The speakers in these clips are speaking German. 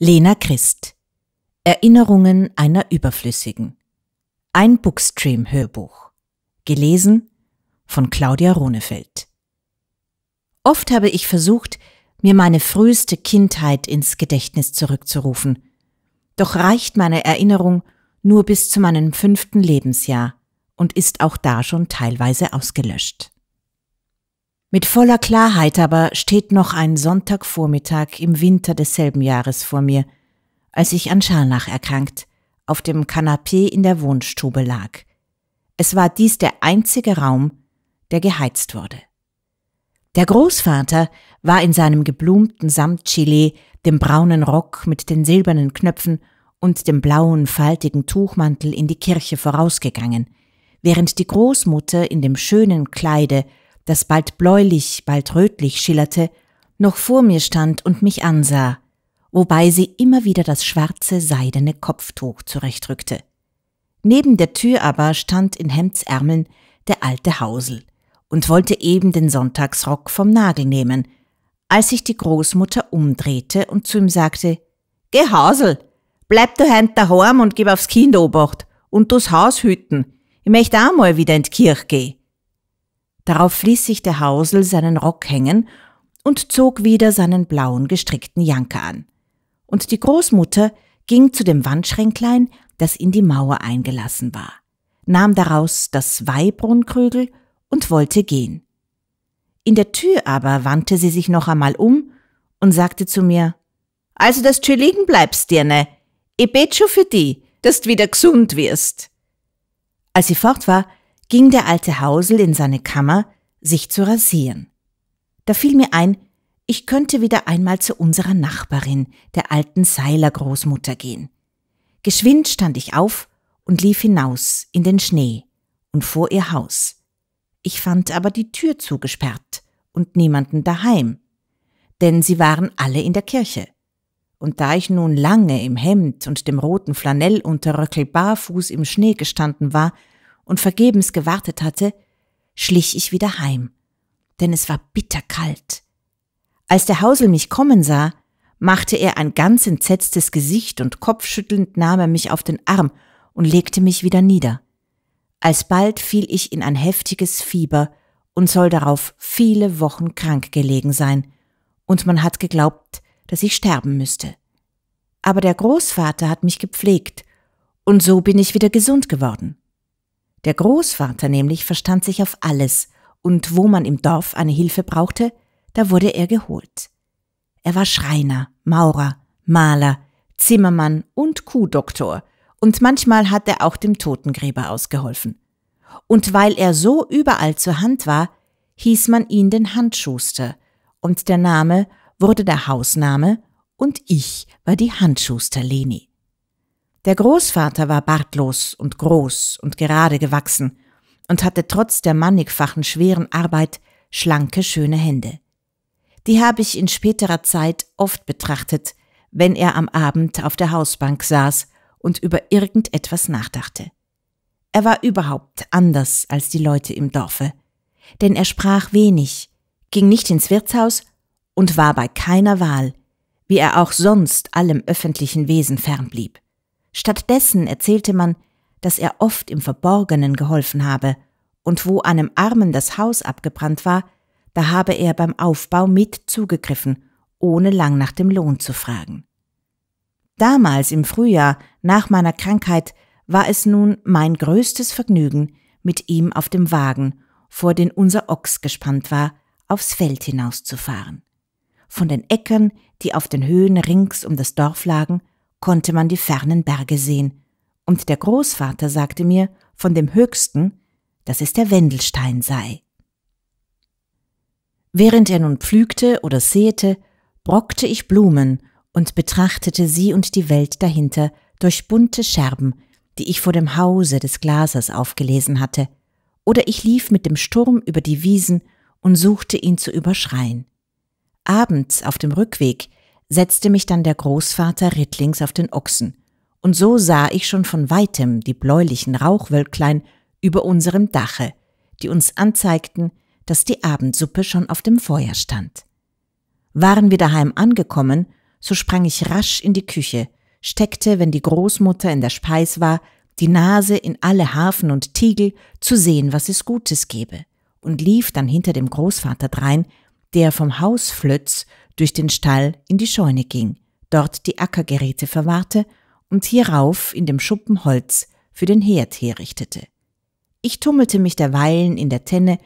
Lena Christ Erinnerungen einer Überflüssigen Ein Bookstream Hörbuch Gelesen von Claudia Ronefeld Oft habe ich versucht, mir meine früheste Kindheit ins Gedächtnis zurückzurufen, doch reicht meine Erinnerung nur bis zu meinem fünften Lebensjahr und ist auch da schon teilweise ausgelöscht. Mit voller Klarheit aber steht noch ein Sonntagvormittag im Winter desselben Jahres vor mir, als ich an Scharnach erkrankt, auf dem Kanapee in der Wohnstube lag. Es war dies der einzige Raum, der geheizt wurde. Der Großvater war in seinem geblumten Samtgilet, dem braunen Rock mit den silbernen Knöpfen und dem blauen faltigen Tuchmantel in die Kirche vorausgegangen, während die Großmutter in dem schönen Kleide das bald bläulich, bald rötlich schillerte, noch vor mir stand und mich ansah, wobei sie immer wieder das schwarze seidene Kopftuch zurechtrückte. Neben der Tür aber stand in Hemdsärmeln der alte Hausel und wollte eben den Sonntagsrock vom Nagel nehmen, als sich die Großmutter umdrehte und zu ihm sagte, Geh Hausel, bleib du heint daheim und gib aufs Kind Obacht und du's Haus hüten. Ich möcht auch mal wieder in die Kirch geh. Darauf ließ sich der Hausel seinen Rock hängen und zog wieder seinen blauen gestrickten Janker an. Und die Großmutter ging zu dem Wandschränklein, das in die Mauer eingelassen war, nahm daraus das Weibrunnkrügel und wollte gehen. In der Tür aber wandte sie sich noch einmal um und sagte zu mir, also, dass du liegen bleibst, Dirne. Ich bet schon für die, dass du wieder gesund wirst. Als sie fort war, ging der alte Hausel in seine Kammer, sich zu rasieren. Da fiel mir ein, ich könnte wieder einmal zu unserer Nachbarin, der alten Seilergroßmutter, gehen. Geschwind stand ich auf und lief hinaus in den Schnee und vor ihr Haus. Ich fand aber die Tür zugesperrt und niemanden daheim, denn sie waren alle in der Kirche. Und da ich nun lange im Hemd und dem roten Flanellunterröckel barfuß im Schnee gestanden war, und vergebens gewartet hatte, schlich ich wieder heim, denn es war bitterkalt. Als der Hausel mich kommen sah, machte er ein ganz entsetztes Gesicht und kopfschüttelnd nahm er mich auf den Arm und legte mich wieder nieder. Alsbald fiel ich in ein heftiges Fieber und soll darauf viele Wochen krank gelegen sein, und man hat geglaubt, dass ich sterben müsste. Aber der Großvater hat mich gepflegt, und so bin ich wieder gesund geworden. Der Großvater nämlich verstand sich auf alles, und wo man im Dorf eine Hilfe brauchte, da wurde er geholt. Er war Schreiner, Maurer, Maler, Zimmermann und Kuhdoktor, und manchmal hat er auch dem Totengräber ausgeholfen. Und weil er so überall zur Hand war, hieß man ihn den Handschuster, und der Name wurde der Hausname, und ich war die Handschuster Leni. Der Großvater war bartlos und groß und gerade gewachsen und hatte trotz der mannigfachen schweren Arbeit schlanke, schöne Hände. Die habe ich in späterer Zeit oft betrachtet, wenn er am Abend auf der Hausbank saß und über irgendetwas nachdachte. Er war überhaupt anders als die Leute im Dorfe, denn er sprach wenig, ging nicht ins Wirtshaus und war bei keiner Wahl, wie er auch sonst allem öffentlichen Wesen fernblieb. Stattdessen erzählte man, dass er oft im Verborgenen geholfen habe, und wo einem Armen das Haus abgebrannt war, da habe er beim Aufbau mit zugegriffen, ohne lang nach dem Lohn zu fragen. Damals im Frühjahr, nach meiner Krankheit, war es nun mein größtes Vergnügen, mit ihm auf dem Wagen, vor den unser Ochs gespannt war, aufs Feld hinauszufahren. Von den Äckern, die auf den Höhen rings um das Dorf lagen, konnte man die fernen Berge sehen, und der Großvater sagte mir von dem höchsten, dass es der Wendelstein sei. Während er nun pflügte oder säete, brockte ich Blumen und betrachtete sie und die Welt dahinter durch bunte Scherben, die ich vor dem Hause des Glasers aufgelesen hatte, oder ich lief mit dem Sturm über die Wiesen und suchte ihn zu überschreien. Abends auf dem Rückweg setzte mich dann der Großvater Rittlings auf den Ochsen, und so sah ich schon von weitem die bläulichen Rauchwölklein über unserem Dache, die uns anzeigten, dass die Abendsuppe schon auf dem Feuer stand. Waren wir daheim angekommen, so sprang ich rasch in die Küche, steckte, wenn die Großmutter in der Speis war, die Nase in alle Hafen und Tiegel, zu sehen, was es Gutes gebe, und lief dann hinter dem Großvater drein, der vom Hausflötz durch den Stall in die Scheune ging, dort die Ackergeräte verwahrte und hierauf in dem Schuppen Holz für den Herd herrichtete. Ich tummelte mich derweilen in der Tenne,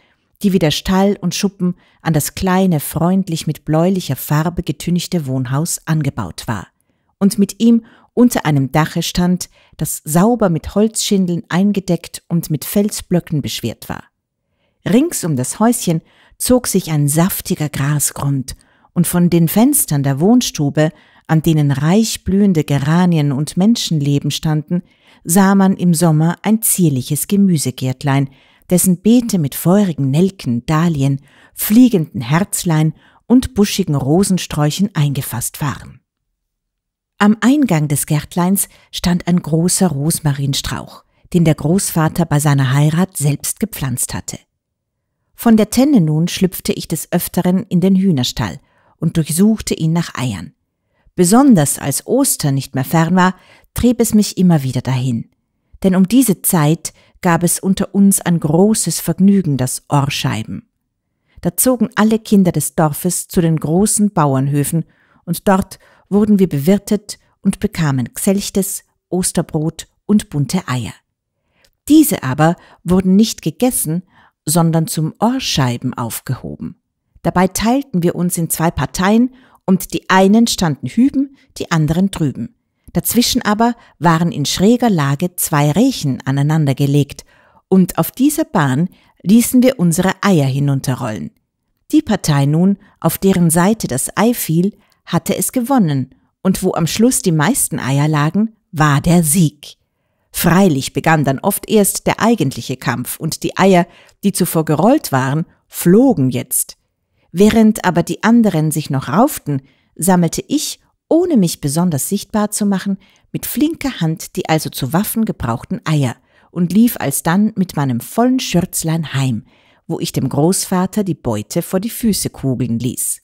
die wie der Stall und Schuppen an das kleine, freundlich mit bläulicher Farbe getünchte Wohnhaus angebaut war und mit ihm unter einem Dache stand, das sauber mit Holzschindeln eingedeckt und mit Felsblöcken beschwert war. Rings um das Häuschen zog sich ein saftiger Grasgrund und von den Fenstern der Wohnstube, an denen reich blühende Geranien und Menschenleben standen, sah man im Sommer ein zierliches Gemüsegärtlein, dessen Beete mit feurigen Nelken, Dahlien, fliegenden Herzlein und buschigen Rosensträuchen eingefasst waren. Am Eingang des Gärtleins stand ein großer Rosmarinstrauch, den der Großvater bei seiner Heirat selbst gepflanzt hatte. Von der Tenne nun schlüpfte ich des Öfteren in den Hühnerstall – und durchsuchte ihn nach Eiern. Besonders als Oster nicht mehr fern war, trieb es mich immer wieder dahin. Denn um diese Zeit gab es unter uns ein großes Vergnügen, das Ohrscheiben. Da zogen alle Kinder des Dorfes zu den großen Bauernhöfen und dort wurden wir bewirtet und bekamen Xelchtes, Osterbrot und bunte Eier. Diese aber wurden nicht gegessen, sondern zum Ohrscheiben aufgehoben. Dabei teilten wir uns in zwei Parteien und die einen standen hüben, die anderen drüben. Dazwischen aber waren in schräger Lage zwei Rechen aneinandergelegt, und auf dieser Bahn ließen wir unsere Eier hinunterrollen. Die Partei nun, auf deren Seite das Ei fiel, hatte es gewonnen, und wo am Schluss die meisten Eier lagen, war der Sieg. Freilich begann dann oft erst der eigentliche Kampf, und die Eier, die zuvor gerollt waren, flogen jetzt. Während aber die anderen sich noch rauften, sammelte ich, ohne mich besonders sichtbar zu machen, mit flinker Hand die also zu Waffen gebrauchten Eier und lief alsdann mit meinem vollen Schürzlein heim, wo ich dem Großvater die Beute vor die Füße kugeln ließ.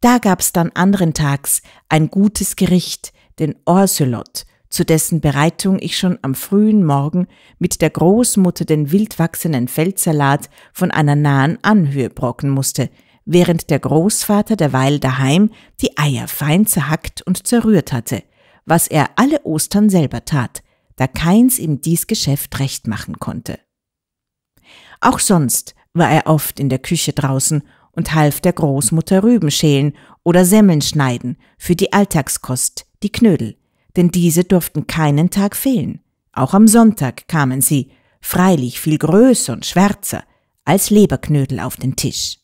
Da gab's dann anderen Tags ein gutes Gericht, den Orselot, zu dessen Bereitung ich schon am frühen Morgen mit der Großmutter den wildwachsenden Feldsalat von einer nahen Anhöhe brocken musste – während der Großvater derweil daheim die Eier fein zerhackt und zerrührt hatte, was er alle Ostern selber tat, da keins ihm dies Geschäft recht machen konnte. Auch sonst war er oft in der Küche draußen und half der Großmutter Rüben schälen oder Semmeln schneiden für die Alltagskost, die Knödel, denn diese durften keinen Tag fehlen. Auch am Sonntag kamen sie, freilich viel größer und schwärzer, als Leberknödel auf den Tisch.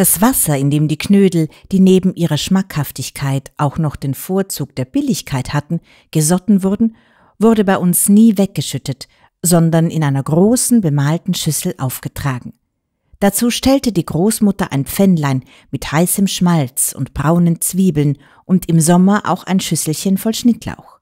Das Wasser, in dem die Knödel, die neben ihrer Schmackhaftigkeit auch noch den Vorzug der Billigkeit hatten, gesotten wurden, wurde bei uns nie weggeschüttet, sondern in einer großen bemalten Schüssel aufgetragen. Dazu stellte die Großmutter ein Pfännlein mit heißem Schmalz und braunen Zwiebeln und im Sommer auch ein Schüsselchen voll Schnittlauch.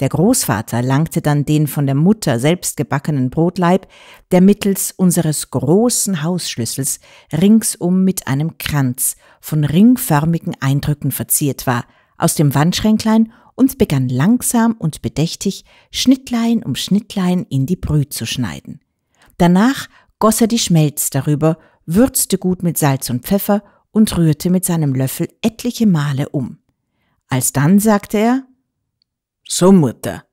Der Großvater langte dann den von der Mutter selbst gebackenen Brotleib, der mittels unseres großen Hausschlüssels ringsum mit einem Kranz von ringförmigen Eindrücken verziert war, aus dem Wandschränklein und begann langsam und bedächtig Schnittlein um Schnittlein in die Brühe zu schneiden. Danach goss er die Schmelz darüber, würzte gut mit Salz und Pfeffer und rührte mit seinem Löffel etliche Male um. Als dann sagte er, so, Mutter,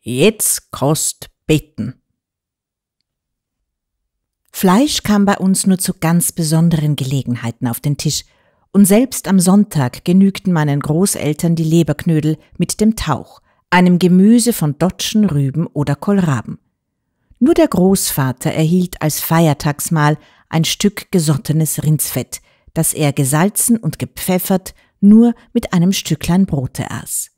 jetzt kost beten. Fleisch kam bei uns nur zu ganz besonderen Gelegenheiten auf den Tisch, und selbst am Sonntag genügten meinen Großeltern die Leberknödel mit dem Tauch, einem Gemüse von Dotschen, Rüben oder Kohlraben. Nur der Großvater erhielt als Feiertagsmahl ein Stück gesottenes Rindsfett, das er gesalzen und gepfeffert nur mit einem Stücklein Brote aß.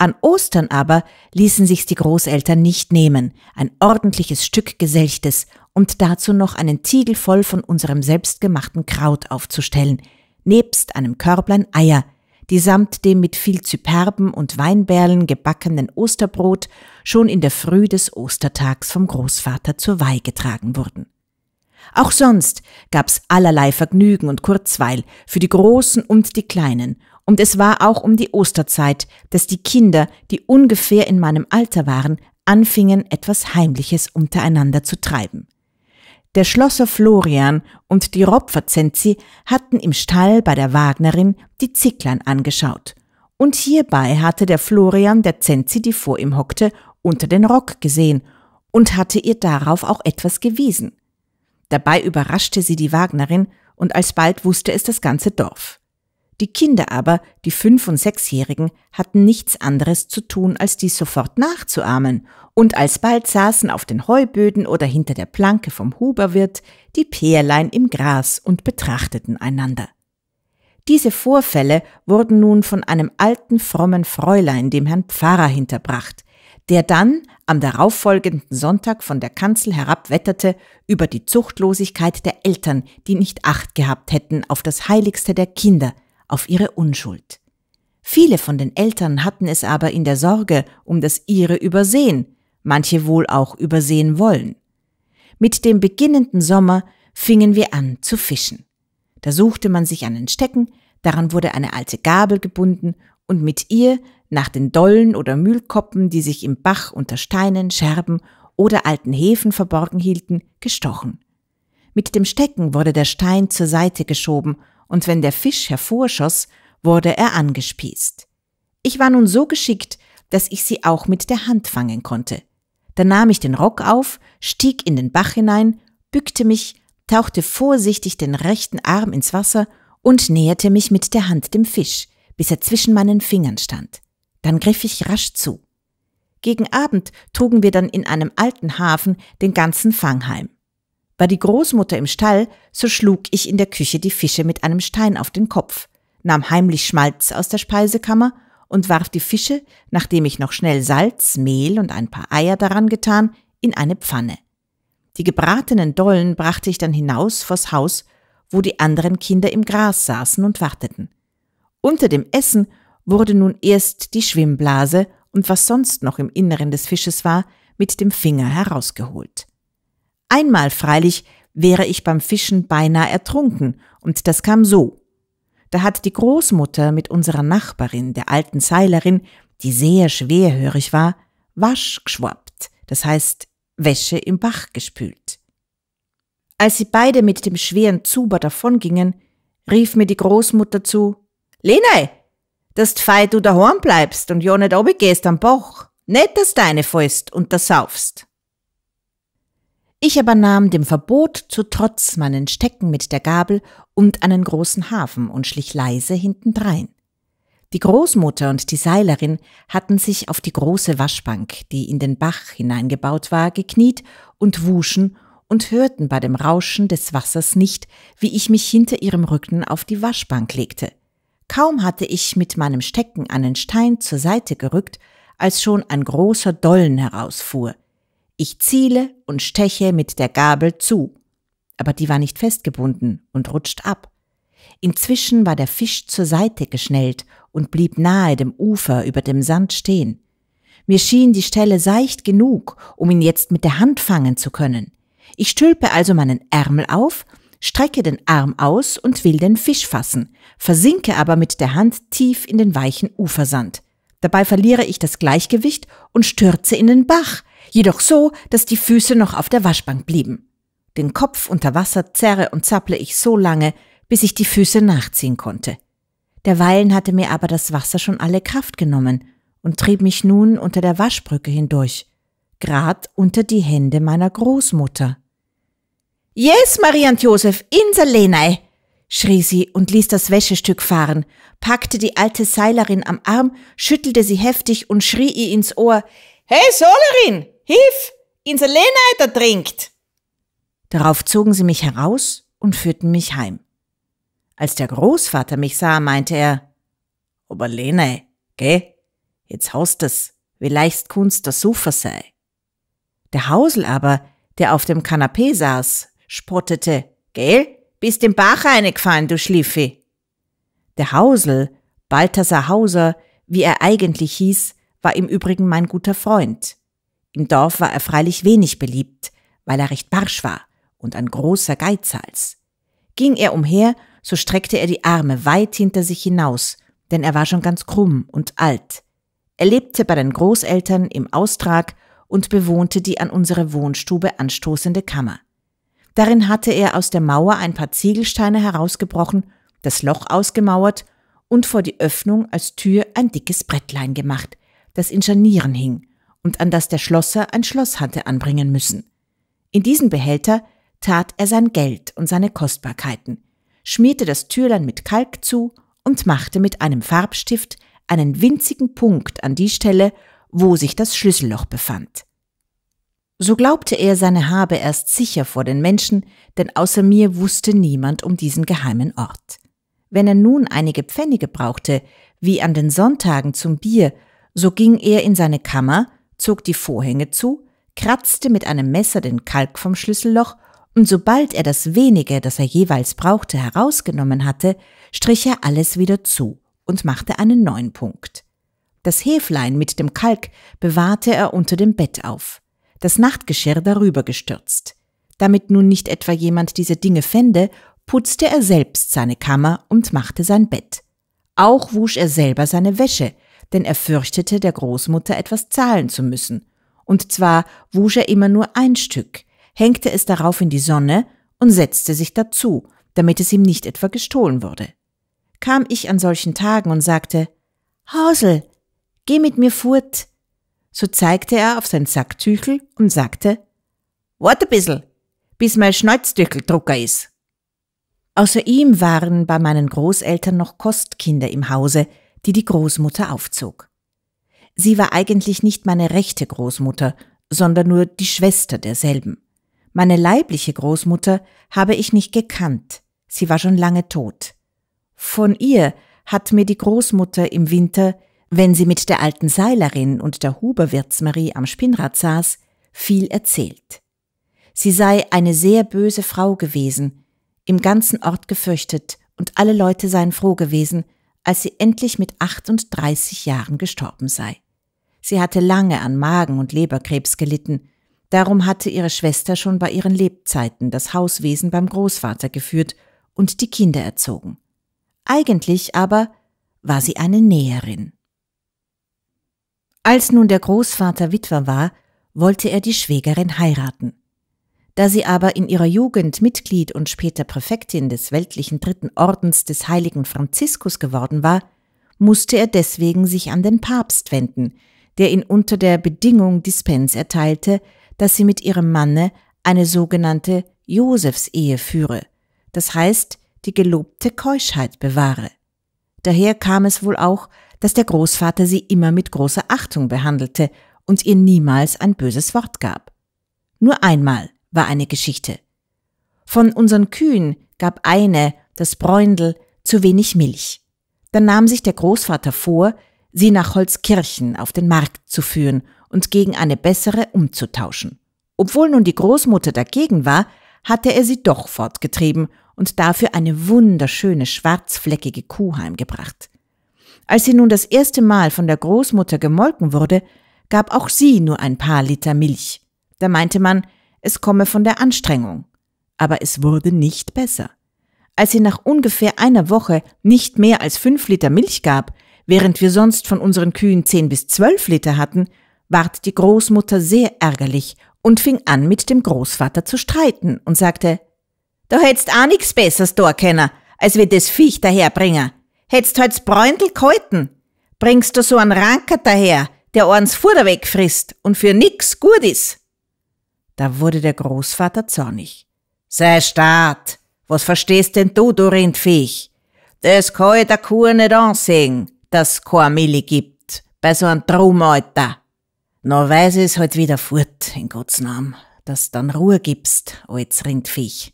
An Ostern aber ließen sich's die Großeltern nicht nehmen, ein ordentliches Stück Geselchtes und dazu noch einen Ziegel voll von unserem selbstgemachten Kraut aufzustellen, nebst einem Körblein Eier, die samt dem mit viel Zyperben und Weinberlen gebackenen Osterbrot schon in der Früh des Ostertags vom Großvater zur Weih getragen wurden. Auch sonst gab's allerlei Vergnügen und Kurzweil für die Großen und die Kleinen, und es war auch um die Osterzeit, dass die Kinder, die ungefähr in meinem Alter waren, anfingen, etwas Heimliches untereinander zu treiben. Der Schlosser Florian und die Ropferzenzi hatten im Stall bei der Wagnerin die Zicklein angeschaut. Und hierbei hatte der Florian der Zenzi, die vor ihm hockte, unter den Rock gesehen und hatte ihr darauf auch etwas gewiesen. Dabei überraschte sie die Wagnerin und alsbald wusste es das ganze Dorf. Die Kinder aber, die Fünf- und Sechsjährigen, hatten nichts anderes zu tun, als dies sofort nachzuahmen, und alsbald saßen auf den Heuböden oder hinter der Planke vom Huberwirt die Pärlein im Gras und betrachteten einander. Diese Vorfälle wurden nun von einem alten frommen Fräulein dem Herrn Pfarrer hinterbracht, der dann am darauffolgenden Sonntag von der Kanzel herabwetterte über die Zuchtlosigkeit der Eltern, die nicht Acht gehabt hätten auf das Heiligste der Kinder – auf ihre Unschuld. Viele von den Eltern hatten es aber in der Sorge um das ihre übersehen, manche wohl auch übersehen wollen. Mit dem beginnenden Sommer fingen wir an zu fischen. Da suchte man sich einen Stecken, daran wurde eine alte Gabel gebunden und mit ihr nach den Dollen oder Mühlkoppen, die sich im Bach unter Steinen, Scherben oder alten Hefen verborgen hielten, gestochen. Mit dem Stecken wurde der Stein zur Seite geschoben und wenn der Fisch hervorschoss, wurde er angespießt. Ich war nun so geschickt, dass ich sie auch mit der Hand fangen konnte. Dann nahm ich den Rock auf, stieg in den Bach hinein, bückte mich, tauchte vorsichtig den rechten Arm ins Wasser und näherte mich mit der Hand dem Fisch, bis er zwischen meinen Fingern stand. Dann griff ich rasch zu. Gegen Abend trugen wir dann in einem alten Hafen den ganzen Fang heim. War die Großmutter im Stall, so schlug ich in der Küche die Fische mit einem Stein auf den Kopf, nahm heimlich Schmalz aus der Speisekammer und warf die Fische, nachdem ich noch schnell Salz, Mehl und ein paar Eier daran getan, in eine Pfanne. Die gebratenen Dollen brachte ich dann hinaus vors Haus, wo die anderen Kinder im Gras saßen und warteten. Unter dem Essen wurde nun erst die Schwimmblase und was sonst noch im Inneren des Fisches war, mit dem Finger herausgeholt. Einmal freilich wäre ich beim Fischen beinahe ertrunken, und das kam so. Da hat die Großmutter mit unserer Nachbarin, der alten Seilerin, die sehr schwerhörig war, Wasch geschwappt, das heißt Wäsche im Bach gespült. Als sie beide mit dem schweren Zuber davongingen, rief mir die Großmutter zu, Lene, dass fei du daheim bleibst und ja nicht gehst am Bach, nicht dass deine fällst und das saufst. Ich aber nahm dem Verbot zu Trotz meinen Stecken mit der Gabel und einen großen Hafen und schlich leise hintendrein. Die Großmutter und die Seilerin hatten sich auf die große Waschbank, die in den Bach hineingebaut war, gekniet und wuschen und hörten bei dem Rauschen des Wassers nicht, wie ich mich hinter ihrem Rücken auf die Waschbank legte. Kaum hatte ich mit meinem Stecken einen Stein zur Seite gerückt, als schon ein großer Dollen herausfuhr. Ich ziele und steche mit der Gabel zu. Aber die war nicht festgebunden und rutscht ab. Inzwischen war der Fisch zur Seite geschnellt und blieb nahe dem Ufer über dem Sand stehen. Mir schien die Stelle seicht genug, um ihn jetzt mit der Hand fangen zu können. Ich stülpe also meinen Ärmel auf, strecke den Arm aus und will den Fisch fassen, versinke aber mit der Hand tief in den weichen Ufersand. Dabei verliere ich das Gleichgewicht und stürze in den Bach, jedoch so, dass die Füße noch auf der Waschbank blieben. Den Kopf unter Wasser zerre und zapple ich so lange, bis ich die Füße nachziehen konnte. Derweilen hatte mir aber das Wasser schon alle Kraft genommen und trieb mich nun unter der Waschbrücke hindurch, grad unter die Hände meiner Großmutter. Yes, Marie und Josef, inser Lenei! schrie sie und ließ das Wäschestück fahren, packte die alte Seilerin am Arm, schüttelte sie heftig und schrie ihr ins Ohr, Hey, Solerin! Hilf! Ins Lena ertrinkt! Darauf zogen sie mich heraus und führten mich heim. Als der Großvater mich sah, meinte er, Aber Lena, gell? Jetzt haust es, wie leicht Kunst der Sofa sei. Der Hausel aber, der auf dem Kanapee saß, spottete, Gell? Bist im Bach reingefallen, du Schliffi. Der Hausel, Balthasar Hauser, wie er eigentlich hieß, war im Übrigen mein guter Freund. Im Dorf war er freilich wenig beliebt, weil er recht barsch war und ein großer Geizhals. Ging er umher, so streckte er die Arme weit hinter sich hinaus, denn er war schon ganz krumm und alt. Er lebte bei den Großeltern im Austrag und bewohnte die an unsere Wohnstube anstoßende Kammer. Darin hatte er aus der Mauer ein paar Ziegelsteine herausgebrochen, das Loch ausgemauert und vor die Öffnung als Tür ein dickes Brettlein gemacht, das in Scharnieren hing, und an das der Schlosser ein Schloss hatte anbringen müssen. In diesen Behälter tat er sein Geld und seine Kostbarkeiten, schmierte das Türlein mit Kalk zu und machte mit einem Farbstift einen winzigen Punkt an die Stelle, wo sich das Schlüsselloch befand. So glaubte er, seine Habe erst sicher vor den Menschen, denn außer mir wusste niemand um diesen geheimen Ort. Wenn er nun einige Pfennige brauchte, wie an den Sonntagen zum Bier, so ging er in seine Kammer zog die Vorhänge zu, kratzte mit einem Messer den Kalk vom Schlüsselloch und sobald er das wenige, das er jeweils brauchte, herausgenommen hatte, strich er alles wieder zu und machte einen neuen Punkt. Das Häflein mit dem Kalk bewahrte er unter dem Bett auf, das Nachtgeschirr darüber gestürzt. Damit nun nicht etwa jemand diese Dinge fände, putzte er selbst seine Kammer und machte sein Bett. Auch wusch er selber seine Wäsche, denn er fürchtete, der Großmutter etwas zahlen zu müssen. Und zwar wusch er immer nur ein Stück, hängte es darauf in die Sonne und setzte sich dazu, damit es ihm nicht etwa gestohlen wurde. Kam ich an solchen Tagen und sagte, Hausel, geh mit mir fort. So zeigte er auf sein Sacktüchel und sagte, Wart a bissel, bis mein Schnäuztüchel drucker ist. Außer ihm waren bei meinen Großeltern noch Kostkinder im Hause, die die Großmutter aufzog. Sie war eigentlich nicht meine rechte Großmutter, sondern nur die Schwester derselben. Meine leibliche Großmutter habe ich nicht gekannt, sie war schon lange tot. Von ihr hat mir die Großmutter im Winter, wenn sie mit der alten Seilerin und der Huberwirtsmarie am Spinnrad saß, viel erzählt. Sie sei eine sehr böse Frau gewesen, im ganzen Ort gefürchtet, und alle Leute seien froh gewesen, als sie endlich mit 38 Jahren gestorben sei. Sie hatte lange an Magen- und Leberkrebs gelitten, darum hatte ihre Schwester schon bei ihren Lebzeiten das Hauswesen beim Großvater geführt und die Kinder erzogen. Eigentlich aber war sie eine Näherin. Als nun der Großvater Witwer war, wollte er die Schwägerin heiraten. Da sie aber in ihrer Jugend Mitglied und später Präfektin des weltlichen Dritten Ordens des heiligen Franziskus geworden war, musste er deswegen sich an den Papst wenden, der ihn unter der Bedingung Dispens erteilte, dass sie mit ihrem Manne eine sogenannte Josefsehe führe, das heißt die gelobte Keuschheit bewahre. Daher kam es wohl auch, dass der Großvater sie immer mit großer Achtung behandelte und ihr niemals ein böses Wort gab. Nur einmal, war eine Geschichte. Von unseren Kühen gab eine, das Bräundel, zu wenig Milch. Dann nahm sich der Großvater vor, sie nach Holzkirchen auf den Markt zu führen und gegen eine bessere umzutauschen. Obwohl nun die Großmutter dagegen war, hatte er sie doch fortgetrieben und dafür eine wunderschöne schwarzfleckige Kuh heimgebracht. Als sie nun das erste Mal von der Großmutter gemolken wurde, gab auch sie nur ein paar Liter Milch. Da meinte man, es komme von der Anstrengung. Aber es wurde nicht besser. Als sie nach ungefähr einer Woche nicht mehr als fünf Liter Milch gab, während wir sonst von unseren Kühen zehn bis zwölf Liter hatten, ward die Großmutter sehr ärgerlich und fing an, mit dem Großvater zu streiten und sagte, Du hättest auch nix Besseres da können, als wir das Viech daherbringen. Hättest halt's Bräundel gehalten. Bringst du so einen Ranker daher, der uns Futter wegfrisst und für nix gut ist. Da wurde der Großvater zornig. Sei start! Was verstehst denn du, du Rindviech? Das kann ich der Kuh nicht ansehen, dass kein Milli gibt, bei so einem Traumalter. Na weiß es halt wieder fort, in Gottes Namen, dass dann Ruhe gibst, als Rindviech.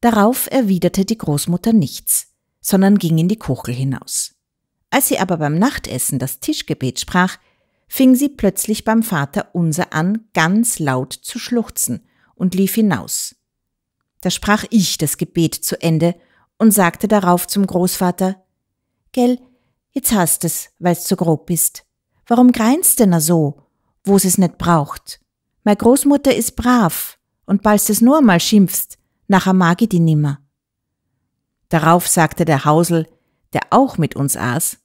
Darauf erwiderte die Großmutter nichts, sondern ging in die Kuchel hinaus. Als sie aber beim Nachtessen das Tischgebet sprach, fing sie plötzlich beim Vater unser an, ganz laut zu schluchzen und lief hinaus. Da sprach ich das Gebet zu Ende und sagte darauf zum Großvater, Gell, jetzt hast es, weil's zu grob bist. Warum greinst denn er so, wo's es nicht braucht? Mei Großmutter is brav, und balls es nur mal schimpfst, nachher mag ich die nimmer. Darauf sagte der Hausel, der auch mit uns aß,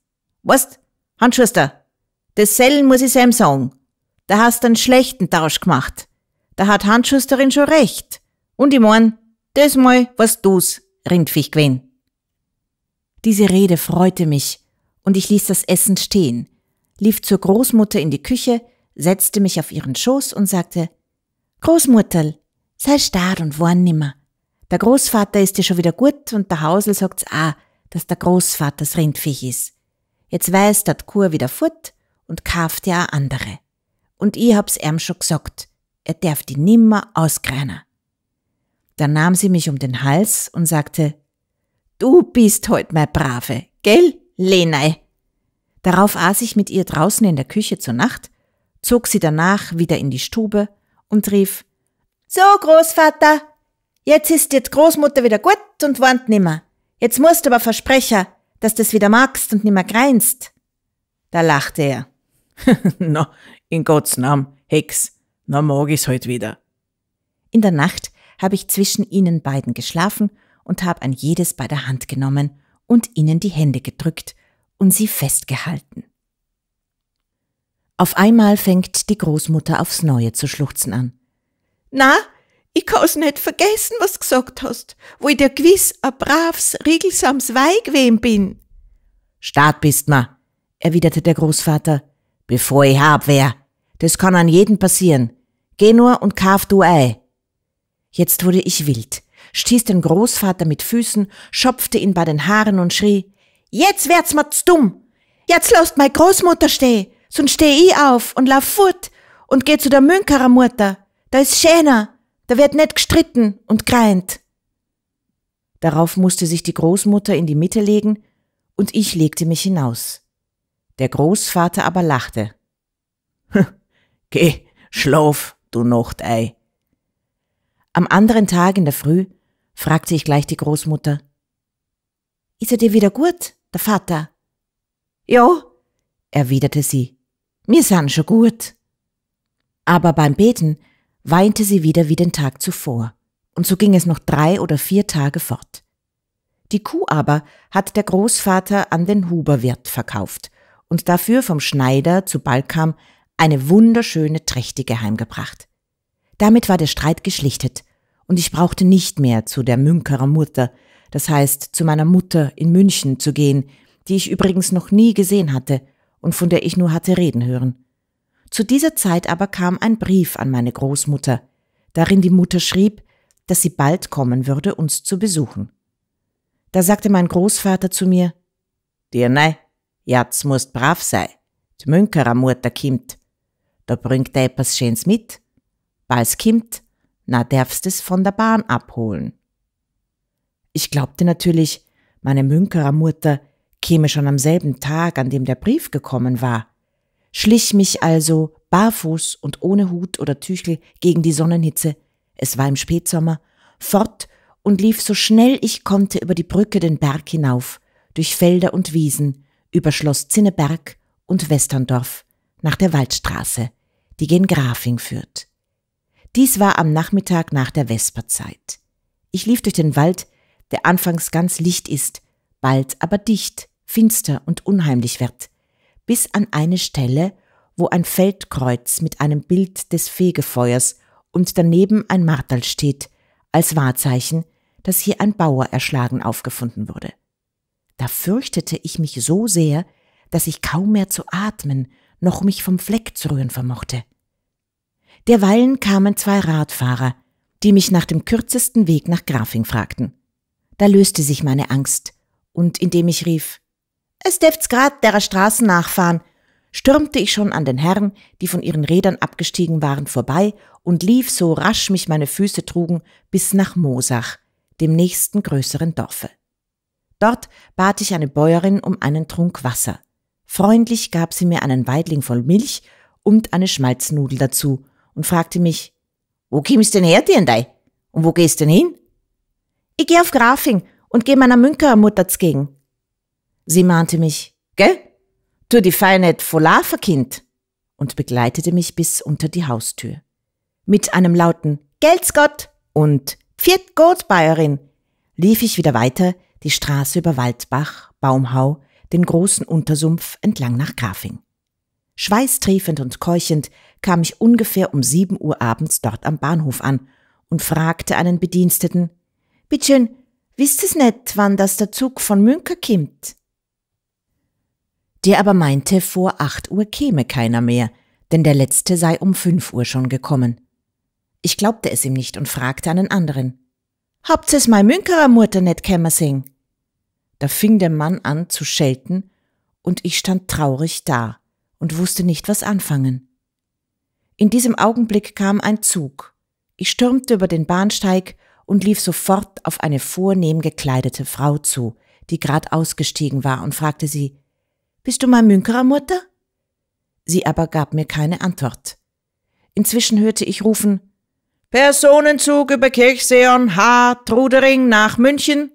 Wurst, Handschuster, des Sellen muss ich ihm sagen. Da hast du einen schlechten Tausch gemacht. Da hat Handschusterin schon recht. Und ich mein, das mal was du's, Rindfisch gewesen. Diese Rede freute mich und ich ließ das Essen stehen, lief zur Großmutter in die Küche, setzte mich auf ihren Schoß und sagte, Großmutterl, sei starr und warn nimmer. Der Großvater ist dir schon wieder gut und der Hausel sagt's auch, dass der Großvaters Rindfisch ist. Jetzt weiß dat Kur wieder fort und kauft ja andere. Und ich hab's ihm schon gesagt, er darf die nimmer auskreiner. Dann nahm sie mich um den Hals und sagte, Du bist heut mein Brave, gell, Lenei? Darauf aß ich mit ihr draußen in der Küche zur Nacht, zog sie danach wieder in die Stube und rief, So, Großvater, jetzt ist jetzt Großmutter wieder gut und warnt nimmer. Jetzt musst du aber versprechen, dass du es wieder magst und nimmer greinst. Da lachte er. Na, in Gottes Namen, Hex, na mag ich's halt wieder. In der Nacht habe ich zwischen ihnen beiden geschlafen und habe ein jedes bei der Hand genommen und ihnen die Hände gedrückt und sie festgehalten. Auf einmal fängt die Großmutter aufs Neue zu schluchzen an. Na, ich kann's nicht vergessen, was du gesagt hast, wo ich dir gewiss a bravs, regelsams Weih gewesen bin. Staat bist ma, erwiderte der Großvater. Bevor ich hab wer. Das kann an jeden passieren. Geh nur und kauf du ei. Jetzt wurde ich wild, stieß den Großvater mit Füßen, schopfte ihn bei den Haaren und schrie, Jetzt werd's mir zu dumm! Jetzt lasst meine Großmutter steh, sonst steh ich auf und lauf fort und geh zu der Münkerer Mutter. Da ist schöner, da wird nicht gestritten und greint. Darauf musste sich die Großmutter in die Mitte legen und ich legte mich hinaus. Der Großvater aber lachte. Hm, geh, schlaf, du Nachtei. Am anderen Tag in der Früh fragte ich gleich die Großmutter. Ist er dir wieder gut, der Vater? Ja, erwiderte sie. Mir san schon gut. Aber beim Beten weinte sie wieder wie den Tag zuvor. Und so ging es noch drei oder vier Tage fort. Die Kuh aber hat der Großvater an den Huberwirt verkauft und dafür vom Schneider zu Balkam eine wunderschöne trächtige heimgebracht. Damit war der Streit geschlichtet und ich brauchte nicht mehr zu der Münkerer Mutter, das heißt zu meiner Mutter in München zu gehen, die ich übrigens noch nie gesehen hatte und von der ich nur hatte reden hören. Zu dieser Zeit aber kam ein Brief an meine Großmutter, darin die Mutter schrieb, dass sie bald kommen würde, uns zu besuchen. Da sagte mein Großvater zu mir, Dir nei, Jetzt musst brav sein. Die Münkerer-Mutter kimmt. Da bringt er etwas Schönes mit. Balls kimmt, na darfst es von der Bahn abholen. Ich glaubte natürlich, meine Münkerer-Mutter käme schon am selben Tag, an dem der Brief gekommen war. Schlich mich also barfuß und ohne Hut oder Tüchel gegen die Sonnenhitze, es war im Spätsommer, fort und lief so schnell ich konnte über die Brücke den Berg hinauf, durch Felder und Wiesen, über Schloss Zinneberg und Westerndorf nach der Waldstraße, die gen Grafing führt. Dies war am Nachmittag nach der Vesperzeit. Ich lief durch den Wald, der anfangs ganz licht ist, bald aber dicht, finster und unheimlich wird, bis an eine Stelle, wo ein Feldkreuz mit einem Bild des Fegefeuers und daneben ein Martal steht, als Wahrzeichen, dass hier ein Bauer erschlagen aufgefunden wurde. Da fürchtete ich mich so sehr, dass ich kaum mehr zu atmen noch mich vom Fleck zu rühren vermochte. Derweilen kamen zwei Radfahrer, die mich nach dem kürzesten Weg nach Grafing fragten. Da löste sich meine Angst, und indem ich rief, es däft's grad derer Straßen nachfahren, stürmte ich schon an den Herren, die von ihren Rädern abgestiegen waren, vorbei und lief so rasch mich meine Füße trugen bis nach Mosach, dem nächsten größeren Dorfe. Dort bat ich eine Bäuerin um einen Trunk Wasser. Freundlich gab sie mir einen Weidling voll Milch und eine Schmalznudel dazu und fragte mich, wo kommst denn her, Dirndei? Und wo gehst denn hin? Ich geh auf Grafing und geh meiner Münkermutter zgegen. Sie mahnte mich, gell? Tu die Feinheit voll Hafer, Kind! und begleitete mich bis unter die Haustür. Mit einem lauten Geld's Gott und Viert Gott, Bäuerin! lief ich wieder weiter, die Straße über Waldbach, Baumhau, den großen Untersumpf entlang nach Grafing. Schweißtriefend und keuchend kam ich ungefähr um sieben Uhr abends dort am Bahnhof an und fragte einen Bediensteten, Bitteschön, wisst es nicht, wann das der Zug von Münker kimmt? Der aber meinte, vor acht Uhr käme keiner mehr, denn der letzte sei um fünf Uhr schon gekommen. Ich glaubte es ihm nicht und fragte einen anderen. Habt's es mein Münkerer Mutter net kämmer sing? Da fing der Mann an zu schelten, und ich stand traurig da und wusste nicht, was anfangen. In diesem Augenblick kam ein Zug. Ich stürmte über den Bahnsteig und lief sofort auf eine vornehm gekleidete Frau zu, die gerade ausgestiegen war, und fragte sie Bist du mein Münkerer Mutter? Sie aber gab mir keine Antwort. Inzwischen hörte ich rufen Personenzug über Kirchseon H. Trudering nach München.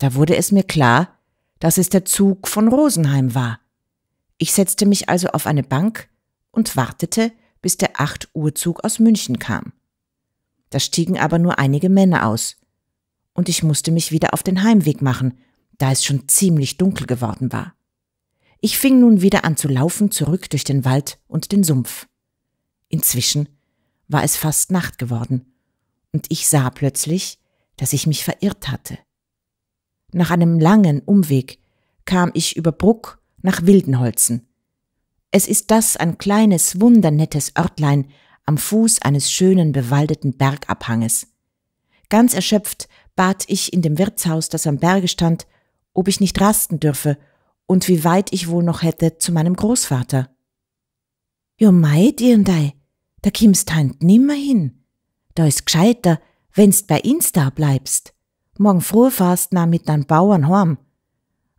Da wurde es mir klar, dass es der Zug von Rosenheim war. Ich setzte mich also auf eine Bank und wartete, bis der 8 Uhr Zug aus München kam. Da stiegen aber nur einige Männer aus. Und ich musste mich wieder auf den Heimweg machen, da es schon ziemlich dunkel geworden war. Ich fing nun wieder an zu laufen zurück durch den Wald und den Sumpf. Inzwischen war es fast Nacht geworden, und ich sah plötzlich, dass ich mich verirrt hatte. Nach einem langen Umweg kam ich über Bruck nach Wildenholzen. Es ist das ein kleines, wundernettes Örtlein am Fuß eines schönen bewaldeten Bergabhanges. Ganz erschöpft bat ich in dem Wirtshaus, das am Berge stand, ob ich nicht rasten dürfe und wie weit ich wohl noch hätte zu meinem Großvater. Jo mei, dirndei, da kimmst heint nimmer hin. Da ist gescheiter, wennst bei Insta bleibst. Morgen früh fahrst na mit deinen Bauern horm.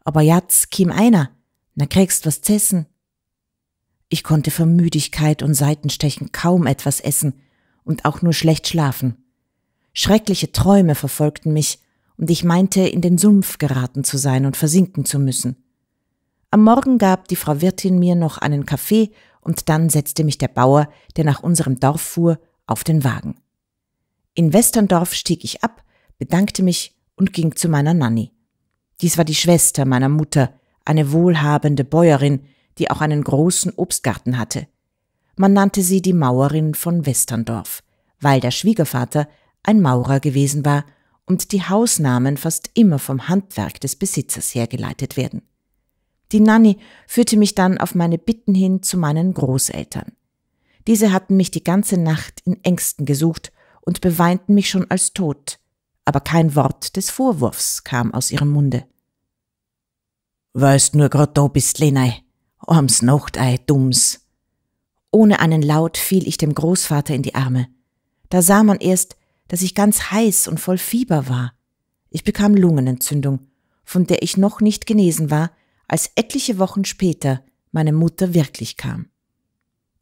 Aber jetzt kim einer, na kriegst was zessen. Ich konnte vor Müdigkeit und Seitenstechen kaum etwas essen und auch nur schlecht schlafen. Schreckliche Träume verfolgten mich und ich meinte, in den Sumpf geraten zu sein und versinken zu müssen. Am Morgen gab die Frau Wirtin mir noch einen Kaffee und dann setzte mich der Bauer, der nach unserem Dorf fuhr, auf den Wagen. In Westerndorf stieg ich ab bedankte mich und ging zu meiner Nanny. Dies war die Schwester meiner Mutter, eine wohlhabende Bäuerin, die auch einen großen Obstgarten hatte. Man nannte sie die Mauerin von Westerndorf, weil der Schwiegervater ein Maurer gewesen war und die Hausnamen fast immer vom Handwerk des Besitzers hergeleitet werden. Die Nanny führte mich dann auf meine Bitten hin zu meinen Großeltern. Diese hatten mich die ganze Nacht in Ängsten gesucht und beweinten mich schon als tot, aber kein Wort des Vorwurfs kam aus ihrem Munde. Weißt nur grad da bist, Lenei. Arms Nachtei, dumms. Ohne einen Laut fiel ich dem Großvater in die Arme. Da sah man erst, dass ich ganz heiß und voll Fieber war. Ich bekam Lungenentzündung, von der ich noch nicht genesen war, als etliche Wochen später meine Mutter wirklich kam.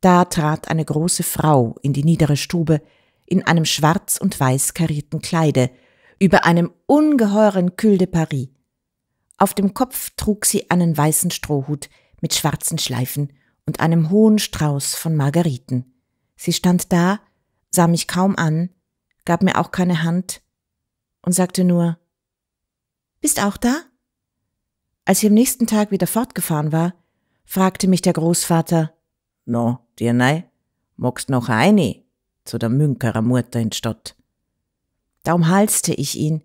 Da trat eine große Frau in die niedere Stube in einem schwarz und weiß karierten Kleide über einem ungeheuren Cul de Paris. Auf dem Kopf trug sie einen weißen Strohhut mit schwarzen Schleifen und einem hohen Strauß von Margeriten. Sie stand da, sah mich kaum an, gab mir auch keine Hand und sagte nur Bist auch da? Als sie am nächsten Tag wieder fortgefahren war, fragte mich der Großvater No, dir nei, magst noch eine zu der Münkerer Mutter in Stadt. Da umhalste ich ihn,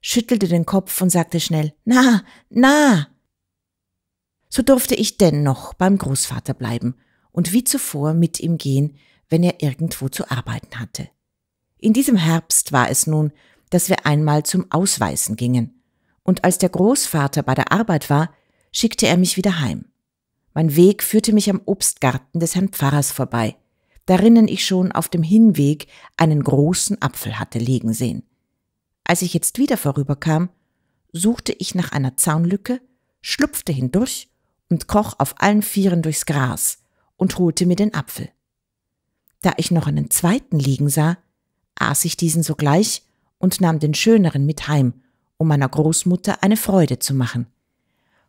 schüttelte den Kopf und sagte schnell, na, na! So durfte ich dennoch beim Großvater bleiben und wie zuvor mit ihm gehen, wenn er irgendwo zu arbeiten hatte. In diesem Herbst war es nun, dass wir einmal zum Ausweisen gingen, und als der Großvater bei der Arbeit war, schickte er mich wieder heim. Mein Weg führte mich am Obstgarten des Herrn Pfarrers vorbei, darinnen ich schon auf dem Hinweg einen großen Apfel hatte liegen sehen. Als ich jetzt wieder vorüberkam, suchte ich nach einer Zaunlücke, schlüpfte hindurch und kroch auf allen Vieren durchs Gras und holte mir den Apfel. Da ich noch einen zweiten liegen sah, aß ich diesen sogleich und nahm den schöneren mit heim, um meiner Großmutter eine Freude zu machen.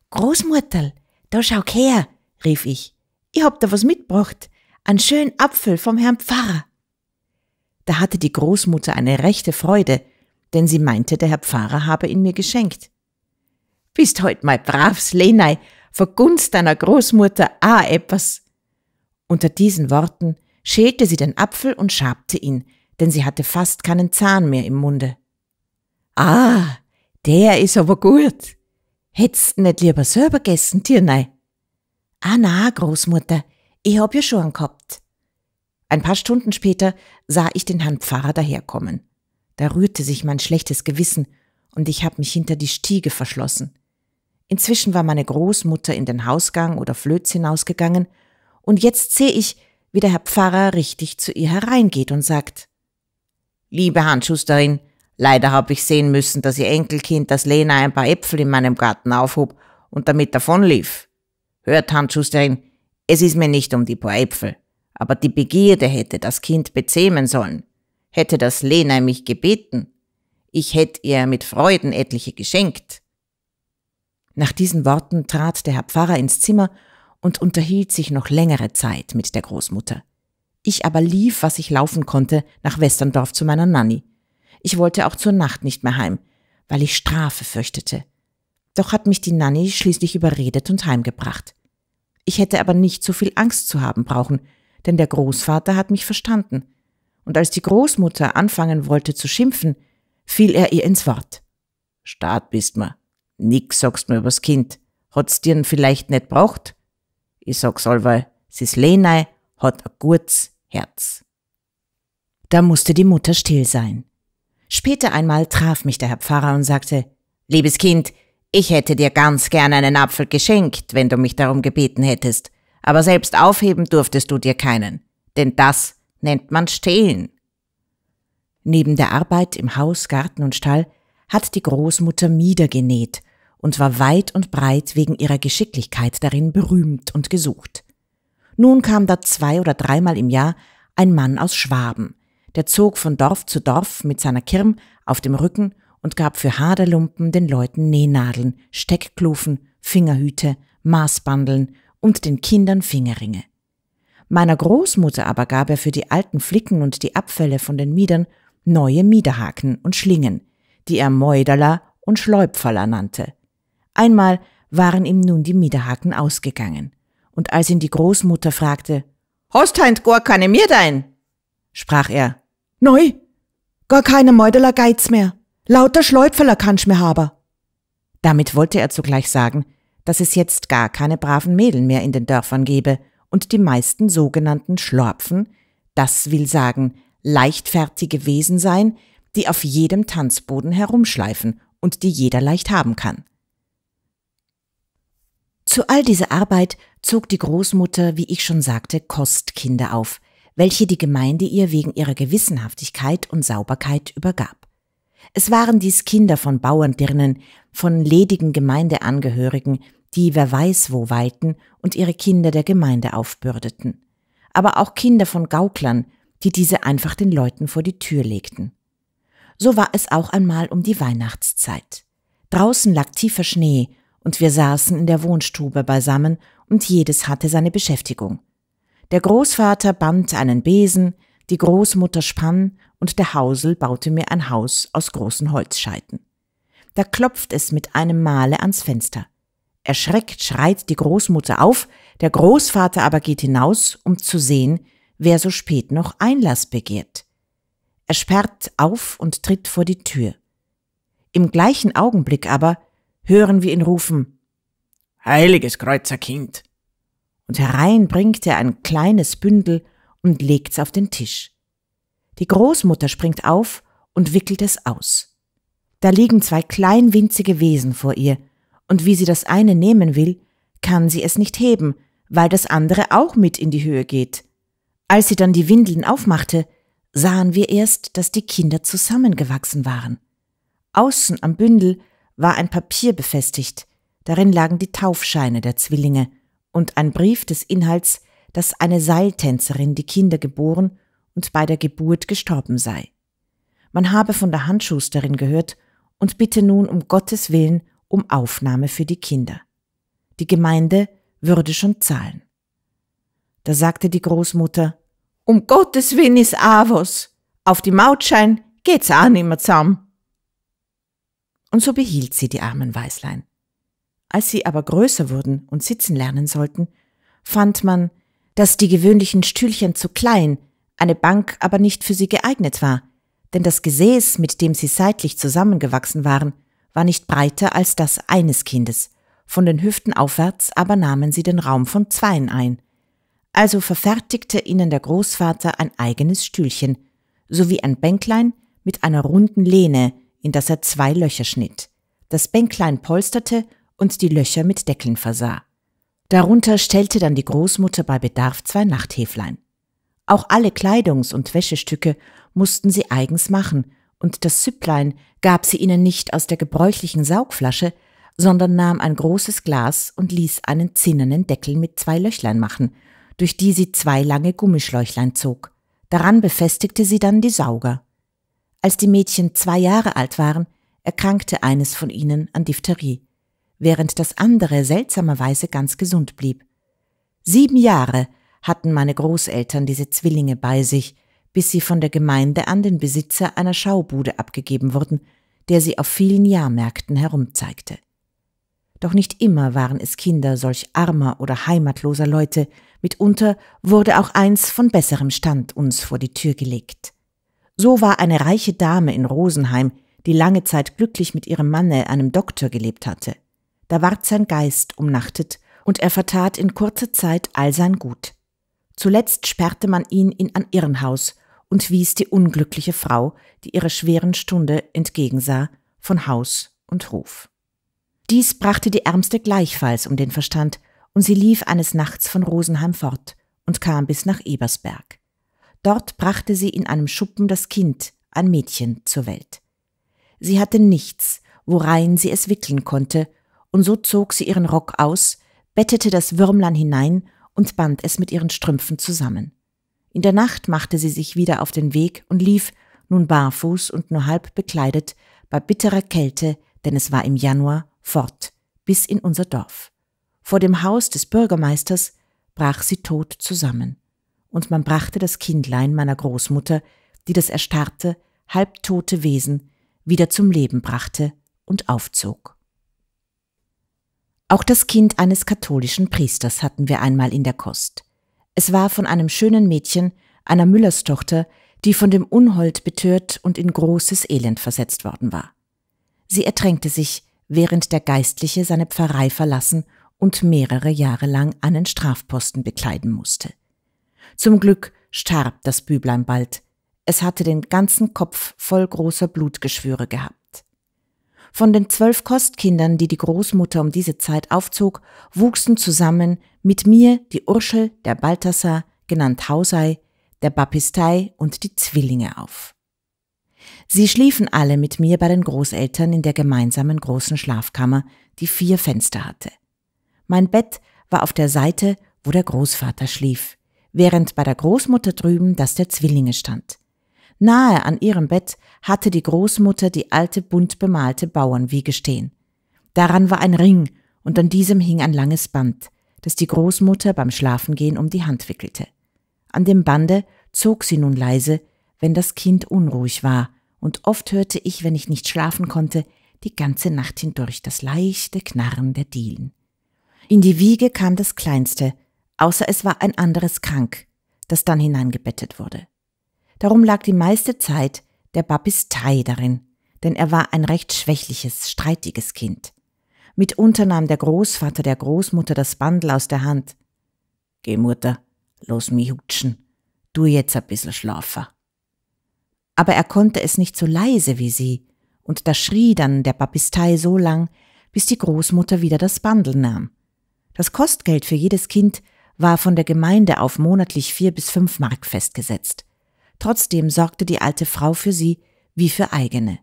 Großmutterl, da schau her, rief ich. Ich hab da was mitgebracht. An schönen Apfel vom Herrn Pfarrer. Da hatte die Großmutter eine rechte Freude, denn sie meinte, der Herr Pfarrer habe ihn mir geschenkt. Bist heut mal bravs, Lenei, vergunst deiner Großmutter a etwas. Unter diesen Worten schälte sie den Apfel und schabte ihn, denn sie hatte fast keinen Zahn mehr im Munde. Ah, der is aber gut. Hättst net lieber selber gegessen, Tiernei? Ah na, Großmutter, ich hab ja schon gehabt. Ein paar Stunden später sah ich den Herrn Pfarrer daherkommen. Da rührte sich mein schlechtes Gewissen und ich hab mich hinter die Stiege verschlossen. Inzwischen war meine Großmutter in den Hausgang oder Flöz hinausgegangen und jetzt sehe ich, wie der Herr Pfarrer richtig zu ihr hereingeht und sagt, Liebe Handschusterin, leider hab ich sehen müssen, dass ihr Enkelkind das Lena ein paar Äpfel in meinem Garten aufhob und damit davonlief. Hört, Handschusterin, es ist mir nicht um die paar Äpfel, aber die Begierde hätte das Kind bezähmen sollen. Hätte das Lena mich gebeten, ich hätte ihr mit Freuden etliche geschenkt. Nach diesen Worten trat der Herr Pfarrer ins Zimmer und unterhielt sich noch längere Zeit mit der Großmutter. Ich aber lief, was ich laufen konnte, nach Westerndorf zu meiner Nanny. Ich wollte auch zur Nacht nicht mehr heim, weil ich Strafe fürchtete. Doch hat mich die Nanny schließlich überredet und heimgebracht. Ich hätte aber nicht so viel Angst zu haben brauchen, denn der Großvater hat mich verstanden. Und als die Großmutter anfangen wollte zu schimpfen, fiel er ihr ins Wort. Staat bist ma. Nix sagst mir übers Kind. Hat's dir'n vielleicht nicht braucht? Ich sag's allweil, sis Lenei hat a gutes Herz. Da musste die Mutter still sein. Später einmal traf mich der Herr Pfarrer und sagte, Liebes Kind, ich hätte dir ganz gern einen Apfel geschenkt, wenn du mich darum gebeten hättest, aber selbst aufheben durftest du dir keinen, denn das nennt man Stehlen. Neben der Arbeit im Haus, Garten und Stall hat die Großmutter Mieder genäht und war weit und breit wegen ihrer Geschicklichkeit darin berühmt und gesucht. Nun kam da zwei oder dreimal im Jahr ein Mann aus Schwaben, der zog von Dorf zu Dorf mit seiner Kirm auf dem Rücken und gab für Haderlumpen den Leuten Nähnadeln, Steckklufen, Fingerhüte, Maßbandeln und den Kindern Fingerringe. Meiner Großmutter aber gab er für die alten Flicken und die Abfälle von den Miedern neue Miederhaken und Schlingen, die er Mäuderler und Schleupferler nannte. Einmal waren ihm nun die Miederhaken ausgegangen, und als ihn die Großmutter fragte, Hast heint gar keine mir dein? sprach er, Neu, gar keine Mäuderler Geiz mehr. Lauter Schleudferler kannst mir haben. Damit wollte er zugleich sagen, dass es jetzt gar keine braven Mädeln mehr in den Dörfern gebe und die meisten sogenannten Schlorpfen, das will sagen leichtfertige Wesen sein, die auf jedem Tanzboden herumschleifen und die jeder leicht haben kann. Zu all dieser Arbeit zog die Großmutter, wie ich schon sagte, Kostkinder auf, welche die Gemeinde ihr wegen ihrer Gewissenhaftigkeit und Sauberkeit übergab. Es waren dies Kinder von Bauerndirnen, von ledigen Gemeindeangehörigen, die wer weiß wo weilten und ihre Kinder der Gemeinde aufbürdeten. Aber auch Kinder von Gauklern, die diese einfach den Leuten vor die Tür legten. So war es auch einmal um die Weihnachtszeit. Draußen lag tiefer Schnee und wir saßen in der Wohnstube beisammen und jedes hatte seine Beschäftigung. Der Großvater band einen Besen, die Großmutter spann und der Hausel baute mir ein Haus aus großen Holzscheiten. Da klopft es mit einem Male ans Fenster. Erschreckt schreit die Großmutter auf, der Großvater aber geht hinaus, um zu sehen, wer so spät noch Einlass begehrt. Er sperrt auf und tritt vor die Tür. Im gleichen Augenblick aber hören wir ihn rufen Heiliges Kreuzerkind. Und herein bringt er ein kleines Bündel und legt's auf den Tisch. Die Großmutter springt auf und wickelt es aus. Da liegen zwei klein winzige Wesen vor ihr, und wie sie das eine nehmen will, kann sie es nicht heben, weil das andere auch mit in die Höhe geht. Als sie dann die Windeln aufmachte, sahen wir erst, dass die Kinder zusammengewachsen waren. Außen am Bündel war ein Papier befestigt, darin lagen die Taufscheine der Zwillinge und ein Brief des Inhalts, dass eine Seiltänzerin die Kinder geboren und bei der Geburt gestorben sei. Man habe von der Handschusterin gehört und bitte nun um Gottes Willen um Aufnahme für die Kinder. Die Gemeinde würde schon zahlen. Da sagte die Großmutter, um Gottes Willen ist Avos, auf die Mautschein geht's auch nimmer zusammen. Und so behielt sie die armen Weißlein. Als sie aber größer wurden und sitzen lernen sollten, fand man, dass die gewöhnlichen Stühlchen zu klein eine Bank aber nicht für sie geeignet war, denn das Gesäß, mit dem sie seitlich zusammengewachsen waren, war nicht breiter als das eines Kindes, von den Hüften aufwärts aber nahmen sie den Raum von zweien ein. Also verfertigte ihnen der Großvater ein eigenes Stühlchen, sowie ein Bänklein mit einer runden Lehne, in das er zwei Löcher schnitt, das Bänklein polsterte und die Löcher mit Deckeln versah. Darunter stellte dann die Großmutter bei Bedarf zwei Nachthäflein. Auch alle Kleidungs- und Wäschestücke mussten sie eigens machen, und das Süpplein gab sie ihnen nicht aus der gebräuchlichen Saugflasche, sondern nahm ein großes Glas und ließ einen zinnernen Deckel mit zwei Löchlein machen, durch die sie zwei lange Gummischläuchlein zog. Daran befestigte sie dann die Sauger. Als die Mädchen zwei Jahre alt waren, erkrankte eines von ihnen an Diphtherie, während das andere seltsamerweise ganz gesund blieb. Sieben Jahre hatten meine Großeltern diese Zwillinge bei sich, bis sie von der Gemeinde an den Besitzer einer Schaubude abgegeben wurden, der sie auf vielen Jahrmärkten herumzeigte. Doch nicht immer waren es Kinder solch armer oder heimatloser Leute, mitunter wurde auch eins von besserem Stand uns vor die Tür gelegt. So war eine reiche Dame in Rosenheim, die lange Zeit glücklich mit ihrem Manne, einem Doktor, gelebt hatte. Da ward sein Geist umnachtet, und er vertat in kurzer Zeit all sein Gut. Zuletzt sperrte man ihn in ein Irrenhaus und wies die unglückliche Frau, die ihrer schweren Stunde entgegensah, von Haus und Hof. Dies brachte die Ärmste gleichfalls um den Verstand, und sie lief eines Nachts von Rosenheim fort und kam bis nach Ebersberg. Dort brachte sie in einem Schuppen das Kind, ein Mädchen, zur Welt. Sie hatte nichts, worein sie es wickeln konnte, und so zog sie ihren Rock aus, bettete das Würmlein hinein und band es mit ihren Strümpfen zusammen. In der Nacht machte sie sich wieder auf den Weg und lief, nun barfuß und nur halb bekleidet, bei bitterer Kälte, denn es war im Januar, fort, bis in unser Dorf. Vor dem Haus des Bürgermeisters brach sie tot zusammen, und man brachte das Kindlein meiner Großmutter, die das erstarrte, halbtote Wesen wieder zum Leben brachte und aufzog. Auch das Kind eines katholischen Priesters hatten wir einmal in der Kost. Es war von einem schönen Mädchen, einer Müllerstochter, die von dem Unhold betört und in großes Elend versetzt worden war. Sie ertränkte sich, während der Geistliche seine Pfarrei verlassen und mehrere Jahre lang einen Strafposten bekleiden musste. Zum Glück starb das Büblein bald. Es hatte den ganzen Kopf voll großer Blutgeschwüre gehabt. Von den zwölf Kostkindern, die die Großmutter um diese Zeit aufzog, wuchsen zusammen mit mir die Urschel, der Balthasar, genannt Hausei, der Baptistei und die Zwillinge auf. Sie schliefen alle mit mir bei den Großeltern in der gemeinsamen großen Schlafkammer, die vier Fenster hatte. Mein Bett war auf der Seite, wo der Großvater schlief, während bei der Großmutter drüben das der Zwillinge stand. Nahe an ihrem Bett hatte die Großmutter die alte bunt bemalte Bauernwiege stehen. Daran war ein Ring und an diesem hing ein langes Band, das die Großmutter beim Schlafengehen um die Hand wickelte. An dem Bande zog sie nun leise, wenn das Kind unruhig war, und oft hörte ich, wenn ich nicht schlafen konnte, die ganze Nacht hindurch das leichte Knarren der Dielen. In die Wiege kam das Kleinste, außer es war ein anderes krank, das dann hineingebettet wurde. Darum lag die meiste Zeit der Baptistei darin, denn er war ein recht schwächliches, streitiges Kind. Mitunter nahm der Großvater der Großmutter das Bandel aus der Hand. Geh, Mutter, los mi hutschen, du jetzt a bissel schlafer. Aber er konnte es nicht so leise wie sie, und da schrie dann der Baptistei so lang, bis die Großmutter wieder das Bandel nahm. Das Kostgeld für jedes Kind war von der Gemeinde auf monatlich vier bis fünf Mark festgesetzt. Trotzdem sorgte die alte Frau für sie wie für eigene.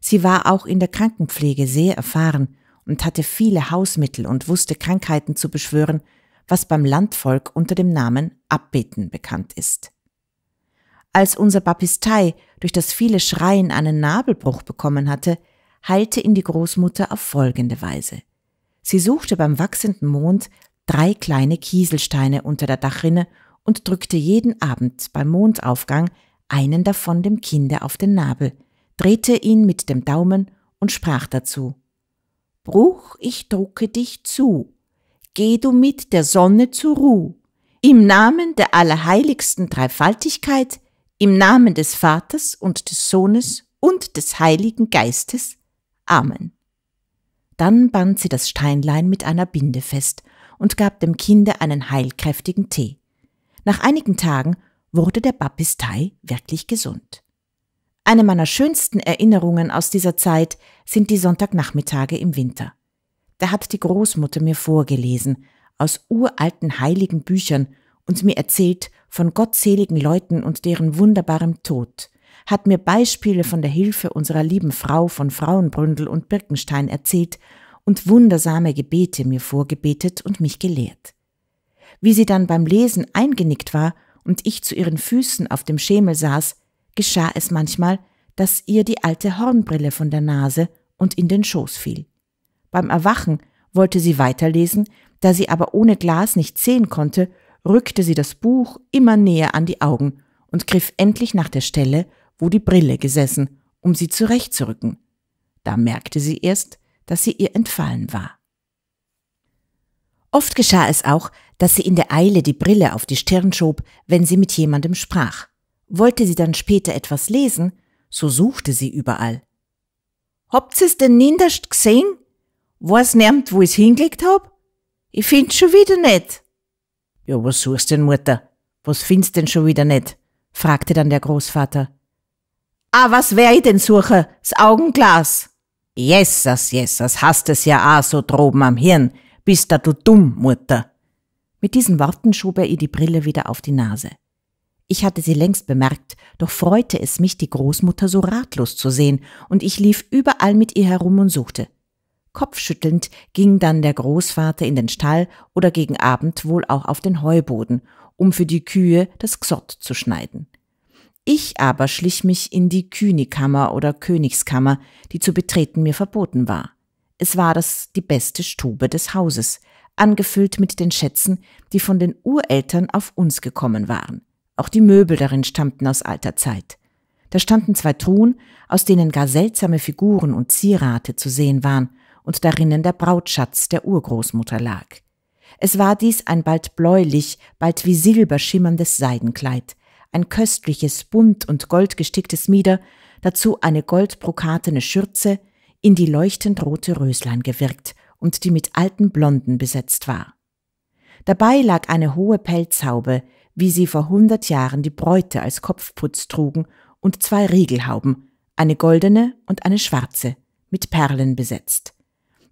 Sie war auch in der Krankenpflege sehr erfahren und hatte viele Hausmittel und wusste Krankheiten zu beschwören, was beim Landvolk unter dem Namen Abbeten bekannt ist. Als unser Bapistei durch das viele Schreien einen Nabelbruch bekommen hatte, heilte ihn die Großmutter auf folgende Weise. Sie suchte beim wachsenden Mond drei kleine Kieselsteine unter der Dachrinne und drückte jeden Abend beim Mondaufgang einen davon dem Kinde auf den Nabel, drehte ihn mit dem Daumen und sprach dazu Bruch, ich drucke dich zu, geh du mit der Sonne zur Ruh. Im Namen der allerheiligsten Dreifaltigkeit, im Namen des Vaters und des Sohnes und des Heiligen Geistes. Amen. Dann band sie das Steinlein mit einer Binde fest und gab dem Kinde einen heilkräftigen Tee. Nach einigen Tagen wurde der Baptistei wirklich gesund. Eine meiner schönsten Erinnerungen aus dieser Zeit sind die Sonntagnachmittage im Winter. Da hat die Großmutter mir vorgelesen aus uralten heiligen Büchern und mir erzählt von gottseligen Leuten und deren wunderbarem Tod, hat mir Beispiele von der Hilfe unserer lieben Frau von Frauenbründel und Birkenstein erzählt und wundersame Gebete mir vorgebetet und mich gelehrt. Wie sie dann beim Lesen eingenickt war und ich zu ihren Füßen auf dem Schemel saß, geschah es manchmal, dass ihr die alte Hornbrille von der Nase und in den Schoß fiel. Beim Erwachen wollte sie weiterlesen, da sie aber ohne Glas nicht sehen konnte, rückte sie das Buch immer näher an die Augen und griff endlich nach der Stelle, wo die Brille gesessen, um sie zurechtzurücken. Da merkte sie erst, dass sie ihr entfallen war. Oft geschah es auch, dass sie in der Eile die Brille auf die Stirn schob, wenn sie mit jemandem sprach. Wollte sie dann später etwas lesen, so suchte sie überall. Habt sie's denn ninderst gesehen? Weiß nirgend, wo ich's hingelegt hab? Ich find's schon wieder nicht. Ja, was suchst denn, Mutter? Was findest denn schon wieder nicht? fragte dann der Großvater. Ah, was wär ich denn suche? Das Augenglas. Jessas, jessas, hast es ja auch so droben am Hirn. Bist da du dumm, Mutter, mit diesen Worten schob er ihr die Brille wieder auf die Nase. Ich hatte sie längst bemerkt, doch freute es mich, die Großmutter so ratlos zu sehen, und ich lief überall mit ihr herum und suchte. Kopfschüttelnd ging dann der Großvater in den Stall oder gegen Abend wohl auch auf den Heuboden, um für die Kühe das Xott zu schneiden. Ich aber schlich mich in die Kühnikammer oder Königskammer, die zu betreten mir verboten war. Es war das die beste Stube des Hauses, angefüllt mit den Schätzen, die von den Ureltern auf uns gekommen waren. Auch die Möbel darin stammten aus alter Zeit. Da standen zwei Truhen, aus denen gar seltsame Figuren und Zierate zu sehen waren, und darinnen der Brautschatz der Urgroßmutter lag. Es war dies ein bald bläulich, bald wie Silber schimmerndes Seidenkleid, ein köstliches, bunt und goldgesticktes Mieder, dazu eine goldbrokatene Schürze, in die leuchtend rote Röslein gewirkt und die mit alten Blonden besetzt war. Dabei lag eine hohe Pelzhaube, wie sie vor hundert Jahren die Bräute als Kopfputz trugen, und zwei Riegelhauben, eine goldene und eine schwarze, mit Perlen besetzt.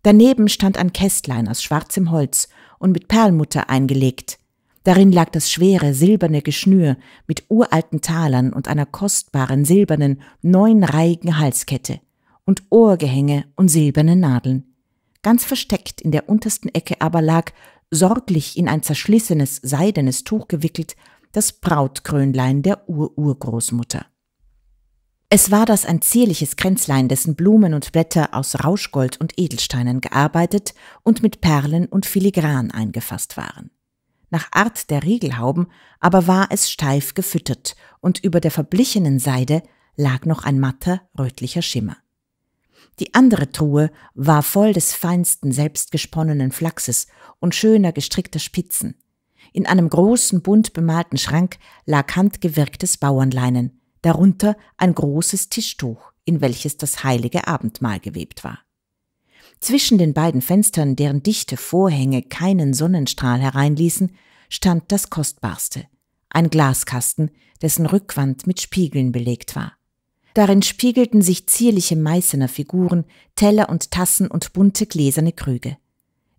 Daneben stand ein Kästlein aus schwarzem Holz und mit Perlmutter eingelegt. Darin lag das schwere silberne Geschnür mit uralten Talern und einer kostbaren silbernen, neunreihigen Halskette und Ohrgehänge und silberne Nadeln. Ganz versteckt in der untersten Ecke aber lag, sorglich in ein zerschlissenes, seidenes Tuch gewickelt, das Brautkrönlein der Ururgroßmutter. Es war das ein zierliches Kränzlein, dessen Blumen und Blätter aus Rauschgold und Edelsteinen gearbeitet und mit Perlen und Filigran eingefasst waren. Nach Art der Riegelhauben aber war es steif gefüttert und über der verblichenen Seide lag noch ein matter rötlicher Schimmer. Die andere Truhe war voll des feinsten selbstgesponnenen Flachses und schöner gestrickter Spitzen. In einem großen, bunt bemalten Schrank lag handgewirktes Bauernleinen, darunter ein großes Tischtuch, in welches das heilige Abendmahl gewebt war. Zwischen den beiden Fenstern, deren dichte Vorhänge keinen Sonnenstrahl hereinließen, stand das Kostbarste, ein Glaskasten, dessen Rückwand mit Spiegeln belegt war. Darin spiegelten sich zierliche Meißener Figuren, Teller und Tassen und bunte gläserne Krüge.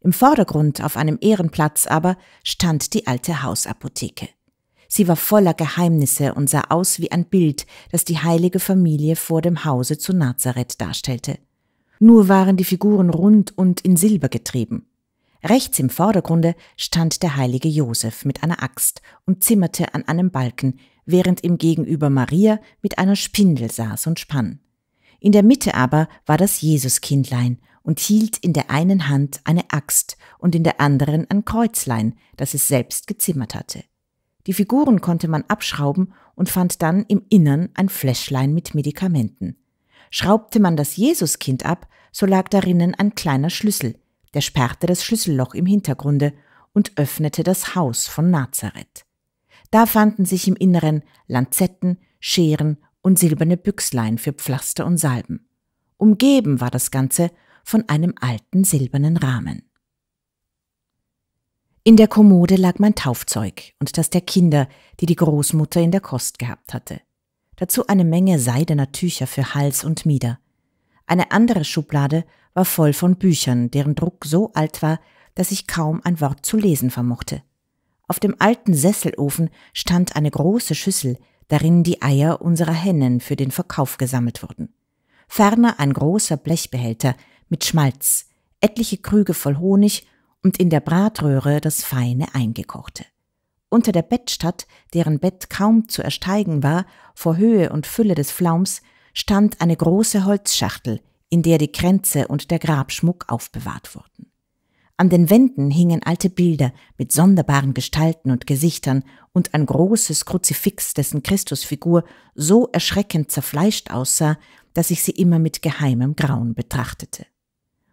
Im Vordergrund auf einem Ehrenplatz aber stand die alte Hausapotheke. Sie war voller Geheimnisse und sah aus wie ein Bild, das die heilige Familie vor dem Hause zu Nazareth darstellte. Nur waren die Figuren rund und in Silber getrieben. Rechts im Vordergrunde stand der heilige Josef mit einer Axt und zimmerte an einem Balken, während im gegenüber Maria mit einer Spindel saß und spann. In der Mitte aber war das Jesuskindlein und hielt in der einen Hand eine Axt und in der anderen ein Kreuzlein, das es selbst gezimmert hatte. Die Figuren konnte man abschrauben und fand dann im Innern ein Fläschlein mit Medikamenten. Schraubte man das Jesuskind ab, so lag darinnen ein kleiner Schlüssel, der sperrte das Schlüsselloch im Hintergrunde und öffnete das Haus von Nazareth. Da fanden sich im Inneren Lanzetten, Scheren und silberne Büchslein für Pflaster und Salben. Umgeben war das Ganze von einem alten silbernen Rahmen. In der Kommode lag mein Taufzeug und das der Kinder, die die Großmutter in der Kost gehabt hatte. Dazu eine Menge seidener Tücher für Hals und Mieder. Eine andere Schublade war voll von Büchern, deren Druck so alt war, dass ich kaum ein Wort zu lesen vermochte. Auf dem alten Sesselofen stand eine große Schüssel, darin die Eier unserer Hennen für den Verkauf gesammelt wurden. Ferner ein großer Blechbehälter mit Schmalz, etliche Krüge voll Honig und in der Bratröhre das feine Eingekochte. Unter der Bettstatt, deren Bett kaum zu ersteigen war, vor Höhe und Fülle des Flaums, stand eine große Holzschachtel, in der die Kränze und der Grabschmuck aufbewahrt wurden. An den Wänden hingen alte Bilder mit sonderbaren Gestalten und Gesichtern und ein großes Kruzifix, dessen Christusfigur so erschreckend zerfleischt aussah, dass ich sie immer mit geheimem Grauen betrachtete.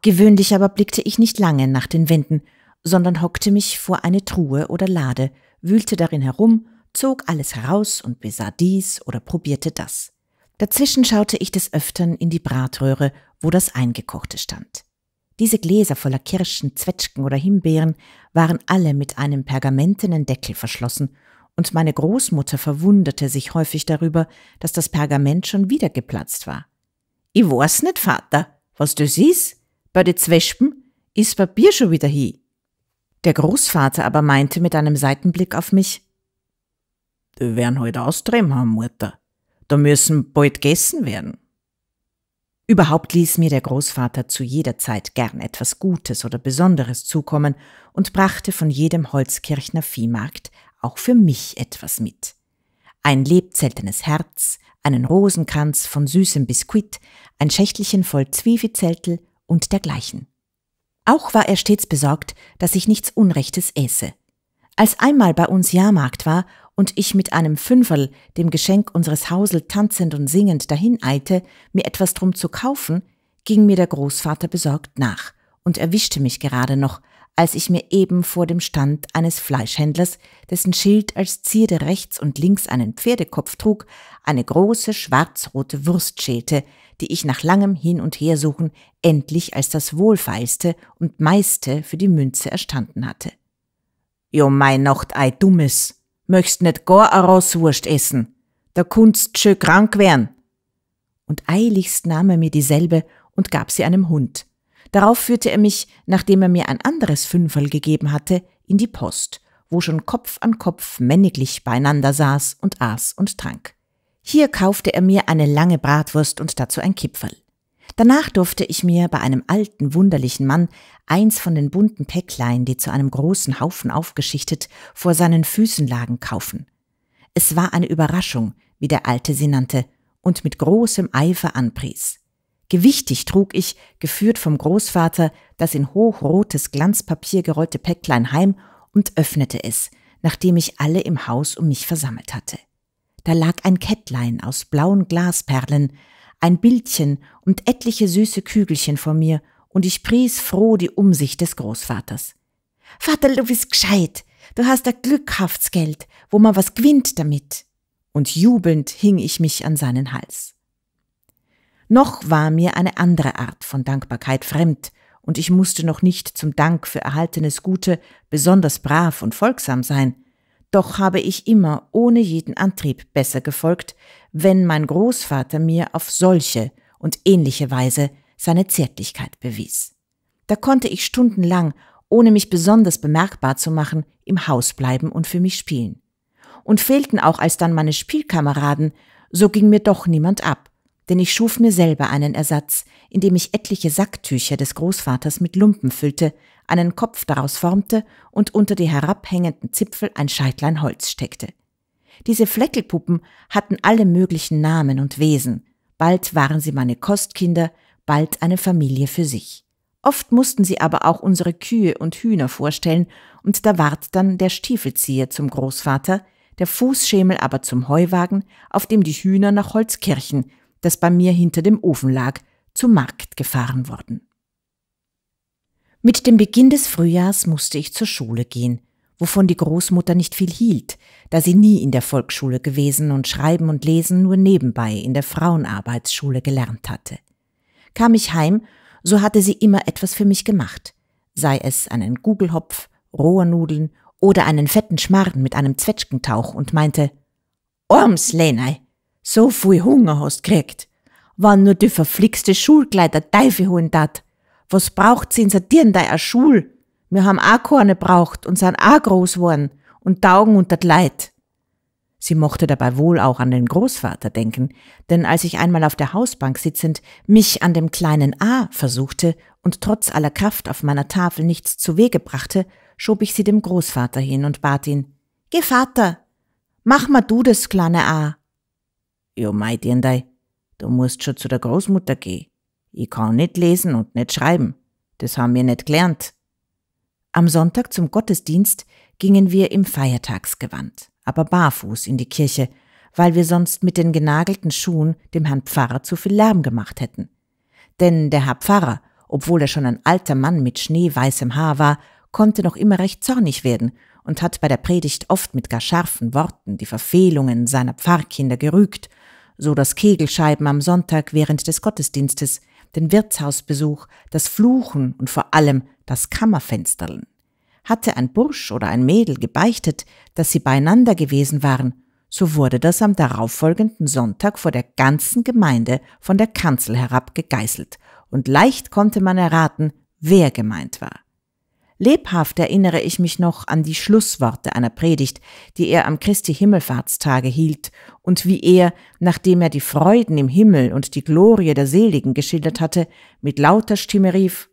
Gewöhnlich aber blickte ich nicht lange nach den Wänden, sondern hockte mich vor eine Truhe oder Lade, wühlte darin herum, zog alles heraus und besah dies oder probierte das. Dazwischen schaute ich des Öftern in die Bratröhre, wo das Eingekochte stand. Diese Gläser voller Kirschen, Zwetschgen oder Himbeeren waren alle mit einem pergamentenen Deckel verschlossen, und meine Großmutter verwunderte sich häufig darüber, dass das Pergament schon wieder geplatzt war. Ich weiß nicht, Vater, was das ist. Bei den Zwespen ist Papier schon wieder hi. Der Großvater aber meinte mit einem Seitenblick auf mich, Die werden heute halt Austrem haben, Mutter. Da müssen bald gegessen werden. Überhaupt ließ mir der Großvater zu jeder Zeit gern etwas Gutes oder Besonderes zukommen und brachte von jedem Holzkirchner Viehmarkt auch für mich etwas mit. Ein lebzeltenes Herz, einen Rosenkranz von süßem Biskuit, ein Schächtelchen voll Zwiebelzeltel und dergleichen. Auch war er stets besorgt, dass ich nichts Unrechtes esse. Als einmal bei uns Jahrmarkt war und ich mit einem Fünferl, dem Geschenk unseres Hausel tanzend und singend dahin mir etwas drum zu kaufen, ging mir der Großvater besorgt nach und erwischte mich gerade noch, als ich mir eben vor dem Stand eines Fleischhändlers, dessen Schild als Zierde rechts und links einen Pferdekopf trug, eine große schwarzrote Wurst schälte, die ich nach langem Hin und Hersuchen endlich als das wohlfeilste und meiste für die Münze erstanden hatte. Jo mein Nocht ei dummes, möchtst net gar a Rosswurst essen. Da kunst schön krank werden. Und eiligst nahm er mir dieselbe und gab sie einem Hund. Darauf führte er mich, nachdem er mir ein anderes Fünferl gegeben hatte, in die Post, wo schon Kopf an Kopf männiglich beieinander saß und aß und trank. Hier kaufte er mir eine lange Bratwurst und dazu ein Kipferl. Danach durfte ich mir bei einem alten, wunderlichen Mann eins von den bunten Päcklein, die zu einem großen Haufen aufgeschichtet vor seinen Füßen lagen, kaufen. Es war eine Überraschung, wie der Alte sie nannte, und mit großem Eifer anpries. Gewichtig trug ich, geführt vom Großvater, das in hochrotes Glanzpapier gerollte Päcklein heim und öffnete es, nachdem ich alle im Haus um mich versammelt hatte. Da lag ein Kettlein aus blauen Glasperlen, ein Bildchen und etliche süße Kügelchen vor mir, und ich pries froh die Umsicht des Großvaters. Vater, du bist gescheit. Du hast ein Glückhaftsgeld, wo man was gewinnt damit. Und jubelnd hing ich mich an seinen Hals. Noch war mir eine andere Art von Dankbarkeit fremd, und ich musste noch nicht zum Dank für erhaltenes Gute besonders brav und folgsam sein, doch habe ich immer ohne jeden Antrieb besser gefolgt, wenn mein Großvater mir auf solche und ähnliche Weise seine Zärtlichkeit bewies. Da konnte ich stundenlang, ohne mich besonders bemerkbar zu machen, im Haus bleiben und für mich spielen. Und fehlten auch als dann meine Spielkameraden, so ging mir doch niemand ab, denn ich schuf mir selber einen Ersatz, indem ich etliche Sacktücher des Großvaters mit Lumpen füllte, einen Kopf daraus formte und unter die herabhängenden Zipfel ein Scheitlein Holz steckte. Diese Fleckelpuppen hatten alle möglichen Namen und Wesen. Bald waren sie meine Kostkinder, bald eine Familie für sich. Oft mussten sie aber auch unsere Kühe und Hühner vorstellen, und da ward dann der Stiefelzieher zum Großvater, der Fußschemel aber zum Heuwagen, auf dem die Hühner nach Holzkirchen, das bei mir hinter dem Ofen lag, zum Markt gefahren worden. Mit dem Beginn des Frühjahrs musste ich zur Schule gehen wovon die Großmutter nicht viel hielt, da sie nie in der Volksschule gewesen und Schreiben und Lesen nur nebenbei in der Frauenarbeitsschule gelernt hatte. Kam ich heim, so hatte sie immer etwas für mich gemacht, sei es einen Gugelhopf, Rohrnudeln oder einen fetten Schmarren mit einem Zwetschgentauch und meinte, Orms, Lenei, so viel Hunger hast kriegt. Wann nur die verflixte Schulkleider Teife holen dat. Was braucht's in Satiren da a Schul? Wir haben auch keine braucht und sind auch groß worden und taugen unter Leid. Sie mochte dabei wohl auch an den Großvater denken, denn als ich einmal auf der Hausbank sitzend mich an dem kleinen A versuchte und trotz aller Kraft auf meiner Tafel nichts zu Wege brachte, schob ich sie dem Großvater hin und bat ihn, Geh Vater, mach mal du das kleine A. Jo mei Dirndei, du musst schon zu der Großmutter gehen. Ich kann nicht lesen und nicht schreiben. Das haben wir nicht gelernt. Am Sonntag zum Gottesdienst gingen wir im Feiertagsgewand, aber barfuß in die Kirche, weil wir sonst mit den genagelten Schuhen dem Herrn Pfarrer zu viel Lärm gemacht hätten. Denn der Herr Pfarrer, obwohl er schon ein alter Mann mit schneeweißem Haar war, konnte noch immer recht zornig werden und hat bei der Predigt oft mit gar scharfen Worten die Verfehlungen seiner Pfarrkinder gerügt, so dass Kegelscheiben am Sonntag während des Gottesdienstes den Wirtshausbesuch, das Fluchen und vor allem das Kammerfensterln. Hatte ein Bursch oder ein Mädel gebeichtet, dass sie beieinander gewesen waren, so wurde das am darauffolgenden Sonntag vor der ganzen Gemeinde von der Kanzel herab gegeißelt, und leicht konnte man erraten, wer gemeint war. Lebhaft erinnere ich mich noch an die Schlussworte einer Predigt, die er am Christi Himmelfahrtstage hielt und wie er, nachdem er die Freuden im Himmel und die Glorie der Seligen geschildert hatte, mit lauter Stimme rief,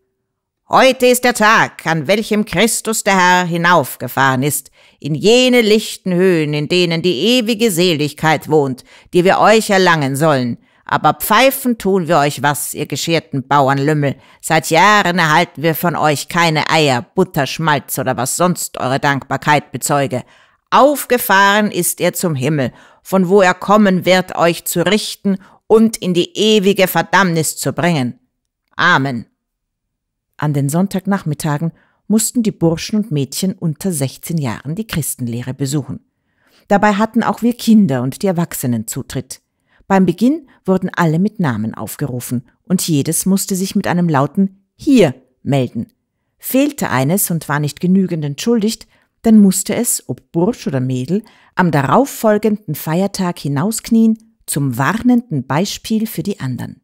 Heute ist der Tag, an welchem Christus der Herr hinaufgefahren ist, in jene lichten Höhen, in denen die ewige Seligkeit wohnt, die wir euch erlangen sollen aber pfeifen tun wir euch was, ihr gescherten Bauernlümmel. Seit Jahren erhalten wir von euch keine Eier, Butter, Schmalz oder was sonst eure Dankbarkeit bezeuge. Aufgefahren ist er zum Himmel, von wo er kommen wird, euch zu richten und in die ewige Verdammnis zu bringen. Amen. An den Sonntagnachmittagen mussten die Burschen und Mädchen unter 16 Jahren die Christenlehre besuchen. Dabei hatten auch wir Kinder und die Erwachsenen Zutritt. Beim Beginn wurden alle mit Namen aufgerufen und jedes musste sich mit einem lauten Hier melden. Fehlte eines und war nicht genügend entschuldigt, dann musste es, ob Bursch oder Mädel, am darauffolgenden Feiertag hinausknien zum warnenden Beispiel für die anderen.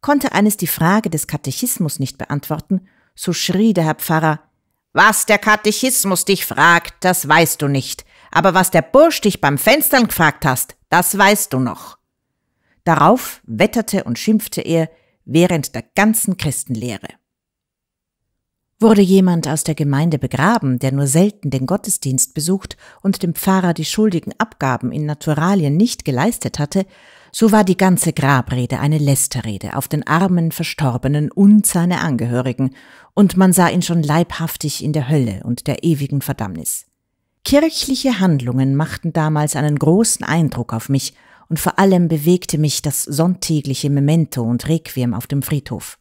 Konnte eines die Frage des Katechismus nicht beantworten, so schrie der Herr Pfarrer Was der Katechismus dich fragt, das weißt du nicht, aber was der Bursch dich beim Fenstern gefragt hast, das weißt du noch. Darauf wetterte und schimpfte er während der ganzen Christenlehre. Wurde jemand aus der Gemeinde begraben, der nur selten den Gottesdienst besucht und dem Pfarrer die schuldigen Abgaben in Naturalien nicht geleistet hatte, so war die ganze Grabrede eine Lästerrede auf den armen Verstorbenen und seine Angehörigen, und man sah ihn schon leibhaftig in der Hölle und der ewigen Verdammnis. Kirchliche Handlungen machten damals einen großen Eindruck auf mich und vor allem bewegte mich das sonntägliche Memento und Requiem auf dem Friedhof.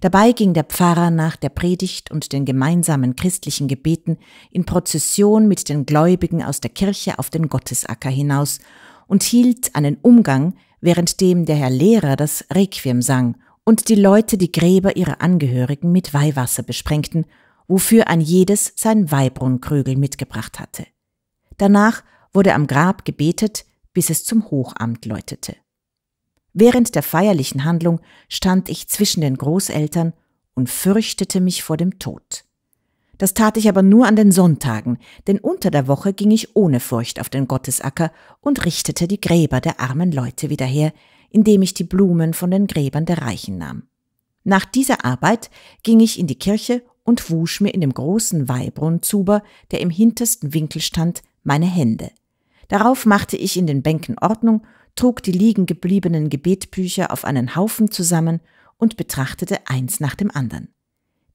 Dabei ging der Pfarrer nach der Predigt und den gemeinsamen christlichen Gebeten in Prozession mit den Gläubigen aus der Kirche auf den Gottesacker hinaus und hielt einen Umgang, währenddem der Herr Lehrer das Requiem sang und die Leute die Gräber ihrer Angehörigen mit Weihwasser besprengten, wofür ein jedes sein Weibrunkrügel mitgebracht hatte. Danach wurde am Grab gebetet, bis es zum Hochamt läutete. Während der feierlichen Handlung stand ich zwischen den Großeltern und fürchtete mich vor dem Tod. Das tat ich aber nur an den Sonntagen, denn unter der Woche ging ich ohne Furcht auf den Gottesacker und richtete die Gräber der armen Leute wieder her, indem ich die Blumen von den Gräbern der Reichen nahm. Nach dieser Arbeit ging ich in die Kirche und wusch mir in dem großen Weihbrunnzuber, der im hintersten Winkel stand, meine Hände. Darauf machte ich in den Bänken Ordnung, trug die liegen gebliebenen Gebetbücher auf einen Haufen zusammen und betrachtete eins nach dem anderen.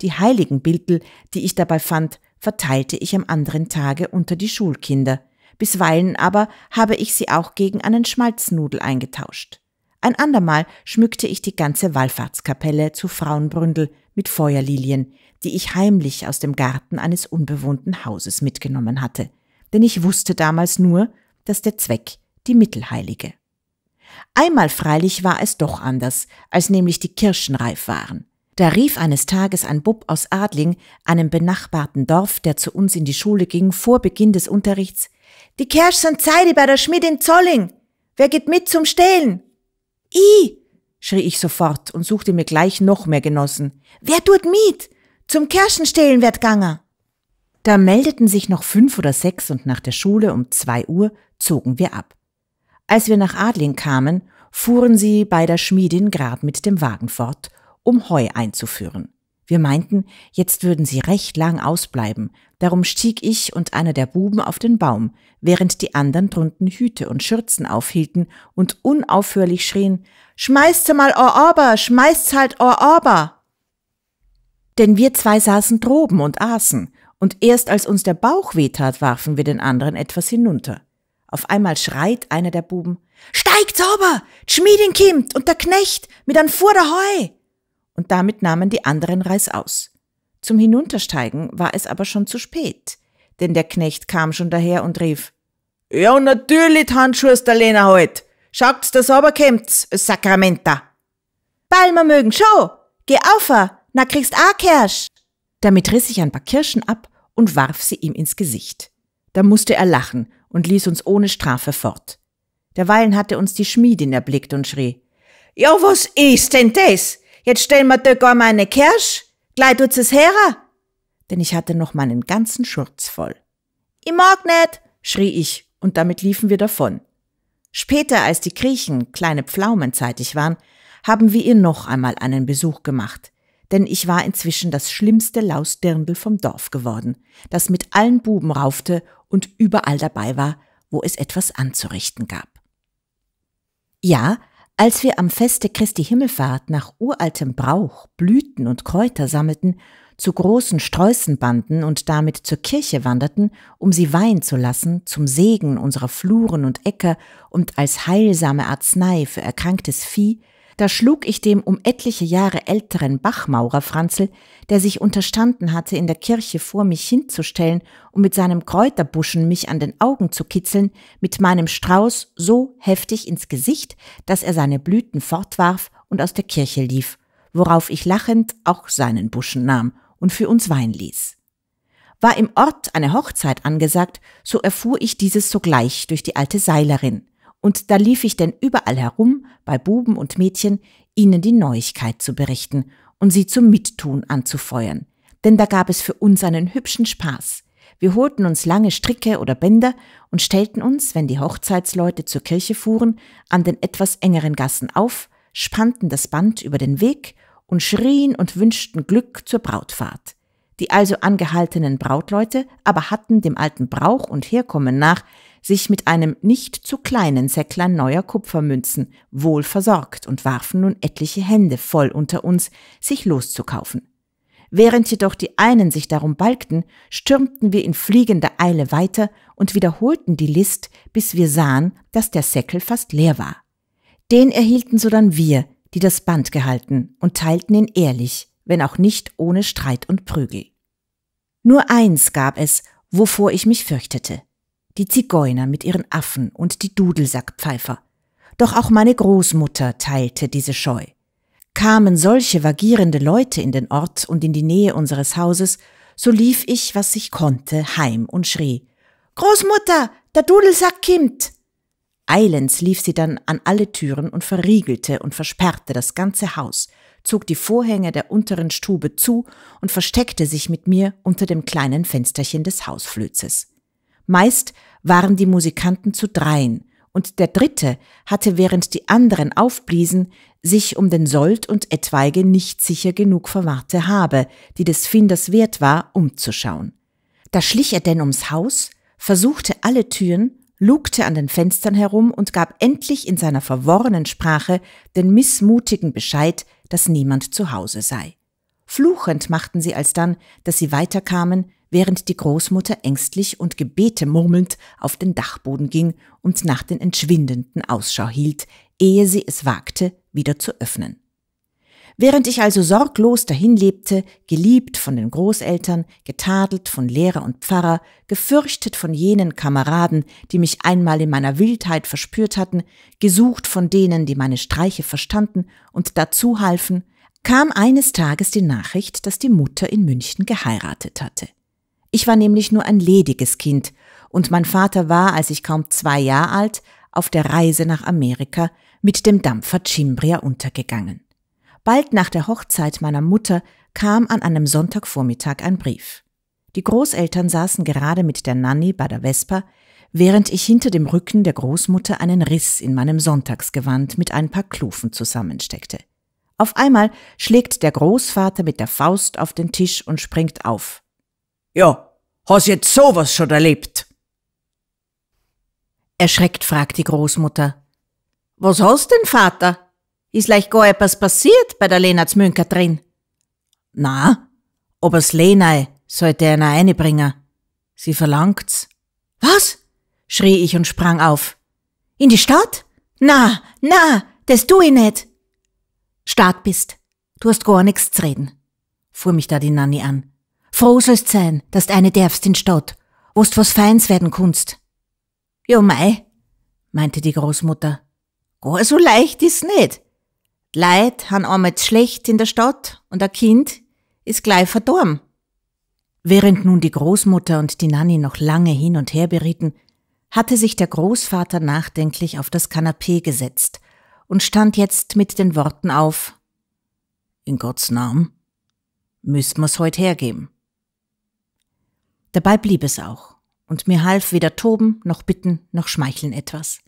Die heiligen Bildel, die ich dabei fand, verteilte ich am anderen Tage unter die Schulkinder, bisweilen aber habe ich sie auch gegen einen Schmalznudel eingetauscht. Ein andermal schmückte ich die ganze Wallfahrtskapelle zu Frauenbründel mit Feuerlilien, die ich heimlich aus dem Garten eines unbewohnten Hauses mitgenommen hatte. Denn ich wusste damals nur, dass der Zweck die Mittel heilige. Einmal freilich war es doch anders, als nämlich die Kirschen reif waren. Da rief eines Tages ein Bub aus Adling, einem benachbarten Dorf, der zu uns in die Schule ging, vor Beginn des Unterrichts, die Kirschen Zeide bei der Schmied in Zolling! Wer geht mit zum Stehlen? I! schrie ich sofort und suchte mir gleich noch mehr Genossen. Wer tut mit? Zum Kirschenstehlen wird ganger! Da meldeten sich noch fünf oder sechs und nach der Schule um zwei Uhr zogen wir ab. Als wir nach Adling kamen, fuhren sie bei der Schmiedin grad mit dem Wagen fort, um Heu einzuführen. Wir meinten, jetzt würden sie recht lang ausbleiben, darum stieg ich und einer der Buben auf den Baum, während die anderen drunten Hüte und Schürzen aufhielten und unaufhörlich schrien, Schmeißt's mal or ober, schmeißt halt or ober! Denn wir zwei saßen droben und aßen, und erst als uns der Bauch wehtat, warfen wir den anderen etwas hinunter. Auf einmal schreit einer der Buben, Steigt sauber! Schmiedin kimmt und der Knecht mit an Fuhr der Heu! Und damit nahmen die anderen Reis aus. Zum Hinuntersteigen war es aber schon zu spät, denn der Knecht kam schon daher und rief, Ja, natürlich, Handschuhe der Lena heut! Schaut's, dass sauber kämmt's, Sakramenta! Palmer mögen schon! Geh auf, na kriegst a Kirsch! Damit riss ich ein paar Kirschen ab und warf sie ihm ins Gesicht. Da musste er lachen und ließ uns ohne Strafe fort. Derweilen hatte uns die Schmiedin erblickt und schrie, Ja, was ist denn das? Jetzt stellen wir doch gar meine Kirsch? Gleich tut's es herer? Denn ich hatte noch meinen ganzen Schurz voll. Ich mag nicht, schrie ich, und damit liefen wir davon. Später, als die Griechen kleine Pflaumen zeitig waren, haben wir ihr noch einmal einen Besuch gemacht denn ich war inzwischen das schlimmste Lausdirndl vom Dorf geworden, das mit allen Buben raufte und überall dabei war, wo es etwas anzurichten gab. Ja, als wir am Feste Christi Himmelfahrt nach uraltem Brauch Blüten und Kräuter sammelten, zu großen Sträußen banden und damit zur Kirche wanderten, um sie weihen zu lassen, zum Segen unserer Fluren und Äcker und als heilsame Arznei für erkranktes Vieh, da schlug ich dem um etliche Jahre älteren Bachmaurer Franzl, der sich unterstanden hatte, in der Kirche vor mich hinzustellen und um mit seinem Kräuterbuschen mich an den Augen zu kitzeln, mit meinem Strauß so heftig ins Gesicht, dass er seine Blüten fortwarf und aus der Kirche lief, worauf ich lachend auch seinen Buschen nahm und für uns Wein ließ. War im Ort eine Hochzeit angesagt, so erfuhr ich dieses sogleich durch die alte Seilerin – und da lief ich denn überall herum, bei Buben und Mädchen, ihnen die Neuigkeit zu berichten und sie zum Mittun anzufeuern. Denn da gab es für uns einen hübschen Spaß. Wir holten uns lange Stricke oder Bänder und stellten uns, wenn die Hochzeitsleute zur Kirche fuhren, an den etwas engeren Gassen auf, spannten das Band über den Weg und schrien und wünschten Glück zur Brautfahrt. Die also angehaltenen Brautleute aber hatten dem alten Brauch und Herkommen nach sich mit einem nicht zu kleinen Säcklein neuer Kupfermünzen wohl versorgt und warfen nun etliche Hände voll unter uns, sich loszukaufen. Während jedoch die einen sich darum balgten, stürmten wir in fliegender Eile weiter und wiederholten die List, bis wir sahen, dass der Säckel fast leer war. Den erhielten sodann wir, die das Band gehalten, und teilten ihn ehrlich, wenn auch nicht ohne Streit und Prügel. Nur eins gab es, wovor ich mich fürchtete die Zigeuner mit ihren Affen und die Dudelsackpfeifer. Doch auch meine Großmutter teilte diese Scheu. Kamen solche vagierende Leute in den Ort und in die Nähe unseres Hauses, so lief ich, was ich konnte, heim und schrie Großmutter, der Dudelsack kimmt. Eilends lief sie dann an alle Türen und verriegelte und versperrte das ganze Haus, zog die Vorhänge der unteren Stube zu und versteckte sich mit mir unter dem kleinen Fensterchen des Hausflözes. Meist waren die Musikanten zu dreien, und der dritte hatte, während die anderen aufbliesen, sich um den Sold und etwaige nicht sicher genug verwahrte Habe, die des Finders wert war, umzuschauen. Da schlich er denn ums Haus, versuchte alle Türen, lugte an den Fenstern herum und gab endlich in seiner verworrenen Sprache den missmutigen Bescheid, dass niemand zu Hause sei. Fluchend machten sie alsdann, dass sie weiterkamen, während die Großmutter ängstlich und Gebete murmelnd auf den Dachboden ging und nach den Entschwindenden Ausschau hielt, ehe sie es wagte, wieder zu öffnen. Während ich also sorglos dahinlebte, geliebt von den Großeltern, getadelt von Lehrer und Pfarrer, gefürchtet von jenen Kameraden, die mich einmal in meiner Wildheit verspürt hatten, gesucht von denen, die meine Streiche verstanden und dazu halfen, kam eines Tages die Nachricht, dass die Mutter in München geheiratet hatte. Ich war nämlich nur ein lediges Kind und mein Vater war, als ich kaum zwei Jahre alt, auf der Reise nach Amerika mit dem Dampfer Cimbria untergegangen. Bald nach der Hochzeit meiner Mutter kam an einem Sonntagvormittag ein Brief. Die Großeltern saßen gerade mit der Nanny bei der Vespa, während ich hinter dem Rücken der Großmutter einen Riss in meinem Sonntagsgewand mit ein paar Klufen zusammensteckte. Auf einmal schlägt der Großvater mit der Faust auf den Tisch und springt auf. Ja, Hast jetzt sowas schon erlebt? Erschreckt fragt die Großmutter. Was hast denn, Vater? Ist leicht gar etwas passiert bei der Lena Zmünker drin? Na, aber s Lenai sollte einer einbringen. Sie verlangt's. Was? schrie ich und sprang auf. In die Stadt? Na, na, das tu ich nicht. Staat bist. Du hast gar nix zu reden, fuhr mich da die Nanni an. Froh sollst sein, dass eine derfst in Stadt, wost was Feins werden kunst. Jo mei, meinte die Großmutter. Gar so leicht ist nicht. Leid han einmal schlecht in der Stadt und ein Kind ist gleich verdorben. Während nun die Großmutter und die Nanny noch lange hin und her berieten, hatte sich der Großvater nachdenklich auf das Kanapee gesetzt und stand jetzt mit den Worten auf. In Gottes Namen müssen wir's heut hergeben. Dabei blieb es auch, und mir half weder Toben noch Bitten noch Schmeicheln etwas.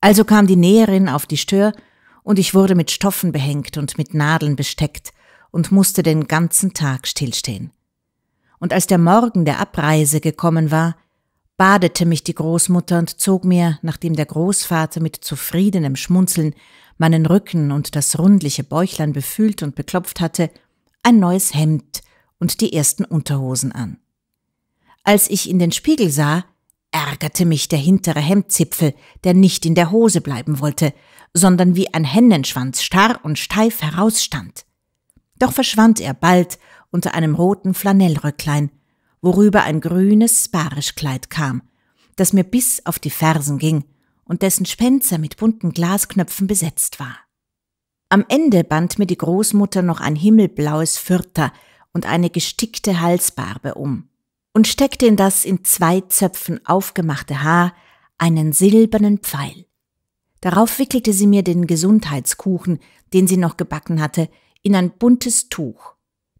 Also kam die Näherin auf die Stör, und ich wurde mit Stoffen behängt und mit Nadeln besteckt und musste den ganzen Tag stillstehen. Und als der Morgen der Abreise gekommen war, badete mich die Großmutter und zog mir, nachdem der Großvater mit zufriedenem Schmunzeln meinen Rücken und das rundliche Bäuchlein befühlt und beklopft hatte, ein neues Hemd und die ersten Unterhosen an. Als ich in den Spiegel sah, ärgerte mich der hintere Hemdzipfel, der nicht in der Hose bleiben wollte, sondern wie ein Hennenschwanz starr und steif herausstand. Doch verschwand er bald unter einem roten Flanellröcklein, worüber ein grünes Sparischkleid kam, das mir bis auf die Fersen ging und dessen Spenzer mit bunten Glasknöpfen besetzt war. Am Ende band mir die Großmutter noch ein himmelblaues Fürter und eine gestickte Halsbarbe um und steckte in das in zwei Zöpfen aufgemachte Haar einen silbernen Pfeil. Darauf wickelte sie mir den Gesundheitskuchen, den sie noch gebacken hatte, in ein buntes Tuch.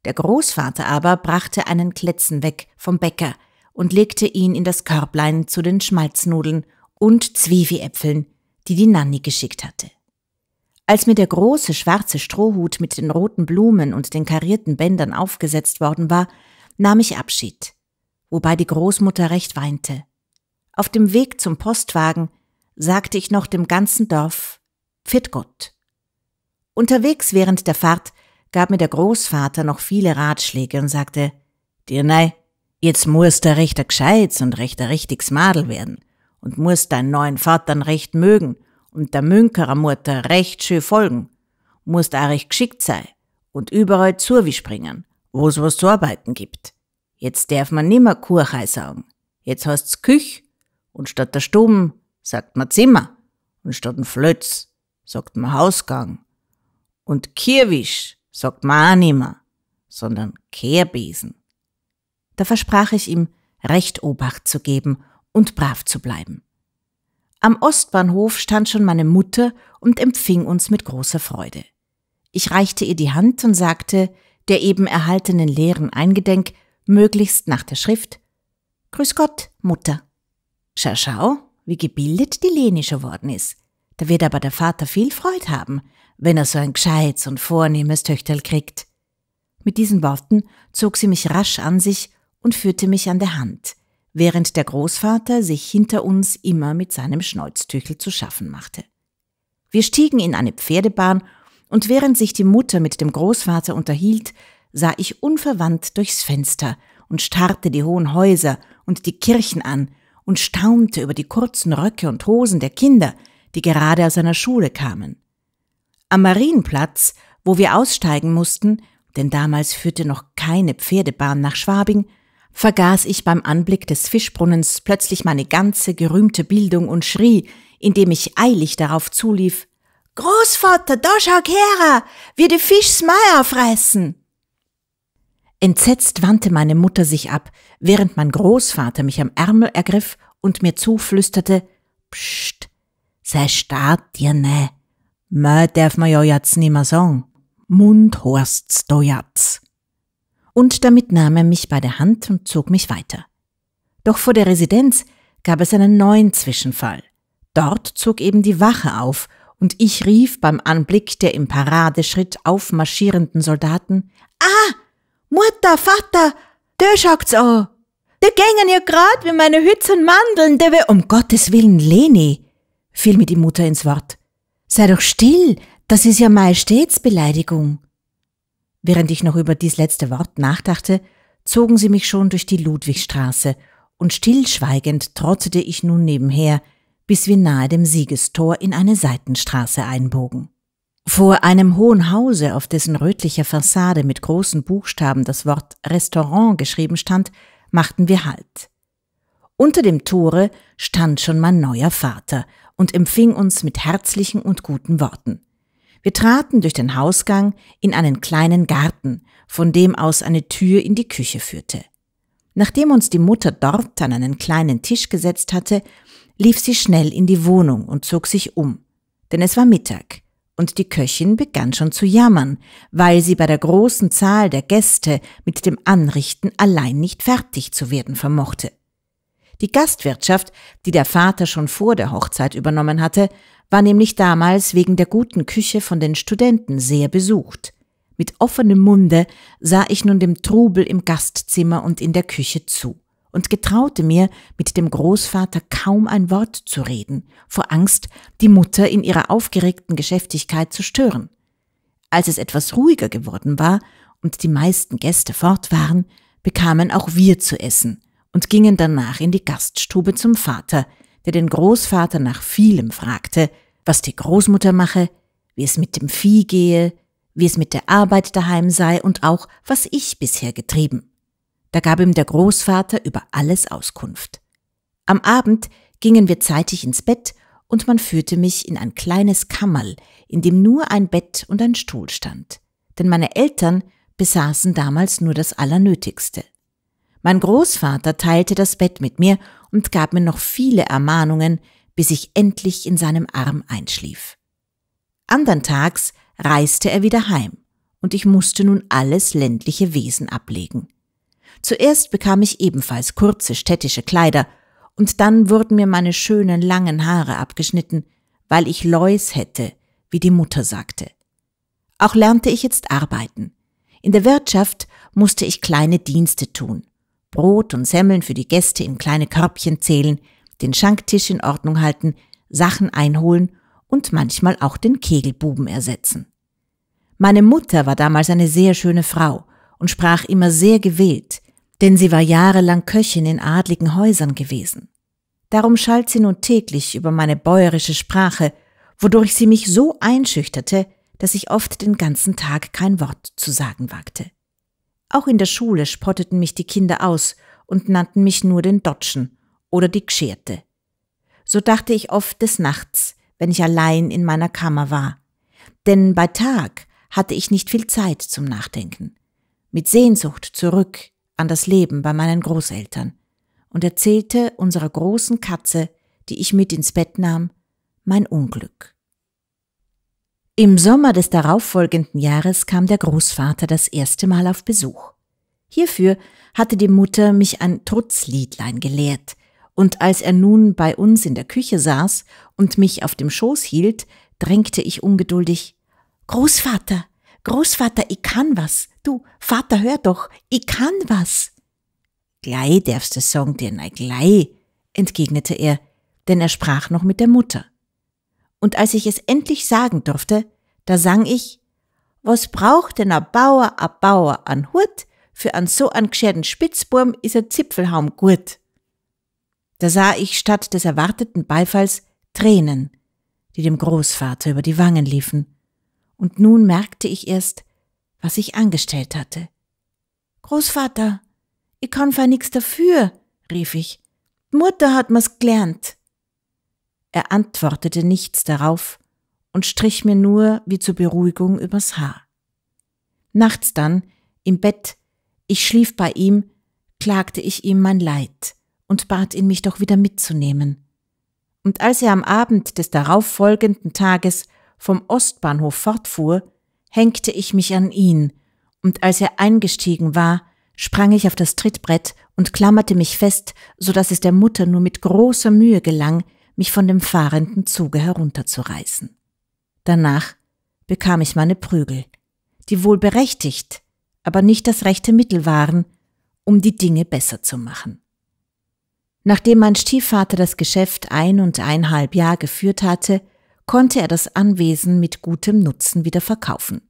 Der Großvater aber brachte einen Kletzen weg vom Bäcker und legte ihn in das Körblein zu den Schmalznudeln und Zwiebieäpfeln, die die Nanni geschickt hatte. Als mir der große schwarze Strohhut mit den roten Blumen und den karierten Bändern aufgesetzt worden war, nahm ich Abschied wobei die Großmutter recht weinte. Auf dem Weg zum Postwagen sagte ich noch dem ganzen Dorf Fit Gott. Unterwegs während der Fahrt gab mir der Großvater noch viele Ratschläge und sagte, dir nei, jetzt musst der rechter Gescheits und rechter richtigs Madel werden und musst deinen neuen Vatern recht mögen und der Münkerer Mutter recht schön folgen, musst auch recht geschickt sein und überall zur wie springen, wo es was zu arbeiten gibt. Jetzt darf man nimmer Kuchei sagen. Jetzt heißt's Küch und statt der Stumm sagt man Zimmer und statt dem Flötz sagt man Hausgang. Und Kirwisch sagt man auch nimmer, sondern Kehrbesen. Da versprach ich ihm, recht Obacht zu geben und brav zu bleiben. Am Ostbahnhof stand schon meine Mutter und empfing uns mit großer Freude. Ich reichte ihr die Hand und sagte, der eben erhaltenen Lehren eingedenk, möglichst nach der Schrift Grüß Gott, Mutter. Schau, schau, wie gebildet die Leni schon worden ist. Da wird aber der Vater viel Freude haben, wenn er so ein gescheites und vornehmes Töchterl kriegt. Mit diesen Worten zog sie mich rasch an sich und führte mich an der Hand, während der Großvater sich hinter uns immer mit seinem Schnäuztüchel zu schaffen machte. Wir stiegen in eine Pferdebahn und während sich die Mutter mit dem Großvater unterhielt, sah ich unverwandt durchs Fenster und starrte die hohen Häuser und die Kirchen an und staunte über die kurzen Röcke und Hosen der Kinder, die gerade aus einer Schule kamen. Am Marienplatz, wo wir aussteigen mussten, denn damals führte noch keine Pferdebahn nach Schwabing, vergaß ich beim Anblick des Fischbrunnens plötzlich meine ganze gerühmte Bildung und schrie, indem ich eilig darauf zulief, Großvater, da schau her, wir die Fischs Meier fressen! Entsetzt wandte meine Mutter sich ab, während mein Großvater mich am Ärmel ergriff und mir zuflüsterte, Psst, sei starrt dir ne. Mö darf man ja jetzt nimmer sagen. Mund horst's do jetzt. Und damit nahm er mich bei der Hand und zog mich weiter. Doch vor der Residenz gab es einen neuen Zwischenfall. Dort zog eben die Wache auf und ich rief beim Anblick der im Paradeschritt aufmarschierenden Soldaten, Ah! Mutter, Vater, der schaut's an. Der gängen ja grad wie meine Hützen Mandeln, der will, um Gottes Willen, Leni, fiel mir die Mutter ins Wort. Sei doch still, das ist ja Majestätsbeleidigung. Während ich noch über dies letzte Wort nachdachte, zogen sie mich schon durch die Ludwigstraße, und stillschweigend trottete ich nun nebenher, bis wir nahe dem Siegestor in eine Seitenstraße einbogen. Vor einem hohen Hause, auf dessen rötlicher Fassade mit großen Buchstaben das Wort Restaurant geschrieben stand, machten wir Halt. Unter dem Tore stand schon mein neuer Vater und empfing uns mit herzlichen und guten Worten. Wir traten durch den Hausgang in einen kleinen Garten, von dem aus eine Tür in die Küche führte. Nachdem uns die Mutter dort an einen kleinen Tisch gesetzt hatte, lief sie schnell in die Wohnung und zog sich um, denn es war Mittag und die Köchin begann schon zu jammern, weil sie bei der großen Zahl der Gäste mit dem Anrichten allein nicht fertig zu werden vermochte. Die Gastwirtschaft, die der Vater schon vor der Hochzeit übernommen hatte, war nämlich damals wegen der guten Küche von den Studenten sehr besucht. Mit offenem Munde sah ich nun dem Trubel im Gastzimmer und in der Küche zu und getraute mir, mit dem Großvater kaum ein Wort zu reden, vor Angst, die Mutter in ihrer aufgeregten Geschäftigkeit zu stören. Als es etwas ruhiger geworden war und die meisten Gäste fort waren, bekamen auch wir zu essen und gingen danach in die Gaststube zum Vater, der den Großvater nach vielem fragte, was die Großmutter mache, wie es mit dem Vieh gehe, wie es mit der Arbeit daheim sei und auch, was ich bisher getrieben. Da gab ihm der Großvater über alles Auskunft. Am Abend gingen wir zeitig ins Bett und man führte mich in ein kleines Kammerl, in dem nur ein Bett und ein Stuhl stand. Denn meine Eltern besaßen damals nur das Allernötigste. Mein Großvater teilte das Bett mit mir und gab mir noch viele Ermahnungen, bis ich endlich in seinem Arm einschlief. Andern Tags reiste er wieder heim, und ich musste nun alles ländliche Wesen ablegen. Zuerst bekam ich ebenfalls kurze städtische Kleider, und dann wurden mir meine schönen langen Haare abgeschnitten, weil ich Lois hätte, wie die Mutter sagte. Auch lernte ich jetzt arbeiten. In der Wirtschaft musste ich kleine Dienste tun. Brot und Semmeln für die Gäste in kleine Körbchen zählen, den Schanktisch in Ordnung halten, Sachen einholen und manchmal auch den Kegelbuben ersetzen. Meine Mutter war damals eine sehr schöne Frau und sprach immer sehr gewählt, denn sie war jahrelang Köchin in adligen Häusern gewesen. Darum schalt sie nun täglich über meine bäuerische Sprache, wodurch sie mich so einschüchterte, dass ich oft den ganzen Tag kein Wort zu sagen wagte. Auch in der Schule spotteten mich die Kinder aus und nannten mich nur den Dotschen oder die Gscherte. So dachte ich oft des Nachts, wenn ich allein in meiner Kammer war. Denn bei Tag hatte ich nicht viel Zeit zum Nachdenken. Mit Sehnsucht zurück an das Leben bei meinen Großeltern und erzählte unserer großen Katze, die ich mit ins Bett nahm, mein Unglück. Im Sommer des darauffolgenden Jahres kam der Großvater das erste Mal auf Besuch. Hierfür hatte die Mutter mich ein Trutzliedlein gelehrt, und als er nun bei uns in der Küche saß und mich auf dem Schoß hielt, drängte ich ungeduldig Großvater, Großvater, ich kann was, Du, Vater, hör doch, ich kann was. Glei darfst du sagen, dir nein, glei, entgegnete er, denn er sprach noch mit der Mutter. Und als ich es endlich sagen durfte, da sang ich, was braucht denn a Bauer, a Bauer an Hut, für an so an gescherten Spitzburm is a Zipfelhaum gut. Da sah ich statt des erwarteten Beifalls Tränen, die dem Großvater über die Wangen liefen. Und nun merkte ich erst, was ich angestellt hatte. Großvater, ich kann für nix dafür, rief ich. Mutter hat mir's gelernt. Er antwortete nichts darauf und strich mir nur wie zur Beruhigung übers Haar. Nachts dann, im Bett, ich schlief bei ihm, klagte ich ihm mein Leid und bat ihn, mich doch wieder mitzunehmen. Und als er am Abend des darauffolgenden Tages vom Ostbahnhof fortfuhr, hängte ich mich an ihn, und als er eingestiegen war, sprang ich auf das Trittbrett und klammerte mich fest, so dass es der Mutter nur mit großer Mühe gelang, mich von dem fahrenden Zuge herunterzureißen. Danach bekam ich meine Prügel, die wohl berechtigt, aber nicht das rechte Mittel waren, um die Dinge besser zu machen. Nachdem mein Stiefvater das Geschäft ein und einhalb Jahr geführt hatte, konnte er das Anwesen mit gutem Nutzen wieder verkaufen.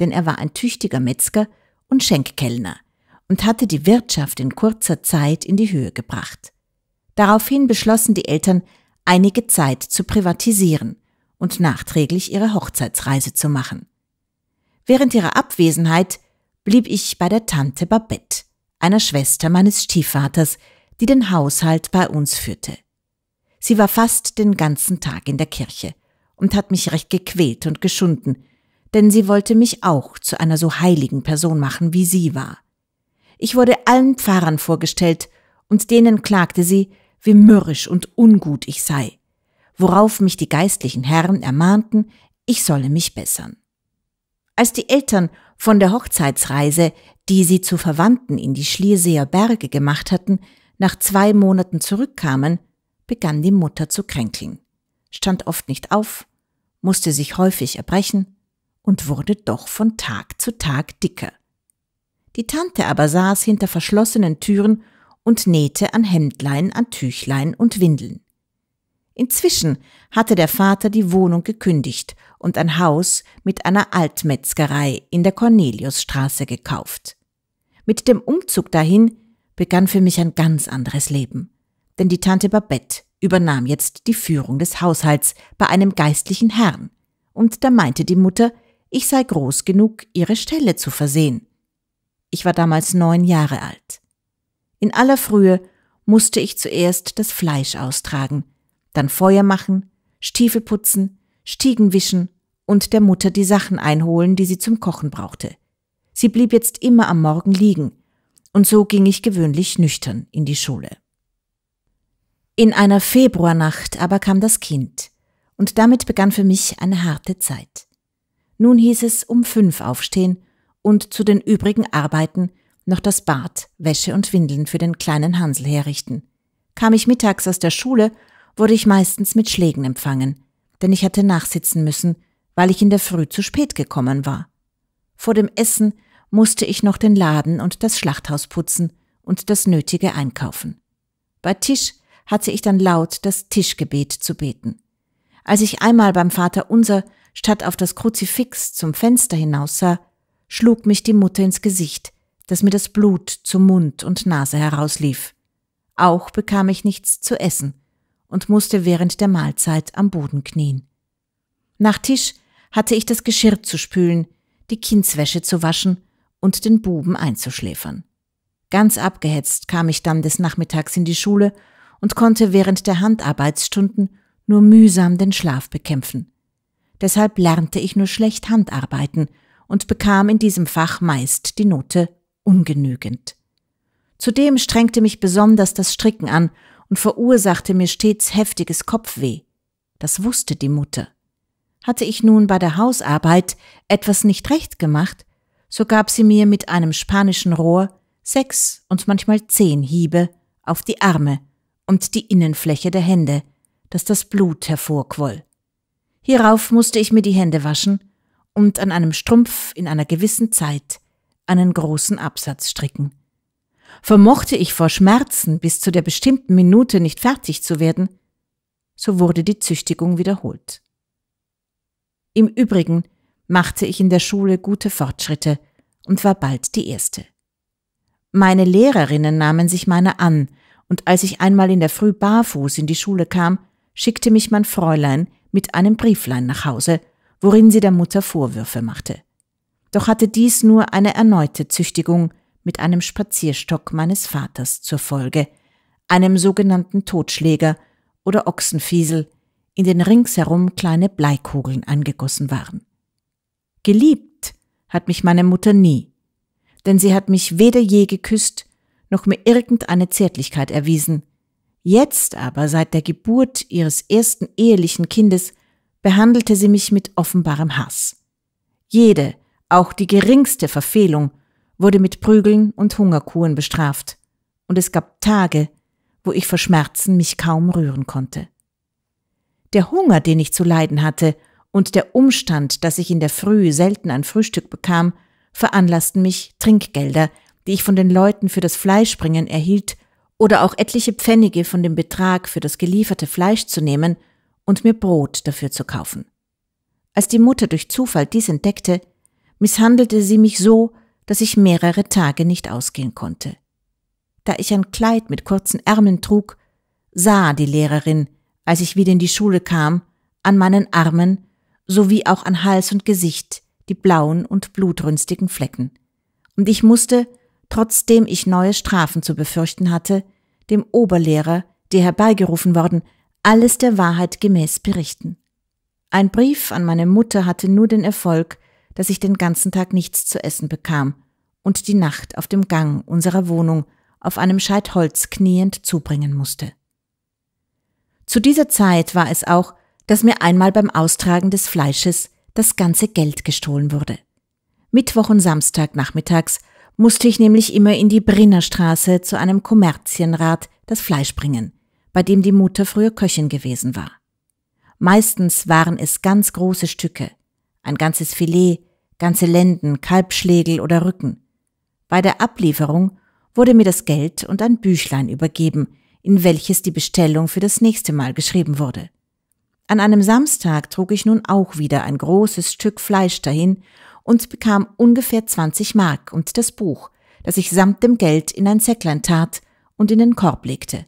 Denn er war ein tüchtiger Metzger und Schenkkellner und hatte die Wirtschaft in kurzer Zeit in die Höhe gebracht. Daraufhin beschlossen die Eltern, einige Zeit zu privatisieren und nachträglich ihre Hochzeitsreise zu machen. Während ihrer Abwesenheit blieb ich bei der Tante Babette, einer Schwester meines Stiefvaters, die den Haushalt bei uns führte. Sie war fast den ganzen Tag in der Kirche und hat mich recht gequält und geschunden, denn sie wollte mich auch zu einer so heiligen Person machen, wie sie war. Ich wurde allen Pfarrern vorgestellt, und denen klagte sie, wie mürrisch und ungut ich sei, worauf mich die geistlichen Herren ermahnten, ich solle mich bessern. Als die Eltern von der Hochzeitsreise, die sie zu Verwandten in die Schlierseer Berge gemacht hatten, nach zwei Monaten zurückkamen, begann die Mutter zu kränkeln stand oft nicht auf, musste sich häufig erbrechen und wurde doch von Tag zu Tag dicker. Die Tante aber saß hinter verschlossenen Türen und nähte an Hemdlein, an Tüchlein und Windeln. Inzwischen hatte der Vater die Wohnung gekündigt und ein Haus mit einer Altmetzgerei in der Corneliusstraße gekauft. Mit dem Umzug dahin begann für mich ein ganz anderes Leben, denn die Tante Babette übernahm jetzt die Führung des Haushalts bei einem geistlichen Herrn, und da meinte die Mutter, ich sei groß genug, ihre Stelle zu versehen. Ich war damals neun Jahre alt. In aller Frühe musste ich zuerst das Fleisch austragen, dann Feuer machen, Stiefel putzen, Stiegen wischen und der Mutter die Sachen einholen, die sie zum Kochen brauchte. Sie blieb jetzt immer am Morgen liegen, und so ging ich gewöhnlich nüchtern in die Schule. In einer Februarnacht aber kam das Kind, und damit begann für mich eine harte Zeit. Nun hieß es um fünf aufstehen und zu den übrigen Arbeiten noch das Bad, Wäsche und Windeln für den kleinen Hansel herrichten. Kam ich mittags aus der Schule, wurde ich meistens mit Schlägen empfangen, denn ich hatte nachsitzen müssen, weil ich in der Früh zu spät gekommen war. Vor dem Essen musste ich noch den Laden und das Schlachthaus putzen und das Nötige einkaufen. Bei Tisch hatte ich dann laut das Tischgebet zu beten. Als ich einmal beim Vater unser statt auf das Kruzifix zum Fenster hinaussah, schlug mich die Mutter ins Gesicht, dass mir das Blut zu Mund und Nase herauslief. Auch bekam ich nichts zu essen und musste während der Mahlzeit am Boden knien. Nach Tisch hatte ich das Geschirr zu spülen, die Kindswäsche zu waschen und den Buben einzuschläfern. Ganz abgehetzt kam ich dann des Nachmittags in die Schule und konnte während der Handarbeitsstunden nur mühsam den Schlaf bekämpfen. Deshalb lernte ich nur schlecht Handarbeiten und bekam in diesem Fach meist die Note ungenügend. Zudem strengte mich besonders das Stricken an und verursachte mir stets heftiges Kopfweh. Das wusste die Mutter. Hatte ich nun bei der Hausarbeit etwas nicht recht gemacht, so gab sie mir mit einem spanischen Rohr sechs und manchmal zehn Hiebe auf die Arme und die Innenfläche der Hände, dass das Blut hervorquoll. Hierauf musste ich mir die Hände waschen und an einem Strumpf in einer gewissen Zeit einen großen Absatz stricken. Vermochte ich vor Schmerzen bis zu der bestimmten Minute nicht fertig zu werden, so wurde die Züchtigung wiederholt. Im Übrigen machte ich in der Schule gute Fortschritte und war bald die Erste. Meine Lehrerinnen nahmen sich meiner an und als ich einmal in der Früh barfuß in die Schule kam, schickte mich mein Fräulein mit einem Brieflein nach Hause, worin sie der Mutter Vorwürfe machte. Doch hatte dies nur eine erneute Züchtigung mit einem Spazierstock meines Vaters zur Folge, einem sogenannten Totschläger oder Ochsenfiesel, in den ringsherum kleine Bleikugeln angegossen waren. Geliebt hat mich meine Mutter nie, denn sie hat mich weder je geküsst, noch mir irgendeine Zärtlichkeit erwiesen. Jetzt aber, seit der Geburt ihres ersten ehelichen Kindes, behandelte sie mich mit offenbarem Hass. Jede, auch die geringste Verfehlung wurde mit Prügeln und Hungerkuren bestraft, und es gab Tage, wo ich vor Schmerzen mich kaum rühren konnte. Der Hunger, den ich zu leiden hatte, und der Umstand, dass ich in der Früh selten ein Frühstück bekam, veranlassten mich, Trinkgelder, die ich von den Leuten für das Fleischbringen erhielt, oder auch etliche Pfennige von dem Betrag für das gelieferte Fleisch zu nehmen und mir Brot dafür zu kaufen. Als die Mutter durch Zufall dies entdeckte, misshandelte sie mich so, dass ich mehrere Tage nicht ausgehen konnte. Da ich ein Kleid mit kurzen Ärmeln trug, sah die Lehrerin, als ich wieder in die Schule kam, an meinen Armen sowie auch an Hals und Gesicht die blauen und blutrünstigen Flecken. Und ich musste, trotzdem ich neue Strafen zu befürchten hatte, dem Oberlehrer, der herbeigerufen worden, alles der Wahrheit gemäß berichten. Ein Brief an meine Mutter hatte nur den Erfolg, dass ich den ganzen Tag nichts zu essen bekam und die Nacht auf dem Gang unserer Wohnung auf einem Scheitholz kniend zubringen musste. Zu dieser Zeit war es auch, dass mir einmal beim Austragen des Fleisches das ganze Geld gestohlen wurde. Mittwoch und Samstag nachmittags musste ich nämlich immer in die Brinnerstraße zu einem Kommerzienrat das Fleisch bringen, bei dem die Mutter früher Köchin gewesen war. Meistens waren es ganz große Stücke, ein ganzes Filet, ganze Lenden, Kalbschlägel oder Rücken. Bei der Ablieferung wurde mir das Geld und ein Büchlein übergeben, in welches die Bestellung für das nächste Mal geschrieben wurde. An einem Samstag trug ich nun auch wieder ein großes Stück Fleisch dahin und bekam ungefähr 20 Mark und das Buch, das ich samt dem Geld in ein Säcklein tat und in den Korb legte.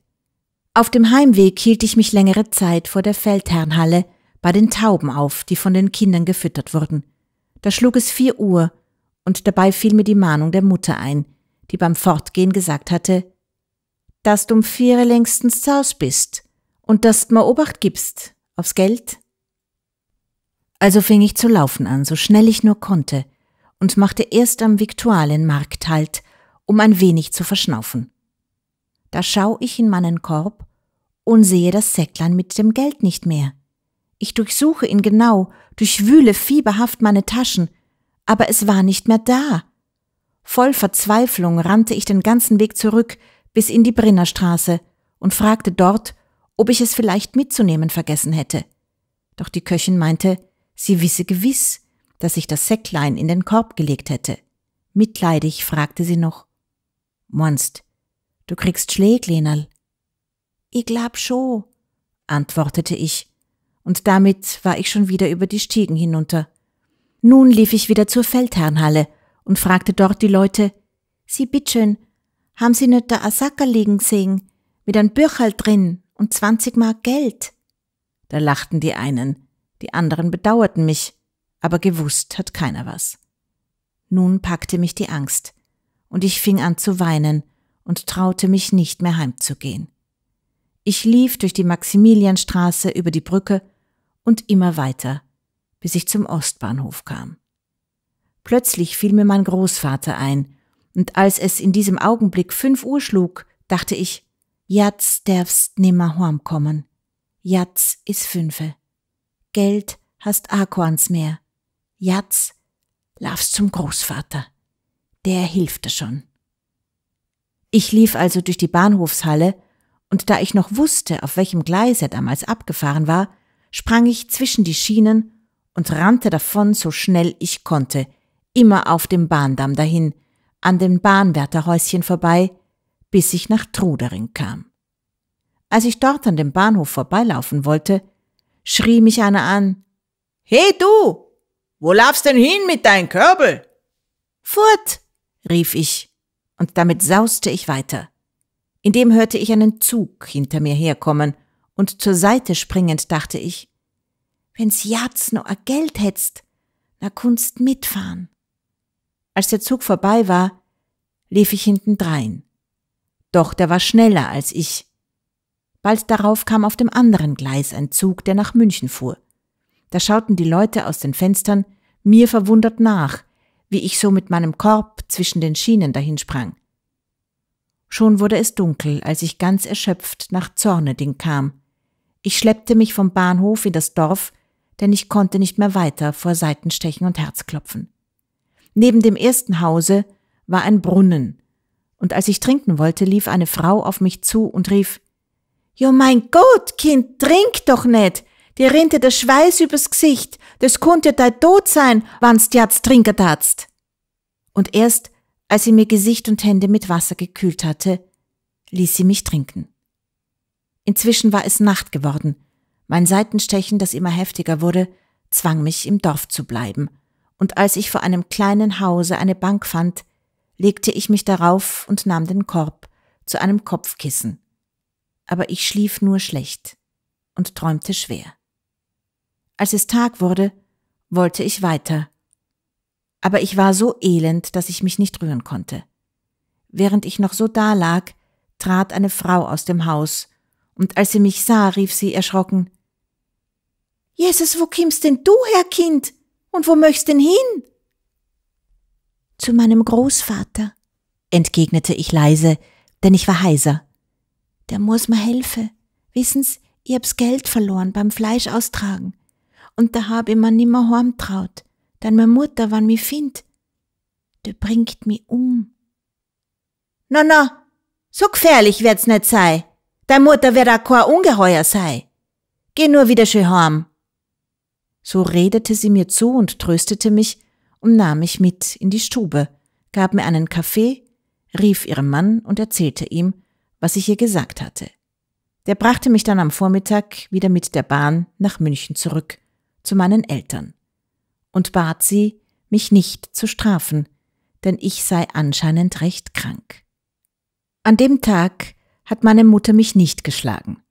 Auf dem Heimweg hielt ich mich längere Zeit vor der Feldherrnhalle bei den Tauben auf, die von den Kindern gefüttert wurden. Da schlug es vier Uhr, und dabei fiel mir die Mahnung der Mutter ein, die beim Fortgehen gesagt hatte, dass du um vier längstens zu Haus bist und dass du ma Obacht gibst aufs Geld also fing ich zu laufen an, so schnell ich nur konnte, und machte erst am Viktualenmarkt halt, um ein wenig zu verschnaufen. Da schau ich in meinen Korb und sehe das Säcklein mit dem Geld nicht mehr. Ich durchsuche ihn genau, durchwühle fieberhaft meine Taschen, aber es war nicht mehr da. Voll Verzweiflung rannte ich den ganzen Weg zurück bis in die Brennerstraße und fragte dort, ob ich es vielleicht mitzunehmen vergessen hätte. Doch die Köchin meinte, Sie wisse gewiss, dass ich das Säcklein in den Korb gelegt hätte. Mitleidig fragte sie noch. Monst, du kriegst Schläg, Lenal. Ich glaub schon, antwortete ich, und damit war ich schon wieder über die Stiegen hinunter. Nun lief ich wieder zur Feldherrnhalle und fragte dort die Leute, Sie bitteschön, haben Sie nicht da a Sacker liegen sehen, mit ein Bürcherl drin und zwanzig Mark Geld? Da lachten die einen, die anderen bedauerten mich, aber gewusst hat keiner was. Nun packte mich die Angst, und ich fing an zu weinen und traute mich nicht mehr heimzugehen. Ich lief durch die Maximilianstraße über die Brücke und immer weiter, bis ich zum Ostbahnhof kam. Plötzlich fiel mir mein Großvater ein, und als es in diesem Augenblick fünf Uhr schlug, dachte ich, Jatz darfst nimmer heimkommen. Jatz is fünfe. Geld hast Akorns mehr. Jatz, lauf's zum Großvater. Der hilft dir schon. Ich lief also durch die Bahnhofshalle, und da ich noch wusste, auf welchem Gleis er damals abgefahren war, sprang ich zwischen die Schienen und rannte davon so schnell ich konnte, immer auf dem Bahndamm dahin, an den Bahnwärterhäuschen vorbei, bis ich nach Trudering kam. Als ich dort an dem Bahnhof vorbeilaufen wollte, schrie mich einer an. Hey du, wo laufst denn hin mit deinem Körbel? Furt, rief ich, und damit sauste ich weiter. In dem hörte ich einen Zug hinter mir herkommen, und zur Seite springend dachte ich, wenn's Jatz noch a Geld hättst, na kunst mitfahren. Als der Zug vorbei war, lief ich hinten drein. Doch der war schneller als ich, Bald darauf kam auf dem anderen Gleis ein Zug, der nach München fuhr. Da schauten die Leute aus den Fenstern mir verwundert nach, wie ich so mit meinem Korb zwischen den Schienen dahinsprang. Schon wurde es dunkel, als ich ganz erschöpft nach Zorneding kam. Ich schleppte mich vom Bahnhof in das Dorf, denn ich konnte nicht mehr weiter vor Seitenstechen und Herzklopfen. Neben dem ersten Hause war ein Brunnen, und als ich trinken wollte, lief eine Frau auf mich zu und rief ja, mein Gott, Kind, trink doch nicht. Dir rinnt dir der Schweiß übers Gesicht. Das konnte ja dein Tod sein, wann's jetzt trinken tatst. Und erst, als sie mir Gesicht und Hände mit Wasser gekühlt hatte, ließ sie mich trinken. Inzwischen war es Nacht geworden. Mein Seitenstechen, das immer heftiger wurde, zwang mich im Dorf zu bleiben. Und als ich vor einem kleinen Hause eine Bank fand, legte ich mich darauf und nahm den Korb zu einem Kopfkissen aber ich schlief nur schlecht und träumte schwer. Als es Tag wurde, wollte ich weiter, aber ich war so elend, dass ich mich nicht rühren konnte. Während ich noch so dalag, trat eine Frau aus dem Haus, und als sie mich sah, rief sie erschrocken Jesus, wo kimmst denn du her, Kind? Und wo möchtest denn hin? Zu meinem Großvater, entgegnete ich leise, denn ich war heiser der muss mir helfen. Wissens, ich hab's Geld verloren beim Fleisch austragen. Und da hab ich mir nimmer heim traut. Dann meine Mutter, wann mich find, du bringt mich um. Na, na, so gefährlich wird's nicht sei. Deine Mutter wird auch kein Ungeheuer sei. Geh nur wieder schön heim. So redete sie mir zu und tröstete mich und nahm mich mit in die Stube, gab mir einen Kaffee, rief ihrem Mann und erzählte ihm, was ich ihr gesagt hatte. Der brachte mich dann am Vormittag wieder mit der Bahn nach München zurück, zu meinen Eltern, und bat sie, mich nicht zu strafen, denn ich sei anscheinend recht krank. An dem Tag hat meine Mutter mich nicht geschlagen,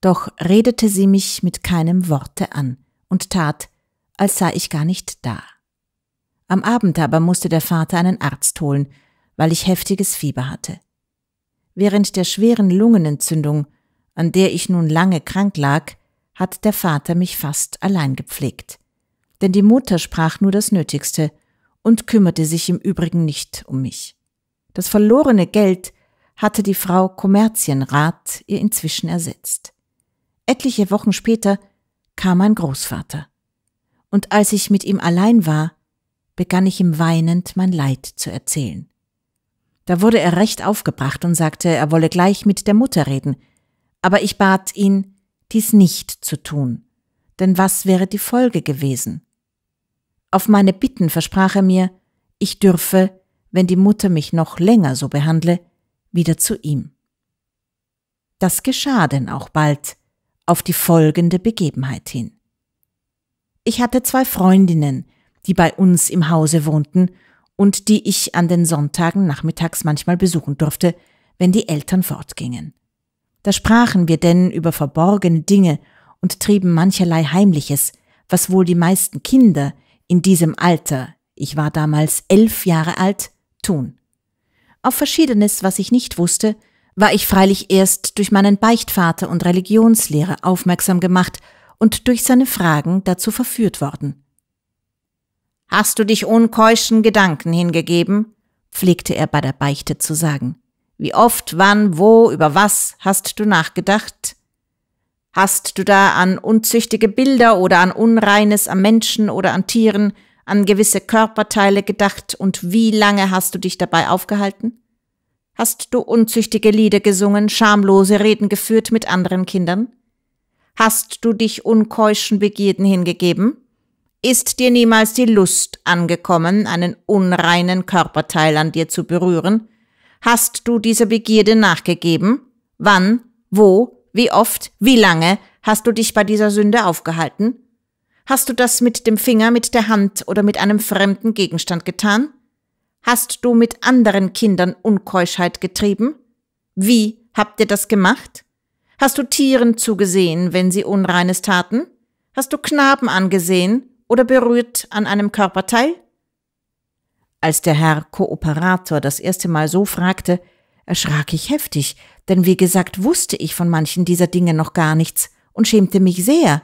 doch redete sie mich mit keinem Worte an und tat, als sei ich gar nicht da. Am Abend aber musste der Vater einen Arzt holen, weil ich heftiges Fieber hatte. Während der schweren Lungenentzündung, an der ich nun lange krank lag, hat der Vater mich fast allein gepflegt. Denn die Mutter sprach nur das Nötigste und kümmerte sich im Übrigen nicht um mich. Das verlorene Geld hatte die Frau Kommerzienrat ihr inzwischen ersetzt. Etliche Wochen später kam mein Großvater. Und als ich mit ihm allein war, begann ich ihm weinend mein Leid zu erzählen. Da wurde er recht aufgebracht und sagte, er wolle gleich mit der Mutter reden. Aber ich bat ihn, dies nicht zu tun, denn was wäre die Folge gewesen? Auf meine Bitten versprach er mir, ich dürfe, wenn die Mutter mich noch länger so behandle, wieder zu ihm. Das geschah denn auch bald, auf die folgende Begebenheit hin. Ich hatte zwei Freundinnen, die bei uns im Hause wohnten und die ich an den Sonntagen nachmittags manchmal besuchen durfte, wenn die Eltern fortgingen. Da sprachen wir denn über verborgene Dinge und trieben mancherlei Heimliches, was wohl die meisten Kinder in diesem Alter, ich war damals elf Jahre alt, tun. Auf Verschiedenes, was ich nicht wusste, war ich freilich erst durch meinen Beichtvater und Religionslehrer aufmerksam gemacht und durch seine Fragen dazu verführt worden. Hast du dich unkeuschen Gedanken hingegeben? pflegte er bei der Beichte zu sagen. Wie oft, wann, wo, über was hast du nachgedacht? Hast du da an unzüchtige Bilder oder an Unreines am Menschen oder an Tieren, an gewisse Körperteile gedacht und wie lange hast du dich dabei aufgehalten? Hast du unzüchtige Lieder gesungen, schamlose Reden geführt mit anderen Kindern? Hast du dich unkeuschen Begierden hingegeben? Ist dir niemals die Lust angekommen, einen unreinen Körperteil an dir zu berühren? Hast du dieser Begierde nachgegeben? Wann, wo, wie oft, wie lange hast du dich bei dieser Sünde aufgehalten? Hast du das mit dem Finger, mit der Hand oder mit einem fremden Gegenstand getan? Hast du mit anderen Kindern Unkeuschheit getrieben? Wie habt ihr das gemacht? Hast du Tieren zugesehen, wenn sie Unreines taten? Hast du Knaben angesehen, oder berührt an einem Körperteil? Als der Herr Kooperator das erste Mal so fragte, erschrak ich heftig, denn wie gesagt wusste ich von manchen dieser Dinge noch gar nichts und schämte mich sehr.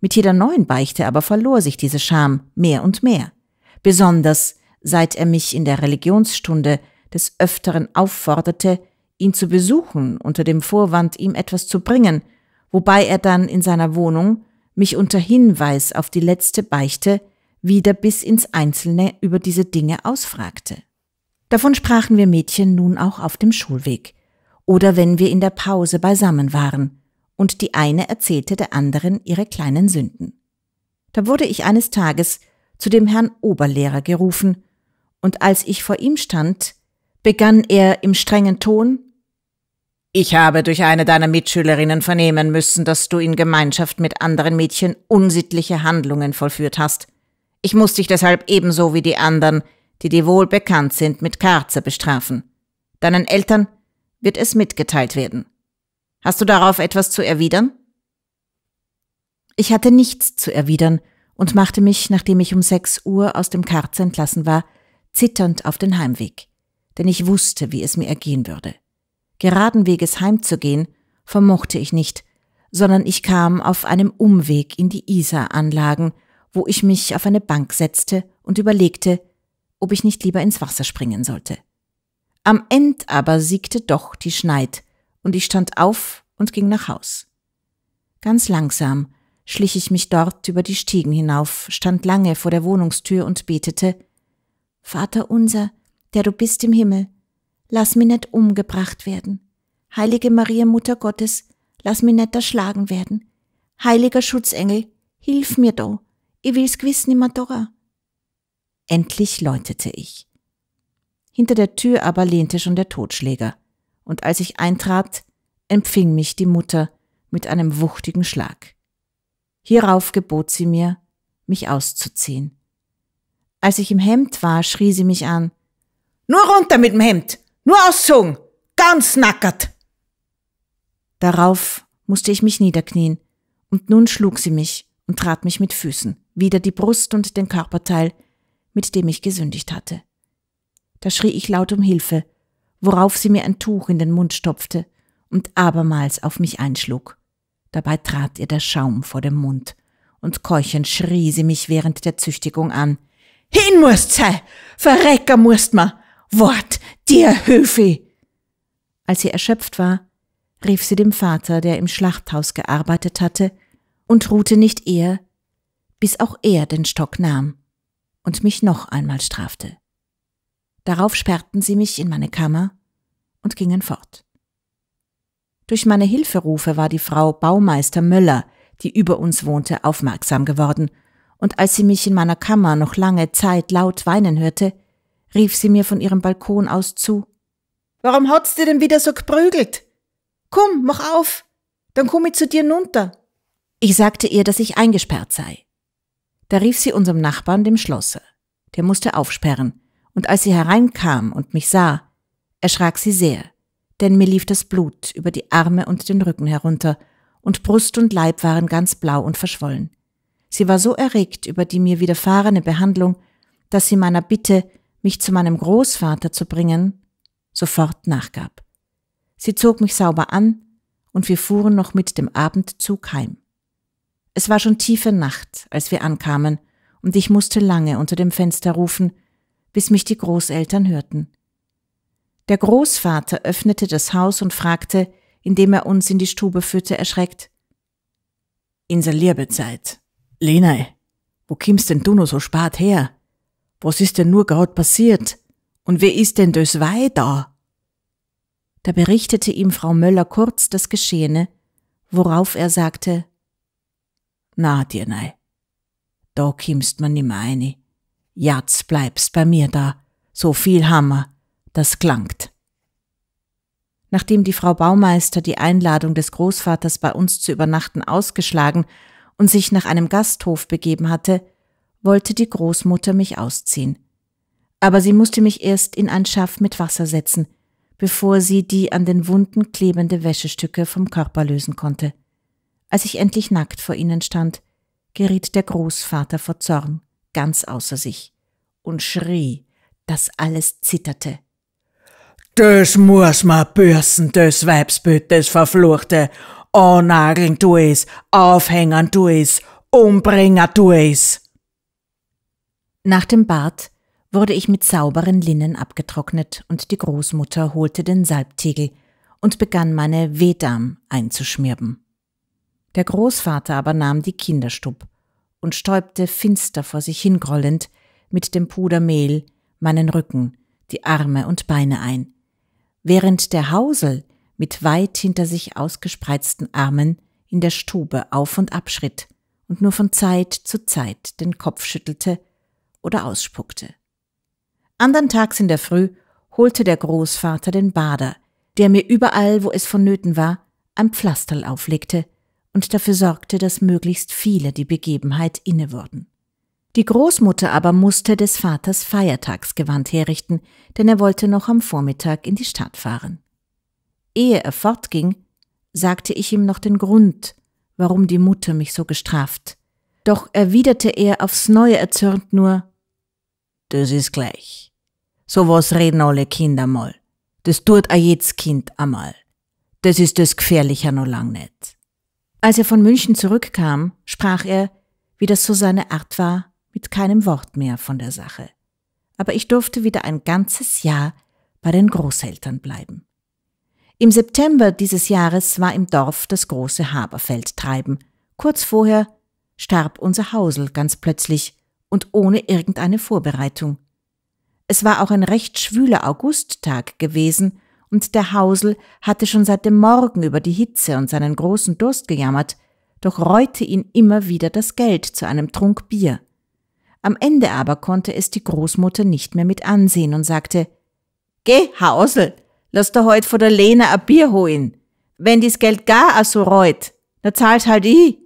Mit jeder neuen Beichte aber verlor sich diese Scham mehr und mehr, besonders seit er mich in der Religionsstunde des Öfteren aufforderte, ihn zu besuchen unter dem Vorwand, ihm etwas zu bringen, wobei er dann in seiner Wohnung mich unter Hinweis auf die letzte Beichte wieder bis ins Einzelne über diese Dinge ausfragte. Davon sprachen wir Mädchen nun auch auf dem Schulweg oder wenn wir in der Pause beisammen waren und die eine erzählte der anderen ihre kleinen Sünden. Da wurde ich eines Tages zu dem Herrn Oberlehrer gerufen, und als ich vor ihm stand, begann er im strengen Ton ich habe durch eine deiner Mitschülerinnen vernehmen müssen, dass du in Gemeinschaft mit anderen Mädchen unsittliche Handlungen vollführt hast. Ich muss dich deshalb ebenso wie die anderen, die dir wohl bekannt sind, mit Karze bestrafen. Deinen Eltern wird es mitgeteilt werden. Hast du darauf etwas zu erwidern? Ich hatte nichts zu erwidern und machte mich, nachdem ich um sechs Uhr aus dem Karze entlassen war, zitternd auf den Heimweg, denn ich wusste, wie es mir ergehen würde geraden Weges heimzugehen, vermochte ich nicht, sondern ich kam auf einem Umweg in die Isar-Anlagen, wo ich mich auf eine Bank setzte und überlegte, ob ich nicht lieber ins Wasser springen sollte. Am End aber siegte doch die Schneid, und ich stand auf und ging nach Haus. Ganz langsam schlich ich mich dort über die Stiegen hinauf, stand lange vor der Wohnungstür und betete Vater unser, der du bist im Himmel, lass mich nicht umgebracht werden. Heilige Maria, Mutter Gottes, lass mich nicht erschlagen werden. Heiliger Schutzengel, hilf mir doch. ich will's gewiss nimmer da. Endlich läutete ich. Hinter der Tür aber lehnte schon der Totschläger, und als ich eintrat, empfing mich die Mutter mit einem wuchtigen Schlag. Hierauf gebot sie mir, mich auszuziehen. Als ich im Hemd war, schrie sie mich an. Nur runter mit dem Hemd! Nur auszogen! Ganz nackert! Darauf musste ich mich niederknien, und nun schlug sie mich und trat mich mit Füßen, wieder die Brust und den Körperteil, mit dem ich gesündigt hatte. Da schrie ich laut um Hilfe, worauf sie mir ein Tuch in den Mund stopfte und abermals auf mich einschlug. Dabei trat ihr der Schaum vor dem Mund, und keuchend schrie sie mich während der Züchtigung an. Hin musst sei! Verrecker musst ma! Wort dir, Höfi! Als sie erschöpft war, rief sie dem Vater, der im Schlachthaus gearbeitet hatte, und ruhte nicht eher, bis auch er den Stock nahm und mich noch einmal strafte. Darauf sperrten sie mich in meine Kammer und gingen fort. Durch meine Hilferufe war die Frau Baumeister Möller, die über uns wohnte, aufmerksam geworden, und als sie mich in meiner Kammer noch lange Zeit laut weinen hörte, rief sie mir von ihrem Balkon aus zu. Warum hat's dir denn wieder so geprügelt? Komm, mach auf, dann komm ich zu dir nunter. Ich sagte ihr, dass ich eingesperrt sei. Da rief sie unserem Nachbarn, dem Schlosser. Der musste aufsperren, und als sie hereinkam und mich sah, erschrak sie sehr, denn mir lief das Blut über die Arme und den Rücken herunter, und Brust und Leib waren ganz blau und verschwollen. Sie war so erregt über die mir widerfahrene Behandlung, dass sie meiner Bitte, mich zu meinem Großvater zu bringen, sofort nachgab. Sie zog mich sauber an und wir fuhren noch mit dem Abendzug heim. Es war schon tiefe Nacht, als wir ankamen, und ich musste lange unter dem Fenster rufen, bis mich die Großeltern hörten. Der Großvater öffnete das Haus und fragte, indem er uns in die Stube führte, erschreckt. Inser Liebezeit. Lenei, wo kimmst denn du nur so spart her? Was ist denn nur grad passiert? Und wer ist denn das Weih da? Da berichtete ihm Frau Möller kurz das Geschehene, worauf er sagte, Na dir nei, da kimmst man nimmer eine. Jatz bleibst bei mir da, so viel Hammer, das klangt. Nachdem die Frau Baumeister die Einladung des Großvaters bei uns zu übernachten ausgeschlagen und sich nach einem Gasthof begeben hatte, wollte die Großmutter mich ausziehen. Aber sie musste mich erst in ein Schaff mit Wasser setzen, bevor sie die an den Wunden klebende Wäschestücke vom Körper lösen konnte. Als ich endlich nackt vor ihnen stand, geriet der Großvater vor Zorn ganz außer sich und schrie, dass alles zitterte. Das muss ma bürsten, das Weibsbüt, das Verfluchte. Annageln tu es, aufhängen tu es, umbringen tu es. Nach dem Bad wurde ich mit sauberen Linnen abgetrocknet und die Großmutter holte den Salbtegel und begann meine Wedam einzuschmirben. Der Großvater aber nahm die Kinderstub und stäubte finster vor sich hingrollend mit dem Pudermehl meinen Rücken, die Arme und Beine ein, während der Hausel mit weit hinter sich ausgespreizten Armen in der Stube auf und ab schritt und nur von Zeit zu Zeit den Kopf schüttelte oder ausspuckte. Andern Tags in der Früh holte der Großvater den Bader, der mir überall, wo es vonnöten war, ein Pflasterl auflegte und dafür sorgte, dass möglichst viele die Begebenheit inne wurden. Die Großmutter aber musste des Vaters Feiertagsgewand herrichten, denn er wollte noch am Vormittag in die Stadt fahren. Ehe er fortging, sagte ich ihm noch den Grund, warum die Mutter mich so gestraft doch erwiderte er aufs Neue erzürnt nur, das ist gleich. So was reden alle Kinder mal. Das tut a jedes Kind einmal. Das ist das Gefährlicher noch lang nicht. Als er von München zurückkam, sprach er, wie das so seine Art war, mit keinem Wort mehr von der Sache. Aber ich durfte wieder ein ganzes Jahr bei den Großeltern bleiben. Im September dieses Jahres war im Dorf das große Haberfeld treiben. Kurz vorher starb unser Hausel ganz plötzlich und ohne irgendeine Vorbereitung. Es war auch ein recht schwüler Augusttag gewesen, und der Hausel hatte schon seit dem Morgen über die Hitze und seinen großen Durst gejammert, doch reute ihn immer wieder das Geld zu einem Trunk Bier. Am Ende aber konnte es die Großmutter nicht mehr mit ansehen und sagte, Geh, Hausel, lass dir heut vor der Lena a Bier holen. Wenn dies Geld gar a so reut, da zahlt halt i.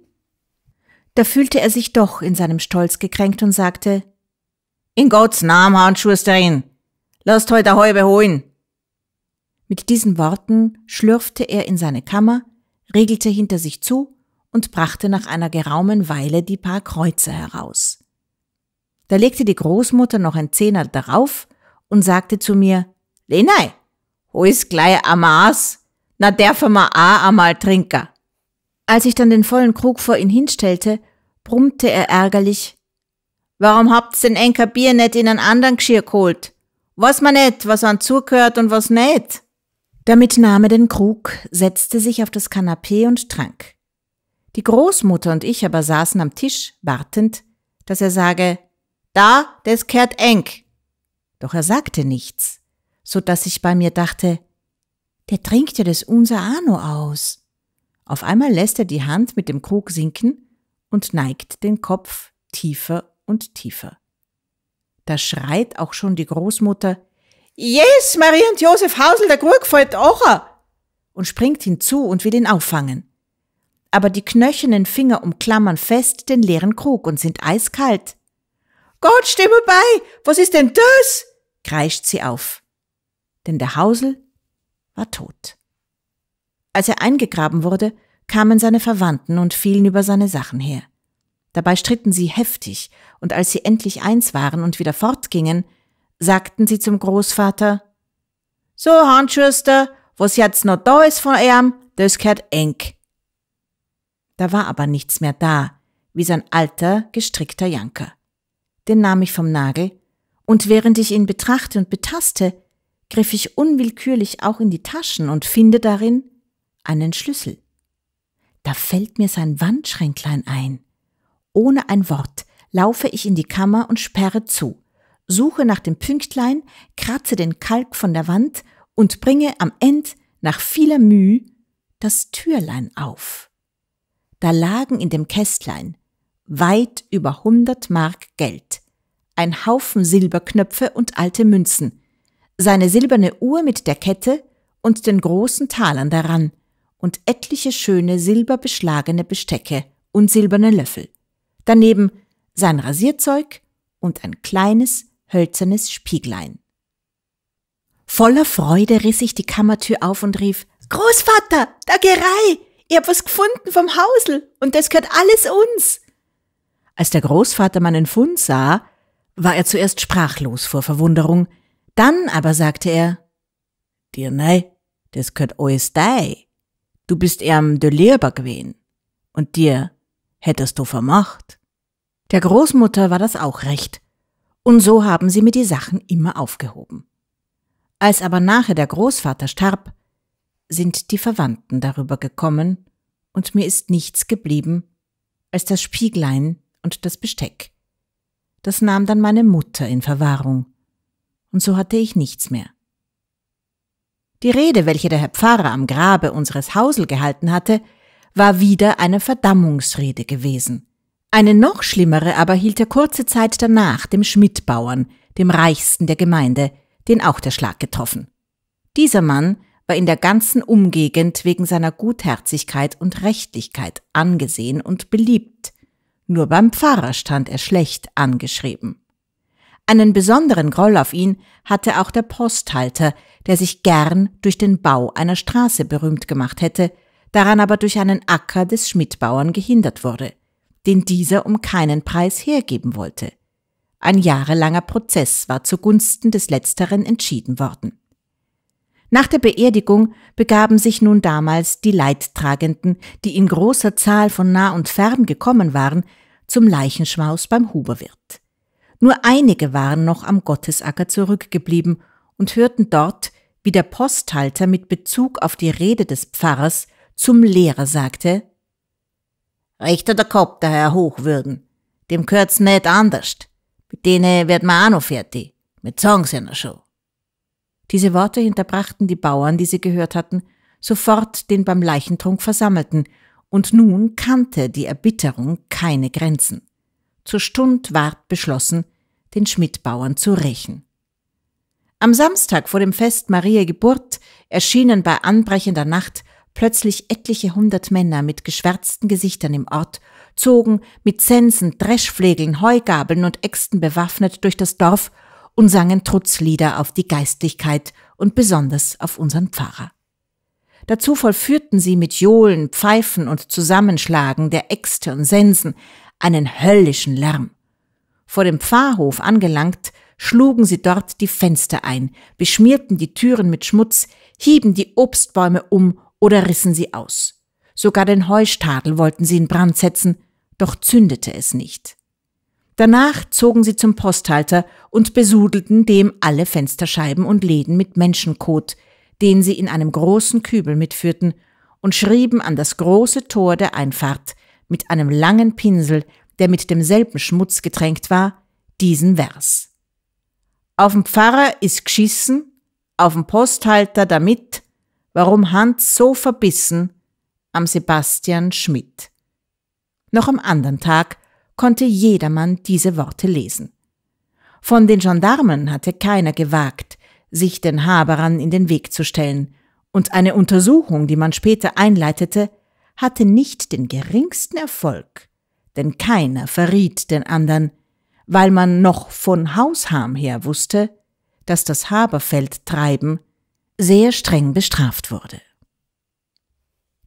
Da fühlte er sich doch in seinem Stolz gekränkt und sagte, In Gottes Namen, Handschusterin, lasst heute halbe holen. Mit diesen Worten schlürfte er in seine Kammer, regelte hinter sich zu und brachte nach einer geraumen Weile die paar Kreuze heraus. Da legte die Großmutter noch ein Zehner darauf und sagte zu mir, Lenei, ho is gleich a Maß, na derfen ma a einmal trinken. Als ich dann den vollen Krug vor ihn hinstellte, brummte er ärgerlich. Warum habt's den enker Bier net in einen anderen Geschirr geholt? Was man net, was an zugehört und was net? Damit nahm er den Krug, setzte sich auf das Kanapee und trank. Die Großmutter und ich aber saßen am Tisch, wartend, dass er sage, da, des kehrt eng. Doch er sagte nichts, so dass ich bei mir dachte, der trinkt ja das unser Arno aus. Auf einmal lässt er die Hand mit dem Krug sinken und neigt den Kopf tiefer und tiefer. Da schreit auch schon die Großmutter, Yes, Marie und Josef Hausel, der Krug fällt ocher! und springt hinzu und will ihn auffangen. Aber die knöchernen Finger umklammern fest den leeren Krug und sind eiskalt. Gott, steh mir bei! Was ist denn das? kreischt sie auf. Denn der Hausel war tot. Als er eingegraben wurde, kamen seine Verwandten und fielen über seine Sachen her. Dabei stritten sie heftig, und als sie endlich eins waren und wieder fortgingen, sagten sie zum Großvater So, Handschuster, was jetzt noch da ist von ihm, erm, das kehrt eng. Da war aber nichts mehr da, wie sein alter, gestrickter Janker. Den nahm ich vom Nagel, und während ich ihn betrachte und betaste, griff ich unwillkürlich auch in die Taschen und finde darin einen Schlüssel. Da fällt mir sein Wandschränklein ein. Ohne ein Wort laufe ich in die Kammer und sperre zu, suche nach dem Pünktlein, kratze den Kalk von der Wand und bringe am End nach vieler Mühe das Türlein auf. Da lagen in dem Kästlein weit über hundert Mark Geld, ein Haufen Silberknöpfe und alte Münzen, seine silberne Uhr mit der Kette und den großen Talern daran, und etliche schöne silberbeschlagene Bestecke und silberne Löffel. Daneben sein Rasierzeug und ein kleines, hölzernes Spieglein. Voller Freude riss ich die Kammertür auf und rief, Großvater, da gerei! Ihr habt was gefunden vom Hausel und das gehört alles uns! Als der Großvater meinen Fund sah, war er zuerst sprachlos vor Verwunderung, dann aber sagte er, Dir nei, das gehört alles dei. Du bist erm de Leber gewesen. Und dir hättest du vermacht. Der Großmutter war das auch recht. Und so haben sie mir die Sachen immer aufgehoben. Als aber nachher der Großvater starb, sind die Verwandten darüber gekommen und mir ist nichts geblieben als das Spieglein und das Besteck. Das nahm dann meine Mutter in Verwahrung. Und so hatte ich nichts mehr. Die Rede, welche der Herr Pfarrer am Grabe unseres Hausel gehalten hatte, war wieder eine Verdammungsrede gewesen. Eine noch schlimmere aber hielt er kurze Zeit danach dem Schmidtbauern, dem reichsten der Gemeinde, den auch der Schlag getroffen. Dieser Mann war in der ganzen Umgegend wegen seiner Gutherzigkeit und Rechtlichkeit angesehen und beliebt. Nur beim Pfarrer stand er schlecht angeschrieben. Einen besonderen Groll auf ihn hatte auch der Posthalter, der sich gern durch den Bau einer Straße berühmt gemacht hätte, daran aber durch einen Acker des Schmidtbauern gehindert wurde, den dieser um keinen Preis hergeben wollte. Ein jahrelanger Prozess war zugunsten des Letzteren entschieden worden. Nach der Beerdigung begaben sich nun damals die Leidtragenden, die in großer Zahl von nah und fern gekommen waren, zum Leichenschmaus beim Huberwirt. Nur einige waren noch am Gottesacker zurückgeblieben und hörten dort, wie der Posthalter mit Bezug auf die Rede des Pfarrers zum Lehrer sagte, Rechter der Kopf, der Herr Hochwürden, dem gehört's nicht anders. Mit denen wird man auch noch fertig, mit Songs in der Show. Diese Worte hinterbrachten die Bauern, die sie gehört hatten, sofort den beim Leichentrunk Versammelten, und nun kannte die Erbitterung keine Grenzen. Zur Stund ward beschlossen, den Schmidtbauern zu rächen. Am Samstag vor dem Fest Maria Geburt erschienen bei anbrechender Nacht plötzlich etliche hundert Männer mit geschwärzten Gesichtern im Ort, zogen mit Zensen, Dreschflegeln, Heugabeln und Äxten bewaffnet durch das Dorf und sangen Trutzlieder auf die Geistlichkeit und besonders auf unseren Pfarrer. Dazu vollführten sie mit Johlen, Pfeifen und Zusammenschlagen der Äxte und Sensen einen höllischen Lärm. Vor dem Pfarrhof angelangt, schlugen sie dort die Fenster ein, beschmierten die Türen mit Schmutz, hieben die Obstbäume um oder rissen sie aus. Sogar den Heustadel wollten sie in Brand setzen, doch zündete es nicht. Danach zogen sie zum Posthalter und besudelten dem alle Fensterscheiben und Läden mit Menschenkot, den sie in einem großen Kübel mitführten, und schrieben an das große Tor der Einfahrt mit einem langen Pinsel der mit demselben Schmutz getränkt war, diesen Vers. Auf'm Pfarrer ist geschissen, auf'm Posthalter damit, warum Hans so verbissen, am Sebastian Schmidt. Noch am anderen Tag konnte jedermann diese Worte lesen. Von den Gendarmen hatte keiner gewagt, sich den Haberern in den Weg zu stellen, und eine Untersuchung, die man später einleitete, hatte nicht den geringsten Erfolg denn keiner verriet den andern, weil man noch von Hausham her wusste, dass das Haberfeldtreiben sehr streng bestraft wurde.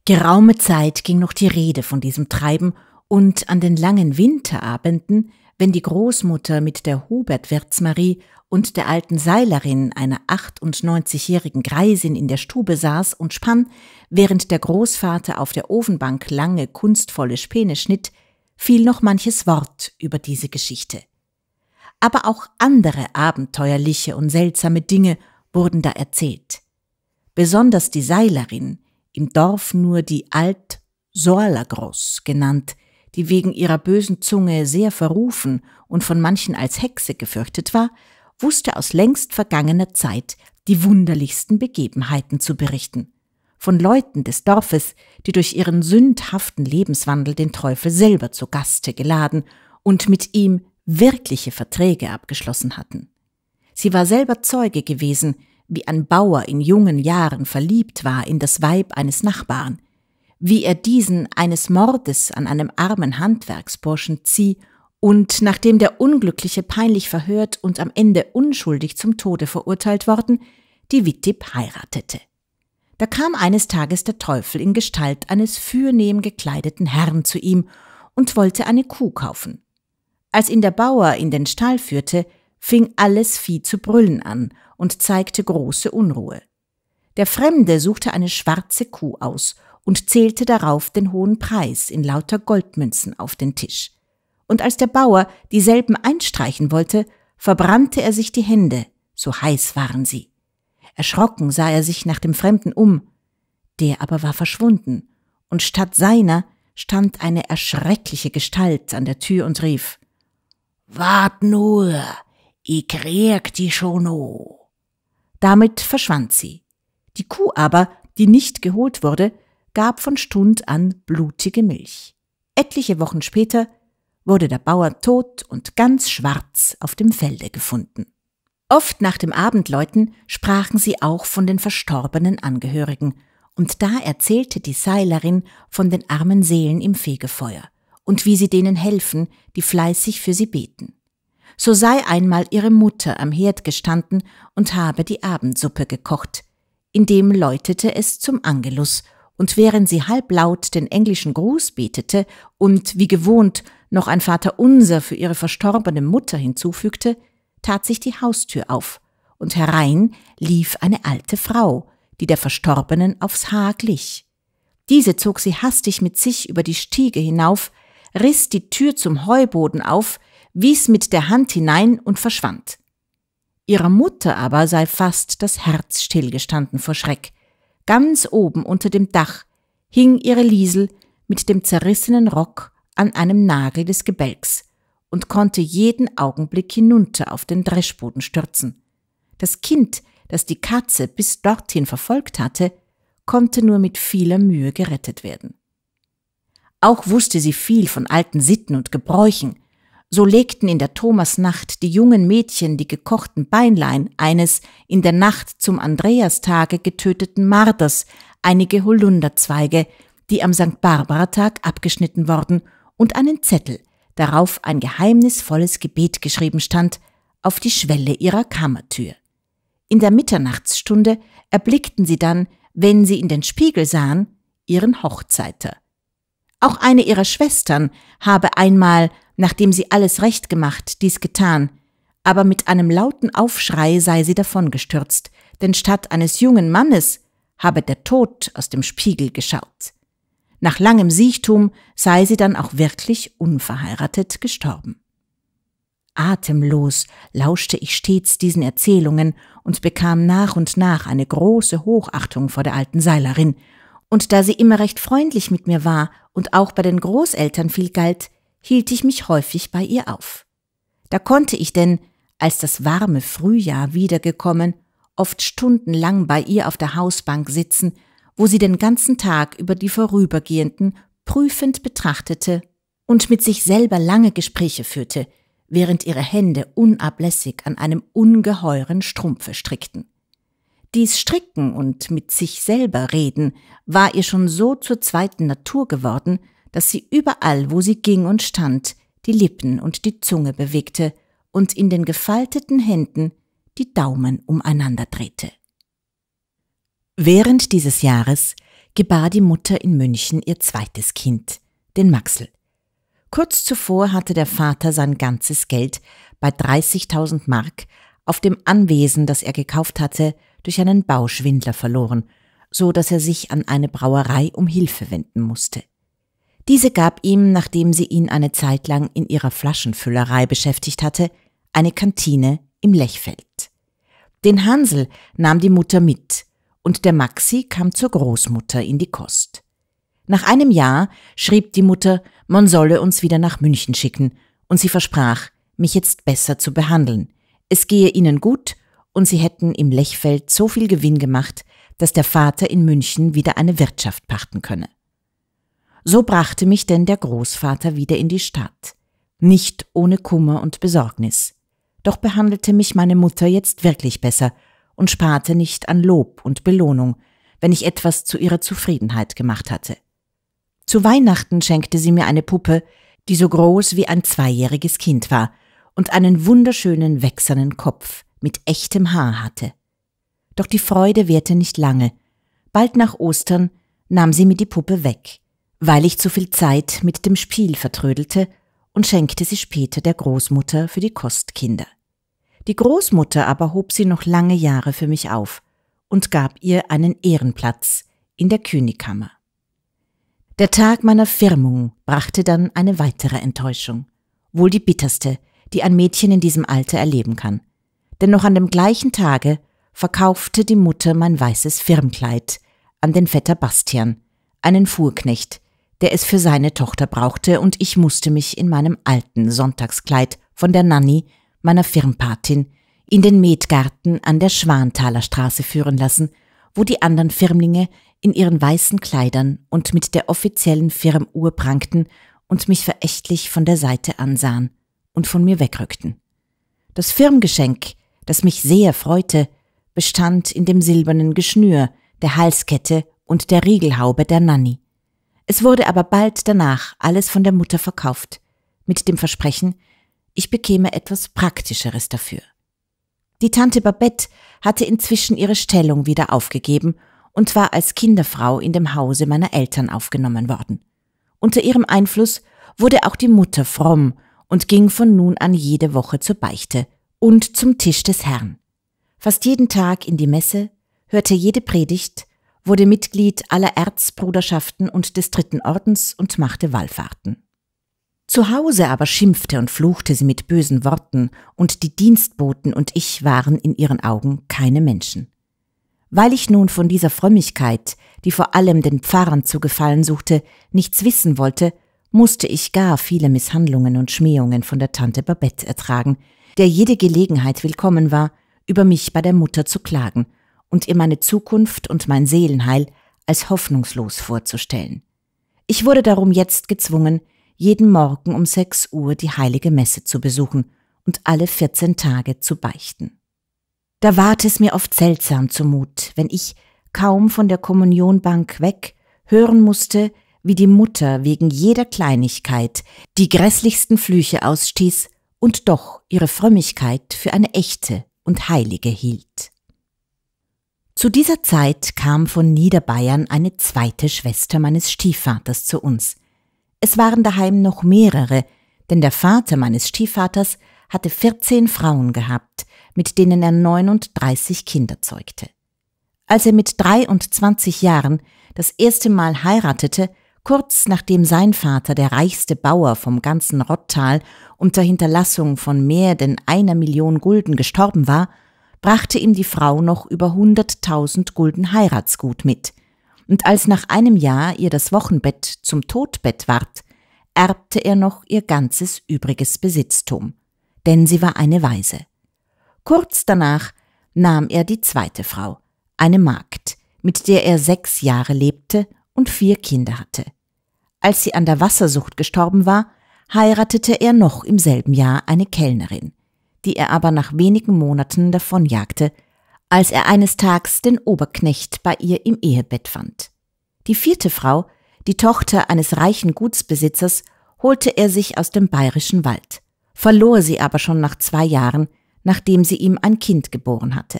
Geraume Zeit ging noch die Rede von diesem Treiben und an den langen Winterabenden, wenn die Großmutter mit der Hubert-Wirtsmarie und der alten Seilerin, einer 98-jährigen Greisin, in der Stube saß und spann, während der Großvater auf der Ofenbank lange kunstvolle Späne schnitt, fiel noch manches Wort über diese Geschichte. Aber auch andere abenteuerliche und seltsame Dinge wurden da erzählt. Besonders die Seilerin, im Dorf nur die Alt Sorlagros genannt, die wegen ihrer bösen Zunge sehr verrufen und von manchen als Hexe gefürchtet war, wusste aus längst vergangener Zeit die wunderlichsten Begebenheiten zu berichten von Leuten des Dorfes, die durch ihren sündhaften Lebenswandel den Teufel selber zu Gaste geladen und mit ihm wirkliche Verträge abgeschlossen hatten. Sie war selber Zeuge gewesen, wie ein Bauer in jungen Jahren verliebt war in das Weib eines Nachbarn, wie er diesen eines Mordes an einem armen Handwerksburschen zieh und nachdem der Unglückliche peinlich verhört und am Ende unschuldig zum Tode verurteilt worden, die Wittib heiratete. Da kam eines Tages der Teufel in Gestalt eines fürnehm gekleideten Herrn zu ihm und wollte eine Kuh kaufen. Als ihn der Bauer in den Stall führte, fing alles Vieh zu brüllen an und zeigte große Unruhe. Der Fremde suchte eine schwarze Kuh aus und zählte darauf den hohen Preis in lauter Goldmünzen auf den Tisch. Und als der Bauer dieselben einstreichen wollte, verbrannte er sich die Hände, so heiß waren sie. Erschrocken sah er sich nach dem Fremden um. Der aber war verschwunden, und statt seiner stand eine erschreckliche Gestalt an der Tür und rief Wart nur, ich krieg die schon no. Damit verschwand sie. Die Kuh aber, die nicht geholt wurde, gab von Stund an blutige Milch. Etliche Wochen später wurde der Bauer tot und ganz schwarz auf dem Felde gefunden. Oft nach dem Abendläuten sprachen sie auch von den verstorbenen Angehörigen, und da erzählte die Seilerin von den armen Seelen im Fegefeuer und wie sie denen helfen, die fleißig für sie beten. So sei einmal ihre Mutter am Herd gestanden und habe die Abendsuppe gekocht. Indem läutete es zum Angelus, und während sie halblaut den englischen Gruß betete und, wie gewohnt, noch ein Vaterunser für ihre verstorbene Mutter hinzufügte, tat sich die Haustür auf, und herein lief eine alte Frau, die der Verstorbenen aufs Haar glich. Diese zog sie hastig mit sich über die Stiege hinauf, riss die Tür zum Heuboden auf, wies mit der Hand hinein und verschwand. Ihrer Mutter aber sei fast das Herz stillgestanden vor Schreck. Ganz oben unter dem Dach hing ihre Liesel mit dem zerrissenen Rock an einem Nagel des Gebälks, und konnte jeden Augenblick hinunter auf den Dreschboden stürzen. Das Kind, das die Katze bis dorthin verfolgt hatte, konnte nur mit vieler Mühe gerettet werden. Auch wusste sie viel von alten Sitten und Gebräuchen. So legten in der Thomasnacht die jungen Mädchen die gekochten Beinlein eines in der Nacht zum Andreastage getöteten Marders einige Holunderzweige, die am St. Barbara-Tag abgeschnitten worden, und einen Zettel, darauf ein geheimnisvolles Gebet geschrieben stand, auf die Schwelle ihrer Kammertür. In der Mitternachtsstunde erblickten sie dann, wenn sie in den Spiegel sahen, ihren Hochzeiter. Auch eine ihrer Schwestern habe einmal, nachdem sie alles recht gemacht, dies getan, aber mit einem lauten Aufschrei sei sie davongestürzt, denn statt eines jungen Mannes habe der Tod aus dem Spiegel geschaut. Nach langem Siechtum sei sie dann auch wirklich unverheiratet gestorben. Atemlos lauschte ich stets diesen Erzählungen und bekam nach und nach eine große Hochachtung vor der alten Seilerin. Und da sie immer recht freundlich mit mir war und auch bei den Großeltern viel galt, hielt ich mich häufig bei ihr auf. Da konnte ich denn, als das warme Frühjahr wiedergekommen, oft stundenlang bei ihr auf der Hausbank sitzen wo sie den ganzen Tag über die Vorübergehenden prüfend betrachtete und mit sich selber lange Gespräche führte, während ihre Hände unablässig an einem ungeheuren Strumpfe strickten. Dies Stricken und mit sich selber reden war ihr schon so zur zweiten Natur geworden, dass sie überall, wo sie ging und stand, die Lippen und die Zunge bewegte und in den gefalteten Händen die Daumen umeinander drehte. Während dieses Jahres gebar die Mutter in München ihr zweites Kind, den Maxel. Kurz zuvor hatte der Vater sein ganzes Geld bei 30.000 Mark auf dem Anwesen, das er gekauft hatte, durch einen Bauschwindler verloren, so dass er sich an eine Brauerei um Hilfe wenden musste. Diese gab ihm, nachdem sie ihn eine Zeit lang in ihrer Flaschenfüllerei beschäftigt hatte, eine Kantine im Lechfeld. Den Hansel nahm die Mutter mit, und der Maxi kam zur Großmutter in die Kost. Nach einem Jahr schrieb die Mutter, man solle uns wieder nach München schicken, und sie versprach, mich jetzt besser zu behandeln. Es gehe ihnen gut, und sie hätten im Lechfeld so viel Gewinn gemacht, dass der Vater in München wieder eine Wirtschaft pachten könne. So brachte mich denn der Großvater wieder in die Stadt, nicht ohne Kummer und Besorgnis. Doch behandelte mich meine Mutter jetzt wirklich besser und sparte nicht an Lob und Belohnung, wenn ich etwas zu ihrer Zufriedenheit gemacht hatte. Zu Weihnachten schenkte sie mir eine Puppe, die so groß wie ein zweijähriges Kind war und einen wunderschönen wächsernen Kopf mit echtem Haar hatte. Doch die Freude währte nicht lange. Bald nach Ostern nahm sie mir die Puppe weg, weil ich zu viel Zeit mit dem Spiel vertrödelte und schenkte sie später der Großmutter für die Kostkinder. Die Großmutter aber hob sie noch lange Jahre für mich auf und gab ihr einen Ehrenplatz in der Königkammer. Der Tag meiner Firmung brachte dann eine weitere Enttäuschung, wohl die bitterste, die ein Mädchen in diesem Alter erleben kann. Denn noch an dem gleichen Tage verkaufte die Mutter mein weißes Firmkleid an den Vetter Bastian, einen Fuhrknecht, der es für seine Tochter brauchte, und ich musste mich in meinem alten Sonntagskleid von der Nanny meiner Firmpatin, in den Metgarten an der Schwanthaler Straße führen lassen, wo die anderen Firmlinge in ihren weißen Kleidern und mit der offiziellen Firmuhr prangten und mich verächtlich von der Seite ansahen und von mir wegrückten. Das Firmgeschenk, das mich sehr freute, bestand in dem silbernen Geschnür, der Halskette und der Riegelhaube der Nanny. Es wurde aber bald danach alles von der Mutter verkauft, mit dem Versprechen, ich bekäme etwas Praktischeres dafür. Die Tante Babette hatte inzwischen ihre Stellung wieder aufgegeben und war als Kinderfrau in dem Hause meiner Eltern aufgenommen worden. Unter ihrem Einfluss wurde auch die Mutter fromm und ging von nun an jede Woche zur Beichte und zum Tisch des Herrn. Fast jeden Tag in die Messe, hörte jede Predigt, wurde Mitglied aller Erzbruderschaften und des Dritten Ordens und machte Wallfahrten. Zu Hause aber schimpfte und fluchte sie mit bösen Worten, und die Dienstboten und ich waren in ihren Augen keine Menschen. Weil ich nun von dieser Frömmigkeit, die vor allem den Pfarrern zu gefallen suchte, nichts wissen wollte, musste ich gar viele Misshandlungen und Schmähungen von der Tante Babette ertragen, der jede Gelegenheit willkommen war, über mich bei der Mutter zu klagen und ihr meine Zukunft und mein Seelenheil als hoffnungslos vorzustellen. Ich wurde darum jetzt gezwungen, jeden Morgen um 6 Uhr die heilige Messe zu besuchen und alle 14 Tage zu beichten. Da ward es mir oft seltsam zumut, wenn ich, kaum von der Kommunionbank weg, hören musste, wie die Mutter wegen jeder Kleinigkeit die grässlichsten Flüche ausstieß und doch ihre Frömmigkeit für eine echte und heilige hielt. Zu dieser Zeit kam von Niederbayern eine zweite Schwester meines Stiefvaters zu uns, es waren daheim noch mehrere, denn der Vater meines Stiefvaters hatte 14 Frauen gehabt, mit denen er 39 Kinder zeugte. Als er mit 23 Jahren das erste Mal heiratete, kurz nachdem sein Vater, der reichste Bauer vom ganzen Rottal, unter Hinterlassung von mehr denn einer Million Gulden gestorben war, brachte ihm die Frau noch über 100.000 Gulden Heiratsgut mit – und als nach einem Jahr ihr das Wochenbett zum Todbett ward, erbte er noch ihr ganzes übriges Besitztum, denn sie war eine Waise. Kurz danach nahm er die zweite Frau, eine Magd, mit der er sechs Jahre lebte und vier Kinder hatte. Als sie an der Wassersucht gestorben war, heiratete er noch im selben Jahr eine Kellnerin, die er aber nach wenigen Monaten davonjagte, als er eines Tages den Oberknecht bei ihr im Ehebett fand. Die vierte Frau, die Tochter eines reichen Gutsbesitzers, holte er sich aus dem bayerischen Wald, verlor sie aber schon nach zwei Jahren, nachdem sie ihm ein Kind geboren hatte.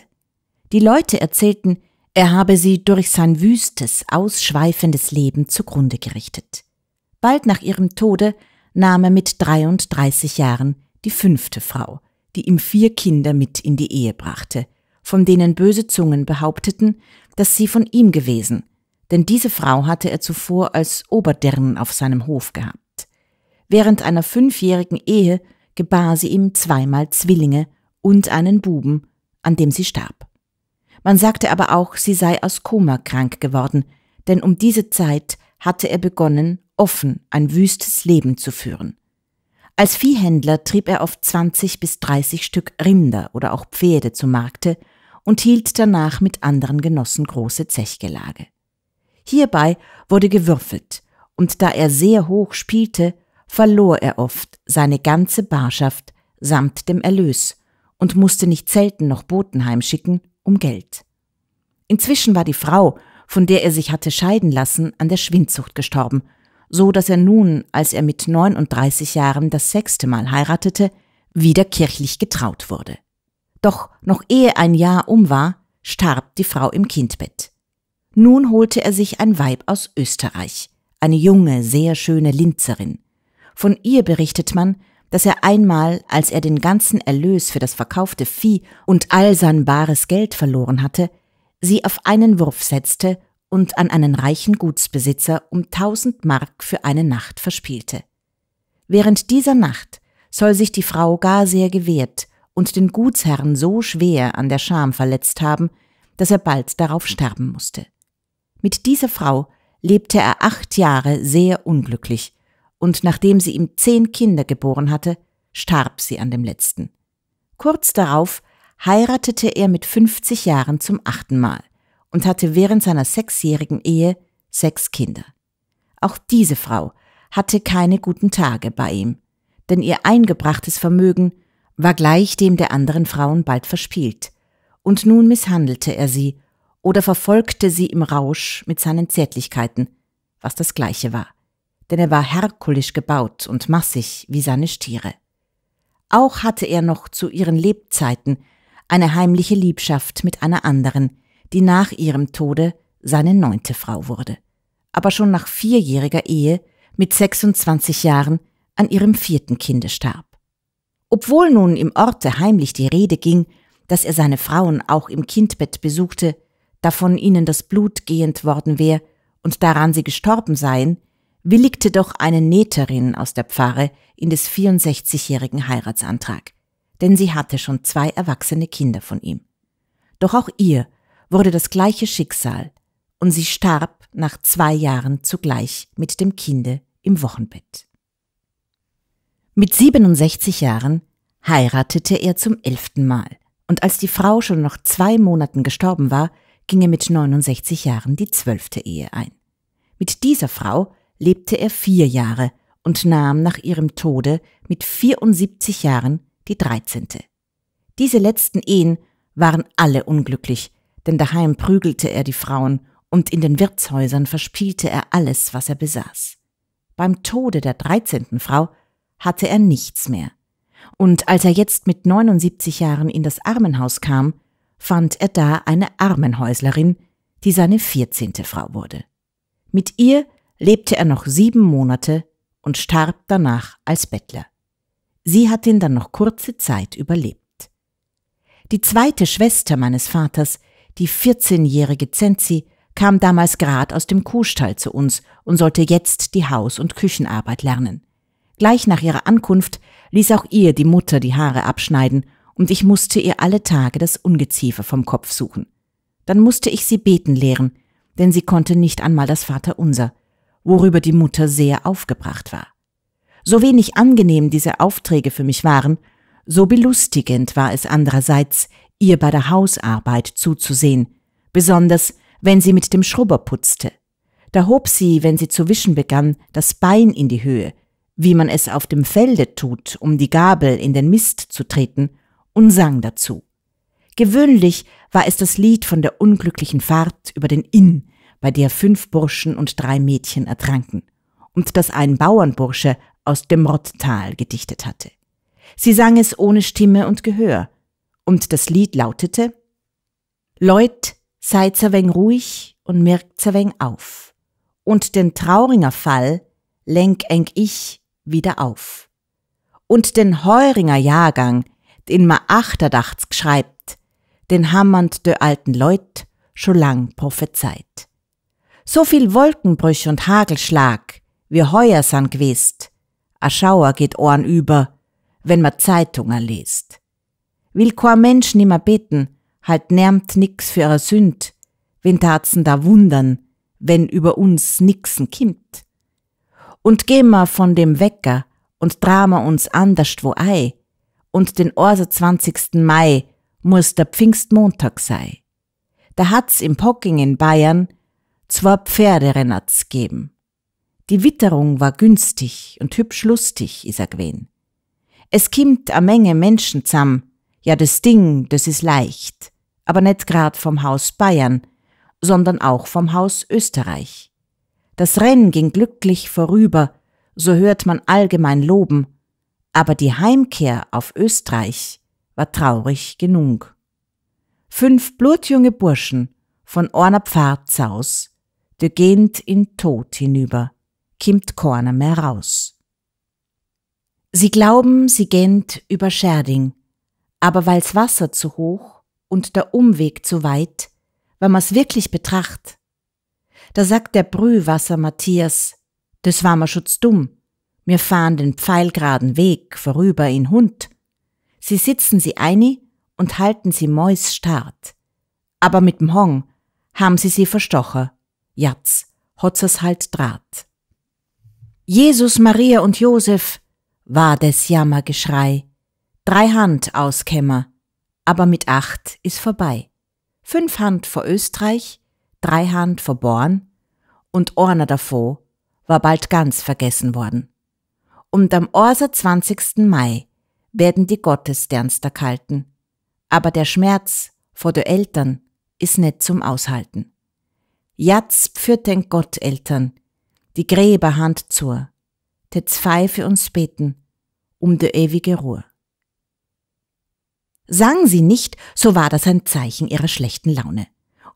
Die Leute erzählten, er habe sie durch sein wüstes, ausschweifendes Leben zugrunde gerichtet. Bald nach ihrem Tode nahm er mit 33 Jahren die fünfte Frau, die ihm vier Kinder mit in die Ehe brachte – von denen böse Zungen behaupteten, dass sie von ihm gewesen, denn diese Frau hatte er zuvor als Oberdirn auf seinem Hof gehabt. Während einer fünfjährigen Ehe gebar sie ihm zweimal Zwillinge und einen Buben, an dem sie starb. Man sagte aber auch, sie sei aus Koma krank geworden, denn um diese Zeit hatte er begonnen, offen ein wüstes Leben zu führen. Als Viehhändler trieb er oft 20 bis 30 Stück Rinder oder auch Pferde zu Markte und hielt danach mit anderen Genossen große Zechgelage. Hierbei wurde gewürfelt, und da er sehr hoch spielte, verlor er oft seine ganze Barschaft samt dem Erlös und musste nicht selten noch Boten heimschicken um Geld. Inzwischen war die Frau, von der er sich hatte scheiden lassen, an der Schwindsucht gestorben, so dass er nun, als er mit 39 Jahren das sechste Mal heiratete, wieder kirchlich getraut wurde. Doch noch ehe ein Jahr um war, starb die Frau im Kindbett. Nun holte er sich ein Weib aus Österreich, eine junge, sehr schöne Linzerin. Von ihr berichtet man, dass er einmal, als er den ganzen Erlös für das verkaufte Vieh und all sein bares Geld verloren hatte, sie auf einen Wurf setzte und an einen reichen Gutsbesitzer um tausend Mark für eine Nacht verspielte. Während dieser Nacht soll sich die Frau gar sehr gewehrt und den Gutsherrn so schwer an der Scham verletzt haben, dass er bald darauf sterben musste. Mit dieser Frau lebte er acht Jahre sehr unglücklich, und nachdem sie ihm zehn Kinder geboren hatte, starb sie an dem letzten. Kurz darauf heiratete er mit 50 Jahren zum achten Mal und hatte während seiner sechsjährigen Ehe sechs Kinder. Auch diese Frau hatte keine guten Tage bei ihm, denn ihr eingebrachtes Vermögen war gleich dem der anderen Frauen bald verspielt, und nun misshandelte er sie oder verfolgte sie im Rausch mit seinen Zärtlichkeiten, was das gleiche war, denn er war herkulisch gebaut und massig wie seine Stiere. Auch hatte er noch zu ihren Lebzeiten eine heimliche Liebschaft mit einer anderen, die nach ihrem Tode seine neunte Frau wurde, aber schon nach vierjähriger Ehe mit 26 Jahren an ihrem vierten Kinde starb. Obwohl nun im Orte heimlich die Rede ging, dass er seine Frauen auch im Kindbett besuchte, davon ihnen das Blut gehend worden wäre und daran sie gestorben seien, willigte doch eine Nähterin aus der Pfarre in des 64-jährigen Heiratsantrag, denn sie hatte schon zwei erwachsene Kinder von ihm. Doch auch ihr wurde das gleiche Schicksal und sie starb nach zwei Jahren zugleich mit dem Kinde im Wochenbett. Mit 67 Jahren heiratete er zum elften Mal. Und als die Frau schon noch zwei Monaten gestorben war, ging er mit 69 Jahren die zwölfte Ehe ein. Mit dieser Frau lebte er vier Jahre und nahm nach ihrem Tode mit 74 Jahren die dreizehnte. Diese letzten Ehen waren alle unglücklich, denn daheim prügelte er die Frauen und in den Wirtshäusern verspielte er alles, was er besaß. Beim Tode der dreizehnten Frau hatte er nichts mehr. Und als er jetzt mit 79 Jahren in das Armenhaus kam, fand er da eine Armenhäuslerin, die seine 14. Frau wurde. Mit ihr lebte er noch sieben Monate und starb danach als Bettler. Sie hat ihn dann noch kurze Zeit überlebt. Die zweite Schwester meines Vaters, die 14-jährige Zenzi, kam damals grad aus dem Kuhstall zu uns und sollte jetzt die Haus- und Küchenarbeit lernen. Gleich nach ihrer Ankunft ließ auch ihr die Mutter die Haare abschneiden, und ich musste ihr alle Tage das Ungeziefer vom Kopf suchen. Dann musste ich sie beten lehren, denn sie konnte nicht einmal das Vaterunser, worüber die Mutter sehr aufgebracht war. So wenig angenehm diese Aufträge für mich waren, so belustigend war es andererseits, ihr bei der Hausarbeit zuzusehen, besonders wenn sie mit dem Schrubber putzte. Da hob sie, wenn sie zu wischen begann, das Bein in die Höhe wie man es auf dem Felde tut, um die Gabel in den Mist zu treten, und sang dazu. Gewöhnlich war es das Lied von der unglücklichen Fahrt über den Inn, bei der fünf Burschen und drei Mädchen ertranken, und das ein Bauernbursche aus dem Rotttal gedichtet hatte. Sie sang es ohne Stimme und Gehör, und das Lied lautete Leut, seid zerweng ruhig und merkt zerweng auf, und den Trauringer Fall lenk eng ich wieder auf. Und den Heuringer Jahrgang, den ma achterdachts gschreibt, den hammernd de alten Leut schon lang prophezeit. So viel Wolkenbrüch und Hagelschlag, wie heuer san gwest, a Schauer geht Ohren über, wenn ma Zeitungen lest. Will kein Mensch nimmer beten, halt närmt nix für ihre Sünd, wenn Tatzen da wundern, wenn über uns nixen kimmt und geh ma von dem Wecker und drama uns wo ei. Und den Orser 20. Mai muss der Pfingstmontag sei. Da hat's im Pocking in Bayern zwei Pferderennats geben. Die Witterung war günstig und hübsch lustig, is er gwen. Es kimmt a Menge Menschen zam, ja das Ding, das is leicht, aber net grad vom Haus Bayern, sondern auch vom Haus Österreich. Das Rennen ging glücklich vorüber, so hört man allgemein loben, aber die Heimkehr auf Österreich war traurig genug. Fünf blutjunge Burschen von orner Pfad zaus, de gehend in Tod hinüber, kimmt korner mehr raus. Sie glauben, sie gähnt über Scherding, aber weil's Wasser zu hoch und der Umweg zu weit, wenn man's wirklich betracht, da sagt der Brühwasser Matthias, das war mir schutz dumm. Wir fahren den pfeilgraden Weg vorüber in Hund. Sie sitzen sie eini und halten sie Mäus start. Aber mit'm Hong haben sie sie verstochen. Jatz, hot's halt draht. Jesus, Maria und Josef war des Jammergeschrei. Drei Hand auskämmer, aber mit acht ist vorbei. Fünf Hand vor Österreich, drei Hand vor Born, und Orner davor war bald ganz vergessen worden. Und am Orsa 20. Mai werden die Gottesdernster kalten. Aber der Schmerz vor de Eltern ist net zum Aushalten. Jatz pführt den Gott, Eltern, die Gräberhand zur, der zwei für uns beten, um de ewige Ruhe. Sang sie nicht, so war das ein Zeichen ihrer schlechten Laune.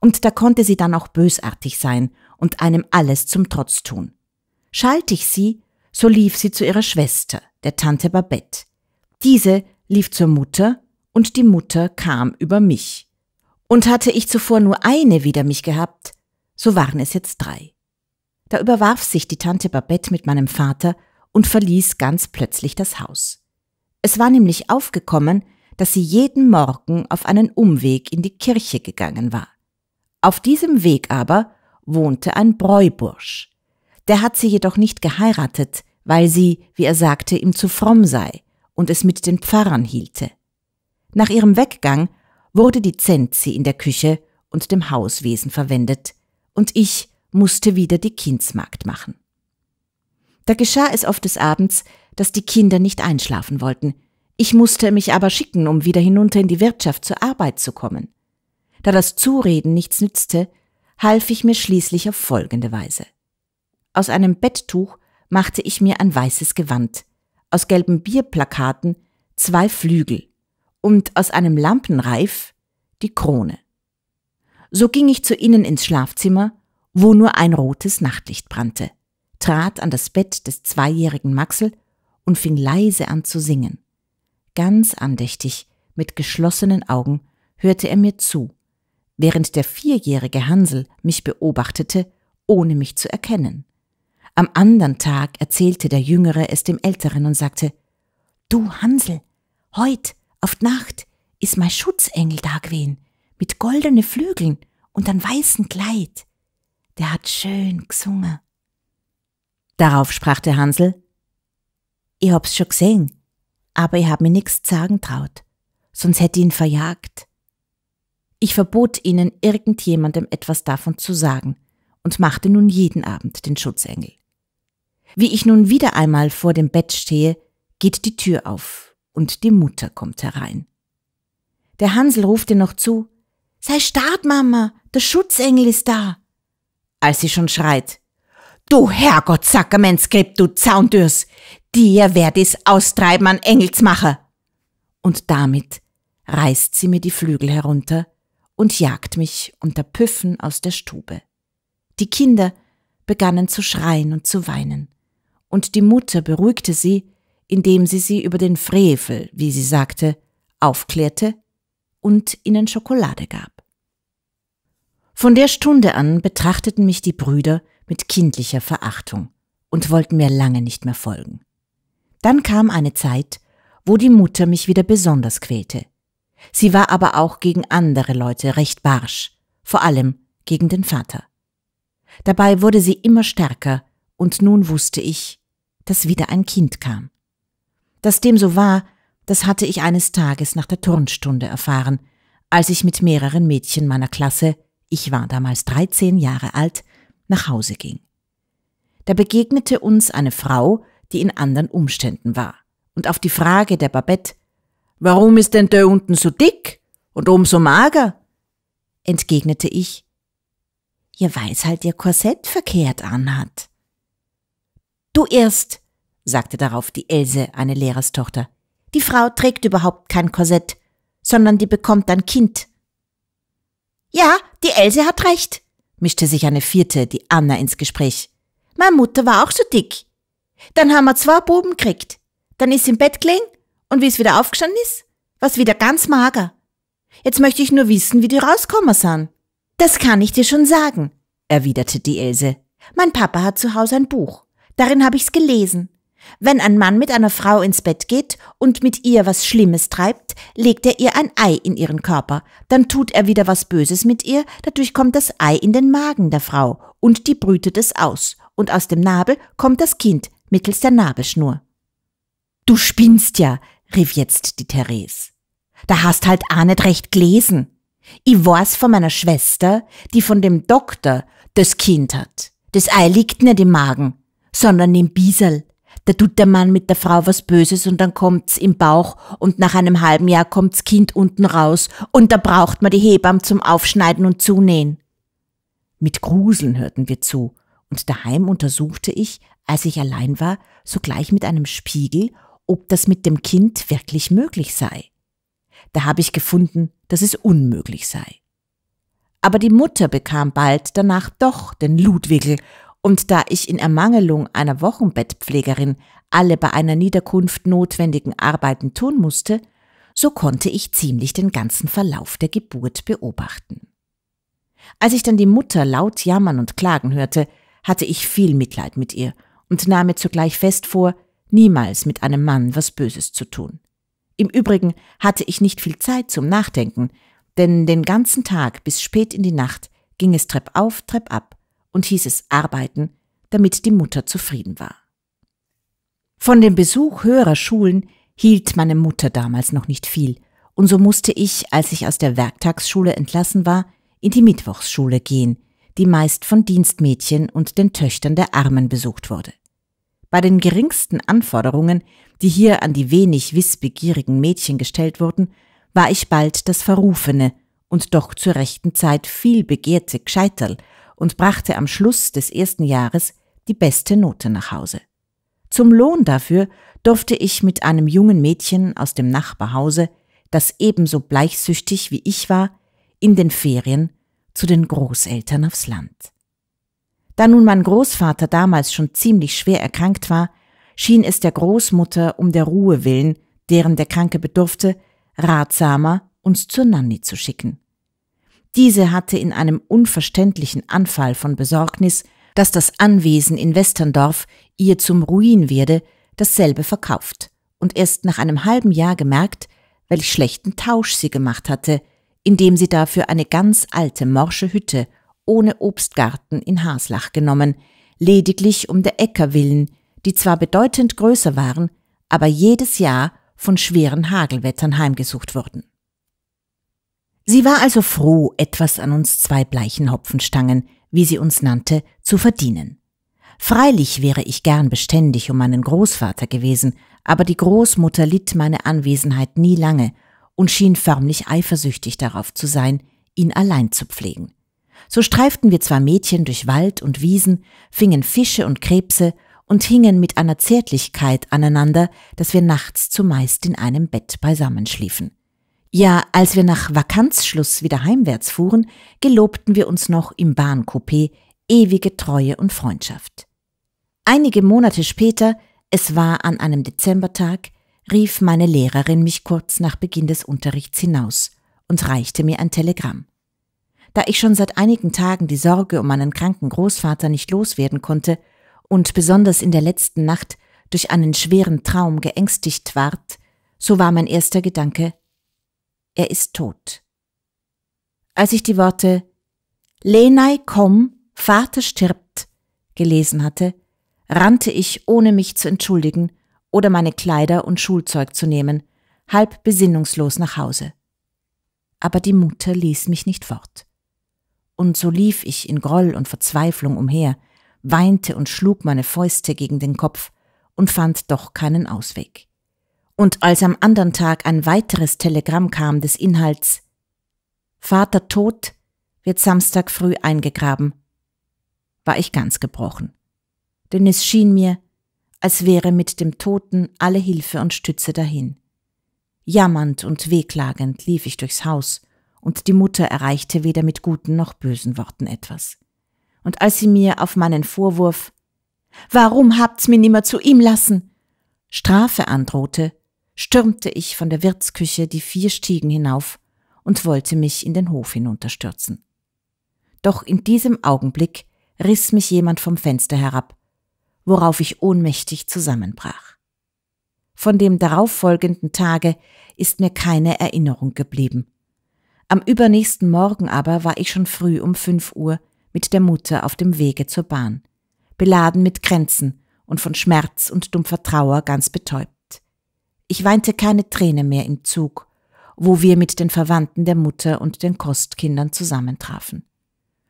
Und da konnte sie dann auch bösartig sein und einem alles zum Trotz tun. Schalt ich sie, so lief sie zu ihrer Schwester, der Tante Babette. Diese lief zur Mutter und die Mutter kam über mich. Und hatte ich zuvor nur eine wider mich gehabt, so waren es jetzt drei. Da überwarf sich die Tante Babette mit meinem Vater und verließ ganz plötzlich das Haus. Es war nämlich aufgekommen, dass sie jeden Morgen auf einen Umweg in die Kirche gegangen war. Auf diesem Weg aber wohnte ein Bräubursch. Der hat sie jedoch nicht geheiratet, weil sie, wie er sagte, ihm zu fromm sei und es mit den Pfarrern hielte. Nach ihrem Weggang wurde die Zenzi in der Küche und dem Hauswesen verwendet, und ich musste wieder die Kindsmarkt machen. Da geschah es oft des Abends, dass die Kinder nicht einschlafen wollten. Ich musste mich aber schicken, um wieder hinunter in die Wirtschaft zur Arbeit zu kommen. Da das Zureden nichts nützte, half ich mir schließlich auf folgende Weise. Aus einem Betttuch machte ich mir ein weißes Gewand, aus gelben Bierplakaten zwei Flügel und aus einem Lampenreif die Krone. So ging ich zu ihnen ins Schlafzimmer, wo nur ein rotes Nachtlicht brannte, trat an das Bett des zweijährigen Maxel und fing leise an zu singen. Ganz andächtig, mit geschlossenen Augen, hörte er mir zu während der vierjährige Hansel mich beobachtete, ohne mich zu erkennen. Am anderen Tag erzählte der Jüngere es dem Älteren und sagte, Du Hansel, heut, auf Nacht, ist mein Schutzengel da gewesen, mit goldene Flügeln und an weißen Kleid. Der hat schön gesungen. Darauf sprach der Hansel, Ich hab's schon gesehen, aber ich hab mir nichts sagen traut, sonst hätte ihn verjagt. Ich verbot ihnen, irgendjemandem etwas davon zu sagen und machte nun jeden Abend den Schutzengel. Wie ich nun wieder einmal vor dem Bett stehe, geht die Tür auf und die Mutter kommt herein. Der Hansel ruft ihr noch zu, Sei stark, Mama, der Schutzengel ist da. Als sie schon schreit, Du Herrgott, Sakramentskript, du Zaundürs, dir werd ich's austreiben an Engelsmacher. Und damit reißt sie mir die Flügel herunter und jagt mich unter Püffen aus der Stube. Die Kinder begannen zu schreien und zu weinen, und die Mutter beruhigte sie, indem sie sie über den Frevel, wie sie sagte, aufklärte und ihnen Schokolade gab. Von der Stunde an betrachteten mich die Brüder mit kindlicher Verachtung und wollten mir lange nicht mehr folgen. Dann kam eine Zeit, wo die Mutter mich wieder besonders quälte, Sie war aber auch gegen andere Leute recht barsch, vor allem gegen den Vater. Dabei wurde sie immer stärker, und nun wusste ich, dass wieder ein Kind kam. Dass dem so war, das hatte ich eines Tages nach der Turnstunde erfahren, als ich mit mehreren Mädchen meiner Klasse, ich war damals 13 Jahre alt, nach Hause ging. Da begegnete uns eine Frau, die in anderen Umständen war, und auf die Frage der Babette, Warum ist denn der unten so dick und oben so mager? entgegnete ich. Ja, weiß halt ihr Korsett verkehrt anhat. Du irrst, sagte darauf die Else, eine Lehrerstochter. Die Frau trägt überhaupt kein Korsett, sondern die bekommt ein Kind. Ja, die Else hat recht, mischte sich eine vierte, die Anna, ins Gespräch. Meine Mutter war auch so dick. Dann haben wir zwei Buben gekriegt. Dann ist im Bett gelegen und wie es wieder aufgestanden ist? Was wieder ganz mager. Jetzt möchte ich nur wissen, wie die rauskommen sind. Das kann ich dir schon sagen, erwiderte die Else. Mein Papa hat zu Hause ein Buch. Darin habe ich's gelesen. Wenn ein Mann mit einer Frau ins Bett geht und mit ihr was Schlimmes treibt, legt er ihr ein Ei in ihren Körper. Dann tut er wieder was Böses mit ihr, dadurch kommt das Ei in den Magen der Frau und die brütet es aus. Und aus dem Nabel kommt das Kind mittels der Nabelschnur. Du spinnst ja, rief jetzt die Therese. Da hast halt auch nicht recht gelesen. Ich weiß von meiner Schwester, die von dem Doktor das Kind hat. Das Ei liegt nicht im Magen, sondern im Biesel. Da tut der Mann mit der Frau was Böses und dann kommt's im Bauch und nach einem halben Jahr kommt's Kind unten raus und da braucht man die Hebamme zum Aufschneiden und Zunähen. Mit Gruseln hörten wir zu und daheim untersuchte ich, als ich allein war, sogleich mit einem Spiegel ob das mit dem Kind wirklich möglich sei. Da habe ich gefunden, dass es unmöglich sei. Aber die Mutter bekam bald danach doch den Ludwigel, und da ich in Ermangelung einer Wochenbettpflegerin alle bei einer Niederkunft notwendigen Arbeiten tun musste, so konnte ich ziemlich den ganzen Verlauf der Geburt beobachten. Als ich dann die Mutter laut jammern und klagen hörte, hatte ich viel Mitleid mit ihr und nahm mir zugleich fest vor, niemals mit einem Mann was Böses zu tun. Im Übrigen hatte ich nicht viel Zeit zum Nachdenken, denn den ganzen Tag bis spät in die Nacht ging es treppauf, treppab und hieß es arbeiten, damit die Mutter zufrieden war. Von dem Besuch höherer Schulen hielt meine Mutter damals noch nicht viel, und so musste ich, als ich aus der Werktagsschule entlassen war, in die Mittwochsschule gehen, die meist von Dienstmädchen und den Töchtern der Armen besucht wurde. Bei den geringsten Anforderungen, die hier an die wenig wissbegierigen Mädchen gestellt wurden, war ich bald das verrufene und doch zur rechten Zeit viel begehrte Gscheitel und brachte am Schluss des ersten Jahres die beste Note nach Hause. Zum Lohn dafür durfte ich mit einem jungen Mädchen aus dem Nachbarhause, das ebenso bleichsüchtig wie ich war, in den Ferien zu den Großeltern aufs Land. Da nun mein Großvater damals schon ziemlich schwer erkrankt war, schien es der Großmutter um der Ruhe willen, deren der Kranke bedurfte, ratsamer, uns zur Nanni zu schicken. Diese hatte in einem unverständlichen Anfall von Besorgnis, dass das Anwesen in Westerndorf ihr zum Ruin werde, dasselbe verkauft und erst nach einem halben Jahr gemerkt, welch schlechten Tausch sie gemacht hatte, indem sie dafür eine ganz alte morsche Hütte ohne Obstgarten in Haslach genommen, lediglich um der Äcker willen, die zwar bedeutend größer waren, aber jedes Jahr von schweren Hagelwettern heimgesucht wurden. Sie war also froh, etwas an uns zwei bleichen Hopfenstangen, wie sie uns nannte, zu verdienen. Freilich wäre ich gern beständig um meinen Großvater gewesen, aber die Großmutter litt meine Anwesenheit nie lange und schien förmlich eifersüchtig darauf zu sein, ihn allein zu pflegen. So streiften wir zwar Mädchen durch Wald und Wiesen, fingen Fische und Krebse und hingen mit einer Zärtlichkeit aneinander, dass wir nachts zumeist in einem Bett beisammen schliefen. Ja, als wir nach Vakanzschluss wieder heimwärts fuhren, gelobten wir uns noch im Bahncoupé ewige Treue und Freundschaft. Einige Monate später, es war an einem Dezembertag, rief meine Lehrerin mich kurz nach Beginn des Unterrichts hinaus und reichte mir ein Telegramm da ich schon seit einigen Tagen die Sorge um meinen kranken Großvater nicht loswerden konnte und besonders in der letzten Nacht durch einen schweren Traum geängstigt ward, so war mein erster Gedanke, er ist tot. Als ich die Worte Lenai, komm, Vater stirbt gelesen hatte, rannte ich, ohne mich zu entschuldigen oder meine Kleider und Schulzeug zu nehmen, halb besinnungslos nach Hause. Aber die Mutter ließ mich nicht fort und so lief ich in Groll und Verzweiflung umher, weinte und schlug meine Fäuste gegen den Kopf und fand doch keinen Ausweg. Und als am anderen Tag ein weiteres Telegramm kam des Inhalts Vater tot, wird Samstag früh eingegraben, war ich ganz gebrochen. Denn es schien mir, als wäre mit dem Toten alle Hilfe und Stütze dahin. Jammernd und wehklagend lief ich durchs Haus und die Mutter erreichte weder mit guten noch bösen Worten etwas. Und als sie mir auf meinen Vorwurf Warum habt's mir nimmer zu ihm lassen? Strafe androhte, stürmte ich von der Wirtsküche die vier Stiegen hinauf und wollte mich in den Hof hinunterstürzen. Doch in diesem Augenblick riss mich jemand vom Fenster herab, worauf ich ohnmächtig zusammenbrach. Von dem darauffolgenden Tage ist mir keine Erinnerung geblieben, am übernächsten Morgen aber war ich schon früh um fünf Uhr mit der Mutter auf dem Wege zur Bahn, beladen mit Grenzen und von Schmerz und dumpfer Trauer ganz betäubt. Ich weinte keine Träne mehr im Zug, wo wir mit den Verwandten der Mutter und den Kostkindern zusammentrafen.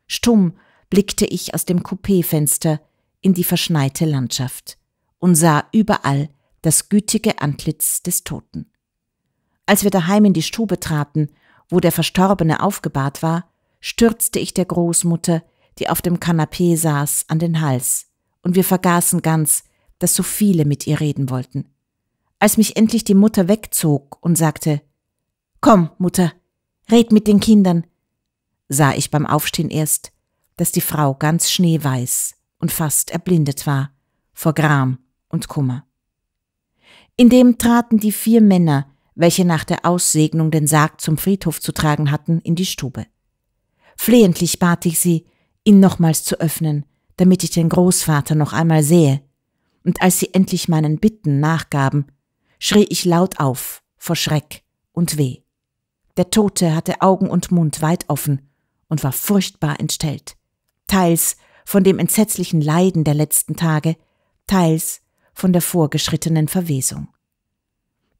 Stumm blickte ich aus dem Coupéfenster in die verschneite Landschaft und sah überall das gütige Antlitz des Toten. Als wir daheim in die Stube traten, wo der Verstorbene aufgebahrt war, stürzte ich der Großmutter, die auf dem Kanapee saß, an den Hals, und wir vergaßen ganz, dass so viele mit ihr reden wollten. Als mich endlich die Mutter wegzog und sagte, Komm, Mutter, red mit den Kindern, sah ich beim Aufstehen erst, dass die Frau ganz schneeweiß und fast erblindet war, vor Gram und Kummer. Indem traten die vier Männer, welche nach der Aussegnung den Sarg zum Friedhof zu tragen hatten, in die Stube. Flehentlich bat ich sie, ihn nochmals zu öffnen, damit ich den Großvater noch einmal sehe, und als sie endlich meinen Bitten nachgaben, schrie ich laut auf, vor Schreck und Weh. Der Tote hatte Augen und Mund weit offen und war furchtbar entstellt, teils von dem entsetzlichen Leiden der letzten Tage, teils von der vorgeschrittenen Verwesung.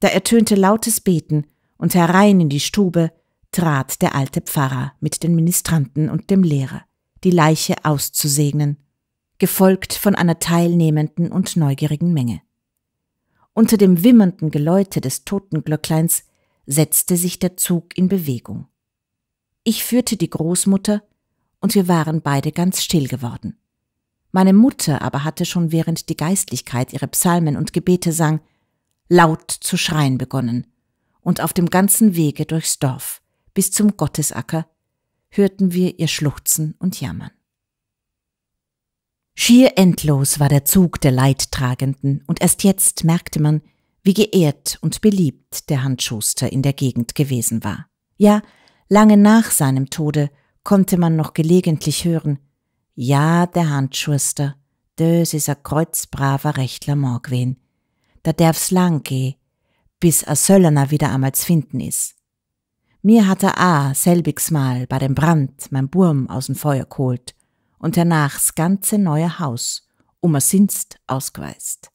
Da ertönte lautes Beten, und herein in die Stube trat der alte Pfarrer mit den Ministranten und dem Lehrer, die Leiche auszusegnen, gefolgt von einer teilnehmenden und neugierigen Menge. Unter dem wimmernden Geläute des Totenglöckleins setzte sich der Zug in Bewegung. Ich führte die Großmutter, und wir waren beide ganz still geworden. Meine Mutter aber hatte schon während die Geistlichkeit ihre Psalmen und Gebete sang, laut zu schreien begonnen, und auf dem ganzen Wege durchs Dorf bis zum Gottesacker hörten wir ihr Schluchzen und Jammern. Schier endlos war der Zug der Leidtragenden, und erst jetzt merkte man, wie geehrt und beliebt der Handschuster in der Gegend gewesen war. Ja, lange nach seinem Tode konnte man noch gelegentlich hören, ja, der Handschuster, dös is a kreuzbraver Rechtler Morgwen, da derf's lang geh, bis a Söllner wieder einmal finden is. Mir hat er a selbigs Mal bei dem Brand mein Burm aus'm Feuer geholt und hernach's ganze neue Haus um a Sinst ausgeweist.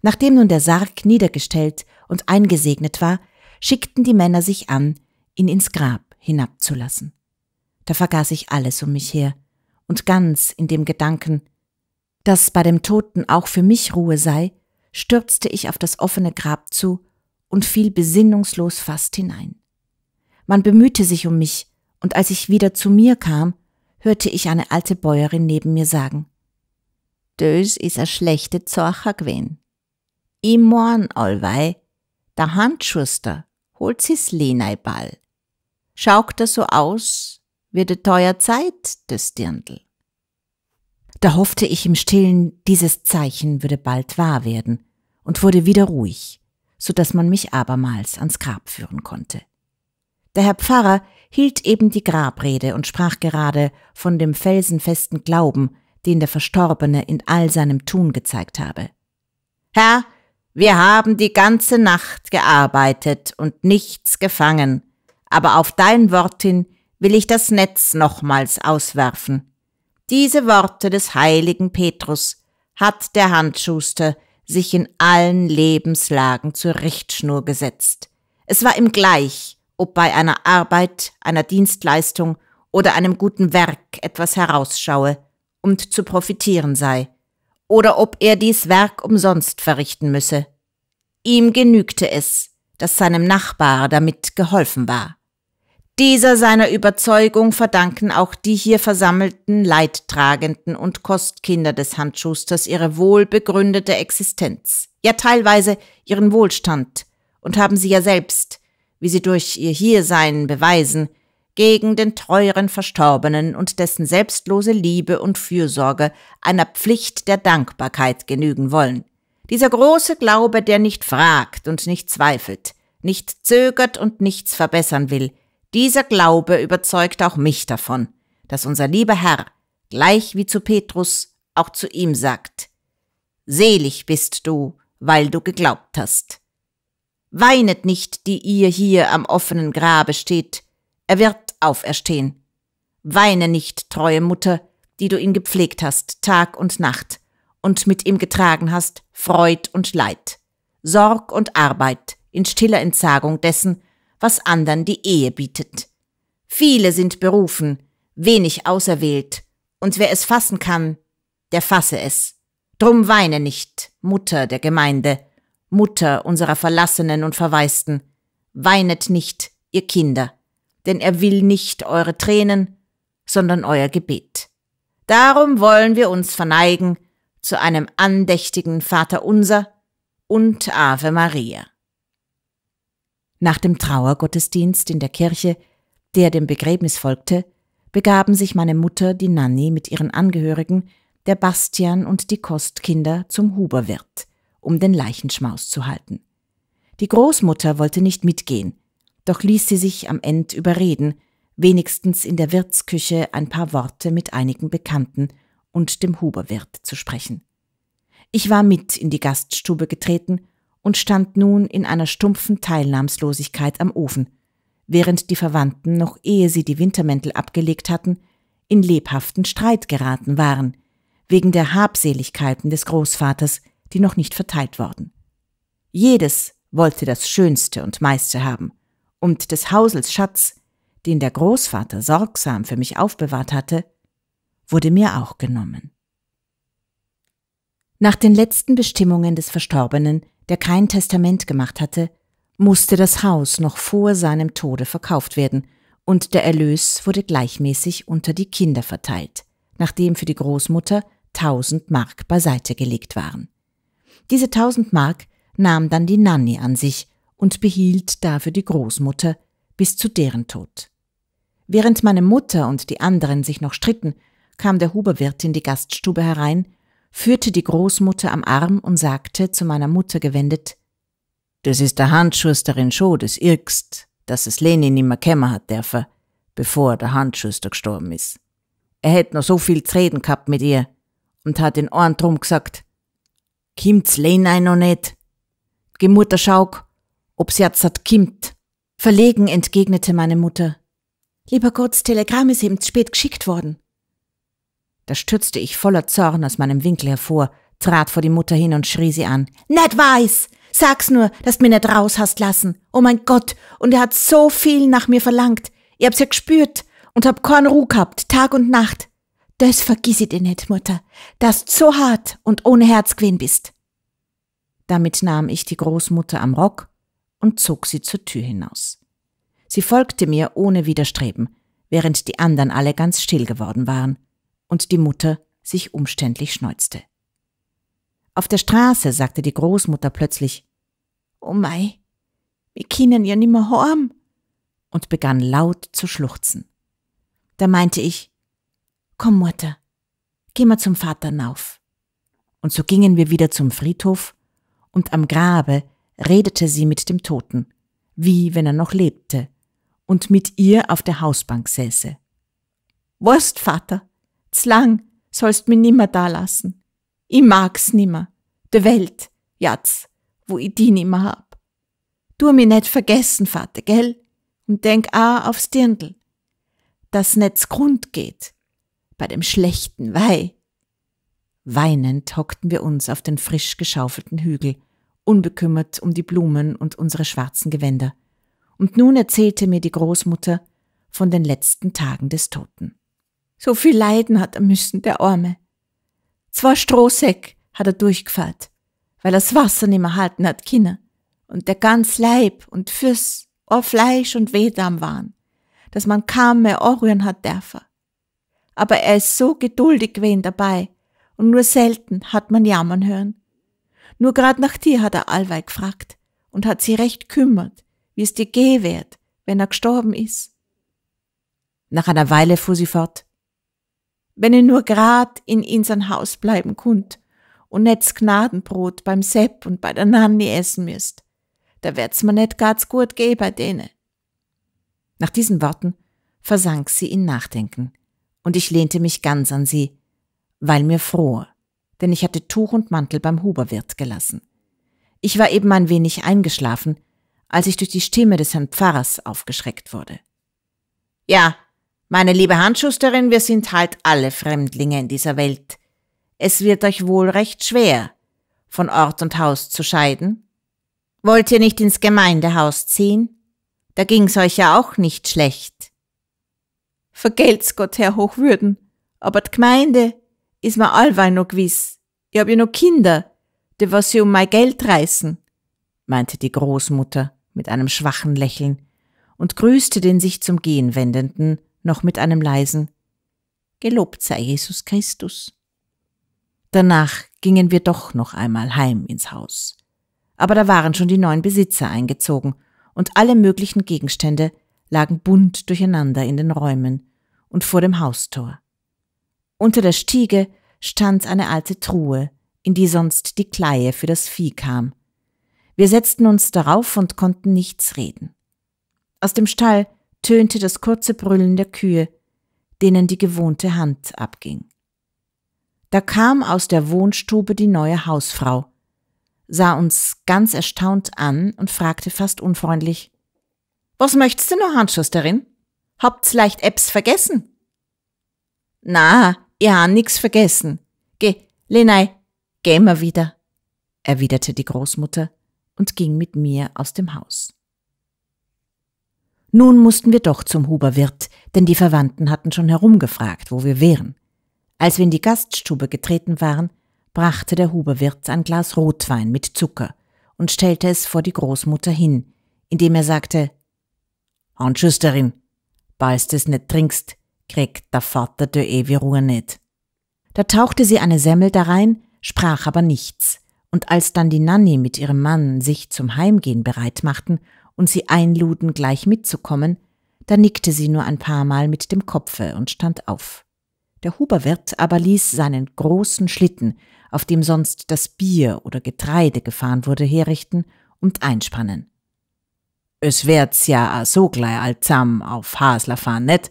Nachdem nun der Sarg niedergestellt und eingesegnet war, schickten die Männer sich an, ihn ins Grab hinabzulassen. Da vergaß ich alles um mich her und ganz in dem Gedanken, dass bei dem Toten auch für mich Ruhe sei stürzte ich auf das offene Grab zu und fiel besinnungslos fast hinein. Man bemühte sich um mich, und als ich wieder zu mir kam, hörte ich eine alte Bäuerin neben mir sagen, Dös is a schlechte Zorcher gwen. I morn allwei, der Handschuster holt sis Leneiball. Schaukt er so aus, wird de teuer Zeit, des Dirndl. Da hoffte ich im Stillen, dieses Zeichen würde bald wahr werden, und wurde wieder ruhig, so dass man mich abermals ans Grab führen konnte. Der Herr Pfarrer hielt eben die Grabrede und sprach gerade von dem felsenfesten Glauben, den der Verstorbene in all seinem Tun gezeigt habe. Herr, wir haben die ganze Nacht gearbeitet und nichts gefangen, aber auf dein Wort hin will ich das Netz nochmals auswerfen. Diese Worte des heiligen Petrus hat der Handschuster sich in allen Lebenslagen zur Richtschnur gesetzt. Es war ihm gleich, ob bei einer Arbeit, einer Dienstleistung oder einem guten Werk etwas herausschaue und zu profitieren sei, oder ob er dies Werk umsonst verrichten müsse. Ihm genügte es, dass seinem Nachbar damit geholfen war. Dieser seiner Überzeugung verdanken auch die hier versammelten Leidtragenden und Kostkinder des Handschusters ihre wohlbegründete Existenz, ja teilweise ihren Wohlstand, und haben sie ja selbst, wie sie durch ihr Hiersein beweisen, gegen den teuren Verstorbenen und dessen selbstlose Liebe und Fürsorge einer Pflicht der Dankbarkeit genügen wollen. Dieser große Glaube, der nicht fragt und nicht zweifelt, nicht zögert und nichts verbessern will, dieser Glaube überzeugt auch mich davon, dass unser lieber Herr, gleich wie zu Petrus, auch zu ihm sagt, Selig bist du, weil du geglaubt hast. Weinet nicht, die ihr hier am offenen Grabe steht, er wird auferstehen. Weine nicht, treue Mutter, die du ihn gepflegt hast, Tag und Nacht, und mit ihm getragen hast, Freud und Leid, Sorg und Arbeit, in stiller Entsagung dessen, was andern die Ehe bietet. Viele sind berufen, wenig auserwählt, und wer es fassen kann, der fasse es. Drum weine nicht, Mutter der Gemeinde, Mutter unserer Verlassenen und Verwaisten, weinet nicht, ihr Kinder, denn er will nicht eure Tränen, sondern euer Gebet. Darum wollen wir uns verneigen zu einem andächtigen Vater unser und Ave Maria. Nach dem Trauergottesdienst in der Kirche, der dem Begräbnis folgte, begaben sich meine Mutter, die Nanny mit ihren Angehörigen, der Bastian und die Kostkinder zum Huberwirt, um den Leichenschmaus zu halten. Die Großmutter wollte nicht mitgehen, doch ließ sie sich am End überreden, wenigstens in der Wirtsküche ein paar Worte mit einigen Bekannten und dem Huberwirt zu sprechen. Ich war mit in die Gaststube getreten und stand nun in einer stumpfen Teilnahmslosigkeit am Ofen, während die Verwandten, noch ehe sie die Wintermäntel abgelegt hatten, in lebhaften Streit geraten waren, wegen der Habseligkeiten des Großvaters, die noch nicht verteilt worden. Jedes wollte das Schönste und meiste haben, und des Hausels Schatz, den der Großvater sorgsam für mich aufbewahrt hatte, wurde mir auch genommen. Nach den letzten Bestimmungen des Verstorbenen der kein Testament gemacht hatte, musste das Haus noch vor seinem Tode verkauft werden, und der Erlös wurde gleichmäßig unter die Kinder verteilt, nachdem für die Großmutter tausend Mark beiseite gelegt waren. Diese tausend Mark nahm dann die Nanny an sich und behielt dafür die Großmutter bis zu deren Tod. Während meine Mutter und die anderen sich noch stritten, kam der Huberwirt in die Gaststube herein führte die Großmutter am Arm und sagte zu meiner Mutter gewendet, Das ist der Handschusterin scho, des irgst, dass es Leni nimmer kämmer hat dürfen, bevor der Handschuster gestorben ist. Er hätt noch so viel zu reden gehabt mit ihr und hat in Ohren drum gesagt, »Kimmt's Leni noch nicht? Geh Mutter schauk, ob's jetzt hat kimmt. Verlegen entgegnete meine Mutter. Lieber Gott, Telegramm ist eben zu spät geschickt worden. Da stürzte ich voller Zorn aus meinem Winkel hervor, trat vor die Mutter hin und schrie sie an. Net weiß! Sag's nur, dass du mich nicht raus hast lassen. Oh mein Gott, und er hat so viel nach mir verlangt. Ich hab's ja gespürt und hab keinen Ruhe gehabt, Tag und Nacht. Das vergiss ich dir nicht, Mutter, dass du so hart und ohne Herz gewesen bist. Damit nahm ich die Großmutter am Rock und zog sie zur Tür hinaus. Sie folgte mir ohne Widerstreben, während die anderen alle ganz still geworden waren und die Mutter sich umständlich schneuzte. Auf der Straße sagte die Großmutter plötzlich, Oh mei, wir können ja nimmer horm, und begann laut zu schluchzen. Da meinte ich, Komm, Mutter, geh mal zum Vater nauf. Und so gingen wir wieder zum Friedhof, und am Grabe redete sie mit dem Toten, wie wenn er noch lebte, und mit ihr auf der Hausbank säße. Wurst, Vater, lang sollst mich nimmer da lassen. Ich mag's nimmer. De Welt, jatz, wo ich die nimmer hab. Du mich net vergessen, Vater, gell? Und denk a aufs Dirndl. Das net's Grund geht. Bei dem schlechten Weih. Weinend hockten wir uns auf den frisch geschaufelten Hügel, unbekümmert um die Blumen und unsere schwarzen Gewänder. Und nun erzählte mir die Großmutter von den letzten Tagen des Toten. So viel leiden hat er müssen, der Arme. Zwei Strohsäck hat er durchgefahren, weil er das Wasser nimmer halten hat Kinder. Und der ganz Leib und Füß, auch oh, Fleisch und Wehdarm waren, dass man kaum mehr anrühren hat dürfen. Aber er ist so geduldig gewesen dabei, und nur selten hat man jammern hören. Nur grad nach dir hat er allweil gefragt und hat sie recht kümmert, wie es dir geh wird, wenn er gestorben ist. Nach einer Weile fuhr sie fort wenn ihr nur grad in insern Haus bleiben könnt und netz Gnadenbrot beim Sepp und bei der Nanni essen müsst. Da wird's mir net ganz gut gehen bei denen. Nach diesen Worten versank sie in Nachdenken und ich lehnte mich ganz an sie, weil mir fror, denn ich hatte Tuch und Mantel beim Huberwirt gelassen. Ich war eben ein wenig eingeschlafen, als ich durch die Stimme des Herrn Pfarrers aufgeschreckt wurde. Ja, meine liebe Handschusterin, wir sind halt alle Fremdlinge in dieser Welt. Es wird euch wohl recht schwer, von Ort und Haus zu scheiden. Wollt ihr nicht ins Gemeindehaus ziehen? Da ging's euch ja auch nicht schlecht. Vergelt's Gott, Herr Hochwürden, aber d' Gemeinde is mir allweil noch gewiss. Ich hab ja noch Kinder, die was sie um mein Geld reißen, meinte die Großmutter mit einem schwachen Lächeln und grüßte den sich zum Gehen wendenden, noch mit einem leisen Gelobt sei Jesus Christus. Danach gingen wir doch noch einmal heim ins Haus. Aber da waren schon die neuen Besitzer eingezogen und alle möglichen Gegenstände lagen bunt durcheinander in den Räumen und vor dem Haustor. Unter der Stiege stand eine alte Truhe, in die sonst die Kleie für das Vieh kam. Wir setzten uns darauf und konnten nichts reden. Aus dem Stall tönte das kurze Brüllen der Kühe, denen die gewohnte Hand abging. Da kam aus der Wohnstube die neue Hausfrau, sah uns ganz erstaunt an und fragte fast unfreundlich, Was möchtest du noch, Handschusterin? Habt's leicht Apps vergessen? Na, ihr han nix vergessen. Geh, Lenai, geh mal wieder, erwiderte die Großmutter und ging mit mir aus dem Haus. Nun mussten wir doch zum Huberwirt, denn die Verwandten hatten schon herumgefragt, wo wir wären. Als wir in die Gaststube getreten waren, brachte der Huberwirt ein Glas Rotwein mit Zucker und stellte es vor die Großmutter hin, indem er sagte, Handschüsterin, balls des net trinkst, kriegt der Vater de ewi Ruhe net. Da tauchte sie eine Semmel darein, sprach aber nichts, und als dann die Nanni mit ihrem Mann sich zum Heimgehen bereit machten und sie einluden, gleich mitzukommen, da nickte sie nur ein paar Mal mit dem Kopfe und stand auf. Der Huberwirt aber ließ seinen großen Schlitten, auf dem sonst das Bier oder Getreide gefahren wurde, herrichten und einspannen. Es werd's ja a so gleich all auf Hasler fahren, net?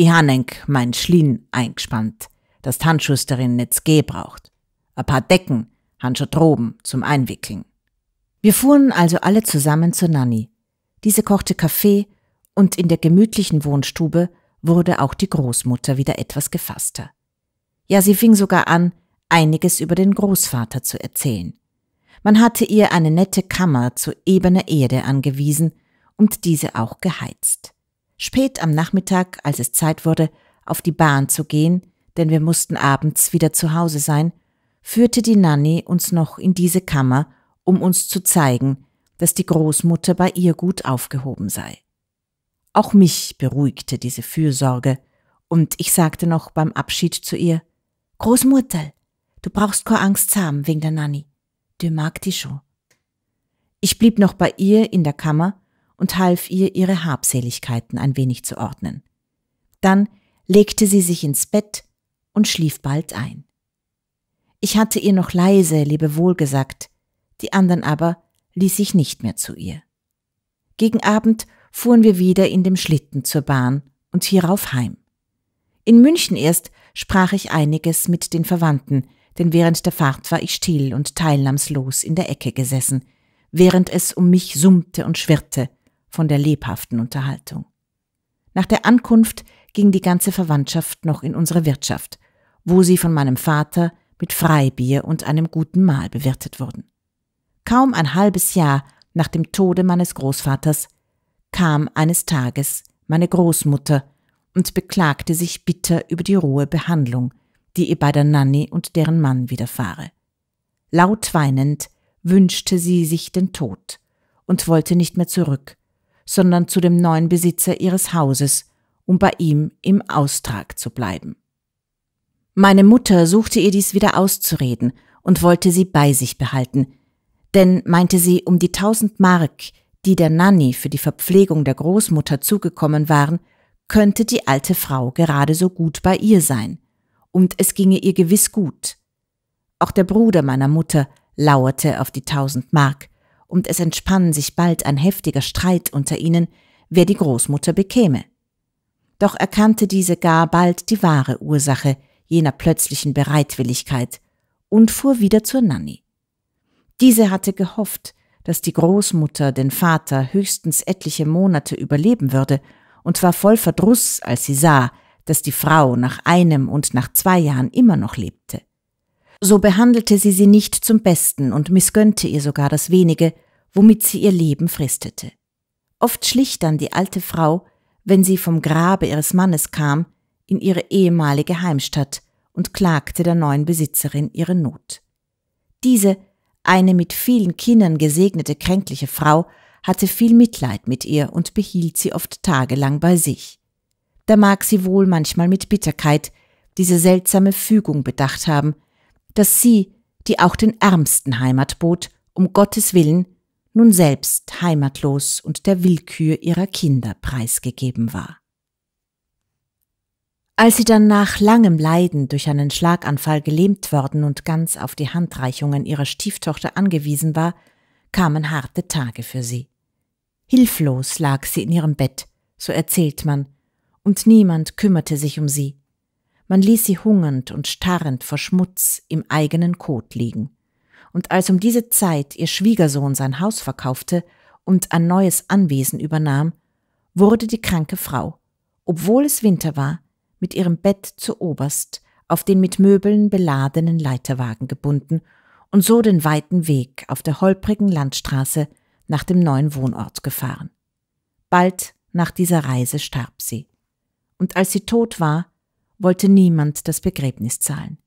I hanenk mein Schlin eingespannt, das Handschusterin net's geh braucht. A paar Decken han scho droben zum Einwickeln. Wir fuhren also alle zusammen zur Nanny. Diese kochte Kaffee und in der gemütlichen Wohnstube wurde auch die Großmutter wieder etwas gefasster. Ja, sie fing sogar an, einiges über den Großvater zu erzählen. Man hatte ihr eine nette Kammer zu ebener Erde angewiesen und diese auch geheizt. Spät am Nachmittag, als es Zeit wurde, auf die Bahn zu gehen, denn wir mussten abends wieder zu Hause sein, führte die Nanny uns noch in diese Kammer um uns zu zeigen, dass die Großmutter bei ihr gut aufgehoben sei. Auch mich beruhigte diese Fürsorge, und ich sagte noch beim Abschied zu ihr, Großmutter, du brauchst keine Angst haben wegen der Nanny. Du mag die schon. Ich blieb noch bei ihr in der Kammer und half ihr, ihre Habseligkeiten ein wenig zu ordnen. Dann legte sie sich ins Bett und schlief bald ein. Ich hatte ihr noch leise, lebewohl gesagt, die anderen aber ließ ich nicht mehr zu ihr. Gegen Abend fuhren wir wieder in dem Schlitten zur Bahn und hierauf heim. In München erst sprach ich einiges mit den Verwandten, denn während der Fahrt war ich still und teilnahmslos in der Ecke gesessen, während es um mich summte und schwirrte von der lebhaften Unterhaltung. Nach der Ankunft ging die ganze Verwandtschaft noch in unsere Wirtschaft, wo sie von meinem Vater mit Freibier und einem guten Mahl bewirtet wurden. Kaum ein halbes Jahr nach dem Tode meines Großvaters kam eines Tages meine Großmutter und beklagte sich bitter über die rohe Behandlung, die ihr bei der Nanny und deren Mann widerfahre. Laut weinend wünschte sie sich den Tod und wollte nicht mehr zurück, sondern zu dem neuen Besitzer ihres Hauses, um bei ihm im Austrag zu bleiben. Meine Mutter suchte ihr dies wieder auszureden und wollte sie bei sich behalten, denn, meinte sie, um die tausend Mark, die der Nanny für die Verpflegung der Großmutter zugekommen waren, könnte die alte Frau gerade so gut bei ihr sein. Und es ginge ihr gewiss gut. Auch der Bruder meiner Mutter lauerte auf die tausend Mark, und es entspann sich bald ein heftiger Streit unter ihnen, wer die Großmutter bekäme. Doch erkannte diese gar bald die wahre Ursache jener plötzlichen Bereitwilligkeit und fuhr wieder zur Nanny. Diese hatte gehofft, dass die Großmutter den Vater höchstens etliche Monate überleben würde und war voll Verdruss, als sie sah, dass die Frau nach einem und nach zwei Jahren immer noch lebte. So behandelte sie sie nicht zum Besten und missgönnte ihr sogar das wenige, womit sie ihr Leben fristete. Oft schlich dann die alte Frau, wenn sie vom Grabe ihres Mannes kam, in ihre ehemalige Heimstatt und klagte der neuen Besitzerin ihre Not. Diese eine mit vielen Kindern gesegnete kränkliche Frau hatte viel Mitleid mit ihr und behielt sie oft tagelang bei sich. Da mag sie wohl manchmal mit Bitterkeit diese seltsame Fügung bedacht haben, dass sie, die auch den Ärmsten Heimat bot, um Gottes Willen, nun selbst heimatlos und der Willkür ihrer Kinder preisgegeben war. Als sie dann nach langem Leiden durch einen Schlaganfall gelähmt worden und ganz auf die Handreichungen ihrer Stieftochter angewiesen war, kamen harte Tage für sie. Hilflos lag sie in ihrem Bett, so erzählt man, und niemand kümmerte sich um sie. Man ließ sie hungernd und starrend vor Schmutz im eigenen Kot liegen. Und als um diese Zeit ihr Schwiegersohn sein Haus verkaufte und ein neues Anwesen übernahm, wurde die kranke Frau, obwohl es Winter war, mit ihrem Bett zu oberst auf den mit Möbeln beladenen Leiterwagen gebunden und so den weiten Weg auf der holprigen Landstraße nach dem neuen Wohnort gefahren. Bald nach dieser Reise starb sie. Und als sie tot war, wollte niemand das Begräbnis zahlen.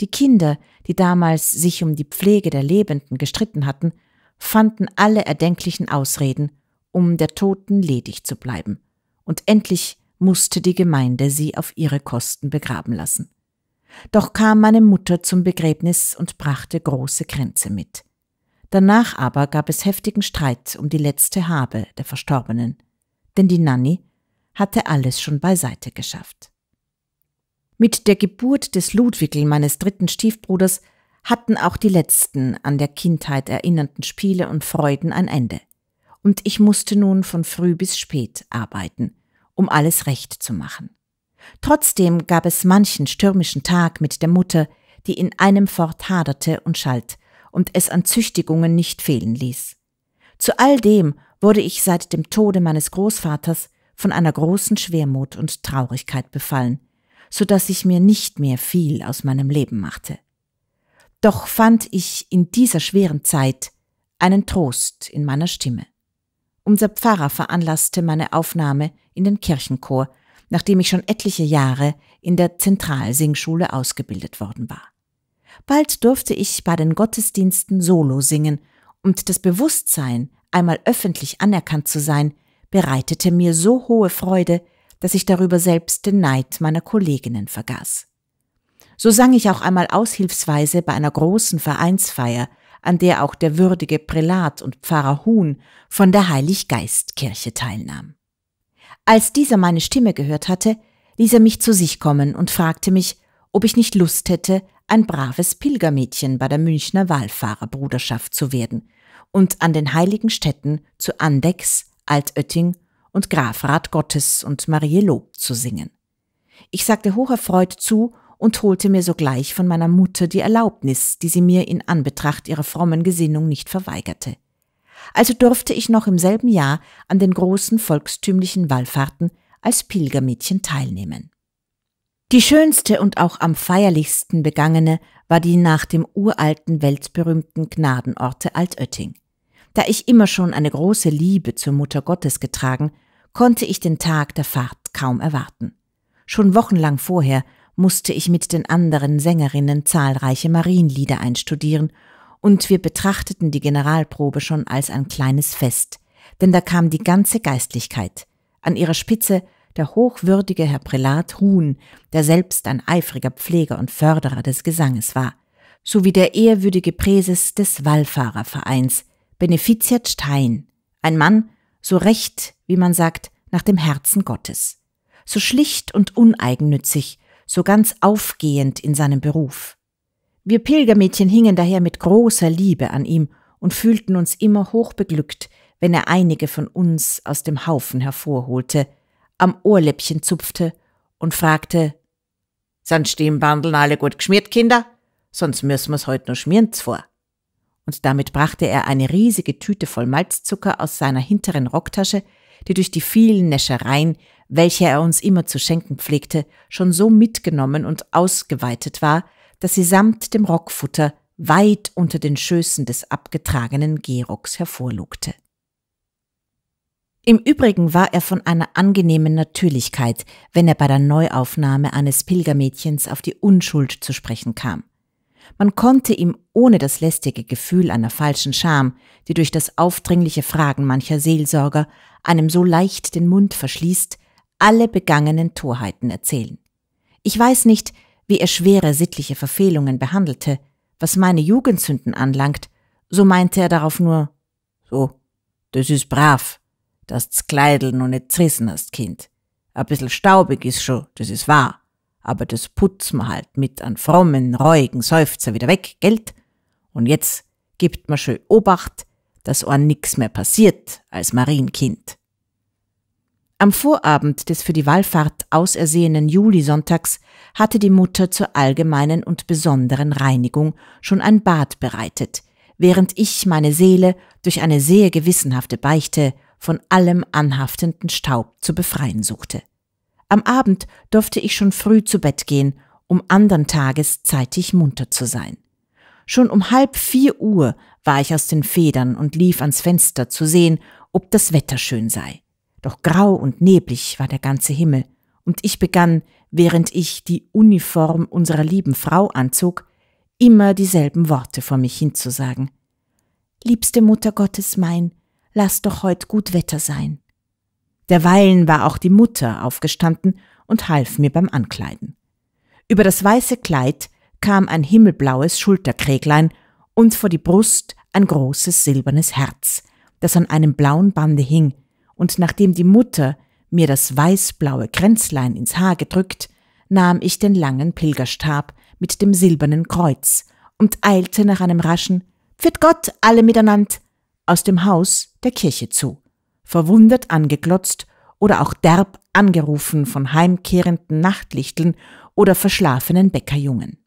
Die Kinder, die damals sich um die Pflege der Lebenden gestritten hatten, fanden alle erdenklichen Ausreden, um der Toten ledig zu bleiben. Und endlich musste die Gemeinde sie auf ihre Kosten begraben lassen. Doch kam meine Mutter zum Begräbnis und brachte große Kränze mit. Danach aber gab es heftigen Streit um die letzte Habe der Verstorbenen, denn die Nanny hatte alles schon beiseite geschafft. Mit der Geburt des Ludwigl meines dritten Stiefbruders hatten auch die letzten an der Kindheit erinnernden Spiele und Freuden ein Ende. Und ich musste nun von früh bis spät arbeiten, um alles recht zu machen. Trotzdem gab es manchen stürmischen Tag mit der Mutter, die in einem fort haderte und schalt und es an Züchtigungen nicht fehlen ließ. Zu all dem wurde ich seit dem Tode meines Großvaters von einer großen Schwermut und Traurigkeit befallen, so dass ich mir nicht mehr viel aus meinem Leben machte. Doch fand ich in dieser schweren Zeit einen Trost in meiner Stimme. Unser Pfarrer veranlasste meine Aufnahme in den Kirchenchor, nachdem ich schon etliche Jahre in der Zentralsingschule ausgebildet worden war. Bald durfte ich bei den Gottesdiensten solo singen, und das Bewusstsein, einmal öffentlich anerkannt zu sein, bereitete mir so hohe Freude, dass ich darüber selbst den Neid meiner Kolleginnen vergaß. So sang ich auch einmal aushilfsweise bei einer großen Vereinsfeier an der auch der würdige Prälat und Pfarrer Huhn von der Heiliggeistkirche teilnahm. Als dieser meine Stimme gehört hatte, ließ er mich zu sich kommen und fragte mich, ob ich nicht Lust hätte, ein braves Pilgermädchen bei der Münchner Wallfahrerbruderschaft zu werden und an den heiligen Städten zu Andex, Altötting und Grafrat Gottes und Marie Lob zu singen. Ich sagte hocherfreut zu und holte mir sogleich von meiner Mutter die Erlaubnis, die sie mir in Anbetracht ihrer frommen Gesinnung nicht verweigerte. Also durfte ich noch im selben Jahr an den großen volkstümlichen Wallfahrten als Pilgermädchen teilnehmen. Die schönste und auch am feierlichsten begangene war die nach dem uralten weltberühmten Gnadenorte Altötting. Da ich immer schon eine große Liebe zur Mutter Gottes getragen, konnte ich den Tag der Fahrt kaum erwarten. Schon wochenlang vorher musste ich mit den anderen Sängerinnen zahlreiche Marienlieder einstudieren, und wir betrachteten die Generalprobe schon als ein kleines Fest, denn da kam die ganze Geistlichkeit, an ihrer Spitze der hochwürdige Herr Prälat Huhn, der selbst ein eifriger Pfleger und Förderer des Gesanges war, sowie der ehrwürdige Präses des Wallfahrervereins, Benefiziat Stein, ein Mann, so recht, wie man sagt, nach dem Herzen Gottes, so schlicht und uneigennützig, so ganz aufgehend in seinem Beruf. Wir Pilgermädchen hingen daher mit großer Liebe an ihm und fühlten uns immer hochbeglückt, wenn er einige von uns aus dem Haufen hervorholte, am Ohrläppchen zupfte und fragte, Sind Stimmbandeln alle gut geschmiert, Kinder? Sonst müssen wir's heute noch schmieren vor. Und damit brachte er eine riesige Tüte voll Malzzucker aus seiner hinteren Rocktasche, die durch die vielen Näschereien welche er uns immer zu schenken pflegte, schon so mitgenommen und ausgeweitet war, dass sie samt dem Rockfutter weit unter den Schößen des abgetragenen Gehrocks hervorlugte. Im Übrigen war er von einer angenehmen Natürlichkeit, wenn er bei der Neuaufnahme eines Pilgermädchens auf die Unschuld zu sprechen kam. Man konnte ihm ohne das lästige Gefühl einer falschen Scham, die durch das aufdringliche Fragen mancher Seelsorger einem so leicht den Mund verschließt, alle begangenen Torheiten erzählen. Ich weiß nicht, wie er schwere sittliche Verfehlungen behandelte, was meine Jugendsünden anlangt, so meinte er darauf nur, so, das ist brav, dass das Kleidel noch nicht zerrissen hast, Kind. A bissl staubig ist schon, das ist wahr, aber das putzt man halt mit an frommen, reuigen Seufzer wieder weg, gelt? Und jetzt gibt man schön Obacht, dass an nix mehr passiert als Marienkind. Am Vorabend des für die Wallfahrt ausersehenen Julisonntags hatte die Mutter zur allgemeinen und besonderen Reinigung schon ein Bad bereitet, während ich meine Seele durch eine sehr gewissenhafte Beichte von allem anhaftenden Staub zu befreien suchte. Am Abend durfte ich schon früh zu Bett gehen, um andern Tages zeitig munter zu sein. Schon um halb vier Uhr war ich aus den Federn und lief ans Fenster zu sehen, ob das Wetter schön sei doch grau und neblig war der ganze Himmel, und ich begann, während ich die Uniform unserer lieben Frau anzog, immer dieselben Worte vor mich hinzusagen. Liebste Mutter Gottes mein, lass doch heut gut Wetter sein. Derweilen war auch die Mutter aufgestanden und half mir beim Ankleiden. Über das weiße Kleid kam ein himmelblaues Schulterkräglein und vor die Brust ein großes silbernes Herz, das an einem blauen Bande hing, und nachdem die Mutter mir das weißblaue Kränzlein ins Haar gedrückt, nahm ich den langen Pilgerstab mit dem silbernen Kreuz und eilte nach einem raschen Pfiat Gott alle miteinander aus dem Haus der Kirche zu, verwundert angeglotzt oder auch derb angerufen von heimkehrenden Nachtlichteln oder verschlafenen Bäckerjungen.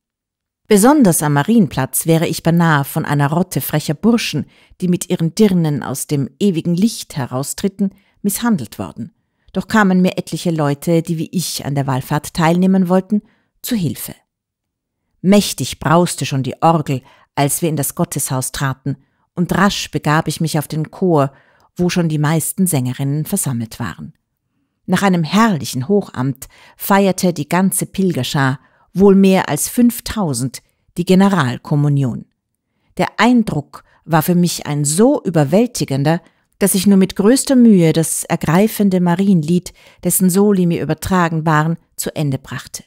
Besonders am Marienplatz wäre ich beinahe von einer Rotte frecher Burschen, die mit ihren Dirnen aus dem ewigen Licht heraustritten, misshandelt worden. Doch kamen mir etliche Leute, die wie ich an der Wallfahrt teilnehmen wollten, zu Hilfe. Mächtig brauste schon die Orgel, als wir in das Gotteshaus traten, und rasch begab ich mich auf den Chor, wo schon die meisten Sängerinnen versammelt waren. Nach einem herrlichen Hochamt feierte die ganze Pilgerschar, wohl mehr als 5000, die Generalkommunion. Der Eindruck war für mich ein so überwältigender, dass ich nur mit größter Mühe das ergreifende Marienlied, dessen Soli mir übertragen waren, zu Ende brachte.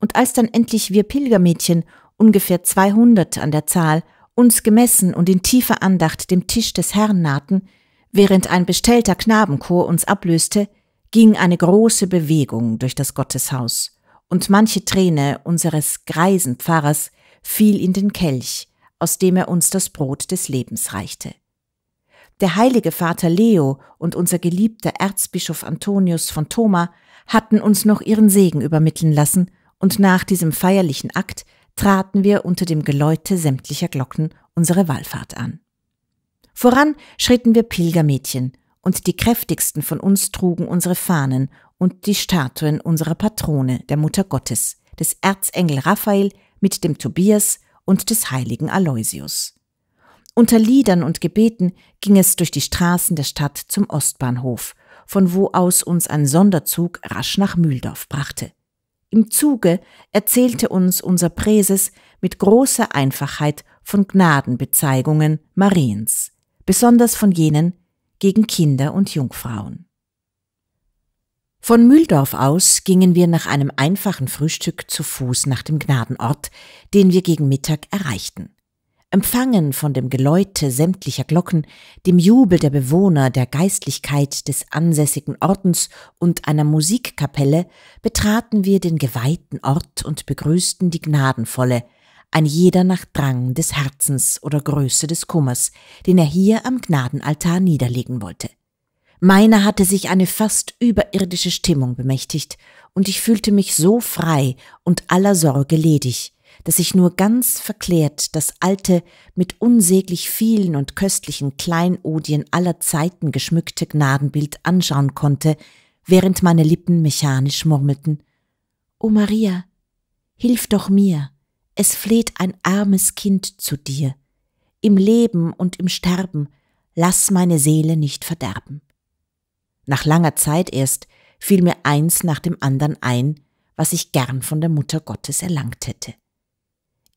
Und als dann endlich wir Pilgermädchen, ungefähr 200 an der Zahl, uns gemessen und in tiefer Andacht dem Tisch des Herrn nahten, während ein bestellter Knabenchor uns ablöste, ging eine große Bewegung durch das Gotteshaus, und manche Träne unseres greisen Pfarrers fiel in den Kelch, aus dem er uns das Brot des Lebens reichte. Der heilige Vater Leo und unser geliebter Erzbischof Antonius von Thoma hatten uns noch ihren Segen übermitteln lassen, und nach diesem feierlichen Akt traten wir unter dem Geläute sämtlicher Glocken unsere Wallfahrt an. Voran schritten wir Pilgermädchen, und die kräftigsten von uns trugen unsere Fahnen und die Statuen unserer Patrone, der Mutter Gottes, des Erzengel Raphael mit dem Tobias und des heiligen Aloysius. Unter Liedern und Gebeten ging es durch die Straßen der Stadt zum Ostbahnhof, von wo aus uns ein Sonderzug rasch nach Mühldorf brachte. Im Zuge erzählte uns unser Präses mit großer Einfachheit von Gnadenbezeigungen Mariens, besonders von jenen gegen Kinder und Jungfrauen. Von Mühldorf aus gingen wir nach einem einfachen Frühstück zu Fuß nach dem Gnadenort, den wir gegen Mittag erreichten empfangen von dem Geläute sämtlicher Glocken, dem Jubel der Bewohner, der Geistlichkeit des ansässigen Ordens und einer Musikkapelle, betraten wir den geweihten Ort und begrüßten die Gnadenvolle, ein jeder nach Drang des Herzens oder Größe des Kummers, den er hier am Gnadenaltar niederlegen wollte. Meiner hatte sich eine fast überirdische Stimmung bemächtigt, und ich fühlte mich so frei und aller Sorge ledig, dass ich nur ganz verklärt das alte, mit unsäglich vielen und köstlichen Kleinodien aller Zeiten geschmückte Gnadenbild anschauen konnte, während meine Lippen mechanisch murmelten. O Maria, hilf doch mir, es fleht ein armes Kind zu dir. Im Leben und im Sterben, lass meine Seele nicht verderben. Nach langer Zeit erst fiel mir eins nach dem anderen ein, was ich gern von der Mutter Gottes erlangt hätte.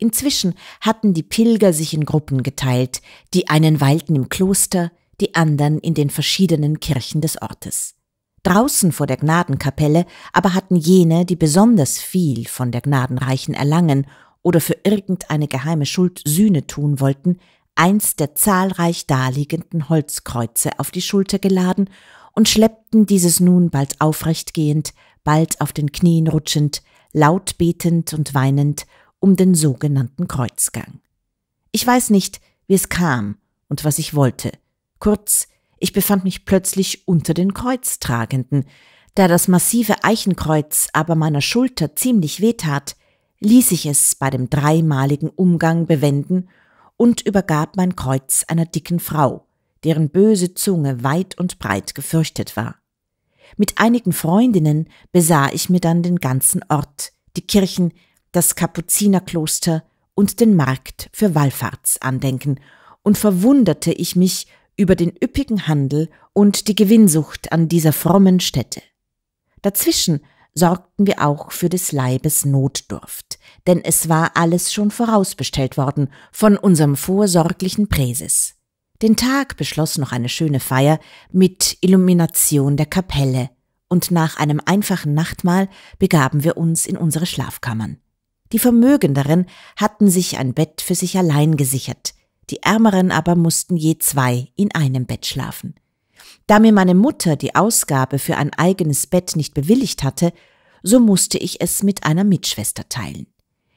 Inzwischen hatten die Pilger sich in Gruppen geteilt, die einen weilten im Kloster, die anderen in den verschiedenen Kirchen des Ortes. Draußen vor der Gnadenkapelle aber hatten jene, die besonders viel von der Gnadenreichen erlangen oder für irgendeine geheime Schuld Sühne tun wollten, eins der zahlreich daliegenden Holzkreuze auf die Schulter geladen und schleppten dieses nun bald aufrecht gehend, bald auf den Knien rutschend, laut betend und weinend um den sogenannten Kreuzgang. Ich weiß nicht, wie es kam und was ich wollte. Kurz, ich befand mich plötzlich unter den Kreuztragenden. Da das massive Eichenkreuz aber meiner Schulter ziemlich wehtat, ließ ich es bei dem dreimaligen Umgang bewenden und übergab mein Kreuz einer dicken Frau, deren böse Zunge weit und breit gefürchtet war. Mit einigen Freundinnen besah ich mir dann den ganzen Ort, die Kirchen, das Kapuzinerkloster und den Markt für Wallfahrtsandenken und verwunderte ich mich über den üppigen Handel und die Gewinnsucht an dieser frommen Stätte. Dazwischen sorgten wir auch für des Leibes Notdurft, denn es war alles schon vorausbestellt worden von unserem vorsorglichen Präses. Den Tag beschloss noch eine schöne Feier mit Illumination der Kapelle, und nach einem einfachen Nachtmahl begaben wir uns in unsere Schlafkammern. Die Vermögenderen hatten sich ein Bett für sich allein gesichert, die Ärmeren aber mussten je zwei in einem Bett schlafen. Da mir meine Mutter die Ausgabe für ein eigenes Bett nicht bewilligt hatte, so musste ich es mit einer Mitschwester teilen.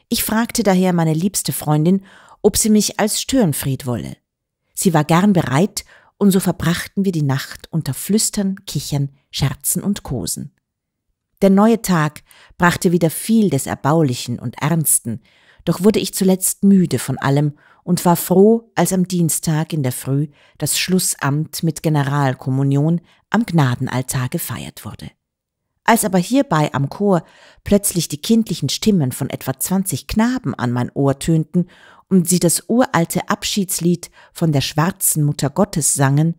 Ich fragte daher meine liebste Freundin, ob sie mich als Störenfried wolle. Sie war gern bereit, und so verbrachten wir die Nacht unter Flüstern, Kichern, Scherzen und Kosen. Der neue Tag brachte wieder viel des Erbaulichen und Ernsten, doch wurde ich zuletzt müde von allem und war froh, als am Dienstag in der Früh das Schlussamt mit Generalkommunion am Gnadenaltar gefeiert wurde. Als aber hierbei am Chor plötzlich die kindlichen Stimmen von etwa 20 Knaben an mein Ohr tönten und sie das uralte Abschiedslied von der schwarzen Mutter Gottes sangen,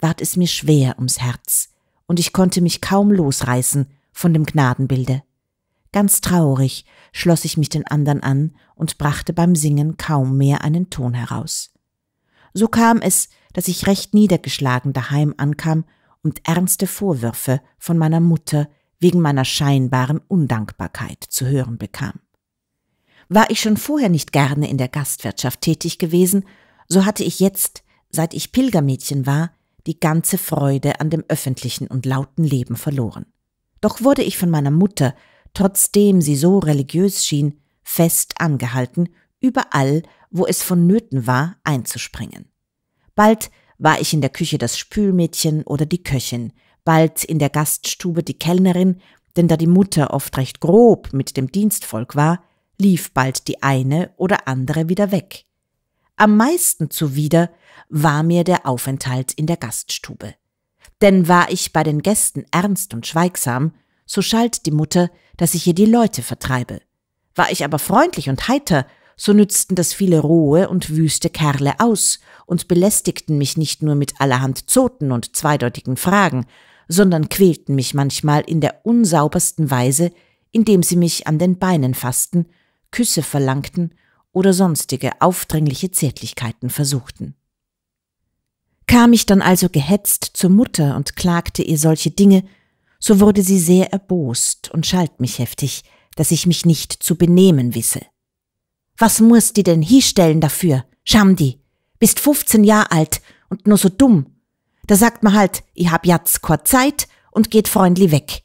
ward es mir schwer ums Herz, und ich konnte mich kaum losreißen, von dem Gnadenbilde. Ganz traurig schloss ich mich den anderen an und brachte beim Singen kaum mehr einen Ton heraus. So kam es, dass ich recht niedergeschlagen daheim ankam und ernste Vorwürfe von meiner Mutter wegen meiner scheinbaren Undankbarkeit zu hören bekam. War ich schon vorher nicht gerne in der Gastwirtschaft tätig gewesen, so hatte ich jetzt, seit ich Pilgermädchen war, die ganze Freude an dem öffentlichen und lauten Leben verloren. Doch wurde ich von meiner Mutter, trotzdem sie so religiös schien, fest angehalten, überall, wo es vonnöten war, einzuspringen. Bald war ich in der Küche das Spülmädchen oder die Köchin, bald in der Gaststube die Kellnerin, denn da die Mutter oft recht grob mit dem Dienstvolk war, lief bald die eine oder andere wieder weg. Am meisten zuwider war mir der Aufenthalt in der Gaststube. Denn war ich bei den Gästen ernst und schweigsam, so schalt die Mutter, dass ich ihr die Leute vertreibe. War ich aber freundlich und heiter, so nützten das viele rohe und wüste Kerle aus und belästigten mich nicht nur mit allerhand Zoten und zweideutigen Fragen, sondern quälten mich manchmal in der unsaubersten Weise, indem sie mich an den Beinen fassten, Küsse verlangten oder sonstige aufdringliche Zärtlichkeiten versuchten. Kam ich dann also gehetzt zur Mutter und klagte ihr solche Dinge, so wurde sie sehr erbost und schalt mich heftig, dass ich mich nicht zu benehmen wisse. Was musst die denn hinstellen dafür? Schamdi, bist fünfzehn Jahr alt und nur so dumm. Da sagt man halt, ich hab jatz kur Zeit und geht freundli weg.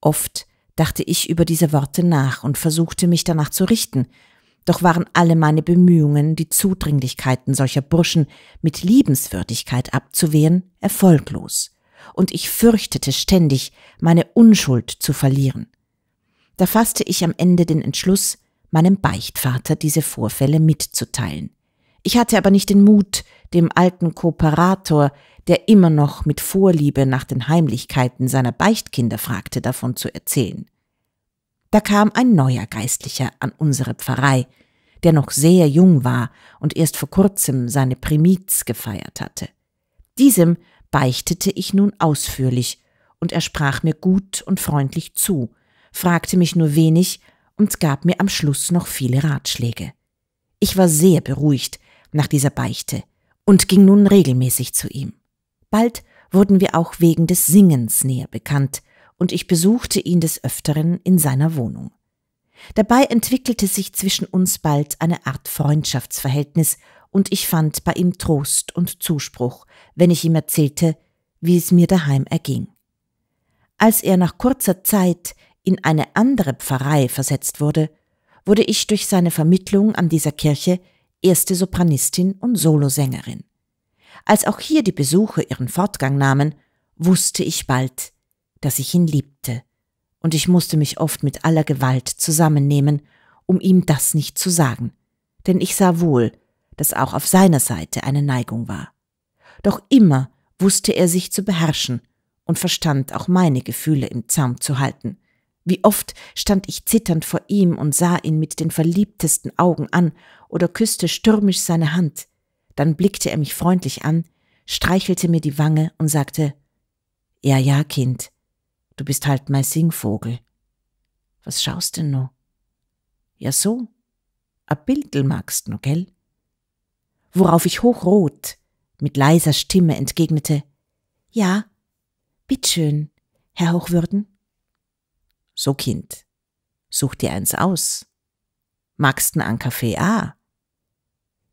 Oft dachte ich über diese Worte nach und versuchte mich danach zu richten, doch waren alle meine Bemühungen, die Zudringlichkeiten solcher Burschen mit Liebenswürdigkeit abzuwehren, erfolglos, und ich fürchtete ständig, meine Unschuld zu verlieren. Da fasste ich am Ende den Entschluss, meinem Beichtvater diese Vorfälle mitzuteilen. Ich hatte aber nicht den Mut, dem alten Kooperator, der immer noch mit Vorliebe nach den Heimlichkeiten seiner Beichtkinder fragte, davon zu erzählen da kam ein neuer Geistlicher an unsere Pfarrei, der noch sehr jung war und erst vor kurzem seine Primiz gefeiert hatte. Diesem beichtete ich nun ausführlich, und er sprach mir gut und freundlich zu, fragte mich nur wenig und gab mir am Schluss noch viele Ratschläge. Ich war sehr beruhigt nach dieser Beichte und ging nun regelmäßig zu ihm. Bald wurden wir auch wegen des Singens näher bekannt, und ich besuchte ihn des Öfteren in seiner Wohnung. Dabei entwickelte sich zwischen uns bald eine Art Freundschaftsverhältnis, und ich fand bei ihm Trost und Zuspruch, wenn ich ihm erzählte, wie es mir daheim erging. Als er nach kurzer Zeit in eine andere Pfarrei versetzt wurde, wurde ich durch seine Vermittlung an dieser Kirche erste Sopranistin und Solosängerin. Als auch hier die Besuche ihren Fortgang nahmen, wusste ich bald, dass ich ihn liebte, und ich musste mich oft mit aller Gewalt zusammennehmen, um ihm das nicht zu sagen, denn ich sah wohl, dass auch auf seiner Seite eine Neigung war. Doch immer wusste er sich zu beherrschen und verstand auch meine Gefühle im Zaum zu halten. Wie oft stand ich zitternd vor ihm und sah ihn mit den verliebtesten Augen an oder küsste stürmisch seine Hand. Dann blickte er mich freundlich an, streichelte mir die Wange und sagte, Ja, ja, Kind, Du bist halt mein Singvogel. Was schaust denn noch? Ja so, a Bildel magst noch, gell? Worauf ich hochrot mit leiser Stimme entgegnete, ja, bitteschön, Herr Hochwürden. So, Kind, such dir eins aus. Magst Magst'n an Kaffee A? Ah.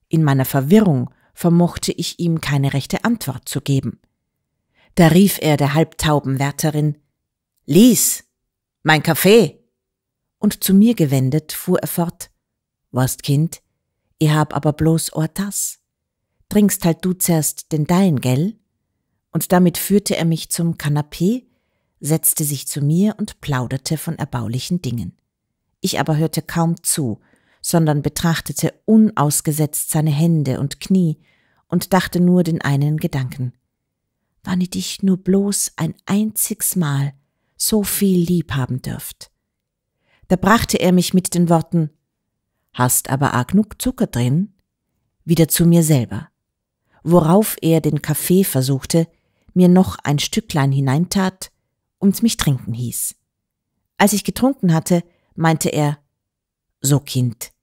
In meiner Verwirrung vermochte ich ihm keine rechte Antwort zu geben. Da rief er der halbtauben Wärterin, Lies, mein Kaffee! Und zu mir gewendet fuhr er fort. Warst Kind, ich hab aber bloß ohr das. Trinkst halt du zerst den dein, gell? Und damit führte er mich zum Kanapee, setzte sich zu mir und plauderte von erbaulichen Dingen. Ich aber hörte kaum zu, sondern betrachtete unausgesetzt seine Hände und Knie und dachte nur den einen Gedanken. Wann ich dich nur bloß ein einziges Mal so viel lieb haben dürft. Da brachte er mich mit den Worten Hast aber auch genug Zucker drin? wieder zu mir selber, worauf er den Kaffee versuchte, mir noch ein Stücklein hineintat und mich trinken hieß. Als ich getrunken hatte, meinte er, so Kind,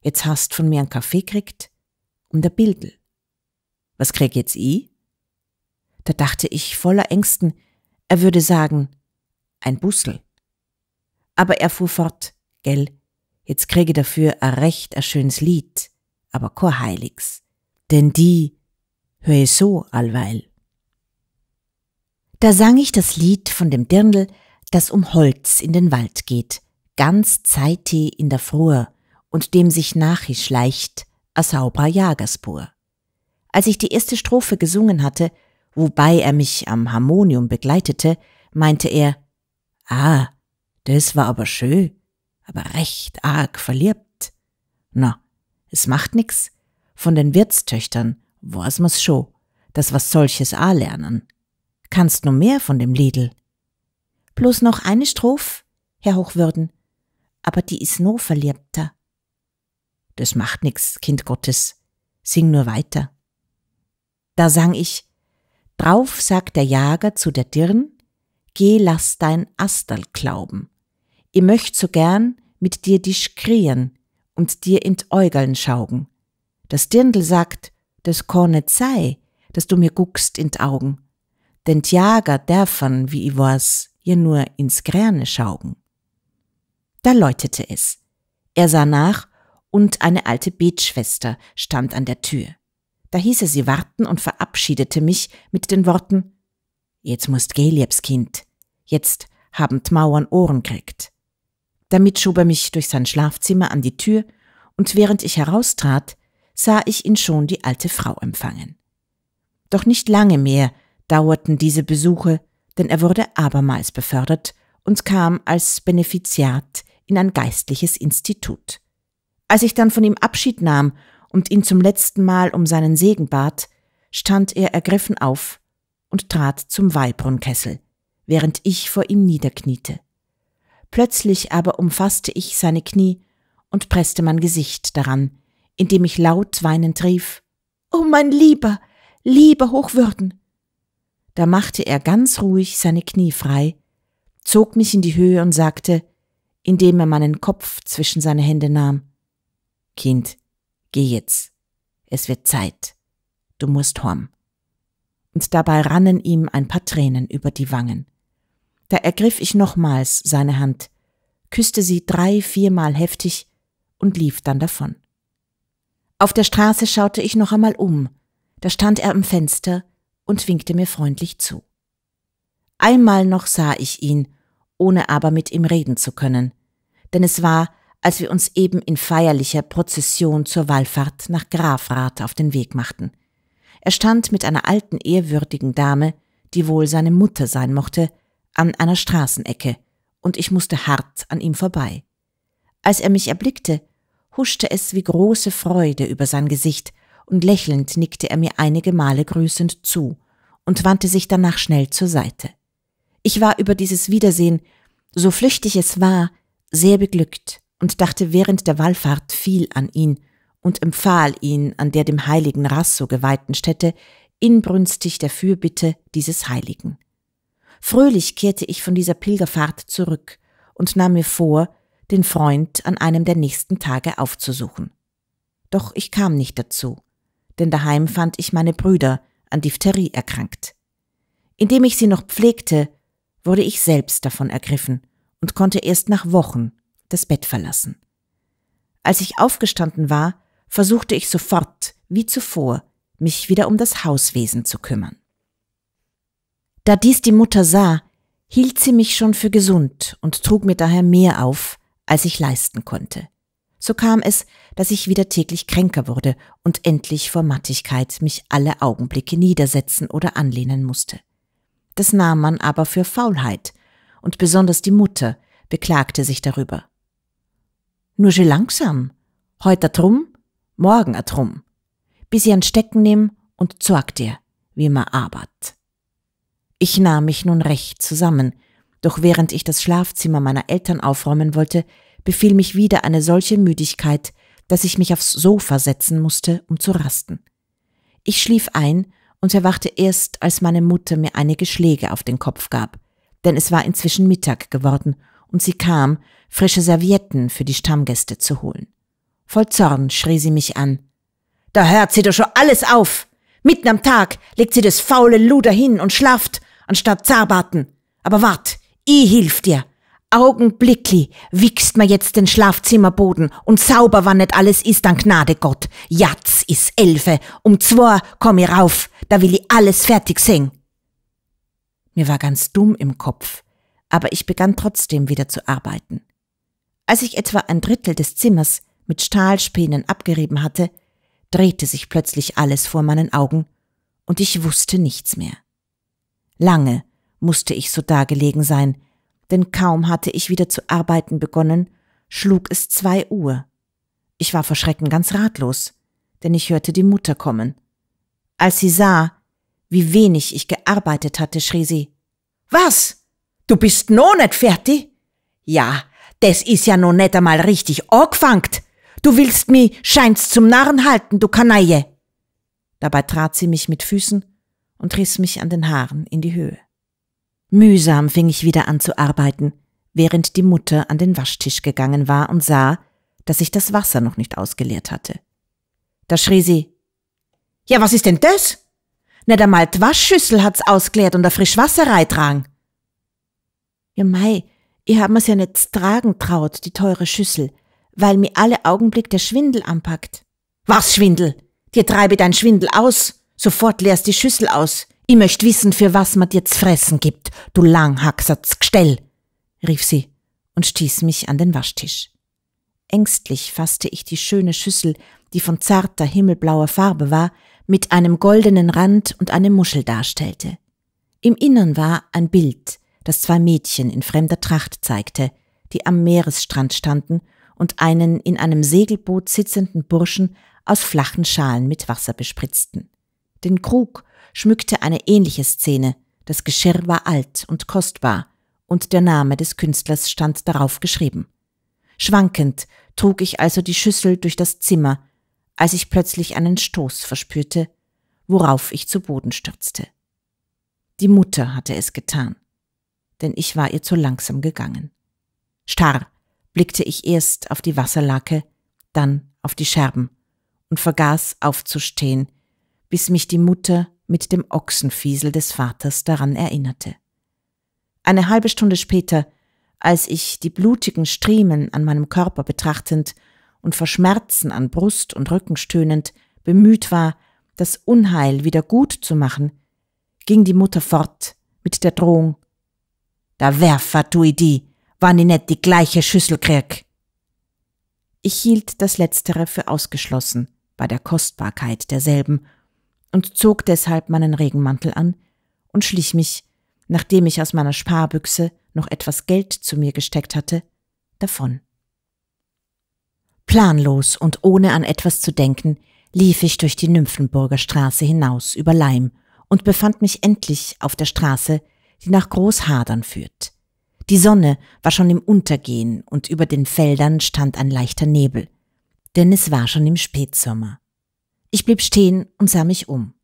jetzt hast von mir einen Kaffee kriegt und der Bildel. Was krieg jetzt i? Da dachte ich voller Ängsten, er würde sagen, ein Bussel. Aber er fuhr fort, gell, jetzt kriege dafür a recht a schönes Lied, aber kein heiligs, denn die höre so allweil. Da sang ich das Lied von dem Dirndl, das um Holz in den Wald geht, ganz zeitig in der Fror und dem sich nachi schleicht a sauberer Jagerspur. Als ich die erste Strophe gesungen hatte, wobei er mich am Harmonium begleitete, meinte er, Ah, das war aber schön, aber recht arg verliebt. Na, es macht nix. Von den Wirtstöchtern weiß man's schon, dass was solches a lernen. Kannst nur mehr von dem Liedl. Bloß noch eine Stroph, Herr Hochwürden, aber die is no verliebter. Das macht nix, Kind Gottes. Sing nur weiter. Da sang ich, Drauf sagt der Jager zu der Dirn, geh lass dein Astal glauben. Ich möcht so gern mit dir dich kriegen und dir in Äugeln schaugen. Das Dirndl sagt, das kann sei, dass du mir guckst in Augen. Denn Jager derfern, wie ich weiß, ihr nur ins Gräne schaugen. Da läutete es. Er sah nach und eine alte Betschwester stand an der Tür. Da hieß er sie warten und verabschiedete mich mit den Worten, Jetzt musst geh, liebs Kind. Jetzt haben Mauern Ohren kriegt. Damit schob er mich durch sein Schlafzimmer an die Tür, und während ich heraustrat, sah ich ihn schon die alte Frau empfangen. Doch nicht lange mehr dauerten diese Besuche, denn er wurde abermals befördert und kam als Benefiziat in ein geistliches Institut. Als ich dann von ihm Abschied nahm und ihn zum letzten Mal um seinen Segen bat, stand er ergriffen auf und trat zum Walbronnkessel, während ich vor ihm niederkniete. Plötzlich aber umfasste ich seine Knie und presste mein Gesicht daran, indem ich laut weinend rief, Oh mein lieber, lieber Hochwürden! Da machte er ganz ruhig seine Knie frei, zog mich in die Höhe und sagte, indem er meinen Kopf zwischen seine Hände nahm, Kind, geh jetzt, es wird Zeit, du musst horn und dabei rannen ihm ein paar Tränen über die Wangen. Da ergriff ich nochmals seine Hand, küsste sie drei, viermal heftig und lief dann davon. Auf der Straße schaute ich noch einmal um, da stand er am Fenster und winkte mir freundlich zu. Einmal noch sah ich ihn, ohne aber mit ihm reden zu können, denn es war, als wir uns eben in feierlicher Prozession zur Wallfahrt nach Grafrath auf den Weg machten. Er stand mit einer alten, ehrwürdigen Dame, die wohl seine Mutter sein mochte, an einer Straßenecke, und ich musste hart an ihm vorbei. Als er mich erblickte, huschte es wie große Freude über sein Gesicht, und lächelnd nickte er mir einige Male grüßend zu und wandte sich danach schnell zur Seite. Ich war über dieses Wiedersehen, so flüchtig es war, sehr beglückt und dachte während der Wallfahrt viel an ihn und empfahl ihn an der dem heiligen Rasso geweihten Stätte inbrünstig der Fürbitte dieses Heiligen. Fröhlich kehrte ich von dieser Pilgerfahrt zurück und nahm mir vor, den Freund an einem der nächsten Tage aufzusuchen. Doch ich kam nicht dazu, denn daheim fand ich meine Brüder an Diphtherie erkrankt. Indem ich sie noch pflegte, wurde ich selbst davon ergriffen und konnte erst nach Wochen das Bett verlassen. Als ich aufgestanden war, versuchte ich sofort, wie zuvor, mich wieder um das Hauswesen zu kümmern. Da dies die Mutter sah, hielt sie mich schon für gesund und trug mir daher mehr auf, als ich leisten konnte. So kam es, dass ich wieder täglich kränker wurde und endlich vor Mattigkeit mich alle Augenblicke niedersetzen oder anlehnen musste. Das nahm man aber für Faulheit, und besonders die Mutter beklagte sich darüber. Nur schon langsam, heut drum, morgen a drum, bis i an Stecken nimm und zorg dir, wie ma arbeit. Ich nahm mich nun recht zusammen, doch während ich das Schlafzimmer meiner Eltern aufräumen wollte, befiel mich wieder eine solche Müdigkeit, dass ich mich aufs Sofa setzen musste, um zu rasten. Ich schlief ein und erwachte erst, als meine Mutter mir einige Schläge auf den Kopf gab, denn es war inzwischen Mittag geworden und sie kam, frische Servietten für die Stammgäste zu holen. Voll Zorn schrie sie mich an. Da hört sie doch schon alles auf! Mitten am Tag legt sie das faule Luder hin und schlaft, anstatt zarbarten. Aber wart, i hilf dir. Augenblickli wichst mir jetzt den Schlafzimmerboden und sauber, wann nicht alles ist, dann Gnade Gott. Jatz is Elfe, um zwei komm ich rauf, da will ich alles fertig sehen. Mir war ganz dumm im Kopf, aber ich begann trotzdem wieder zu arbeiten. Als ich etwa ein Drittel des Zimmers mit Stahlspänen abgerieben hatte, drehte sich plötzlich alles vor meinen Augen und ich wusste nichts mehr. Lange musste ich so dagelegen sein, denn kaum hatte ich wieder zu arbeiten begonnen, schlug es zwei Uhr. Ich war vor Schrecken ganz ratlos, denn ich hörte die Mutter kommen. Als sie sah, wie wenig ich gearbeitet hatte, schrie sie, Was? Du bist noch nicht fertig? Ja, des is ja noch net einmal richtig angefangt. Du willst mi scheinst zum Narren halten, du Kanaille! Dabei trat sie mich mit Füßen und riss mich an den Haaren in die Höhe. Mühsam fing ich wieder an zu arbeiten, während die Mutter an den Waschtisch gegangen war und sah, dass ich das Wasser noch nicht ausgeleert hatte. Da schrie sie, Ja, was ist denn das? Nicht einmal die Waschschüssel hat's ausgeleert und a frisch Wasser reitragen. Ja, Mai, ihr hab mir's ja nicht tragen traut, die teure Schüssel weil mir alle Augenblick der Schwindel anpackt. Was Schwindel? Dir treibe dein Schwindel aus. Sofort leerst die Schüssel aus. Ich möcht wissen, für was man dir fressen gibt, du Langhacksatz Gestell, rief sie und stieß mich an den Waschtisch. Ängstlich fasste ich die schöne Schüssel, die von zarter himmelblauer Farbe war, mit einem goldenen Rand und eine Muschel darstellte. Im Innern war ein Bild, das zwei Mädchen in fremder Tracht zeigte, die am Meeresstrand standen und einen in einem Segelboot sitzenden Burschen aus flachen Schalen mit Wasser bespritzten. Den Krug schmückte eine ähnliche Szene, das Geschirr war alt und kostbar, und der Name des Künstlers stand darauf geschrieben. Schwankend trug ich also die Schüssel durch das Zimmer, als ich plötzlich einen Stoß verspürte, worauf ich zu Boden stürzte. Die Mutter hatte es getan, denn ich war ihr zu langsam gegangen. Starr blickte ich erst auf die Wasserlake, dann auf die Scherben und vergaß aufzustehen, bis mich die Mutter mit dem Ochsenfiesel des Vaters daran erinnerte. Eine halbe Stunde später, als ich die blutigen Striemen an meinem Körper betrachtend und vor Schmerzen an Brust und Rücken stöhnend bemüht war, das Unheil wieder gut zu machen, ging die Mutter fort mit der Drohung Da werfer i di, wann ich nicht die gleiche Schüssel krieg. Ich hielt das Letztere für ausgeschlossen bei der Kostbarkeit derselben und zog deshalb meinen Regenmantel an und schlich mich, nachdem ich aus meiner Sparbüchse noch etwas Geld zu mir gesteckt hatte, davon. Planlos und ohne an etwas zu denken, lief ich durch die Nymphenburger Straße hinaus über Leim und befand mich endlich auf der Straße, die nach Großhadern führt. Die Sonne war schon im Untergehen und über den Feldern stand ein leichter Nebel, denn es war schon im Spätsommer. Ich blieb stehen und sah mich um.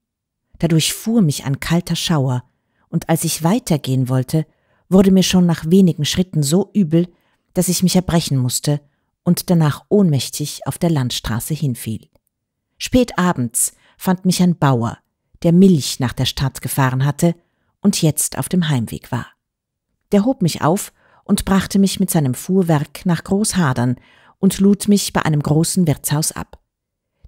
Dadurch fuhr mich ein kalter Schauer, und als ich weitergehen wollte, wurde mir schon nach wenigen Schritten so übel, dass ich mich erbrechen musste und danach ohnmächtig auf der Landstraße hinfiel. Spät abends fand mich ein Bauer, der Milch nach der Stadt gefahren hatte und jetzt auf dem Heimweg war. Der hob mich auf und brachte mich mit seinem Fuhrwerk nach Großhadern und lud mich bei einem großen Wirtshaus ab.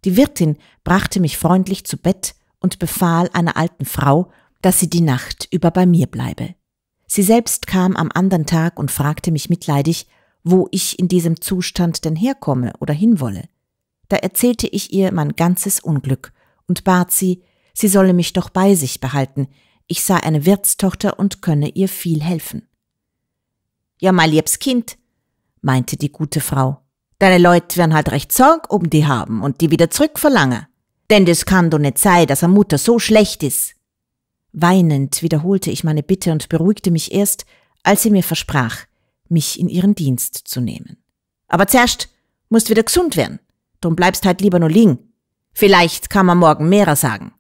Die Wirtin brachte mich freundlich zu Bett und befahl einer alten Frau, dass sie die Nacht über bei mir bleibe. Sie selbst kam am anderen Tag und fragte mich mitleidig, wo ich in diesem Zustand denn herkomme oder hinwolle. Da erzählte ich ihr mein ganzes Unglück und bat sie, sie solle mich doch bei sich behalten, ich sah eine Wirtstochter und könne ihr viel helfen. Ja, mein liebes Kind, meinte die gute Frau, deine Leute werden halt recht Sorg um die haben und die wieder zurückverlangen. Denn das kann doch nicht sein, dass eine Mutter so schlecht ist. Weinend wiederholte ich meine Bitte und beruhigte mich erst, als sie mir versprach, mich in ihren Dienst zu nehmen. Aber zuerst musst wieder gesund werden. Drum bleibst halt lieber nur liegen. Vielleicht kann man morgen mehrer sagen.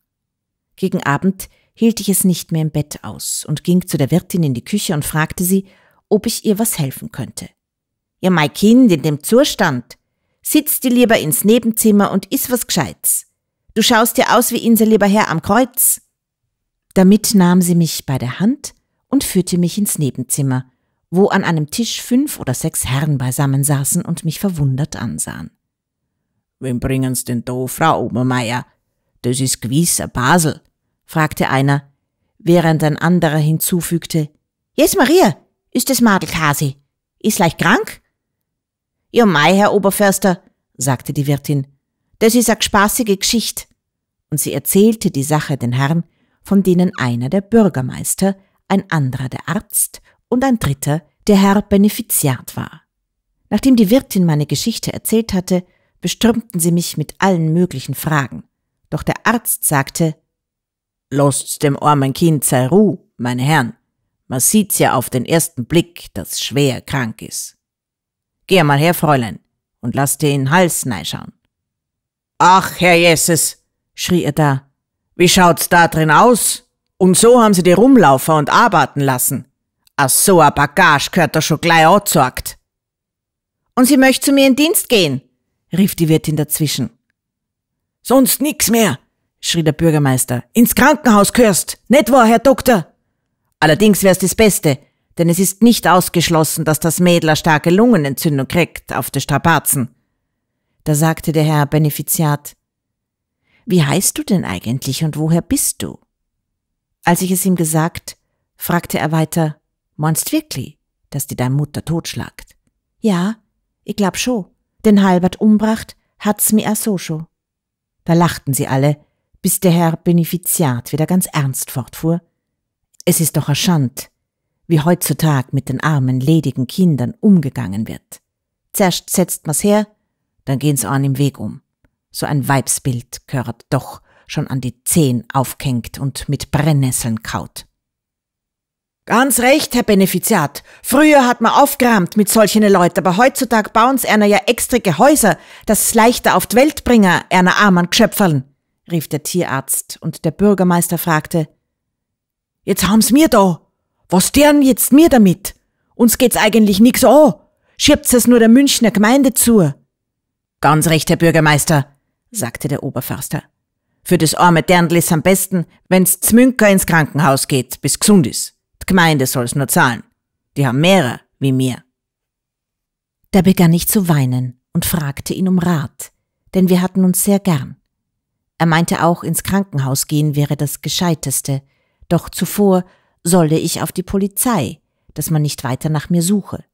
Gegen Abend hielt ich es nicht mehr im Bett aus und ging zu der Wirtin in die Küche und fragte sie, ob ich ihr was helfen könnte. Ja, mein Kind, in dem Zustand. Sitz dir lieber ins Nebenzimmer und iss was Gescheites. Du schaust dir aus wie Insel lieber Herr am Kreuz. Damit nahm sie mich bei der Hand und führte mich ins Nebenzimmer, wo an einem Tisch fünf oder sechs Herren beisammen saßen und mich verwundert ansahen. Wem bringen's denn da, Frau Obermeier? Das ist gewiss a Basel fragte einer, während ein anderer hinzufügte, yes, Maria, ist es Madelkasi? Ist leicht krank? Ja, mei, Herr Oberförster, sagte die Wirtin, das ist a spaßige Geschicht. Und sie erzählte die Sache den Herren, von denen einer der Bürgermeister, ein anderer der Arzt und ein dritter der Herr Benefiziat war. Nachdem die Wirtin meine Geschichte erzählt hatte, bestürmten sie mich mit allen möglichen Fragen. Doch der Arzt sagte, Lasst dem armen Kind sei Ruh, meine Herren. Man sieht's ja auf den ersten Blick, dass schwer krank ist. Geh mal her, Fräulein, und lass dir in den Hals neischauen. Ach, Herr Jesus, schrie er da. Wie schaut's da drin aus? Und so haben sie die Rumlaufer und arbeiten lassen. A so a Bagage gehört da schon gleich angezeigt. Und sie möcht zu mir in Dienst gehen, rief die Wirtin dazwischen. Sonst nix mehr, schrie der Bürgermeister. Ins Krankenhaus gehörst, nicht wahr, Herr Doktor? Allerdings wär's das Beste, denn es ist nicht ausgeschlossen, dass das Mädler starke Lungenentzündung kriegt auf der Strapazen. Da sagte der Herr Benefiziat, wie heißt du denn eigentlich und woher bist du? Als ich es ihm gesagt, fragte er weiter, meinst wirklich, dass die deine Mutter totschlagt? Ja, ich glaub schon, denn Halbert umbracht, hat's mir er so schon. Da lachten sie alle, bis der Herr Benefiziat wieder ganz ernst fortfuhr. Es ist doch erschand, wie heutzutage mit den armen, ledigen Kindern umgegangen wird. Zerst setzt man's her, dann gehen's an im Weg um. So ein Weibsbild gehört doch schon an die Zehen aufkenkt und mit Brennnesseln kaut. Ganz recht, Herr Benefiziat. Früher hat man aufgerahmt mit solchen Leuten, aber heutzutage bauen's einer ja extra Gehäuser, das es leichter auf die Welt bringen, einer armen Geschöpferl rief der Tierarzt, und der Bürgermeister fragte, Jetzt haben's mir da! Was deren jetzt mir damit? Uns geht's eigentlich nix an! Schiebt's es nur der Münchner Gemeinde zu! Ganz recht, Herr Bürgermeister, sagte der Oberförster. Für das arme Derndl ist am besten, wenn's Zmünker ins Krankenhaus geht, bis gesund ist. Die Gemeinde soll's nur zahlen. Die haben mehrer wie mir. Da begann ich zu weinen und fragte ihn um Rat, denn wir hatten uns sehr gern. Er meinte auch, ins Krankenhaus gehen wäre das Gescheiteste. Doch zuvor solle ich auf die Polizei, dass man nicht weiter nach mir suche.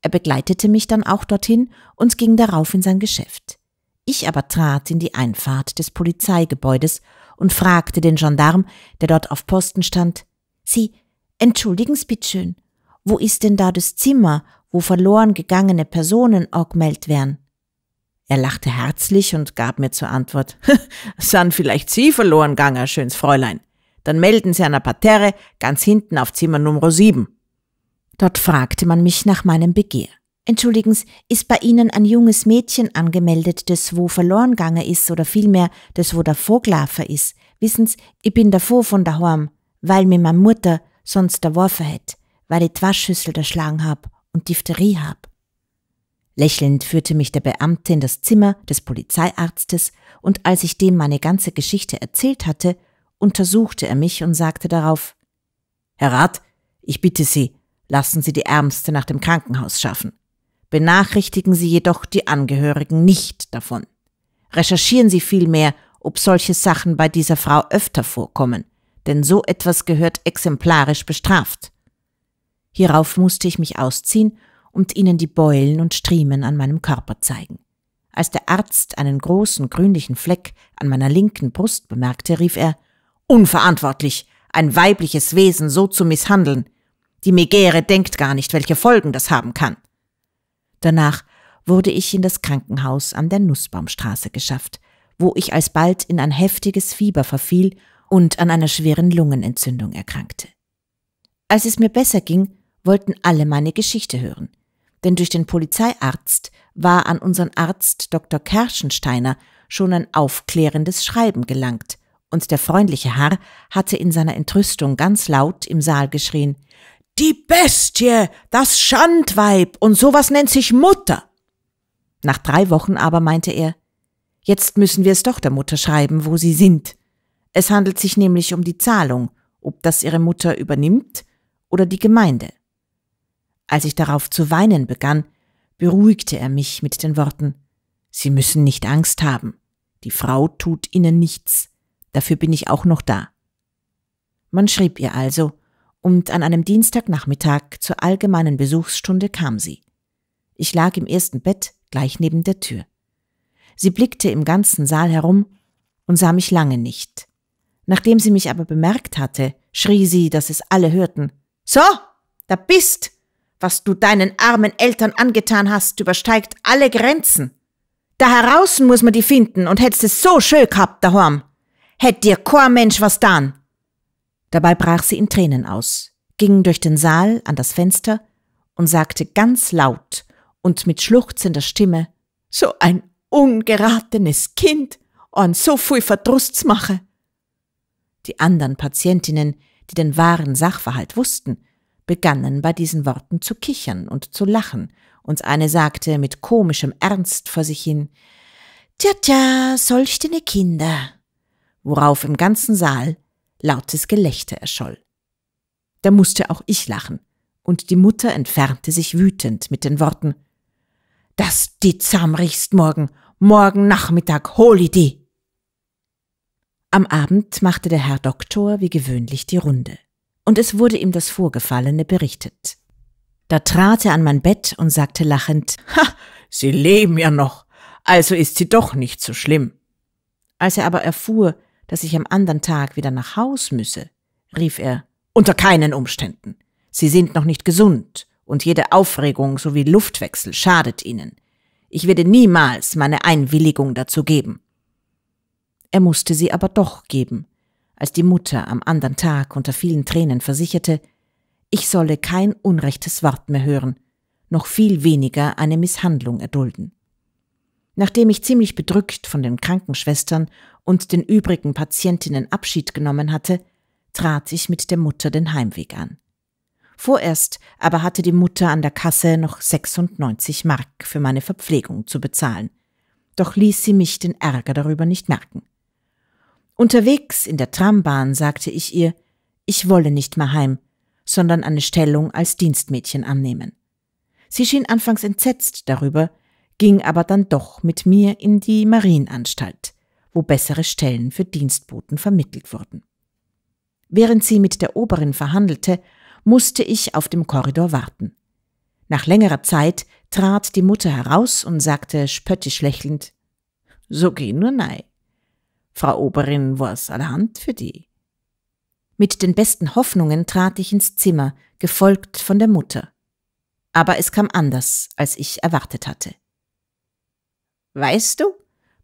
Er begleitete mich dann auch dorthin und ging darauf in sein Geschäft. Ich aber trat in die Einfahrt des Polizeigebäudes und fragte den Gendarm, der dort auf Posten stand, Sie, entschuldigen's bitteschön, wo ist denn da das Zimmer, wo verloren gegangene Personen auch gemeldet werden? Er lachte herzlich und gab mir zur Antwort, sind vielleicht Sie verloren gegangen, schönes Fräulein. Dann melden Sie an der Parterre ganz hinten auf Zimmer Nummer 7. Dort fragte man mich nach meinem Begehr. Entschuldigen Sie, ist bei Ihnen ein junges Mädchen angemeldet, das wo verloren gegangen ist oder vielmehr, das wo der gelaufen ist. Wissens, ich bin davor von daheim, weil mir meine Mutter sonst der Waffe hätte, weil ich die Waschschüssel erschlagen hab und Diphtherie hab. Lächelnd führte mich der Beamte in das Zimmer des Polizeiarztes und als ich dem meine ganze Geschichte erzählt hatte, untersuchte er mich und sagte darauf, Herr Rat, ich bitte Sie, lassen Sie die Ärmste nach dem Krankenhaus schaffen. Benachrichtigen Sie jedoch die Angehörigen nicht davon. Recherchieren Sie vielmehr, ob solche Sachen bei dieser Frau öfter vorkommen, denn so etwas gehört exemplarisch bestraft. Hierauf musste ich mich ausziehen und ihnen die Beulen und Striemen an meinem Körper zeigen. Als der Arzt einen großen grünlichen Fleck an meiner linken Brust bemerkte, rief er Unverantwortlich, ein weibliches Wesen so zu misshandeln. Die Megäre denkt gar nicht, welche Folgen das haben kann. Danach wurde ich in das Krankenhaus an der Nussbaumstraße geschafft, wo ich alsbald in ein heftiges Fieber verfiel und an einer schweren Lungenentzündung erkrankte. Als es mir besser ging, wollten alle meine Geschichte hören denn durch den Polizeiarzt war an unseren Arzt Dr. Kerschensteiner schon ein aufklärendes Schreiben gelangt, und der freundliche Herr hatte in seiner Entrüstung ganz laut im Saal geschrien Die Bestie, das Schandweib, und sowas nennt sich Mutter. Nach drei Wochen aber meinte er Jetzt müssen wir es doch der Mutter schreiben, wo sie sind. Es handelt sich nämlich um die Zahlung, ob das ihre Mutter übernimmt oder die Gemeinde. Als ich darauf zu weinen begann, beruhigte er mich mit den Worten Sie müssen nicht Angst haben. Die Frau tut Ihnen nichts. Dafür bin ich auch noch da. Man schrieb ihr also, und an einem Dienstagnachmittag zur allgemeinen Besuchsstunde kam sie. Ich lag im ersten Bett gleich neben der Tür. Sie blickte im ganzen Saal herum und sah mich lange nicht. Nachdem sie mich aber bemerkt hatte, schrie sie, dass es alle hörten. So, da bist! Was du deinen armen Eltern angetan hast, übersteigt alle Grenzen. Da heraußen muss man die finden und hättest es so schön gehabt daheim. Hätt dir kein Mensch was dann. Dabei brach sie in Tränen aus, ging durch den Saal an das Fenster und sagte ganz laut und mit schluchzender Stimme, so ein ungeratenes Kind und so viel Verdrusts mache. Die anderen Patientinnen, die den wahren Sachverhalt wussten, begannen bei diesen Worten zu kichern und zu lachen, und eine sagte mit komischem Ernst vor sich hin, Tja, tja, solch deine Kinder, worauf im ganzen Saal lautes Gelächter erscholl. Da musste auch ich lachen, und die Mutter entfernte sich wütend mit den Worten, Das die zamrichst morgen, morgen Nachmittag hol i die! Am Abend machte der Herr Doktor wie gewöhnlich die Runde und es wurde ihm das Vorgefallene berichtet. Da trat er an mein Bett und sagte lachend, Ha, Sie leben ja noch, also ist sie doch nicht so schlimm. Als er aber erfuhr, dass ich am anderen Tag wieder nach Haus müsse, rief er, Unter keinen Umständen. Sie sind noch nicht gesund, und jede Aufregung sowie Luftwechsel schadet Ihnen. Ich werde niemals meine Einwilligung dazu geben. Er musste sie aber doch geben, als die Mutter am andern Tag unter vielen Tränen versicherte, ich solle kein unrechtes Wort mehr hören, noch viel weniger eine Misshandlung erdulden. Nachdem ich ziemlich bedrückt von den Krankenschwestern und den übrigen Patientinnen Abschied genommen hatte, trat ich mit der Mutter den Heimweg an. Vorerst aber hatte die Mutter an der Kasse noch 96 Mark für meine Verpflegung zu bezahlen. Doch ließ sie mich den Ärger darüber nicht merken. Unterwegs in der Trambahn sagte ich ihr, ich wolle nicht mehr heim, sondern eine Stellung als Dienstmädchen annehmen. Sie schien anfangs entsetzt darüber, ging aber dann doch mit mir in die Marienanstalt, wo bessere Stellen für Dienstboten vermittelt wurden. Während sie mit der Oberin verhandelte, musste ich auf dem Korridor warten. Nach längerer Zeit trat die Mutter heraus und sagte spöttisch lächelnd, so geh nur nein. Frau Oberin war's allerhand für die. Mit den besten Hoffnungen trat ich ins Zimmer, gefolgt von der Mutter. Aber es kam anders, als ich erwartet hatte. Weißt du,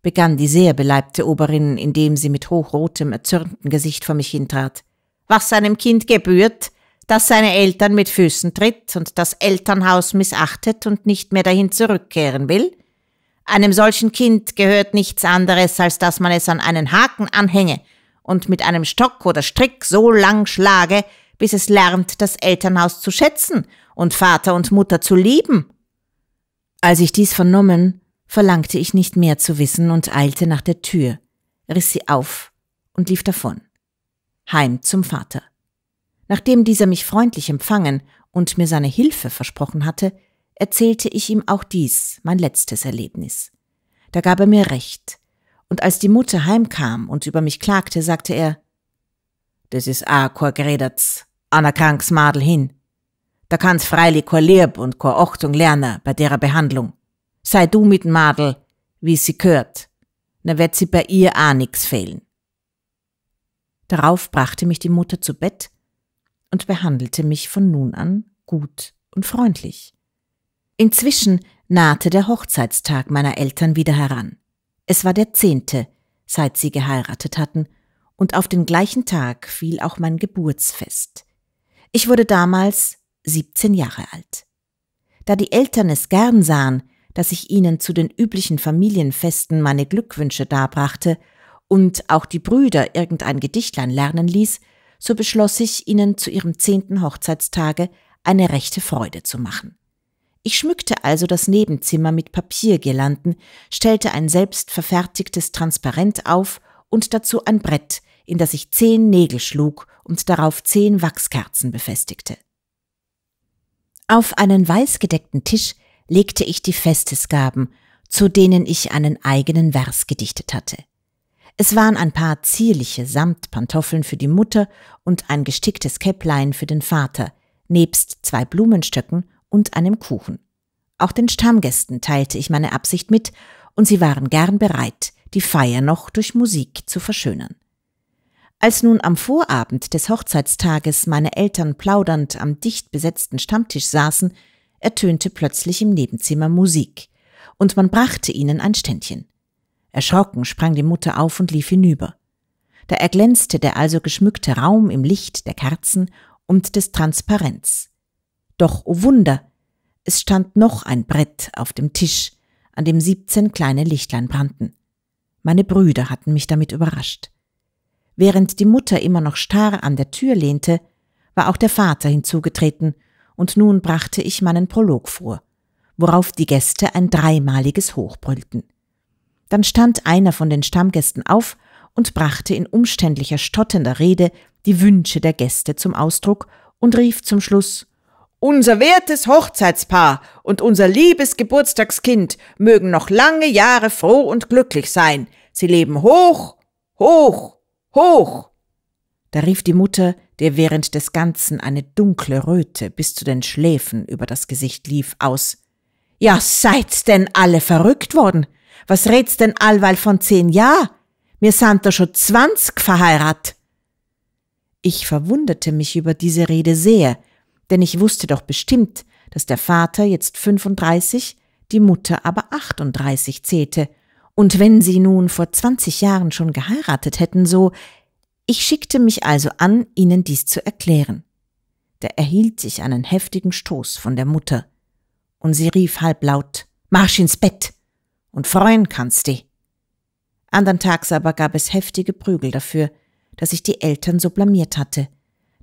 begann die sehr beleibte Oberin, indem sie mit hochrotem, erzürntem Gesicht vor mich hintrat, was einem Kind gebührt, das seine Eltern mit Füßen tritt und das Elternhaus missachtet und nicht mehr dahin zurückkehren will? Einem solchen Kind gehört nichts anderes, als dass man es an einen Haken anhänge und mit einem Stock oder Strick so lang schlage, bis es lernt, das Elternhaus zu schätzen und Vater und Mutter zu lieben. Als ich dies vernommen, verlangte ich nicht mehr zu wissen und eilte nach der Tür, riss sie auf und lief davon. Heim zum Vater. Nachdem dieser mich freundlich empfangen und mir seine Hilfe versprochen hatte, erzählte ich ihm auch dies, mein letztes Erlebnis. Da gab er mir recht. Und als die Mutter heimkam und über mich klagte, sagte er, das ist a kor Grederts, anerkanks Madel hin. Da kann's freilich kor Lieb und kor Ochtung lernen bei derer Behandlung. Sei du mit Madel, wie sie gehört, na wird sie bei ihr a nix fehlen. Darauf brachte mich die Mutter zu Bett und behandelte mich von nun an gut und freundlich. Inzwischen nahte der Hochzeitstag meiner Eltern wieder heran. Es war der zehnte, seit sie geheiratet hatten, und auf den gleichen Tag fiel auch mein Geburtsfest. Ich wurde damals 17 Jahre alt. Da die Eltern es gern sahen, dass ich ihnen zu den üblichen Familienfesten meine Glückwünsche darbrachte und auch die Brüder irgendein Gedichtlein lernen ließ, so beschloss ich, ihnen zu ihrem zehnten Hochzeitstage eine rechte Freude zu machen. Ich schmückte also das Nebenzimmer mit Papiergirlanden, stellte ein selbstverfertigtes Transparent auf und dazu ein Brett, in das ich zehn Nägel schlug und darauf zehn Wachskerzen befestigte. Auf einen weißgedeckten Tisch legte ich die Festesgaben, zu denen ich einen eigenen Vers gedichtet hatte. Es waren ein paar zierliche Samtpantoffeln für die Mutter und ein gesticktes Käpplein für den Vater, nebst zwei Blumenstöcken und einem Kuchen. Auch den Stammgästen teilte ich meine Absicht mit, und sie waren gern bereit, die Feier noch durch Musik zu verschönern. Als nun am Vorabend des Hochzeitstages meine Eltern plaudernd am dicht besetzten Stammtisch saßen, ertönte plötzlich im Nebenzimmer Musik, und man brachte ihnen ein Ständchen. Erschrocken sprang die Mutter auf und lief hinüber. Da erglänzte der also geschmückte Raum im Licht der Kerzen und des Transparenz. Doch o oh Wunder, es stand noch ein Brett auf dem Tisch, an dem 17 kleine Lichtlein brannten. Meine Brüder hatten mich damit überrascht. Während die Mutter immer noch starr an der Tür lehnte, war auch der Vater hinzugetreten, und nun brachte ich meinen Prolog vor, worauf die Gäste ein dreimaliges Hoch brüllten. Dann stand einer von den Stammgästen auf und brachte in umständlicher, stottender Rede die Wünsche der Gäste zum Ausdruck und rief zum Schluss unser wertes Hochzeitspaar und unser liebes Geburtstagskind mögen noch lange Jahre froh und glücklich sein. Sie leben hoch, hoch, hoch. Da rief die Mutter, der während des Ganzen eine dunkle Röte bis zu den Schläfen über das Gesicht lief, aus. Ja, seid's denn alle verrückt worden? Was red's denn allweil von zehn Jahr? Mir sind da schon zwanzig verheirat. Ich verwunderte mich über diese Rede sehr, denn ich wusste doch bestimmt, dass der Vater jetzt 35, die Mutter aber 38 zählte. Und wenn sie nun vor 20 Jahren schon geheiratet hätten, so. Ich schickte mich also an, ihnen dies zu erklären. Da erhielt ich einen heftigen Stoß von der Mutter. Und sie rief halblaut, Marsch ins Bett! Und freuen kannst du. Andern Tags aber gab es heftige Prügel dafür, dass ich die Eltern so blamiert hatte –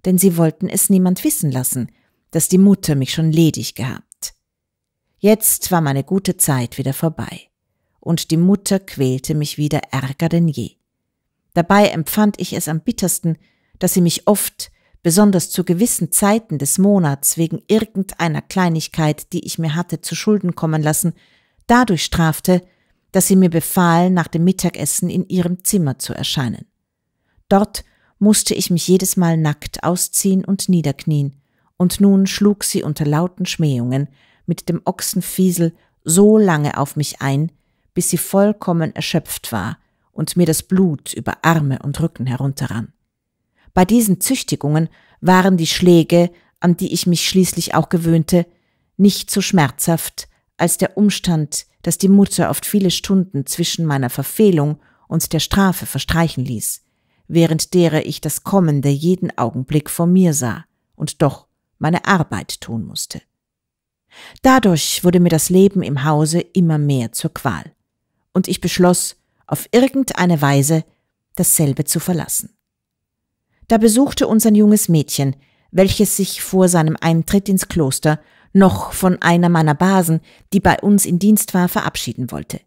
denn sie wollten es niemand wissen lassen, dass die Mutter mich schon ledig gehabt. Jetzt war meine gute Zeit wieder vorbei, und die Mutter quälte mich wieder ärger denn je. Dabei empfand ich es am bittersten, dass sie mich oft, besonders zu gewissen Zeiten des Monats wegen irgendeiner Kleinigkeit, die ich mir hatte zu Schulden kommen lassen, dadurch strafte, dass sie mir befahl, nach dem Mittagessen in ihrem Zimmer zu erscheinen. Dort musste ich mich jedes Mal nackt ausziehen und niederknien, und nun schlug sie unter lauten Schmähungen mit dem Ochsenfiesel so lange auf mich ein, bis sie vollkommen erschöpft war und mir das Blut über Arme und Rücken herunterrann. Bei diesen Züchtigungen waren die Schläge, an die ich mich schließlich auch gewöhnte, nicht so schmerzhaft als der Umstand, dass die Mutter oft viele Stunden zwischen meiner Verfehlung und der Strafe verstreichen ließ, während derer ich das Kommende jeden Augenblick vor mir sah und doch meine Arbeit tun musste. Dadurch wurde mir das Leben im Hause immer mehr zur Qual, und ich beschloss, auf irgendeine Weise dasselbe zu verlassen. Da besuchte uns ein junges Mädchen, welches sich vor seinem Eintritt ins Kloster noch von einer meiner Basen, die bei uns in Dienst war, verabschieden wollte.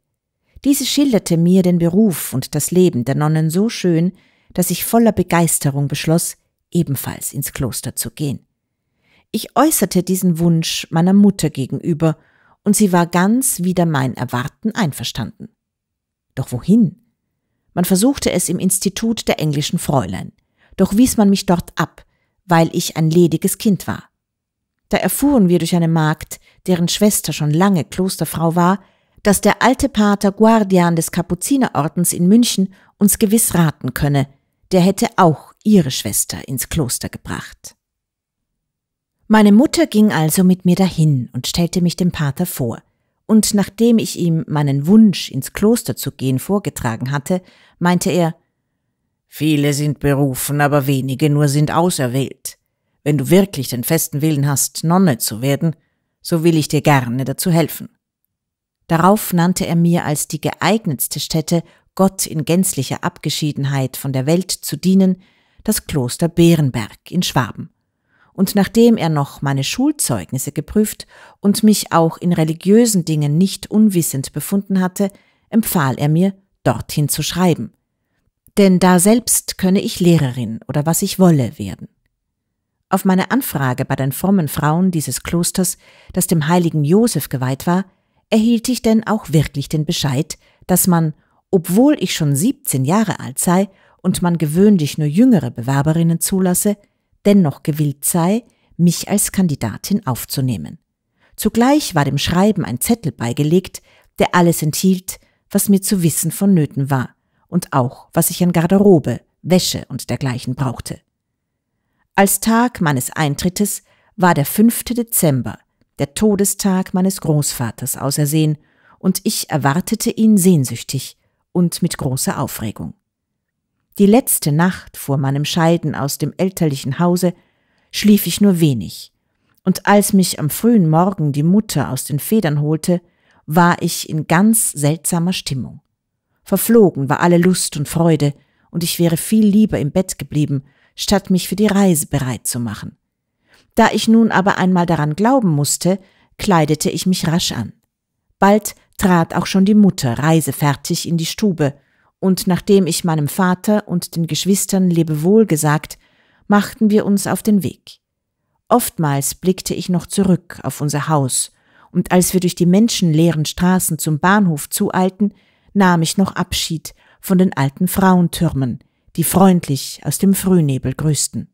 Diese schilderte mir den Beruf und das Leben der Nonnen so schön, dass ich voller Begeisterung beschloss, ebenfalls ins Kloster zu gehen. Ich äußerte diesen Wunsch meiner Mutter gegenüber, und sie war ganz wider mein Erwarten einverstanden. Doch wohin? Man versuchte es im Institut der englischen Fräulein, doch wies man mich dort ab, weil ich ein lediges Kind war. Da erfuhren wir durch eine Magd, deren Schwester schon lange Klosterfrau war, dass der alte Pater Guardian des Kapuzinerordens in München uns gewiss raten könne, der hätte auch ihre Schwester ins Kloster gebracht. Meine Mutter ging also mit mir dahin und stellte mich dem Pater vor, und nachdem ich ihm meinen Wunsch, ins Kloster zu gehen, vorgetragen hatte, meinte er Viele sind berufen, aber wenige nur sind auserwählt. Wenn du wirklich den festen Willen hast, Nonne zu werden, so will ich dir gerne dazu helfen. Darauf nannte er mir als die geeignetste Stätte Gott in gänzlicher Abgeschiedenheit von der Welt zu dienen, das Kloster Bärenberg in Schwaben. Und nachdem er noch meine Schulzeugnisse geprüft und mich auch in religiösen Dingen nicht unwissend befunden hatte, empfahl er mir, dorthin zu schreiben. Denn da selbst könne ich Lehrerin oder was ich wolle werden. Auf meine Anfrage bei den frommen Frauen dieses Klosters, das dem heiligen Josef geweiht war, erhielt ich denn auch wirklich den Bescheid, dass man, obwohl ich schon 17 Jahre alt sei und man gewöhnlich nur jüngere Bewerberinnen zulasse, dennoch gewillt sei, mich als Kandidatin aufzunehmen. Zugleich war dem Schreiben ein Zettel beigelegt, der alles enthielt, was mir zu wissen vonnöten war und auch, was ich an Garderobe, Wäsche und dergleichen brauchte. Als Tag meines Eintrittes war der 5. Dezember, der Todestag meines Großvaters, ausersehen, und ich erwartete ihn sehnsüchtig, und mit großer Aufregung. Die letzte Nacht vor meinem Scheiden aus dem elterlichen Hause schlief ich nur wenig, und als mich am frühen Morgen die Mutter aus den Federn holte, war ich in ganz seltsamer Stimmung. Verflogen war alle Lust und Freude, und ich wäre viel lieber im Bett geblieben, statt mich für die Reise bereit zu machen. Da ich nun aber einmal daran glauben musste, kleidete ich mich rasch an. Bald trat auch schon die Mutter reisefertig in die Stube, und nachdem ich meinem Vater und den Geschwistern Lebewohl gesagt, machten wir uns auf den Weg. Oftmals blickte ich noch zurück auf unser Haus, und als wir durch die menschenleeren Straßen zum Bahnhof zueilten, nahm ich noch Abschied von den alten Frauentürmen, die freundlich aus dem Frühnebel grüßten.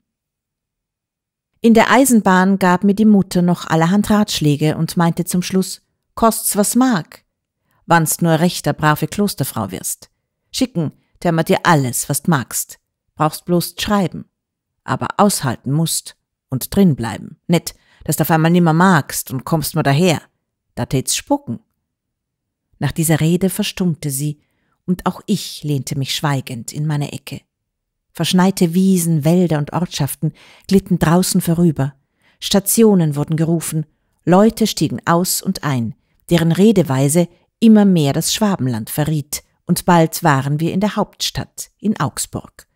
In der Eisenbahn gab mir die Mutter noch allerhand Ratschläge und meinte zum Schluss, kost's was mag, wannst nur rechter brave Klosterfrau wirst. Schicken, der man dir alles, was du magst. Brauchst bloß schreiben. Aber aushalten musst und drin bleiben. Nett, dass du auf einmal nimmer magst und kommst nur daher. Da tät's spucken. Nach dieser Rede verstummte sie, und auch ich lehnte mich schweigend in meine Ecke. Verschneite Wiesen, Wälder und Ortschaften glitten draußen vorüber. Stationen wurden gerufen, Leute stiegen aus und ein, deren Redeweise immer mehr das Schwabenland verriet, und bald waren wir in der Hauptstadt, in Augsburg.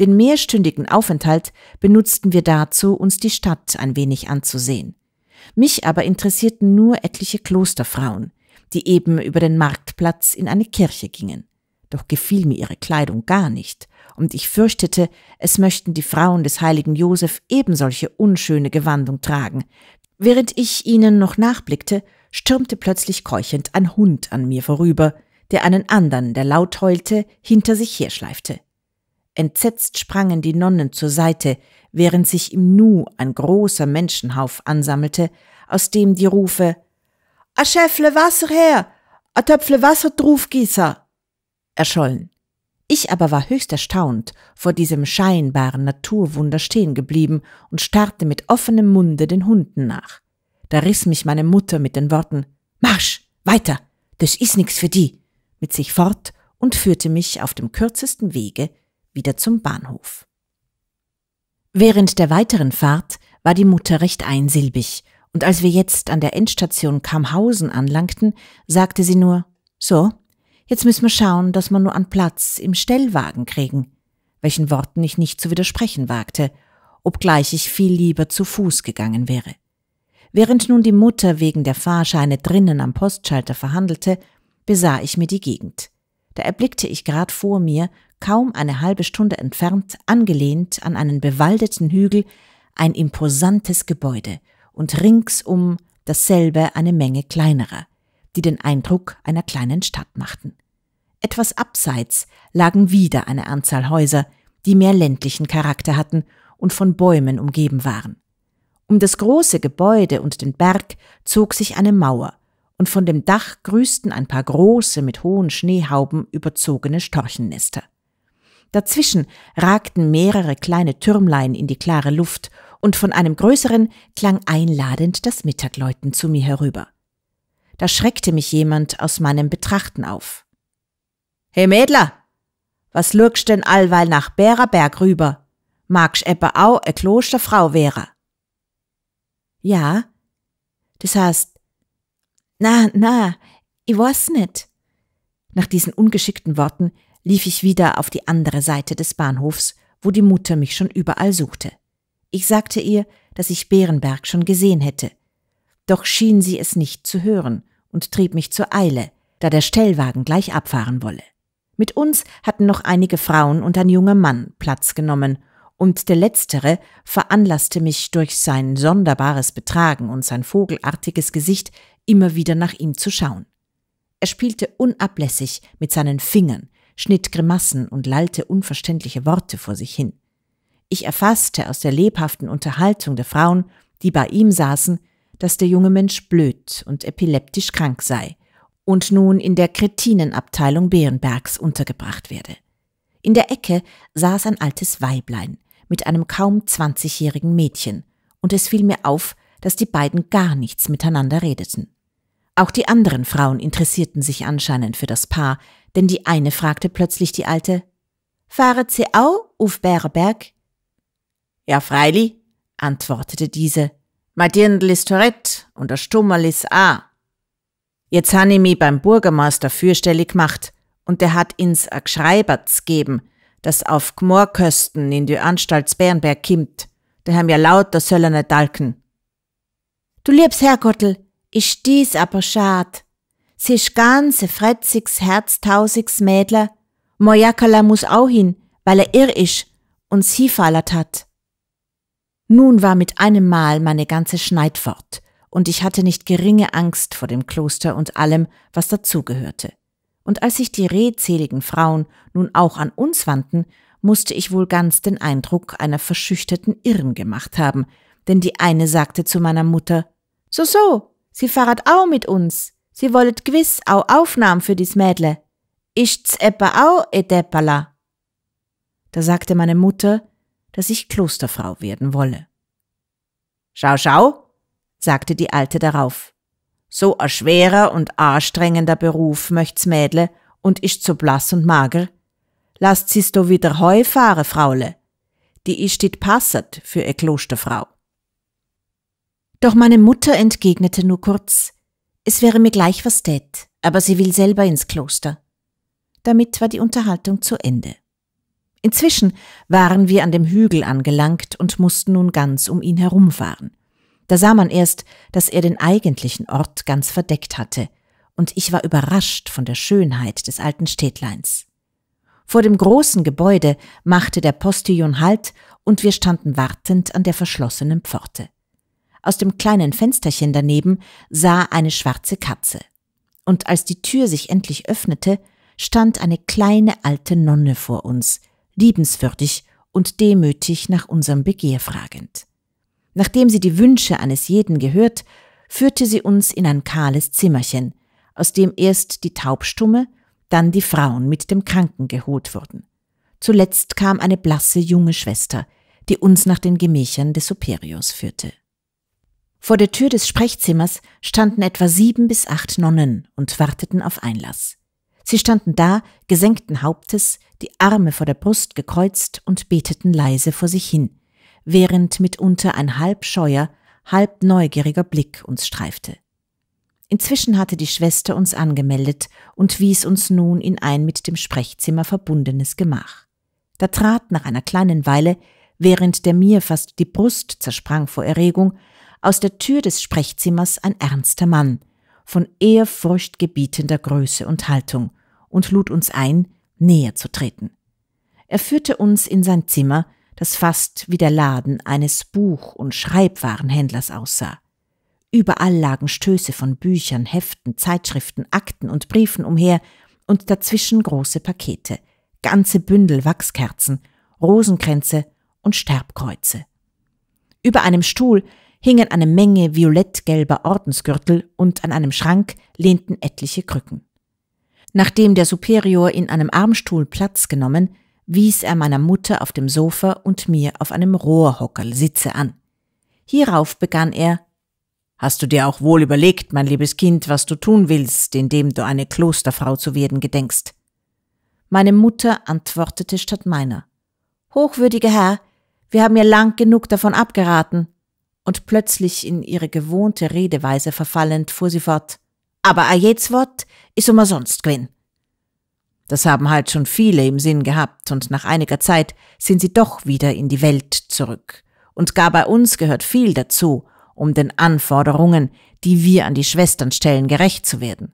Den mehrstündigen Aufenthalt benutzten wir dazu, uns die Stadt ein wenig anzusehen. Mich aber interessierten nur etliche Klosterfrauen, die eben über den Marktplatz in eine Kirche gingen. Doch gefiel mir ihre Kleidung gar nicht, und ich fürchtete, es möchten die Frauen des heiligen Josef eben solche unschöne Gewandung tragen. Während ich ihnen noch nachblickte, stürmte plötzlich keuchend ein Hund an mir vorüber, der einen anderen, der laut heulte, hinter sich herschleifte. Entsetzt sprangen die Nonnen zur Seite, während sich im Nu ein großer Menschenhauf ansammelte, aus dem die Rufe A Schäfle Wasser her! A Töpfle Wasser drufgießer! erschollen. Ich aber war höchst erstaunt, vor diesem scheinbaren Naturwunder stehen geblieben und starrte mit offenem Munde den Hunden nach. Da riss mich meine Mutter mit den Worten Marsch, weiter, das ist nix für die, mit sich fort und führte mich auf dem kürzesten Wege wieder zum Bahnhof. Während der weiteren Fahrt war die Mutter recht einsilbig, und als wir jetzt an der Endstation Kamhausen anlangten, sagte sie nur So, jetzt müssen wir schauen, dass wir nur an Platz im Stellwagen kriegen, welchen Worten ich nicht zu widersprechen wagte, obgleich ich viel lieber zu Fuß gegangen wäre. Während nun die Mutter wegen der Fahrscheine drinnen am Postschalter verhandelte, besah ich mir die Gegend. Da erblickte ich grad vor mir, kaum eine halbe Stunde entfernt, angelehnt an einen bewaldeten Hügel, ein imposantes Gebäude und ringsum dasselbe eine Menge kleinerer, die den Eindruck einer kleinen Stadt machten. Etwas abseits lagen wieder eine Anzahl Häuser, die mehr ländlichen Charakter hatten und von Bäumen umgeben waren. Um das große Gebäude und den Berg zog sich eine Mauer, und von dem Dach grüßten ein paar große, mit hohen Schneehauben überzogene Storchennester. Dazwischen ragten mehrere kleine Türmlein in die klare Luft, und von einem größeren klang einladend das Mittagläuten zu mir herüber. Da schreckte mich jemand aus meinem Betrachten auf. He Mädler, was lurkst denn allweil nach Bäraberg rüber? Magst ebbe au e Klosterfrau wäre? Ja. Das heißt, na, na, ich weiß nicht. Nach diesen ungeschickten Worten lief ich wieder auf die andere Seite des Bahnhofs, wo die Mutter mich schon überall suchte. Ich sagte ihr, dass ich Bärenberg schon gesehen hätte. Doch schien sie es nicht zu hören und trieb mich zur Eile, da der Stellwagen gleich abfahren wolle. Mit uns hatten noch einige Frauen und ein junger Mann Platz genommen und der letztere veranlasste mich durch sein sonderbares Betragen und sein vogelartiges Gesicht immer wieder nach ihm zu schauen. Er spielte unablässig mit seinen Fingern, schnitt Grimassen und lallte unverständliche Worte vor sich hin. Ich erfasste aus der lebhaften Unterhaltung der Frauen, die bei ihm saßen, dass der junge Mensch blöd und epileptisch krank sei und nun in der Kretinenabteilung Bärenbergs untergebracht werde. In der Ecke saß ein altes Weiblein, mit einem kaum 20-jährigen Mädchen, und es fiel mir auf, dass die beiden gar nichts miteinander redeten. Auch die anderen Frauen interessierten sich anscheinend für das Paar, denn die eine fragte plötzlich die alte, Fahret sie au auf Bärenberg? Ja, freili, antwortete diese. Mein Dirndl ist Tourette und der Stummerl ist a. Jetzt han ich mi beim Bürgermeister fürstellig gemacht und der hat ins a Gschreiberts geben, das auf Gmorkösten in die Anstalt Bernberg kimmt. Da haben ja lauter Söller nicht dalken. Du liebs Herrgottel, ist dies aber schad. Sie ist ganze fretzigs, herztausigs Mädler. Mojakala muss auch hin, weil er irr ist und sie fallert hat. Nun war mit einem Mal meine ganze Schneid fort, und ich hatte nicht geringe Angst vor dem Kloster und allem, was dazugehörte und als sich die redseligen Frauen nun auch an uns wandten, musste ich wohl ganz den Eindruck einer verschüchterten Irren gemacht haben, denn die eine sagte zu meiner Mutter, so, so, sie fahret au mit uns, sie wollet gewiss au Aufnahmen für dies Mädle. Ist's eppa au et Da sagte meine Mutter, dass ich Klosterfrau werden wolle. Schau, schau, sagte die Alte darauf, so a schwerer und anstrengender Beruf möcht's Mädle und isch so blass und mager. Lasst sie's do wieder heu fahre, Fraule. Die isch dit passert für e Klosterfrau. Doch meine Mutter entgegnete nur kurz, es wäre mir gleich was tät, aber sie will selber ins Kloster. Damit war die Unterhaltung zu Ende. Inzwischen waren wir an dem Hügel angelangt und mussten nun ganz um ihn herumfahren. Da sah man erst, dass er den eigentlichen Ort ganz verdeckt hatte, und ich war überrascht von der Schönheit des alten Städtleins. Vor dem großen Gebäude machte der Postillon Halt und wir standen wartend an der verschlossenen Pforte. Aus dem kleinen Fensterchen daneben sah eine schwarze Katze. Und als die Tür sich endlich öffnete, stand eine kleine alte Nonne vor uns, liebenswürdig und demütig nach unserem Begehr fragend. Nachdem sie die Wünsche eines jeden gehört, führte sie uns in ein kahles Zimmerchen, aus dem erst die Taubstumme, dann die Frauen mit dem Kranken geholt wurden. Zuletzt kam eine blasse junge Schwester, die uns nach den Gemächern des Superiors führte. Vor der Tür des Sprechzimmers standen etwa sieben bis acht Nonnen und warteten auf Einlass. Sie standen da, gesenkten Hauptes, die Arme vor der Brust gekreuzt und beteten leise vor sich hin, während mitunter ein halb scheuer, halb neugieriger Blick uns streifte. Inzwischen hatte die Schwester uns angemeldet und wies uns nun in ein mit dem Sprechzimmer verbundenes Gemach. Da trat nach einer kleinen Weile, während der mir fast die Brust zersprang vor Erregung, aus der Tür des Sprechzimmers ein ernster Mann, von ehrfurcht gebietender Größe und Haltung, und lud uns ein, näher zu treten. Er führte uns in sein Zimmer, das fast wie der Laden eines Buch- und Schreibwarenhändlers aussah. Überall lagen Stöße von Büchern, Heften, Zeitschriften, Akten und Briefen umher und dazwischen große Pakete, ganze Bündel Wachskerzen, Rosenkränze und Sterbkreuze. Über einem Stuhl hingen eine Menge violettgelber Ordensgürtel und an einem Schrank lehnten etliche Krücken. Nachdem der Superior in einem Armstuhl Platz genommen, wies er meiner Mutter auf dem Sofa und mir auf einem Rohrhockerl Sitze an. Hierauf begann er Hast du dir auch wohl überlegt, mein liebes Kind, was du tun willst, indem du eine Klosterfrau zu werden gedenkst? Meine Mutter antwortete statt meiner Hochwürdiger Herr, wir haben ja lang genug davon abgeraten. Und plötzlich in ihre gewohnte Redeweise verfallend fuhr sie fort. Aber a Wort is um a sonst gewinn. Das haben halt schon viele im Sinn gehabt und nach einiger Zeit sind sie doch wieder in die Welt zurück. Und gar bei uns gehört viel dazu, um den Anforderungen, die wir an die Schwestern stellen, gerecht zu werden.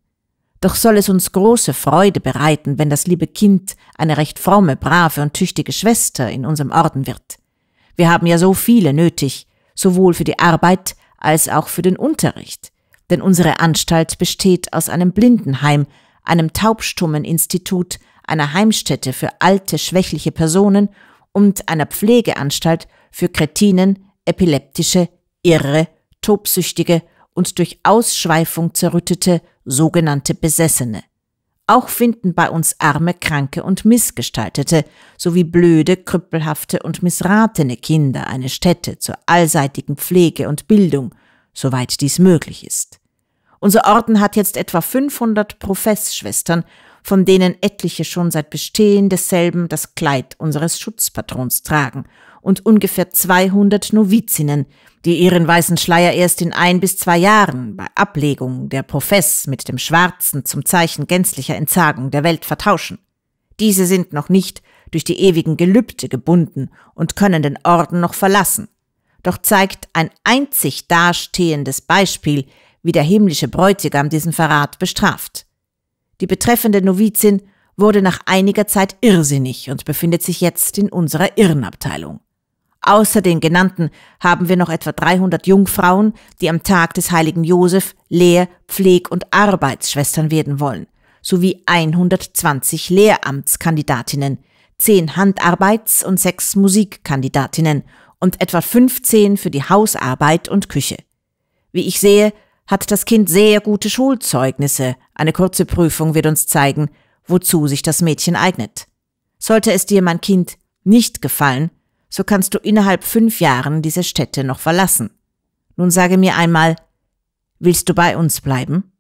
Doch soll es uns große Freude bereiten, wenn das liebe Kind eine recht fromme, brave und tüchtige Schwester in unserem Orden wird. Wir haben ja so viele nötig, sowohl für die Arbeit als auch für den Unterricht. Denn unsere Anstalt besteht aus einem Blindenheim, einem taubstummen Institut, einer Heimstätte für alte, schwächliche Personen und einer Pflegeanstalt für Kretinen, Epileptische, Irre, Tobsüchtige und durch Ausschweifung zerrüttete sogenannte Besessene. Auch finden bei uns arme, kranke und missgestaltete sowie blöde, krüppelhafte und missratene Kinder eine Stätte zur allseitigen Pflege und Bildung, soweit dies möglich ist. Unser Orden hat jetzt etwa 500 Professschwestern, von denen etliche schon seit Bestehen desselben das Kleid unseres Schutzpatrons tragen und ungefähr 200 Novizinnen, die ihren weißen Schleier erst in ein bis zwei Jahren bei Ablegung der Profess mit dem schwarzen zum Zeichen gänzlicher Entsagung der Welt vertauschen. Diese sind noch nicht durch die ewigen Gelübde gebunden und können den Orden noch verlassen. Doch zeigt ein einzig dastehendes Beispiel, wie der himmlische Bräutigam diesen Verrat bestraft. Die betreffende Novizin wurde nach einiger Zeit irrsinnig und befindet sich jetzt in unserer Irrenabteilung. Außer den genannten haben wir noch etwa 300 Jungfrauen, die am Tag des heiligen Josef Lehr-, Pfleg- und Arbeitsschwestern werden wollen, sowie 120 Lehramtskandidatinnen, 10 Handarbeits- und 6 Musikkandidatinnen und etwa 15 für die Hausarbeit und Küche. Wie ich sehe, hat das Kind sehr gute Schulzeugnisse. Eine kurze Prüfung wird uns zeigen, wozu sich das Mädchen eignet. Sollte es dir, mein Kind, nicht gefallen, so kannst du innerhalb fünf Jahren diese Stätte noch verlassen. Nun sage mir einmal, willst du bei uns bleiben?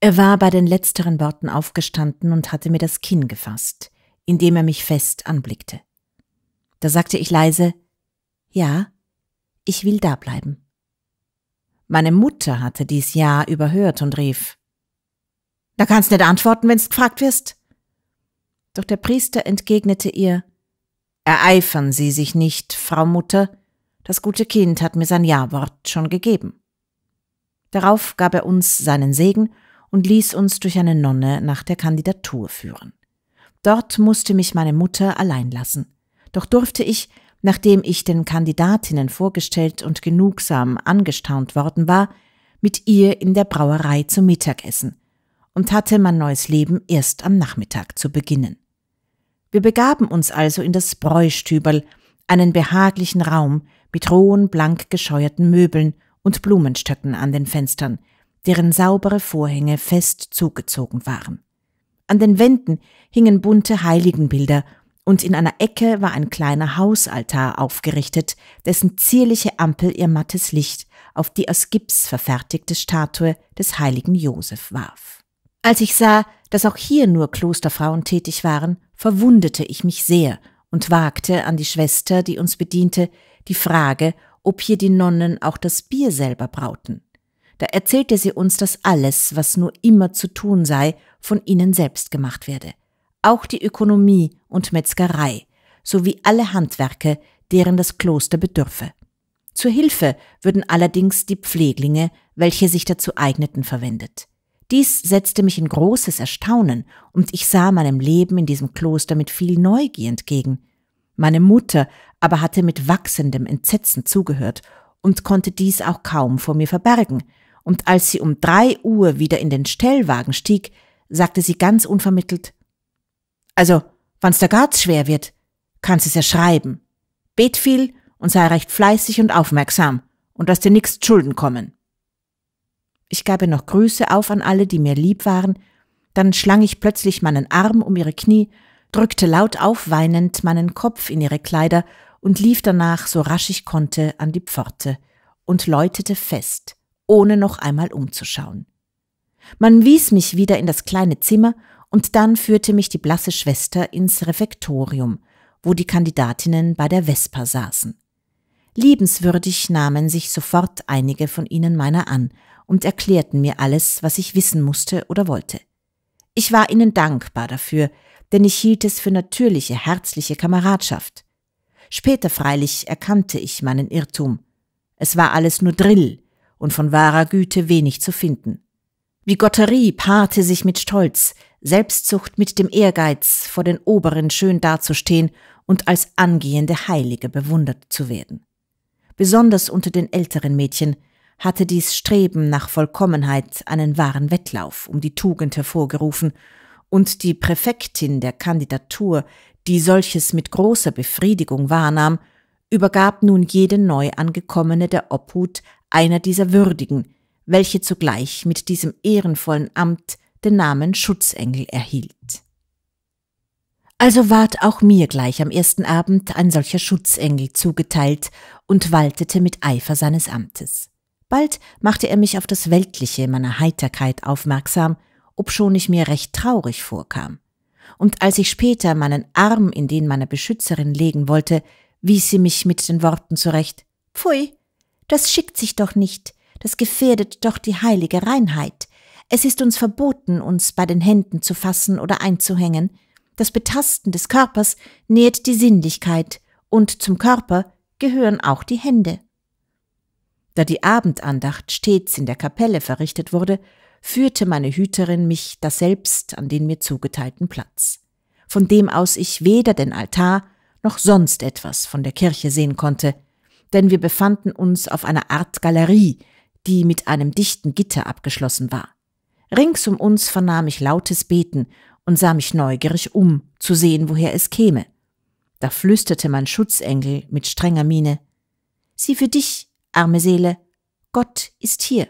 Er war bei den letzteren Worten aufgestanden und hatte mir das Kinn gefasst, indem er mich fest anblickte. Da sagte ich leise, ja, ich will da bleiben. Meine Mutter hatte dies Ja überhört und rief, Da kannst nicht antworten, wenn's gefragt wirst. Doch der Priester entgegnete ihr, Ereifern Sie sich nicht, Frau Mutter, das gute Kind hat mir sein Ja-Wort schon gegeben. Darauf gab er uns seinen Segen und ließ uns durch eine Nonne nach der Kandidatur führen. Dort musste mich meine Mutter allein lassen, doch durfte ich, nachdem ich den Kandidatinnen vorgestellt und genugsam angestaunt worden war, mit ihr in der Brauerei zum Mittagessen und hatte mein neues Leben erst am Nachmittag zu beginnen. Wir begaben uns also in das Bräustüberl, einen behaglichen Raum mit rohen, blank gescheuerten Möbeln und Blumenstöcken an den Fenstern, deren saubere Vorhänge fest zugezogen waren. An den Wänden hingen bunte Heiligenbilder und in einer Ecke war ein kleiner Hausaltar aufgerichtet, dessen zierliche Ampel ihr mattes Licht auf die aus Gips verfertigte Statue des heiligen Josef warf. Als ich sah, dass auch hier nur Klosterfrauen tätig waren, verwundete ich mich sehr und wagte an die Schwester, die uns bediente, die Frage, ob hier die Nonnen auch das Bier selber brauten. Da erzählte sie uns, dass alles, was nur immer zu tun sei, von ihnen selbst gemacht werde auch die Ökonomie und Metzgerei sowie alle Handwerke, deren das Kloster bedürfe. Zur Hilfe würden allerdings die Pfleglinge, welche sich dazu eigneten, verwendet. Dies setzte mich in großes Erstaunen, und ich sah meinem Leben in diesem Kloster mit viel Neugier entgegen. Meine Mutter aber hatte mit wachsendem Entsetzen zugehört und konnte dies auch kaum vor mir verbergen, und als sie um drei Uhr wieder in den Stellwagen stieg, sagte sie ganz unvermittelt also, wann's der Garz schwer wird, kannst es ja schreiben. Bet viel und sei recht fleißig und aufmerksam und lass dir nichts Schulden kommen. Ich gab ihr noch Grüße auf an alle, die mir lieb waren, dann schlang ich plötzlich meinen Arm um ihre Knie, drückte laut aufweinend meinen Kopf in ihre Kleider und lief danach, so rasch ich konnte, an die Pforte und läutete fest, ohne noch einmal umzuschauen. Man wies mich wieder in das kleine Zimmer und dann führte mich die blasse Schwester ins Refektorium, wo die Kandidatinnen bei der Vespa saßen. Liebenswürdig nahmen sich sofort einige von ihnen meiner an und erklärten mir alles, was ich wissen musste oder wollte. Ich war ihnen dankbar dafür, denn ich hielt es für natürliche, herzliche Kameradschaft. Später freilich erkannte ich meinen Irrtum. Es war alles nur Drill und von wahrer Güte wenig zu finden. Wie Gotterie paarte sich mit Stolz, Selbstzucht mit dem Ehrgeiz, vor den Oberen schön dazustehen und als angehende Heilige bewundert zu werden. Besonders unter den älteren Mädchen hatte dies Streben nach Vollkommenheit einen wahren Wettlauf um die Tugend hervorgerufen, und die Präfektin der Kandidatur, die solches mit großer Befriedigung wahrnahm, übergab nun jede Neuangekommene der Obhut einer dieser Würdigen, welche zugleich mit diesem ehrenvollen Amt den Namen Schutzengel erhielt. Also ward auch mir gleich am ersten Abend ein solcher Schutzengel zugeteilt und waltete mit Eifer seines Amtes. Bald machte er mich auf das Weltliche meiner Heiterkeit aufmerksam, obschon ich mir recht traurig vorkam. Und als ich später meinen Arm in den meiner Beschützerin legen wollte, wies sie mich mit den Worten zurecht Pfui, das schickt sich doch nicht, das gefährdet doch die heilige Reinheit. Es ist uns verboten, uns bei den Händen zu fassen oder einzuhängen. Das Betasten des Körpers nährt die Sinnlichkeit, und zum Körper gehören auch die Hände. Da die Abendandacht stets in der Kapelle verrichtet wurde, führte meine Hüterin mich daselbst an den mir zugeteilten Platz, von dem aus ich weder den Altar noch sonst etwas von der Kirche sehen konnte, denn wir befanden uns auf einer Art Galerie, die mit einem dichten Gitter abgeschlossen war. Rings um uns vernahm ich lautes Beten und sah mich neugierig um, zu sehen, woher es käme. Da flüsterte mein Schutzengel mit strenger Miene Sieh für dich, arme Seele, Gott ist hier.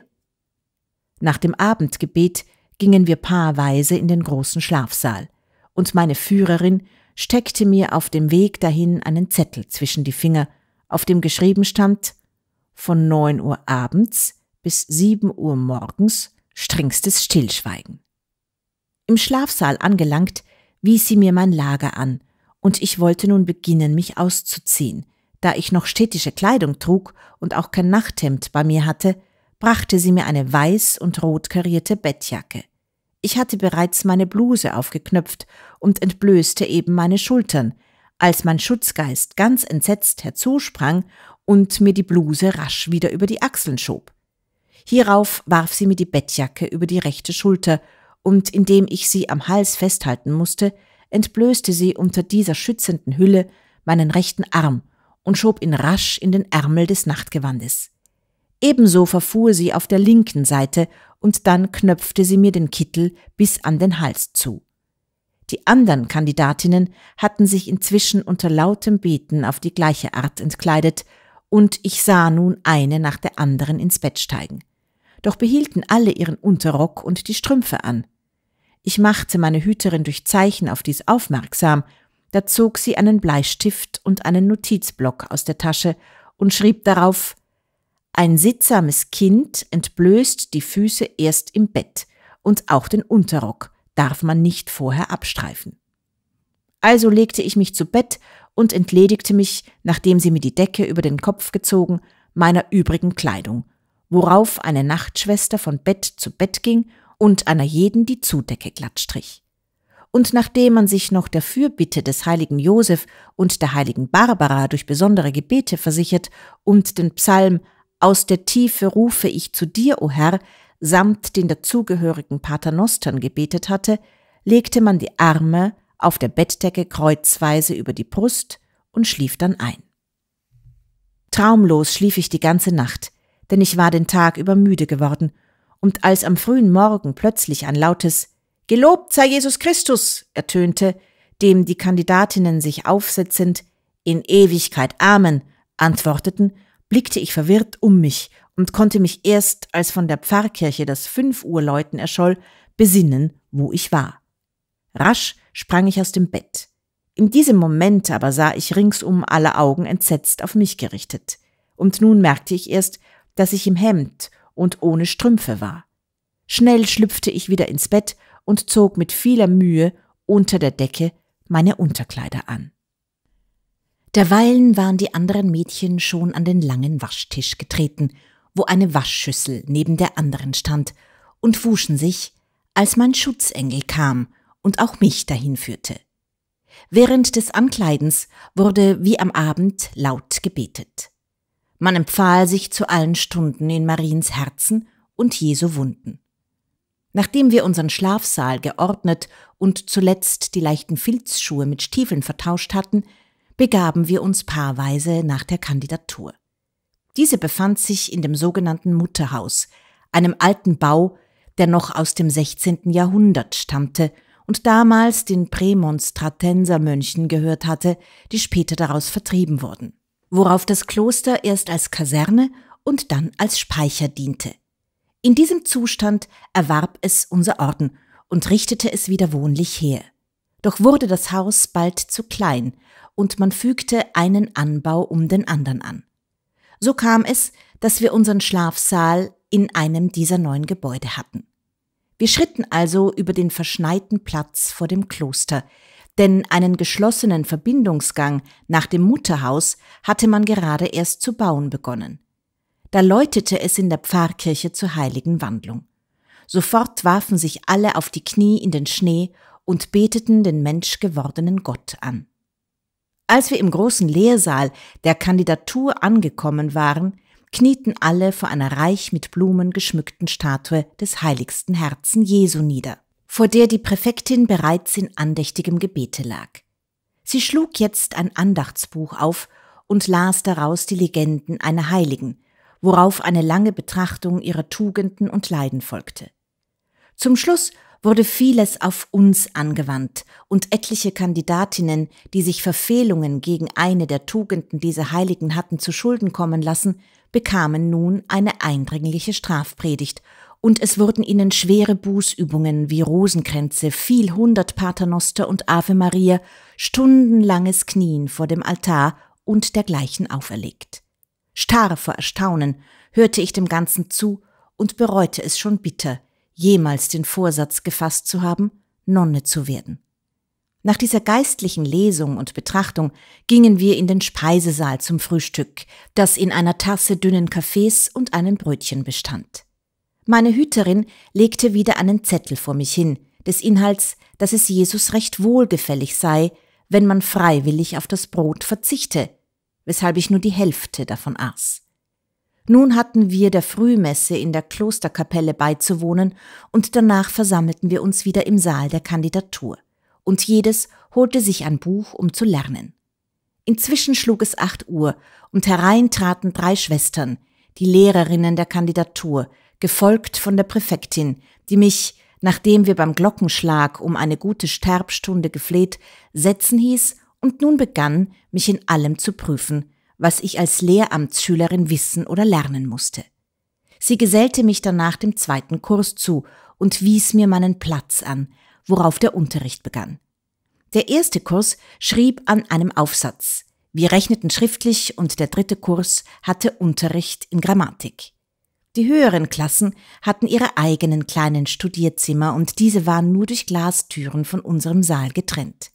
Nach dem Abendgebet gingen wir paarweise in den großen Schlafsaal, und meine Führerin steckte mir auf dem Weg dahin einen Zettel zwischen die Finger, auf dem geschrieben stand von neun Uhr abends bis sieben Uhr morgens strengstes Stillschweigen. Im Schlafsaal angelangt, wies sie mir mein Lager an, und ich wollte nun beginnen, mich auszuziehen. Da ich noch städtische Kleidung trug und auch kein Nachthemd bei mir hatte, brachte sie mir eine weiß und rot karierte Bettjacke. Ich hatte bereits meine Bluse aufgeknöpft und entblößte eben meine Schultern, als mein Schutzgeist ganz entsetzt herzusprang und mir die Bluse rasch wieder über die Achseln schob. Hierauf warf sie mir die Bettjacke über die rechte Schulter, und indem ich sie am Hals festhalten musste, entblößte sie unter dieser schützenden Hülle meinen rechten Arm und schob ihn rasch in den Ärmel des Nachtgewandes. Ebenso verfuhr sie auf der linken Seite und dann knöpfte sie mir den Kittel bis an den Hals zu. Die anderen Kandidatinnen hatten sich inzwischen unter lautem Beten auf die gleiche Art entkleidet, und ich sah nun eine nach der anderen ins Bett steigen doch behielten alle ihren Unterrock und die Strümpfe an. Ich machte meine Hüterin durch Zeichen auf dies aufmerksam, da zog sie einen Bleistift und einen Notizblock aus der Tasche und schrieb darauf Ein sittsames Kind entblößt die Füße erst im Bett und auch den Unterrock darf man nicht vorher abstreifen. Also legte ich mich zu Bett und entledigte mich, nachdem sie mir die Decke über den Kopf gezogen, meiner übrigen Kleidung worauf eine Nachtschwester von Bett zu Bett ging und einer jeden die Zudecke glattstrich. Und nachdem man sich noch der Fürbitte des heiligen Josef und der heiligen Barbara durch besondere Gebete versichert und den Psalm Aus der Tiefe rufe ich zu dir, o Herr, samt den dazugehörigen Paternostern gebetet hatte, legte man die Arme auf der Bettdecke kreuzweise über die Brust und schlief dann ein. Traumlos schlief ich die ganze Nacht, denn ich war den Tag über müde geworden, und als am frühen Morgen plötzlich ein lautes Gelobt sei Jesus Christus ertönte, dem die Kandidatinnen sich aufsetzend In Ewigkeit Amen antworteten, blickte ich verwirrt um mich und konnte mich erst, als von der Pfarrkirche das fünf Uhr läuten erscholl, besinnen, wo ich war. Rasch sprang ich aus dem Bett. In diesem Moment aber sah ich ringsum alle Augen entsetzt auf mich gerichtet. Und nun merkte ich erst, dass ich im Hemd und ohne Strümpfe war. Schnell schlüpfte ich wieder ins Bett und zog mit vieler Mühe unter der Decke meine Unterkleider an. Derweilen waren die anderen Mädchen schon an den langen Waschtisch getreten, wo eine Waschschüssel neben der anderen stand, und wuschen sich, als mein Schutzengel kam und auch mich dahin führte. Während des Ankleidens wurde wie am Abend laut gebetet. Man empfahl sich zu allen Stunden in Mariens Herzen und Jesu Wunden. Nachdem wir unseren Schlafsaal geordnet und zuletzt die leichten Filzschuhe mit Stiefeln vertauscht hatten, begaben wir uns paarweise nach der Kandidatur. Diese befand sich in dem sogenannten Mutterhaus, einem alten Bau, der noch aus dem 16. Jahrhundert stammte und damals den Prämonstratensermönchen gehört hatte, die später daraus vertrieben wurden worauf das Kloster erst als Kaserne und dann als Speicher diente. In diesem Zustand erwarb es unser Orden und richtete es wieder wohnlich her. Doch wurde das Haus bald zu klein und man fügte einen Anbau um den anderen an. So kam es, dass wir unseren Schlafsaal in einem dieser neuen Gebäude hatten. Wir schritten also über den verschneiten Platz vor dem Kloster, denn einen geschlossenen Verbindungsgang nach dem Mutterhaus hatte man gerade erst zu bauen begonnen. Da läutete es in der Pfarrkirche zur heiligen Wandlung. Sofort warfen sich alle auf die Knie in den Schnee und beteten den menschgewordenen Gott an. Als wir im großen Lehrsaal der Kandidatur angekommen waren, knieten alle vor einer reich mit Blumen geschmückten Statue des heiligsten Herzen Jesu nieder vor der die Präfektin bereits in andächtigem Gebete lag. Sie schlug jetzt ein Andachtsbuch auf und las daraus die Legenden einer Heiligen, worauf eine lange Betrachtung ihrer Tugenden und Leiden folgte. Zum Schluss wurde vieles auf uns angewandt und etliche Kandidatinnen, die sich Verfehlungen gegen eine der Tugenden dieser Heiligen hatten zu Schulden kommen lassen, bekamen nun eine eindringliche Strafpredigt und es wurden ihnen schwere Bußübungen wie Rosenkränze, viel hundert Paternoster und Ave Maria, stundenlanges Knien vor dem Altar und dergleichen auferlegt. Starr vor Erstaunen hörte ich dem Ganzen zu und bereute es schon bitter, jemals den Vorsatz gefasst zu haben, Nonne zu werden. Nach dieser geistlichen Lesung und Betrachtung gingen wir in den Speisesaal zum Frühstück, das in einer Tasse dünnen Kaffees und einem Brötchen bestand. Meine Hüterin legte wieder einen Zettel vor mich hin, des Inhalts, dass es Jesus recht wohlgefällig sei, wenn man freiwillig auf das Brot verzichte, weshalb ich nur die Hälfte davon aß. Nun hatten wir der Frühmesse in der Klosterkapelle beizuwohnen und danach versammelten wir uns wieder im Saal der Kandidatur. Und jedes holte sich ein Buch, um zu lernen. Inzwischen schlug es acht Uhr und herein traten drei Schwestern, die Lehrerinnen der Kandidatur, gefolgt von der Präfektin, die mich, nachdem wir beim Glockenschlag um eine gute Sterbstunde gefleht, setzen hieß und nun begann, mich in allem zu prüfen, was ich als Lehramtsschülerin wissen oder lernen musste. Sie gesellte mich danach dem zweiten Kurs zu und wies mir meinen Platz an, worauf der Unterricht begann. Der erste Kurs schrieb an einem Aufsatz. Wir rechneten schriftlich und der dritte Kurs hatte Unterricht in Grammatik. Die höheren Klassen hatten ihre eigenen kleinen Studierzimmer und diese waren nur durch Glastüren von unserem Saal getrennt.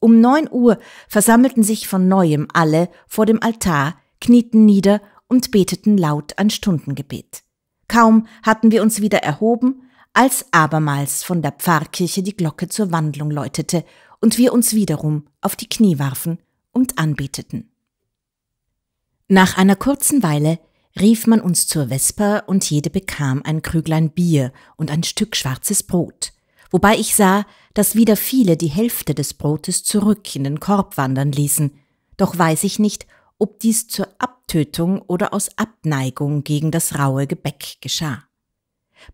Um neun Uhr versammelten sich von neuem alle vor dem Altar, knieten nieder und beteten laut ein Stundengebet. Kaum hatten wir uns wieder erhoben, als abermals von der Pfarrkirche die Glocke zur Wandlung läutete und wir uns wiederum auf die Knie warfen und anbeteten. Nach einer kurzen Weile rief man uns zur Vesper und jede bekam ein Krüglein Bier und ein Stück schwarzes Brot, wobei ich sah, dass wieder viele die Hälfte des Brotes zurück in den Korb wandern ließen, doch weiß ich nicht, ob dies zur Abtötung oder aus Abneigung gegen das raue Gebäck geschah.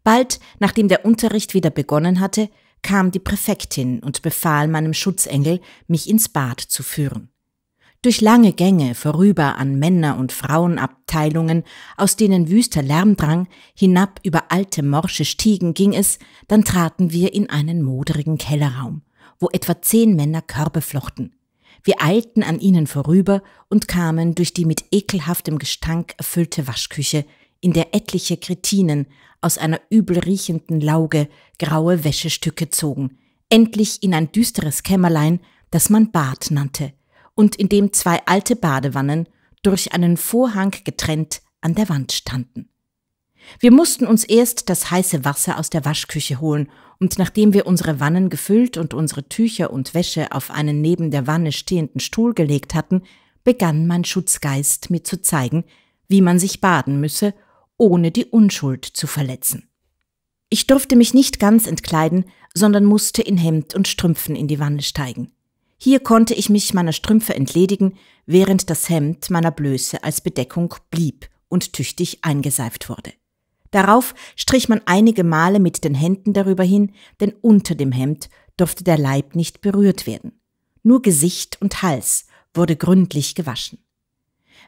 Bald, nachdem der Unterricht wieder begonnen hatte, kam die Präfektin und befahl meinem Schutzengel, mich ins Bad zu führen durch lange Gänge vorüber an Männer- und Frauenabteilungen, aus denen wüster Lärm drang, hinab über alte morsche Stiegen ging es, dann traten wir in einen modrigen Kellerraum, wo etwa zehn Männer Körbe flochten. Wir eilten an ihnen vorüber und kamen durch die mit ekelhaftem Gestank erfüllte Waschküche, in der etliche Kretinen aus einer übel riechenden Lauge graue Wäschestücke zogen, endlich in ein düsteres Kämmerlein, das man Bad nannte – und in dem zwei alte Badewannen durch einen Vorhang getrennt an der Wand standen. Wir mussten uns erst das heiße Wasser aus der Waschküche holen, und nachdem wir unsere Wannen gefüllt und unsere Tücher und Wäsche auf einen neben der Wanne stehenden Stuhl gelegt hatten, begann mein Schutzgeist mir zu zeigen, wie man sich baden müsse, ohne die Unschuld zu verletzen. Ich durfte mich nicht ganz entkleiden, sondern musste in Hemd und Strümpfen in die Wanne steigen. Hier konnte ich mich meiner Strümpfe entledigen, während das Hemd meiner Blöße als Bedeckung blieb und tüchtig eingeseift wurde. Darauf strich man einige Male mit den Händen darüber hin, denn unter dem Hemd durfte der Leib nicht berührt werden. Nur Gesicht und Hals wurde gründlich gewaschen.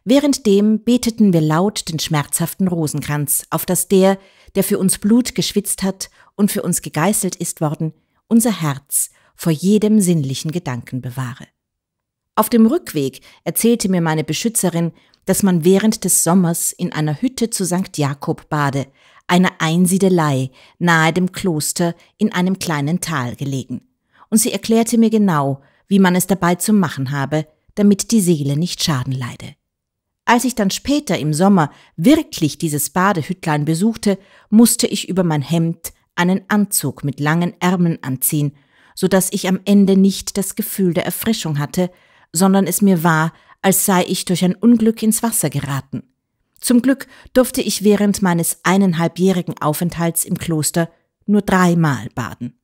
Währenddem beteten wir laut den schmerzhaften Rosenkranz, auf dass der, der für uns Blut geschwitzt hat und für uns gegeißelt ist worden, unser Herz vor jedem sinnlichen Gedanken bewahre. Auf dem Rückweg erzählte mir meine Beschützerin, dass man während des Sommers in einer Hütte zu St. Jakob bade, einer Einsiedelei nahe dem Kloster in einem kleinen Tal gelegen. Und sie erklärte mir genau, wie man es dabei zu machen habe, damit die Seele nicht Schaden leide. Als ich dann später im Sommer wirklich dieses Badehütlein besuchte, musste ich über mein Hemd einen Anzug mit langen Ärmeln anziehen so dass ich am Ende nicht das Gefühl der Erfrischung hatte, sondern es mir war, als sei ich durch ein Unglück ins Wasser geraten. Zum Glück durfte ich während meines eineinhalbjährigen Aufenthalts im Kloster nur dreimal baden.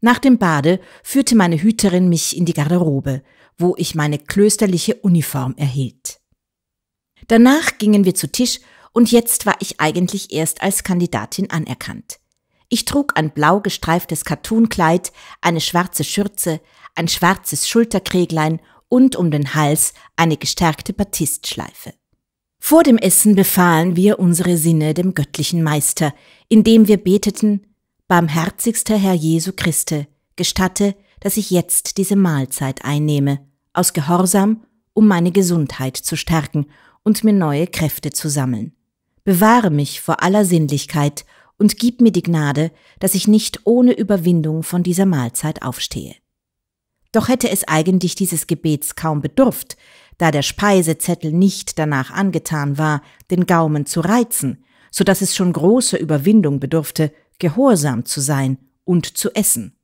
Nach dem Bade führte meine Hüterin mich in die Garderobe, wo ich meine klösterliche Uniform erhielt. Danach gingen wir zu Tisch und jetzt war ich eigentlich erst als Kandidatin anerkannt. Ich trug ein blau gestreiftes Kattunkleid, eine schwarze Schürze, ein schwarzes Schulterkräglein und um den Hals eine gestärkte Batistschleife. Vor dem Essen befahlen wir unsere Sinne dem göttlichen Meister, indem wir beteten, Barmherzigster Herr Jesu Christe, gestatte, dass ich jetzt diese Mahlzeit einnehme, aus Gehorsam, um meine Gesundheit zu stärken und mir neue Kräfte zu sammeln. Bewahre mich vor aller Sinnlichkeit und gib mir die Gnade, dass ich nicht ohne Überwindung von dieser Mahlzeit aufstehe. Doch hätte es eigentlich dieses Gebets kaum bedurft, da der Speisezettel nicht danach angetan war, den Gaumen zu reizen, so dass es schon große Überwindung bedurfte, gehorsam zu sein und zu essen.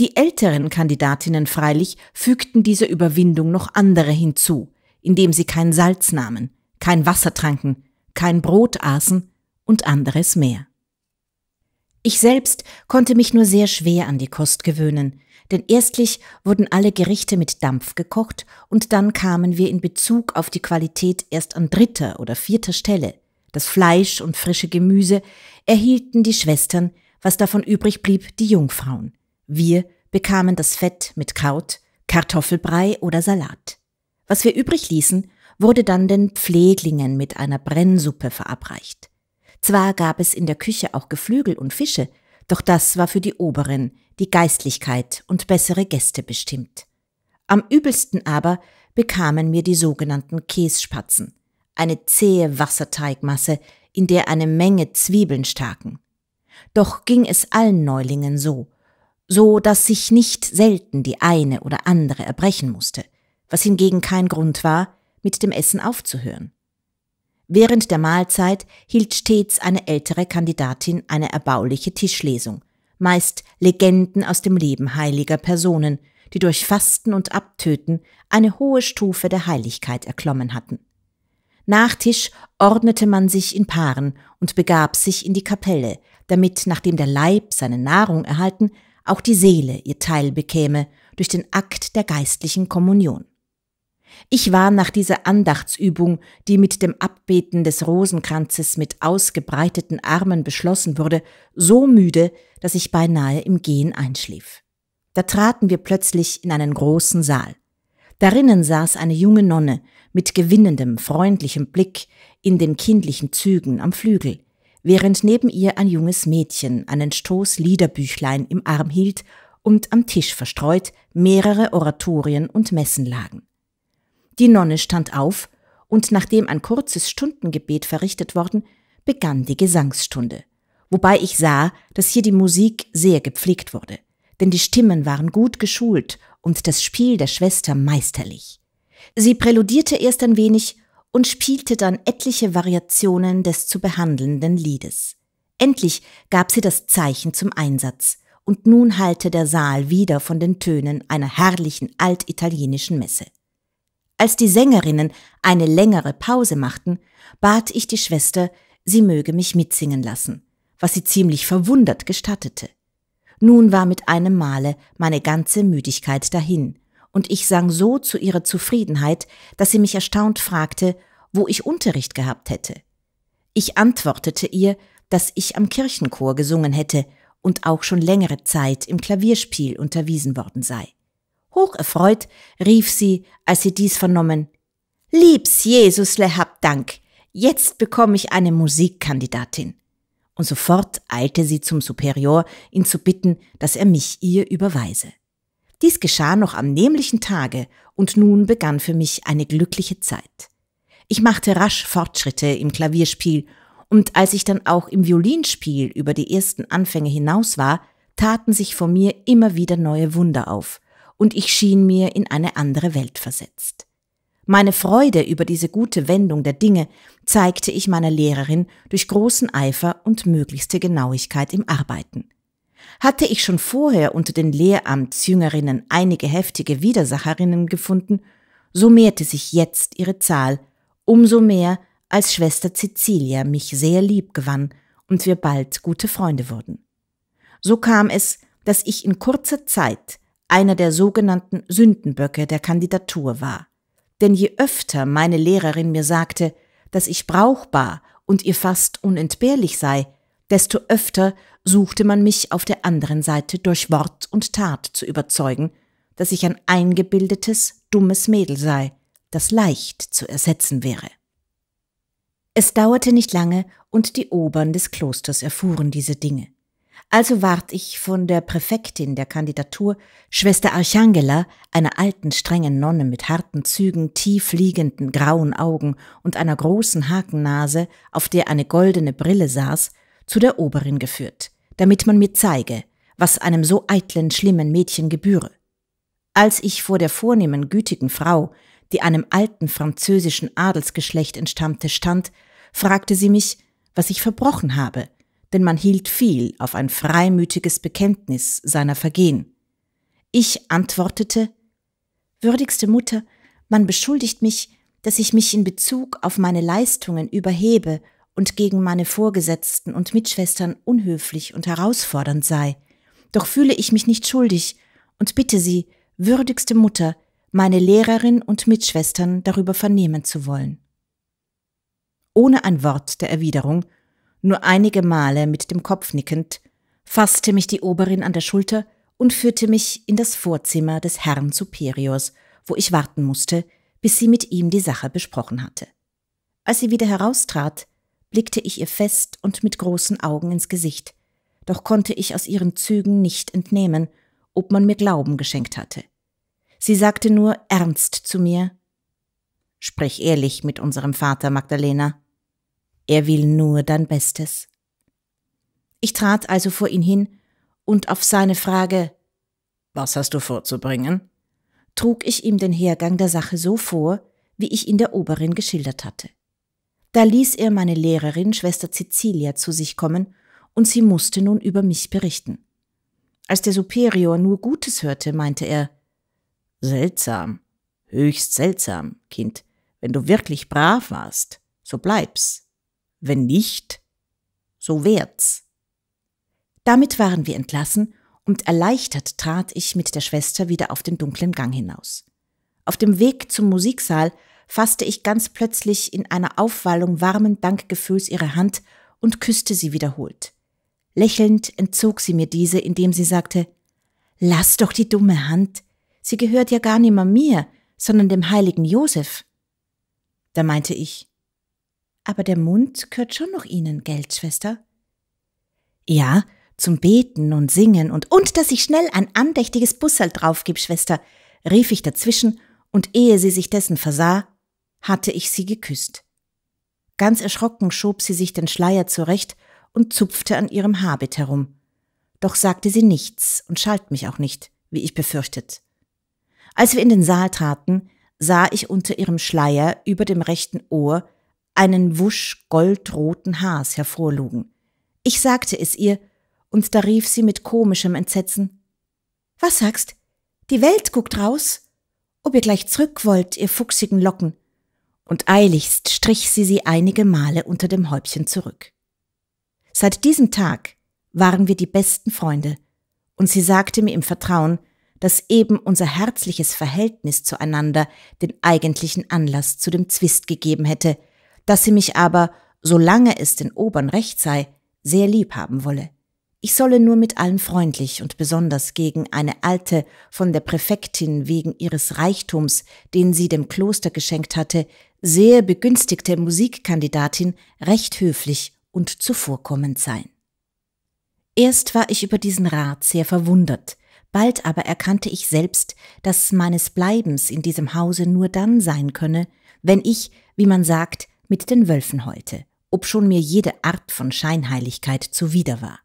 Die älteren Kandidatinnen freilich fügten dieser Überwindung noch andere hinzu, indem sie kein Salz nahmen, kein Wasser tranken, kein Brot aßen und anderes mehr. Ich selbst konnte mich nur sehr schwer an die Kost gewöhnen, denn erstlich wurden alle Gerichte mit Dampf gekocht und dann kamen wir in Bezug auf die Qualität erst an dritter oder vierter Stelle. Das Fleisch und frische Gemüse erhielten die Schwestern, was davon übrig blieb, die Jungfrauen. Wir bekamen das Fett mit Kraut, Kartoffelbrei oder Salat. Was wir übrig ließen, wurde dann den Pfleglingen mit einer Brennsuppe verabreicht. Zwar gab es in der Küche auch Geflügel und Fische, doch das war für die Oberen, die Geistlichkeit und bessere Gäste bestimmt. Am übelsten aber bekamen mir die sogenannten Kässpatzen, eine zähe Wasserteigmasse, in der eine Menge Zwiebeln staken. Doch ging es allen Neulingen so, so dass sich nicht selten die eine oder andere erbrechen musste, was hingegen kein Grund war, mit dem Essen aufzuhören. Während der Mahlzeit hielt stets eine ältere Kandidatin eine erbauliche Tischlesung, meist Legenden aus dem Leben heiliger Personen, die durch Fasten und Abtöten eine hohe Stufe der Heiligkeit erklommen hatten. Nach Tisch ordnete man sich in Paaren und begab sich in die Kapelle, damit, nachdem der Leib seine Nahrung erhalten, auch die Seele ihr Teil bekäme durch den Akt der geistlichen Kommunion. Ich war nach dieser Andachtsübung, die mit dem Abbeten des Rosenkranzes mit ausgebreiteten Armen beschlossen wurde, so müde, dass ich beinahe im Gehen einschlief. Da traten wir plötzlich in einen großen Saal. Darinnen saß eine junge Nonne mit gewinnendem, freundlichem Blick in den kindlichen Zügen am Flügel, während neben ihr ein junges Mädchen einen Stoß Liederbüchlein im Arm hielt und am Tisch verstreut mehrere Oratorien und Messen lagen. Die Nonne stand auf, und nachdem ein kurzes Stundengebet verrichtet worden, begann die Gesangsstunde. Wobei ich sah, dass hier die Musik sehr gepflegt wurde, denn die Stimmen waren gut geschult und das Spiel der Schwester meisterlich. Sie präludierte erst ein wenig und spielte dann etliche Variationen des zu behandelnden Liedes. Endlich gab sie das Zeichen zum Einsatz, und nun hallte der Saal wieder von den Tönen einer herrlichen altitalienischen Messe. Als die Sängerinnen eine längere Pause machten, bat ich die Schwester, sie möge mich mitsingen lassen, was sie ziemlich verwundert gestattete. Nun war mit einem Male meine ganze Müdigkeit dahin, und ich sang so zu ihrer Zufriedenheit, dass sie mich erstaunt fragte, wo ich Unterricht gehabt hätte. Ich antwortete ihr, dass ich am Kirchenchor gesungen hätte und auch schon längere Zeit im Klavierspiel unterwiesen worden sei. Hocherfreut rief sie, als sie dies vernommen. Liebs Jesusle hab Dank, jetzt bekomme ich eine Musikkandidatin. Und sofort eilte sie zum Superior, ihn zu bitten, dass er mich ihr überweise. Dies geschah noch am nämlichen Tage, und nun begann für mich eine glückliche Zeit. Ich machte rasch Fortschritte im Klavierspiel, und als ich dann auch im Violinspiel über die ersten Anfänge hinaus war, taten sich vor mir immer wieder neue Wunder auf – und ich schien mir in eine andere Welt versetzt. Meine Freude über diese gute Wendung der Dinge zeigte ich meiner Lehrerin durch großen Eifer und möglichste Genauigkeit im Arbeiten. Hatte ich schon vorher unter den Lehramtsjüngerinnen einige heftige Widersacherinnen gefunden, so mehrte sich jetzt ihre Zahl, umso mehr, als Schwester Cecilia mich sehr lieb gewann und wir bald gute Freunde wurden. So kam es, dass ich in kurzer Zeit einer der sogenannten Sündenböcke der Kandidatur war. Denn je öfter meine Lehrerin mir sagte, dass ich brauchbar und ihr fast unentbehrlich sei, desto öfter suchte man mich auf der anderen Seite durch Wort und Tat zu überzeugen, dass ich ein eingebildetes, dummes Mädel sei, das leicht zu ersetzen wäre. Es dauerte nicht lange, und die Obern des Klosters erfuhren diese Dinge. Also ward ich von der Präfektin der Kandidatur, Schwester Archangela, einer alten, strengen Nonne mit harten Zügen, tief liegenden grauen Augen und einer großen Hakennase, auf der eine goldene Brille saß, zu der Oberin geführt, damit man mir zeige, was einem so eitlen, schlimmen Mädchen gebühre. Als ich vor der vornehmen, gütigen Frau, die einem alten französischen Adelsgeschlecht entstammte, stand, fragte sie mich, was ich verbrochen habe – denn man hielt viel auf ein freimütiges Bekenntnis seiner Vergehen. Ich antwortete Würdigste Mutter, man beschuldigt mich, dass ich mich in Bezug auf meine Leistungen überhebe und gegen meine Vorgesetzten und Mitschwestern unhöflich und herausfordernd sei. Doch fühle ich mich nicht schuldig und bitte Sie, würdigste Mutter, meine Lehrerin und Mitschwestern darüber vernehmen zu wollen. Ohne ein Wort der Erwiderung nur einige Male mit dem Kopf nickend, fasste mich die Oberin an der Schulter und führte mich in das Vorzimmer des Herrn Superiors, wo ich warten musste, bis sie mit ihm die Sache besprochen hatte. Als sie wieder heraustrat, blickte ich ihr fest und mit großen Augen ins Gesicht, doch konnte ich aus ihren Zügen nicht entnehmen, ob man mir Glauben geschenkt hatte. Sie sagte nur ernst zu mir Sprich ehrlich mit unserem Vater, Magdalena. Er will nur dein Bestes. Ich trat also vor ihn hin und auf seine Frage, was hast du vorzubringen? trug ich ihm den Hergang der Sache so vor, wie ich ihn der Oberin geschildert hatte. Da ließ er meine Lehrerin, Schwester Cecilia, zu sich kommen, und sie musste nun über mich berichten. Als der Superior nur Gutes hörte, meinte er Seltsam, höchst seltsam, Kind, wenn du wirklich brav warst, so bleib's. Wenn nicht, so wär's. Damit waren wir entlassen und erleichtert trat ich mit der Schwester wieder auf den dunklen Gang hinaus. Auf dem Weg zum Musiksaal fasste ich ganz plötzlich in einer Aufwallung warmen Dankgefühls ihre Hand und küsste sie wiederholt. Lächelnd entzog sie mir diese, indem sie sagte, Lass doch die dumme Hand, sie gehört ja gar nimmer mir, sondern dem heiligen Josef. Da meinte ich, aber der Mund gehört schon noch Ihnen, gell, Schwester? Ja, zum Beten und Singen und und dass ich schnell ein andächtiges Bussel draufgib, Schwester, rief ich dazwischen, und ehe sie sich dessen versah, hatte ich sie geküsst. Ganz erschrocken schob sie sich den Schleier zurecht und zupfte an ihrem Habit herum. Doch sagte sie nichts und schalt mich auch nicht, wie ich befürchtet. Als wir in den Saal traten, sah ich unter ihrem Schleier über dem rechten Ohr einen Wusch goldroten Haars hervorlugen. Ich sagte es ihr, und da rief sie mit komischem Entsetzen Was sagst? Die Welt guckt raus? Ob ihr gleich zurück wollt, ihr fuchsigen Locken. Und eiligst strich sie sie einige Male unter dem Häubchen zurück. Seit diesem Tag waren wir die besten Freunde, und sie sagte mir im Vertrauen, dass eben unser herzliches Verhältnis zueinander den eigentlichen Anlass zu dem Zwist gegeben hätte, dass sie mich aber, solange es den Obern recht sei, sehr lieb haben wolle. Ich solle nur mit allen freundlich und besonders gegen eine alte, von der Präfektin wegen ihres Reichtums, den sie dem Kloster geschenkt hatte, sehr begünstigte Musikkandidatin recht höflich und zuvorkommend sein. Erst war ich über diesen Rat sehr verwundert, bald aber erkannte ich selbst, dass meines Bleibens in diesem Hause nur dann sein könne, wenn ich, wie man sagt, mit den Wölfen heute, obschon mir jede Art von Scheinheiligkeit zuwider war.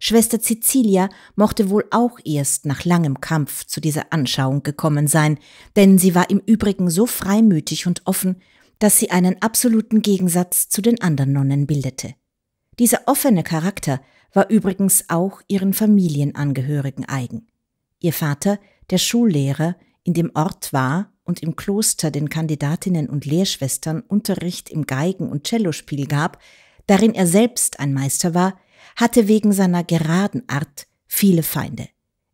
Schwester Cecilia mochte wohl auch erst nach langem Kampf zu dieser Anschauung gekommen sein, denn sie war im Übrigen so freimütig und offen, dass sie einen absoluten Gegensatz zu den anderen Nonnen bildete. Dieser offene Charakter war übrigens auch ihren Familienangehörigen eigen. Ihr Vater, der Schullehrer, in dem Ort war und im Kloster den Kandidatinnen und Lehrschwestern Unterricht im Geigen- und Cellospiel gab, darin er selbst ein Meister war, hatte wegen seiner geraden Art viele Feinde.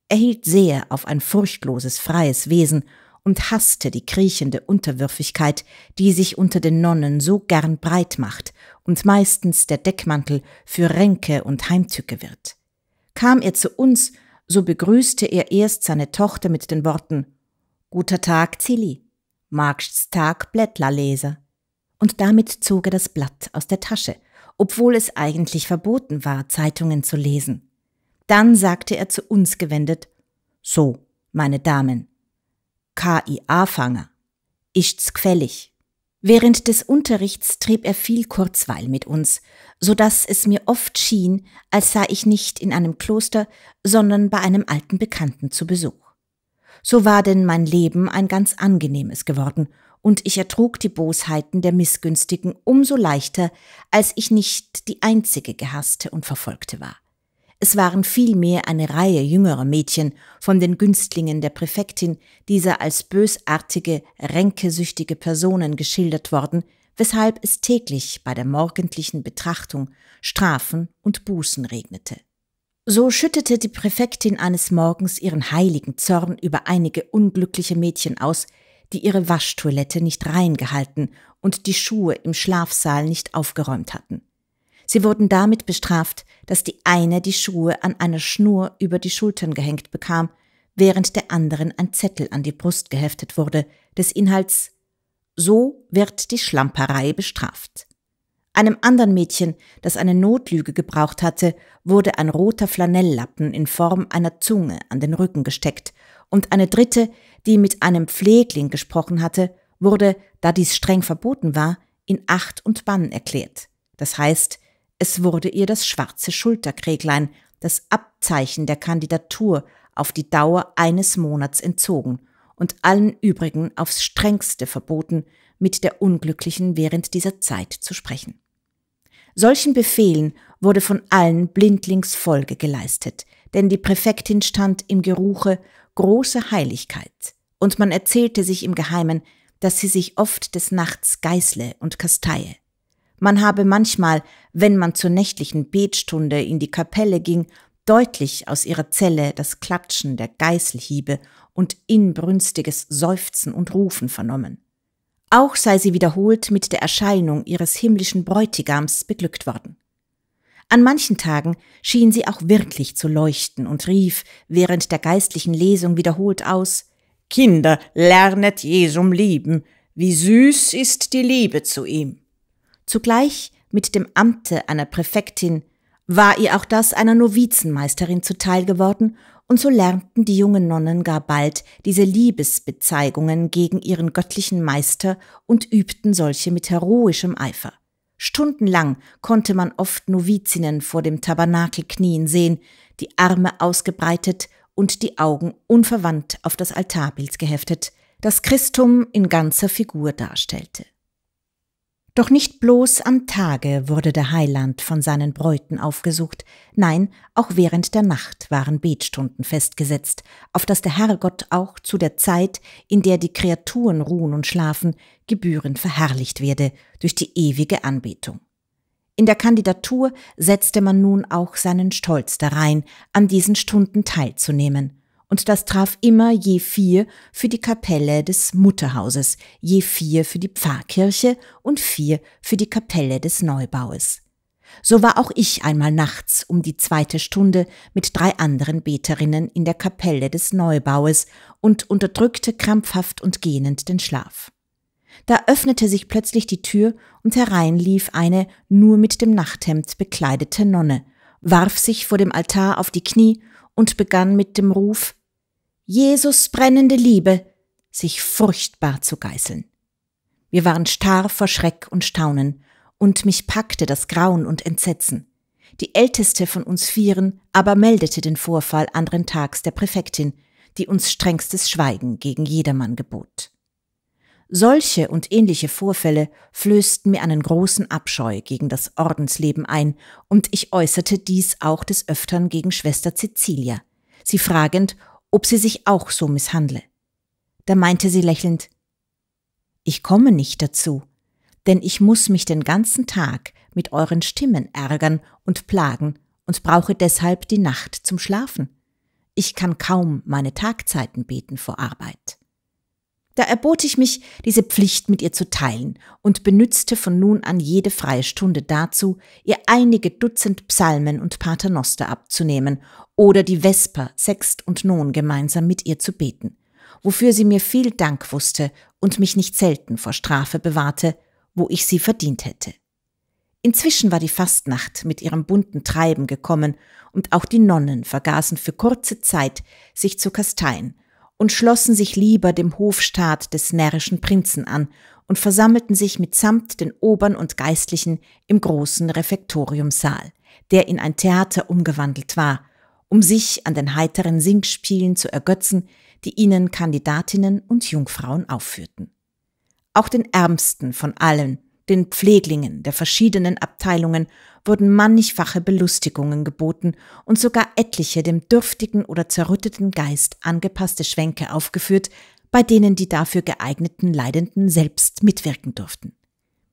Er hielt sehr auf ein furchtloses, freies Wesen und hasste die kriechende Unterwürfigkeit, die sich unter den Nonnen so gern breit macht und meistens der Deckmantel für Ränke und Heimtücke wird. Kam er zu uns, so begrüßte er erst seine Tochter mit den Worten Guter Tag, Zilli. Magst's Tag Blättler lese. Und damit zog er das Blatt aus der Tasche, obwohl es eigentlich verboten war, Zeitungen zu lesen. Dann sagte er zu uns gewendet, so, meine Damen, KIA-Fanger, ist's gefällig. Während des Unterrichts trieb er viel Kurzweil mit uns, so dass es mir oft schien, als sei ich nicht in einem Kloster, sondern bei einem alten Bekannten zu Besuch. So war denn mein Leben ein ganz angenehmes geworden, und ich ertrug die Bosheiten der Missgünstigen umso leichter, als ich nicht die einzige gehasste und verfolgte war. Es waren vielmehr eine Reihe jüngerer Mädchen von den Günstlingen der Präfektin, dieser als bösartige, ränkesüchtige Personen geschildert worden, weshalb es täglich bei der morgendlichen Betrachtung Strafen und Bußen regnete. So schüttete die Präfektin eines Morgens ihren heiligen Zorn über einige unglückliche Mädchen aus, die ihre Waschtoilette nicht rein gehalten und die Schuhe im Schlafsaal nicht aufgeräumt hatten. Sie wurden damit bestraft, dass die eine die Schuhe an einer Schnur über die Schultern gehängt bekam, während der anderen ein Zettel an die Brust geheftet wurde, des Inhalts So wird die Schlamperei bestraft. Einem anderen Mädchen, das eine Notlüge gebraucht hatte, wurde ein roter Flanelllappen in Form einer Zunge an den Rücken gesteckt, und eine dritte, die mit einem Pflegling gesprochen hatte, wurde, da dies streng verboten war, in Acht und Bann erklärt. Das heißt, es wurde ihr das schwarze Schulterkräglein, das Abzeichen der Kandidatur, auf die Dauer eines Monats entzogen und allen übrigen aufs strengste verboten, mit der Unglücklichen während dieser Zeit zu sprechen. Solchen Befehlen wurde von allen blindlings Folge geleistet, denn die Präfektin stand im Geruche große Heiligkeit, und man erzählte sich im Geheimen, dass sie sich oft des Nachts geißle und kasteie. Man habe manchmal, wenn man zur nächtlichen Betstunde in die Kapelle ging, deutlich aus ihrer Zelle das Klatschen der Geißelhiebe und inbrünstiges Seufzen und Rufen vernommen. Auch sei sie wiederholt mit der Erscheinung ihres himmlischen Bräutigams beglückt worden. An manchen Tagen schien sie auch wirklich zu leuchten und rief während der geistlichen Lesung wiederholt aus Kinder, lernet Jesum lieben, wie süß ist die Liebe zu ihm. Zugleich mit dem Amte einer Präfektin war ihr auch das einer Novizenmeisterin zuteil geworden und so lernten die jungen Nonnen gar bald diese Liebesbezeigungen gegen ihren göttlichen Meister und übten solche mit heroischem Eifer. Stundenlang konnte man oft Novizinnen vor dem Tabernakel knien sehen, die Arme ausgebreitet und die Augen unverwandt auf das Altarbild geheftet, das Christum in ganzer Figur darstellte. Doch nicht bloß am Tage wurde der Heiland von seinen Bräuten aufgesucht, nein, auch während der Nacht waren Betstunden festgesetzt, auf dass der Herrgott auch zu der Zeit, in der die Kreaturen ruhen und schlafen, gebührend verherrlicht werde durch die ewige Anbetung. In der Kandidatur setzte man nun auch seinen Stolz darein, an diesen Stunden teilzunehmen, und das traf immer je vier für die Kapelle des Mutterhauses, je vier für die Pfarrkirche und vier für die Kapelle des Neubaues. So war auch ich einmal nachts um die zweite Stunde mit drei anderen Beterinnen in der Kapelle des Neubaues und unterdrückte krampfhaft und gähnend den Schlaf. Da öffnete sich plötzlich die Tür und herein lief eine nur mit dem Nachthemd bekleidete Nonne, warf sich vor dem Altar auf die Knie und begann mit dem Ruf Jesus brennende Liebe, sich furchtbar zu geißeln. Wir waren starr vor Schreck und Staunen, und mich packte das Grauen und Entsetzen. Die älteste von uns Vieren aber meldete den Vorfall anderen Tags der Präfektin, die uns strengstes Schweigen gegen jedermann gebot. Solche und ähnliche Vorfälle flößten mir einen großen Abscheu gegen das Ordensleben ein, und ich äußerte dies auch des Öfteren gegen Schwester Cecilia, sie fragend, ob sie sich auch so misshandle. Da meinte sie lächelnd, ich komme nicht dazu, denn ich muss mich den ganzen Tag mit euren Stimmen ärgern und plagen und brauche deshalb die Nacht zum Schlafen. Ich kann kaum meine Tagzeiten beten vor Arbeit. Da erbot ich mich, diese Pflicht mit ihr zu teilen und benützte von nun an jede freie Stunde dazu, ihr einige Dutzend Psalmen und Paternoster abzunehmen oder die Vesper, Sext und Non gemeinsam mit ihr zu beten, wofür sie mir viel Dank wusste und mich nicht selten vor Strafe bewahrte, wo ich sie verdient hätte. Inzwischen war die Fastnacht mit ihrem bunten Treiben gekommen und auch die Nonnen vergaßen für kurze Zeit, sich zu kasteien und schlossen sich lieber dem Hofstaat des närrischen Prinzen an und versammelten sich mitsamt den Obern und Geistlichen im großen Refektoriumsaal, der in ein Theater umgewandelt war, um sich an den heiteren Singspielen zu ergötzen, die ihnen Kandidatinnen und Jungfrauen aufführten. Auch den Ärmsten von allen, den Pfleglingen der verschiedenen Abteilungen, wurden mannigfache Belustigungen geboten und sogar etliche dem dürftigen oder zerrütteten Geist angepasste Schwänke aufgeführt, bei denen die dafür geeigneten Leidenden selbst mitwirken durften.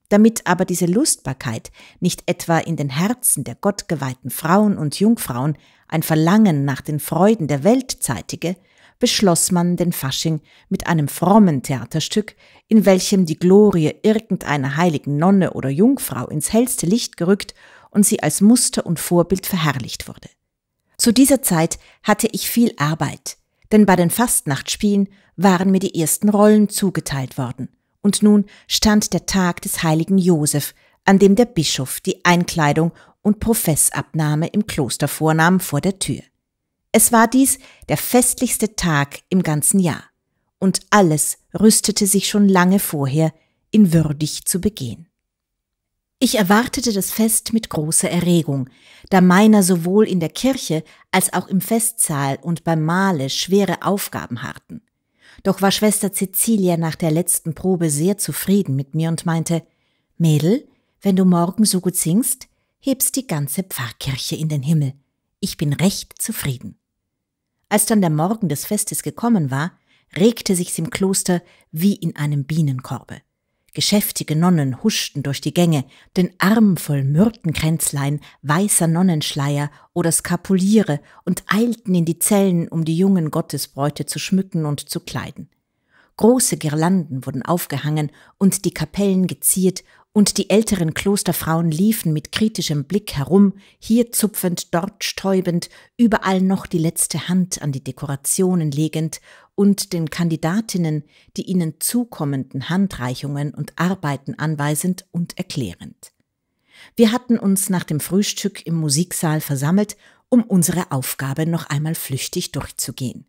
Damit aber diese Lustbarkeit nicht etwa in den Herzen der gottgeweihten Frauen und Jungfrauen ein Verlangen nach den Freuden der Welt zeitige, beschloss man den Fasching mit einem frommen Theaterstück, in welchem die Glorie irgendeiner heiligen Nonne oder Jungfrau ins hellste Licht gerückt und sie als Muster und Vorbild verherrlicht wurde. Zu dieser Zeit hatte ich viel Arbeit, denn bei den Fastnachtspielen waren mir die ersten Rollen zugeteilt worden und nun stand der Tag des heiligen Josef, an dem der Bischof die Einkleidung und Professabnahme im Kloster vornahm vor der Tür. Es war dies der festlichste Tag im ganzen Jahr, und alles rüstete sich schon lange vorher, ihn würdig zu begehen. Ich erwartete das Fest mit großer Erregung, da meiner sowohl in der Kirche als auch im Festsaal und beim Mahle schwere Aufgaben harrten. Doch war Schwester Cecilia nach der letzten Probe sehr zufrieden mit mir und meinte, Mädel, wenn du morgen so gut singst, hebst die ganze Pfarrkirche in den Himmel. Ich bin recht zufrieden. Als dann der Morgen des Festes gekommen war, regte sich's im Kloster wie in einem Bienenkorbe. Geschäftige Nonnen huschten durch die Gänge, den Arm voll Myrtenkränzlein, weißer Nonnenschleier oder Skapuliere und eilten in die Zellen, um die jungen Gottesbräute zu schmücken und zu kleiden. Große Girlanden wurden aufgehangen und die Kapellen geziert, und die älteren Klosterfrauen liefen mit kritischem Blick herum, hier zupfend, dort stäubend, überall noch die letzte Hand an die Dekorationen legend und den Kandidatinnen die ihnen zukommenden Handreichungen und Arbeiten anweisend und erklärend. Wir hatten uns nach dem Frühstück im Musiksaal versammelt, um unsere Aufgabe noch einmal flüchtig durchzugehen.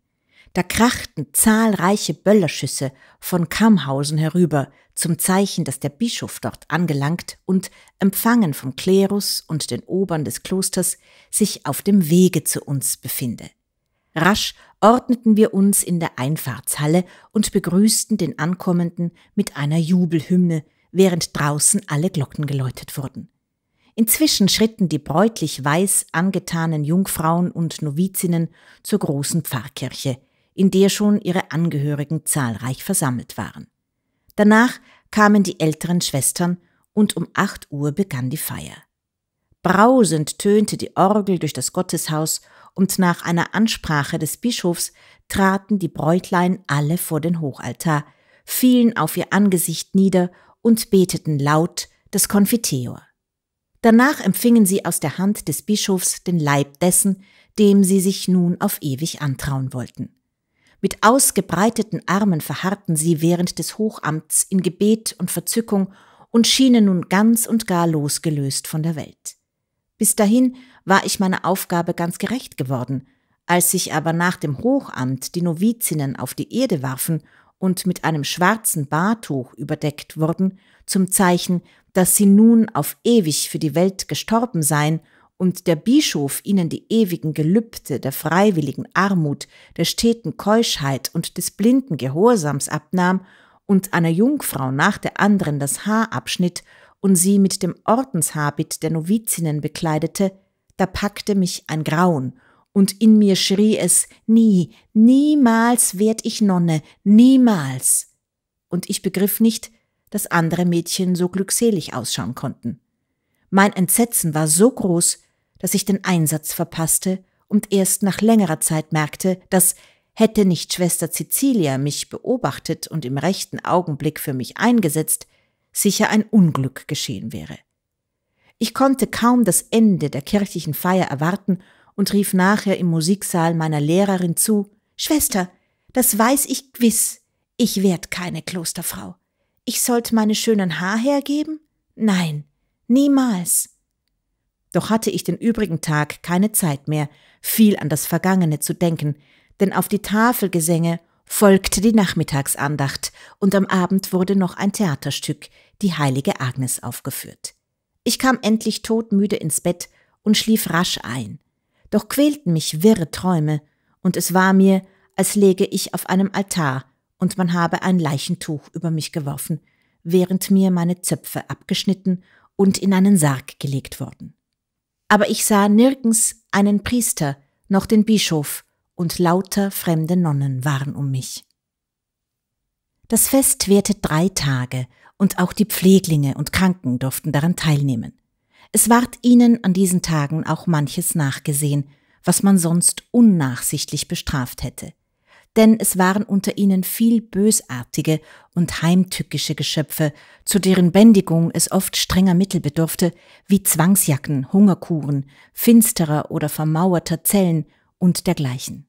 Da krachten zahlreiche Böllerschüsse von Kamhausen herüber, zum Zeichen, dass der Bischof dort angelangt und, empfangen vom Klerus und den Obern des Klosters, sich auf dem Wege zu uns befinde. Rasch ordneten wir uns in der Einfahrtshalle und begrüßten den Ankommenden mit einer Jubelhymne, während draußen alle Glocken geläutet wurden. Inzwischen schritten die bräutlich weiß angetanen Jungfrauen und Novizinnen zur großen Pfarrkirche, in der schon ihre Angehörigen zahlreich versammelt waren. Danach kamen die älteren Schwestern und um 8 Uhr begann die Feier. Brausend tönte die Orgel durch das Gotteshaus und nach einer Ansprache des Bischofs traten die Bräutlein alle vor den Hochaltar, fielen auf ihr Angesicht nieder und beteten laut das Konfiteor. Danach empfingen sie aus der Hand des Bischofs den Leib dessen, dem sie sich nun auf ewig antrauen wollten. Mit ausgebreiteten Armen verharrten sie während des Hochamts in Gebet und Verzückung und schienen nun ganz und gar losgelöst von der Welt. Bis dahin war ich meiner Aufgabe ganz gerecht geworden, als sich aber nach dem Hochamt die Novizinnen auf die Erde warfen und mit einem schwarzen Bartuch überdeckt wurden, zum Zeichen, dass sie nun auf ewig für die Welt gestorben seien und der Bischof ihnen die ewigen Gelübde der freiwilligen Armut, der steten Keuschheit und des blinden Gehorsams abnahm und einer Jungfrau nach der anderen das Haar abschnitt und sie mit dem Ordenshabit der Novizinnen bekleidete, da packte mich ein Grauen, und in mir schrie es, nie, niemals werd ich Nonne, niemals. Und ich begriff nicht, dass andere Mädchen so glückselig ausschauen konnten. Mein Entsetzen war so groß, dass ich den Einsatz verpasste und erst nach längerer Zeit merkte, dass hätte nicht Schwester Cecilia mich beobachtet und im rechten Augenblick für mich eingesetzt, sicher ein Unglück geschehen wäre. Ich konnte kaum das Ende der kirchlichen Feier erwarten und rief nachher im Musiksaal meiner Lehrerin zu, Schwester, das weiß ich gewiss, ich werd keine Klosterfrau. Ich sollte meine schönen Haar hergeben? Nein, niemals. Doch hatte ich den übrigen Tag keine Zeit mehr, viel an das Vergangene zu denken, denn auf die Tafelgesänge folgte die Nachmittagsandacht und am Abend wurde noch ein Theaterstück, die heilige Agnes, aufgeführt. Ich kam endlich todmüde ins Bett und schlief rasch ein. Doch quälten mich wirre Träume, und es war mir, als läge ich auf einem Altar und man habe ein Leichentuch über mich geworfen, während mir meine Zöpfe abgeschnitten und in einen Sarg gelegt worden. Aber ich sah nirgends einen Priester noch den Bischof, und lauter fremde Nonnen waren um mich. Das Fest währte drei Tage und auch die Pfleglinge und Kranken durften daran teilnehmen. Es ward ihnen an diesen Tagen auch manches nachgesehen, was man sonst unnachsichtlich bestraft hätte. Denn es waren unter ihnen viel bösartige und heimtückische Geschöpfe, zu deren Bändigung es oft strenger Mittel bedurfte, wie Zwangsjacken, Hungerkuren, finsterer oder vermauerter Zellen und dergleichen.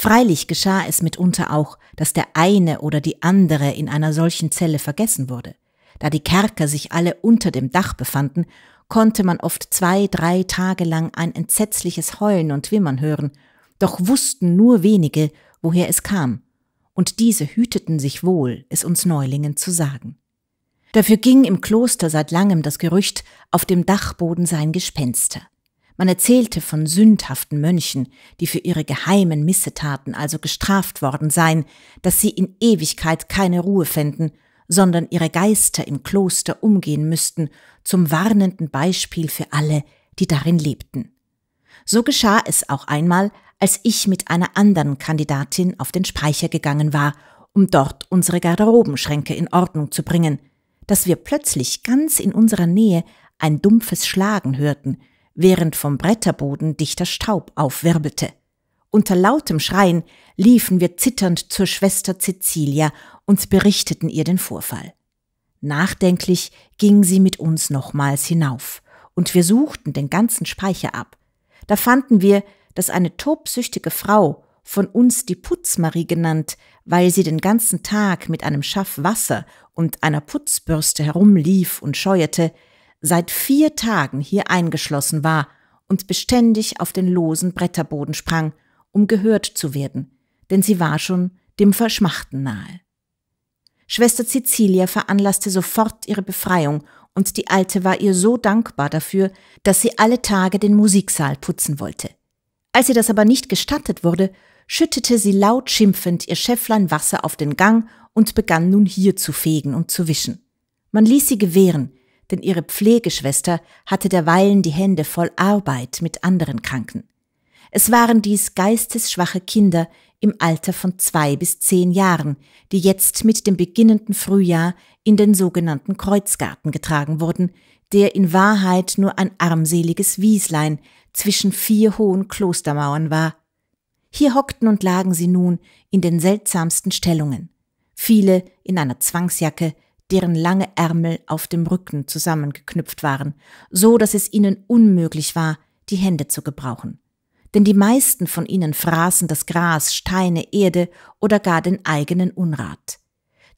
Freilich geschah es mitunter auch, dass der eine oder die andere in einer solchen Zelle vergessen wurde. Da die Kerker sich alle unter dem Dach befanden, konnte man oft zwei, drei Tage lang ein entsetzliches Heulen und Wimmern hören, doch wussten nur wenige, woher es kam, und diese hüteten sich wohl, es uns Neulingen zu sagen. Dafür ging im Kloster seit langem das Gerücht, auf dem Dachboden seien Gespenster. Man erzählte von sündhaften Mönchen, die für ihre geheimen Missetaten also gestraft worden seien, dass sie in Ewigkeit keine Ruhe fänden, sondern ihre Geister im Kloster umgehen müssten, zum warnenden Beispiel für alle, die darin lebten. So geschah es auch einmal, als ich mit einer anderen Kandidatin auf den Speicher gegangen war, um dort unsere Garderobenschränke in Ordnung zu bringen, dass wir plötzlich ganz in unserer Nähe ein dumpfes Schlagen hörten, während vom Bretterboden dichter Staub aufwirbelte. Unter lautem Schreien liefen wir zitternd zur Schwester Cecilia und berichteten ihr den Vorfall. Nachdenklich ging sie mit uns nochmals hinauf, und wir suchten den ganzen Speicher ab. Da fanden wir, dass eine tobsüchtige Frau, von uns die Putzmarie genannt, weil sie den ganzen Tag mit einem Schaff Wasser und einer Putzbürste herumlief und scheuerte, seit vier Tagen hier eingeschlossen war und beständig auf den losen Bretterboden sprang, um gehört zu werden, denn sie war schon dem Verschmachten nahe. Schwester Cecilia veranlasste sofort ihre Befreiung und die Alte war ihr so dankbar dafür, dass sie alle Tage den Musiksaal putzen wollte. Als ihr das aber nicht gestattet wurde, schüttete sie laut schimpfend ihr Schäfflein Wasser auf den Gang und begann nun hier zu fegen und zu wischen. Man ließ sie gewähren, denn ihre Pflegeschwester hatte derweilen die Hände voll Arbeit mit anderen Kranken. Es waren dies geistesschwache Kinder im Alter von zwei bis zehn Jahren, die jetzt mit dem beginnenden Frühjahr in den sogenannten Kreuzgarten getragen wurden, der in Wahrheit nur ein armseliges Wieslein zwischen vier hohen Klostermauern war. Hier hockten und lagen sie nun in den seltsamsten Stellungen, viele in einer Zwangsjacke, deren lange Ärmel auf dem Rücken zusammengeknüpft waren, so dass es ihnen unmöglich war, die Hände zu gebrauchen. Denn die meisten von ihnen fraßen das Gras, Steine, Erde oder gar den eigenen Unrat.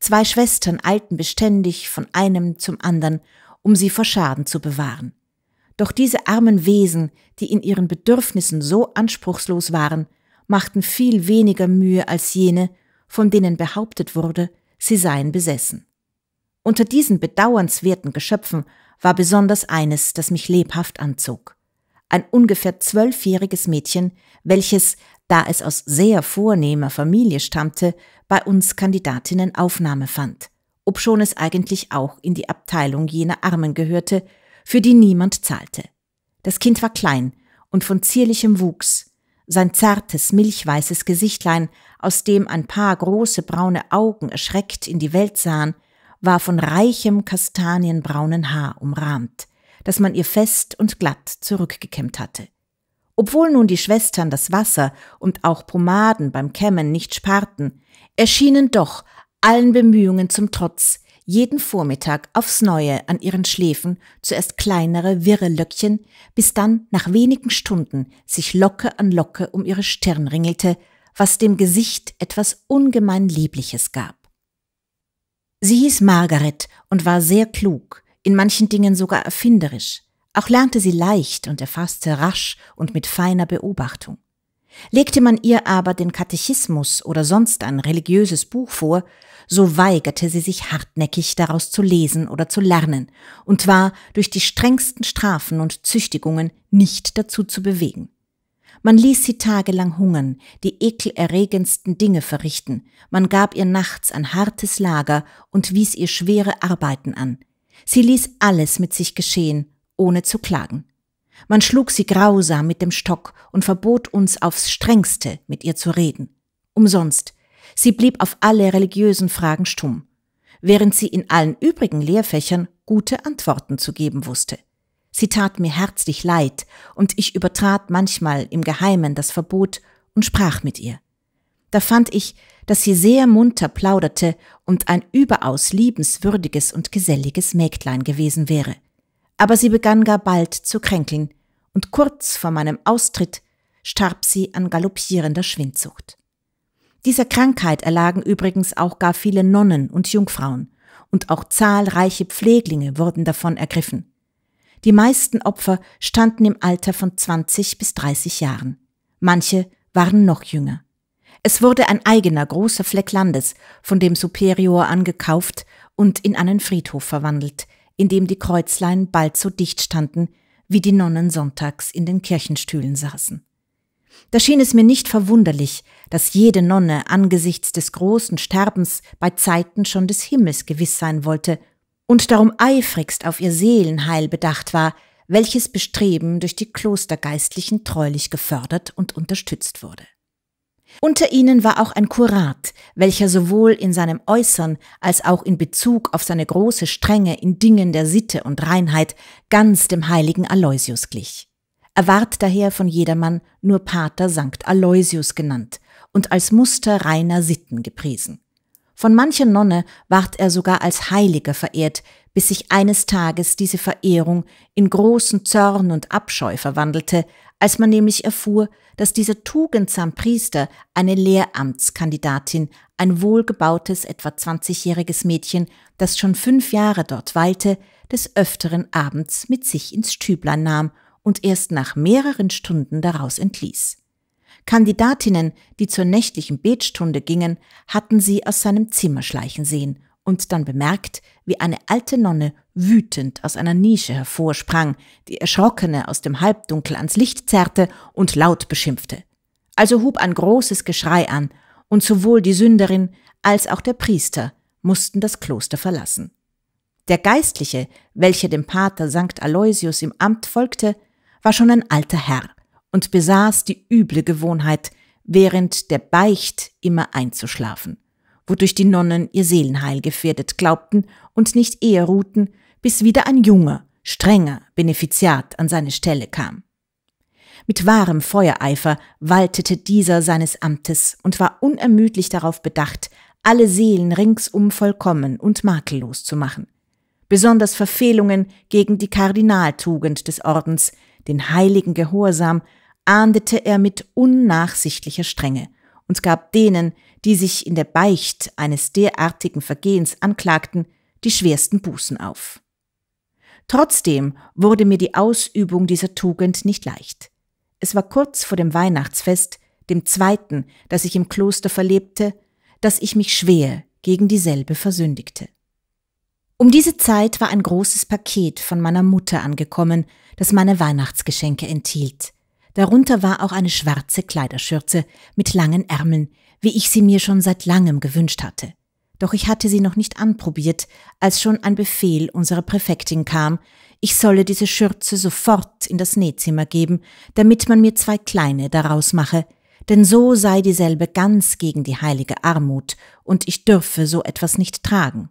Zwei Schwestern eilten beständig von einem zum anderen, um sie vor Schaden zu bewahren. Doch diese armen Wesen, die in ihren Bedürfnissen so anspruchslos waren, machten viel weniger Mühe als jene, von denen behauptet wurde, sie seien besessen. Unter diesen bedauernswerten Geschöpfen war besonders eines, das mich lebhaft anzog. Ein ungefähr zwölfjähriges Mädchen, welches, da es aus sehr vornehmer Familie stammte, bei uns Kandidatinnen Aufnahme fand, obschon es eigentlich auch in die Abteilung jener Armen gehörte, für die niemand zahlte. Das Kind war klein und von zierlichem Wuchs, sein zartes, milchweißes Gesichtlein, aus dem ein paar große braune Augen erschreckt in die Welt sahen, war von reichem kastanienbraunen Haar umrahmt, das man ihr fest und glatt zurückgekämmt hatte. Obwohl nun die Schwestern das Wasser und auch Pomaden beim Kämmen nicht sparten, erschienen doch allen Bemühungen zum Trotz jeden Vormittag aufs Neue an ihren Schläfen zuerst kleinere, wirre Löckchen, bis dann nach wenigen Stunden sich Locke an Locke um ihre Stirn ringelte, was dem Gesicht etwas ungemein Liebliches gab. Sie hieß Margaret und war sehr klug, in manchen Dingen sogar erfinderisch. Auch lernte sie leicht und erfasste rasch und mit feiner Beobachtung. Legte man ihr aber den Katechismus oder sonst ein religiöses Buch vor, so weigerte sie sich hartnäckig daraus zu lesen oder zu lernen und war durch die strengsten Strafen und Züchtigungen nicht dazu zu bewegen. Man ließ sie tagelang hungern, die ekelerregendsten Dinge verrichten, man gab ihr nachts ein hartes Lager und wies ihr schwere Arbeiten an. Sie ließ alles mit sich geschehen, ohne zu klagen. Man schlug sie grausam mit dem Stock und verbot uns aufs strengste, mit ihr zu reden. Umsonst. Sie blieb auf alle religiösen Fragen stumm, während sie in allen übrigen Lehrfächern gute Antworten zu geben wusste. Sie tat mir herzlich leid, und ich übertrat manchmal im Geheimen das Verbot und sprach mit ihr. Da fand ich, dass sie sehr munter plauderte und ein überaus liebenswürdiges und geselliges Mägdlein gewesen wäre. Aber sie begann gar bald zu kränkeln, und kurz vor meinem Austritt starb sie an galoppierender Schwindsucht. Dieser Krankheit erlagen übrigens auch gar viele Nonnen und Jungfrauen, und auch zahlreiche Pfleglinge wurden davon ergriffen. Die meisten Opfer standen im Alter von 20 bis 30 Jahren. Manche waren noch jünger. Es wurde ein eigener großer Fleck Landes von dem Superior angekauft und in einen Friedhof verwandelt, in dem die Kreuzlein bald so dicht standen, wie die Nonnen sonntags in den Kirchenstühlen saßen. Da schien es mir nicht verwunderlich, dass jede Nonne angesichts des großen Sterbens bei Zeiten schon des Himmels gewiss sein wollte und darum eifrigst auf ihr Seelenheil bedacht war, welches Bestreben durch die Klostergeistlichen treulich gefördert und unterstützt wurde. Unter ihnen war auch ein Kurat, welcher sowohl in seinem Äußern als auch in Bezug auf seine große Strenge in Dingen der Sitte und Reinheit ganz dem heiligen Aloysius glich. Er ward daher von jedermann nur Pater Sankt Aloysius genannt und als Muster reiner Sitten gepriesen. Von mancher Nonne ward er sogar als Heiliger verehrt, bis sich eines Tages diese Verehrung in großen Zorn und Abscheu verwandelte, als man nämlich erfuhr, dass dieser tugendsam Priester eine Lehramtskandidatin, ein wohlgebautes, etwa 20-jähriges Mädchen, das schon fünf Jahre dort weilte, des öfteren abends mit sich ins Stüblein nahm und erst nach mehreren Stunden daraus entließ. Kandidatinnen, die zur nächtlichen Betstunde gingen, hatten sie aus seinem Zimmer schleichen sehen und dann bemerkt, wie eine alte Nonne wütend aus einer Nische hervorsprang, die Erschrockene aus dem Halbdunkel ans Licht zerrte und laut beschimpfte. Also hub ein großes Geschrei an, und sowohl die Sünderin als auch der Priester mussten das Kloster verlassen. Der Geistliche, welcher dem Pater Sankt Aloysius im Amt folgte, war schon ein alter Herr und besaß die üble Gewohnheit, während der Beicht immer einzuschlafen, wodurch die Nonnen ihr Seelenheil gefährdet glaubten und nicht eher ruhten, bis wieder ein junger, strenger Benefiziat an seine Stelle kam. Mit wahrem Feuereifer waltete dieser seines Amtes und war unermüdlich darauf bedacht, alle Seelen ringsum vollkommen und makellos zu machen. Besonders Verfehlungen gegen die Kardinaltugend des Ordens, den heiligen Gehorsam ahndete er mit unnachsichtlicher Strenge und gab denen, die sich in der Beicht eines derartigen Vergehens anklagten, die schwersten Bußen auf. Trotzdem wurde mir die Ausübung dieser Tugend nicht leicht. Es war kurz vor dem Weihnachtsfest, dem zweiten, das ich im Kloster verlebte, dass ich mich schwer gegen dieselbe versündigte. Um diese Zeit war ein großes Paket von meiner Mutter angekommen, das meine Weihnachtsgeschenke enthielt. Darunter war auch eine schwarze Kleiderschürze mit langen Ärmeln, wie ich sie mir schon seit langem gewünscht hatte. Doch ich hatte sie noch nicht anprobiert, als schon ein Befehl unserer Präfektin kam, ich solle diese Schürze sofort in das Nähzimmer geben, damit man mir zwei kleine daraus mache, denn so sei dieselbe ganz gegen die heilige Armut und ich dürfe so etwas nicht tragen.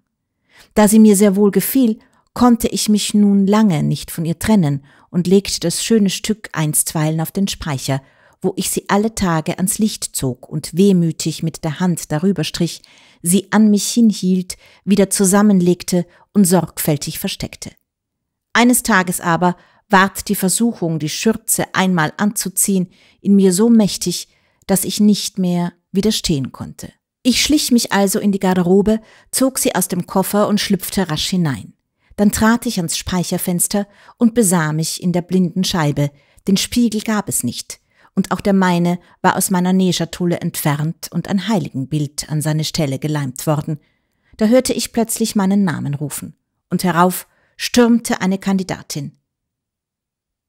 Da sie mir sehr wohl gefiel, konnte ich mich nun lange nicht von ihr trennen und legte das schöne Stück einstweilen auf den Speicher, wo ich sie alle Tage ans Licht zog und wehmütig mit der Hand darüber strich, sie an mich hinhielt, wieder zusammenlegte und sorgfältig versteckte. Eines Tages aber ward die Versuchung, die Schürze einmal anzuziehen, in mir so mächtig, dass ich nicht mehr widerstehen konnte. Ich schlich mich also in die Garderobe, zog sie aus dem Koffer und schlüpfte rasch hinein. Dann trat ich ans Speicherfenster und besah mich in der blinden Scheibe. Den Spiegel gab es nicht. Und auch der meine war aus meiner Nähschatulle entfernt und ein Heiligenbild an seine Stelle geleimt worden. Da hörte ich plötzlich meinen Namen rufen. Und herauf stürmte eine Kandidatin.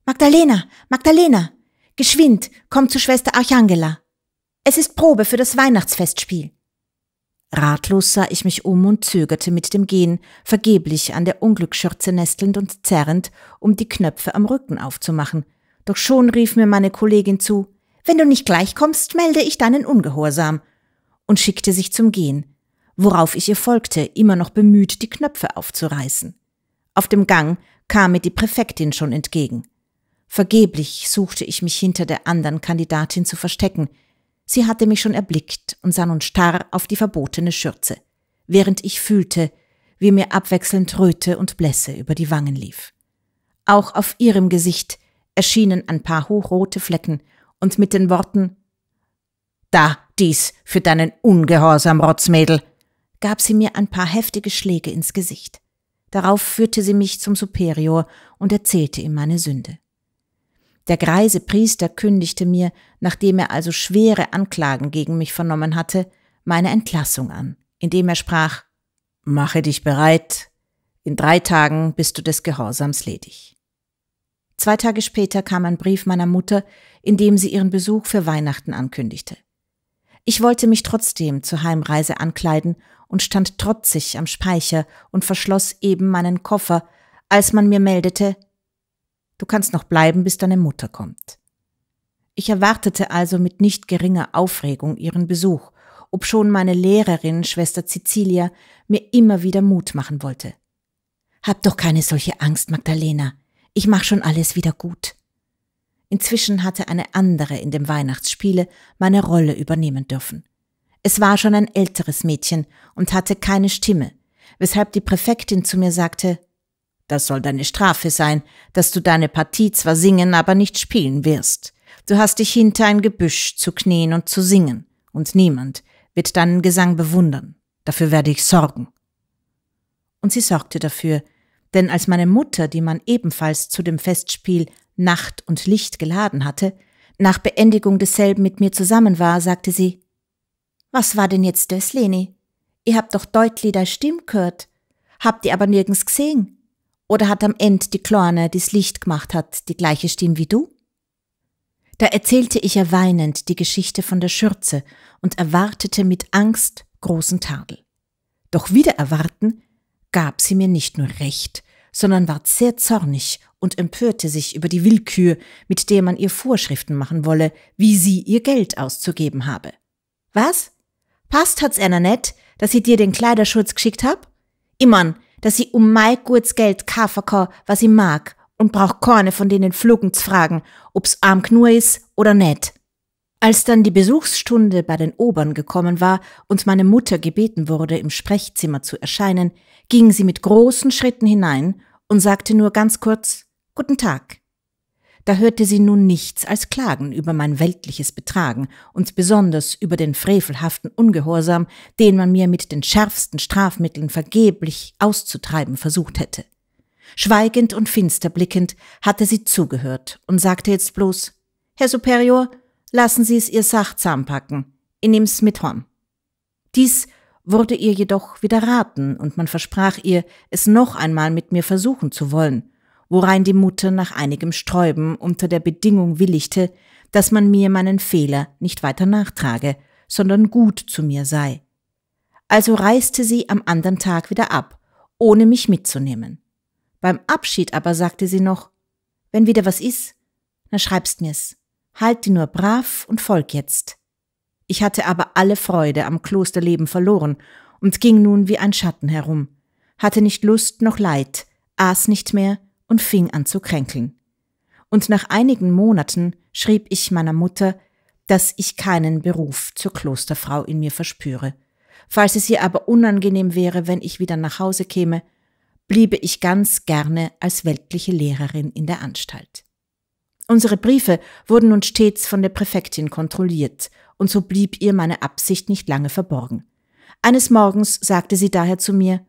Magdalena, Magdalena, geschwind, komm zu Schwester Archangela. Es ist Probe für das Weihnachtsfestspiel. Ratlos sah ich mich um und zögerte mit dem Gehen, vergeblich an der Unglücksschürze nestelnd und zerrend, um die Knöpfe am Rücken aufzumachen. Doch schon rief mir meine Kollegin zu, wenn du nicht gleich kommst, melde ich deinen Ungehorsam, und schickte sich zum Gehen, worauf ich ihr folgte, immer noch bemüht, die Knöpfe aufzureißen. Auf dem Gang kam mir die Präfektin schon entgegen. Vergeblich suchte ich mich hinter der anderen Kandidatin zu verstecken, Sie hatte mich schon erblickt und sah nun starr auf die verbotene Schürze, während ich fühlte, wie mir abwechselnd Röte und Blässe über die Wangen lief. Auch auf ihrem Gesicht erschienen ein paar hochrote Flecken, und mit den Worten Da, dies für deinen ungehorsam Rotzmädel, gab sie mir ein paar heftige Schläge ins Gesicht. Darauf führte sie mich zum Superior und erzählte ihm meine Sünde. Der greise Priester kündigte mir, nachdem er also schwere Anklagen gegen mich vernommen hatte, meine Entlassung an, indem er sprach Mache dich bereit, in drei Tagen bist du des Gehorsams ledig. Zwei Tage später kam ein Brief meiner Mutter, in dem sie ihren Besuch für Weihnachten ankündigte. Ich wollte mich trotzdem zur Heimreise ankleiden und stand trotzig am Speicher und verschloss eben meinen Koffer, als man mir meldete, Du kannst noch bleiben, bis deine Mutter kommt. Ich erwartete also mit nicht geringer Aufregung ihren Besuch, obschon meine Lehrerin, Schwester Cecilia, mir immer wieder Mut machen wollte. Hab doch keine solche Angst, Magdalena. Ich mach schon alles wieder gut. Inzwischen hatte eine andere in dem Weihnachtsspiele meine Rolle übernehmen dürfen. Es war schon ein älteres Mädchen und hatte keine Stimme, weshalb die Präfektin zu mir sagte, das soll deine Strafe sein, dass du deine Partie zwar singen, aber nicht spielen wirst. Du hast dich hinter ein Gebüsch zu knien und zu singen, und niemand wird deinen Gesang bewundern. Dafür werde ich sorgen. Und sie sorgte dafür, denn als meine Mutter, die man ebenfalls zu dem Festspiel Nacht und Licht geladen hatte, nach Beendigung desselben mit mir zusammen war, sagte sie, Was war denn jetzt das, Leni? Ihr habt doch deutlich da Stimme gehört, habt ihr aber nirgends gesehen. Oder hat am End die Klorne, die's Licht gemacht hat, die gleiche Stimme wie du? Da erzählte ich ihr weinend die Geschichte von der Schürze und erwartete mit Angst großen Tadel. Doch wieder erwarten gab sie mir nicht nur recht, sondern ward sehr zornig und empörte sich über die Willkür, mit der man ihr Vorschriften machen wolle, wie sie ihr Geld auszugeben habe. Was? Passt hat's einer nett, dass ich dir den Kleiderschutz geschickt hab? Immern, ich dass ich um mein gutes Geld kaufen kann, was ich mag und brauch keine von denen Flugen zu fragen, ob's arm nur ist oder nicht. Als dann die Besuchsstunde bei den Obern gekommen war und meine Mutter gebeten wurde, im Sprechzimmer zu erscheinen, ging sie mit großen Schritten hinein und sagte nur ganz kurz Guten Tag. Da hörte sie nun nichts als Klagen über mein weltliches Betragen und besonders über den frevelhaften Ungehorsam, den man mir mit den schärfsten Strafmitteln vergeblich auszutreiben versucht hätte. Schweigend und finster blickend hatte sie zugehört und sagte jetzt bloß, Herr Superior, lassen Sie es ihr Sachzahn packen. Ich nehm's mit horn. Dies wurde ihr jedoch widerraten und man versprach ihr, es noch einmal mit mir versuchen zu wollen, worein die Mutter nach einigem Sträuben unter der Bedingung willigte, dass man mir meinen Fehler nicht weiter nachtrage, sondern gut zu mir sei. Also reiste sie am anderen Tag wieder ab, ohne mich mitzunehmen. Beim Abschied aber sagte sie noch, wenn wieder was ist, na schreibst mir's. Halt die nur brav und folg jetzt. Ich hatte aber alle Freude am Klosterleben verloren und ging nun wie ein Schatten herum, hatte nicht Lust noch Leid, aß nicht mehr und fing an zu kränkeln. Und nach einigen Monaten schrieb ich meiner Mutter, dass ich keinen Beruf zur Klosterfrau in mir verspüre. Falls es ihr aber unangenehm wäre, wenn ich wieder nach Hause käme, bliebe ich ganz gerne als weltliche Lehrerin in der Anstalt. Unsere Briefe wurden nun stets von der Präfektin kontrolliert, und so blieb ihr meine Absicht nicht lange verborgen. Eines Morgens sagte sie daher zu mir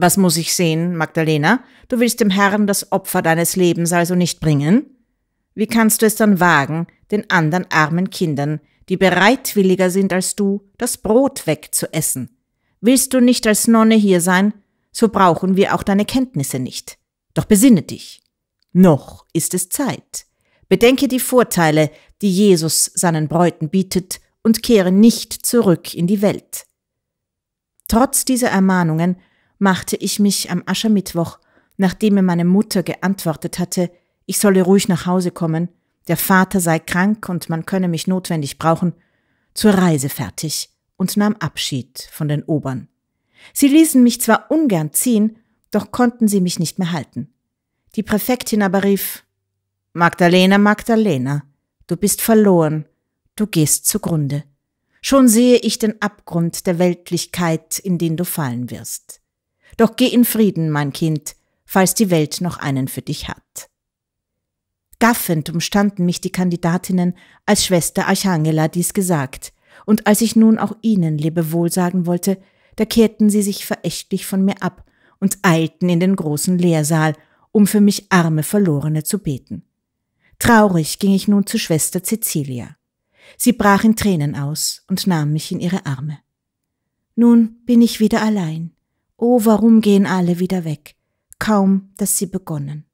was muss ich sehen, Magdalena? Du willst dem Herrn das Opfer deines Lebens also nicht bringen? Wie kannst du es dann wagen, den anderen armen Kindern, die bereitwilliger sind als du, das Brot wegzuessen? Willst du nicht als Nonne hier sein, so brauchen wir auch deine Kenntnisse nicht. Doch besinne dich. Noch ist es Zeit. Bedenke die Vorteile, die Jesus seinen Bräuten bietet, und kehre nicht zurück in die Welt. Trotz dieser Ermahnungen machte ich mich am Aschermittwoch, nachdem mir meine Mutter geantwortet hatte, ich solle ruhig nach Hause kommen, der Vater sei krank und man könne mich notwendig brauchen, zur Reise fertig und nahm Abschied von den Obern. Sie ließen mich zwar ungern ziehen, doch konnten sie mich nicht mehr halten. Die Präfektin aber rief Magdalena, Magdalena, du bist verloren, du gehst zugrunde. Schon sehe ich den Abgrund der Weltlichkeit, in den du fallen wirst. Doch geh in Frieden, mein Kind, falls die Welt noch einen für dich hat. Gaffend umstanden mich die Kandidatinnen, als Schwester Archangela dies gesagt, und als ich nun auch ihnen Lebewohl sagen wollte, da kehrten sie sich verächtlich von mir ab und eilten in den großen Lehrsaal, um für mich arme Verlorene zu beten. Traurig ging ich nun zu Schwester Cecilia. Sie brach in Tränen aus und nahm mich in ihre Arme. Nun bin ich wieder allein, Oh, warum gehen alle wieder weg? Kaum, dass sie begonnen.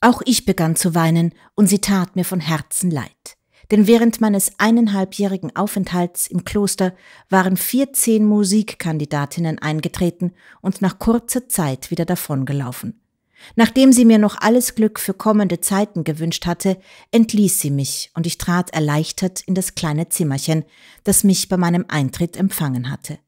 Auch ich begann zu weinen, und sie tat mir von Herzen leid. Denn während meines eineinhalbjährigen Aufenthalts im Kloster waren vierzehn Musikkandidatinnen eingetreten und nach kurzer Zeit wieder davongelaufen. Nachdem sie mir noch alles Glück für kommende Zeiten gewünscht hatte, entließ sie mich und ich trat erleichtert in das kleine Zimmerchen, das mich bei meinem Eintritt empfangen hatte.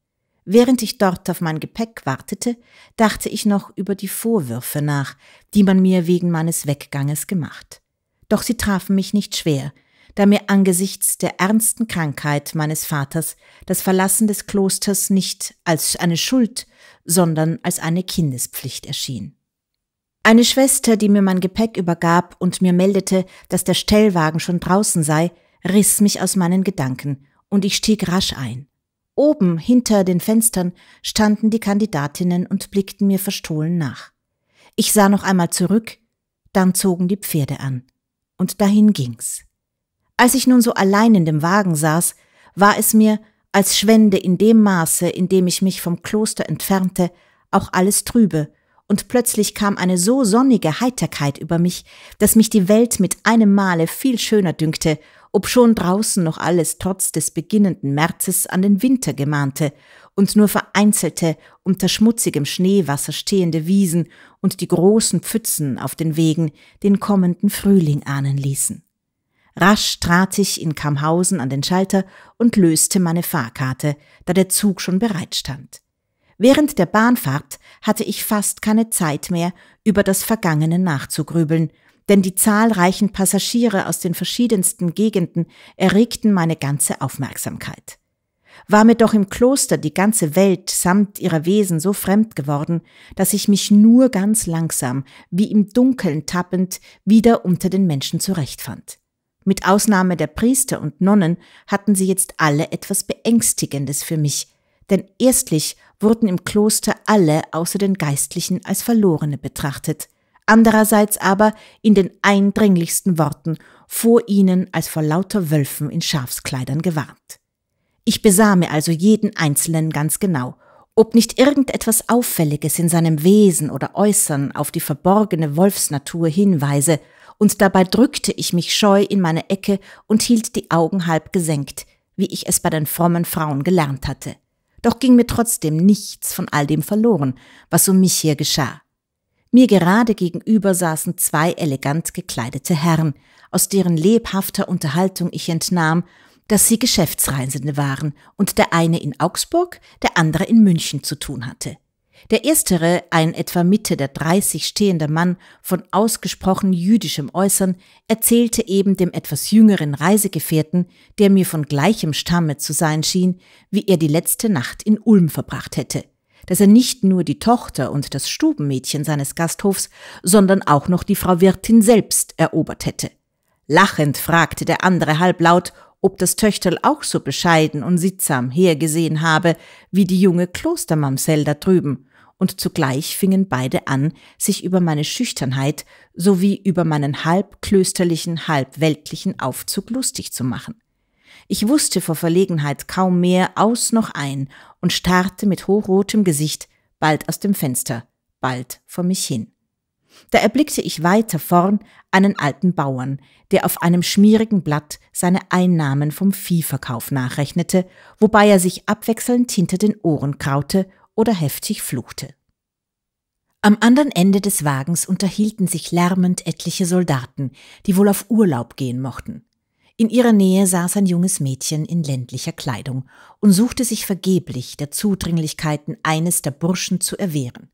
Während ich dort auf mein Gepäck wartete, dachte ich noch über die Vorwürfe nach, die man mir wegen meines Wegganges gemacht. Doch sie trafen mich nicht schwer, da mir angesichts der ernsten Krankheit meines Vaters das Verlassen des Klosters nicht als eine Schuld, sondern als eine Kindespflicht erschien. Eine Schwester, die mir mein Gepäck übergab und mir meldete, dass der Stellwagen schon draußen sei, riss mich aus meinen Gedanken, und ich stieg rasch ein. Oben hinter den Fenstern standen die Kandidatinnen und blickten mir verstohlen nach. Ich sah noch einmal zurück, dann zogen die Pferde an. Und dahin ging's. Als ich nun so allein in dem Wagen saß, war es mir, als schwände in dem Maße, in dem ich mich vom Kloster entfernte, auch alles trübe, und plötzlich kam eine so sonnige Heiterkeit über mich, dass mich die Welt mit einem Male viel schöner dünkte ob schon draußen noch alles trotz des beginnenden Märzes an den Winter gemahnte und nur vereinzelte unter schmutzigem Schneewasser stehende Wiesen und die großen Pfützen auf den Wegen den kommenden Frühling ahnen ließen. Rasch trat ich in Kamhausen an den Schalter und löste meine Fahrkarte, da der Zug schon bereit stand. Während der Bahnfahrt hatte ich fast keine Zeit mehr, über das Vergangene nachzugrübeln – denn die zahlreichen Passagiere aus den verschiedensten Gegenden erregten meine ganze Aufmerksamkeit. War mir doch im Kloster die ganze Welt samt ihrer Wesen so fremd geworden, dass ich mich nur ganz langsam, wie im Dunkeln tappend, wieder unter den Menschen zurechtfand. Mit Ausnahme der Priester und Nonnen hatten sie jetzt alle etwas Beängstigendes für mich, denn erstlich wurden im Kloster alle außer den Geistlichen als Verlorene betrachtet, andererseits aber in den eindringlichsten Worten vor ihnen als vor lauter Wölfen in Schafskleidern gewarnt. Ich besah mir also jeden Einzelnen ganz genau, ob nicht irgendetwas Auffälliges in seinem Wesen oder Äußern auf die verborgene Wolfsnatur hinweise, und dabei drückte ich mich scheu in meine Ecke und hielt die Augen halb gesenkt, wie ich es bei den frommen Frauen gelernt hatte. Doch ging mir trotzdem nichts von all dem verloren, was um mich hier geschah. Mir gerade gegenüber saßen zwei elegant gekleidete Herren, aus deren lebhafter Unterhaltung ich entnahm, dass sie Geschäftsreisende waren und der eine in Augsburg, der andere in München zu tun hatte. Der erstere, ein etwa Mitte der 30 stehender Mann von ausgesprochen jüdischem Äußern, erzählte eben dem etwas jüngeren Reisegefährten, der mir von gleichem Stamme zu sein schien, wie er die letzte Nacht in Ulm verbracht hätte dass er nicht nur die Tochter und das Stubenmädchen seines Gasthofs, sondern auch noch die Frau Wirtin selbst erobert hätte. Lachend fragte der andere halblaut, ob das Töchterl auch so bescheiden und sittsam hergesehen habe, wie die junge Klostermamsell da drüben, und zugleich fingen beide an, sich über meine Schüchternheit sowie über meinen halb klösterlichen, halb weltlichen Aufzug lustig zu machen. Ich wusste vor Verlegenheit kaum mehr aus noch ein und starrte mit hochrotem Gesicht bald aus dem Fenster, bald vor mich hin. Da erblickte ich weiter vorn einen alten Bauern, der auf einem schmierigen Blatt seine Einnahmen vom Viehverkauf nachrechnete, wobei er sich abwechselnd hinter den Ohren kraute oder heftig fluchte. Am anderen Ende des Wagens unterhielten sich lärmend etliche Soldaten, die wohl auf Urlaub gehen mochten. In ihrer Nähe saß ein junges Mädchen in ländlicher Kleidung und suchte sich vergeblich der Zudringlichkeiten eines der Burschen zu erwehren.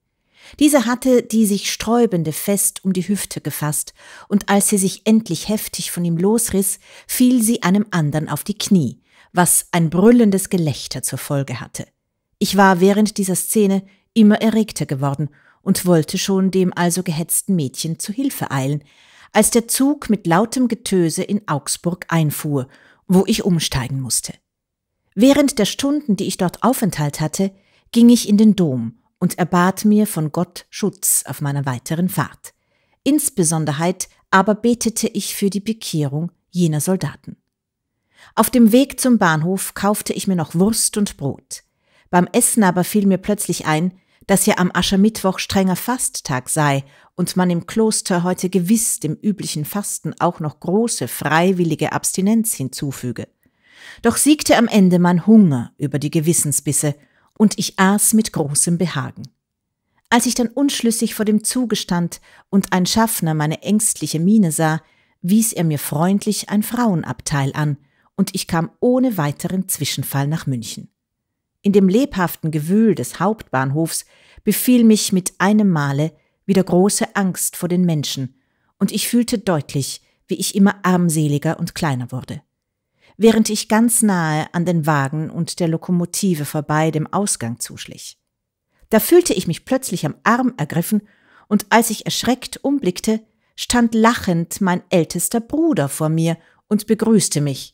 Dieser hatte die sich sträubende fest um die Hüfte gefasst, und als sie sich endlich heftig von ihm losriss, fiel sie einem anderen auf die Knie, was ein brüllendes Gelächter zur Folge hatte. Ich war während dieser Szene immer erregter geworden und wollte schon dem also gehetzten Mädchen zu Hilfe eilen, als der Zug mit lautem Getöse in Augsburg einfuhr, wo ich umsteigen musste. Während der Stunden, die ich dort Aufenthalt hatte, ging ich in den Dom und erbat mir von Gott Schutz auf meiner weiteren Fahrt. Insbesonderheit aber betete ich für die Bekehrung jener Soldaten. Auf dem Weg zum Bahnhof kaufte ich mir noch Wurst und Brot. Beim Essen aber fiel mir plötzlich ein, dass ja am Aschermittwoch strenger Fasttag sei und man im Kloster heute gewiss dem üblichen Fasten auch noch große freiwillige Abstinenz hinzufüge. Doch siegte am Ende mein Hunger über die Gewissensbisse, und ich aß mit großem Behagen. Als ich dann unschlüssig vor dem Zuge stand und ein Schaffner meine ängstliche Miene sah, wies er mir freundlich ein Frauenabteil an, und ich kam ohne weiteren Zwischenfall nach München. In dem lebhaften Gewühl des Hauptbahnhofs befiel mich mit einem Male wieder große Angst vor den Menschen, und ich fühlte deutlich, wie ich immer armseliger und kleiner wurde. Während ich ganz nahe an den Wagen und der Lokomotive vorbei dem Ausgang zuschlich. Da fühlte ich mich plötzlich am Arm ergriffen, und als ich erschreckt umblickte, stand lachend mein ältester Bruder vor mir und begrüßte mich.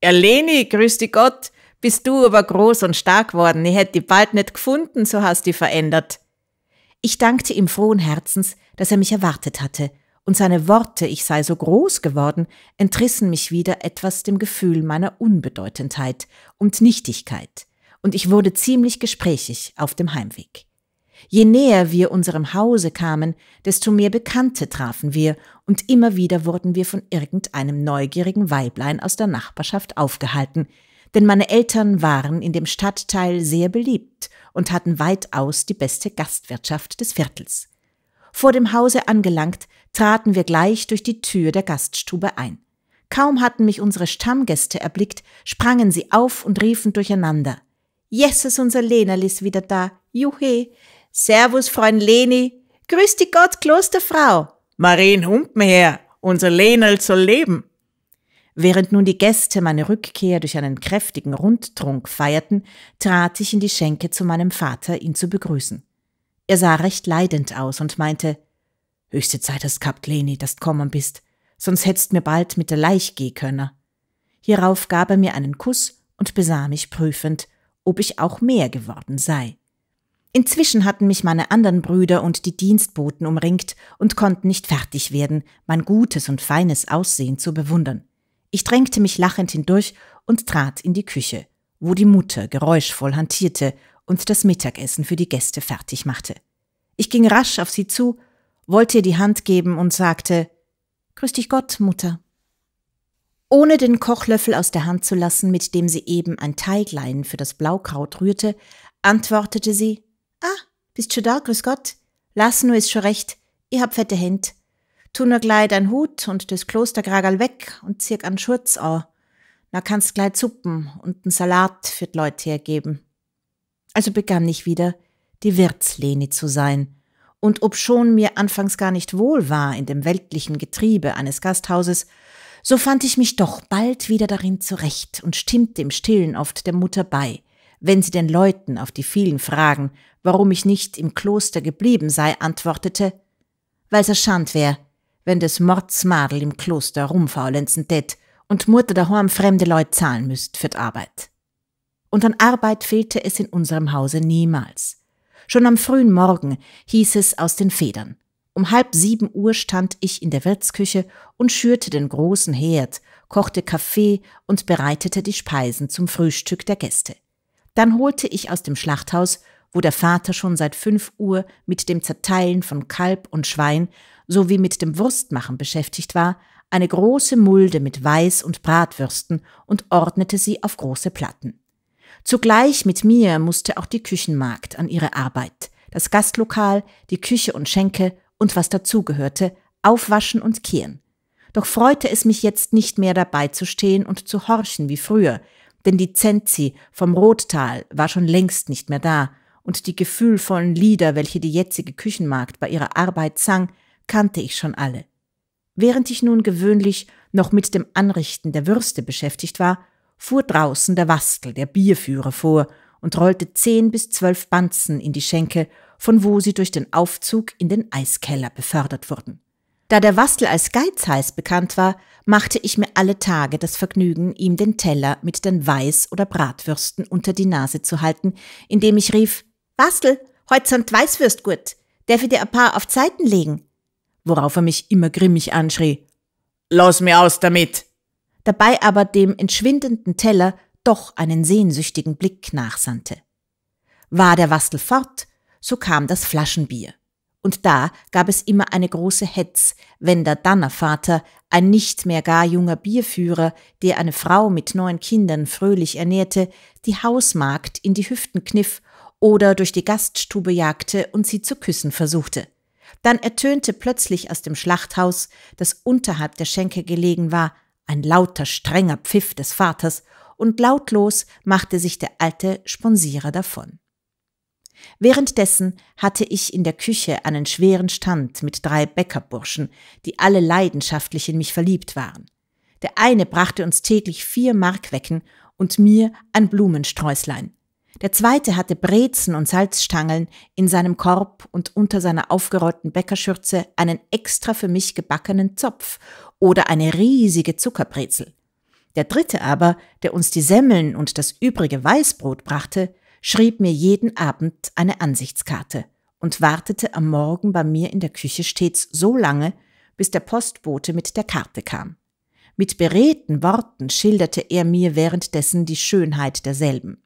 Erleni, grüß dich Gott, bist du aber groß und stark worden, ich hätte die bald nicht gefunden, so hast die verändert. Ich dankte ihm frohen Herzens, dass er mich erwartet hatte, und seine Worte, ich sei so groß geworden, entrissen mich wieder etwas dem Gefühl meiner Unbedeutendheit und Nichtigkeit, und ich wurde ziemlich gesprächig auf dem Heimweg. Je näher wir unserem Hause kamen, desto mehr Bekannte trafen wir, und immer wieder wurden wir von irgendeinem neugierigen Weiblein aus der Nachbarschaft aufgehalten, denn meine Eltern waren in dem Stadtteil sehr beliebt und hatten weitaus die beste Gastwirtschaft des Viertels. Vor dem Hause angelangt, traten wir gleich durch die Tür der Gaststube ein. Kaum hatten mich unsere Stammgäste erblickt, sprangen sie auf und riefen durcheinander. Jesses, unser Lenerl ist wieder da. Juhe. Servus, Freund Leni. Grüß dich Gott, Klosterfrau. Marien Humpenherr, unser Lenerl soll leben. Während nun die Gäste meine Rückkehr durch einen kräftigen Rundtrunk feierten, trat ich in die Schenke zu meinem Vater, ihn zu begrüßen. Er sah recht leidend aus und meinte, Höchste Zeit hast gehabt, Leni, dass du kommen bist, sonst hättst mir bald mit der Leich gehen können. Hierauf gab er mir einen Kuss und besah mich prüfend, ob ich auch mehr geworden sei. Inzwischen hatten mich meine anderen Brüder und die Dienstboten umringt und konnten nicht fertig werden, mein gutes und feines Aussehen zu bewundern. Ich drängte mich lachend hindurch und trat in die Küche, wo die Mutter geräuschvoll hantierte und das Mittagessen für die Gäste fertig machte. Ich ging rasch auf sie zu, wollte ihr die Hand geben und sagte Grüß dich Gott, Mutter. Ohne den Kochlöffel aus der Hand zu lassen, mit dem sie eben ein Teiglein für das Blaukraut rührte, antwortete sie Ah, bist schon da, grüß Gott. Lass nur ist schon recht, ihr habt fette Hände. Tu nur gleich dein Hut und das Klosterkragerl weg und zieh an Schurz an. Na kannst gleich Suppen und n Salat für d Leut hergeben. Also begann ich wieder, die Wirtsleni zu sein. Und obschon mir anfangs gar nicht wohl war in dem weltlichen Getriebe eines Gasthauses, so fand ich mich doch bald wieder darin zurecht und stimmte im Stillen oft der Mutter bei, wenn sie den Leuten auf die vielen Fragen, warum ich nicht im Kloster geblieben sei, antwortete, weil's erschand wär, wenn des Mordsmadel im Kloster rumfaulenzen tät und Mutter daheim fremde Leute zahlen müsst für die Arbeit. Und an Arbeit fehlte es in unserem Hause niemals. Schon am frühen Morgen hieß es aus den Federn. Um halb sieben Uhr stand ich in der Wirtsküche und schürte den großen Herd, kochte Kaffee und bereitete die Speisen zum Frühstück der Gäste. Dann holte ich aus dem Schlachthaus wo der Vater schon seit fünf Uhr mit dem Zerteilen von Kalb und Schwein sowie mit dem Wurstmachen beschäftigt war, eine große Mulde mit Weiß und Bratwürsten und ordnete sie auf große Platten. Zugleich mit mir musste auch die Küchenmarkt an ihre Arbeit, das Gastlokal, die Küche und Schenke und was dazugehörte, aufwaschen und kehren. Doch freute es mich jetzt nicht mehr dabei zu stehen und zu horchen wie früher, denn die Zenzi vom Rottal war schon längst nicht mehr da und die gefühlvollen Lieder, welche die jetzige Küchenmagd bei ihrer Arbeit sang, kannte ich schon alle. Während ich nun gewöhnlich noch mit dem Anrichten der Würste beschäftigt war, fuhr draußen der Wastel, der Bierführer, vor und rollte zehn bis zwölf Banzen in die Schenke, von wo sie durch den Aufzug in den Eiskeller befördert wurden. Da der Wastel als Geizheiß bekannt war, machte ich mir alle Tage das Vergnügen, ihm den Teller mit den Weiß- oder Bratwürsten unter die Nase zu halten, indem ich rief, Bastel, heut sind Weißwürst gut. Darf ich dir ein paar auf Zeiten legen? Worauf er mich immer grimmig anschrie. Los mir aus damit! Dabei aber dem entschwindenden Teller doch einen sehnsüchtigen Blick nachsandte. War der Wastel fort, so kam das Flaschenbier. Und da gab es immer eine große Hetz, wenn der Dannervater, ein nicht mehr gar junger Bierführer, der eine Frau mit neun Kindern fröhlich ernährte, die Hausmagd in die Hüften kniff oder durch die Gaststube jagte und sie zu küssen versuchte. Dann ertönte plötzlich aus dem Schlachthaus, das unterhalb der Schenke gelegen war, ein lauter, strenger Pfiff des Vaters, und lautlos machte sich der alte Sponsierer davon. Währenddessen hatte ich in der Küche einen schweren Stand mit drei Bäckerburschen, die alle leidenschaftlich in mich verliebt waren. Der eine brachte uns täglich vier Markwecken und mir ein Blumensträußlein. Der zweite hatte Brezen und Salzstangeln in seinem Korb und unter seiner aufgerollten Bäckerschürze einen extra für mich gebackenen Zopf oder eine riesige Zuckerbrezel. Der dritte aber, der uns die Semmeln und das übrige Weißbrot brachte, schrieb mir jeden Abend eine Ansichtskarte und wartete am Morgen bei mir in der Küche stets so lange, bis der Postbote mit der Karte kam. Mit beredten Worten schilderte er mir währenddessen die Schönheit derselben.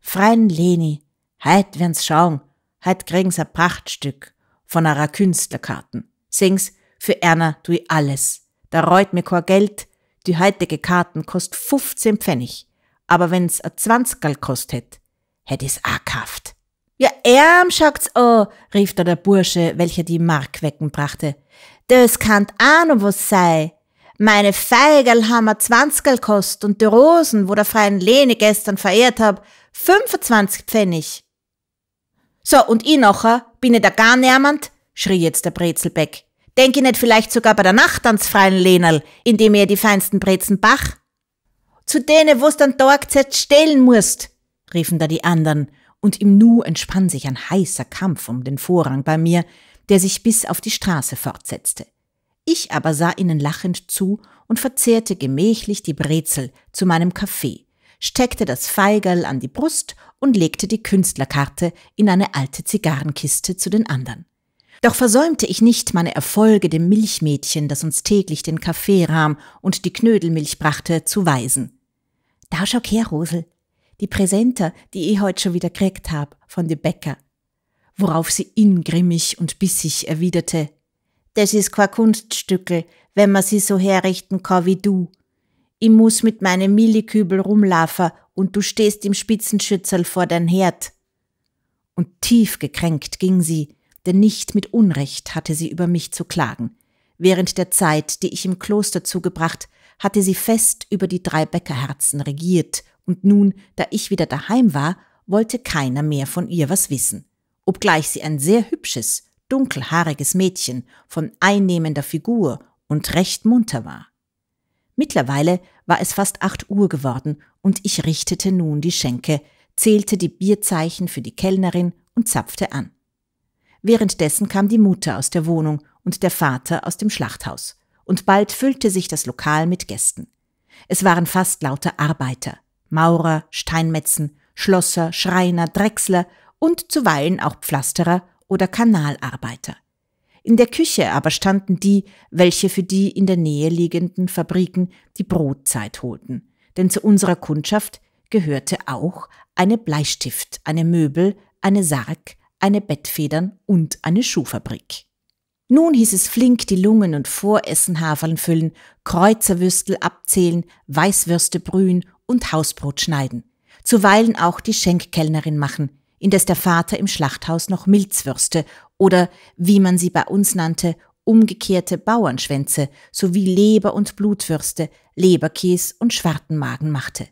Freien Leni, heut werden's schauen, heut kriegen's a Prachtstück von einer Künstlerkarten. Sings, für Erna tu ich alles. Da reut mir kein Geld, die heutige Karten kost 15 Pfennig. Aber wenn's a 20 kostet, hätt ich's a kauft. Ja, Erm schaut's an, rief da der Bursche, welcher die Markwecken brachte. Das kann't auch noch was sei. Meine Feigel haben mir 20 kost und die Rosen, wo der freien Lene gestern verehrt hab, 25 Pfennig. So, und ich nachher, bin ich da gar niemand? schrie jetzt der Brezelbeck. Denk ich nicht vielleicht sogar bei der Nacht ans freien Lenerl, indem ihr die feinsten Brezen bach? Zu denen, wo's dann dort stellen musst, riefen da die anderen, und im Nu entspann sich ein heißer Kampf um den Vorrang bei mir, der sich bis auf die Straße fortsetzte. Ich aber sah ihnen lachend zu und verzehrte gemächlich die Brezel zu meinem Kaffee, steckte das Feigerl an die Brust und legte die Künstlerkarte in eine alte Zigarrenkiste zu den anderen. Doch versäumte ich nicht meine Erfolge dem Milchmädchen, das uns täglich den Kaffee rahm und die Knödelmilch brachte, zu weisen. Da schau her, Rosel, die Präsenter, die ich heut schon wieder kriegt hab, von dem Bäcker. Worauf sie ingrimmig und bissig erwiderte, das ist kein Kunststückel, wenn man sie so herrichten kann wie du. Ich muss mit meinem Millikübel rumlaufen und du stehst im Spitzenschützel vor dein Herd. Und tief gekränkt ging sie, denn nicht mit Unrecht hatte sie über mich zu klagen. Während der Zeit, die ich im Kloster zugebracht, hatte sie fest über die drei Bäckerherzen regiert, und nun, da ich wieder daheim war, wollte keiner mehr von ihr was wissen, obgleich sie ein sehr hübsches, dunkelhaariges Mädchen von einnehmender Figur und recht munter war. Mittlerweile war es fast acht Uhr geworden und ich richtete nun die Schenke, zählte die Bierzeichen für die Kellnerin und zapfte an. Währenddessen kam die Mutter aus der Wohnung und der Vater aus dem Schlachthaus, und bald füllte sich das Lokal mit Gästen. Es waren fast lauter Arbeiter, Maurer, Steinmetzen, Schlosser, Schreiner, Drechsler und zuweilen auch Pflasterer oder Kanalarbeiter. In der Küche aber standen die, welche für die in der Nähe liegenden Fabriken die Brotzeit holten, denn zu unserer Kundschaft gehörte auch eine Bleistift, eine Möbel, eine Sarg, eine Bettfedern und eine Schuhfabrik. Nun hieß es flink die Lungen und Voressen füllen, Kreuzerwürstel abzählen, Weißwürste brühen und Hausbrot schneiden. Zuweilen auch die Schenkkellnerin machen, indes der Vater im Schlachthaus noch Milzwürste oder, wie man sie bei uns nannte, umgekehrte Bauernschwänze sowie Leber und Blutwürste, Leberkäs und Schwartenmagen machte.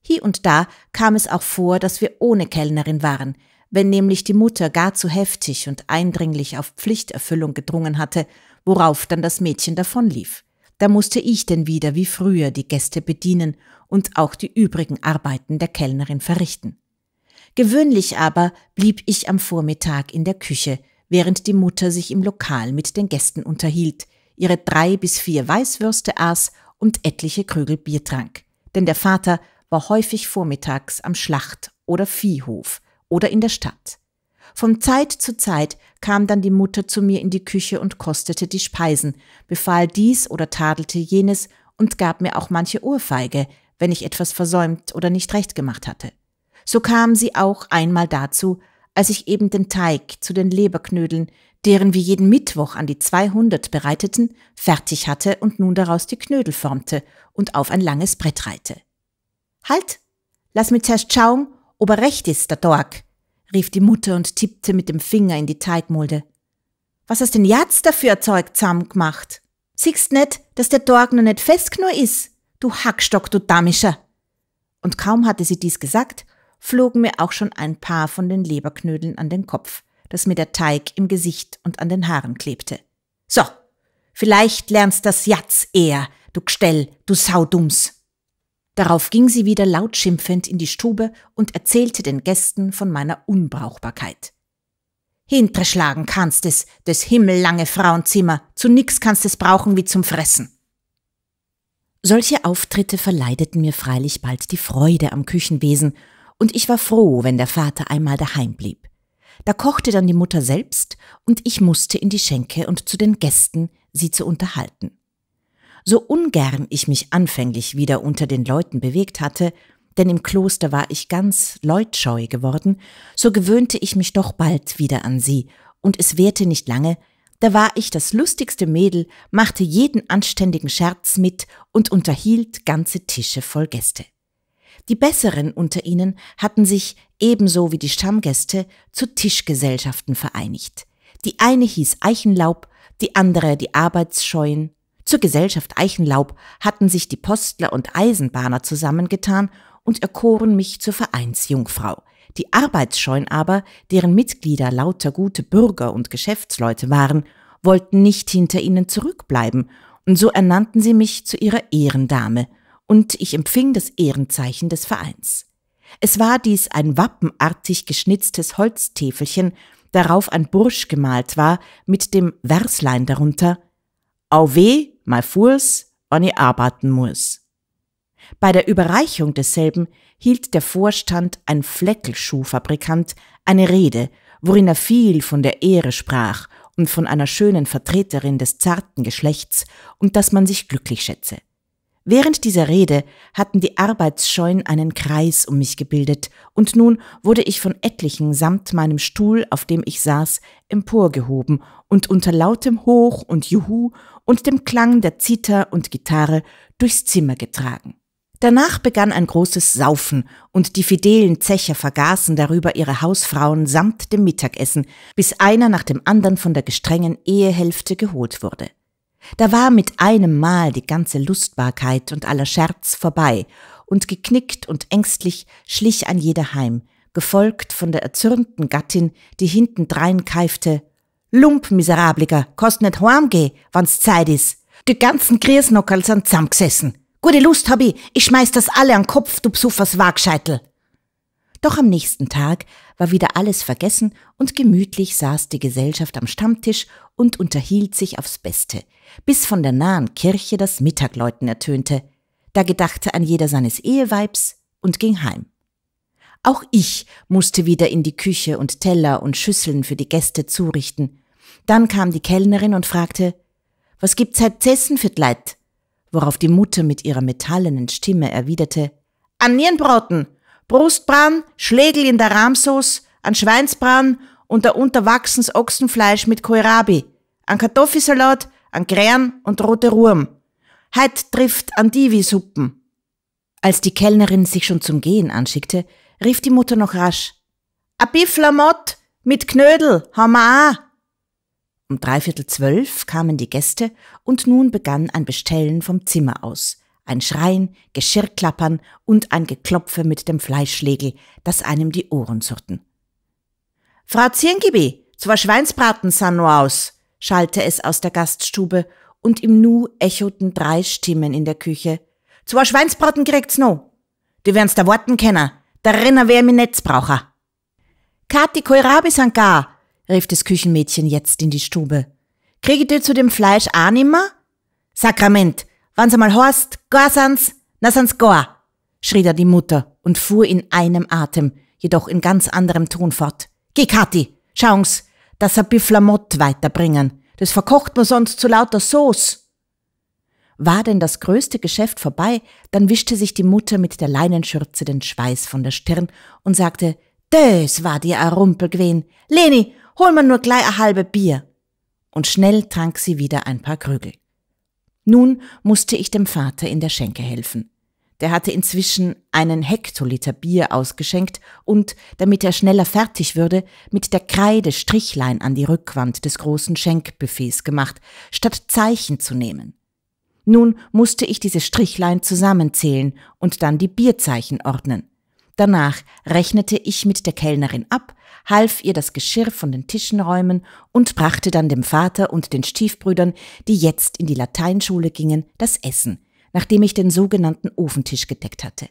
Hier und da kam es auch vor, dass wir ohne Kellnerin waren, wenn nämlich die Mutter gar zu heftig und eindringlich auf Pflichterfüllung gedrungen hatte, worauf dann das Mädchen davonlief. Da musste ich denn wieder wie früher die Gäste bedienen und auch die übrigen Arbeiten der Kellnerin verrichten. Gewöhnlich aber blieb ich am Vormittag in der Küche, während die Mutter sich im Lokal mit den Gästen unterhielt, ihre drei bis vier Weißwürste aß und etliche Krügel Bier trank. Denn der Vater war häufig vormittags am Schlacht- oder Viehhof oder in der Stadt. Von Zeit zu Zeit kam dann die Mutter zu mir in die Küche und kostete die Speisen, befahl dies oder tadelte jenes und gab mir auch manche Ohrfeige, wenn ich etwas versäumt oder nicht recht gemacht hatte. So kam sie auch einmal dazu, als ich eben den Teig zu den Leberknödeln, deren wir jeden Mittwoch an die 200 bereiteten, fertig hatte und nun daraus die Knödel formte und auf ein langes Brett reihte. Halt! Lass mich zuerst schauen, ob er recht ist, der Dork, rief die Mutter und tippte mit dem Finger in die Teigmulde. Was hast denn jetzt dafür Zeug zahm gemacht? Siehst net, dass der Dork noch nicht fest genug ist? Du Hackstock, du Damischer! Und kaum hatte sie dies gesagt, flogen mir auch schon ein paar von den Leberknödeln an den Kopf, dass mir der Teig im Gesicht und an den Haaren klebte. So, vielleicht lernst das Jatz eher, du Gstell, du Saudums. Darauf ging sie wieder laut schimpfend in die Stube und erzählte den Gästen von meiner Unbrauchbarkeit. Hinterschlagen kannst es, des himmellange Frauenzimmer, zu nix kannst es brauchen wie zum Fressen. Solche Auftritte verleideten mir freilich bald die Freude am Küchenwesen und ich war froh, wenn der Vater einmal daheim blieb. Da kochte dann die Mutter selbst und ich musste in die Schenke und zu den Gästen, sie zu unterhalten. So ungern ich mich anfänglich wieder unter den Leuten bewegt hatte, denn im Kloster war ich ganz leutscheu geworden, so gewöhnte ich mich doch bald wieder an sie, und es währte nicht lange, da war ich das lustigste Mädel, machte jeden anständigen Scherz mit und unterhielt ganze Tische voll Gäste. Die Besseren unter ihnen hatten sich, ebenso wie die Stammgäste, zu Tischgesellschaften vereinigt. Die eine hieß Eichenlaub, die andere die Arbeitsscheuen. Zur Gesellschaft Eichenlaub hatten sich die Postler und Eisenbahner zusammengetan und erkoren mich zur Vereinsjungfrau. Die Arbeitsscheuen aber, deren Mitglieder lauter gute Bürger und Geschäftsleute waren, wollten nicht hinter ihnen zurückbleiben, und so ernannten sie mich zu ihrer Ehrendame – und ich empfing das Ehrenzeichen des Vereins. Es war dies ein wappenartig geschnitztes Holztäfelchen, darauf ein Bursch gemalt war, mit dem Verslein darunter Au weh, mal fuhr's, oni arbeiten muss. Bei der Überreichung desselben hielt der Vorstand, ein Fleckelschuhfabrikant, eine Rede, worin er viel von der Ehre sprach und von einer schönen Vertreterin des zarten Geschlechts und dass man sich glücklich schätze. Während dieser Rede hatten die Arbeitsscheuen einen Kreis um mich gebildet, und nun wurde ich von etlichen samt meinem Stuhl, auf dem ich saß, emporgehoben und unter lautem Hoch und Juhu und dem Klang der Zither und Gitarre durchs Zimmer getragen. Danach begann ein großes Saufen, und die fidelen Zecher vergaßen darüber ihre Hausfrauen samt dem Mittagessen, bis einer nach dem anderen von der gestrengen Ehehälfte geholt wurde. Da war mit einem Mal die ganze Lustbarkeit und aller Scherz vorbei, und geknickt und ängstlich schlich ein jeder heim, gefolgt von der erzürnten Gattin, die hintendrein keifte, Lump, Miserabliger, kost net heimgeh, wann's Zeit is. Die ganzen Griesnockerl sind zusammengesessen. Gute Lust hab ich, ich schmeiß das alle an Kopf, du Psuffers Waagscheitel. Doch am nächsten Tag war wieder alles vergessen und gemütlich saß die Gesellschaft am Stammtisch und unterhielt sich aufs Beste – bis von der nahen Kirche das Mittagläuten ertönte, da gedachte an jeder seines Eheweibs und ging heim. Auch ich musste wieder in die Küche und Teller und Schüsseln für die Gäste zurichten. Dann kam die Kellnerin und fragte, was gibt's halt zessen für Leid? Worauf die Mutter mit ihrer metallenen Stimme erwiderte, an Nierenbraten, Brustbran, Schlägel in der Rahmsoße, an Schweinsbran und der unterwachsens Ochsenfleisch mit Kohlrabi, an Kartoffelsalat, an Krähen und rote Ruhm. Heut trifft an die wie Suppen. Als die Kellnerin sich schon zum Gehen anschickte, rief die Mutter noch rasch. A Bifflamott mit Knödel, hammer! Um dreiviertel zwölf kamen die Gäste und nun begann ein Bestellen vom Zimmer aus. Ein Schreien, Geschirrklappern und ein Geklopfe mit dem Fleischschlägel, das einem die Ohren surrten. Frau Ziengibi, zwei Schweinsbraten sahen nur aus, schallte es aus der Gaststube und im Nu echoten drei Stimmen in der Küche. Zwei Schweinsbraten kriegt's no. Die werden's da warten kennen. Der Renner wär mi Netzbraucher. Kati Kathi, Kohlrabi sind gar, rief das Küchenmädchen jetzt in die Stube. Krieg ich dir zu dem Fleisch auch nimmer? Sakrament, wann's einmal horst, gar sans, na sans gar, schrie da die Mutter und fuhr in einem Atem, jedoch in ganz anderem Ton fort. Geh, Kathi, schau's, das ein Biflamott weiterbringen. Das verkocht man sonst zu lauter Sauce. War denn das größte Geschäft vorbei, dann wischte sich die Mutter mit der Leinenschürze den Schweiß von der Stirn und sagte, das war dir ein Rumpel gewesen. Leni, hol mir nur gleich ein halbe Bier. Und schnell trank sie wieder ein paar Krügel. Nun musste ich dem Vater in der Schenke helfen. Der hatte inzwischen einen Hektoliter Bier ausgeschenkt und, damit er schneller fertig würde, mit der Kreide Strichlein an die Rückwand des großen Schenkbuffets gemacht, statt Zeichen zu nehmen. Nun musste ich diese Strichlein zusammenzählen und dann die Bierzeichen ordnen. Danach rechnete ich mit der Kellnerin ab, half ihr das Geschirr von den Tischen räumen und brachte dann dem Vater und den Stiefbrüdern, die jetzt in die Lateinschule gingen, das Essen – nachdem ich den sogenannten Ofentisch gedeckt hatte.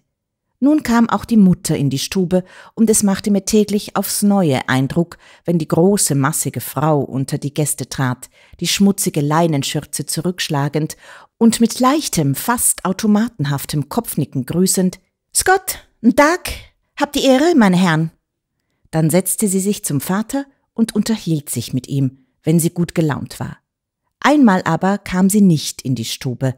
Nun kam auch die Mutter in die Stube und es machte mir täglich aufs neue Eindruck, wenn die große, massige Frau unter die Gäste trat, die schmutzige Leinenschürze zurückschlagend und mit leichtem, fast automatenhaftem Kopfnicken grüßend, Scott, Dag, habt die Ehre, meine Herren. Dann setzte sie sich zum Vater und unterhielt sich mit ihm, wenn sie gut gelaunt war. Einmal aber kam sie nicht in die Stube,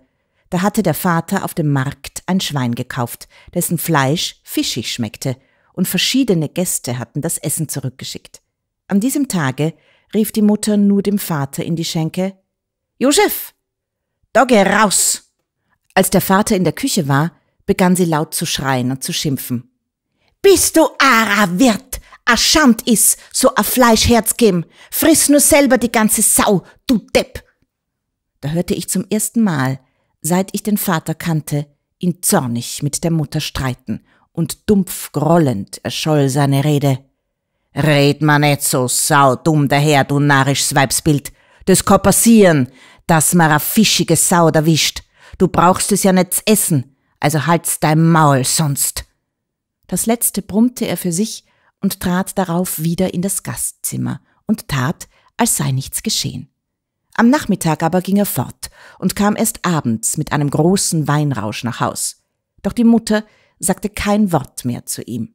da hatte der Vater auf dem Markt ein Schwein gekauft, dessen Fleisch fischig schmeckte, und verschiedene Gäste hatten das Essen zurückgeschickt. An diesem Tage rief die Mutter nur dem Vater in die Schenke Josef, Dogge raus. Als der Vater in der Küche war, begann sie laut zu schreien und zu schimpfen. Bist du ara Wirt? A Schand is, so a Fleisch herzgeben. Friss nur selber die ganze Sau, du Depp! Da hörte ich zum ersten Mal, seit ich den Vater kannte, ihn zornig mit der Mutter streiten, und dumpf grollend erscholl seine Rede. Red man net so saudumm daher, du narrischs Weibsbild. Das kann passieren, dass man a fischige Sau erwischt. Du brauchst es ja nicht zu essen, also halt's dein Maul sonst. Das letzte brummte er für sich und trat darauf wieder in das Gastzimmer und tat, als sei nichts geschehen. Am Nachmittag aber ging er fort und kam erst abends mit einem großen Weinrausch nach Haus. Doch die Mutter sagte kein Wort mehr zu ihm.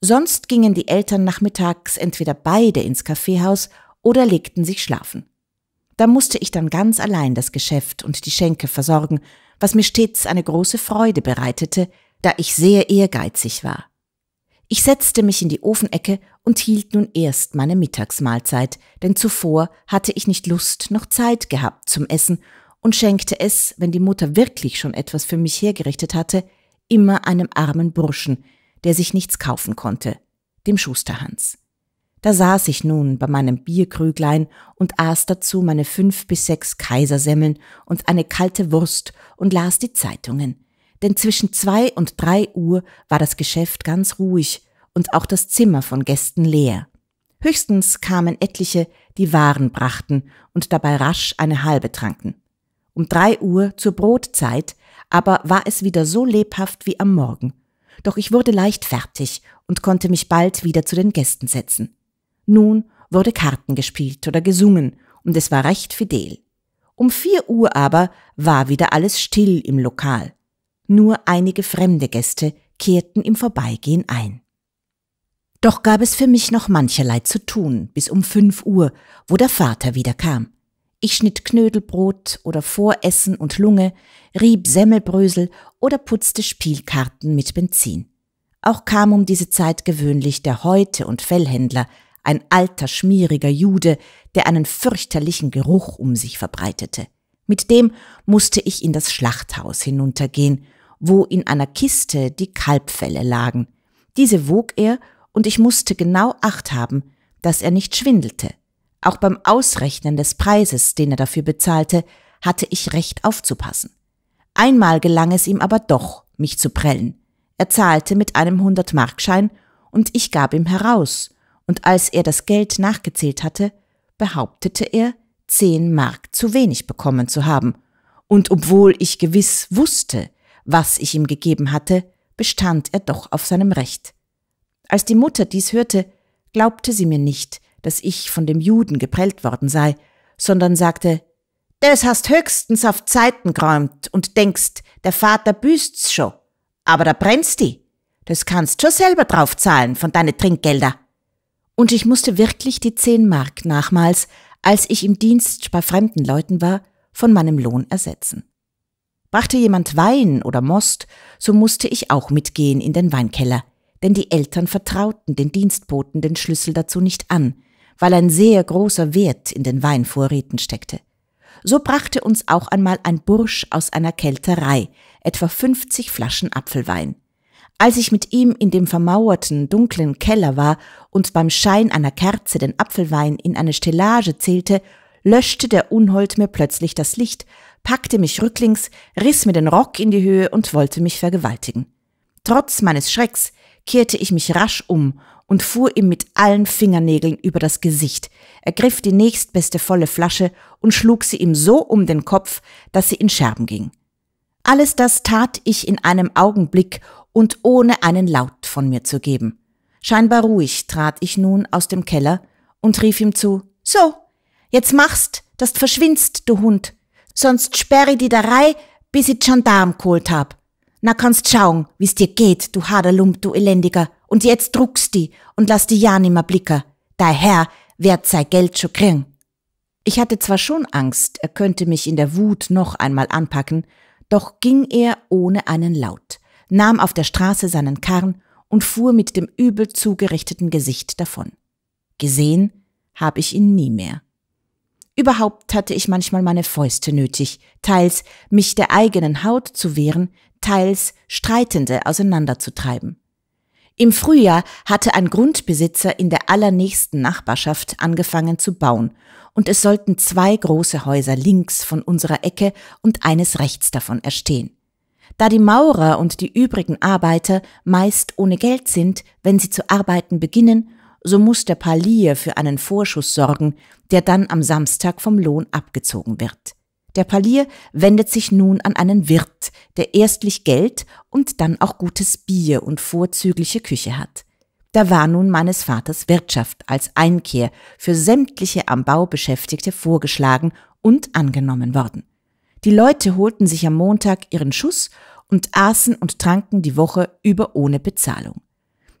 Sonst gingen die Eltern nachmittags entweder beide ins Kaffeehaus oder legten sich schlafen. Da musste ich dann ganz allein das Geschäft und die Schenke versorgen, was mir stets eine große Freude bereitete, da ich sehr ehrgeizig war. Ich setzte mich in die Ofenecke und hielt nun erst meine Mittagsmahlzeit, denn zuvor hatte ich nicht Lust noch Zeit gehabt zum Essen und schenkte es, wenn die Mutter wirklich schon etwas für mich hergerichtet hatte, immer einem armen Burschen, der sich nichts kaufen konnte, dem Schusterhans. Da saß ich nun bei meinem Bierkrüglein und aß dazu meine fünf bis sechs Kaisersemmeln und eine kalte Wurst und las die Zeitungen denn zwischen zwei und drei Uhr war das Geschäft ganz ruhig und auch das Zimmer von Gästen leer. Höchstens kamen etliche, die Waren brachten und dabei rasch eine halbe tranken. Um drei Uhr zur Brotzeit aber war es wieder so lebhaft wie am Morgen. Doch ich wurde leicht fertig und konnte mich bald wieder zu den Gästen setzen. Nun wurde Karten gespielt oder gesungen, und es war recht fidel. Um vier Uhr aber war wieder alles still im Lokal nur einige fremde Gäste kehrten im Vorbeigehen ein. Doch gab es für mich noch mancherlei zu tun, bis um fünf Uhr, wo der Vater wieder kam. Ich schnitt Knödelbrot oder Voressen und Lunge, rieb Semmelbrösel oder putzte Spielkarten mit Benzin. Auch kam um diese Zeit gewöhnlich der Häute- und Fellhändler, ein alter, schmieriger Jude, der einen fürchterlichen Geruch um sich verbreitete. Mit dem musste ich in das Schlachthaus hinuntergehen wo in einer Kiste die Kalbfelle lagen. Diese wog er, und ich musste genau acht haben, dass er nicht schwindelte. Auch beim Ausrechnen des Preises, den er dafür bezahlte, hatte ich recht aufzupassen. Einmal gelang es ihm aber doch, mich zu prellen. Er zahlte mit einem 100-Markschein und ich gab ihm heraus. Und als er das Geld nachgezählt hatte, behauptete er, zehn Mark zu wenig bekommen zu haben. Und obwohl ich gewiss wusste, was ich ihm gegeben hatte, bestand er doch auf seinem Recht. Als die Mutter dies hörte, glaubte sie mir nicht, dass ich von dem Juden geprellt worden sei, sondern sagte, des hast höchstens auf Zeiten geräumt und denkst, der Vater büßt's schon. Aber da brennst die. Das kannst schon selber draufzahlen von deine Trinkgelder. Und ich musste wirklich die zehn Mark nachmals, als ich im Dienst bei fremden Leuten war, von meinem Lohn ersetzen. Brachte jemand Wein oder Most, so musste ich auch mitgehen in den Weinkeller, denn die Eltern vertrauten den Dienstboten den Schlüssel dazu nicht an, weil ein sehr großer Wert in den Weinvorräten steckte. So brachte uns auch einmal ein Bursch aus einer Kälterei etwa 50 Flaschen Apfelwein. Als ich mit ihm in dem vermauerten, dunklen Keller war und beim Schein einer Kerze den Apfelwein in eine Stellage zählte, löschte der Unhold mir plötzlich das Licht, packte mich rücklings, riss mir den Rock in die Höhe und wollte mich vergewaltigen. Trotz meines Schrecks kehrte ich mich rasch um und fuhr ihm mit allen Fingernägeln über das Gesicht, ergriff die nächstbeste volle Flasche und schlug sie ihm so um den Kopf, dass sie in Scherben ging. Alles das tat ich in einem Augenblick und ohne einen Laut von mir zu geben. Scheinbar ruhig trat ich nun aus dem Keller und rief ihm zu, so, jetzt machst, das verschwindst, du Hund, sonst sperri die da rei, bis ich Gendarm geholt hab. Na kannst schauen, wie's dir geht, du Haderlump, du Elendiger, und jetzt druckst die und lass die ja nimmer blicker. Dei Herr wird sei Geld schon kriegen. Ich hatte zwar schon Angst, er könnte mich in der Wut noch einmal anpacken, doch ging er ohne einen Laut, nahm auf der Straße seinen Karren und fuhr mit dem übel zugerichteten Gesicht davon. Gesehen habe ich ihn nie mehr. Überhaupt hatte ich manchmal meine Fäuste nötig, teils mich der eigenen Haut zu wehren, teils Streitende auseinanderzutreiben. Im Frühjahr hatte ein Grundbesitzer in der allernächsten Nachbarschaft angefangen zu bauen, und es sollten zwei große Häuser links von unserer Ecke und eines rechts davon erstehen. Da die Maurer und die übrigen Arbeiter meist ohne Geld sind, wenn sie zu arbeiten beginnen so muss der Palier für einen Vorschuss sorgen, der dann am Samstag vom Lohn abgezogen wird. Der Palier wendet sich nun an einen Wirt, der erstlich Geld und dann auch gutes Bier und vorzügliche Küche hat. Da war nun meines Vaters Wirtschaft als Einkehr für sämtliche am Bau Beschäftigte vorgeschlagen und angenommen worden. Die Leute holten sich am Montag ihren Schuss und aßen und tranken die Woche über ohne Bezahlung.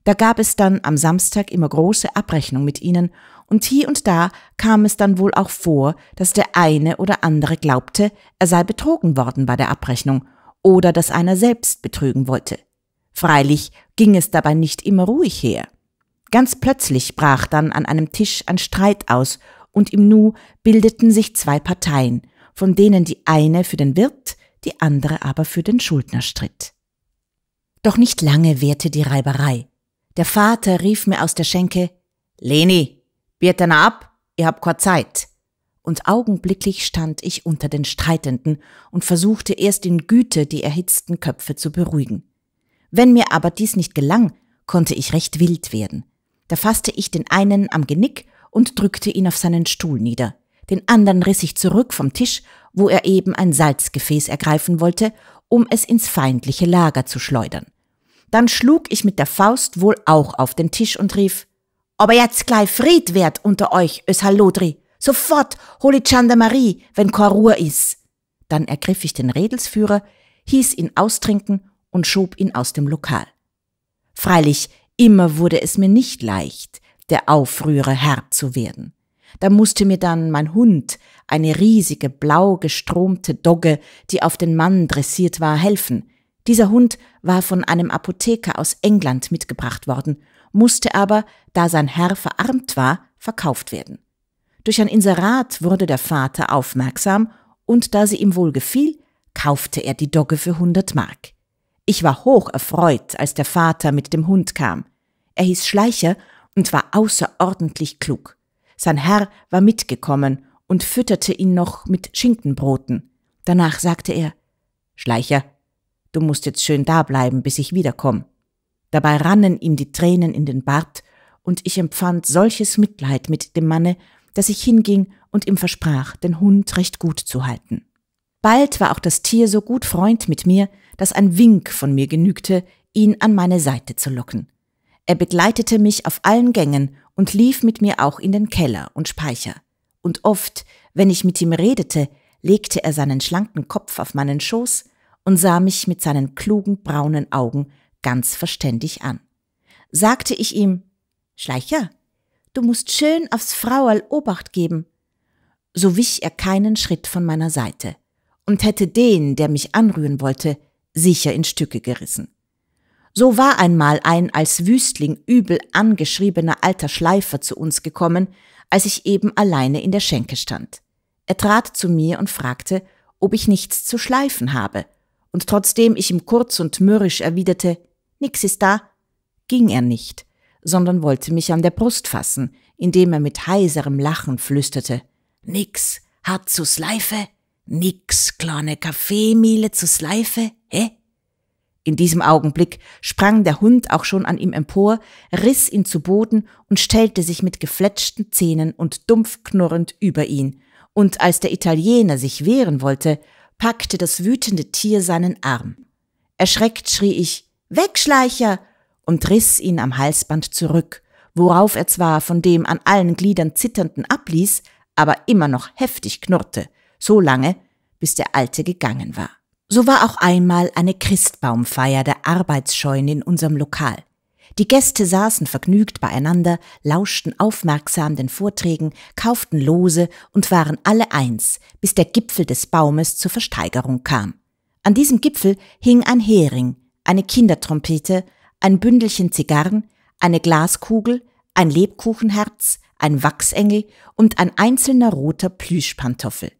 Da gab es dann am Samstag immer große Abrechnung mit ihnen und hier und da kam es dann wohl auch vor, dass der eine oder andere glaubte, er sei betrogen worden bei der Abrechnung oder dass einer selbst betrügen wollte. Freilich ging es dabei nicht immer ruhig her. Ganz plötzlich brach dann an einem Tisch ein Streit aus und im Nu bildeten sich zwei Parteien, von denen die eine für den Wirt, die andere aber für den Schuldner stritt. Doch nicht lange währte die Reiberei. Der Vater rief mir aus der Schenke, Leni, biert einer ab, ihr habt keine Zeit. Und augenblicklich stand ich unter den Streitenden und versuchte erst in Güte die erhitzten Köpfe zu beruhigen. Wenn mir aber dies nicht gelang, konnte ich recht wild werden. Da fasste ich den einen am Genick und drückte ihn auf seinen Stuhl nieder. Den anderen riss ich zurück vom Tisch, wo er eben ein Salzgefäß ergreifen wollte, um es ins feindliche Lager zu schleudern. Dann schlug ich mit der Faust wohl auch auf den Tisch und rief, aber jetzt gleich Fried wird unter euch, ös Hallodri. Sofort hole Chanda Marie, wenn Korur is. Dann ergriff ich den Redelsführer, hieß ihn austrinken und schob ihn aus dem Lokal. Freilich, immer wurde es mir nicht leicht, der Aufrührer Herr zu werden. Da musste mir dann mein Hund, eine riesige blau gestromte Dogge, die auf den Mann dressiert war, helfen. Dieser Hund war von einem Apotheker aus England mitgebracht worden, musste aber, da sein Herr verarmt war, verkauft werden. Durch ein Inserat wurde der Vater aufmerksam und da sie ihm wohl gefiel, kaufte er die Dogge für 100 Mark. Ich war hoch erfreut, als der Vater mit dem Hund kam. Er hieß Schleicher und war außerordentlich klug. Sein Herr war mitgekommen und fütterte ihn noch mit Schinkenbroten. Danach sagte er, Schleicher, du musst jetzt schön da bleiben, bis ich wiederkomm. Dabei rannen ihm die Tränen in den Bart, und ich empfand solches Mitleid mit dem Manne, dass ich hinging und ihm versprach, den Hund recht gut zu halten. Bald war auch das Tier so gut Freund mit mir, dass ein Wink von mir genügte, ihn an meine Seite zu locken. Er begleitete mich auf allen Gängen und lief mit mir auch in den Keller und Speicher. Und oft, wenn ich mit ihm redete, legte er seinen schlanken Kopf auf meinen Schoß, und sah mich mit seinen klugen braunen Augen ganz verständig an. Sagte ich ihm, Schleicher, du musst schön aufs Frauerl Obacht geben. So wich er keinen Schritt von meiner Seite und hätte den, der mich anrühren wollte, sicher in Stücke gerissen. So war einmal ein als Wüstling übel angeschriebener alter Schleifer zu uns gekommen, als ich eben alleine in der Schenke stand. Er trat zu mir und fragte, ob ich nichts zu schleifen habe und trotzdem ich ihm kurz und mürrisch erwiderte, nix ist da, ging er nicht, sondern wollte mich an der Brust fassen, indem er mit heiserem Lachen flüsterte, nix, hat zu Sleife? Nix, kleine Kaffeemiele zu Sleife, hä? In diesem Augenblick sprang der Hund auch schon an ihm empor, riss ihn zu Boden und stellte sich mit gefletschten Zähnen und dumpf knurrend über ihn. Und als der Italiener sich wehren wollte, packte das wütende Tier seinen Arm. Erschreckt schrie ich Wegschleicher und riss ihn am Halsband zurück, worauf er zwar von dem an allen Gliedern zitternden abließ, aber immer noch heftig knurrte, so lange, bis der Alte gegangen war. So war auch einmal eine Christbaumfeier der Arbeitsscheune in unserem Lokal. Die Gäste saßen vergnügt beieinander, lauschten aufmerksam den Vorträgen, kauften Lose und waren alle eins, bis der Gipfel des Baumes zur Versteigerung kam. An diesem Gipfel hing ein Hering, eine Kindertrompete, ein Bündelchen Zigarren, eine Glaskugel, ein Lebkuchenherz, ein Wachsengel und ein einzelner roter Plüschpantoffel.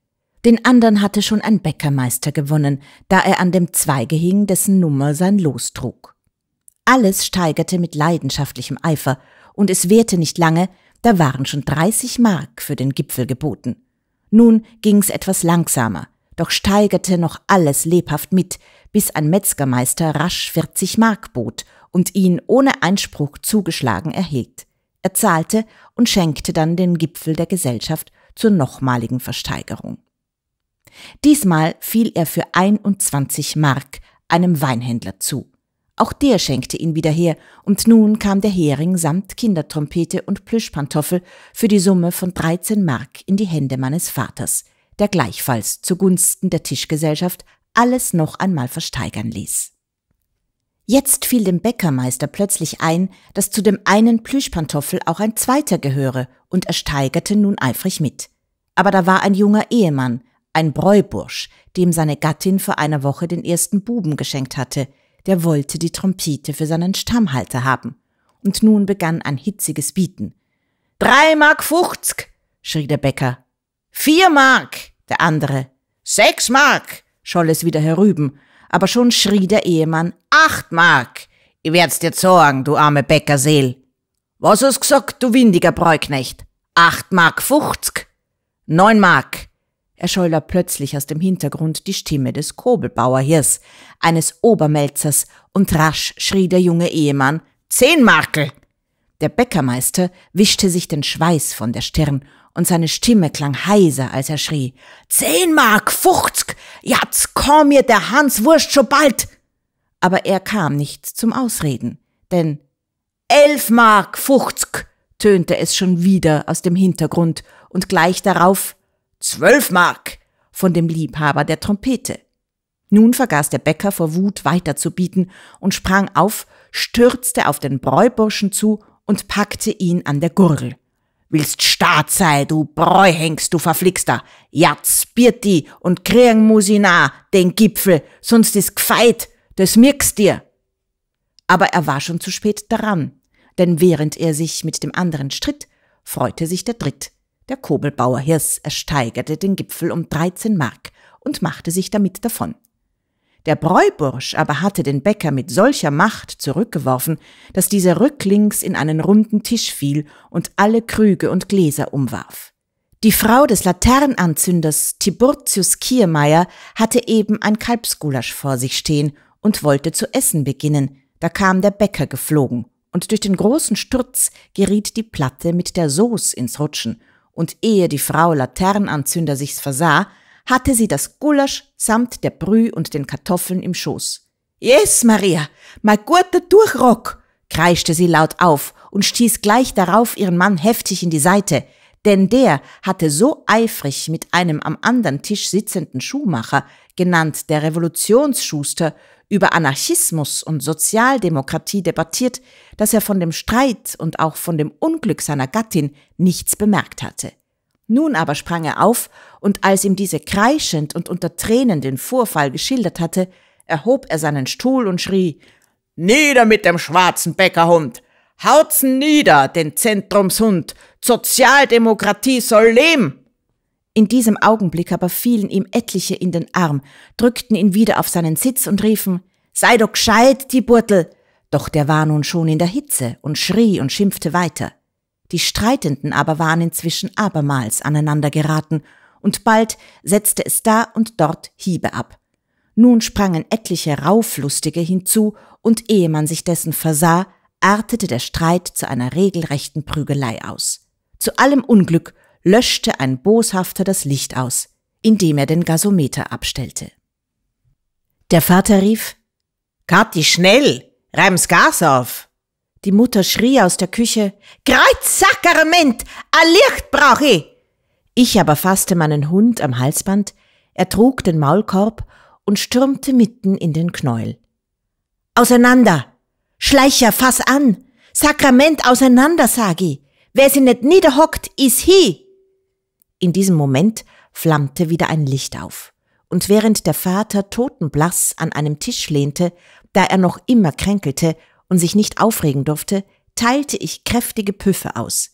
Den anderen hatte schon ein Bäckermeister gewonnen, da er an dem Zweige hing, dessen Nummer sein Los trug. Alles steigerte mit leidenschaftlichem Eifer, und es währte nicht lange, da waren schon 30 Mark für den Gipfel geboten. Nun ging's etwas langsamer, doch steigerte noch alles lebhaft mit, bis ein Metzgermeister rasch 40 Mark bot und ihn ohne Einspruch zugeschlagen erhielt. Er zahlte und schenkte dann den Gipfel der Gesellschaft zur nochmaligen Versteigerung. Diesmal fiel er für 21 Mark einem Weinhändler zu. Auch der schenkte ihn wieder her, und nun kam der Hering samt Kindertrompete und Plüschpantoffel für die Summe von 13 Mark in die Hände meines Vaters, der gleichfalls zugunsten der Tischgesellschaft alles noch einmal versteigern ließ. Jetzt fiel dem Bäckermeister plötzlich ein, dass zu dem einen Plüschpantoffel auch ein zweiter gehöre, und er steigerte nun eifrig mit. Aber da war ein junger Ehemann, ein Bräubursch, dem seine Gattin vor einer Woche den ersten Buben geschenkt hatte, der wollte die Trompete für seinen Stammhalter haben. Und nun begann ein hitziges Bieten. Drei Mark fünfzig, schrie der Bäcker. Vier Mark, der andere. Sechs Mark, scholl es wieder herüben. Aber schon schrie der Ehemann acht Mark. Ich werd's dir sorgen, du arme Bäckerseel. Was hast gesagt, du windiger Bräuknecht? Acht Mark fünfzig? Neun Mark erscholl da plötzlich aus dem Hintergrund die Stimme des Kobelbauerhirs, eines Obermelzers, und rasch schrie der junge Ehemann Zehn Markel. Der Bäckermeister wischte sich den Schweiß von der Stirn, und seine Stimme klang heiser, als er schrie Zehn Mark, fuchzk, jetzt komm mir der Hans Wurst schon bald. Aber er kam nicht zum Ausreden, denn Elf Mark, fuchzk, tönte es schon wieder aus dem Hintergrund, und gleich darauf Zwölf Mark von dem Liebhaber der Trompete. Nun vergaß der Bäcker vor Wut weiterzubieten und sprang auf, stürzte auf den Bräuburschen zu und packte ihn an der Gurgel. Willst staat sei, du Bräuhengst, du Verflixter. Jatz, Birti und kriegen muss ich nah, den Gipfel, sonst ist gfeit, das merkst dir. Aber er war schon zu spät daran, denn während er sich mit dem anderen stritt, freute sich der Dritt. Der Kobelbauer Hirs ersteigerte den Gipfel um 13 Mark und machte sich damit davon. Der Bräubursch aber hatte den Bäcker mit solcher Macht zurückgeworfen, dass dieser rücklings in einen runden Tisch fiel und alle Krüge und Gläser umwarf. Die Frau des Laternenanzünders Tiburtius Kiermeier hatte eben ein Kalbsgulasch vor sich stehen und wollte zu essen beginnen, da kam der Bäcker geflogen, und durch den großen Sturz geriet die Platte mit der Soße ins Rutschen und ehe die Frau Laternenanzünder sich's versah, hatte sie das Gulasch samt der Brüh und den Kartoffeln im Schoß. Yes, Maria, mein guter Durchrock! kreischte sie laut auf und stieß gleich darauf ihren Mann heftig in die Seite, denn der hatte so eifrig mit einem am anderen Tisch sitzenden Schuhmacher genannt der Revolutionsschuster, über Anarchismus und Sozialdemokratie debattiert, dass er von dem Streit und auch von dem Unglück seiner Gattin nichts bemerkt hatte. Nun aber sprang er auf, und als ihm diese kreischend und unter Tränen den Vorfall geschildert hatte, erhob er seinen Stuhl und schrie Nieder mit dem schwarzen Bäckerhund. Haut's nieder, den Zentrumshund. Sozialdemokratie soll leben. In diesem Augenblick aber fielen ihm etliche in den Arm, drückten ihn wieder auf seinen Sitz und riefen, Sei doch gescheit, die Burtel! Doch der war nun schon in der Hitze und schrie und schimpfte weiter. Die Streitenden aber waren inzwischen abermals aneinander geraten, und bald setzte es da und dort Hiebe ab. Nun sprangen etliche Rauflustige hinzu, und ehe man sich dessen versah, artete der Streit zu einer regelrechten Prügelei aus. Zu allem Unglück löschte ein Boshafter das Licht aus, indem er den Gasometer abstellte. Der Vater rief, Kathi, schnell, reim's Gas auf! Die Mutter schrie aus der Küche, Kreuz Sakrament, ein Licht brauch ich! Ich aber fasste meinen Hund am Halsband, er trug den Maulkorb und stürmte mitten in den Knäuel. Auseinander! Schleicher, fass an! Sakrament auseinander, sag ich! Wer sie nicht niederhockt, is hi! In diesem Moment flammte wieder ein Licht auf. Und während der Vater totenblass an einem Tisch lehnte, da er noch immer kränkelte und sich nicht aufregen durfte, teilte ich kräftige Püffe aus.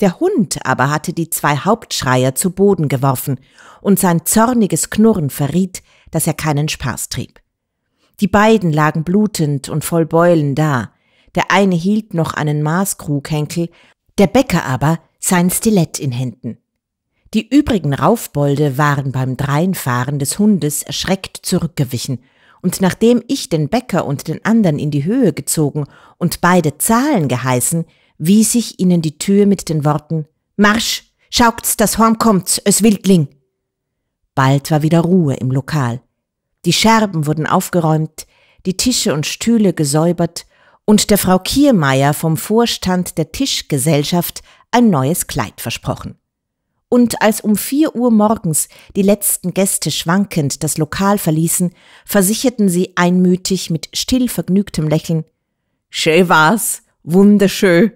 Der Hund aber hatte die zwei Hauptschreier zu Boden geworfen und sein zorniges Knurren verriet, dass er keinen Spaß trieb. Die beiden lagen blutend und voll Beulen da. Der eine hielt noch einen Maßkrughenkel, der Bäcker aber sein Stilett in Händen. Die übrigen Raufbolde waren beim Dreinfahren des Hundes erschreckt zurückgewichen, und nachdem ich den Bäcker und den anderen in die Höhe gezogen und beide Zahlen geheißen, wies ich ihnen die Tür mit den Worten Marsch, schaukt's, das Horn kommt's, es Wildling. Bald war wieder Ruhe im Lokal. Die Scherben wurden aufgeräumt, die Tische und Stühle gesäubert und der Frau Kiermeier vom Vorstand der Tischgesellschaft ein neues Kleid versprochen. Und als um vier Uhr morgens die letzten Gäste schwankend das Lokal verließen, versicherten sie einmütig mit still vergnügtem Lächeln, Schön war's, wunderschön.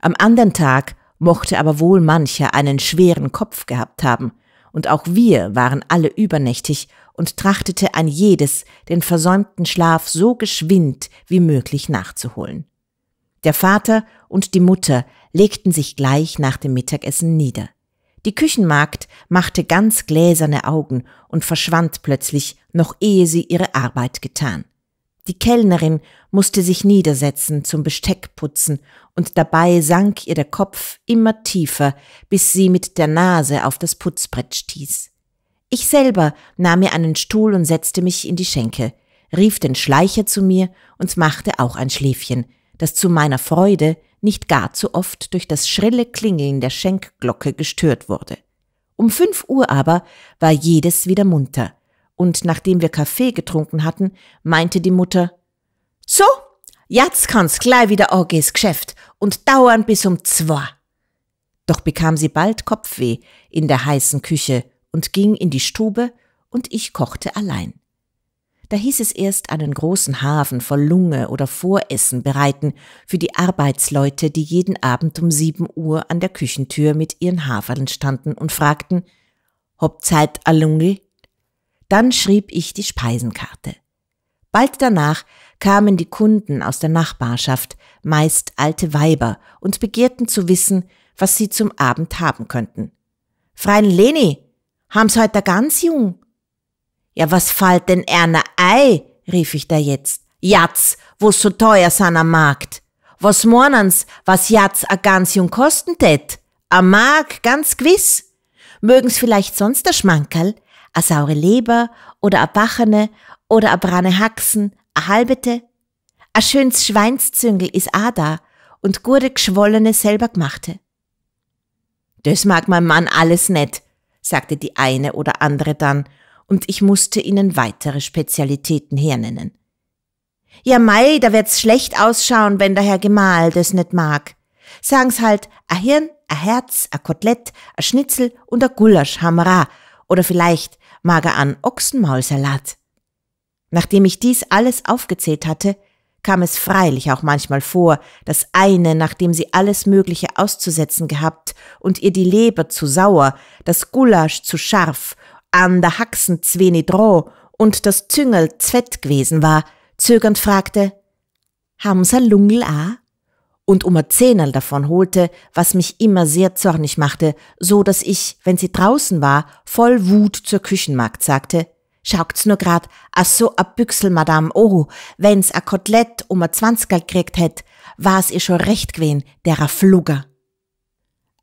Am anderen Tag mochte aber wohl mancher einen schweren Kopf gehabt haben, und auch wir waren alle übernächtig und trachtete ein jedes, den versäumten Schlaf so geschwind wie möglich nachzuholen. Der Vater und die Mutter legten sich gleich nach dem Mittagessen nieder. Die Küchenmagd machte ganz gläserne Augen und verschwand plötzlich, noch ehe sie ihre Arbeit getan. Die Kellnerin musste sich niedersetzen zum Besteck putzen und dabei sank ihr der Kopf immer tiefer, bis sie mit der Nase auf das Putzbrett stieß. Ich selber nahm mir einen Stuhl und setzte mich in die Schenke, rief den Schleicher zu mir und machte auch ein Schläfchen, das zu meiner Freude nicht gar zu oft durch das schrille Klingeln der Schenkglocke gestört wurde. Um fünf Uhr aber war jedes wieder munter, und nachdem wir Kaffee getrunken hatten, meinte die Mutter So, jetzt kann's gleich wieder AGs Geschäft und dauern bis um zwei. Doch bekam sie bald Kopfweh in der heißen Küche und ging in die Stube, und ich kochte allein. Da hieß es erst einen großen Hafen voll Lunge oder Voressen bereiten für die Arbeitsleute, die jeden Abend um sieben Uhr an der Küchentür mit ihren Haferln standen und fragten, Hob Zeit a Dann schrieb ich die Speisenkarte. Bald danach kamen die Kunden aus der Nachbarschaft, meist alte Weiber, und begehrten zu wissen, was sie zum Abend haben könnten. Freien Leni, haben's heute ganz jung? Ja, was fällt denn Erna ei? rief ich da jetzt. Jatz, wo so teuer san am Markt. Was mornens, was jatz a ganz jung kosten tät? Am Mark, ganz gewiss. Mögen's vielleicht sonst a Schmankerl? A saure Leber oder a Bachene oder a brane Haxen, a halbete? A schöns Schweinszüngel is a da und gute geschwollene selber gemachte. Das mag mein Mann alles net, sagte die eine oder andere dann und ich musste ihnen weitere Spezialitäten hernennen. Ja, Mai, da wird's schlecht ausschauen, wenn der Herr Gemahl das nicht mag. Sagen's halt, a Hirn, a Herz, a Kotelett, a Schnitzel und a Gulasch hamra. Oder vielleicht mag er an Ochsenmaulsalat. Nachdem ich dies alles aufgezählt hatte, kam es freilich auch manchmal vor, dass eine, nachdem sie alles Mögliche auszusetzen gehabt und ihr die Leber zu sauer, das Gulasch zu scharf an der Haxen zweni droh und das Züngel zwett gewesen war, zögernd fragte, Haben's a Lungel a? und um ein Zehnerl davon holte, was mich immer sehr zornig machte, so dass ich, wenn sie draußen war, voll Wut zur Küchenmarkt sagte, schaut's nur grad, a so a Büchsel, Madame, oh, wenn's a Kotelett um a Zwanzigerl kriegt hätt, war's ihr schon recht gewesen, der a Flugger.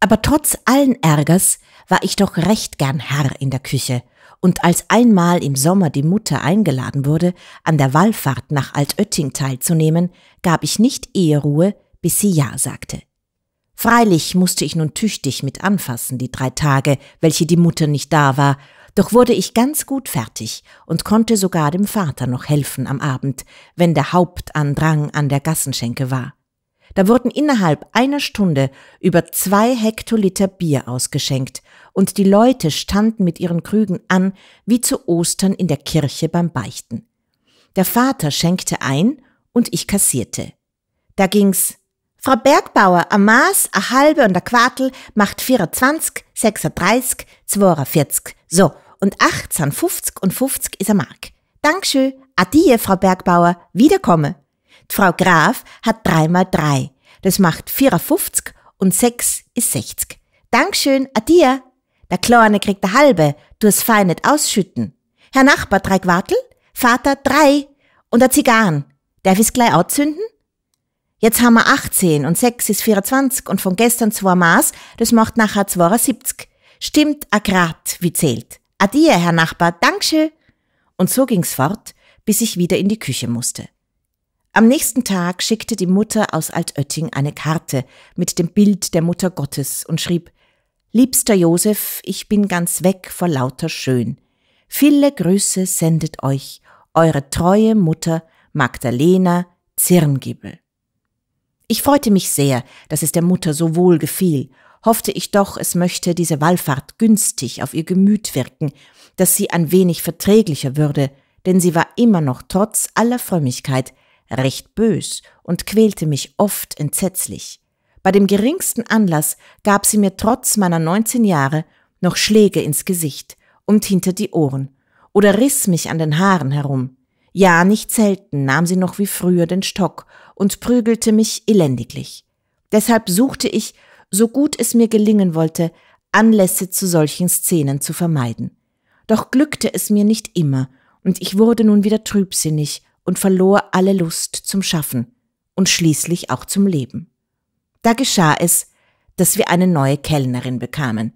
Aber trotz allen Ärgers war ich doch recht gern Herr in der Küche, und als einmal im Sommer die Mutter eingeladen wurde, an der Wallfahrt nach Altötting teilzunehmen, gab ich nicht Eheruhe, bis sie Ja sagte. Freilich musste ich nun tüchtig mit anfassen, die drei Tage, welche die Mutter nicht da war, doch wurde ich ganz gut fertig und konnte sogar dem Vater noch helfen am Abend, wenn der Hauptandrang an der Gassenschenke war. Da wurden innerhalb einer Stunde über zwei Hektoliter Bier ausgeschenkt und die Leute standen mit ihren Krügen an, wie zu Ostern in der Kirche beim Beichten. Der Vater schenkte ein und ich kassierte. Da ging's Frau Bergbauer, a Maß, a halbe und a Quartel macht 24, 36, 42. So, und 18, 50 und 50 ist a Mark. Dankeschön. Adie, Frau Bergbauer. Wiederkomme. Die Frau Graf hat 3 mal 3. Das macht 54 und 6 ist 60. Dankeschön, adia. Der Kleine kriegt der halbe, du du's fein nicht ausschütten. Herr Nachbar drei Quartel, Vater drei und der Zigarren. Darf ich's gleich anzünden? Jetzt haben wir 18 und 6 ist 24 und von gestern zwei Maß, das macht nachher 72. Stimmt a grad, wie zählt. Adia, Herr Nachbar, Dankeschön. Und so ging's fort, bis ich wieder in die Küche musste. Am nächsten Tag schickte die Mutter aus Altötting eine Karte mit dem Bild der Mutter Gottes und schrieb Liebster Josef, ich bin ganz weg vor lauter Schön. Viele Grüße sendet euch eure treue Mutter Magdalena Zirngibel. Ich freute mich sehr, dass es der Mutter so wohl gefiel, hoffte ich doch, es möchte diese Wallfahrt günstig auf ihr Gemüt wirken, dass sie ein wenig verträglicher würde, denn sie war immer noch trotz aller Frömmigkeit recht bös und quälte mich oft entsetzlich. Bei dem geringsten Anlass gab sie mir trotz meiner 19 Jahre noch Schläge ins Gesicht und hinter die Ohren oder riss mich an den Haaren herum. Ja, nicht selten nahm sie noch wie früher den Stock und prügelte mich elendiglich. Deshalb suchte ich, so gut es mir gelingen wollte, Anlässe zu solchen Szenen zu vermeiden. Doch glückte es mir nicht immer, und ich wurde nun wieder trübsinnig und verlor alle Lust zum Schaffen und schließlich auch zum Leben. Da geschah es, dass wir eine neue Kellnerin bekamen,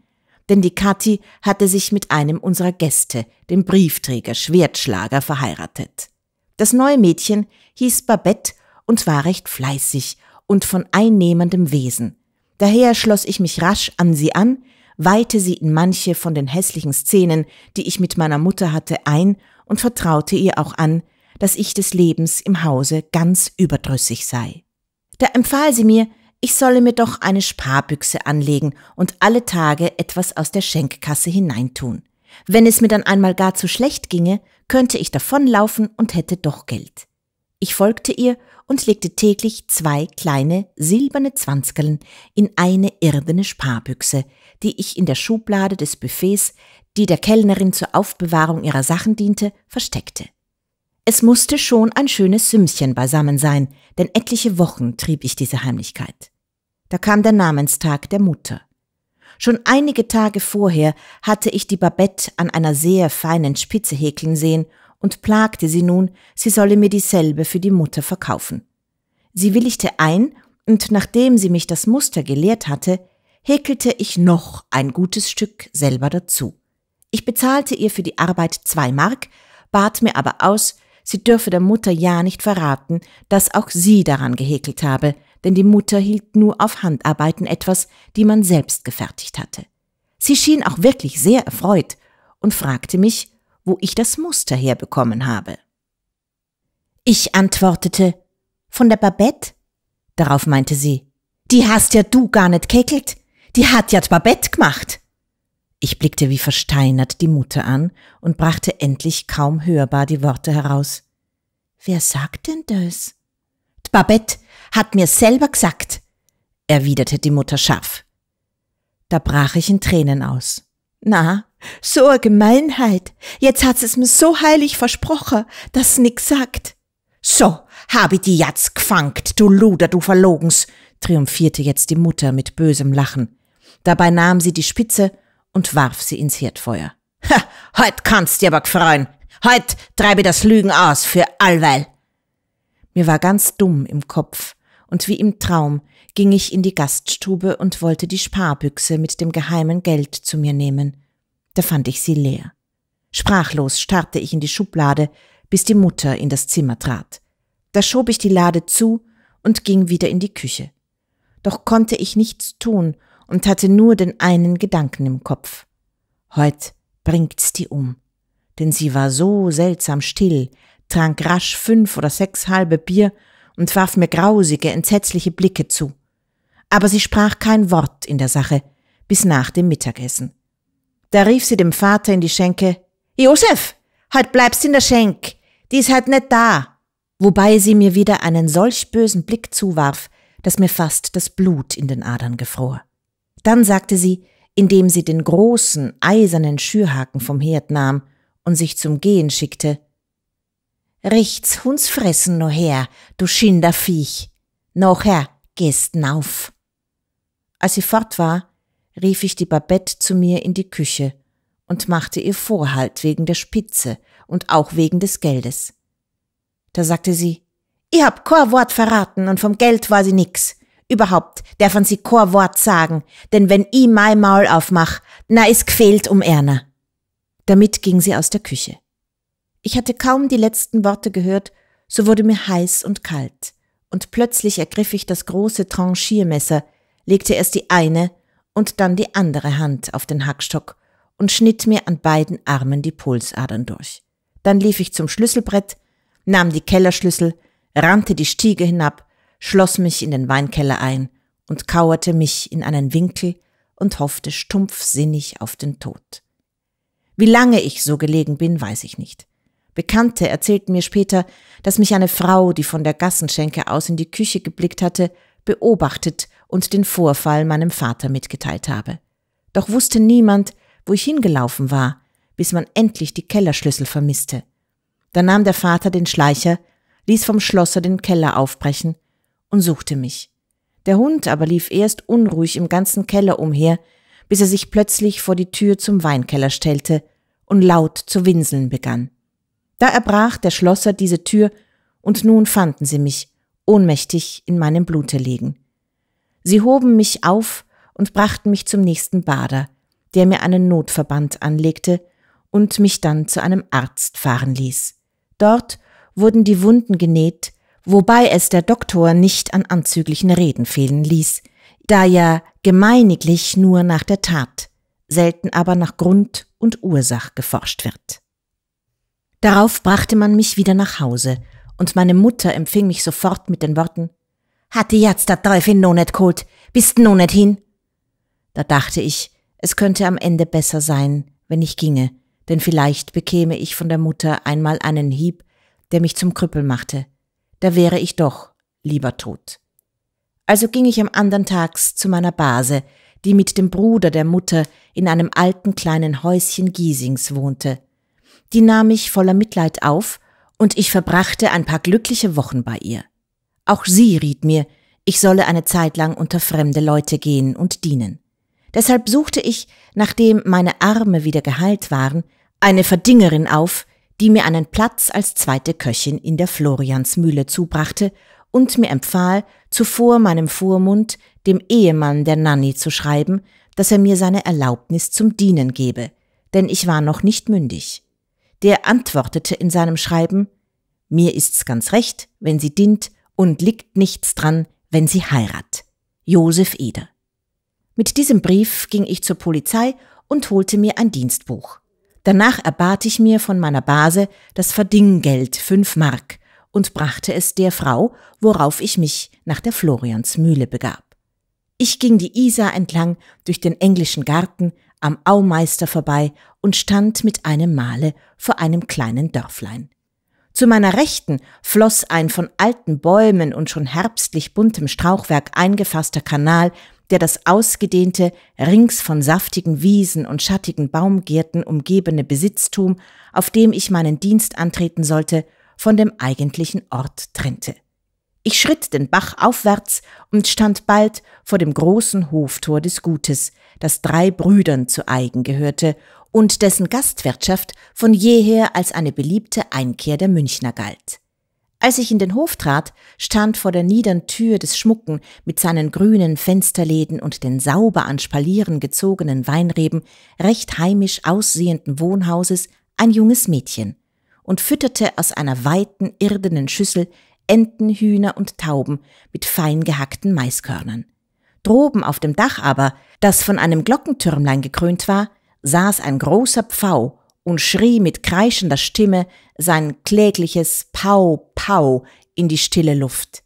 denn die Kathi hatte sich mit einem unserer Gäste, dem Briefträger Schwertschlager, verheiratet. Das neue Mädchen hieß Babette und war recht fleißig und von einnehmendem Wesen. Daher schloss ich mich rasch an sie an, weihte sie in manche von den hässlichen Szenen, die ich mit meiner Mutter hatte, ein und vertraute ihr auch an, dass ich des Lebens im Hause ganz überdrüssig sei. Da empfahl sie mir, ich solle mir doch eine Sparbüchse anlegen und alle Tage etwas aus der Schenkkasse hineintun. Wenn es mir dann einmal gar zu schlecht ginge, könnte ich davonlaufen und hätte doch Geld. Ich folgte ihr und legte täglich zwei kleine silberne Zwanzigerln in eine irdene Sparbüchse, die ich in der Schublade des Buffets, die der Kellnerin zur Aufbewahrung ihrer Sachen diente, versteckte. Es musste schon ein schönes Sümmchen beisammen sein, denn etliche Wochen trieb ich diese Heimlichkeit. Da kam der Namenstag der Mutter. Schon einige Tage vorher hatte ich die Babette an einer sehr feinen Spitze häkeln sehen und plagte sie nun, sie solle mir dieselbe für die Mutter verkaufen. Sie willigte ein, und nachdem sie mich das Muster gelehrt hatte, häkelte ich noch ein gutes Stück selber dazu. Ich bezahlte ihr für die Arbeit zwei Mark, bat mir aber aus, sie dürfe der Mutter ja nicht verraten, dass auch sie daran gehäkelt habe, denn die Mutter hielt nur auf Handarbeiten etwas, die man selbst gefertigt hatte. Sie schien auch wirklich sehr erfreut und fragte mich, wo ich das Muster herbekommen habe. Ich antwortete, von der Babette? Darauf meinte sie, die hast ja du gar nicht kekelt, die hat ja d Babette gemacht. Ich blickte wie versteinert die Mutter an und brachte endlich kaum hörbar die Worte heraus. Wer sagt denn das? Babette hat mir selber gesagt, erwiderte die Mutter scharf. Da brach ich in Tränen aus. Na, so a Gemeinheit. Jetzt hat's es mir so heilig versprochen, dass nix sagt. So, hab ich die Jatz gefangt, du Luder, du Verlogens, triumphierte jetzt die Mutter mit bösem Lachen. Dabei nahm sie die Spitze und warf sie ins Herdfeuer. Ha, heut kannst dir aber freuen. Heut treibe das Lügen aus für allweil. Mir war ganz dumm im Kopf, und wie im Traum ging ich in die Gaststube und wollte die Sparbüchse mit dem geheimen Geld zu mir nehmen. Da fand ich sie leer. Sprachlos starrte ich in die Schublade, bis die Mutter in das Zimmer trat. Da schob ich die Lade zu und ging wieder in die Küche. Doch konnte ich nichts tun und hatte nur den einen Gedanken im Kopf. Heut bringt's die um. Denn sie war so seltsam still, trank rasch fünf oder sechs halbe Bier und warf mir grausige, entsetzliche Blicke zu. Aber sie sprach kein Wort in der Sache bis nach dem Mittagessen. Da rief sie dem Vater in die Schenke, Josef, heut bleibst in der Schenk, die ist heut nicht da. Wobei sie mir wieder einen solch bösen Blick zuwarf, dass mir fast das Blut in den Adern gefror. Dann sagte sie, indem sie den großen, eisernen Schürhaken vom Herd nahm und sich zum Gehen schickte. Richts Huns fressen no her, du Schinderviech. Noch her, gehst nauf. Als sie fort war, rief ich die Babette zu mir in die Küche und machte ihr Vorhalt wegen der Spitze und auch wegen des Geldes. Da sagte sie, ich hab kein Wort verraten und vom Geld war sie nix. Überhaupt dürfen sie kein Wort sagen, denn wenn i mein Maul aufmach, na is gefehlt um Erna. Damit ging sie aus der Küche. Ich hatte kaum die letzten Worte gehört, so wurde mir heiß und kalt, und plötzlich ergriff ich das große Tranchiermesser, legte erst die eine und dann die andere Hand auf den Hackstock und schnitt mir an beiden Armen die Pulsadern durch. Dann lief ich zum Schlüsselbrett, nahm die Kellerschlüssel, rannte die Stiege hinab schloss mich in den Weinkeller ein und kauerte mich in einen Winkel und hoffte stumpfsinnig auf den Tod. Wie lange ich so gelegen bin, weiß ich nicht. Bekannte erzählten mir später, dass mich eine Frau, die von der Gassenschenke aus in die Küche geblickt hatte, beobachtet und den Vorfall meinem Vater mitgeteilt habe. Doch wusste niemand, wo ich hingelaufen war, bis man endlich die Kellerschlüssel vermisste. Da nahm der Vater den Schleicher, ließ vom Schlosser den Keller aufbrechen und suchte mich. Der Hund aber lief erst unruhig im ganzen Keller umher, bis er sich plötzlich vor die Tür zum Weinkeller stellte und laut zu winseln begann. Da erbrach der Schlosser diese Tür, und nun fanden sie mich, ohnmächtig in meinem Blute liegen. Sie hoben mich auf und brachten mich zum nächsten Bader, der mir einen Notverband anlegte und mich dann zu einem Arzt fahren ließ. Dort wurden die Wunden genäht wobei es der Doktor nicht an anzüglichen Reden fehlen ließ, da ja gemeiniglich nur nach der Tat, selten aber nach Grund und Ursach geforscht wird. Darauf brachte man mich wieder nach Hause, und meine Mutter empfing mich sofort mit den Worten Hat die jetzt der Teufel no net geholt, bist no net hin? Da dachte ich, es könnte am Ende besser sein, wenn ich ginge, denn vielleicht bekäme ich von der Mutter einmal einen Hieb, der mich zum Krüppel machte – da wäre ich doch lieber tot. Also ging ich am andern Tags zu meiner Base, die mit dem Bruder der Mutter in einem alten kleinen Häuschen Giesings wohnte. Die nahm mich voller Mitleid auf, und ich verbrachte ein paar glückliche Wochen bei ihr. Auch sie riet mir, ich solle eine Zeit lang unter fremde Leute gehen und dienen. Deshalb suchte ich, nachdem meine Arme wieder geheilt waren, eine Verdingerin auf, die mir einen Platz als zweite Köchin in der Floriansmühle zubrachte und mir empfahl, zuvor meinem Vormund, dem Ehemann der Nanny, zu schreiben, dass er mir seine Erlaubnis zum Dienen gebe, denn ich war noch nicht mündig. Der antwortete in seinem Schreiben, mir ist's ganz recht, wenn sie dient, und liegt nichts dran, wenn sie heirat. Josef Eder. Mit diesem Brief ging ich zur Polizei und holte mir ein Dienstbuch. Danach erbat ich mir von meiner Base das Verdinggeld fünf Mark und brachte es der Frau, worauf ich mich nach der Floriansmühle begab. Ich ging die Isar entlang durch den englischen Garten am Aumeister vorbei und stand mit einem Male vor einem kleinen Dörflein. Zu meiner Rechten floss ein von alten Bäumen und schon herbstlich buntem Strauchwerk eingefasster Kanal der das ausgedehnte, rings von saftigen Wiesen und schattigen Baumgärten umgebene Besitztum, auf dem ich meinen Dienst antreten sollte, von dem eigentlichen Ort trennte. Ich schritt den Bach aufwärts und stand bald vor dem großen Hoftor des Gutes, das drei Brüdern zu eigen gehörte und dessen Gastwirtschaft von jeher als eine beliebte Einkehr der Münchner galt. Als ich in den Hof trat, stand vor der niedern Tür des schmucken, mit seinen grünen Fensterläden und den sauber an Spalieren gezogenen Weinreben recht heimisch aussehenden Wohnhauses ein junges Mädchen und fütterte aus einer weiten, irdenen Schüssel Enten, Hühner und Tauben mit fein gehackten Maiskörnern. Droben auf dem Dach aber, das von einem Glockentürmlein gekrönt war, saß ein großer Pfau und schrie mit kreischender Stimme sein klägliches Pau, Pau in die stille Luft.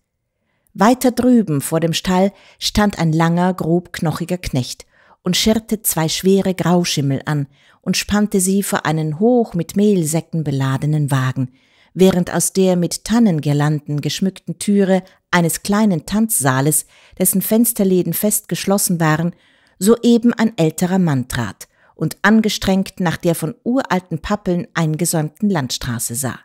Weiter drüben vor dem Stall stand ein langer, grobknochiger Knecht und schirrte zwei schwere Grauschimmel an und spannte sie vor einen hoch mit Mehlsäcken beladenen Wagen, während aus der mit Tannengirlanden geschmückten Türe eines kleinen Tanzsaales, dessen Fensterläden fest geschlossen waren, soeben ein älterer Mann trat, und angestrengt nach der von uralten Pappeln eingesäumten Landstraße sah.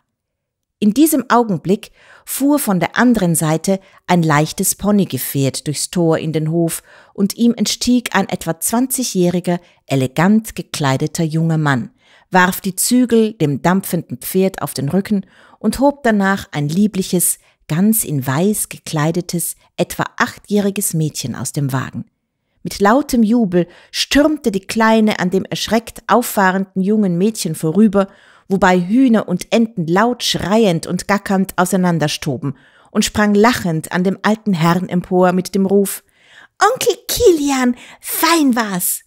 In diesem Augenblick fuhr von der anderen Seite ein leichtes Ponygefährt durchs Tor in den Hof und ihm entstieg ein etwa 20-jähriger, elegant gekleideter junger Mann, warf die Zügel dem dampfenden Pferd auf den Rücken und hob danach ein liebliches, ganz in weiß gekleidetes, etwa achtjähriges Mädchen aus dem Wagen. Mit lautem Jubel stürmte die Kleine an dem erschreckt auffahrenden jungen Mädchen vorüber, wobei Hühner und Enten laut schreiend und gackernd auseinanderstoben und sprang lachend an dem alten Herrn empor mit dem Ruf Onkel Kilian, fein war's!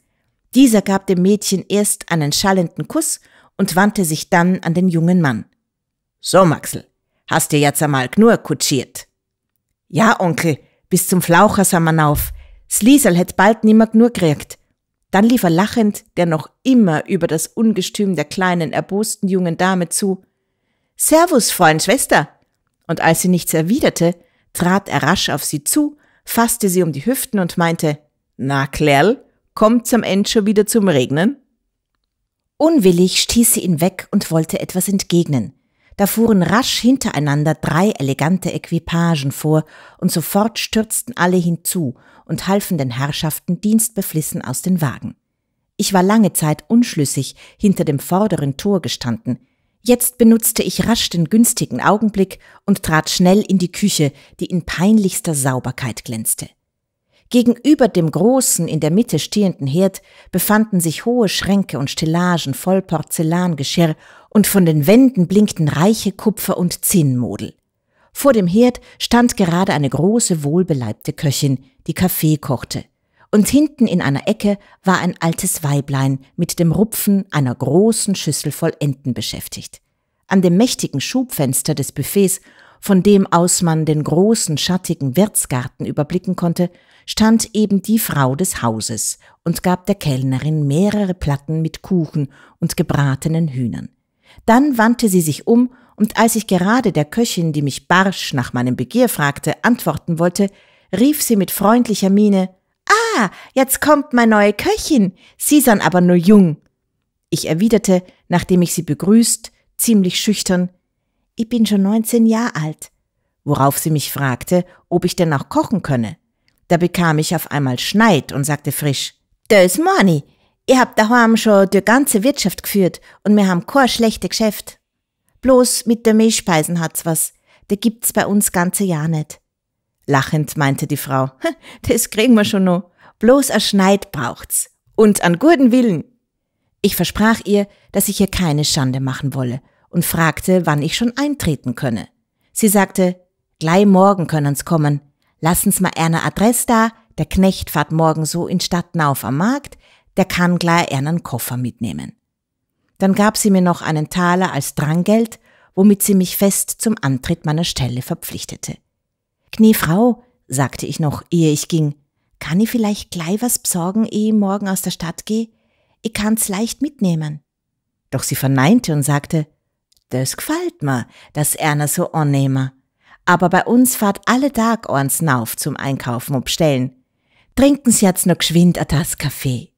Dieser gab dem Mädchen erst einen schallenden Kuss und wandte sich dann an den jungen Mann. So, Maxel, hast dir jetzt einmal nur kutschiert? Ja, Onkel, bis zum Flaucher auf. S Liesel hätt bald nimmer genug gekriegt. Dann lief er lachend, der noch immer über das Ungestüm der kleinen, erbosten jungen Dame zu. Servus, Freund, Schwester! Und als sie nichts erwiderte, trat er rasch auf sie zu, fasste sie um die Hüften und meinte, na, Klärl, kommt's am Ende schon wieder zum Regnen? Unwillig stieß sie ihn weg und wollte etwas entgegnen. Da fuhren rasch hintereinander drei elegante Equipagen vor, und sofort stürzten alle hinzu und halfen den Herrschaften dienstbeflissen aus den Wagen. Ich war lange Zeit unschlüssig hinter dem vorderen Tor gestanden. Jetzt benutzte ich rasch den günstigen Augenblick und trat schnell in die Küche, die in peinlichster Sauberkeit glänzte. Gegenüber dem großen, in der Mitte stehenden Herd befanden sich hohe Schränke und Stellagen voll Porzellangeschirr und von den Wänden blinkten reiche Kupfer- und Zinnmodel. Vor dem Herd stand gerade eine große, wohlbeleibte Köchin, die Kaffee kochte. Und hinten in einer Ecke war ein altes Weiblein mit dem Rupfen einer großen Schüssel voll Enten beschäftigt. An dem mächtigen Schubfenster des Buffets, von dem aus man den großen, schattigen Wirtsgarten überblicken konnte, stand eben die Frau des Hauses und gab der Kellnerin mehrere Platten mit Kuchen und gebratenen Hühnern. Dann wandte sie sich um und als ich gerade der Köchin, die mich barsch nach meinem Begehr fragte, antworten wollte, rief sie mit freundlicher Miene Ah, jetzt kommt meine neue Köchin, Sie sind aber nur jung. Ich erwiderte, nachdem ich sie begrüßt, ziemlich schüchtern Ich bin schon neunzehn Jahre alt, worauf sie mich fragte, ob ich denn auch kochen könne. Da bekam ich auf einmal Schneid und sagte frisch Das Money, ihr habt daheim schon die ganze Wirtschaft geführt und wir haben kein schlechte Geschäft. Bloß mit der Milchspeisen hat's was, der gibt's bei uns ganze Jahr nicht. Lachend meinte die Frau, das kriegen wir schon noch. Bloß ein Schneid braucht's. Und an guten Willen. Ich versprach ihr, dass ich ihr keine Schande machen wolle und fragte, wann ich schon eintreten könne. Sie sagte, gleich morgen können's kommen. Lassen's mal eine Adresse da, der Knecht fahrt morgen so in Stadt nauf am Markt, der kann gleich einen Koffer mitnehmen. Dann gab sie mir noch einen Taler als Dranggeld, womit sie mich fest zum Antritt meiner Stelle verpflichtete. Gnee Frau, sagte ich noch, ehe ich ging, kann ich vielleicht gleich was besorgen, ehe ich morgen aus der Stadt gehe? Ich kann's leicht mitnehmen. Doch sie verneinte und sagte, das gefällt mir, dass Erna so annehmer. Aber bei uns fahrt alle Tag eins nauf zum Einkaufen und bestellen. Trinken Trinken's jetzt noch geschwind a Tass Kaffee.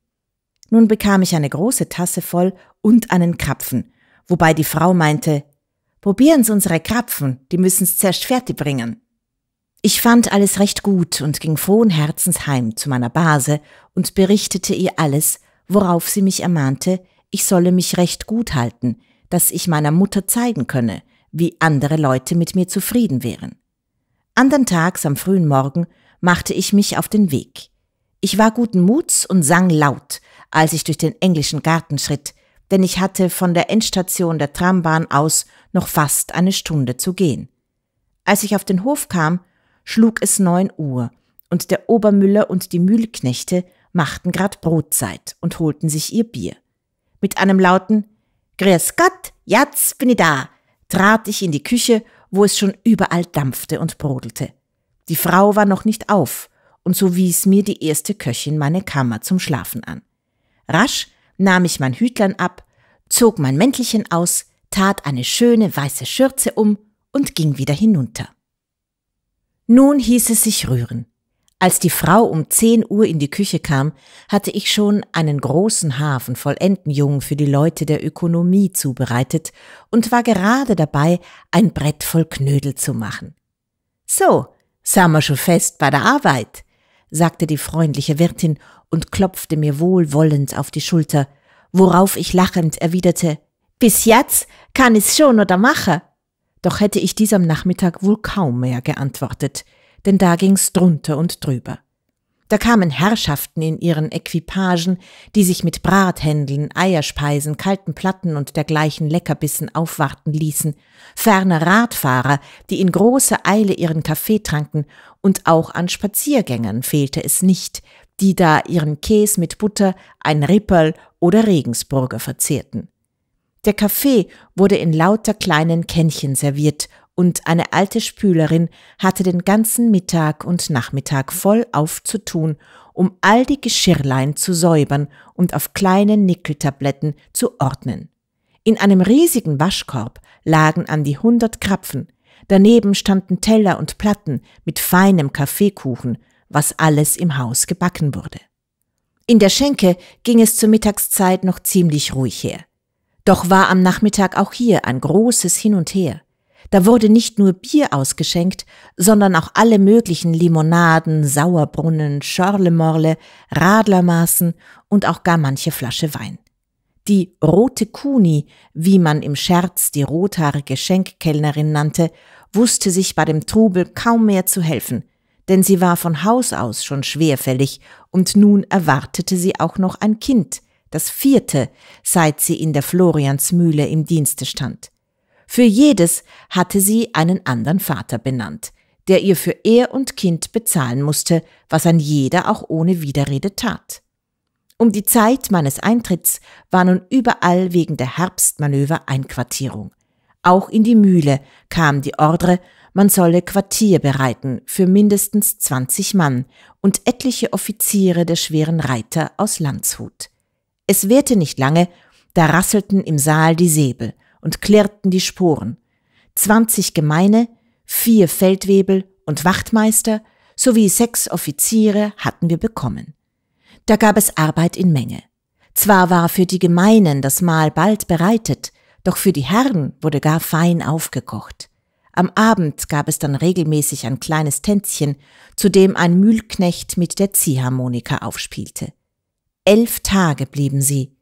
Nun bekam ich eine große Tasse voll und einen Krapfen, wobei die Frau meinte, probieren probieren's unsere Krapfen, die müssen's zuerst fertig bringen. Ich fand alles recht gut und ging frohen Herzens heim zu meiner Base und berichtete ihr alles, worauf sie mich ermahnte, ich solle mich recht gut halten, dass ich meiner Mutter zeigen könne, wie andere Leute mit mir zufrieden wären. Andern Tags am frühen Morgen machte ich mich auf den Weg. Ich war guten Muts und sang laut, als ich durch den englischen Garten schritt, denn ich hatte von der Endstation der Trambahn aus noch fast eine Stunde zu gehen. Als ich auf den Hof kam, schlug es neun Uhr, und der Obermüller und die Mühlknechte machten grad Brotzeit und holten sich ihr Bier. Mit einem lauten Grüß Gott, jetzt bin ich da, trat ich in die Küche, wo es schon überall dampfte und brodelte. Die Frau war noch nicht auf, und so wies mir die erste Köchin meine Kammer zum Schlafen an. Rasch nahm ich mein Hütlein ab, zog mein Mäntelchen aus, tat eine schöne weiße Schürze um und ging wieder hinunter. Nun hieß es sich rühren. Als die Frau um 10 Uhr in die Küche kam, hatte ich schon einen großen Hafen voll Entenjungen für die Leute der Ökonomie zubereitet und war gerade dabei, ein Brett voll Knödel zu machen. So, sind wir schon fest bei der Arbeit, sagte die freundliche Wirtin und klopfte mir wohlwollend auf die Schulter, worauf ich lachend erwiderte, bis jetzt kann ich's schon oder mache. Doch hätte ich dies am Nachmittag wohl kaum mehr geantwortet, denn da ging's drunter und drüber. Da kamen Herrschaften in ihren Equipagen, die sich mit Brathändeln, Eierspeisen, kalten Platten und dergleichen Leckerbissen aufwarten ließen, ferner Radfahrer, die in großer Eile ihren Kaffee tranken, und auch an Spaziergängern fehlte es nicht, die da ihren Käse mit Butter, ein Ripperl oder Regensburger verzehrten. Der Kaffee wurde in lauter kleinen Kännchen serviert und eine alte Spülerin hatte den ganzen Mittag und Nachmittag voll aufzutun, um all die Geschirrlein zu säubern und auf kleinen Nickeltabletten zu ordnen. In einem riesigen Waschkorb lagen an die hundert Krapfen, daneben standen Teller und Platten mit feinem Kaffeekuchen, was alles im Haus gebacken wurde. In der Schenke ging es zur Mittagszeit noch ziemlich ruhig her. Doch war am Nachmittag auch hier ein großes Hin und Her. Da wurde nicht nur Bier ausgeschenkt, sondern auch alle möglichen Limonaden, Sauerbrunnen, Schorlemorle, Radlermaßen und auch gar manche Flasche Wein. Die rote Kuni, wie man im Scherz die rothaarige Schenkkellnerin nannte, wusste sich bei dem Trubel kaum mehr zu helfen, denn sie war von Haus aus schon schwerfällig und nun erwartete sie auch noch ein Kind – das vierte, seit sie in der Floriansmühle im Dienste stand. Für jedes hatte sie einen anderen Vater benannt, der ihr für Ehe und Kind bezahlen musste, was ein jeder auch ohne Widerrede tat. Um die Zeit meines Eintritts war nun überall wegen der Herbstmanöver Einquartierung. Auch in die Mühle kam die Ordre, man solle Quartier bereiten für mindestens 20 Mann und etliche Offiziere der schweren Reiter aus Landshut. Es währte nicht lange, da rasselten im Saal die Säbel und klirrten die Sporen. Zwanzig Gemeine, vier Feldwebel und Wachtmeister sowie sechs Offiziere hatten wir bekommen. Da gab es Arbeit in Menge. Zwar war für die Gemeinen das Mahl bald bereitet, doch für die Herren wurde gar fein aufgekocht. Am Abend gab es dann regelmäßig ein kleines Tänzchen, zu dem ein Mühlknecht mit der Ziehharmonika aufspielte. Elf Tage blieben sie.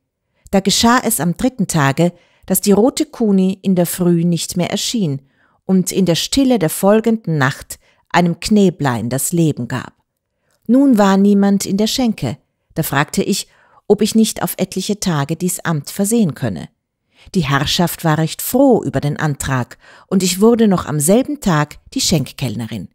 Da geschah es am dritten Tage, dass die rote Kuni in der Früh nicht mehr erschien und in der Stille der folgenden Nacht einem Kneblein das Leben gab. Nun war niemand in der Schenke. Da fragte ich, ob ich nicht auf etliche Tage dies Amt versehen könne. Die Herrschaft war recht froh über den Antrag, und ich wurde noch am selben Tag die Schenkkellnerin.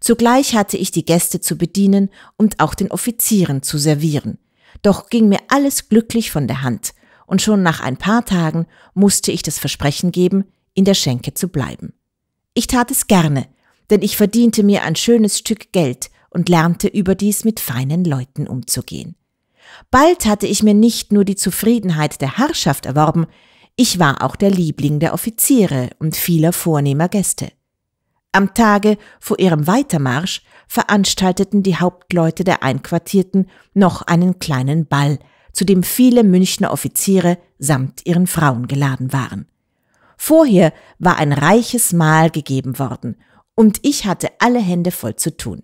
Zugleich hatte ich die Gäste zu bedienen und auch den Offizieren zu servieren. Doch ging mir alles glücklich von der Hand, und schon nach ein paar Tagen musste ich das Versprechen geben, in der Schenke zu bleiben. Ich tat es gerne, denn ich verdiente mir ein schönes Stück Geld und lernte überdies mit feinen Leuten umzugehen. Bald hatte ich mir nicht nur die Zufriedenheit der Herrschaft erworben, ich war auch der Liebling der Offiziere und vieler vornehmer Gäste. Am Tage vor ihrem Weitermarsch veranstalteten die Hauptleute der Einquartierten noch einen kleinen Ball, zu dem viele Münchner Offiziere samt ihren Frauen geladen waren. Vorher war ein reiches Mahl gegeben worden, und ich hatte alle Hände voll zu tun.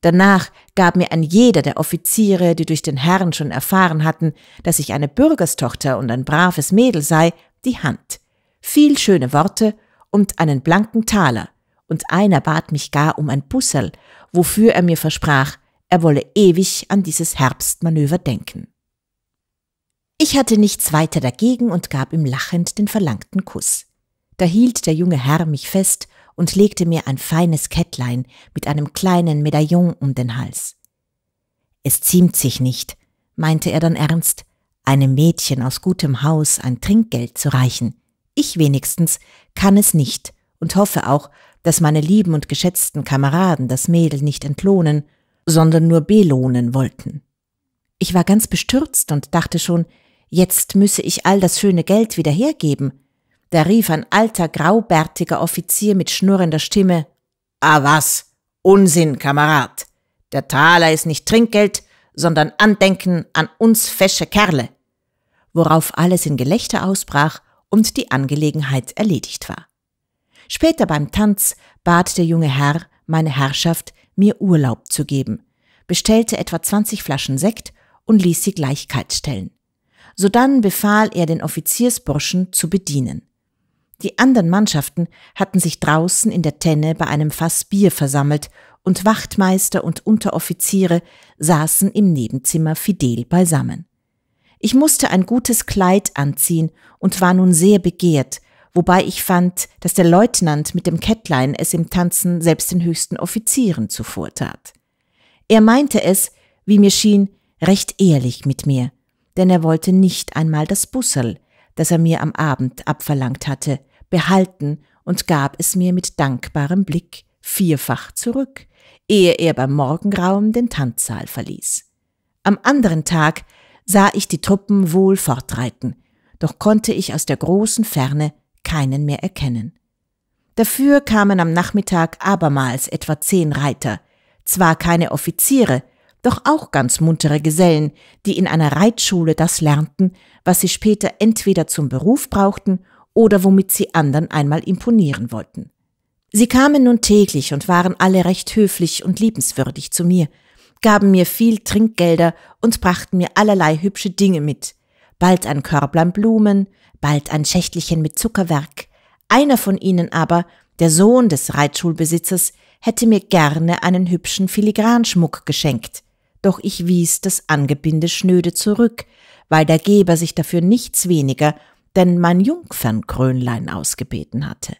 Danach gab mir ein jeder der Offiziere, die durch den Herrn schon erfahren hatten, dass ich eine Bürgerstochter und ein braves Mädel sei, die Hand. Viel schöne Worte und einen blanken Taler, und einer bat mich gar um ein Busserl, wofür er mir versprach, er wolle ewig an dieses Herbstmanöver denken. Ich hatte nichts weiter dagegen und gab ihm lachend den verlangten Kuss. Da hielt der junge Herr mich fest und legte mir ein feines Kettlein mit einem kleinen Medaillon um den Hals. Es ziemt sich nicht, meinte er dann ernst, einem Mädchen aus gutem Haus ein Trinkgeld zu reichen. Ich wenigstens kann es nicht und hoffe auch, dass meine lieben und geschätzten Kameraden das Mädel nicht entlohnen, sondern nur belohnen wollten. Ich war ganz bestürzt und dachte schon, jetzt müsse ich all das schöne Geld wieder hergeben. Da rief ein alter, graubärtiger Offizier mit schnurrender Stimme Ah was, Unsinn, Kamerad. Der Taler ist nicht Trinkgeld, sondern Andenken an uns fesche Kerle. Worauf alles in Gelächter ausbrach und die Angelegenheit erledigt war. Später beim Tanz bat der junge Herr, meine Herrschaft, mir Urlaub zu geben, bestellte etwa 20 Flaschen Sekt und ließ sie gleich kaltstellen. Sodann befahl er den Offiziersburschen zu bedienen. Die anderen Mannschaften hatten sich draußen in der Tenne bei einem Fass Bier versammelt und Wachtmeister und Unteroffiziere saßen im Nebenzimmer fidel beisammen. Ich musste ein gutes Kleid anziehen und war nun sehr begehrt, wobei ich fand, dass der Leutnant mit dem Kettlein es im Tanzen selbst den höchsten Offizieren zuvortat. Er meinte es, wie mir schien, recht ehrlich mit mir, denn er wollte nicht einmal das Bussel, das er mir am Abend abverlangt hatte, behalten und gab es mir mit dankbarem Blick vierfach zurück, ehe er beim Morgengrauen den Tanzsaal verließ. Am anderen Tag sah ich die Truppen wohl fortreiten, doch konnte ich aus der großen Ferne keinen mehr erkennen. Dafür kamen am Nachmittag abermals etwa zehn Reiter, zwar keine Offiziere, doch auch ganz muntere Gesellen, die in einer Reitschule das lernten, was sie später entweder zum Beruf brauchten oder womit sie anderen einmal imponieren wollten. Sie kamen nun täglich und waren alle recht höflich und liebenswürdig zu mir, gaben mir viel Trinkgelder und brachten mir allerlei hübsche Dinge mit, bald ein Körblein Blumen, bald ein Schächtelchen mit Zuckerwerk. Einer von ihnen aber, der Sohn des Reitschulbesitzers, hätte mir gerne einen hübschen Filigranschmuck geschenkt. Doch ich wies das Angebinde schnöde zurück, weil der Geber sich dafür nichts weniger denn mein Jungfernkrönlein ausgebeten hatte.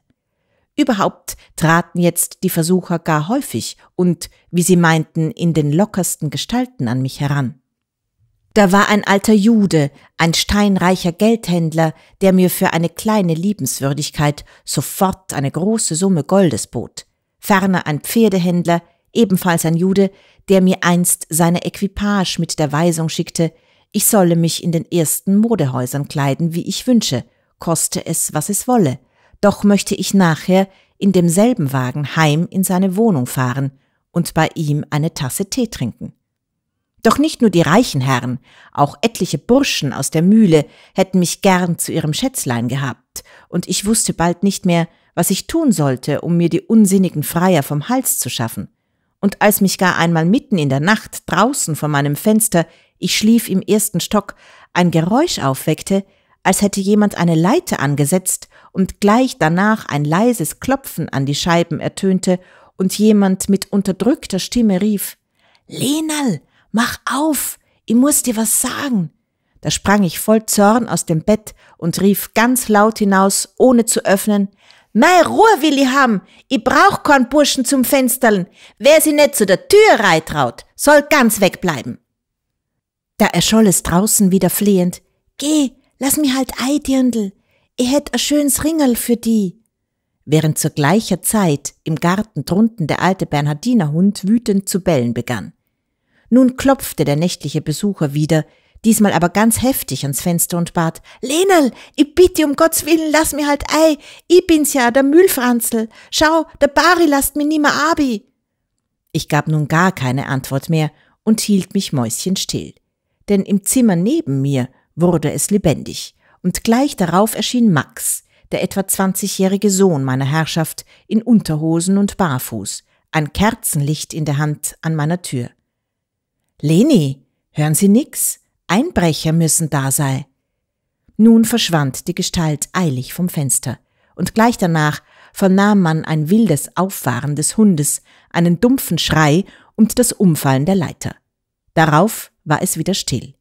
Überhaupt traten jetzt die Versucher gar häufig und, wie sie meinten, in den lockersten Gestalten an mich heran. Da war ein alter Jude, ein steinreicher Geldhändler, der mir für eine kleine Liebenswürdigkeit sofort eine große Summe Goldes bot. Ferner ein Pferdehändler, ebenfalls ein Jude, der mir einst seine Equipage mit der Weisung schickte, ich solle mich in den ersten Modehäusern kleiden, wie ich wünsche, koste es, was es wolle. Doch möchte ich nachher in demselben Wagen heim in seine Wohnung fahren und bei ihm eine Tasse Tee trinken. Doch nicht nur die reichen Herren, auch etliche Burschen aus der Mühle hätten mich gern zu ihrem Schätzlein gehabt, und ich wusste bald nicht mehr, was ich tun sollte, um mir die unsinnigen Freier vom Hals zu schaffen. Und als mich gar einmal mitten in der Nacht draußen vor meinem Fenster, ich schlief im ersten Stock, ein Geräusch aufweckte, als hätte jemand eine Leiter angesetzt und gleich danach ein leises Klopfen an die Scheiben ertönte und jemand mit unterdrückter Stimme rief, Lenal, Mach auf, ich muss dir was sagen. Da sprang ich voll Zorn aus dem Bett und rief ganz laut hinaus, ohne zu öffnen, Mei Ruhe will ich haben, ich brauch keinen Burschen zum Fensterln. Wer sie nicht zu der Tür reitraut, soll ganz wegbleiben. Da erscholl es draußen wieder flehend, Geh, lass mich halt ei, Dirndl, ich hätt a schönes Ringerl für die. Während zur gleicher Zeit im Garten drunten der alte Bernhardinerhund wütend zu bellen begann. Nun klopfte der nächtliche Besucher wieder, diesmal aber ganz heftig ans Fenster und bat, Lenal, ich bitte um Gottes Willen, lass mir halt ei, ich bin's ja, der Mühlfranzel, schau, der Bari lasst mir nimmer abi. Ich gab nun gar keine Antwort mehr und hielt mich mäuschenstill, denn im Zimmer neben mir wurde es lebendig, und gleich darauf erschien Max, der etwa zwanzigjährige Sohn meiner Herrschaft, in Unterhosen und barfuß, ein Kerzenlicht in der Hand an meiner Tür. Leni, hören Sie nix? Einbrecher müssen da sein. Nun verschwand die Gestalt eilig vom Fenster, und gleich danach vernahm man ein wildes Auffahren des Hundes, einen dumpfen Schrei und das Umfallen der Leiter. Darauf war es wieder still.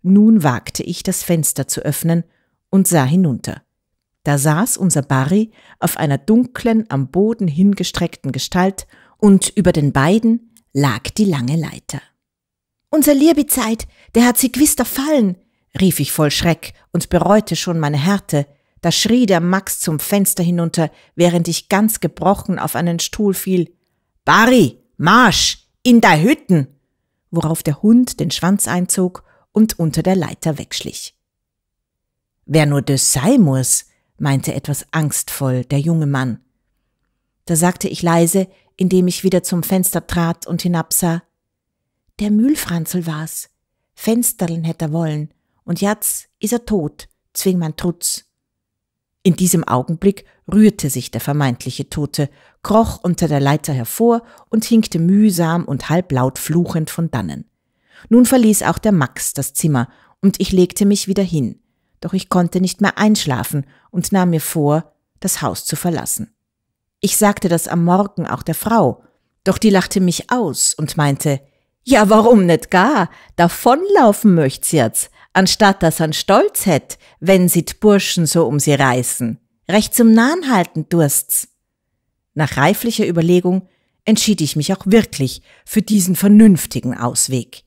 Nun wagte ich, das Fenster zu öffnen und sah hinunter. Da saß unser Barry auf einer dunklen, am Boden hingestreckten Gestalt und über den beiden lag die lange Leiter. Unser Lierbezeit, der hat sie gewiss fallen, rief ich voll Schreck und bereute schon meine Härte. Da schrie der Max zum Fenster hinunter, während ich ganz gebrochen auf einen Stuhl fiel. Barry, Marsch, in der Hütten! Worauf der Hund den Schwanz einzog und unter der Leiter wegschlich. Wer nur das sei muss, meinte etwas angstvoll der junge Mann. Da sagte ich leise, indem ich wieder zum Fenster trat und hinabsah, der Mühlfranzel war's. Fensterln hätte er wollen. Und jetzt ist er tot, zwing mein Trutz. In diesem Augenblick rührte sich der vermeintliche Tote, kroch unter der Leiter hervor und hinkte mühsam und halblaut fluchend von dannen. Nun verließ auch der Max das Zimmer und ich legte mich wieder hin, doch ich konnte nicht mehr einschlafen und nahm mir vor, das Haus zu verlassen. Ich sagte das am Morgen auch der Frau, doch die lachte mich aus und meinte, ja, warum nicht gar? Davonlaufen möcht's jetzt, anstatt dass an Stolz hätt, wenn sie d Burschen so um sie reißen. Recht zum Nahen halten durst's. Nach reiflicher Überlegung entschied ich mich auch wirklich für diesen vernünftigen Ausweg.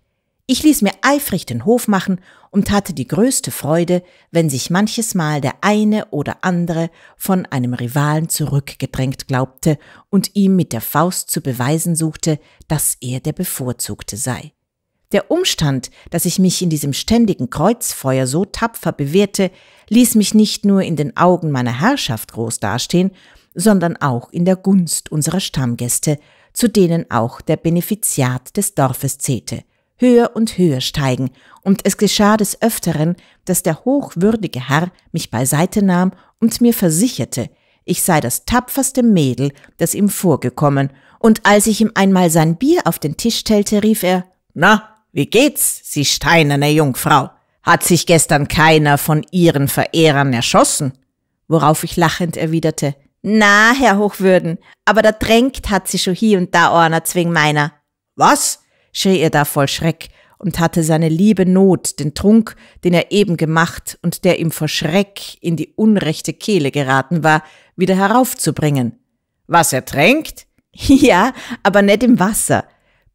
Ich ließ mir eifrig den Hof machen und hatte die größte Freude, wenn sich manches Mal der eine oder andere von einem Rivalen zurückgedrängt glaubte und ihm mit der Faust zu beweisen suchte, dass er der Bevorzugte sei. Der Umstand, dass ich mich in diesem ständigen Kreuzfeuer so tapfer bewährte, ließ mich nicht nur in den Augen meiner Herrschaft groß dastehen, sondern auch in der Gunst unserer Stammgäste, zu denen auch der Benefiziat des Dorfes zählte, höher und höher steigen, und es geschah des Öfteren, dass der hochwürdige Herr mich beiseite nahm und mir versicherte, ich sei das tapferste Mädel, das ihm vorgekommen, und als ich ihm einmal sein Bier auf den Tisch stellte, rief er, Na, wie geht's, Sie steinerne Jungfrau? Hat sich gestern keiner von Ihren Verehrern erschossen? Worauf ich lachend erwiderte, Na, Herr Hochwürden, aber da drängt hat sie schon hie und da einer zwing meiner. Was? schrie er da voll Schreck und hatte seine liebe Not, den Trunk, den er eben gemacht und der ihm vor Schreck in die unrechte Kehle geraten war, wieder heraufzubringen. Was er tränkt? Ja, aber nicht im Wasser,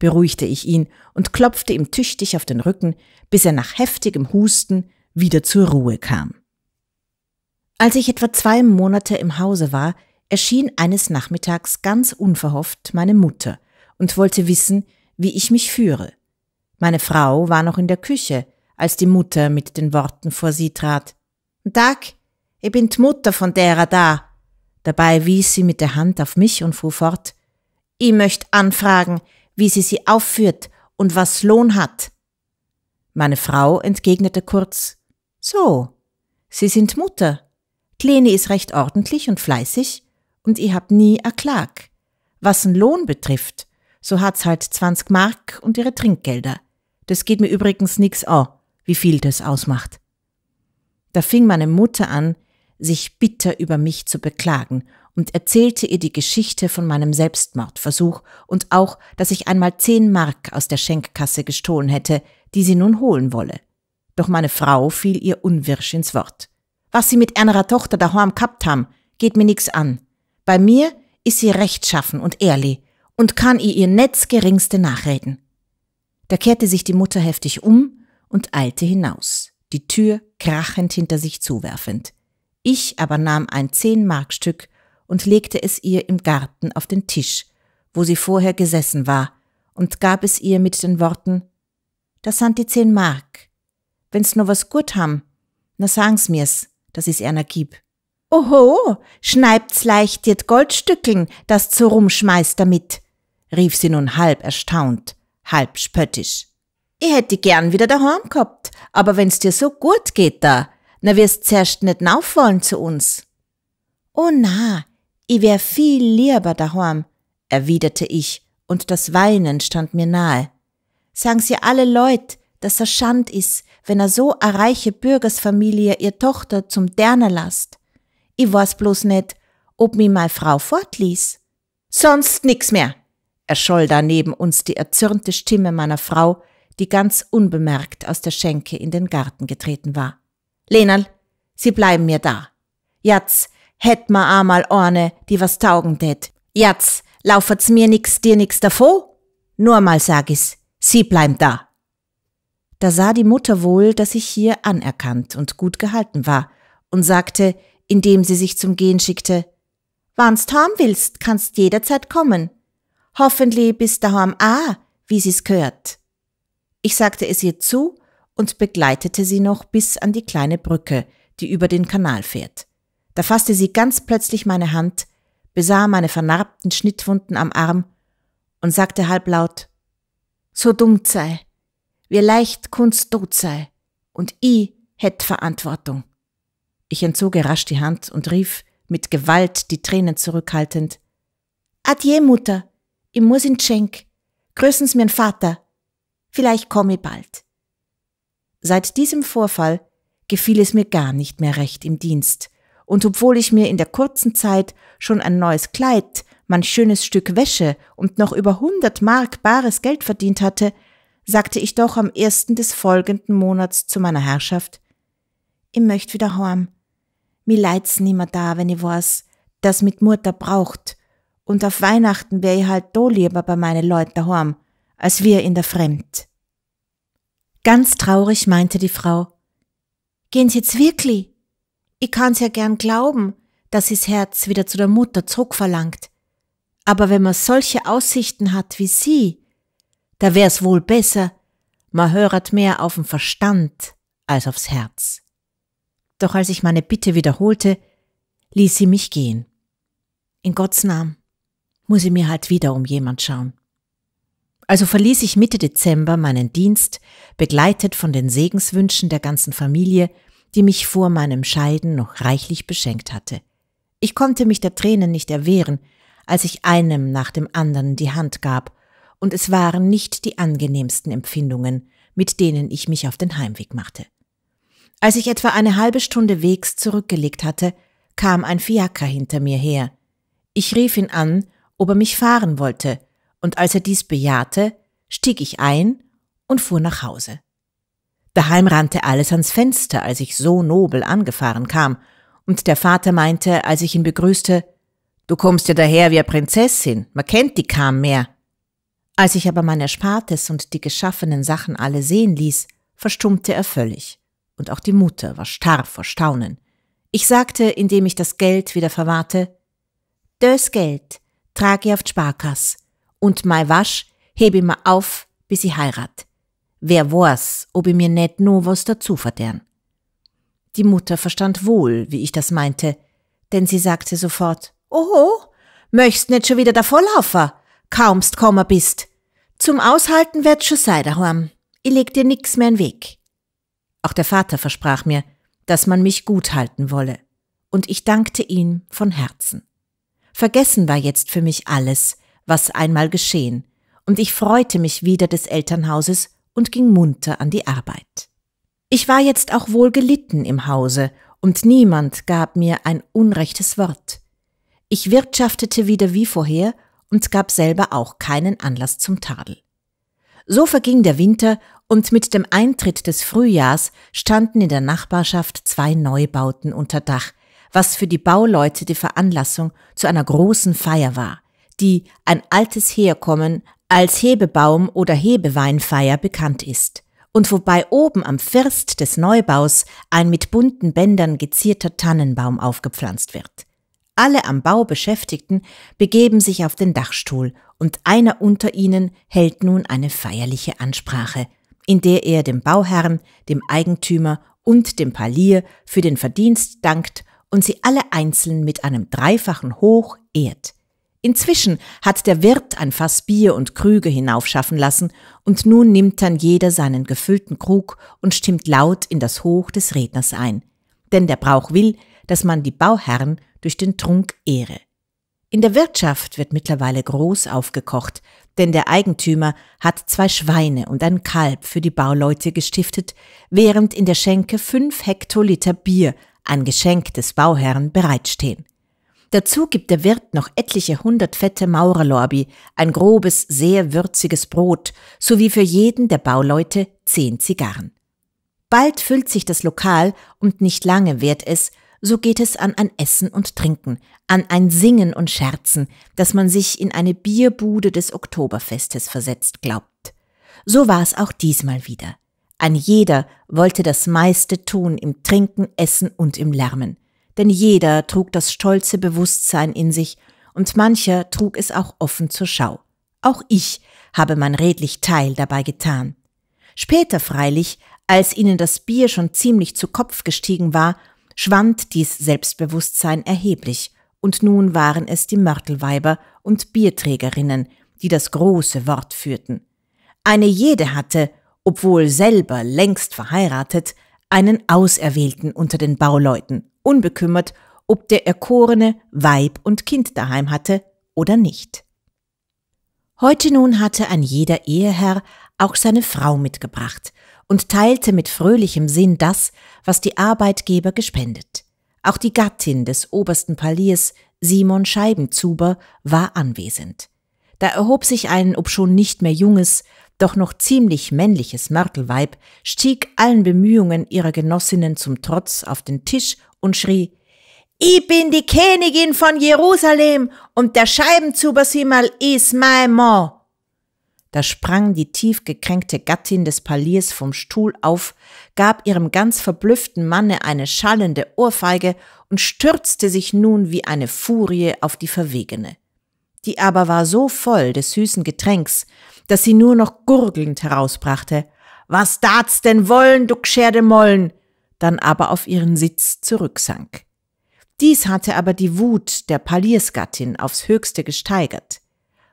beruhigte ich ihn und klopfte ihm tüchtig auf den Rücken, bis er nach heftigem Husten wieder zur Ruhe kam. Als ich etwa zwei Monate im Hause war, erschien eines Nachmittags ganz unverhofft meine Mutter und wollte wissen, wie ich mich führe. Meine Frau war noch in der Küche, als die Mutter mit den Worten vor sie trat. Dag, ich bin d Mutter von derer da. Dabei wies sie mit der Hand auf mich und fuhr fort. Ich möcht anfragen, wie sie sie aufführt und was Lohn hat. Meine Frau entgegnete kurz. So, Sie sind Mutter. Kleni ist recht ordentlich und fleißig und ich hab nie a Was ein Lohn betrifft, so hat's halt 20 Mark und ihre Trinkgelder. Das geht mir übrigens nix an, wie viel das ausmacht. Da fing meine Mutter an, sich bitter über mich zu beklagen und erzählte ihr die Geschichte von meinem Selbstmordversuch und auch, dass ich einmal zehn Mark aus der Schenkkasse gestohlen hätte, die sie nun holen wolle. Doch meine Frau fiel ihr unwirsch ins Wort. Was sie mit einer Tochter daheim gehabt haben, geht mir nix an. Bei mir ist sie rechtschaffen und ehrlich und kann ihr ihr Netz geringste nachreden. Da kehrte sich die Mutter heftig um und eilte hinaus, die Tür krachend hinter sich zuwerfend. Ich aber nahm ein Zehn-Markstück und legte es ihr im Garten auf den Tisch, wo sie vorher gesessen war, und gab es ihr mit den Worten, das sind die zehn Mark. Wenn's nur was gut ham, na sagen's mir's, dass ich's einer gib. Oho, schneibt's leicht dir Goldstückeln, das zu rumschmeißt damit rief sie nun halb erstaunt, halb spöttisch. Ich hätte gern wieder daheim gehabt, aber wenn's dir so gut geht da, na wirst zerst nicht nauf zu uns. Oh na, ich wär viel lieber daheim, erwiderte ich, und das Weinen stand mir nahe. Sagen sie alle Leut, dass er Schand ist, wenn er so eine reiche Bürgersfamilie ihr Tochter zum Derner lasst. Ich weiß bloß nicht, ob mi mei Frau fortließ. Sonst nix mehr, erscholl da neben uns die erzürnte Stimme meiner Frau, die ganz unbemerkt aus der Schenke in den Garten getreten war. Lenal, Sie bleiben mir da. Jatz, hätt ma amal orne, die was taugen tät. Jatz, laufert's mir nix, dir nix davor? Nur mal sag ich's, Sie bleiben da. Da sah die Mutter wohl, dass ich hier anerkannt und gut gehalten war und sagte, indem sie sich zum Gehen schickte, Wann's haben willst, kannst jederzeit kommen. Hoffentlich bist daheim a, wie sie's gehört. Ich sagte es ihr zu und begleitete sie noch bis an die kleine Brücke, die über den Kanal fährt. Da fasste sie ganz plötzlich meine Hand, besah meine vernarbten Schnittwunden am Arm und sagte halblaut, so dumm sei, wie leicht Kunst tot sei, und i hätt Verantwortung. Ich entzog ihr rasch die Hand und rief, mit Gewalt die Tränen zurückhaltend, Adieu, Mutter, ich muss ihn schenk. Grüßen's mir'n Vater. Vielleicht komm ich bald. Seit diesem Vorfall gefiel es mir gar nicht mehr recht im Dienst. Und obwohl ich mir in der kurzen Zeit schon ein neues Kleid, mein schönes Stück Wäsche und noch über hundert Mark bares Geld verdient hatte, sagte ich doch am ersten des folgenden Monats zu meiner Herrschaft, ich möcht wieder heim. Mi leid's nimmer da, wenn ich weiß, das mit Mutter braucht und auf Weihnachten wär ich halt do lieber bei meinen Leuten daheim, als wir in der Fremd. Ganz traurig meinte die Frau, Gehen's jetzt wirklich? Ich kann's ja gern glauben, dass his Herz wieder zu der Mutter zurückverlangt. Aber wenn man solche Aussichten hat wie sie, da wär's wohl besser, man höret mehr auf'n Verstand als aufs Herz. Doch als ich meine Bitte wiederholte, ließ sie mich gehen. In Gottes Namen, muss ich mir halt wieder um jemand schauen. Also verließ ich Mitte Dezember meinen Dienst, begleitet von den Segenswünschen der ganzen Familie, die mich vor meinem Scheiden noch reichlich beschenkt hatte. Ich konnte mich der Tränen nicht erwehren, als ich einem nach dem anderen die Hand gab, und es waren nicht die angenehmsten Empfindungen, mit denen ich mich auf den Heimweg machte. Als ich etwa eine halbe Stunde Wegs zurückgelegt hatte, kam ein Fiaker hinter mir her. Ich rief ihn an ob er mich fahren wollte, und als er dies bejahte, stieg ich ein und fuhr nach Hause. Daheim rannte alles ans Fenster, als ich so nobel angefahren kam, und der Vater meinte, als ich ihn begrüßte, Du kommst ja daher wie eine Prinzessin, man kennt die kaum mehr. Als ich aber mein Erspartes und die geschaffenen Sachen alle sehen ließ, verstummte er völlig, und auch die Mutter war starr vor Staunen. Ich sagte, indem ich das Geld wieder verwahrte, Das Geld, trage ich auf die Sparkasse und mein Wasch hebe ich mir auf, bis ich heirat. Wer weiß, ob ich mir net nur was dazu verdern. Die Mutter verstand wohl, wie ich das meinte, denn sie sagte sofort, Oho, möchtst net schon wieder davonlaufen? Kaumst kommen bist. Zum Aushalten wird schon sei daheim. Ich leg dir nix mehr in Weg. Auch der Vater versprach mir, dass man mich gut halten wolle, und ich dankte ihm von Herzen. Vergessen war jetzt für mich alles, was einmal geschehen, und ich freute mich wieder des Elternhauses und ging munter an die Arbeit. Ich war jetzt auch wohl gelitten im Hause, und niemand gab mir ein unrechtes Wort. Ich wirtschaftete wieder wie vorher und gab selber auch keinen Anlass zum Tadel. So verging der Winter und mit dem Eintritt des Frühjahrs standen in der Nachbarschaft zwei Neubauten unter Dach, was für die Bauleute die Veranlassung zu einer großen Feier war, die ein altes Herkommen als Hebebaum- oder Hebeweinfeier bekannt ist und wobei oben am First des Neubaus ein mit bunten Bändern gezierter Tannenbaum aufgepflanzt wird. Alle am Bau Beschäftigten begeben sich auf den Dachstuhl und einer unter ihnen hält nun eine feierliche Ansprache, in der er dem Bauherrn, dem Eigentümer und dem Palier für den Verdienst dankt und sie alle einzeln mit einem dreifachen Hoch ehrt. Inzwischen hat der Wirt ein Fass Bier und Krüge hinaufschaffen lassen, und nun nimmt dann jeder seinen gefüllten Krug und stimmt laut in das Hoch des Redners ein. Denn der Brauch will, dass man die Bauherren durch den Trunk ehre. In der Wirtschaft wird mittlerweile groß aufgekocht, denn der Eigentümer hat zwei Schweine und ein Kalb für die Bauleute gestiftet, während in der Schenke fünf Hektoliter Bier ein Geschenk des Bauherrn, bereitstehen. Dazu gibt der Wirt noch etliche hundert fette Maurerlorbi, ein grobes, sehr würziges Brot, sowie für jeden der Bauleute zehn Zigarren. Bald füllt sich das Lokal und nicht lange währt es, so geht es an ein Essen und Trinken, an ein Singen und Scherzen, dass man sich in eine Bierbude des Oktoberfestes versetzt glaubt. So war es auch diesmal wieder. Ein jeder wollte das meiste tun im Trinken, Essen und im Lärmen. Denn jeder trug das stolze Bewusstsein in sich und mancher trug es auch offen zur Schau. Auch ich habe mein redlich Teil dabei getan. Später freilich, als ihnen das Bier schon ziemlich zu Kopf gestiegen war, schwand dies Selbstbewusstsein erheblich, und nun waren es die Mörtelweiber und Bierträgerinnen, die das große Wort führten. Eine jede hatte, obwohl selber längst verheiratet, einen Auserwählten unter den Bauleuten, unbekümmert, ob der Erkorene Weib und Kind daheim hatte oder nicht. Heute nun hatte ein jeder Eheherr auch seine Frau mitgebracht und teilte mit fröhlichem Sinn das, was die Arbeitgeber gespendet. Auch die Gattin des obersten Paliers, Simon Scheibenzuber, war anwesend. Da erhob sich ein obschon nicht mehr junges, doch noch ziemlich männliches Mörtelweib stieg allen Bemühungen ihrer Genossinnen zum Trotz auf den Tisch und schrie, ich bin die Königin von Jerusalem und der Scheibenzubersimmel is mein Mann. Da sprang die tief gekränkte Gattin des Paliers vom Stuhl auf, gab ihrem ganz verblüfften Manne eine schallende Ohrfeige und stürzte sich nun wie eine Furie auf die Verwegene. Die aber war so voll des süßen Getränks, das sie nur noch gurgelnd herausbrachte. Was dat's denn wollen, du gscherde Mollen? Dann aber auf ihren Sitz zurücksank. Dies hatte aber die Wut der Paliersgattin aufs Höchste gesteigert.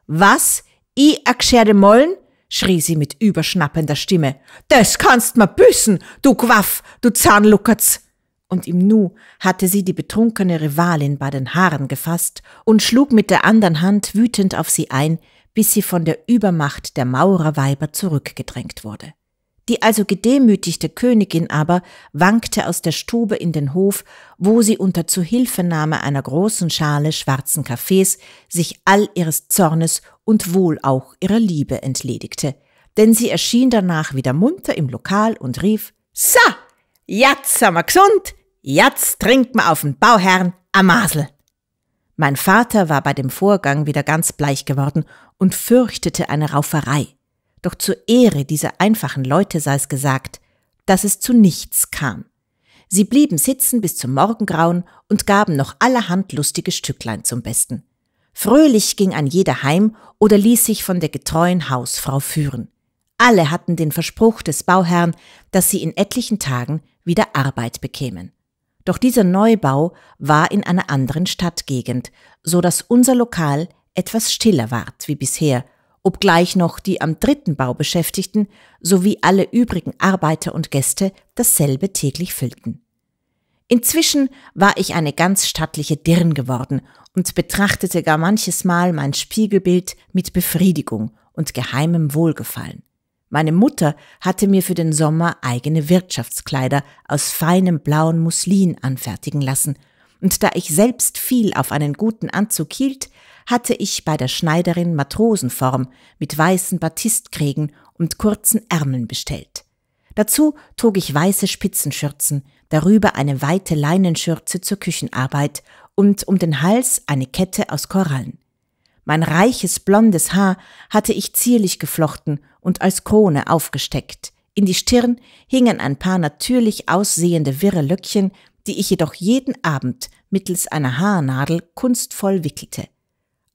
Was? I a gscherde Mollen? schrie sie mit überschnappender Stimme. Das kannst ma büssen, du Quaff, du Zahnluckerts! Und im Nu hatte sie die betrunkene Rivalin bei den Haaren gefasst und schlug mit der anderen Hand wütend auf sie ein, bis sie von der Übermacht der Maurerweiber zurückgedrängt wurde. Die also gedemütigte Königin aber wankte aus der Stube in den Hof, wo sie unter Zuhilfenahme einer großen Schale schwarzen Kaffees sich all ihres Zornes und wohl auch ihrer Liebe entledigte. Denn sie erschien danach wieder munter im Lokal und rief, Sa, so, jetzt sind wir gesund, jetzt trinkt ma auf'n Bauherrn am Masel. Mein Vater war bei dem Vorgang wieder ganz bleich geworden und fürchtete eine Rauferei. Doch zur Ehre dieser einfachen Leute sei es gesagt, dass es zu nichts kam. Sie blieben sitzen bis zum Morgengrauen und gaben noch allerhand lustige Stücklein zum Besten. Fröhlich ging ein jeder heim oder ließ sich von der getreuen Hausfrau führen. Alle hatten den Verspruch des Bauherrn, dass sie in etlichen Tagen wieder Arbeit bekämen. Doch dieser Neubau war in einer anderen Stadtgegend, so dass unser Lokal etwas stiller ward wie bisher, obgleich noch die am dritten Bau Beschäftigten sowie alle übrigen Arbeiter und Gäste dasselbe täglich füllten. Inzwischen war ich eine ganz stattliche Dirn geworden und betrachtete gar manches Mal mein Spiegelbild mit Befriedigung und geheimem Wohlgefallen. Meine Mutter hatte mir für den Sommer eigene Wirtschaftskleider aus feinem blauen Muslin anfertigen lassen, und da ich selbst viel auf einen guten Anzug hielt, hatte ich bei der Schneiderin Matrosenform mit weißen Batistkrägen und kurzen Ärmeln bestellt. Dazu trug ich weiße Spitzenschürzen, darüber eine weite Leinenschürze zur Küchenarbeit und um den Hals eine Kette aus Korallen. Mein reiches blondes Haar hatte ich zierlich geflochten und als Krone aufgesteckt. In die Stirn hingen ein paar natürlich aussehende wirre Löckchen, die ich jedoch jeden Abend mittels einer Haarnadel kunstvoll wickelte.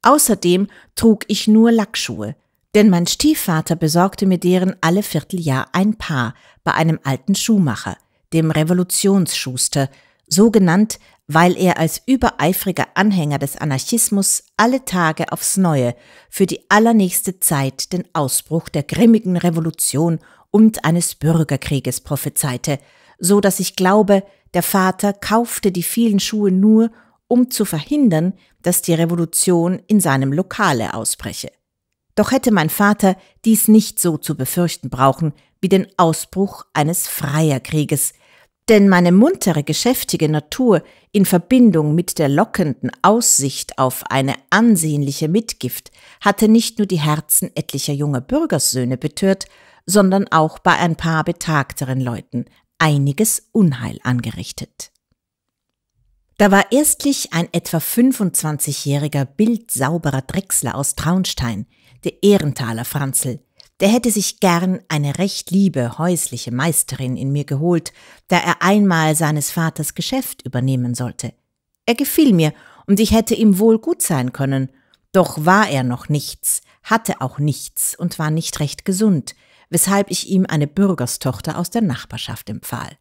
Außerdem trug ich nur Lackschuhe, denn mein Stiefvater besorgte mir deren alle Vierteljahr ein Paar bei einem alten Schuhmacher, dem Revolutionsschuster, so genannt, weil er als übereifriger Anhänger des Anarchismus alle Tage aufs Neue für die allernächste Zeit den Ausbruch der grimmigen Revolution und eines Bürgerkrieges prophezeite, so dass ich glaube, der Vater kaufte die vielen Schuhe nur, um zu verhindern, dass die Revolution in seinem Lokale ausbreche. Doch hätte mein Vater dies nicht so zu befürchten brauchen wie den Ausbruch eines Freierkrieges, denn meine muntere, geschäftige Natur in Verbindung mit der lockenden Aussicht auf eine ansehnliche Mitgift hatte nicht nur die Herzen etlicher junger Bürgersöhne betört, sondern auch bei ein paar betagteren Leuten einiges Unheil angerichtet. Da war erstlich ein etwa 25-jähriger bildsauberer Drechsler aus Traunstein, der Ehrentaler Franzl, der hätte sich gern eine recht liebe häusliche Meisterin in mir geholt, da er einmal seines Vaters Geschäft übernehmen sollte. Er gefiel mir, und ich hätte ihm wohl gut sein können, doch war er noch nichts, hatte auch nichts und war nicht recht gesund, weshalb ich ihm eine Bürgerstochter aus der Nachbarschaft empfahl.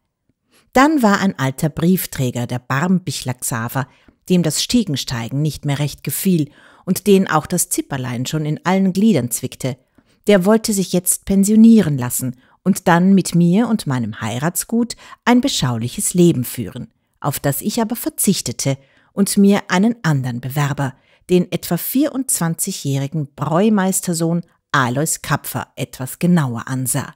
Dann war ein alter Briefträger, der Barmbichlaxaver, dem das Stiegensteigen nicht mehr recht gefiel und den auch das Zipperlein schon in allen Gliedern zwickte der wollte sich jetzt pensionieren lassen und dann mit mir und meinem Heiratsgut ein beschauliches Leben führen, auf das ich aber verzichtete und mir einen anderen Bewerber, den etwa 24-jährigen Bräumeistersohn Alois Kapfer, etwas genauer ansah.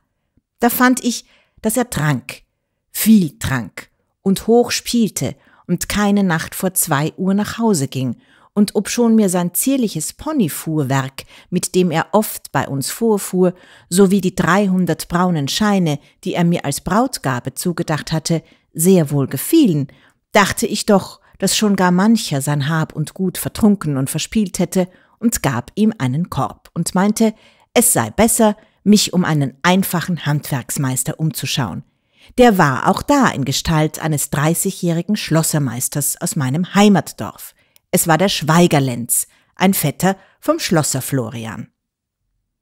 Da fand ich, dass er trank, viel trank und hoch spielte und keine Nacht vor zwei Uhr nach Hause ging und obschon mir sein zierliches Ponyfuhrwerk, mit dem er oft bei uns vorfuhr, sowie die 300 braunen Scheine, die er mir als Brautgabe zugedacht hatte, sehr wohl gefielen, dachte ich doch, dass schon gar mancher sein Hab und Gut vertrunken und verspielt hätte und gab ihm einen Korb und meinte, es sei besser, mich um einen einfachen Handwerksmeister umzuschauen. Der war auch da in Gestalt eines dreißigjährigen Schlossermeisters aus meinem Heimatdorf. Es war der Schweigerlenz, ein Vetter vom Schlosser Florian.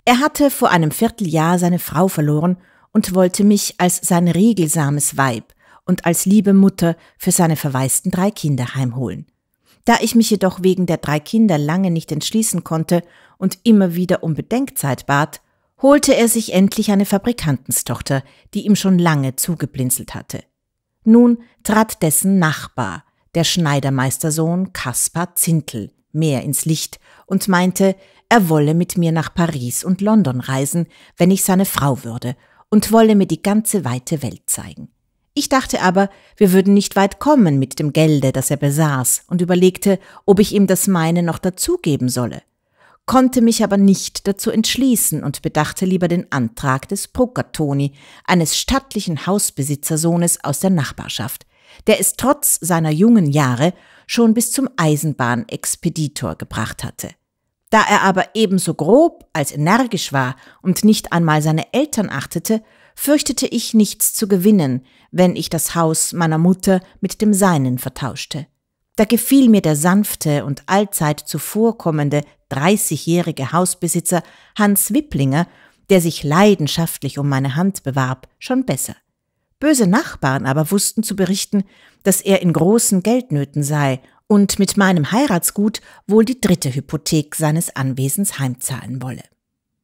Er hatte vor einem Vierteljahr seine Frau verloren und wollte mich als sein regelsames Weib und als liebe Mutter für seine verwaisten drei Kinder heimholen. Da ich mich jedoch wegen der drei Kinder lange nicht entschließen konnte und immer wieder um Bedenkzeit bat, holte er sich endlich eine Fabrikantenstochter, die ihm schon lange zugeblinzelt hatte. Nun trat dessen Nachbar, der Schneidermeistersohn Kaspar Zintel, mehr ins Licht und meinte, er wolle mit mir nach Paris und London reisen, wenn ich seine Frau würde, und wolle mir die ganze weite Welt zeigen. Ich dachte aber, wir würden nicht weit kommen mit dem Gelde, das er besaß, und überlegte, ob ich ihm das meine noch dazugeben solle, konnte mich aber nicht dazu entschließen und bedachte lieber den Antrag des Procattoni, eines stattlichen Hausbesitzersohnes aus der Nachbarschaft, der es trotz seiner jungen Jahre schon bis zum Eisenbahnexpeditor gebracht hatte. Da er aber ebenso grob als energisch war und nicht einmal seine Eltern achtete, fürchtete ich nichts zu gewinnen, wenn ich das Haus meiner Mutter mit dem seinen vertauschte. Da gefiel mir der sanfte und allzeit zuvorkommende 30-jährige Hausbesitzer Hans Wipplinger, der sich leidenschaftlich um meine Hand bewarb, schon besser. Böse Nachbarn aber wussten zu berichten, dass er in großen Geldnöten sei und mit meinem Heiratsgut wohl die dritte Hypothek seines Anwesens heimzahlen wolle.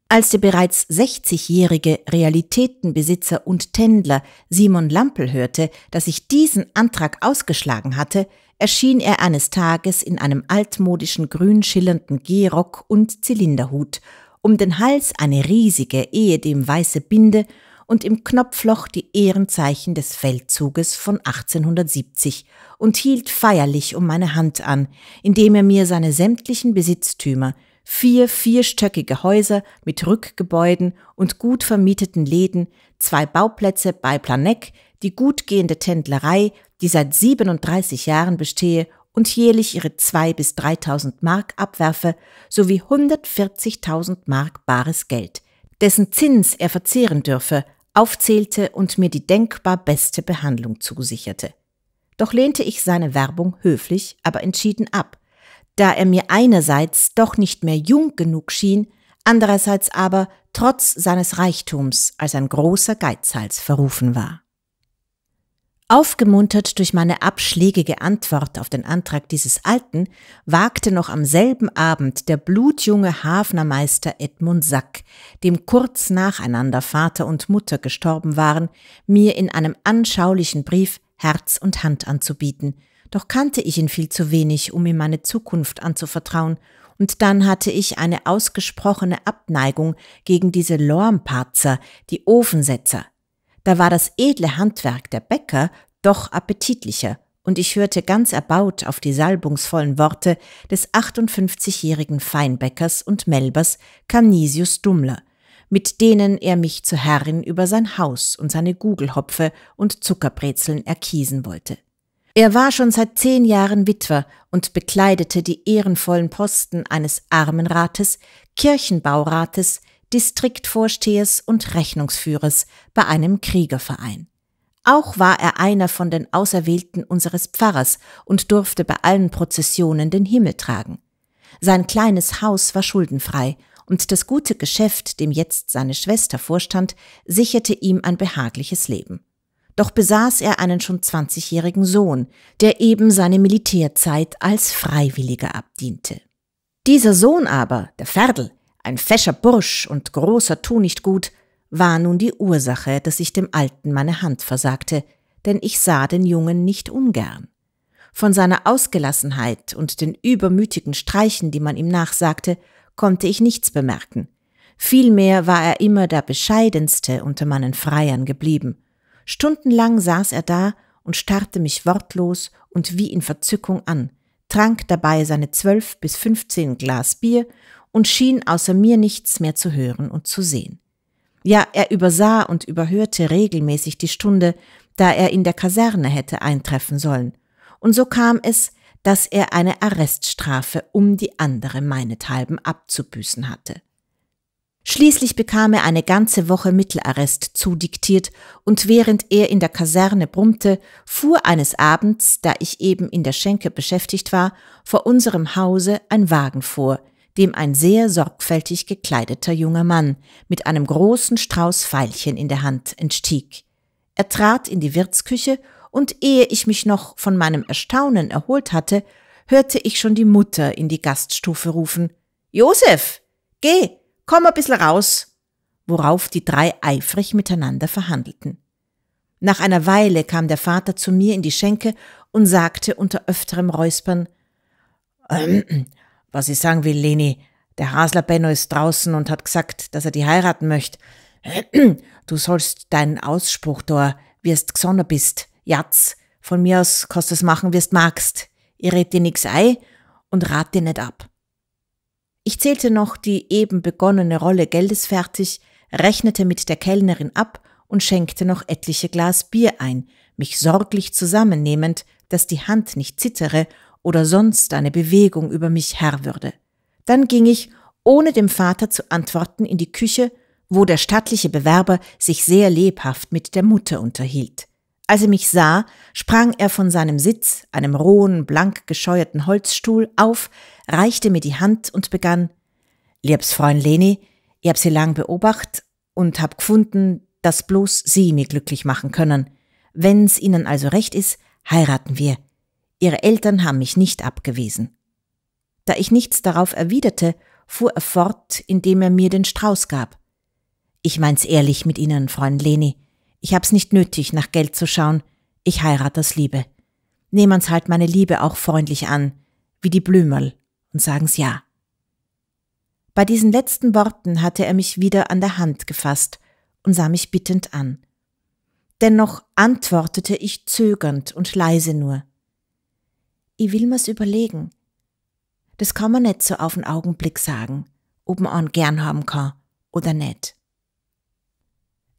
Als der bereits 60-jährige Realitätenbesitzer und Tändler Simon Lampel hörte, dass ich diesen Antrag ausgeschlagen hatte, erschien er eines Tages in einem altmodischen grün schillernden Gehrock und Zylinderhut, um den Hals eine riesige, ehedem weiße Binde und im Knopfloch die Ehrenzeichen des Feldzuges von 1870 und hielt feierlich um meine Hand an, indem er mir seine sämtlichen Besitztümer, vier vierstöckige Häuser mit Rückgebäuden und gut vermieteten Läden, zwei Bauplätze bei Planeck, die gut gehende Tändlerei, die seit 37 Jahren bestehe und jährlich ihre 2.000 bis 3.000 Mark abwerfe, sowie 140.000 Mark bares Geld, dessen Zins er verzehren dürfe, aufzählte und mir die denkbar beste Behandlung zusicherte. Doch lehnte ich seine Werbung höflich, aber entschieden ab, da er mir einerseits doch nicht mehr jung genug schien, andererseits aber trotz seines Reichtums als ein großer Geizhals verrufen war. Aufgemuntert durch meine abschlägige Antwort auf den Antrag dieses Alten, wagte noch am selben Abend der blutjunge Hafnermeister Edmund Sack, dem kurz nacheinander Vater und Mutter gestorben waren, mir in einem anschaulichen Brief Herz und Hand anzubieten, doch kannte ich ihn viel zu wenig, um ihm meine Zukunft anzuvertrauen, und dann hatte ich eine ausgesprochene Abneigung gegen diese Lormparzer, die Ofensetzer, da war das edle Handwerk der Bäcker doch appetitlicher, und ich hörte ganz erbaut auf die salbungsvollen Worte des 58-jährigen Feinbäckers und Melbers Canisius Dummler, mit denen er mich zur Herrin über sein Haus und seine Gugelhopfe und Zuckerbrezeln erkiesen wollte. Er war schon seit zehn Jahren Witwer und bekleidete die ehrenvollen Posten eines Armenrates, Kirchenbaurates, Distriktvorstehers und Rechnungsführers bei einem Kriegerverein. Auch war er einer von den Auserwählten unseres Pfarrers und durfte bei allen Prozessionen den Himmel tragen. Sein kleines Haus war schuldenfrei und das gute Geschäft, dem jetzt seine Schwester vorstand, sicherte ihm ein behagliches Leben. Doch besaß er einen schon 20-jährigen Sohn, der eben seine Militärzeit als Freiwilliger abdiente. Dieser Sohn aber, der Ferdl, ein fescher Bursch und großer Tu nicht gut, war nun die Ursache, dass ich dem Alten meine Hand versagte, denn ich sah den Jungen nicht ungern. Von seiner Ausgelassenheit und den übermütigen Streichen, die man ihm nachsagte, konnte ich nichts bemerken. Vielmehr war er immer der bescheidenste unter meinen Freiern geblieben. Stundenlang saß er da und starrte mich wortlos und wie in Verzückung an, trank dabei seine zwölf bis fünfzehn Glas Bier und schien außer mir nichts mehr zu hören und zu sehen. Ja, er übersah und überhörte regelmäßig die Stunde, da er in der Kaserne hätte eintreffen sollen. Und so kam es, dass er eine Arreststrafe um die andere meinethalben abzubüßen hatte. Schließlich bekam er eine ganze Woche Mittelarrest zudiktiert und während er in der Kaserne brummte, fuhr eines Abends, da ich eben in der Schenke beschäftigt war, vor unserem Hause ein Wagen vor – dem ein sehr sorgfältig gekleideter junger Mann mit einem großen Strauß Veilchen in der Hand entstieg. Er trat in die Wirtsküche und ehe ich mich noch von meinem Erstaunen erholt hatte, hörte ich schon die Mutter in die Gaststufe rufen. Josef, geh, komm ein bisschen raus! Worauf die drei eifrig miteinander verhandelten. Nach einer Weile kam der Vater zu mir in die Schenke und sagte unter öfterem Räuspern, ähm, was ich sagen will, Leni, der Hasler Benno ist draußen und hat gesagt, dass er die heiraten möchte. Du sollst deinen Ausspruch da, wirst gesonder bist, jatz, von mir aus kannst du es machen, wirst magst. Ich red dir nix ei und rat dir nicht ab. Ich zählte noch die eben begonnene Rolle Geldes fertig, rechnete mit der Kellnerin ab und schenkte noch etliche Glas Bier ein, mich sorglich zusammennehmend, dass die Hand nicht zittere oder sonst eine Bewegung über mich Herr würde. Dann ging ich, ohne dem Vater zu antworten, in die Küche, wo der stattliche Bewerber sich sehr lebhaft mit der Mutter unterhielt. Als er mich sah, sprang er von seinem Sitz, einem rohen, blank gescheuerten Holzstuhl, auf, reichte mir die Hand und begann, Liebs Freund Leni, ich hab sie lang beobacht und hab gefunden, dass bloß sie mir glücklich machen können. Wenn's ihnen also recht ist, heiraten wir. Ihre Eltern haben mich nicht abgewiesen. Da ich nichts darauf erwiderte, fuhr er fort, indem er mir den Strauß gab. Ich mein's ehrlich mit Ihnen, Freund Leni. Ich hab's nicht nötig, nach Geld zu schauen. Ich heirat aus Liebe. Nehmen's halt meine Liebe auch freundlich an, wie die Blümerl, und sagen's ja. Bei diesen letzten Worten hatte er mich wieder an der Hand gefasst und sah mich bittend an. Dennoch antwortete ich zögernd und leise nur. Ich will mir's überlegen. Das kann man nicht so auf den Augenblick sagen, ob man einen gern haben kann oder nicht.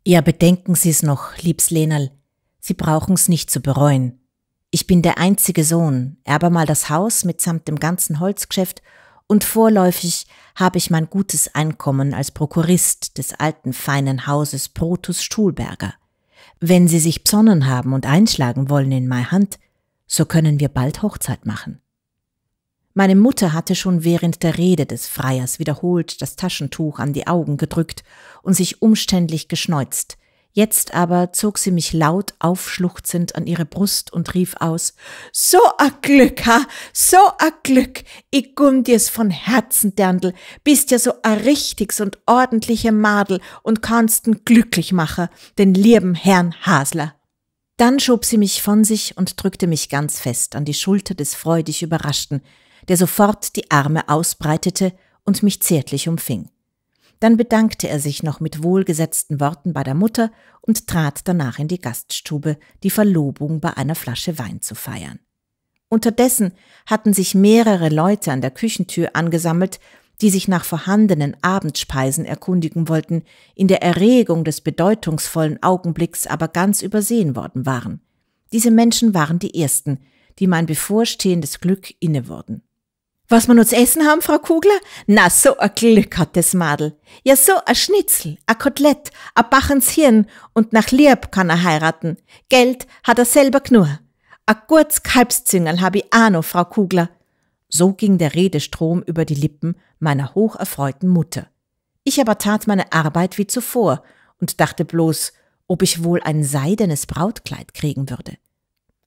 Ja, bedenken Sie's noch, liebs Lenal. Sie brauchen's nicht zu bereuen. Ich bin der einzige Sohn, erbe mal das Haus mitsamt dem ganzen Holzgeschäft und vorläufig habe ich mein gutes Einkommen als Prokurist des alten feinen Hauses Protus Stuhlberger. Wenn Sie sich psonnen haben und einschlagen wollen in meine Hand, so können wir bald Hochzeit machen. Meine Mutter hatte schon während der Rede des Freiers wiederholt das Taschentuch an die Augen gedrückt und sich umständlich geschneuzt. Jetzt aber zog sie mich laut aufschluchzend an ihre Brust und rief aus, So a Glück, ha, so a Glück, ich gumm dir's von Herzen, Derndl, bist ja so a richtigs und ordentliche Madel und kannst glücklich machen, den lieben Herrn Hasler. Dann schob sie mich von sich und drückte mich ganz fest an die Schulter des freudig Überraschten, der sofort die Arme ausbreitete und mich zärtlich umfing. Dann bedankte er sich noch mit wohlgesetzten Worten bei der Mutter und trat danach in die Gaststube, die Verlobung bei einer Flasche Wein zu feiern. Unterdessen hatten sich mehrere Leute an der Küchentür angesammelt die sich nach vorhandenen Abendspeisen erkundigen wollten, in der Erregung des bedeutungsvollen Augenblicks aber ganz übersehen worden waren. Diese Menschen waren die Ersten, die mein bevorstehendes Glück inne wurden. Was man uns essen haben, Frau Kugler? Na, so ein Glück hat das Madel. Ja, so ein Schnitzel, ein Kotelett, ein Bachens Hirn und nach Lieb kann er heiraten. Geld hat er selber knur. Ein gutes Kalbszüngerl hab ich auch noch, Frau Kugler. So ging der Redestrom über die Lippen meiner hocherfreuten Mutter. Ich aber tat meine Arbeit wie zuvor und dachte bloß, ob ich wohl ein seidenes Brautkleid kriegen würde.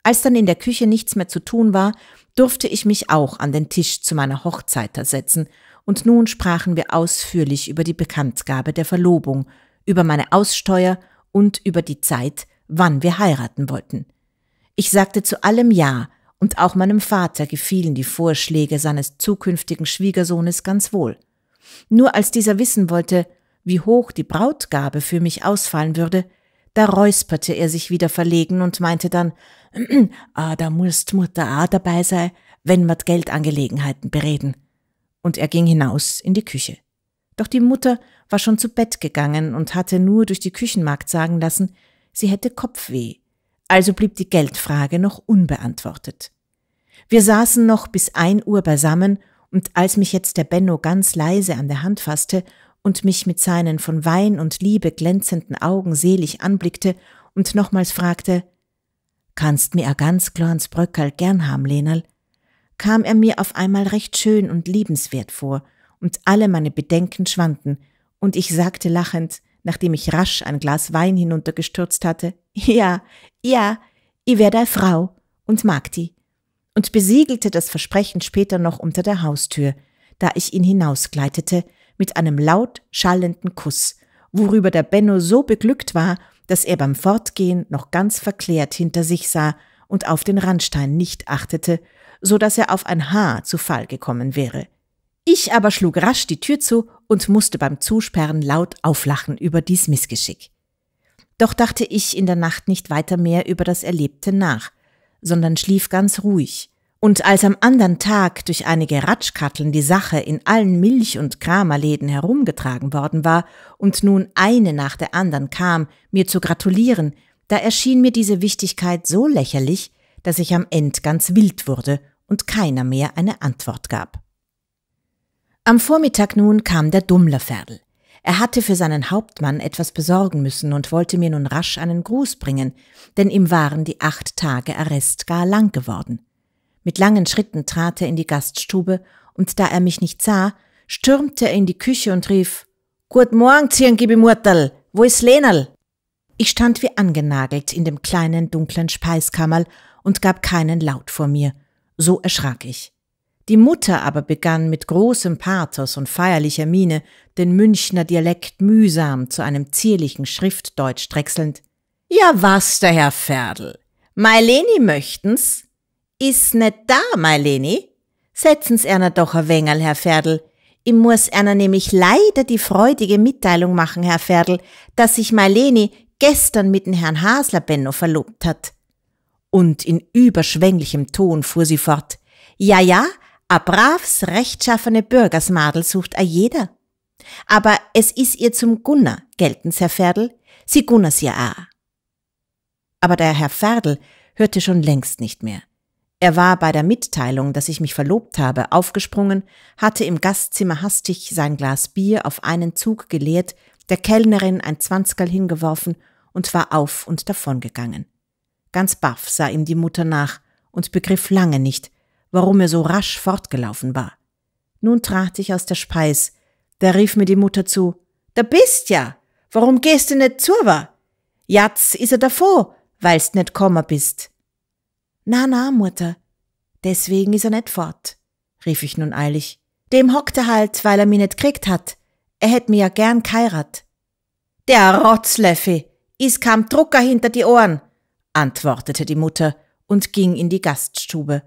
Als dann in der Küche nichts mehr zu tun war, durfte ich mich auch an den Tisch zu meiner Hochzeiter setzen, und nun sprachen wir ausführlich über die Bekanntgabe der Verlobung, über meine Aussteuer und über die Zeit, wann wir heiraten wollten. Ich sagte zu allem Ja, und auch meinem Vater gefielen die Vorschläge seines zukünftigen Schwiegersohnes ganz wohl. Nur als dieser wissen wollte, wie hoch die Brautgabe für mich ausfallen würde, da räusperte er sich wieder verlegen und meinte dann, ah, da musst Mutter A dabei sein, wenn wir Geldangelegenheiten bereden. Und er ging hinaus in die Küche. Doch die Mutter war schon zu Bett gegangen und hatte nur durch die Küchenmarkt sagen lassen, sie hätte Kopfweh also blieb die Geldfrage noch unbeantwortet. Wir saßen noch bis ein Uhr beisammen und als mich jetzt der Benno ganz leise an der Hand fasste und mich mit seinen von Wein und Liebe glänzenden Augen selig anblickte und nochmals fragte, Kannst mir a ganz klans Bröckerl gern haben, Lenal? kam er mir auf einmal recht schön und liebenswert vor, und alle meine Bedenken schwanden, und ich sagte lachend, nachdem ich rasch ein Glas Wein hinuntergestürzt hatte. Ja, ja, i werde Frau und mag die. Und besiegelte das Versprechen später noch unter der Haustür, da ich ihn hinausgleitete, mit einem laut schallenden Kuss, worüber der Benno so beglückt war, dass er beim Fortgehen noch ganz verklärt hinter sich sah und auf den Randstein nicht achtete, so dass er auf ein Haar zu Fall gekommen wäre. Ich aber schlug rasch die Tür zu und musste beim Zusperren laut auflachen über dies Missgeschick. Doch dachte ich in der Nacht nicht weiter mehr über das Erlebte nach, sondern schlief ganz ruhig. Und als am andern Tag durch einige Ratschkatteln die Sache in allen Milch- und Kramerläden herumgetragen worden war und nun eine nach der anderen kam, mir zu gratulieren, da erschien mir diese Wichtigkeit so lächerlich, dass ich am End ganz wild wurde und keiner mehr eine Antwort gab. Am Vormittag nun kam der Dummlerferdl. Er hatte für seinen Hauptmann etwas besorgen müssen und wollte mir nun rasch einen Gruß bringen, denn ihm waren die acht Tage Arrest gar lang geworden. Mit langen Schritten trat er in die Gaststube, und da er mich nicht sah, stürmte er in die Küche und rief Gut Morgen, Zirngibimurtel, wo ist Lenerl? Ich stand wie angenagelt in dem kleinen, dunklen Speiskammerl und gab keinen Laut vor mir. So erschrak ich. Die Mutter aber begann mit großem Pathos und feierlicher Miene den Münchner Dialekt mühsam zu einem zierlichen Schriftdeutsch drechselnd. Ja, was der Herr Ferdl? Maileni möchten's? Is net da, Maileni? Setzen's erner doch a Wengerl, Herr Ferdl. Ich muss erner nämlich leider die freudige Mitteilung machen, Herr Ferdl, dass sich Maileni gestern mit dem Herrn Hasler Benno verlobt hat. Und in überschwänglichem Ton fuhr sie fort. Ja, ja, A bravs, rechtschaffene Bürgersmadel sucht a jeder. Aber es is ihr zum Gunner, geltens Herr Ferdl, sie gunners ja a. Aber der Herr Ferdl hörte schon längst nicht mehr. Er war bei der Mitteilung, dass ich mich verlobt habe, aufgesprungen, hatte im Gastzimmer hastig sein Glas Bier auf einen Zug geleert, der Kellnerin ein Zwanzigerl hingeworfen und war auf und davongegangen. Ganz baff sah ihm die Mutter nach und begriff lange nicht, warum er so rasch fortgelaufen war. Nun trat ich aus der Speis. Da rief mir die Mutter zu, da bist ja! Warum gehst du nicht zurwa? Jatz is er davor, weil's net komma bist. Na, na, Mutter, deswegen is er net fort, rief ich nun eilig. Dem hockt er halt, weil er mich net kriegt hat. Er hätt mir ja gern keirat. Der Rotzleffi, is kam Drucker hinter die Ohren, antwortete die Mutter und ging in die Gaststube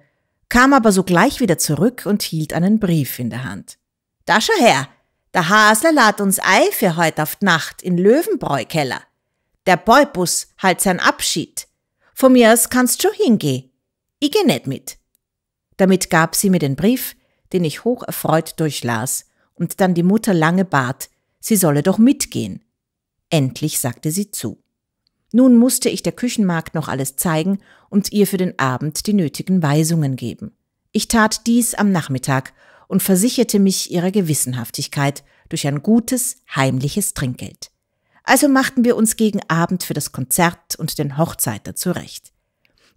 kam aber sogleich wieder zurück und hielt einen Brief in der Hand. Da schau her, der Hasler lad uns Ei für heut auf Nacht in Löwenbräukeller. Der Beubus halt sein Abschied. Von mir aus kannst schon hingehen. Ich geh net mit. Damit gab sie mir den Brief, den ich hoch erfreut durchlas und dann die Mutter lange bat, sie solle doch mitgehen. Endlich sagte sie zu. Nun musste ich der Küchenmarkt noch alles zeigen und ihr für den Abend die nötigen Weisungen geben. Ich tat dies am Nachmittag und versicherte mich ihrer Gewissenhaftigkeit durch ein gutes, heimliches Trinkgeld. Also machten wir uns gegen Abend für das Konzert und den Hochzeiter zurecht.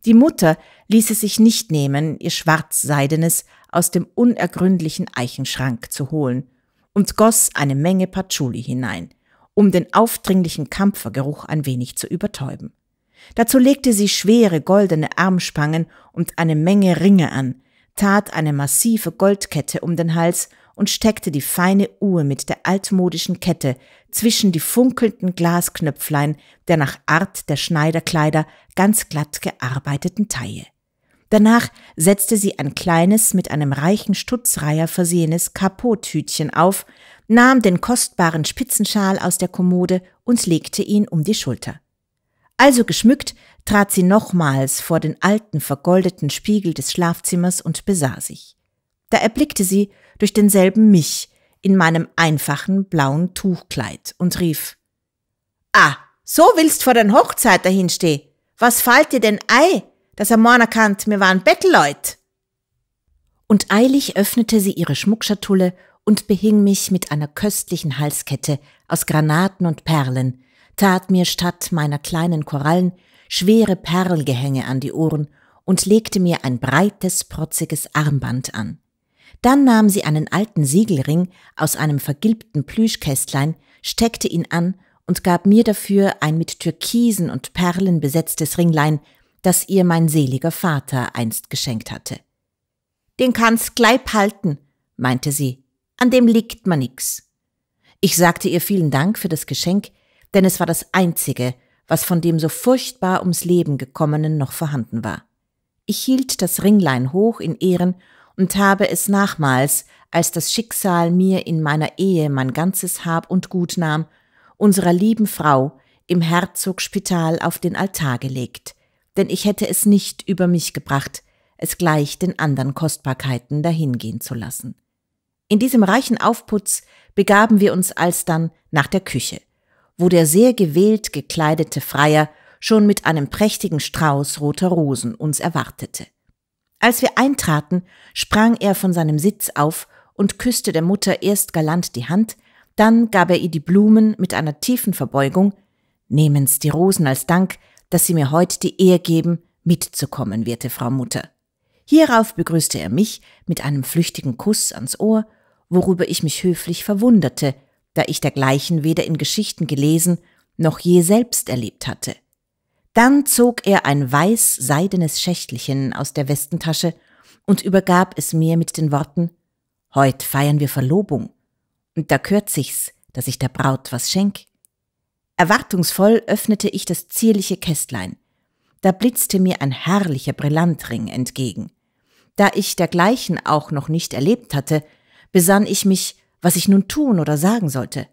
Die Mutter ließ es sich nicht nehmen, ihr schwarzseidenes aus dem unergründlichen Eichenschrank zu holen und goss eine Menge Patchouli hinein – um den aufdringlichen Kampfergeruch ein wenig zu übertäuben. Dazu legte sie schwere goldene Armspangen und eine Menge Ringe an, tat eine massive Goldkette um den Hals und steckte die feine Uhr mit der altmodischen Kette zwischen die funkelnden Glasknöpflein der nach Art der Schneiderkleider ganz glatt gearbeiteten Taille. Danach setzte sie ein kleines, mit einem reichen Stutzreiher versehenes Kapotütchen auf nahm den kostbaren Spitzenschal aus der Kommode und legte ihn um die Schulter. Also geschmückt trat sie nochmals vor den alten vergoldeten Spiegel des Schlafzimmers und besah sich. Da erblickte sie durch denselben mich in meinem einfachen blauen Tuchkleid und rief Ah, so willst vor den Hochzeit dahinsteh. Was fällt dir denn ei, dass er morgen erkannt, mir waren Bettelleut? Und eilig öffnete sie ihre Schmuckschatulle und behing mich mit einer köstlichen Halskette aus Granaten und Perlen, tat mir statt meiner kleinen Korallen schwere Perlgehänge an die Ohren und legte mir ein breites, protziges Armband an. Dann nahm sie einen alten Siegelring aus einem vergilbten Plüschkästlein, steckte ihn an und gab mir dafür ein mit Türkisen und Perlen besetztes Ringlein, das ihr mein seliger Vater einst geschenkt hatte. Den kannst gleich halten, meinte sie an dem liegt man nix. Ich sagte ihr vielen Dank für das Geschenk, denn es war das einzige, was von dem so furchtbar ums Leben gekommenen noch vorhanden war. Ich hielt das Ringlein hoch in Ehren und habe es nachmals, als das Schicksal mir in meiner Ehe mein ganzes Hab und Gut nahm, unserer lieben Frau im Herzogspital auf den Altar gelegt, denn ich hätte es nicht über mich gebracht, es gleich den anderen Kostbarkeiten dahingehen zu lassen. In diesem reichen Aufputz begaben wir uns alsdann nach der Küche, wo der sehr gewählt gekleidete Freier schon mit einem prächtigen Strauß roter Rosen uns erwartete. Als wir eintraten, sprang er von seinem Sitz auf und küsste der Mutter erst galant die Hand, dann gab er ihr die Blumen mit einer tiefen Verbeugung, nehmen's die Rosen als Dank, dass sie mir heute die Ehe geben, mitzukommen, werte Frau Mutter. Hierauf begrüßte er mich mit einem flüchtigen Kuss ans Ohr, worüber ich mich höflich verwunderte, da ich dergleichen weder in Geschichten gelesen noch je selbst erlebt hatte. Dann zog er ein weiß seidenes Schächtelchen aus der Westentasche und übergab es mir mit den Worten Heut feiern wir Verlobung, und da kürz sich's, dass ich der Braut was schenk. Erwartungsvoll öffnete ich das zierliche Kästlein. Da blitzte mir ein herrlicher Brillantring entgegen. Da ich dergleichen auch noch nicht erlebt hatte, besann ich mich, was ich nun tun oder sagen sollte.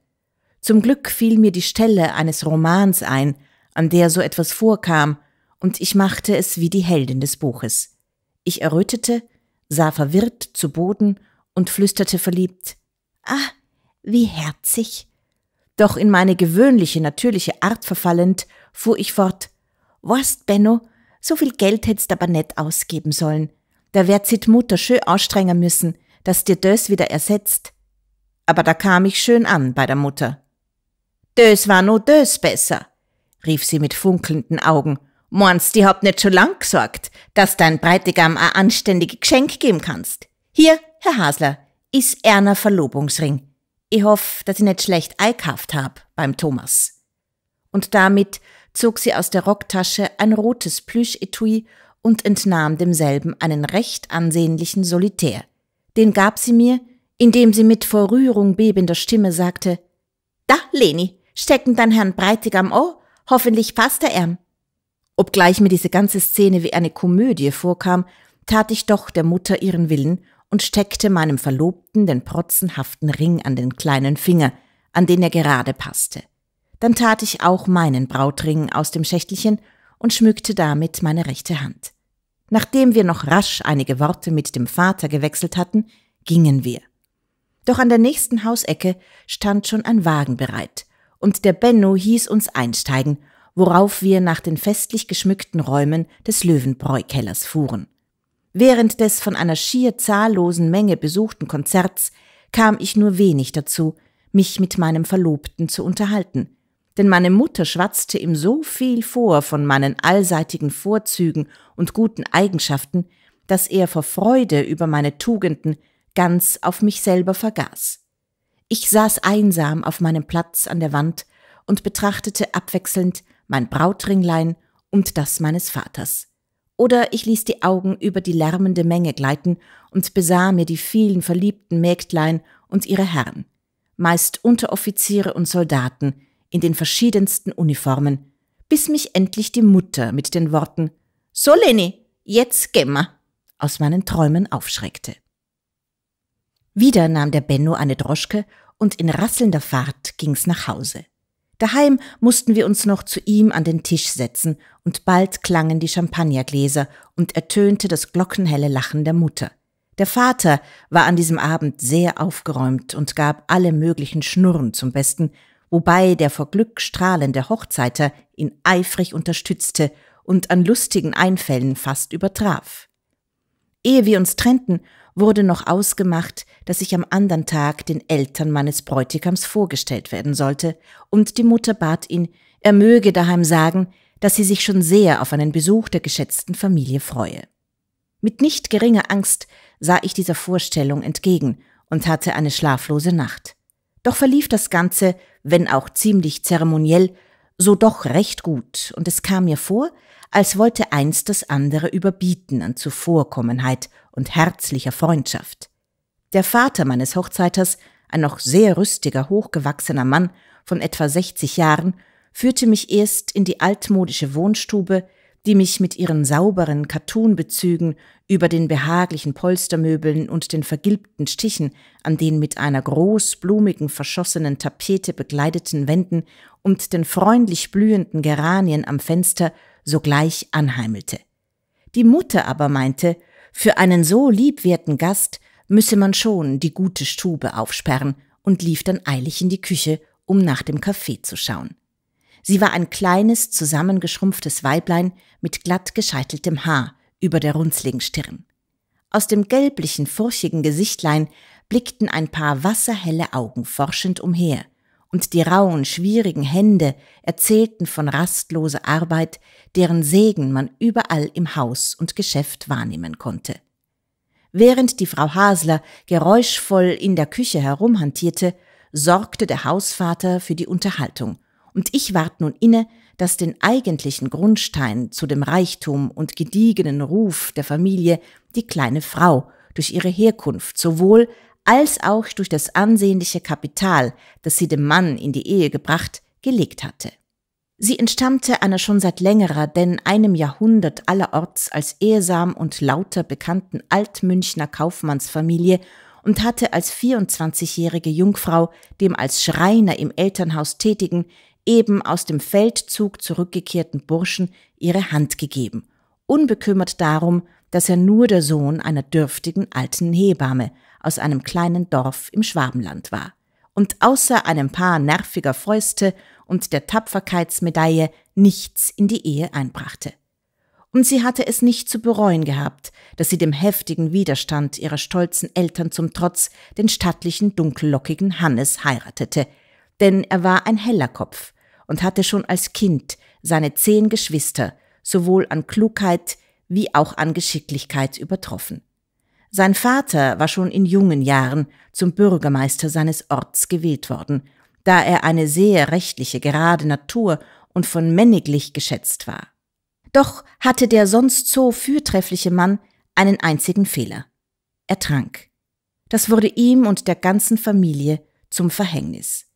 Zum Glück fiel mir die Stelle eines Romans ein, an der so etwas vorkam, und ich machte es wie die Heldin des Buches. Ich errötete, sah verwirrt zu Boden und flüsterte verliebt Ah, wie herzig. Doch in meine gewöhnliche, natürliche Art verfallend, fuhr ich fort. Worst, Benno, so viel Geld hättst aber nett ausgeben sollen. Da werd die Mutter schön anstrengen müssen, dass dir dös wieder ersetzt. Aber da kam ich schön an bei der Mutter. Dös war nur dös besser, rief sie mit funkelnden Augen. Meinst, die habt nicht schon lang gesorgt, dass dein Breitigam a anständige Geschenk geben kannst? Hier, Herr Hasler, is erner Verlobungsring. Ich hoff, dass ich nicht schlecht eikhaft hab beim Thomas. Und damit zog sie aus der Rocktasche ein rotes Plüschetui und entnahm demselben einen recht ansehnlichen Solitär. Den gab sie mir, indem sie mit vor Rührung bebender Stimme sagte, Da, Leni, stecken dein Herrn breitig am Ohr, hoffentlich passt er ihm. Obgleich mir diese ganze Szene wie eine Komödie vorkam, tat ich doch der Mutter ihren Willen und steckte meinem Verlobten den protzenhaften Ring an den kleinen Finger, an den er gerade passte. Dann tat ich auch meinen Brautring aus dem Schächtelchen und schmückte damit meine rechte Hand. Nachdem wir noch rasch einige Worte mit dem Vater gewechselt hatten, gingen wir. Doch an der nächsten Hausecke stand schon ein Wagen bereit, und der Benno hieß uns einsteigen, worauf wir nach den festlich geschmückten Räumen des Löwenbräukellers fuhren. Während des von einer schier zahllosen Menge besuchten Konzerts kam ich nur wenig dazu, mich mit meinem Verlobten zu unterhalten, denn meine Mutter schwatzte ihm so viel vor von meinen allseitigen Vorzügen und guten Eigenschaften, dass er vor Freude über meine Tugenden ganz auf mich selber vergaß. Ich saß einsam auf meinem Platz an der Wand und betrachtete abwechselnd mein Brautringlein und das meines Vaters. Oder ich ließ die Augen über die lärmende Menge gleiten und besah mir die vielen verliebten Mägdlein und ihre Herren, meist Unteroffiziere und Soldaten, in den verschiedensten Uniformen, bis mich endlich die Mutter mit den Worten So Leni, jetzt gehen aus meinen Träumen aufschreckte. Wieder nahm der Benno eine Droschke und in rasselnder Fahrt ging's nach Hause. Daheim mussten wir uns noch zu ihm an den Tisch setzen und bald klangen die Champagnergläser und ertönte das glockenhelle Lachen der Mutter. Der Vater war an diesem Abend sehr aufgeräumt und gab alle möglichen Schnurren zum Besten, wobei der vor Glück strahlende Hochzeiter ihn eifrig unterstützte und an lustigen Einfällen fast übertraf. Ehe wir uns trennten, wurde noch ausgemacht, dass ich am andern Tag den Eltern meines Bräutigams vorgestellt werden sollte, und die Mutter bat ihn, er möge daheim sagen, dass sie sich schon sehr auf einen Besuch der geschätzten Familie freue. Mit nicht geringer Angst sah ich dieser Vorstellung entgegen und hatte eine schlaflose Nacht. Doch verlief das Ganze, wenn auch ziemlich zeremoniell, so doch recht gut, und es kam mir vor, als wollte eins das andere überbieten an Zuvorkommenheit und herzlicher Freundschaft. Der Vater meines Hochzeiters, ein noch sehr rüstiger, hochgewachsener Mann von etwa 60 Jahren, führte mich erst in die altmodische Wohnstube, die mich mit ihren sauberen Kattunbezügen über den behaglichen Polstermöbeln und den vergilbten Stichen an den mit einer groß blumigen verschossenen Tapete begleiteten Wänden und den freundlich blühenden Geranien am Fenster sogleich anheimelte. Die Mutter aber meinte, für einen so liebwerten Gast müsse man schon die gute Stube aufsperren und lief dann eilig in die Küche, um nach dem Kaffee zu schauen. Sie war ein kleines, zusammengeschrumpftes Weiblein mit glatt gescheiteltem Haar über der runzligen Stirn. Aus dem gelblichen, furchigen Gesichtlein blickten ein paar wasserhelle Augen forschend umher, und die rauen, schwierigen Hände erzählten von rastloser Arbeit, deren Segen man überall im Haus und Geschäft wahrnehmen konnte. Während die Frau Hasler geräuschvoll in der Küche herumhantierte, sorgte der Hausvater für die Unterhaltung und ich ward nun inne, dass den eigentlichen Grundstein zu dem Reichtum und gediegenen Ruf der Familie die kleine Frau durch ihre Herkunft sowohl als auch durch das ansehnliche Kapital, das sie dem Mann in die Ehe gebracht, gelegt hatte. Sie entstammte einer schon seit längerer, denn einem Jahrhundert allerorts als ehesam und lauter bekannten Altmünchner Kaufmannsfamilie und hatte als 24-jährige Jungfrau dem als Schreiner im Elternhaus tätigen, eben aus dem Feldzug zurückgekehrten Burschen ihre Hand gegeben, unbekümmert darum, dass er nur der Sohn einer dürftigen alten Hebamme aus einem kleinen Dorf im Schwabenland war und außer einem paar nerviger Fäuste und der Tapferkeitsmedaille nichts in die Ehe einbrachte. Und sie hatte es nicht zu bereuen gehabt, dass sie dem heftigen Widerstand ihrer stolzen Eltern zum Trotz den stattlichen, dunkellockigen Hannes heiratete – denn er war ein heller Kopf und hatte schon als Kind seine zehn Geschwister sowohl an Klugheit wie auch an Geschicklichkeit übertroffen. Sein Vater war schon in jungen Jahren zum Bürgermeister seines Orts gewählt worden, da er eine sehr rechtliche, gerade Natur und von männiglich geschätzt war. Doch hatte der sonst so fürtreffliche Mann einen einzigen Fehler. Er trank. Das wurde ihm und der ganzen Familie zum Verhängnis.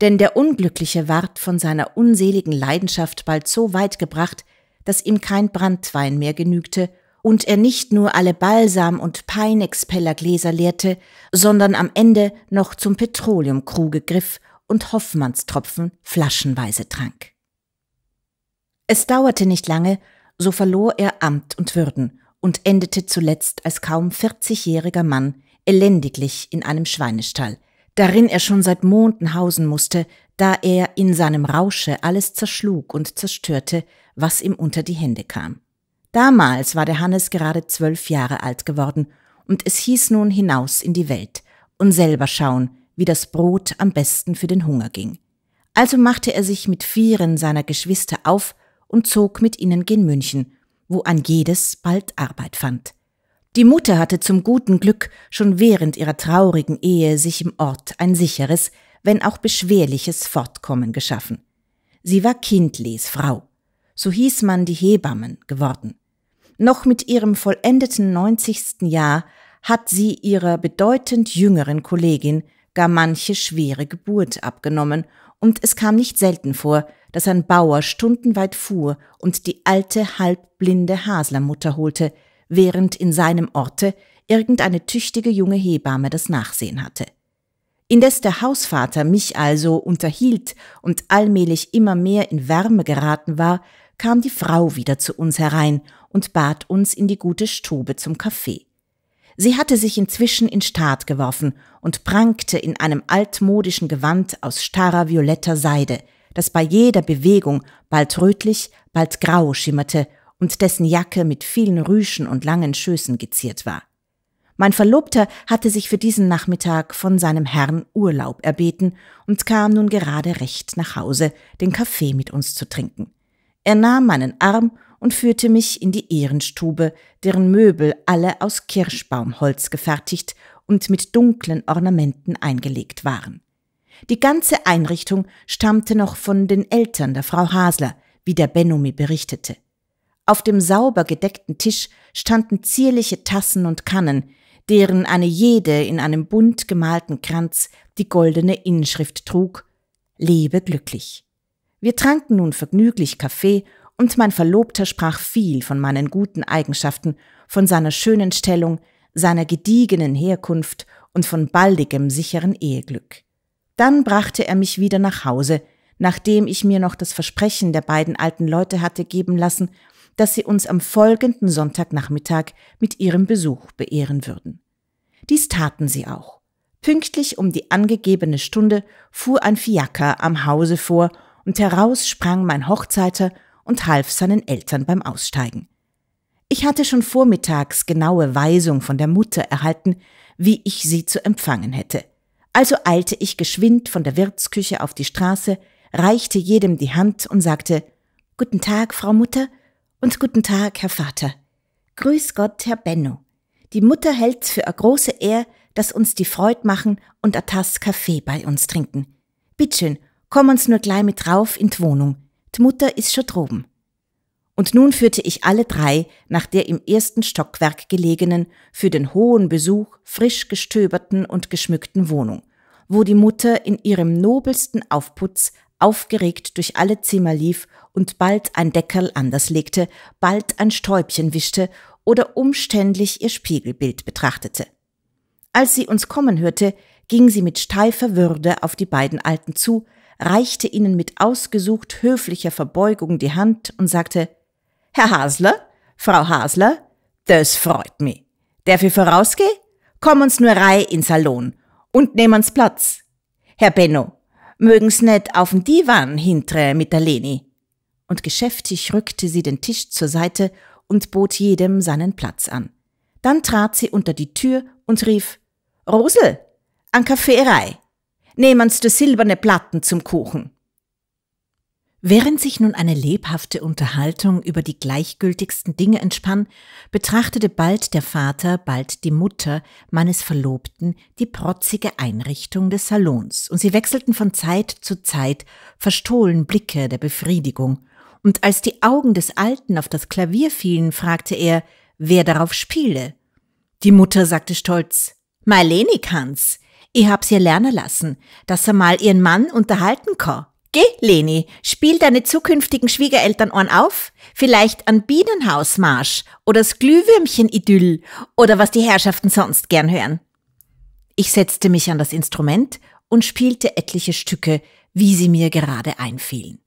Denn der Unglückliche ward von seiner unseligen Leidenschaft bald so weit gebracht, dass ihm kein Brandwein mehr genügte und er nicht nur alle Balsam- und Peinexpellergläser leerte, sondern am Ende noch zum Petroleumkruge griff und Hoffmannstropfen flaschenweise trank. Es dauerte nicht lange, so verlor er Amt und Würden und endete zuletzt als kaum 40-jähriger Mann elendiglich in einem Schweinestall, darin er schon seit Monden hausen musste, da er in seinem Rausche alles zerschlug und zerstörte, was ihm unter die Hände kam. Damals war der Hannes gerade zwölf Jahre alt geworden, und es hieß nun hinaus in die Welt und selber schauen, wie das Brot am besten für den Hunger ging. Also machte er sich mit vieren seiner Geschwister auf und zog mit ihnen gen München, wo ein jedes bald Arbeit fand. Die Mutter hatte zum guten Glück schon während ihrer traurigen Ehe sich im Ort ein sicheres, wenn auch beschwerliches Fortkommen geschaffen. Sie war Kindles Frau, so hieß man die Hebammen geworden. Noch mit ihrem vollendeten 90. Jahr hat sie ihrer bedeutend jüngeren Kollegin gar manche schwere Geburt abgenommen, und es kam nicht selten vor, dass ein Bauer stundenweit fuhr und die alte halbblinde Haslermutter holte, während in seinem Orte irgendeine tüchtige junge Hebamme das Nachsehen hatte. Indes der Hausvater mich also unterhielt und allmählich immer mehr in Wärme geraten war, kam die Frau wieder zu uns herein und bat uns in die gute Stube zum Kaffee. Sie hatte sich inzwischen in Staat geworfen und prangte in einem altmodischen Gewand aus starrer violetter Seide, das bei jeder Bewegung bald rötlich, bald grau schimmerte und dessen Jacke mit vielen Rüschen und langen Schößen geziert war. Mein Verlobter hatte sich für diesen Nachmittag von seinem Herrn Urlaub erbeten und kam nun gerade recht nach Hause, den Kaffee mit uns zu trinken. Er nahm meinen Arm und führte mich in die Ehrenstube, deren Möbel alle aus Kirschbaumholz gefertigt und mit dunklen Ornamenten eingelegt waren. Die ganze Einrichtung stammte noch von den Eltern der Frau Hasler, wie der Bennomi berichtete. Auf dem sauber gedeckten Tisch standen zierliche Tassen und Kannen, deren eine jede in einem bunt gemalten Kranz die goldene Inschrift trug Lebe glücklich. Wir tranken nun vergnüglich Kaffee und mein Verlobter sprach viel von meinen guten Eigenschaften, von seiner schönen Stellung, seiner gediegenen Herkunft und von baldigem sicheren Eheglück. Dann brachte er mich wieder nach Hause, nachdem ich mir noch das Versprechen der beiden alten Leute hatte geben lassen, dass sie uns am folgenden Sonntagnachmittag mit ihrem Besuch beehren würden. Dies taten sie auch. Pünktlich um die angegebene Stunde fuhr ein Fiaker am Hause vor und heraus sprang mein Hochzeiter und half seinen Eltern beim Aussteigen. Ich hatte schon vormittags genaue Weisung von der Mutter erhalten, wie ich sie zu empfangen hätte. Also eilte ich geschwind von der Wirtsküche auf die Straße, reichte jedem die Hand und sagte Guten Tag, Frau Mutter, und guten Tag, Herr Vater. Grüß Gott, Herr Benno. Die Mutter hält's für a große Ehr, dass uns die Freud machen und a Tass Kaffee bei uns trinken. Bittschön, komm uns nur gleich mit rauf in d' Wohnung. D' Mutter is schon droben. Und nun führte ich alle drei nach der im ersten Stockwerk gelegenen, für den hohen Besuch frisch gestöberten und geschmückten Wohnung, wo die Mutter in ihrem nobelsten Aufputz aufgeregt durch alle Zimmer lief und bald ein Deckerl anders legte, bald ein Stäubchen wischte oder umständlich ihr Spiegelbild betrachtete. Als sie uns kommen hörte, ging sie mit steifer Würde auf die beiden Alten zu, reichte ihnen mit ausgesucht höflicher Verbeugung die Hand und sagte, Herr Hasler, Frau Hasler, das freut mich. Darf ich vorausgehen? Komm uns nur rein ins Salon und uns Platz. Herr Benno, mögen's net auf'n Divan hintre mit der Leni. Und geschäftig rückte sie den Tisch zur Seite und bot jedem seinen Platz an. Dann trat sie unter die Tür und rief, Rosel, an Kaffeerei, nehmen's du silberne Platten zum Kuchen. Während sich nun eine lebhafte Unterhaltung über die gleichgültigsten Dinge entspann, betrachtete bald der Vater, bald die Mutter meines Verlobten die protzige Einrichtung des Salons, und sie wechselten von Zeit zu Zeit verstohlen Blicke der Befriedigung, und als die Augen des Alten auf das Klavier fielen, fragte er, wer darauf spiele. Die Mutter sagte stolz, Marlene kann's. Ich hab's ihr lernen lassen, dass er mal ihren Mann unterhalten kann. Geh, Leni, spiel deine zukünftigen Schwiegereltern Ohren auf. Vielleicht an Bienenhausmarsch oder das Glühwürmchen-Idyll oder was die Herrschaften sonst gern hören. Ich setzte mich an das Instrument und spielte etliche Stücke, wie sie mir gerade einfielen.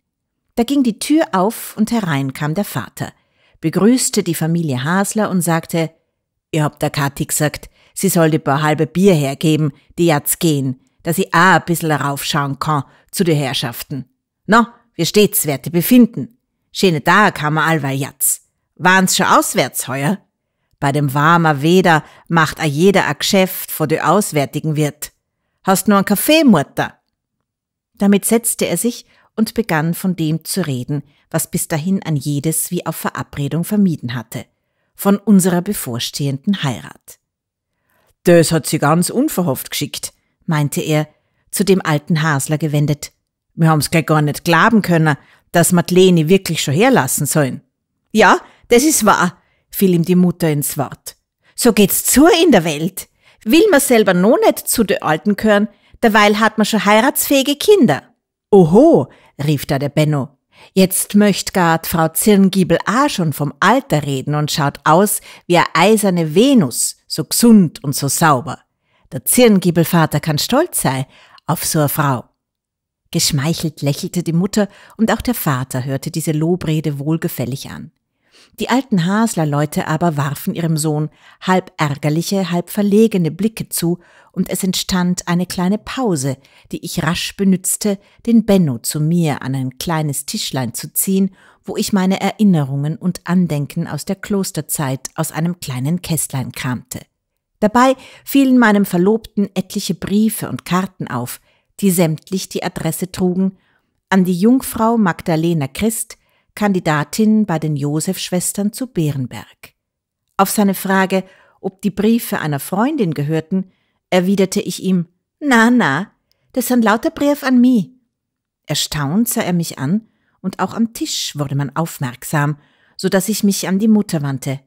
Da ging die Tür auf und herein kam der Vater, begrüßte die Familie Hasler und sagte, Ihr habt der Kathi gesagt, sie soll die paar halbe Bier hergeben, die jetzt gehen dass ich auch ein bisschen raufschauen kann zu den Herrschaften. Na, wir stets Werte befinden. Schöne Tag haben wir allweil jetzt. Waren's schon auswärts heuer? Bei dem warmer Weder macht a jeder a Geschäft vor de auswärtigen Wirt. Hast nur einen Kaffee, Mutter? Damit setzte er sich und begann von dem zu reden, was bis dahin an jedes wie auf Verabredung vermieden hatte, von unserer bevorstehenden Heirat. Das hat sie ganz unverhofft geschickt, meinte er, zu dem alten Hasler gewendet. Wir haben's gleich gar nicht glauben können, dass Madeleine wirklich schon herlassen sollen. Ja, das ist wahr, fiel ihm die Mutter ins Wort. So geht's zu in der Welt. Will man selber noch nicht zu de Alten gehören, derweil hat man schon heiratsfähige Kinder. Oho, rief da der Benno. Jetzt möcht grad Frau Zirngiebel auch schon vom Alter reden und schaut aus wie a eiserne Venus, so gesund und so sauber. Der Zirngiebelvater kann stolz sein auf so eine Frau. Geschmeichelt lächelte die Mutter und auch der Vater hörte diese Lobrede wohlgefällig an. Die alten Hasler-Leute aber warfen ihrem Sohn halb ärgerliche, halb verlegene Blicke zu und es entstand eine kleine Pause, die ich rasch benützte, den Benno zu mir an ein kleines Tischlein zu ziehen, wo ich meine Erinnerungen und Andenken aus der Klosterzeit aus einem kleinen Kästlein kramte. Dabei fielen meinem Verlobten etliche Briefe und Karten auf, die sämtlich die Adresse trugen an die Jungfrau Magdalena Christ, Kandidatin bei den Josef-Schwestern zu Bärenberg. Auf seine Frage, ob die Briefe einer Freundin gehörten, erwiderte ich ihm, na, na, das sind lauter Brief an mich. Erstaunt sah er mich an und auch am Tisch wurde man aufmerksam, so dass ich mich an die Mutter wandte.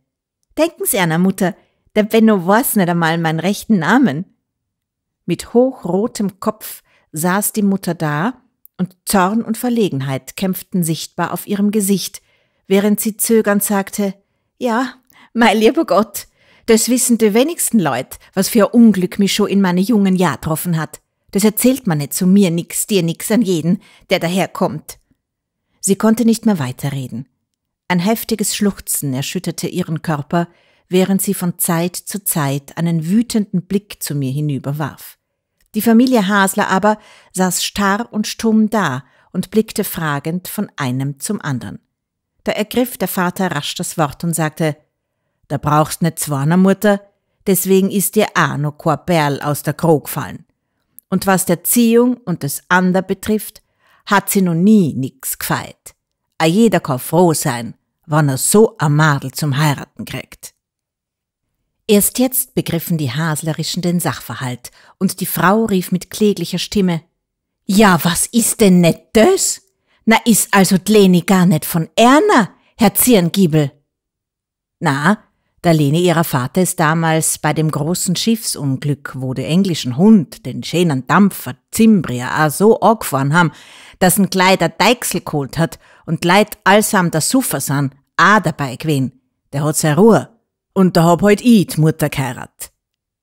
Denken Sie einer Mutter, der Benno weiß nicht einmal meinen rechten Namen. Mit hochrotem Kopf saß die Mutter da, und Zorn und Verlegenheit kämpften sichtbar auf ihrem Gesicht, während sie zögernd sagte, ja, mein lieber Gott, das wissen die wenigsten Leute, was für ein Unglück mich schon in meine jungen Jahr getroffen hat. Das erzählt man nicht zu mir nix, dir nix, an jeden, der daherkommt. Sie konnte nicht mehr weiterreden. Ein heftiges Schluchzen erschütterte ihren Körper, während sie von Zeit zu Zeit einen wütenden Blick zu mir hinüberwarf. Die Familie Hasler aber saß starr und stumm da und blickte fragend von einem zum anderen. Da ergriff der Vater rasch das Wort und sagte, da brauchst ne Zwarner, Mutter, deswegen ist dir auch noch kein Perl aus der Krog gefallen. Und was der Ziehung und des Ander betrifft, hat sie noch nie nix gefeit. A jeder kann froh sein, wann er so a Madel zum Heiraten kriegt. Erst jetzt begriffen die Haslerischen den Sachverhalt, und die Frau rief mit kläglicher Stimme Ja, was ist denn net das? Na is also d'Leni gar net von Erna, Herr Zierngiebel? Na, da Leni ihrer Vater es damals bei dem großen Schiffsunglück, wo den englischen Hund, den schönen Dampfer Zimbria, a so angefahren haben, dass ein Kleider Deichsel geholt hat und Leid allsam der Suffer san, a dabei gewesen, der hat seine Ruhe. Und da hab halt ich die Mutter geheirat.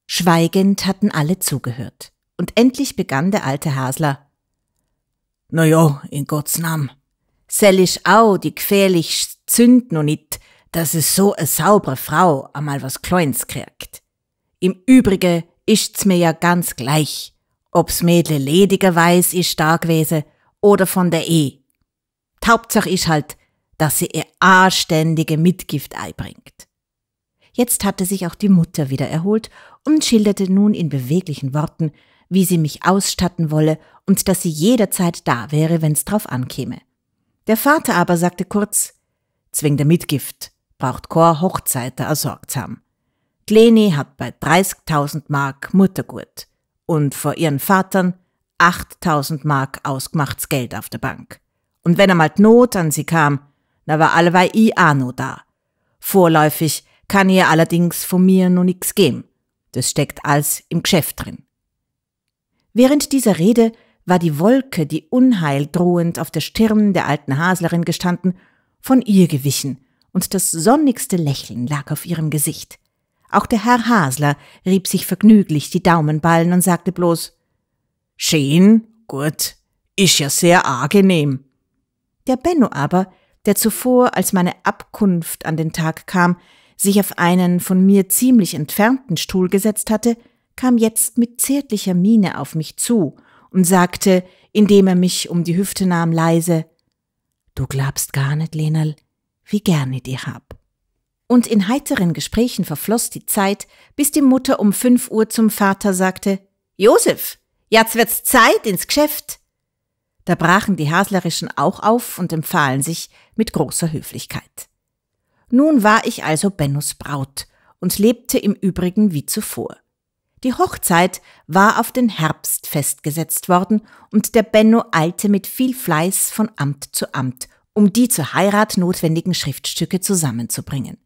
Schweigend hatten alle zugehört. Und endlich begann der alte Hasler. Na ja, in Gottes Namen. Sell ich au die gefährlichst Zünd noch nit, dass es so a saubere Frau einmal was Kleins kriegt. Im Übrigen ist's mir ja ganz gleich, ob's Mädle ledigerweis ist da gewesen oder von der E. Hauptsache ist halt, dass sie ihr anständige Mitgift einbringt. Jetzt hatte sich auch die Mutter wieder erholt und schilderte nun in beweglichen Worten, wie sie mich ausstatten wolle und dass sie jederzeit da wäre, wenn's drauf ankäme. Der Vater aber sagte kurz, Zwing der Mitgift, braucht Chor Hochzeiter ersorgsam. Gleni hat bei 30.000 Mark Muttergurt und vor ihren Vatern 8.000 Mark ausgemachtes Geld auf der Bank. Und wenn einmal Not an sie kam, na war allewei i Anno da. Vorläufig kann ihr allerdings von mir noch nix geben. Das steckt alles im Geschäft drin. Während dieser Rede war die Wolke, die unheildrohend auf der Stirn der alten Haslerin gestanden, von ihr gewichen, und das sonnigste Lächeln lag auf ihrem Gesicht. Auch der Herr Hasler rieb sich vergnüglich die Daumenballen und sagte bloß Schön, gut, ist ja sehr angenehm. Der Benno aber, der zuvor, als meine Abkunft an den Tag kam, sich auf einen von mir ziemlich entfernten Stuhl gesetzt hatte, kam jetzt mit zärtlicher Miene auf mich zu und sagte, indem er mich um die Hüfte nahm, leise Du glaubst gar nicht, Lenal, wie gerne ich dir hab. Und in heiteren Gesprächen verfloss die Zeit, bis die Mutter um fünf Uhr zum Vater sagte Josef, jetzt wird's Zeit ins Geschäft. Da brachen die Haslerischen auch auf und empfahlen sich mit großer Höflichkeit. Nun war ich also Bennos Braut und lebte im Übrigen wie zuvor. Die Hochzeit war auf den Herbst festgesetzt worden und der Benno eilte mit viel Fleiß von Amt zu Amt, um die zur Heirat notwendigen Schriftstücke zusammenzubringen.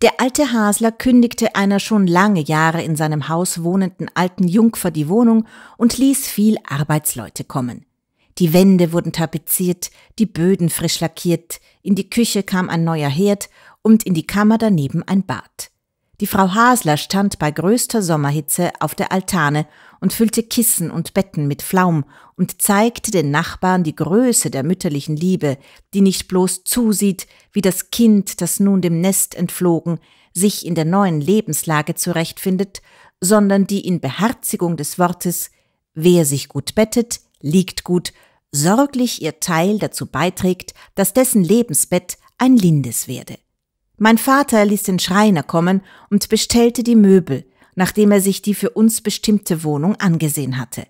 Der alte Hasler kündigte einer schon lange Jahre in seinem Haus wohnenden alten Jungfer die Wohnung und ließ viel Arbeitsleute kommen. Die Wände wurden tapeziert, die Böden frisch lackiert, in die Küche kam ein neuer Herd und in die Kammer daneben ein Bad. Die Frau Hasler stand bei größter Sommerhitze auf der Altane und füllte Kissen und Betten mit Flaum und zeigte den Nachbarn die Größe der mütterlichen Liebe, die nicht bloß zusieht, wie das Kind, das nun dem Nest entflogen, sich in der neuen Lebenslage zurechtfindet, sondern die in Beherzigung des Wortes Wer sich gut bettet, liegt gut, sorglich ihr Teil dazu beiträgt, dass dessen Lebensbett ein lindes werde. Mein Vater ließ den Schreiner kommen und bestellte die Möbel, nachdem er sich die für uns bestimmte Wohnung angesehen hatte.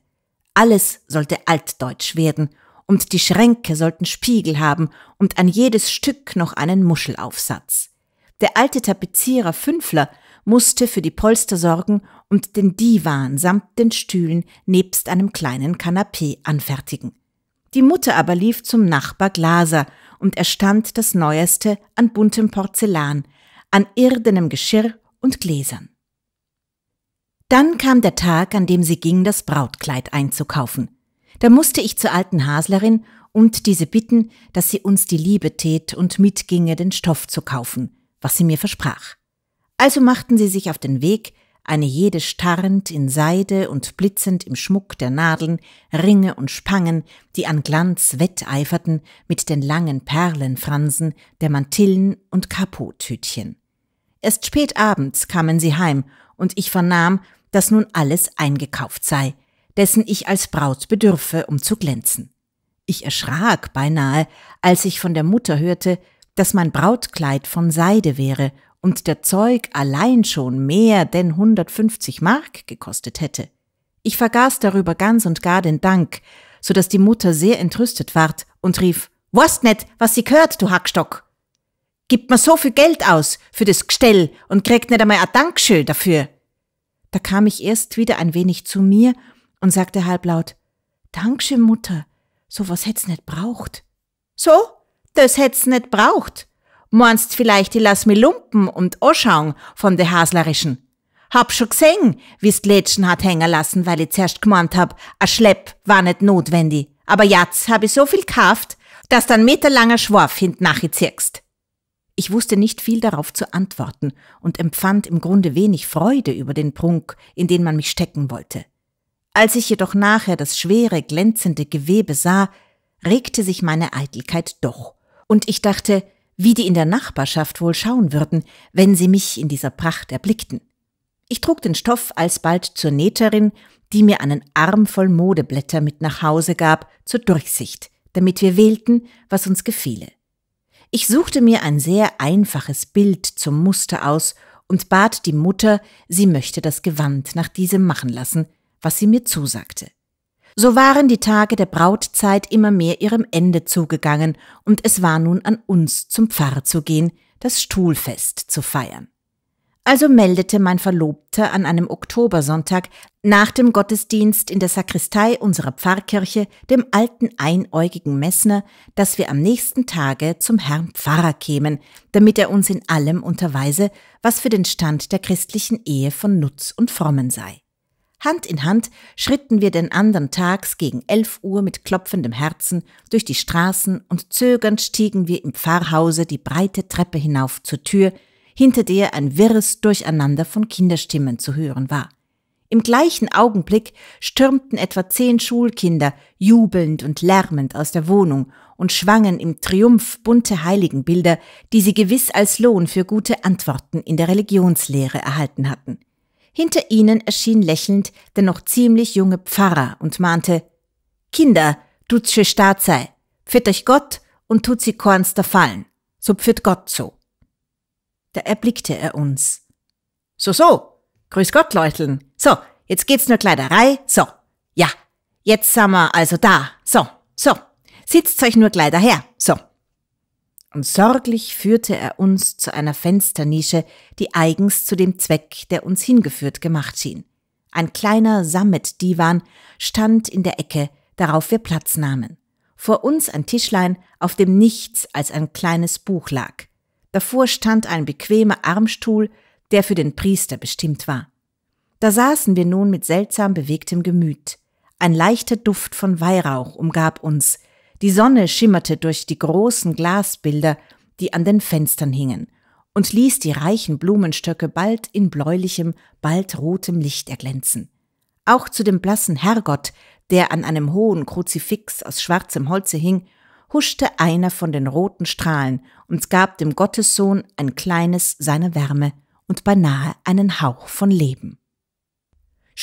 Alles sollte altdeutsch werden, und die Schränke sollten Spiegel haben und an jedes Stück noch einen Muschelaufsatz. Der alte Tapezierer Fünfler musste für die Polster sorgen und den Divan samt den Stühlen nebst einem kleinen Kanapee anfertigen. Die Mutter aber lief zum Nachbar Glaser und erstand das Neueste an buntem Porzellan, an irdenem Geschirr und Gläsern. Dann kam der Tag, an dem sie ging, das Brautkleid einzukaufen. Da musste ich zur alten Haslerin und diese bitten, dass sie uns die Liebe tät und mitginge, den Stoff zu kaufen, was sie mir versprach. Also machten sie sich auf den Weg, eine jede starrend in Seide und blitzend im Schmuck der Nadeln, Ringe und Spangen, die an Glanz wetteiferten mit den langen Perlenfransen der Mantillen und Kapottütchen. Erst spät abends kamen sie heim, und ich vernahm, dass nun alles eingekauft sei, dessen ich als Braut bedürfe, um zu glänzen. Ich erschrak beinahe, als ich von der Mutter hörte, dass mein Brautkleid von Seide wäre und der Zeug allein schon mehr denn 150 Mark gekostet hätte. Ich vergaß darüber ganz und gar den Dank, so dass die Mutter sehr entrüstet ward und rief, Wurst net, was sie gehört, du Hackstock! Gibt mir so viel Geld aus für das Gestell und kriegt nicht einmal ein Dankeschön dafür! Da kam ich erst wieder ein wenig zu mir und sagte halblaut, Dankeschön, Mutter, so was hätt's net braucht. So? Das hätt's net braucht. Meinst vielleicht, ich lass mi lumpen und anschauen von de Haslerischen? Hab schon gesehen, wie's Lätschen hat hängen lassen, weil ich zuerst gemeint hab, a Schlepp war nicht notwendig. Aber jetzt hab ich so viel Kraft, dass dann meterlanger Schwarf hinten nachziehst. Ich wusste nicht viel darauf zu antworten und empfand im Grunde wenig Freude über den Prunk, in den man mich stecken wollte. Als ich jedoch nachher das schwere, glänzende Gewebe sah, regte sich meine Eitelkeit doch, und ich dachte, wie die in der Nachbarschaft wohl schauen würden, wenn sie mich in dieser Pracht erblickten. Ich trug den Stoff alsbald zur Nähterin, die mir einen Arm voll Modeblätter mit nach Hause gab, zur Durchsicht, damit wir wählten, was uns gefiele. Ich suchte mir ein sehr einfaches Bild zum Muster aus und bat die Mutter, sie möchte das Gewand nach diesem machen lassen, was sie mir zusagte. So waren die Tage der Brautzeit immer mehr ihrem Ende zugegangen, und es war nun an uns, zum Pfarrer zu gehen, das Stuhlfest zu feiern. Also meldete mein Verlobter an einem Oktobersonntag nach dem Gottesdienst in der Sakristei unserer Pfarrkirche dem alten einäugigen Messner, dass wir am nächsten Tage zum Herrn Pfarrer kämen, damit er uns in allem unterweise, was für den Stand der christlichen Ehe von Nutz und Frommen sei. Hand in Hand schritten wir den anderen Tags gegen elf Uhr mit klopfendem Herzen durch die Straßen und zögernd stiegen wir im Pfarrhause die breite Treppe hinauf zur Tür, hinter der ein wirres Durcheinander von Kinderstimmen zu hören war. Im gleichen Augenblick stürmten etwa zehn Schulkinder jubelnd und lärmend aus der Wohnung und schwangen im Triumph bunte Heiligenbilder, die sie gewiss als Lohn für gute Antworten in der Religionslehre erhalten hatten. Hinter ihnen erschien lächelnd der noch ziemlich junge Pfarrer und mahnte, Kinder, dutsche staat sei, führt euch Gott und tut sie Korns da fallen, so führt Gott so. Da erblickte er uns. So, so, grüß Gott, Leuteln. So, jetzt geht's nur Kleiderei, so. Ja, jetzt sind wir also da, so, so. Sitzt euch nur Kleider her und sorglich führte er uns zu einer Fensternische, die eigens zu dem Zweck, der uns hingeführt gemacht schien. Ein kleiner Sammetdiwan stand in der Ecke, darauf wir Platz nahmen. Vor uns ein Tischlein, auf dem nichts als ein kleines Buch lag. Davor stand ein bequemer Armstuhl, der für den Priester bestimmt war. Da saßen wir nun mit seltsam bewegtem Gemüt. Ein leichter Duft von Weihrauch umgab uns, die Sonne schimmerte durch die großen Glasbilder, die an den Fenstern hingen, und ließ die reichen Blumenstöcke bald in bläulichem, bald rotem Licht erglänzen. Auch zu dem blassen Herrgott, der an einem hohen Kruzifix aus schwarzem Holze hing, huschte einer von den roten Strahlen und gab dem Gottessohn ein kleines seiner Wärme und beinahe einen Hauch von Leben.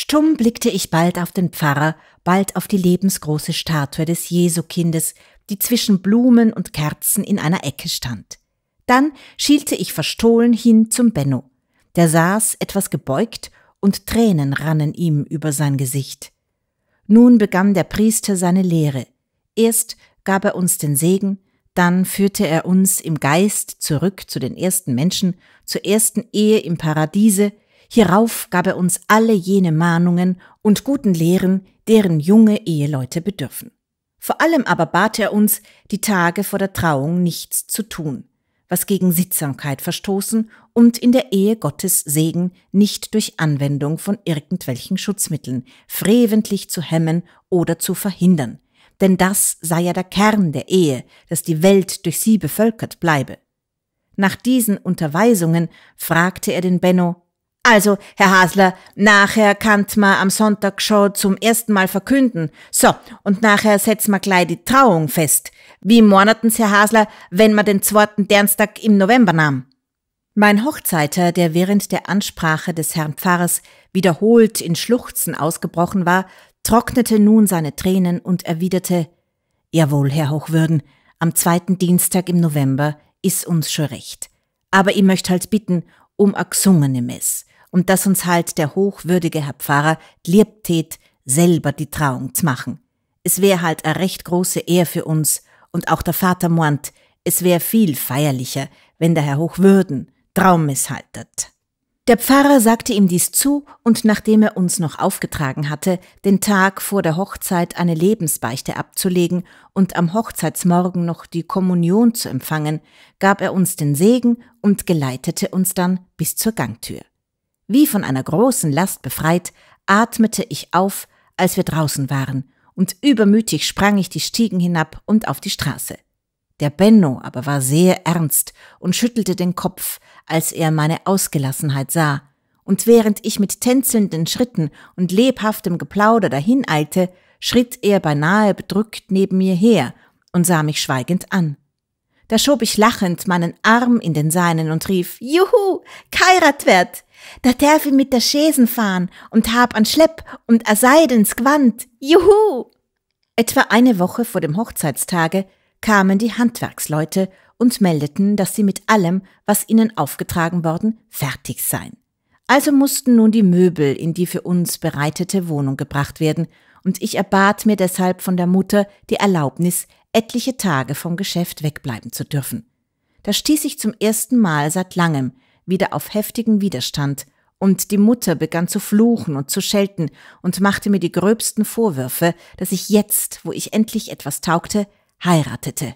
Stumm blickte ich bald auf den Pfarrer, bald auf die lebensgroße Statue des Jesukindes, die zwischen Blumen und Kerzen in einer Ecke stand. Dann schielte ich verstohlen hin zum Benno. Der saß etwas gebeugt und Tränen rannen ihm über sein Gesicht. Nun begann der Priester seine Lehre. Erst gab er uns den Segen, dann führte er uns im Geist zurück zu den ersten Menschen, zur ersten Ehe im Paradiese, Hierauf gab er uns alle jene Mahnungen und guten Lehren, deren junge Eheleute bedürfen. Vor allem aber bat er uns, die Tage vor der Trauung nichts zu tun, was gegen Sittsamkeit verstoßen und in der Ehe Gottes Segen nicht durch Anwendung von irgendwelchen Schutzmitteln freventlich zu hemmen oder zu verhindern, denn das sei ja der Kern der Ehe, dass die Welt durch sie bevölkert bleibe. Nach diesen Unterweisungen fragte er den Benno, also, Herr Hasler, nachher kannt ma am Sonntag schon zum ersten Mal verkünden. So, und nachher setzt ma gleich die Trauung fest. Wie monaten's, Herr Hasler, wenn ma den zweiten Dernstag im November nahm? Mein Hochzeiter, der während der Ansprache des Herrn Pfarrers wiederholt in Schluchzen ausgebrochen war, trocknete nun seine Tränen und erwiderte, Jawohl, Herr Hochwürden, am zweiten Dienstag im November is uns schon recht. Aber ich möcht halt bitten um a gesungene Mess und dass uns halt der hochwürdige Herr Pfarrer lieb tät, selber die Trauung zu machen. Es wär halt a recht große Ehr für uns und auch der Vater meint, es wär viel feierlicher, wenn der Herr Hochwürden Traum misshaltet. Der Pfarrer sagte ihm dies zu und nachdem er uns noch aufgetragen hatte, den Tag vor der Hochzeit eine Lebensbeichte abzulegen und am Hochzeitsmorgen noch die Kommunion zu empfangen, gab er uns den Segen und geleitete uns dann bis zur Gangtür. Wie von einer großen Last befreit, atmete ich auf, als wir draußen waren, und übermütig sprang ich die Stiegen hinab und auf die Straße. Der Benno aber war sehr ernst und schüttelte den Kopf, als er meine Ausgelassenheit sah, und während ich mit tänzelnden Schritten und lebhaftem Geplauder dahineilte, schritt er beinahe bedrückt neben mir her und sah mich schweigend an. Da schob ich lachend meinen Arm in den seinen und rief, Juhu, Kairatwert! Da darf ich mit der Schäsen fahren und hab an Schlepp und a Seidens Gwand. Juhu! Etwa eine Woche vor dem Hochzeitstage kamen die Handwerksleute und meldeten, dass sie mit allem, was ihnen aufgetragen worden, fertig seien. Also mussten nun die Möbel in die für uns bereitete Wohnung gebracht werden, und ich erbat mir deshalb von der Mutter die Erlaubnis, etliche Tage vom Geschäft wegbleiben zu dürfen. Da stieß ich zum ersten Mal seit langem wieder auf heftigen Widerstand, und die Mutter begann zu fluchen und zu schelten und machte mir die gröbsten Vorwürfe, dass ich jetzt, wo ich endlich etwas taugte, heiratete.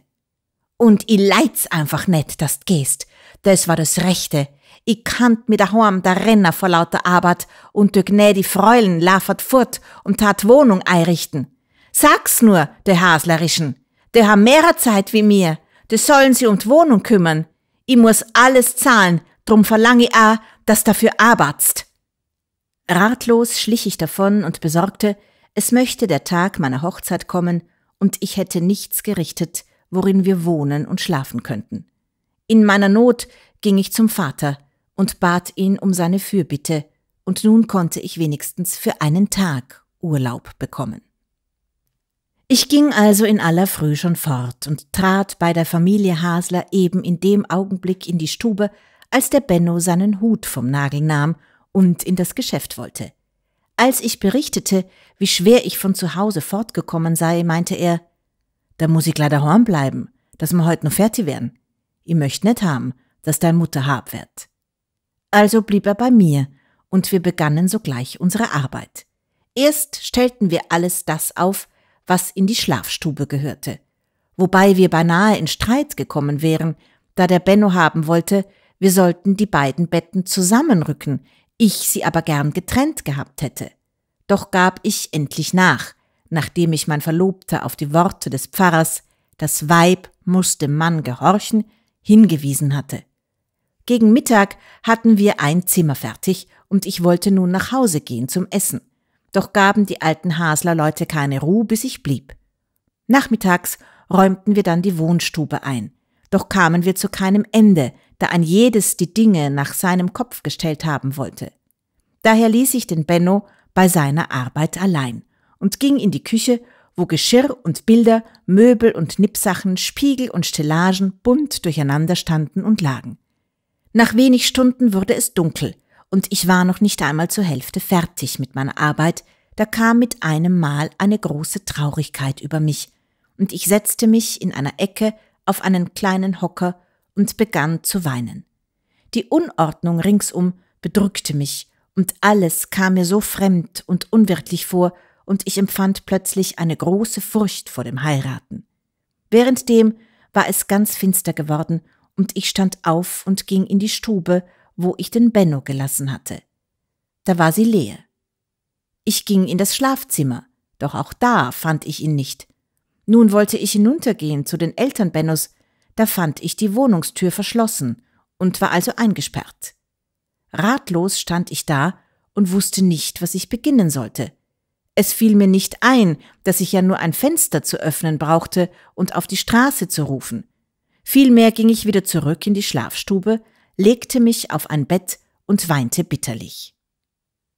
Und i leid's einfach net, dass gehst. Das war das Rechte. Ich kannt mit der Horm der Renner vor lauter Arbeit und der gnädi Fräulen lafert fort und tat Wohnung einrichten. Sag's nur, der Haslerischen. Der haben mehrer Zeit wie mir. De sollen sie die Wohnung kümmern. Ich muss alles zahlen Drum verlange a, dass dafür abatzt. Ratlos schlich ich davon und besorgte, es möchte der Tag meiner Hochzeit kommen und ich hätte nichts gerichtet, worin wir wohnen und schlafen könnten. In meiner Not ging ich zum Vater und bat ihn um seine Fürbitte, und nun konnte ich wenigstens für einen Tag Urlaub bekommen. Ich ging also in aller Früh schon fort und trat bei der Familie Hasler eben in dem Augenblick in die Stube, als der Benno seinen Hut vom Nagel nahm und in das Geschäft wollte. Als ich berichtete, wie schwer ich von zu Hause fortgekommen sei, meinte er, da muss ich leider horn bleiben, dass wir heut noch fertig werden. Ich möcht net haben, dass dein Mutter hab wird. Also blieb er bei mir und wir begannen sogleich unsere Arbeit. Erst stellten wir alles das auf, was in die Schlafstube gehörte, wobei wir beinahe in Streit gekommen wären, da der Benno haben wollte, wir sollten die beiden Betten zusammenrücken, ich sie aber gern getrennt gehabt hätte. Doch gab ich endlich nach, nachdem ich mein Verlobter auf die Worte des Pfarrers, das Weib muss dem Mann gehorchen, hingewiesen hatte. Gegen Mittag hatten wir ein Zimmer fertig und ich wollte nun nach Hause gehen zum Essen. Doch gaben die alten Hasler Leute keine Ruhe, bis ich blieb. Nachmittags räumten wir dann die Wohnstube ein. Doch kamen wir zu keinem Ende, da ein jedes die Dinge nach seinem Kopf gestellt haben wollte. Daher ließ ich den Benno bei seiner Arbeit allein und ging in die Küche, wo Geschirr und Bilder, Möbel und Nippsachen, Spiegel und Stellagen bunt durcheinander standen und lagen. Nach wenig Stunden wurde es dunkel, und ich war noch nicht einmal zur Hälfte fertig mit meiner Arbeit, da kam mit einem Mal eine große Traurigkeit über mich, und ich setzte mich in einer Ecke auf einen kleinen Hocker und begann zu weinen. Die Unordnung ringsum bedrückte mich, und alles kam mir so fremd und unwirklich vor, und ich empfand plötzlich eine große Furcht vor dem Heiraten. Währenddem war es ganz finster geworden, und ich stand auf und ging in die Stube, wo ich den Benno gelassen hatte. Da war sie leer. Ich ging in das Schlafzimmer, doch auch da fand ich ihn nicht. Nun wollte ich hinuntergehen zu den Eltern Bennos, da fand ich die Wohnungstür verschlossen und war also eingesperrt. Ratlos stand ich da und wusste nicht, was ich beginnen sollte. Es fiel mir nicht ein, dass ich ja nur ein Fenster zu öffnen brauchte und auf die Straße zu rufen. Vielmehr ging ich wieder zurück in die Schlafstube, legte mich auf ein Bett und weinte bitterlich.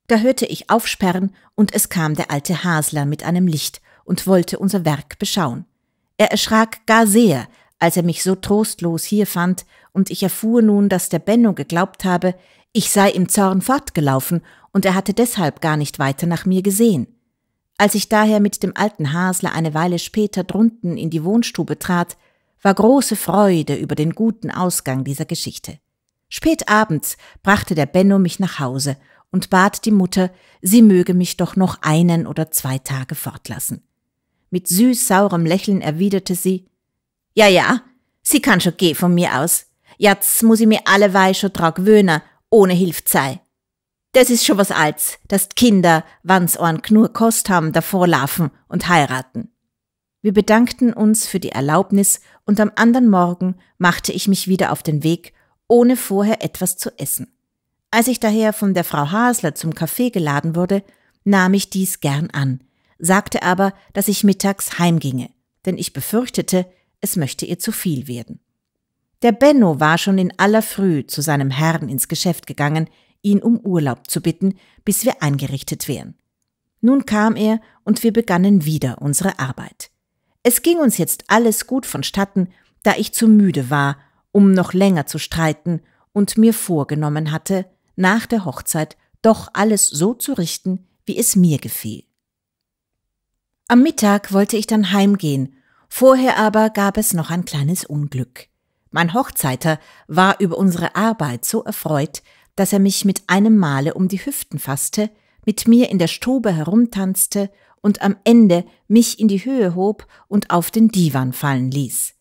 Da hörte ich Aufsperren und es kam der alte Hasler mit einem Licht und wollte unser Werk beschauen. Er erschrak gar sehr, als er mich so trostlos hier fand, und ich erfuhr nun, dass der Benno geglaubt habe, ich sei im Zorn fortgelaufen, und er hatte deshalb gar nicht weiter nach mir gesehen. Als ich daher mit dem alten Hasler eine Weile später drunten in die Wohnstube trat, war große Freude über den guten Ausgang dieser Geschichte. Spät abends brachte der Benno mich nach Hause und bat die Mutter, sie möge mich doch noch einen oder zwei Tage fortlassen. Mit süß-saurem Lächeln erwiderte sie, ja, ja, sie kann schon gehen von mir aus. Jetzt muss ich mir allewei schon dran gewöhnen, ohne Hilfe sei. Das ist schon was Alts, dass die Kinder, wann's einen nur Kost haben, davor laufen und heiraten. Wir bedankten uns für die Erlaubnis und am anderen Morgen machte ich mich wieder auf den Weg, ohne vorher etwas zu essen. Als ich daher von der Frau Hasler zum Kaffee geladen wurde, nahm ich dies gern an, sagte aber, dass ich mittags heimginge, denn ich befürchtete, es möchte ihr zu viel werden. Der Benno war schon in aller Früh zu seinem Herrn ins Geschäft gegangen, ihn um Urlaub zu bitten, bis wir eingerichtet wären. Nun kam er und wir begannen wieder unsere Arbeit. Es ging uns jetzt alles gut vonstatten, da ich zu müde war, um noch länger zu streiten und mir vorgenommen hatte, nach der Hochzeit doch alles so zu richten, wie es mir gefiel. Am Mittag wollte ich dann heimgehen Vorher aber gab es noch ein kleines Unglück. Mein Hochzeiter war über unsere Arbeit so erfreut, dass er mich mit einem Male um die Hüften fasste, mit mir in der Stube herumtanzte und am Ende mich in die Höhe hob und auf den Divan fallen ließ.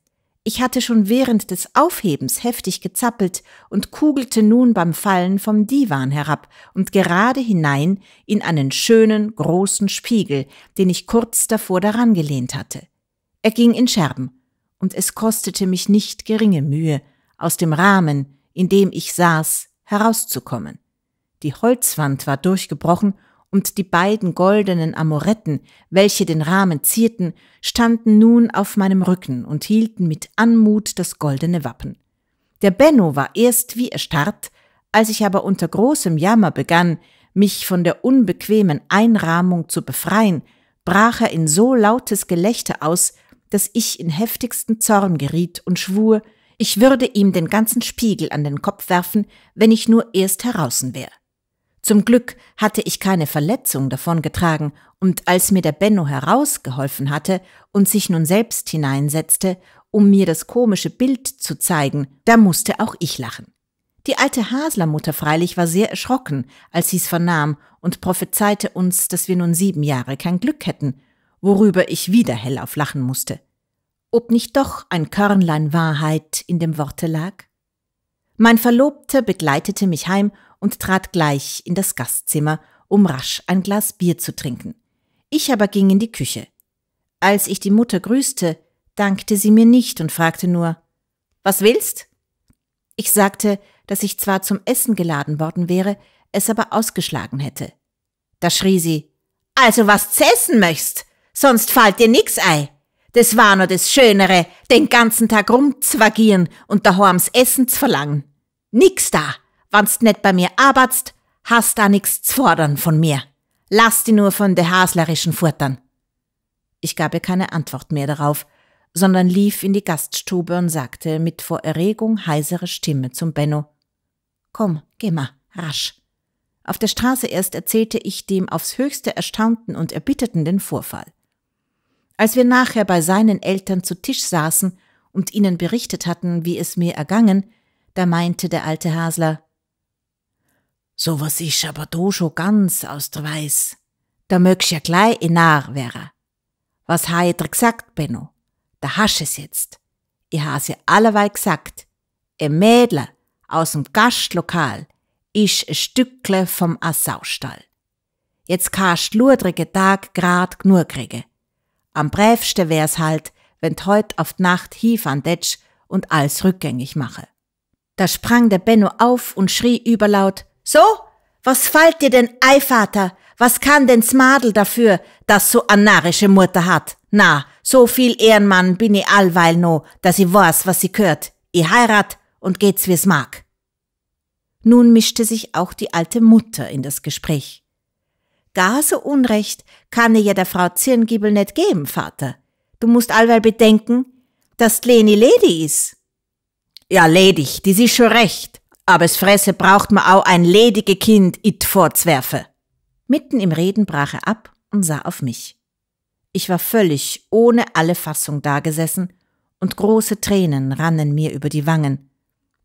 Ich hatte schon während des Aufhebens heftig gezappelt und kugelte nun beim Fallen vom Divan herab und gerade hinein in einen schönen großen Spiegel, den ich kurz davor daran gelehnt hatte. Er ging in Scherben, und es kostete mich nicht geringe Mühe, aus dem Rahmen, in dem ich saß, herauszukommen. Die Holzwand war durchgebrochen und die beiden goldenen Amoretten, welche den Rahmen zierten, standen nun auf meinem Rücken und hielten mit Anmut das goldene Wappen. Der Benno war erst wie erstarrt, als ich aber unter großem Jammer begann, mich von der unbequemen Einrahmung zu befreien, brach er in so lautes Gelächter aus, dass ich in heftigsten Zorn geriet und schwur, ich würde ihm den ganzen Spiegel an den Kopf werfen, wenn ich nur erst heraußen wäre. Zum Glück hatte ich keine Verletzung davongetragen, und als mir der Benno herausgeholfen hatte und sich nun selbst hineinsetzte, um mir das komische Bild zu zeigen, da musste auch ich lachen. Die alte Haslermutter freilich war sehr erschrocken, als sie's vernahm und prophezeite uns, dass wir nun sieben Jahre kein Glück hätten worüber ich wieder hellauf lachen musste. Ob nicht doch ein Körnlein Wahrheit in dem Worte lag? Mein Verlobter begleitete mich heim und trat gleich in das Gastzimmer, um rasch ein Glas Bier zu trinken. Ich aber ging in die Küche. Als ich die Mutter grüßte, dankte sie mir nicht und fragte nur, was willst? Ich sagte, dass ich zwar zum Essen geladen worden wäre, es aber ausgeschlagen hätte. Da schrie sie, also was zessen möchtst? sonst fällt dir nix ei. Das war nur das Schönere, den ganzen Tag rumzwagieren und daheims Essen zu verlangen. Nix da, wannst net bei mir arbeitst, hast da nix zu fordern von mir. Lass die nur von de haslerischen Futtern. Ich gab ihr keine Antwort mehr darauf, sondern lief in die Gaststube und sagte mit vor Erregung heiserer Stimme zum Benno. Komm, geh mal, rasch. Auf der Straße erst erzählte ich dem aufs höchste erstaunten und erbitterten den Vorfall. Als wir nachher bei seinen Eltern zu Tisch saßen und ihnen berichtet hatten, wie es mir ergangen, da meinte der alte Hasler, so was isch aber do schon ganz aus der Weiß. Da mögst ja gleich in Narr wäre. Was ha ich dir gesagt, Benno? Da hasch es jetzt. Ich ha's ja allerweil gesagt. E Mädle aus'm Gastlokal isch e Stückle vom Assaustall. Jetzt kannst du Tag grad genug kriegen. Am brävste wär's halt, wenn heut auf Nacht hief an Detsch und alles rückgängig mache. Da sprang der Benno auf und schrie überlaut, so? Was fällt dir denn ei, Vater? Was kann denn Smadel dafür, dass so a narische Mutter hat? Na, so viel Ehrenmann bin i allweil no, dass i weiß, was i gehört. I heirat und geht's wie's mag. Nun mischte sich auch die alte Mutter in das Gespräch. Gar so Unrecht kann ich ja der Frau Zirngiebel nicht geben, Vater. Du musst allweil bedenken, dass Leni Lady ist. Ja, ledig, die ist schon recht. Aber es fresse braucht man auch ein ledige Kind it vorzwerfe. Mitten im Reden brach er ab und sah auf mich. Ich war völlig ohne alle Fassung dagesessen und große Tränen rannen mir über die Wangen.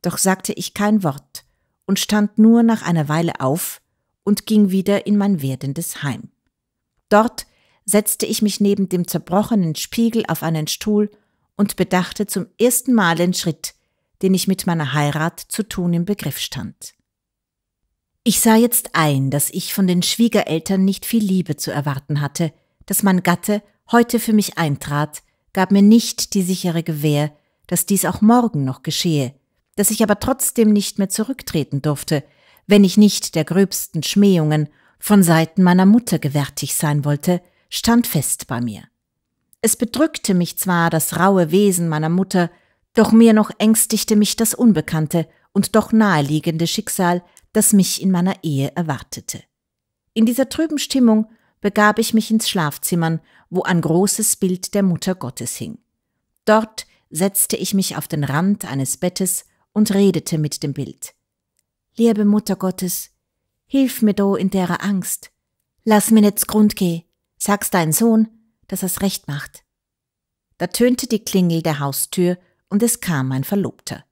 Doch sagte ich kein Wort und stand nur nach einer Weile auf und ging wieder in mein werdendes Heim. Dort setzte ich mich neben dem zerbrochenen Spiegel auf einen Stuhl und bedachte zum ersten Mal den Schritt, den ich mit meiner Heirat zu tun im Begriff stand. Ich sah jetzt ein, dass ich von den Schwiegereltern nicht viel Liebe zu erwarten hatte, dass mein Gatte heute für mich eintrat, gab mir nicht die sichere Gewähr, dass dies auch morgen noch geschehe, dass ich aber trotzdem nicht mehr zurücktreten durfte, wenn ich nicht der gröbsten Schmähungen von Seiten meiner Mutter gewärtig sein wollte, stand fest bei mir. Es bedrückte mich zwar das raue Wesen meiner Mutter, doch mir noch ängstigte mich das unbekannte und doch naheliegende Schicksal, das mich in meiner Ehe erwartete. In dieser trüben Stimmung begab ich mich ins Schlafzimmern, wo ein großes Bild der Mutter Gottes hing. Dort setzte ich mich auf den Rand eines Bettes und redete mit dem Bild liebe Mutter Gottes, hilf mir do in derer Angst. Lass mir net's Grund geh, sag's dein Sohn, dass er's recht macht. Da tönte die Klingel der Haustür und es kam mein Verlobter.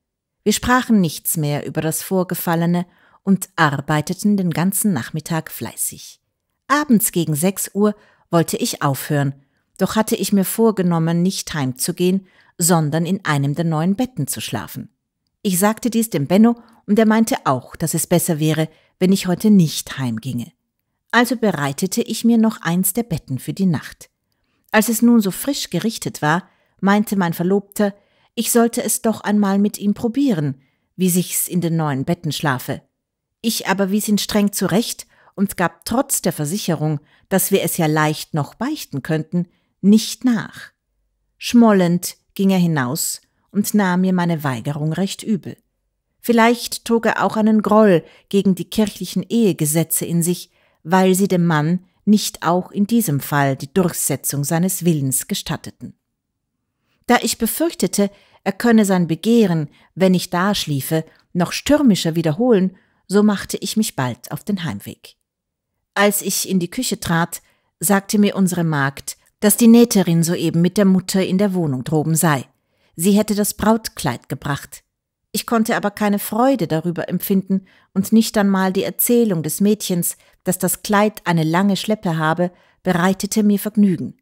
Wir sprachen nichts mehr über das Vorgefallene und arbeiteten den ganzen Nachmittag fleißig. Abends gegen sechs Uhr wollte ich aufhören, doch hatte ich mir vorgenommen, nicht heimzugehen, sondern in einem der neuen Betten zu schlafen. Ich sagte dies dem Benno und er meinte auch, dass es besser wäre, wenn ich heute nicht heimginge. Also bereitete ich mir noch eins der Betten für die Nacht. Als es nun so frisch gerichtet war, meinte mein Verlobter, ich sollte es doch einmal mit ihm probieren, wie sich's in den neuen Betten schlafe. Ich aber wies ihn streng zurecht und gab trotz der Versicherung, dass wir es ja leicht noch beichten könnten, nicht nach. Schmollend ging er hinaus und nahm mir meine Weigerung recht übel. Vielleicht trug er auch einen Groll gegen die kirchlichen Ehegesetze in sich, weil sie dem Mann nicht auch in diesem Fall die Durchsetzung seines Willens gestatteten. Da ich befürchtete, er könne sein Begehren, wenn ich da schliefe, noch stürmischer wiederholen, so machte ich mich bald auf den Heimweg. Als ich in die Küche trat, sagte mir unsere Magd, dass die Nähterin soeben mit der Mutter in der Wohnung droben sei. Sie hätte das Brautkleid gebracht. Ich konnte aber keine Freude darüber empfinden und nicht einmal die Erzählung des Mädchens, dass das Kleid eine lange Schleppe habe, bereitete mir Vergnügen.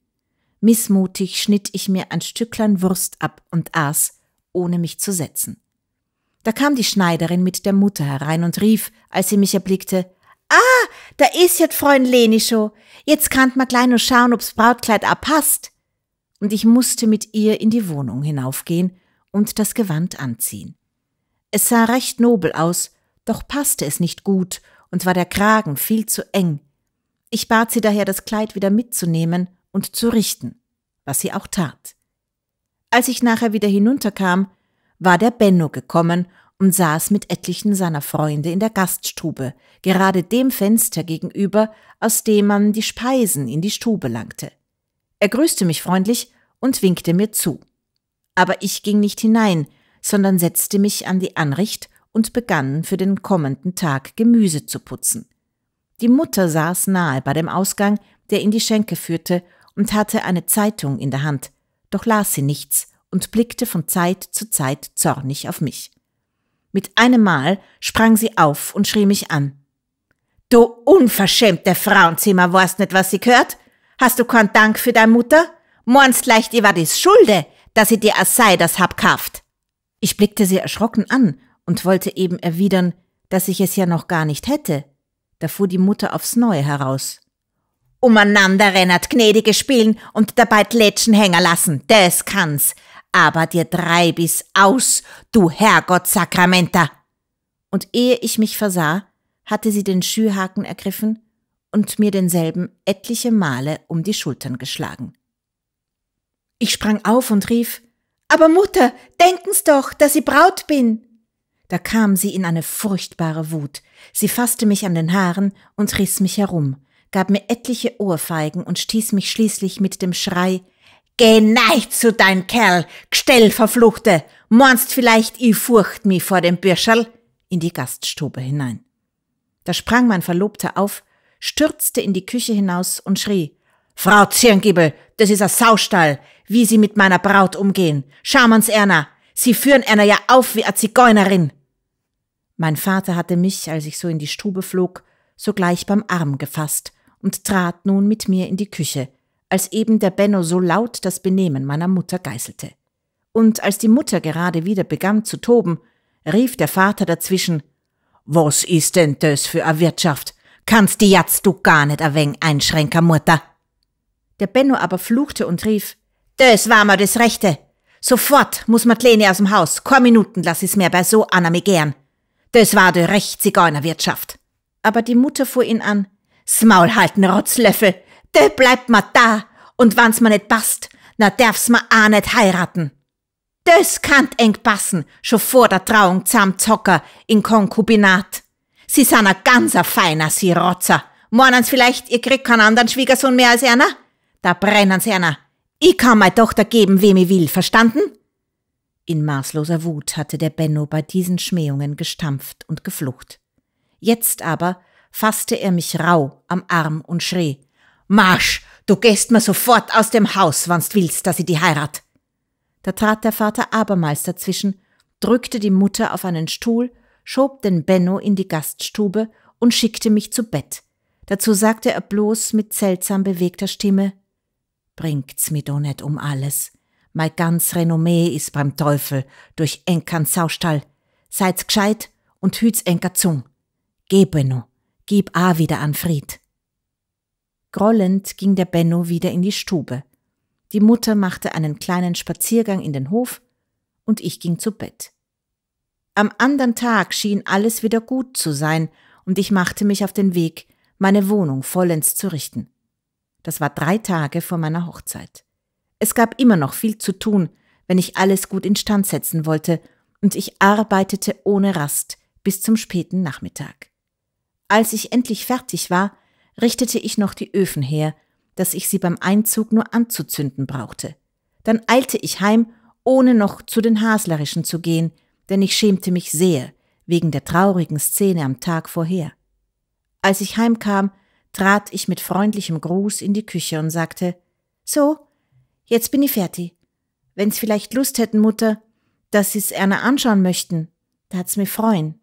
Missmutig schnitt ich mir ein Stücklein Wurst ab und aß, ohne mich zu setzen. Da kam die Schneiderin mit der Mutter herein und rief, als sie mich erblickte, Ah, da is jet Freund Leni scho. Jetzt kannt ma gleich nur schauen, ob's Brautkleid abpasst. Und ich musste mit ihr in die Wohnung hinaufgehen und das Gewand anziehen. Es sah recht nobel aus, doch passte es nicht gut und war der Kragen viel zu eng. Ich bat sie daher, das Kleid wieder mitzunehmen und zu richten, was sie auch tat. Als ich nachher wieder hinunterkam, war der Benno gekommen und saß mit etlichen seiner Freunde in der Gaststube, gerade dem Fenster gegenüber, aus dem man die Speisen in die Stube langte. Er grüßte mich freundlich und winkte mir zu. Aber ich ging nicht hinein, sondern setzte mich an die Anricht und begann für den kommenden Tag Gemüse zu putzen. Die Mutter saß nahe bei dem Ausgang, der in die Schenke führte, und hatte eine Zeitung in der Hand, doch las sie nichts und blickte von Zeit zu Zeit zornig auf mich. Mit einem Mal sprang sie auf und schrie mich an. Du unverschämte Frauenzimmer, weißt nicht, was sie gehört? Hast du keinen Dank für deine Mutter? Mornst leicht, ihr war dies Schulde, dass sie dir Assei das hab kauft. Ich blickte sie erschrocken an und wollte eben erwidern, dass ich es ja noch gar nicht hätte. Da fuhr die Mutter aufs Neue heraus. Umeinander rennert gnädige Spielen und dabei Lätschen hängen lassen, das kann's. Aber dir drei bis aus, du Herrgott Sakramenta! Und ehe ich mich versah, hatte sie den Schürhaken ergriffen und mir denselben etliche Male um die Schultern geschlagen. Ich sprang auf und rief, aber Mutter, denken's doch, dass ich Braut bin. Da kam sie in eine furchtbare Wut. Sie fasste mich an den Haaren und riss mich herum, gab mir etliche Ohrfeigen und stieß mich schließlich mit dem Schrei Geh neid zu dein Kerl, gstell verfluchte, meinst vielleicht, i furcht mi vor dem Bürscherl, in die Gaststube hinein. Da sprang mein Verlobter auf, stürzte in die Küche hinaus und schrie Frau Zirngiebel, das ist ein Saustall, wie sie mit meiner Braut umgehen. Schau man's, Erna, sie führen Erna ja auf wie eine Zigeunerin. Mein Vater hatte mich, als ich so in die Stube flog, sogleich beim Arm gefasst und trat nun mit mir in die Küche, als eben der Benno so laut das Benehmen meiner Mutter geißelte. Und als die Mutter gerade wieder begann zu toben, rief der Vater dazwischen Was ist denn das für a Wirtschaft? Kannst die jetzt du gar nicht a wenig einschränken, Mutter? Der Benno aber fluchte und rief, Das war mir das Rechte. Sofort muss man Lene aus dem Haus. Kein Minuten lass ich's mehr bei so einer gern. Das war de recht Zigeunerwirtschaft. Aber die Mutter fuhr ihn an. S Maul halten, Rotzlöffel. De bleibt ma da. Und wann's ma nicht passt, na darf's ma a nicht heiraten. Das kannt eng passen, schon vor der Trauung zam Zocker in Konkubinat. Sie san a ganzer feiner, sie Rotzer. Mornens vielleicht, ihr kriegt keinen anderen Schwiegersohn mehr als einer? Da brennen's herner. Ich kann meine Tochter geben, wem ich will, verstanden? In maßloser Wut hatte der Benno bei diesen Schmähungen gestampft und geflucht. Jetzt aber fasste er mich rau am Arm und schrie Marsch, du gehst mir sofort aus dem Haus, wannst willst, dass ich die heirat. Da trat der Vater abermals dazwischen, drückte die Mutter auf einen Stuhl, schob den Benno in die Gaststube und schickte mich zu Bett. Dazu sagte er bloß mit seltsam bewegter Stimme bringt's mir doch nicht um alles. Mein ganz Renommee ist beim Teufel durch enkern Saustall. Seid's gescheit und hüt's enker Zung. Geh, Benno, gib a wieder an Fried. Grollend ging der Benno wieder in die Stube. Die Mutter machte einen kleinen Spaziergang in den Hof und ich ging zu Bett. Am andern Tag schien alles wieder gut zu sein und ich machte mich auf den Weg, meine Wohnung vollends zu richten. Das war drei Tage vor meiner Hochzeit. Es gab immer noch viel zu tun, wenn ich alles gut instand setzen wollte, und ich arbeitete ohne Rast bis zum späten Nachmittag. Als ich endlich fertig war, richtete ich noch die Öfen her, dass ich sie beim Einzug nur anzuzünden brauchte. Dann eilte ich heim, ohne noch zu den Haslerischen zu gehen, denn ich schämte mich sehr wegen der traurigen Szene am Tag vorher. Als ich heimkam, trat ich mit freundlichem Gruß in die Küche und sagte So, jetzt bin ich fertig. Wenn's vielleicht Lust hätten, Mutter, dass sie's Erna anschauen möchten, da hat's mir freuen.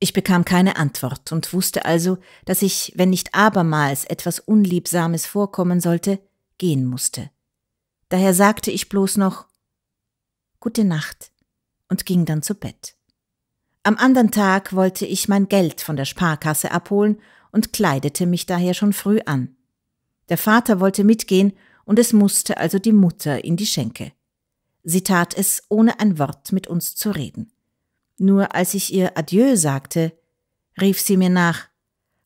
Ich bekam keine Antwort und wusste also, dass ich, wenn nicht abermals etwas Unliebsames vorkommen sollte, gehen musste. Daher sagte ich bloß noch Gute Nacht und ging dann zu Bett. Am anderen Tag wollte ich mein Geld von der Sparkasse abholen und kleidete mich daher schon früh an. Der Vater wollte mitgehen, und es musste also die Mutter in die Schenke. Sie tat es, ohne ein Wort mit uns zu reden. Nur als ich ihr Adieu sagte, rief sie mir nach.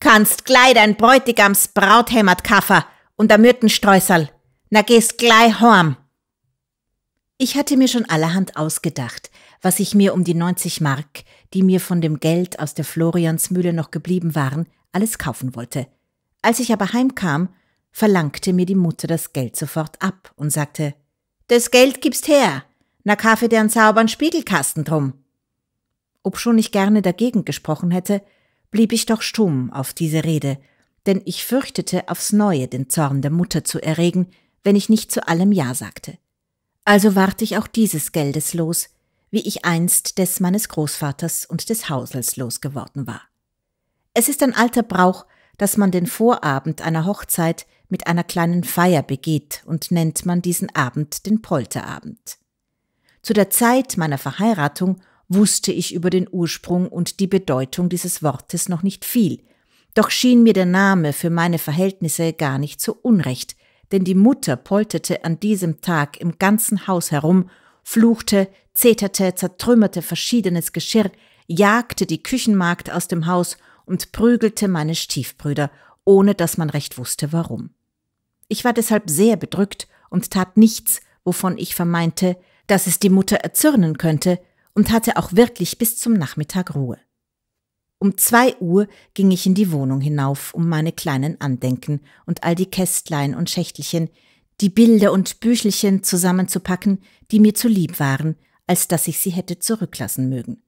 Kannst gleich dein Bräutigams Brauthämmert kaffer und der Myrtensträußerl. Na gehst gleich horm. Ich hatte mir schon allerhand ausgedacht, was ich mir um die 90 Mark, die mir von dem Geld aus der Floriansmühle noch geblieben waren, alles kaufen wollte. Als ich aber heimkam, verlangte mir die Mutter das Geld sofort ab und sagte, das Geld gibst her, na kaffe dir einen sauberen Spiegelkasten drum. Obschon ich gerne dagegen gesprochen hätte, blieb ich doch stumm auf diese Rede, denn ich fürchtete aufs Neue den Zorn der Mutter zu erregen, wenn ich nicht zu allem Ja sagte. Also ward ich auch dieses Geldes los, wie ich einst des meines Großvaters und des Hausels losgeworden war. Es ist ein alter Brauch, dass man den Vorabend einer Hochzeit mit einer kleinen Feier begeht und nennt man diesen Abend den Polterabend. Zu der Zeit meiner Verheiratung wusste ich über den Ursprung und die Bedeutung dieses Wortes noch nicht viel, doch schien mir der Name für meine Verhältnisse gar nicht so unrecht, denn die Mutter polterte an diesem Tag im ganzen Haus herum, fluchte, zeterte, zertrümmerte verschiedenes Geschirr, jagte die Küchenmagd aus dem Haus und prügelte meine Stiefbrüder, ohne dass man recht wusste warum. Ich war deshalb sehr bedrückt und tat nichts, wovon ich vermeinte, dass es die Mutter erzürnen könnte, und hatte auch wirklich bis zum Nachmittag Ruhe. Um zwei Uhr ging ich in die Wohnung hinauf, um meine kleinen Andenken und all die Kästlein und Schächtelchen, die Bilder und Büchelchen zusammenzupacken, die mir zu lieb waren, als dass ich sie hätte zurücklassen mögen.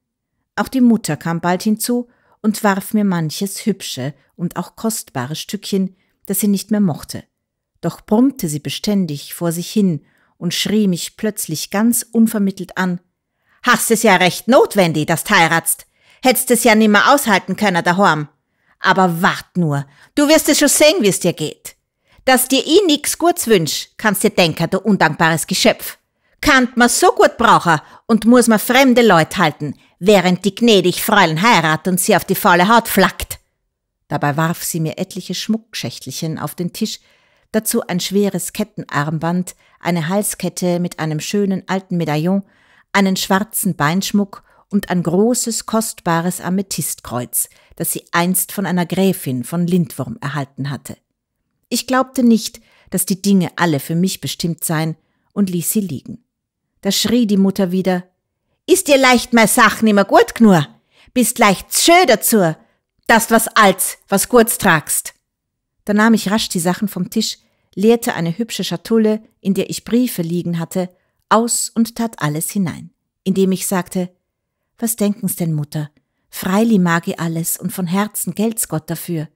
Auch die Mutter kam bald hinzu und warf mir manches hübsche und auch kostbare Stückchen, das sie nicht mehr mochte. Doch brummte sie beständig vor sich hin und schrie mich plötzlich ganz unvermittelt an. Hast es ja recht notwendig, dass du heiratst. Hättest es ja nimmer aushalten können daheim. Aber wart nur, du wirst es schon sehen, wie es dir geht. Dass dir i nix Gutes wünsch, kannst dir denken, du undankbares Geschöpf. Kannt man so gut brauchen und muss man fremde Leute halten, während die gnädig Fräulein heirat und sie auf die faule Haut flackt. Dabei warf sie mir etliche Schmuckschächtelchen auf den Tisch, dazu ein schweres Kettenarmband, eine Halskette mit einem schönen alten Medaillon, einen schwarzen Beinschmuck und ein großes, kostbares Amethystkreuz, das sie einst von einer Gräfin von Lindwurm erhalten hatte. Ich glaubte nicht, dass die Dinge alle für mich bestimmt seien und ließ sie liegen. Da schrie die Mutter wieder. Ist dir leicht mei Sach nimmer gut gnur? Bist leicht schön dazu. dass was alts, was kurz tragst. Da nahm ich rasch die Sachen vom Tisch, leerte eine hübsche Schatulle, in der ich Briefe liegen hatte, aus und tat alles hinein, indem ich sagte, was denken's denn, Mutter? Freili mag ich alles und von Herzen gelt's Gott dafür.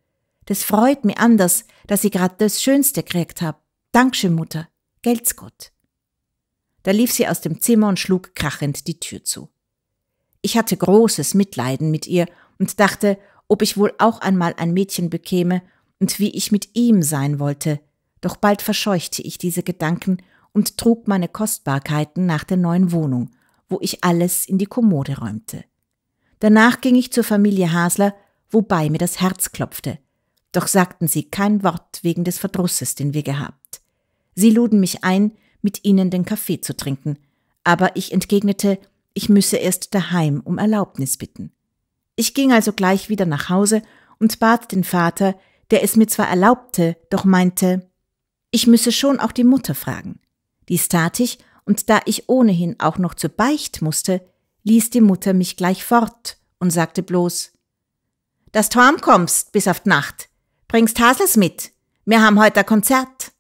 Das freut mir anders, dass ich grad das Schönste kriegt hab. Dankeschön, Mutter. Gelt's Gott. Da lief sie aus dem Zimmer und schlug krachend die Tür zu. Ich hatte großes Mitleiden mit ihr und dachte, ob ich wohl auch einmal ein Mädchen bekäme und wie ich mit ihm sein wollte, doch bald verscheuchte ich diese Gedanken und trug meine Kostbarkeiten nach der neuen Wohnung, wo ich alles in die Kommode räumte. Danach ging ich zur Familie Hasler, wobei mir das Herz klopfte, doch sagten sie kein Wort wegen des Verdrusses, den wir gehabt. Sie luden mich ein, mit ihnen den Kaffee zu trinken, aber ich entgegnete, ich müsse erst daheim um Erlaubnis bitten. Ich ging also gleich wieder nach Hause und bat den Vater, der es mir zwar erlaubte, doch meinte, ich müsse schon auch die Mutter fragen. Dies tat ich, und da ich ohnehin auch noch zur Beicht musste, ließ die Mutter mich gleich fort und sagte bloß, dass du kommst bis auf Nacht. Bringst Hasels mit. Wir haben heute ein Konzert.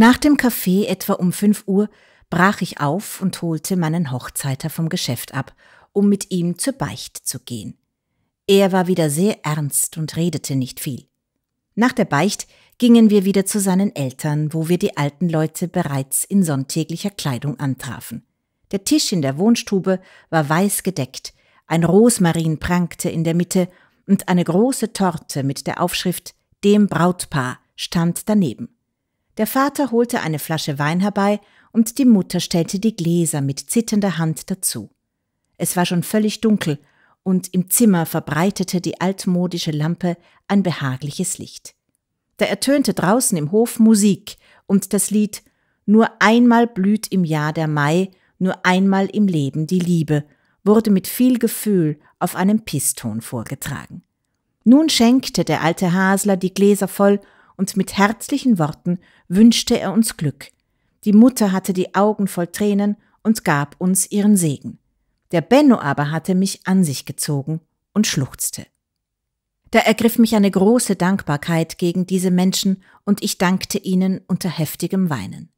Nach dem Kaffee etwa um 5 Uhr brach ich auf und holte meinen Hochzeiter vom Geschäft ab, um mit ihm zur Beicht zu gehen. Er war wieder sehr ernst und redete nicht viel. Nach der Beicht gingen wir wieder zu seinen Eltern, wo wir die alten Leute bereits in sonntäglicher Kleidung antrafen. Der Tisch in der Wohnstube war weiß gedeckt, ein Rosmarin prangte in der Mitte und eine große Torte mit der Aufschrift Dem Brautpaar stand daneben. Der Vater holte eine Flasche Wein herbei und die Mutter stellte die Gläser mit zitternder Hand dazu. Es war schon völlig dunkel und im Zimmer verbreitete die altmodische Lampe ein behagliches Licht. Da ertönte draußen im Hof Musik und das Lied Nur einmal blüht im Jahr der Mai, nur einmal im Leben die Liebe wurde mit viel Gefühl auf einem Piston vorgetragen. Nun schenkte der alte Hasler die Gläser voll und mit herzlichen Worten wünschte er uns Glück. Die Mutter hatte die Augen voll Tränen und gab uns ihren Segen. Der Benno aber hatte mich an sich gezogen und schluchzte. Da ergriff mich eine große Dankbarkeit gegen diese Menschen und ich dankte ihnen unter heftigem Weinen.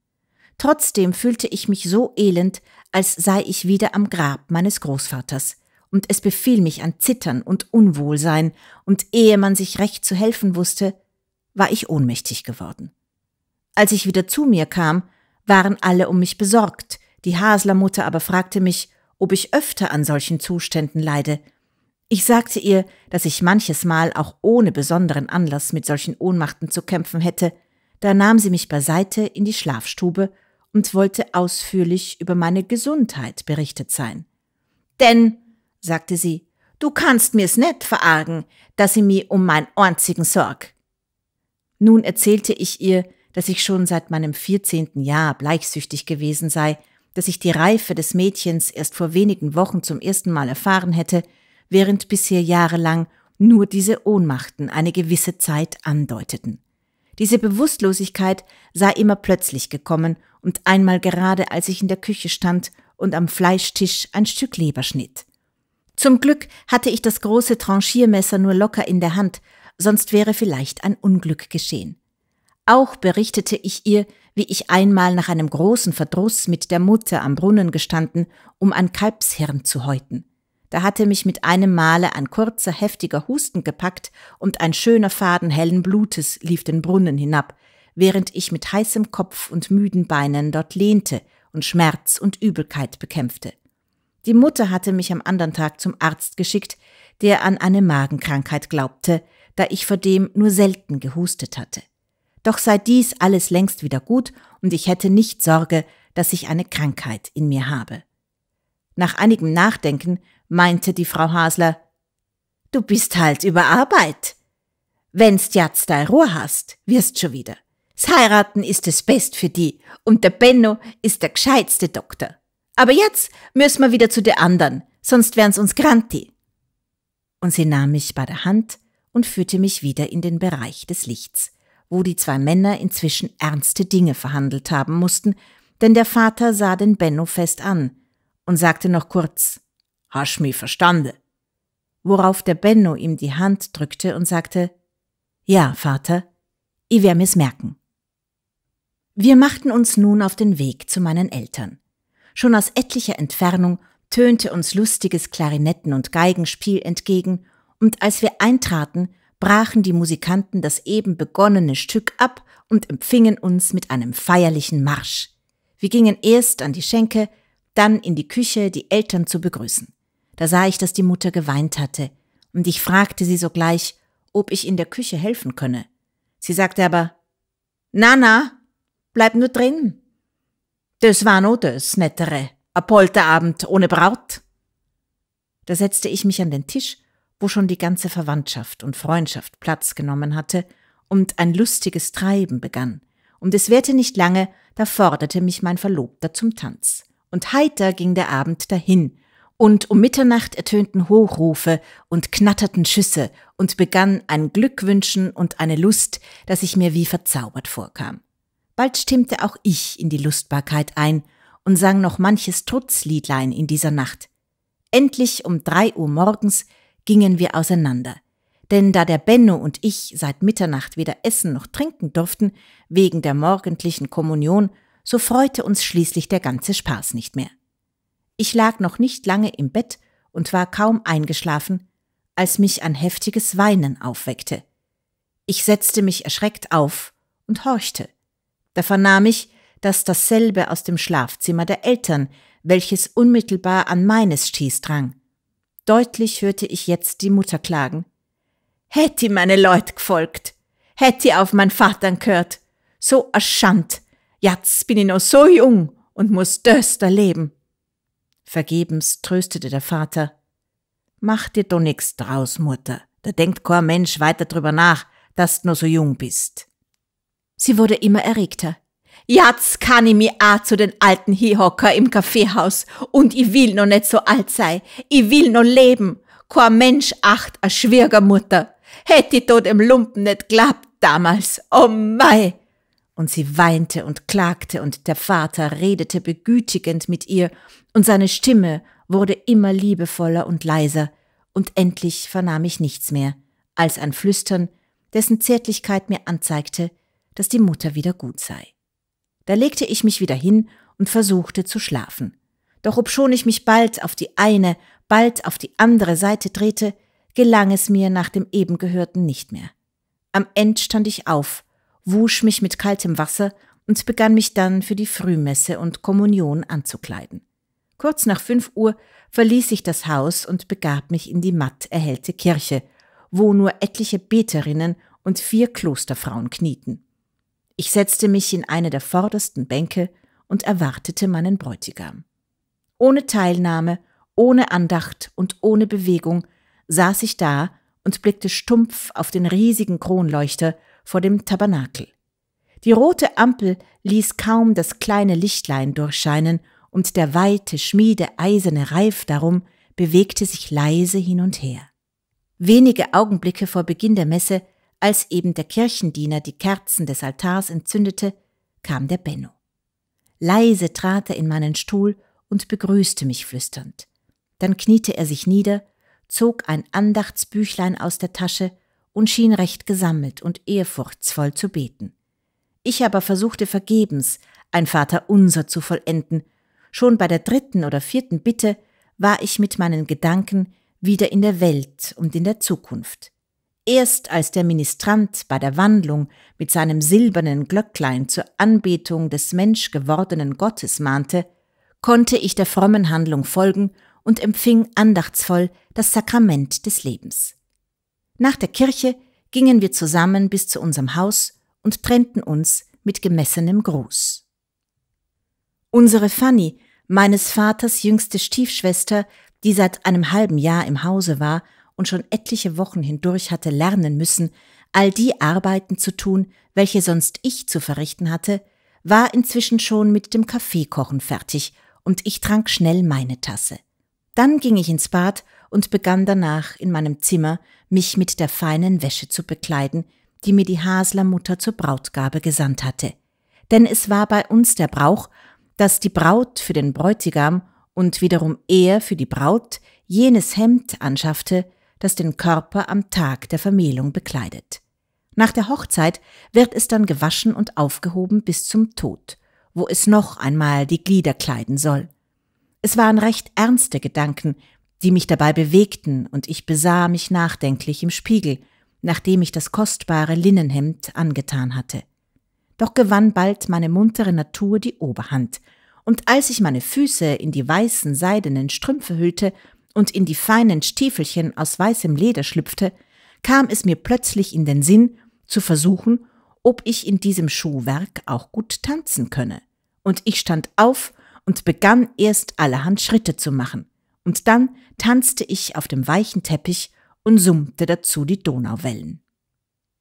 Trotzdem fühlte ich mich so elend, als sei ich wieder am Grab meines Großvaters, und es befiel mich an Zittern und Unwohlsein, und ehe man sich recht zu helfen wusste, war ich ohnmächtig geworden. Als ich wieder zu mir kam, waren alle um mich besorgt, die Haslermutter aber fragte mich, ob ich öfter an solchen Zuständen leide. Ich sagte ihr, dass ich manches Mal auch ohne besonderen Anlass mit solchen Ohnmachten zu kämpfen hätte, da nahm sie mich beiseite in die Schlafstube und wollte ausführlich über meine Gesundheit berichtet sein. Denn, sagte sie, du kannst mir's net verargen, dass sie mir um meinen einzigen sorg. Nun erzählte ich ihr, dass ich schon seit meinem 14. Jahr bleichsüchtig gewesen sei, dass ich die Reife des Mädchens erst vor wenigen Wochen zum ersten Mal erfahren hätte, während bisher jahrelang nur diese Ohnmachten eine gewisse Zeit andeuteten. Diese Bewusstlosigkeit sei immer plötzlich gekommen und einmal gerade, als ich in der Küche stand und am Fleischtisch ein Stück Leber schnitt. Zum Glück hatte ich das große Tranchiermesser nur locker in der Hand, sonst wäre vielleicht ein Unglück geschehen. Auch berichtete ich ihr, wie ich einmal nach einem großen Verdruss mit der Mutter am Brunnen gestanden, um ein Kalbshirn zu häuten. Da hatte mich mit einem Male ein kurzer, heftiger Husten gepackt und ein schöner Faden hellen Blutes lief den Brunnen hinab, während ich mit heißem Kopf und müden Beinen dort lehnte und Schmerz und Übelkeit bekämpfte. Die Mutter hatte mich am anderen Tag zum Arzt geschickt, der an eine Magenkrankheit glaubte, da ich vor dem nur selten gehustet hatte. Doch sei dies alles längst wieder gut und ich hätte nicht Sorge, dass ich eine Krankheit in mir habe. Nach einigem Nachdenken meinte die Frau Hasler, Du bist halt über Arbeit. Wenn's jetzt dein Ruhe hast, wirst schon wieder. S Heiraten ist es best für die und der Benno ist der gescheitste Doktor. Aber jetzt müssen wir wieder zu den anderen, sonst wären's uns Granti. Und sie nahm mich bei der Hand und führte mich wieder in den Bereich des Lichts wo die zwei Männer inzwischen ernste Dinge verhandelt haben mussten, denn der Vater sah den Benno fest an und sagte noch kurz Hasch mi verstande. Worauf der Benno ihm die Hand drückte und sagte Ja, Vater, i wär mir's merken. Wir machten uns nun auf den Weg zu meinen Eltern. Schon aus etlicher Entfernung tönte uns lustiges Klarinetten- und Geigenspiel entgegen, und als wir eintraten, brachen die Musikanten das eben begonnene Stück ab und empfingen uns mit einem feierlichen Marsch. Wir gingen erst an die Schenke, dann in die Küche, die Eltern zu begrüßen. Da sah ich, dass die Mutter geweint hatte, und ich fragte sie sogleich, ob ich in der Küche helfen könne. Sie sagte aber, na, na, bleib nur drin. Das war nur das Nettere, Apolterabend ohne Braut. Da setzte ich mich an den Tisch wo schon die ganze Verwandtschaft und Freundschaft Platz genommen hatte und ein lustiges Treiben begann. Und es währte nicht lange, da forderte mich mein Verlobter zum Tanz. Und heiter ging der Abend dahin, und um Mitternacht ertönten Hochrufe und knatterten Schüsse und begann ein Glückwünschen und eine Lust, dass ich mir wie verzaubert vorkam. Bald stimmte auch ich in die Lustbarkeit ein und sang noch manches Trutzliedlein in dieser Nacht. Endlich um drei Uhr morgens gingen wir auseinander. Denn da der Benno und ich seit Mitternacht weder essen noch trinken durften, wegen der morgendlichen Kommunion, so freute uns schließlich der ganze Spaß nicht mehr. Ich lag noch nicht lange im Bett und war kaum eingeschlafen, als mich ein heftiges Weinen aufweckte. Ich setzte mich erschreckt auf und horchte. Da vernahm ich, dass dasselbe aus dem Schlafzimmer der Eltern, welches unmittelbar an meines stieß, drang. Deutlich hörte ich jetzt die Mutter klagen. Hätti meine Leut gefolgt. Hätti auf mein Vater gehört, so erschand, jetzt bin ich noch so jung und muss döster leben. Vergebens tröstete der Vater. Mach dir doch nix draus, Mutter, da denkt kein Mensch weiter drüber nach, dass du noch so jung bist. Sie wurde immer erregter. Jetzt kann ich mich auch zu den alten Hihocker im Kaffeehaus und ich will noch nicht so alt sein. Ich will noch leben. Kein Mensch acht a Schwiegermutter. Hätte ich tot im Lumpen nicht glaubt damals. Oh mei! Und sie weinte und klagte und der Vater redete begütigend mit ihr und seine Stimme wurde immer liebevoller und leiser und endlich vernahm ich nichts mehr als ein Flüstern, dessen Zärtlichkeit mir anzeigte, dass die Mutter wieder gut sei. Da legte ich mich wieder hin und versuchte zu schlafen. Doch obschon ich mich bald auf die eine, bald auf die andere Seite drehte, gelang es mir nach dem eben Gehörten nicht mehr. Am End stand ich auf, wusch mich mit kaltem Wasser und begann mich dann für die Frühmesse und Kommunion anzukleiden. Kurz nach fünf Uhr verließ ich das Haus und begab mich in die matt erhellte Kirche, wo nur etliche Beterinnen und vier Klosterfrauen knieten. Ich setzte mich in eine der vordersten Bänke und erwartete meinen Bräutigam. Ohne Teilnahme, ohne Andacht und ohne Bewegung saß ich da und blickte stumpf auf den riesigen Kronleuchter vor dem Tabernakel. Die rote Ampel ließ kaum das kleine Lichtlein durchscheinen, und der weite, schmiedeeiserne Reif darum bewegte sich leise hin und her. Wenige Augenblicke vor Beginn der Messe als eben der Kirchendiener die Kerzen des Altars entzündete, kam der Benno. Leise trat er in meinen Stuhl und begrüßte mich flüsternd. Dann kniete er sich nieder, zog ein Andachtsbüchlein aus der Tasche und schien recht gesammelt und ehrfurchtsvoll zu beten. Ich aber versuchte vergebens, ein Vater unser zu vollenden. Schon bei der dritten oder vierten Bitte war ich mit meinen Gedanken wieder in der Welt und in der Zukunft. Erst als der Ministrant bei der Wandlung mit seinem silbernen Glöcklein zur Anbetung des menschgewordenen Gottes mahnte, konnte ich der frommen Handlung folgen und empfing andachtsvoll das Sakrament des Lebens. Nach der Kirche gingen wir zusammen bis zu unserem Haus und trennten uns mit gemessenem Gruß. Unsere Fanny, meines Vaters jüngste Stiefschwester, die seit einem halben Jahr im Hause war und schon etliche Wochen hindurch hatte lernen müssen, all die Arbeiten zu tun, welche sonst ich zu verrichten hatte, war inzwischen schon mit dem Kaffeekochen fertig und ich trank schnell meine Tasse. Dann ging ich ins Bad und begann danach in meinem Zimmer, mich mit der feinen Wäsche zu bekleiden, die mir die Hasler Mutter zur Brautgabe gesandt hatte. Denn es war bei uns der Brauch, dass die Braut für den Bräutigam und wiederum er für die Braut jenes Hemd anschaffte, das den Körper am Tag der Vermählung bekleidet. Nach der Hochzeit wird es dann gewaschen und aufgehoben bis zum Tod, wo es noch einmal die Glieder kleiden soll. Es waren recht ernste Gedanken, die mich dabei bewegten, und ich besah mich nachdenklich im Spiegel, nachdem ich das kostbare Linnenhemd angetan hatte. Doch gewann bald meine muntere Natur die Oberhand, und als ich meine Füße in die weißen seidenen Strümpfe hüllte, und in die feinen Stiefelchen aus weißem Leder schlüpfte, kam es mir plötzlich in den Sinn, zu versuchen, ob ich in diesem Schuhwerk auch gut tanzen könne. Und ich stand auf und begann erst allerhand Schritte zu machen. Und dann tanzte ich auf dem weichen Teppich und summte dazu die Donauwellen.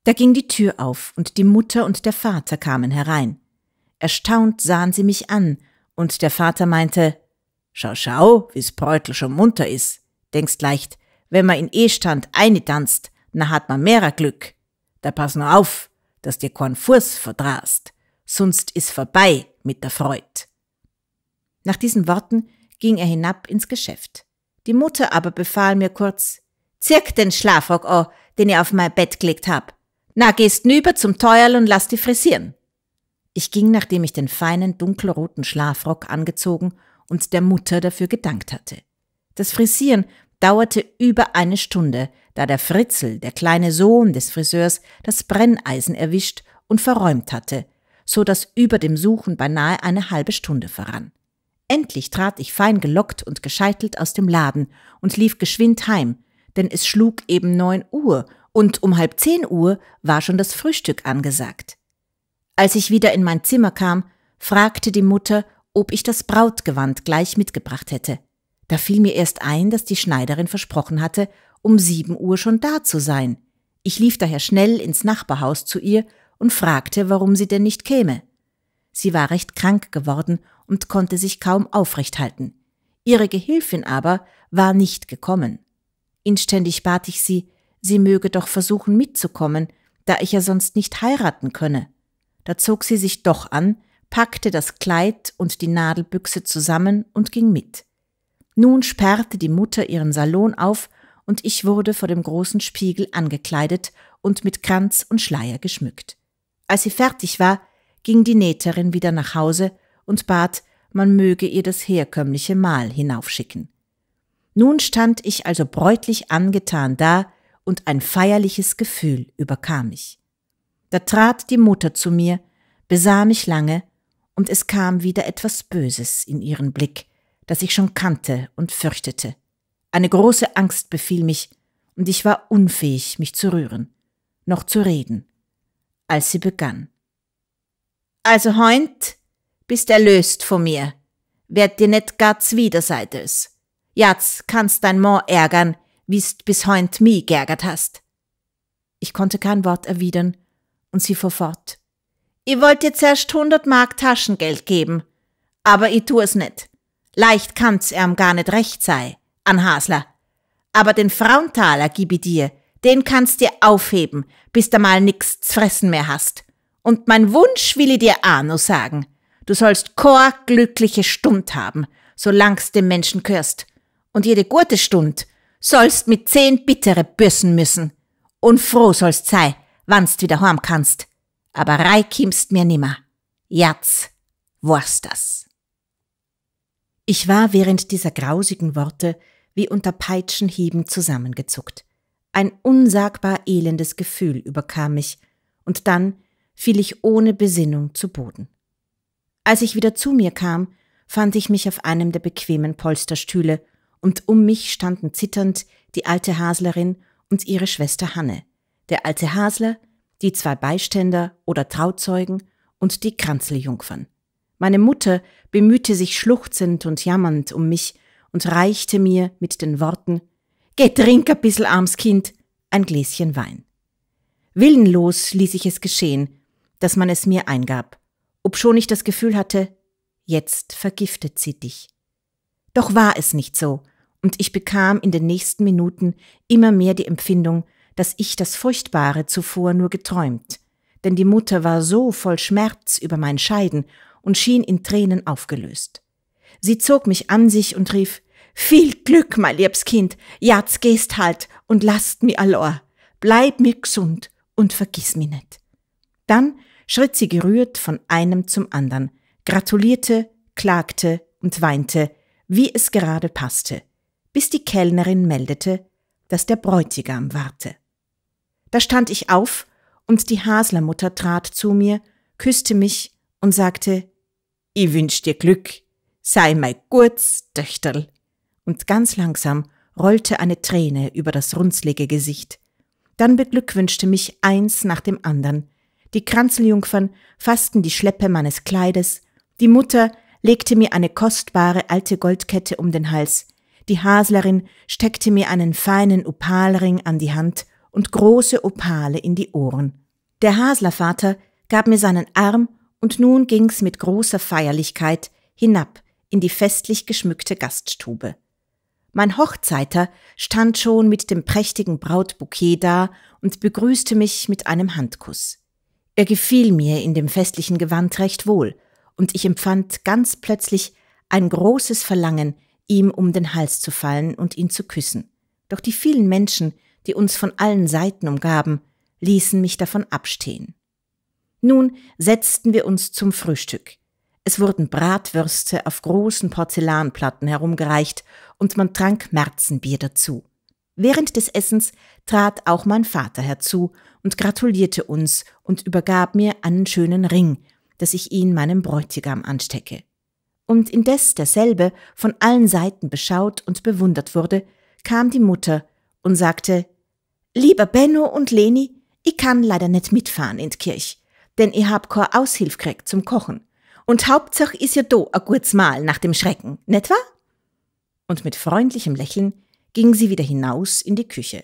Da ging die Tür auf und die Mutter und der Vater kamen herein. Erstaunt sahen sie mich an und der Vater meinte, Schau, schau, wie's Beutel schon munter ist. Denkst leicht, wenn man in E-Stand eine tanzt, na hat man mehrer Glück. Da pass nur auf, dass dir kein Fuß verdrast. Sonst ist vorbei mit der Freud. Nach diesen Worten ging er hinab ins Geschäft. Die Mutter aber befahl mir kurz, zirk den Schlafrock an, den ich auf mein Bett gelegt hab. Na, gehst nüber zum Teuerl und lass die frisieren. Ich ging, nachdem ich den feinen, dunkelroten Schlafrock angezogen und der Mutter dafür gedankt hatte. Das Frisieren dauerte über eine Stunde, da der Fritzel, der kleine Sohn des Friseurs, das Brenneisen erwischt und verräumt hatte, so dass über dem Suchen beinahe eine halbe Stunde verrann. Endlich trat ich fein gelockt und gescheitelt aus dem Laden und lief geschwind heim, denn es schlug eben neun Uhr und um halb zehn Uhr war schon das Frühstück angesagt. Als ich wieder in mein Zimmer kam, fragte die Mutter, ob ich das Brautgewand gleich mitgebracht hätte. Da fiel mir erst ein, dass die Schneiderin versprochen hatte, um sieben Uhr schon da zu sein. Ich lief daher schnell ins Nachbarhaus zu ihr und fragte, warum sie denn nicht käme. Sie war recht krank geworden und konnte sich kaum aufrecht halten. Ihre Gehilfin aber war nicht gekommen. Inständig bat ich sie, sie möge doch versuchen mitzukommen, da ich ja sonst nicht heiraten könne. Da zog sie sich doch an, packte das Kleid und die Nadelbüchse zusammen und ging mit. Nun sperrte die Mutter ihren Salon auf und ich wurde vor dem großen Spiegel angekleidet und mit Kranz und Schleier geschmückt. Als sie fertig war, ging die Nähterin wieder nach Hause und bat, man möge ihr das herkömmliche Mahl hinaufschicken. Nun stand ich also bräutlich angetan da und ein feierliches Gefühl überkam mich. Da trat die Mutter zu mir, besah mich lange und es kam wieder etwas Böses in ihren Blick, das ich schon kannte und fürchtete. Eine große Angst befiel mich, und ich war unfähig, mich zu rühren, noch zu reden, als sie begann. Also heunt bist erlöst von mir, werd dir net gar zwiderseitels. Jatz kannst dein Mann ärgern, wie's bis heunt mi geärgert hast. Ich konnte kein Wort erwidern, und sie fuhr fort. Ich wollt ihr zuerst 100 Mark Taschengeld geben. Aber ich tu es nicht. Leicht kann's erm gar nicht recht sei, an Hasler. Aber den Frauentaler gib ich dir. Den kannst dir aufheben, bis du mal nix zu fressen mehr hast. Und mein Wunsch will ich dir auch noch sagen. Du sollst keine glückliche Stund haben, solang's dem Menschen gehörst. Und jede gute Stund sollst mit zehn bittere büssen müssen. Und froh sollst sei, wannst wieder heim kannst aber rei kimmst mir nimmer. Jetzt war's das. Ich war während dieser grausigen Worte wie unter Peitschenhieben zusammengezuckt. Ein unsagbar elendes Gefühl überkam mich, und dann fiel ich ohne Besinnung zu Boden. Als ich wieder zu mir kam, fand ich mich auf einem der bequemen Polsterstühle, und um mich standen zitternd die alte Haslerin und ihre Schwester Hanne, der alte Hasler, die zwei Beiständer oder Trauzeugen und die Kranzeljungfern. Meine Mutter bemühte sich schluchzend und jammernd um mich und reichte mir mit den Worten Geh trink a bissel, arms Kind, ein Gläschen Wein. Willenlos ließ ich es geschehen, dass man es mir eingab, obschon ich das Gefühl hatte, jetzt vergiftet sie dich. Doch war es nicht so, und ich bekam in den nächsten Minuten immer mehr die Empfindung, dass ich das Furchtbare zuvor nur geträumt, denn die Mutter war so voll Schmerz über mein Scheiden und schien in Tränen aufgelöst. Sie zog mich an sich und rief, viel Glück, mein liebs Kind, jats gehst halt und lasst mi alor. Bleib mir gesund und vergiss mi net. Dann schritt sie gerührt von einem zum anderen, gratulierte, klagte und weinte, wie es gerade passte, bis die Kellnerin meldete, dass der Bräutigam warte. Da stand ich auf und die Haslermutter trat zu mir, küsste mich und sagte, ich wünsch dir Glück, sei mein Gurz, Töchterl. Und ganz langsam rollte eine Träne über das runzlige Gesicht. Dann beglückwünschte mich eins nach dem anderen. Die Kranzeljungfern fassten die Schleppe meines Kleides, die Mutter legte mir eine kostbare alte Goldkette um den Hals, die Haslerin steckte mir einen feinen Opalring an die Hand und große Opale in die Ohren. Der Haslervater gab mir seinen Arm und nun ging's mit großer Feierlichkeit hinab in die festlich geschmückte Gaststube. Mein Hochzeiter stand schon mit dem prächtigen Brautbouquet da und begrüßte mich mit einem Handkuss. Er gefiel mir in dem festlichen Gewand recht wohl, und ich empfand ganz plötzlich ein großes Verlangen, ihm um den Hals zu fallen und ihn zu küssen. Doch die vielen Menschen, die uns von allen Seiten umgaben, ließen mich davon abstehen. Nun setzten wir uns zum Frühstück. Es wurden Bratwürste auf großen Porzellanplatten herumgereicht und man trank Märzenbier dazu. Während des Essens trat auch mein Vater herzu und gratulierte uns und übergab mir einen schönen Ring, dass ich ihn meinem Bräutigam anstecke. Und indes derselbe von allen Seiten beschaut und bewundert wurde, kam die Mutter und sagte, Lieber Benno und Leni, ich kann leider nicht mitfahren in die Kirche, denn ich hab keine Aushilf kriegt zum Kochen. Und Hauptsache ist ja do a gutes Mal nach dem Schrecken, nicht wahr? Und mit freundlichem Lächeln ging sie wieder hinaus in die Küche.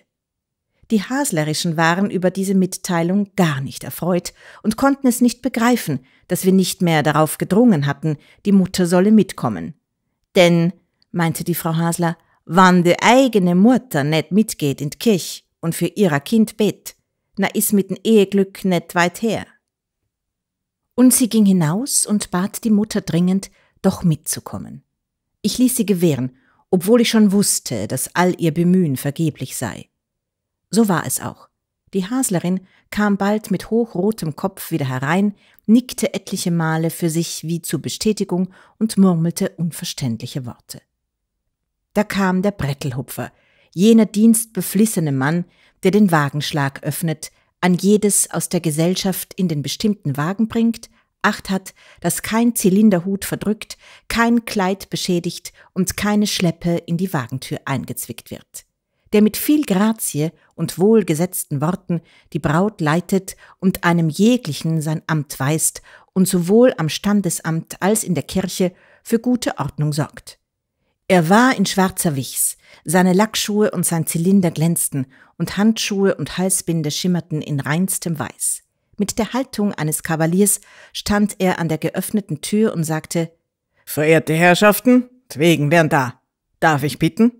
Die Haslerischen waren über diese Mitteilung gar nicht erfreut und konnten es nicht begreifen, dass wir nicht mehr darauf gedrungen hatten, die Mutter solle mitkommen. Denn, meinte die Frau Hasler, Wann de eigene Mutter net mitgeht in Kirch und für ihrer Kind bet, na is mit dem Eheglück net weit her. Und sie ging hinaus und bat die Mutter dringend, doch mitzukommen. Ich ließ sie gewähren, obwohl ich schon wusste, dass all ihr Bemühen vergeblich sei. So war es auch. Die Haslerin kam bald mit hochrotem Kopf wieder herein, nickte etliche Male für sich wie zur Bestätigung und murmelte unverständliche Worte. Da kam der Brettelhupfer, jener dienstbeflissene Mann, der den Wagenschlag öffnet, an jedes aus der Gesellschaft in den bestimmten Wagen bringt, Acht hat, dass kein Zylinderhut verdrückt, kein Kleid beschädigt und keine Schleppe in die Wagentür eingezwickt wird. Der mit viel Grazie und wohlgesetzten Worten die Braut leitet und einem jeglichen sein Amt weist und sowohl am Standesamt als in der Kirche für gute Ordnung sorgt. Er war in schwarzer Wichs. Seine Lackschuhe und sein Zylinder glänzten und Handschuhe und Halsbinde schimmerten in reinstem Weiß. Mit der Haltung eines Kavaliers stand er an der geöffneten Tür und sagte, Verehrte Herrschaften, Zwegen wären da. Darf ich bitten?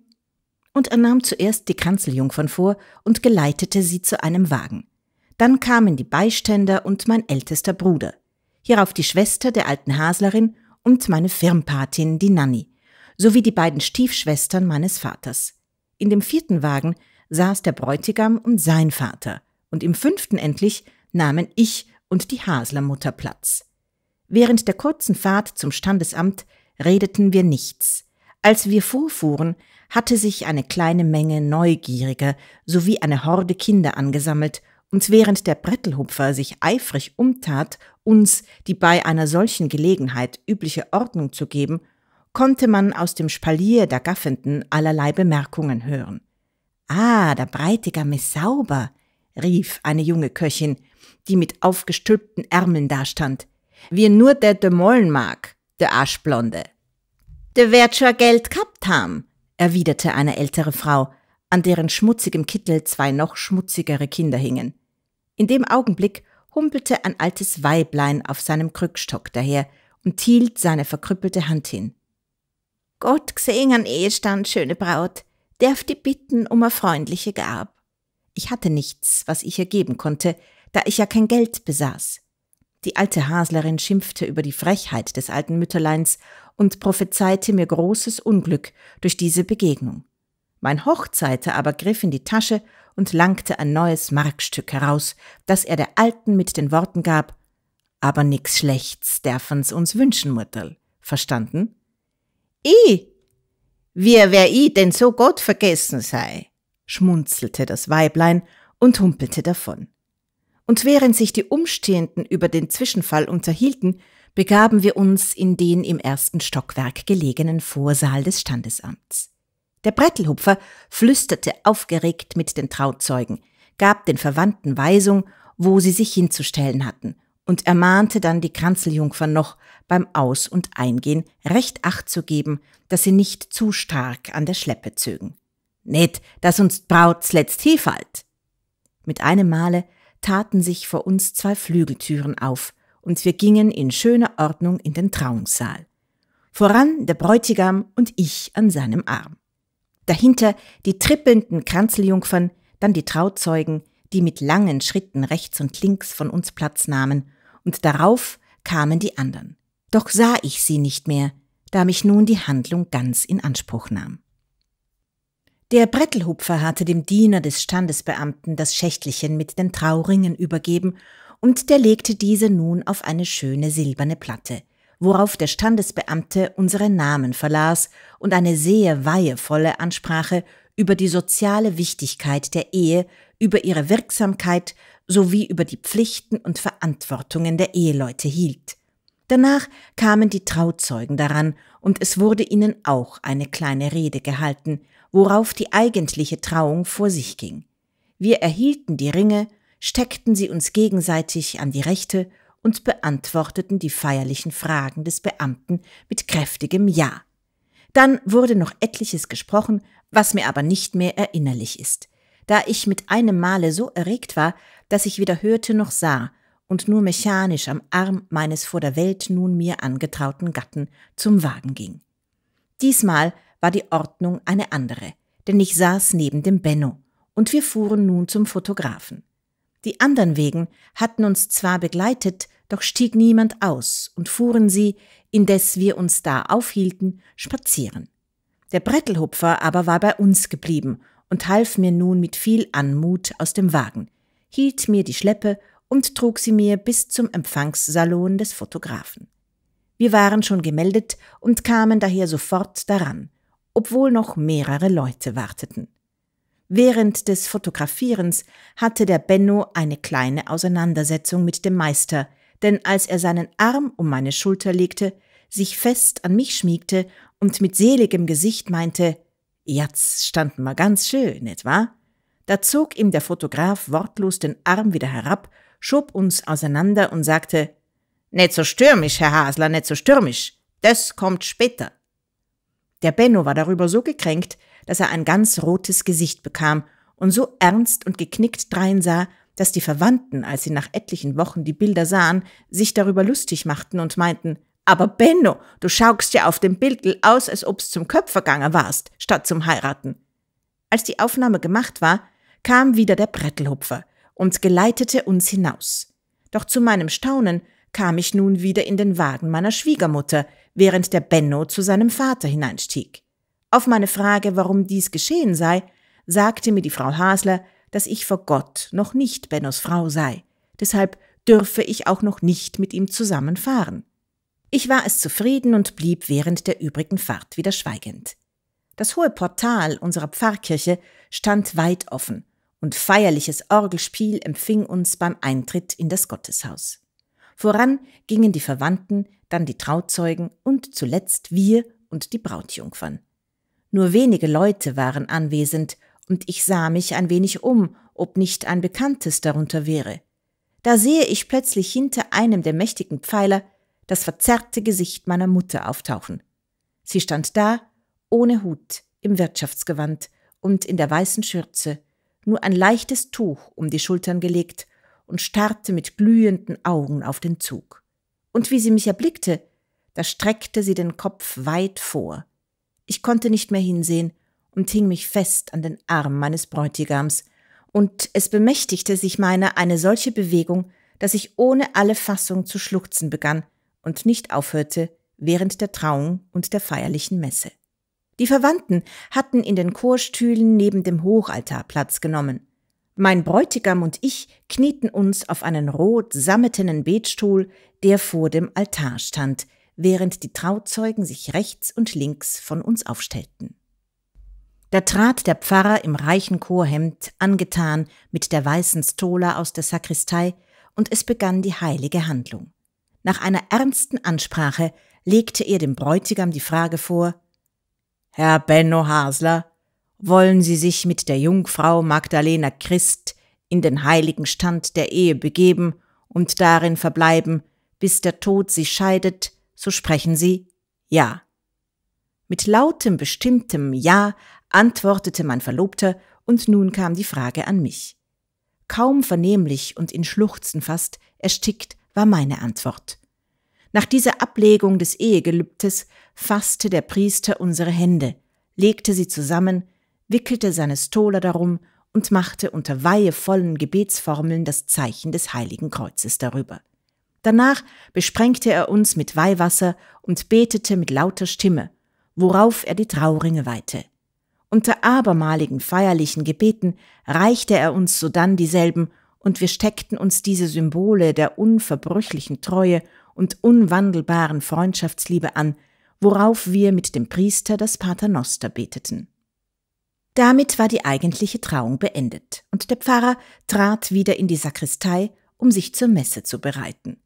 Und er nahm zuerst die Kanzeljungfern vor und geleitete sie zu einem Wagen. Dann kamen die Beiständer und mein ältester Bruder. Hierauf die Schwester der alten Haslerin und meine Firmpatin, die Nanny, sowie die beiden Stiefschwestern meines Vaters. In dem vierten Wagen saß der Bräutigam und sein Vater, und im fünften endlich nahmen ich und die Haslermutter Platz. Während der kurzen Fahrt zum Standesamt redeten wir nichts. Als wir vorfuhren, hatte sich eine kleine Menge Neugieriger sowie eine Horde Kinder angesammelt, und während der Brettelhupfer sich eifrig umtat, uns die bei einer solchen Gelegenheit übliche Ordnung zu geben, konnte man aus dem Spalier der Gaffenden allerlei Bemerkungen hören. Ah, der Breitiger ist sauber, rief eine junge Köchin, die mit aufgestülpten Ärmeln dastand. Wie nur der de Mollen mag, der Arschblonde. Der wird schon Geld gehabt haben, erwiderte eine ältere Frau, an deren schmutzigem Kittel zwei noch schmutzigere Kinder hingen. In dem Augenblick humpelte ein altes Weiblein auf seinem Krückstock daher und hielt seine verkrüppelte Hand hin. Gott gesehen an Ehestand, schöne Braut, derft die bitten um a freundliche Gab. Ich hatte nichts, was ich ihr geben konnte, da ich ja kein Geld besaß. Die alte Haslerin schimpfte über die Frechheit des alten Mütterleins und prophezeite mir großes Unglück durch diese Begegnung. Mein Hochzeiter aber griff in die Tasche und langte ein neues Markstück heraus, das er der Alten mit den Worten gab, aber nix Schlechts derfen's uns wünschen, Mutterl. Verstanden? I. Wir wär i denn so Gott vergessen sei, schmunzelte das Weiblein und humpelte davon. Und während sich die Umstehenden über den Zwischenfall unterhielten, begaben wir uns in den im ersten Stockwerk gelegenen Vorsaal des Standesamts. Der Brettelhupfer flüsterte aufgeregt mit den Trauzeugen, gab den Verwandten Weisung, wo sie sich hinzustellen hatten und ermahnte dann die Kanzeljungfer noch, beim Aus- und Eingehen recht Acht zu geben, dass sie nicht zu stark an der Schleppe zögen. Net, dass uns Braut letzt hiefalt. Mit einem Male taten sich vor uns zwei Flügeltüren auf, und wir gingen in schöner Ordnung in den Trauungssaal. Voran der Bräutigam und ich an seinem Arm. Dahinter die trippelnden Kranzeljungfern, dann die Trauzeugen, die mit langen Schritten rechts und links von uns Platz nahmen und darauf kamen die anderen. Doch sah ich sie nicht mehr, da mich nun die Handlung ganz in Anspruch nahm. Der Brettelhupfer hatte dem Diener des Standesbeamten das Schächtelchen mit den Trauringen übergeben, und der legte diese nun auf eine schöne silberne Platte, worauf der Standesbeamte unsere Namen verlas und eine sehr weihevolle Ansprache über die soziale Wichtigkeit der Ehe über ihre Wirksamkeit sowie über die Pflichten und Verantwortungen der Eheleute hielt. Danach kamen die Trauzeugen daran und es wurde ihnen auch eine kleine Rede gehalten, worauf die eigentliche Trauung vor sich ging. Wir erhielten die Ringe, steckten sie uns gegenseitig an die Rechte und beantworteten die feierlichen Fragen des Beamten mit kräftigem Ja. Dann wurde noch etliches gesprochen, was mir aber nicht mehr erinnerlich ist da ich mit einem Male so erregt war, dass ich weder hörte noch sah und nur mechanisch am Arm meines vor der Welt nun mir angetrauten Gatten zum Wagen ging. Diesmal war die Ordnung eine andere, denn ich saß neben dem Benno und wir fuhren nun zum Fotografen. Die anderen Wegen hatten uns zwar begleitet, doch stieg niemand aus und fuhren sie, indes wir uns da aufhielten, spazieren. Der Brettelhupfer aber war bei uns geblieben und half mir nun mit viel Anmut aus dem Wagen, hielt mir die Schleppe und trug sie mir bis zum Empfangssalon des Fotografen. Wir waren schon gemeldet und kamen daher sofort daran, obwohl noch mehrere Leute warteten. Während des Fotografierens hatte der Benno eine kleine Auseinandersetzung mit dem Meister, denn als er seinen Arm um meine Schulter legte, sich fest an mich schmiegte und mit seligem Gesicht meinte, Jetzt standen wir ganz schön, nicht wahr? Da zog ihm der Fotograf wortlos den Arm wieder herab, schob uns auseinander und sagte, Nicht so stürmisch, Herr Hasler, nicht so stürmisch. Das kommt später. Der Benno war darüber so gekränkt, dass er ein ganz rotes Gesicht bekam und so ernst und geknickt dreinsah, dass die Verwandten, als sie nach etlichen Wochen die Bilder sahen, sich darüber lustig machten und meinten, aber Benno, du schaukst ja auf dem Bildl aus, als ob's zum Köpferganger warst, statt zum Heiraten. Als die Aufnahme gemacht war, kam wieder der Brettelhupfer und geleitete uns hinaus. Doch zu meinem Staunen kam ich nun wieder in den Wagen meiner Schwiegermutter, während der Benno zu seinem Vater hineinstieg. Auf meine Frage, warum dies geschehen sei, sagte mir die Frau Hasler, dass ich vor Gott noch nicht Bennos Frau sei. Deshalb dürfe ich auch noch nicht mit ihm zusammenfahren. Ich war es zufrieden und blieb während der übrigen Fahrt wieder schweigend. Das hohe Portal unserer Pfarrkirche stand weit offen und feierliches Orgelspiel empfing uns beim Eintritt in das Gotteshaus. Voran gingen die Verwandten, dann die Trauzeugen und zuletzt wir und die Brautjungfern. Nur wenige Leute waren anwesend und ich sah mich ein wenig um, ob nicht ein Bekanntes darunter wäre. Da sehe ich plötzlich hinter einem der mächtigen Pfeiler das verzerrte Gesicht meiner Mutter auftauchen. Sie stand da, ohne Hut, im Wirtschaftsgewand und in der weißen Schürze, nur ein leichtes Tuch um die Schultern gelegt und starrte mit glühenden Augen auf den Zug. Und wie sie mich erblickte, da streckte sie den Kopf weit vor. Ich konnte nicht mehr hinsehen und hing mich fest an den Arm meines Bräutigams, und es bemächtigte sich meiner eine solche Bewegung, dass ich ohne alle Fassung zu schluchzen begann, und nicht aufhörte während der Trauung und der feierlichen Messe. Die Verwandten hatten in den Chorstühlen neben dem Hochaltar Platz genommen. Mein Bräutigam und ich knieten uns auf einen rot sammetenen Betstuhl, der vor dem Altar stand, während die Trauzeugen sich rechts und links von uns aufstellten. Da trat der Pfarrer im reichen Chorhemd, angetan mit der weißen Stola aus der Sakristei, und es begann die heilige Handlung. Nach einer ernsten Ansprache legte er dem Bräutigam die Frage vor Herr Benno Hasler, wollen Sie sich mit der Jungfrau Magdalena Christ in den heiligen Stand der Ehe begeben und darin verbleiben, bis der Tod Sie scheidet, so sprechen Sie Ja. Mit lautem, bestimmtem Ja antwortete mein Verlobter, und nun kam die Frage an mich. Kaum vernehmlich und in Schluchzen fast, erstickt, war meine Antwort. Nach dieser Ablegung des Ehegelübdes fasste der Priester unsere Hände, legte sie zusammen, wickelte seine Stola darum und machte unter weihevollen Gebetsformeln das Zeichen des Heiligen Kreuzes darüber. Danach besprengte er uns mit Weihwasser und betete mit lauter Stimme, worauf er die Trauringe weihte. Unter abermaligen feierlichen Gebeten reichte er uns sodann dieselben und wir steckten uns diese Symbole der unverbrüchlichen Treue und unwandelbaren Freundschaftsliebe an, worauf wir mit dem Priester das Paternoster beteten. Damit war die eigentliche Trauung beendet, und der Pfarrer trat wieder in die Sakristei, um sich zur Messe zu bereiten.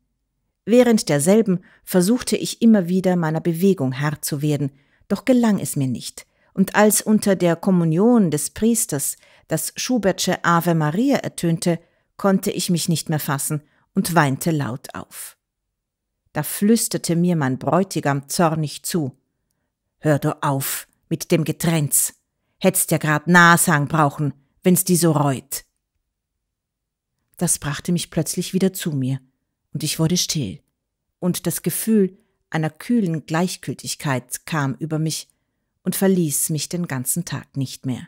Während derselben versuchte ich immer wieder meiner Bewegung Herr zu werden, doch gelang es mir nicht, und als unter der Kommunion des Priesters das Schubertsche Ave Maria ertönte, konnte ich mich nicht mehr fassen und weinte laut auf. Da flüsterte mir mein Bräutigam zornig zu. Hör du auf mit dem Getränz. Hättst ja grad Nasang brauchen, wenn's die so reut. Das brachte mich plötzlich wieder zu mir, und ich wurde still, und das Gefühl einer kühlen Gleichgültigkeit kam über mich und verließ mich den ganzen Tag nicht mehr.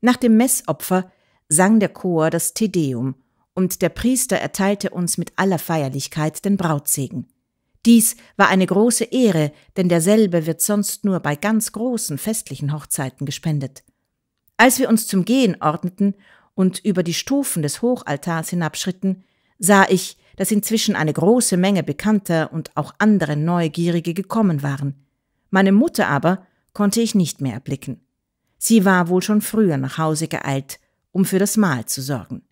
Nach dem Messopfer sang der Chor das Tedeum, und der Priester erteilte uns mit aller Feierlichkeit den Brautsegen. Dies war eine große Ehre, denn derselbe wird sonst nur bei ganz großen festlichen Hochzeiten gespendet. Als wir uns zum Gehen ordneten und über die Stufen des Hochaltars hinabschritten, sah ich, dass inzwischen eine große Menge Bekannter und auch andere Neugierige gekommen waren. Meine Mutter aber konnte ich nicht mehr erblicken. Sie war wohl schon früher nach Hause geeilt um für das Mahl zu sorgen.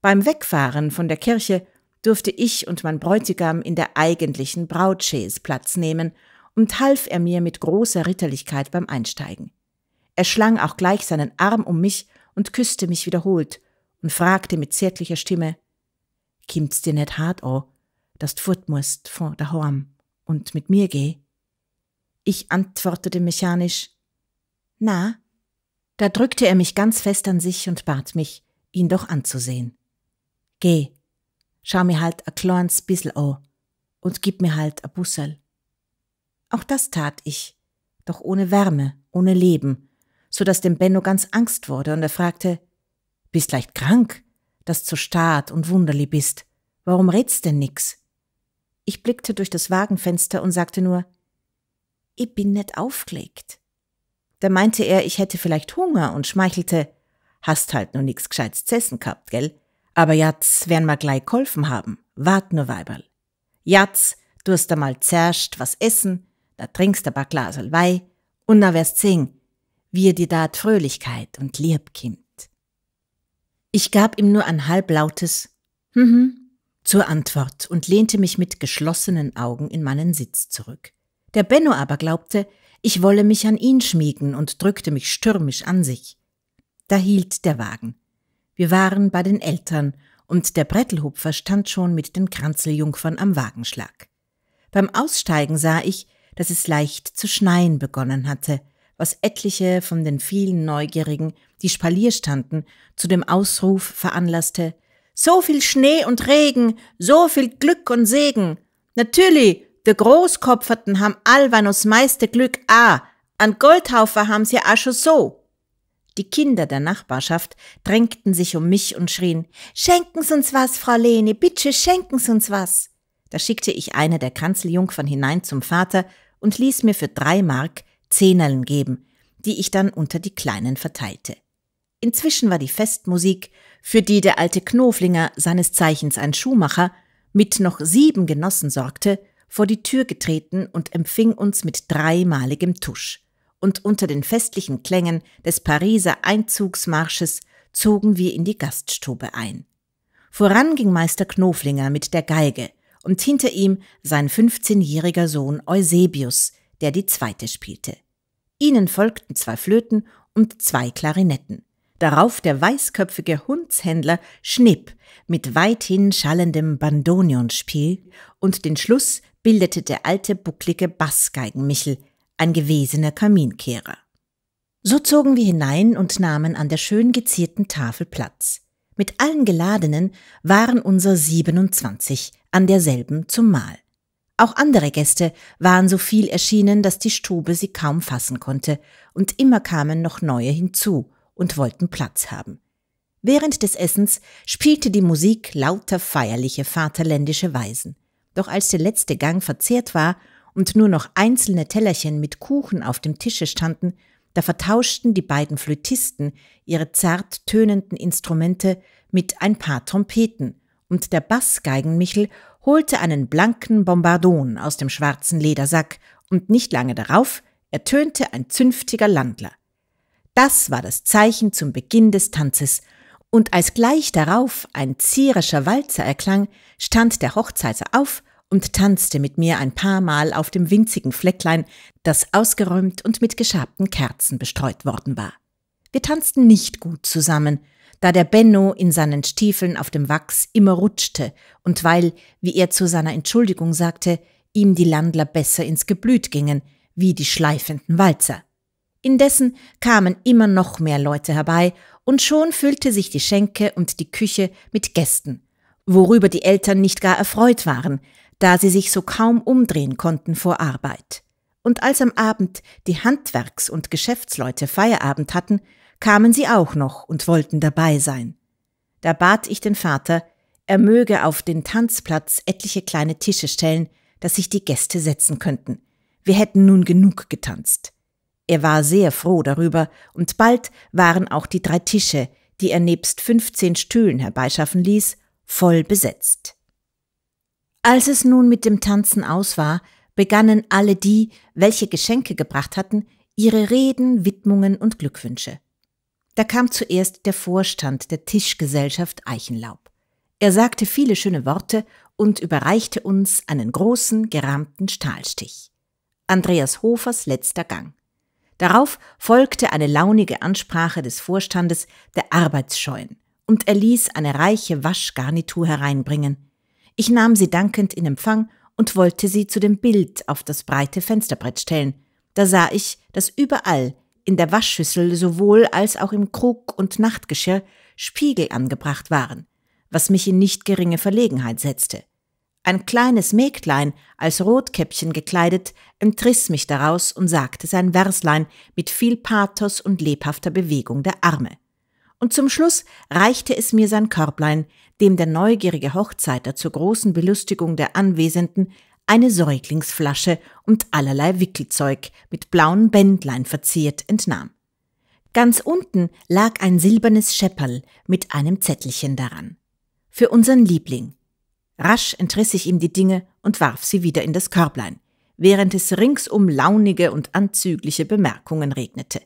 Beim Wegfahren von der Kirche durfte ich und mein Bräutigam in der eigentlichen Brautchaise Platz nehmen und half er mir mit großer Ritterlichkeit beim Einsteigen. Er schlang auch gleich seinen Arm um mich und küsste mich wiederholt und fragte mit zärtlicher Stimme, »Kimmt's dir net hart o, oh, dass du fort musst von daheim und mit mir geh? Ich antwortete mechanisch, Na, da drückte er mich ganz fest an sich und bat mich, ihn doch anzusehen. Geh, schau mir halt a kleines bissel o und gib mir halt a Bussel. Auch das tat ich, doch ohne Wärme, ohne Leben, so dass dem Benno ganz Angst wurde und er fragte, bist leicht krank, dass zu stad und wunderli bist. Warum redst denn nix? Ich blickte durch das Wagenfenster und sagte nur, ich bin net aufgelegt. Da meinte er, ich hätte vielleicht Hunger und schmeichelte, hast halt nur nix Gescheites zu essen gehabt, gell? Aber jatz werden wir gleich geholfen haben. Wart nur, Weiberl. Jatz, du hast einmal zerscht was essen, da trinkst ein paar Glaserl Weih und na wirst sehen, wie dir da Fröhlichkeit und Lieb kimmt. Ich gab ihm nur ein halblautes hm zur Antwort und lehnte mich mit geschlossenen Augen in meinen Sitz zurück. Der Benno aber glaubte, ich wolle mich an ihn schmiegen und drückte mich stürmisch an sich. Da hielt der Wagen. Wir waren bei den Eltern, und der Brettelhupfer stand schon mit den Kranzeljungfern am Wagenschlag. Beim Aussteigen sah ich, dass es leicht zu schneien begonnen hatte, was etliche von den vielen Neugierigen, die Spalier standen, zu dem Ausruf veranlasste, so viel Schnee und Regen, so viel Glück und Segen. Natürlich, der Großkopferten ham allwanus meiste Glück a, an Goldhaufer ham sie a schon so. Die Kinder der Nachbarschaft drängten sich um mich und schrien, Schenken's uns was, Frau Lene, bitte schenken's uns was. Da schickte ich eine der Kanzeljungfern hinein zum Vater und ließ mir für drei Mark Zehnerlen geben, die ich dann unter die Kleinen verteilte. Inzwischen war die Festmusik, für die der alte Knoflinger, seines Zeichens ein Schuhmacher, mit noch sieben Genossen sorgte, vor die Tür getreten und empfing uns mit dreimaligem Tusch. Und unter den festlichen Klängen des Pariser Einzugsmarsches zogen wir in die Gaststube ein. Voran ging Meister Knoflinger mit der Geige und hinter ihm sein 15-jähriger Sohn Eusebius, der die zweite spielte. Ihnen folgten zwei Flöten und zwei Klarinetten. Darauf der weißköpfige Hundshändler Schnipp mit weithin schallendem Bandonionspiel und den Schluss bildete der alte, bucklige Bassgeigenmichel, ein gewesener Kaminkehrer. So zogen wir hinein und nahmen an der schön gezierten Tafel Platz. Mit allen Geladenen waren unser 27 an derselben zum Mahl. Auch andere Gäste waren so viel erschienen, dass die Stube sie kaum fassen konnte, und immer kamen noch neue hinzu und wollten Platz haben. Während des Essens spielte die Musik lauter feierliche vaterländische Weisen. Doch als der letzte Gang verzehrt war und nur noch einzelne Tellerchen mit Kuchen auf dem Tische standen, da vertauschten die beiden Flötisten ihre zart tönenden Instrumente mit ein paar Trompeten, und der Bassgeigenmichel holte einen blanken Bombardon aus dem schwarzen Ledersack, und nicht lange darauf ertönte ein zünftiger Landler. Das war das Zeichen zum Beginn des Tanzes, und als gleich darauf ein zierischer Walzer erklang, stand der Hochzeiser auf und tanzte mit mir ein paar Mal auf dem winzigen Flecklein, das ausgeräumt und mit geschabten Kerzen bestreut worden war. Wir tanzten nicht gut zusammen, da der Benno in seinen Stiefeln auf dem Wachs immer rutschte und weil, wie er zu seiner Entschuldigung sagte, ihm die Landler besser ins Geblüt gingen, wie die schleifenden Walzer. Indessen kamen immer noch mehr Leute herbei und schon füllte sich die Schenke und die Küche mit Gästen, worüber die Eltern nicht gar erfreut waren, da sie sich so kaum umdrehen konnten vor Arbeit. Und als am Abend die Handwerks- und Geschäftsleute Feierabend hatten, kamen sie auch noch und wollten dabei sein. Da bat ich den Vater, er möge auf den Tanzplatz etliche kleine Tische stellen, dass sich die Gäste setzen könnten. Wir hätten nun genug getanzt. Er war sehr froh darüber, und bald waren auch die drei Tische, die er nebst 15 Stühlen herbeischaffen ließ, voll besetzt. Als es nun mit dem Tanzen aus war, begannen alle die, welche Geschenke gebracht hatten, ihre Reden, Widmungen und Glückwünsche. Da kam zuerst der Vorstand der Tischgesellschaft Eichenlaub. Er sagte viele schöne Worte und überreichte uns einen großen gerahmten Stahlstich. Andreas Hofers letzter Gang. Darauf folgte eine launige Ansprache des Vorstandes der Arbeitsscheuen und er ließ eine reiche Waschgarnitur hereinbringen. Ich nahm sie dankend in Empfang und wollte sie zu dem Bild auf das breite Fensterbrett stellen. Da sah ich, dass überall, in der Waschschüssel sowohl als auch im Krug und Nachtgeschirr, Spiegel angebracht waren, was mich in nicht geringe Verlegenheit setzte. Ein kleines Mägdlein, als Rotkäppchen gekleidet, entriss mich daraus und sagte sein Verslein mit viel Pathos und lebhafter Bewegung der Arme. Und zum Schluss reichte es mir sein Körblein, dem der neugierige Hochzeiter zur großen Belustigung der Anwesenden eine Säuglingsflasche und allerlei Wickelzeug mit blauen Bändlein verziert entnahm. Ganz unten lag ein silbernes Schepperl mit einem Zettelchen daran. Für unseren Liebling, Rasch entriss ich ihm die Dinge und warf sie wieder in das Körblein, während es ringsum launige und anzügliche Bemerkungen regnete.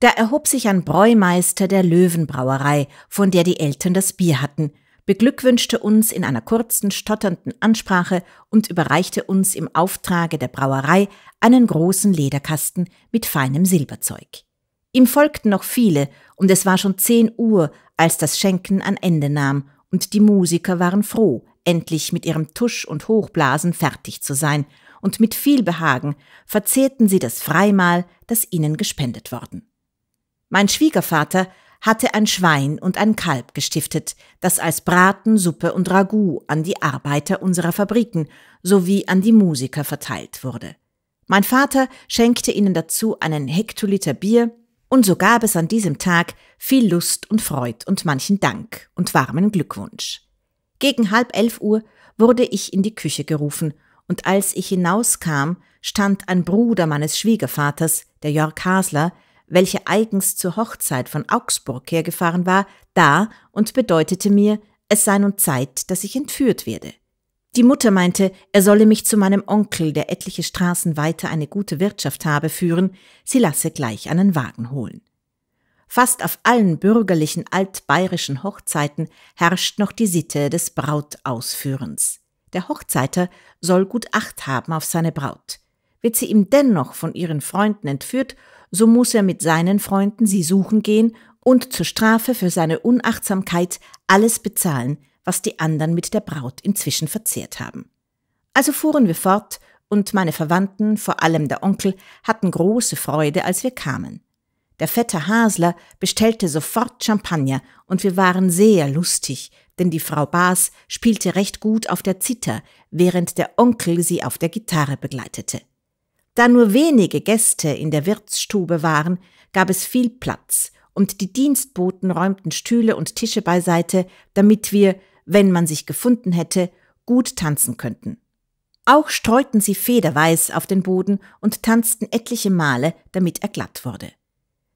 Da erhob sich ein Bräumeister der Löwenbrauerei, von der die Eltern das Bier hatten, beglückwünschte uns in einer kurzen, stotternden Ansprache und überreichte uns im Auftrage der Brauerei einen großen Lederkasten mit feinem Silberzeug. Ihm folgten noch viele, und es war schon zehn Uhr, als das Schenken ein Ende nahm, und die Musiker waren froh, endlich mit ihrem Tusch und Hochblasen fertig zu sein, und mit viel Behagen verzehrten sie das Freimahl, das ihnen gespendet worden. Mein Schwiegervater hatte ein Schwein und ein Kalb gestiftet, das als Braten, Suppe und Ragout an die Arbeiter unserer Fabriken sowie an die Musiker verteilt wurde. Mein Vater schenkte ihnen dazu einen Hektoliter Bier, und so gab es an diesem Tag viel Lust und Freud und manchen Dank und warmen Glückwunsch. Gegen halb elf Uhr wurde ich in die Küche gerufen, und als ich hinauskam, stand ein Bruder meines Schwiegervaters, der Jörg Hasler, welcher eigens zur Hochzeit von Augsburg hergefahren war, da und bedeutete mir, es sei nun Zeit, dass ich entführt werde. Die Mutter meinte, er solle mich zu meinem Onkel, der etliche Straßen weiter eine gute Wirtschaft habe, führen, sie lasse gleich einen Wagen holen. Fast auf allen bürgerlichen altbayerischen Hochzeiten herrscht noch die Sitte des Brautausführens. Der Hochzeiter soll gut Acht haben auf seine Braut. Wird sie ihm dennoch von ihren Freunden entführt, so muss er mit seinen Freunden sie suchen gehen und zur Strafe für seine Unachtsamkeit alles bezahlen, was die anderen mit der Braut inzwischen verzehrt haben. Also fuhren wir fort, und meine Verwandten, vor allem der Onkel, hatten große Freude, als wir kamen. Der fette Hasler bestellte sofort Champagner und wir waren sehr lustig, denn die Frau Baas spielte recht gut auf der Zither, während der Onkel sie auf der Gitarre begleitete. Da nur wenige Gäste in der Wirtsstube waren, gab es viel Platz und die Dienstboten räumten Stühle und Tische beiseite, damit wir, wenn man sich gefunden hätte, gut tanzen könnten. Auch streuten sie Federweiß auf den Boden und tanzten etliche Male, damit er glatt wurde.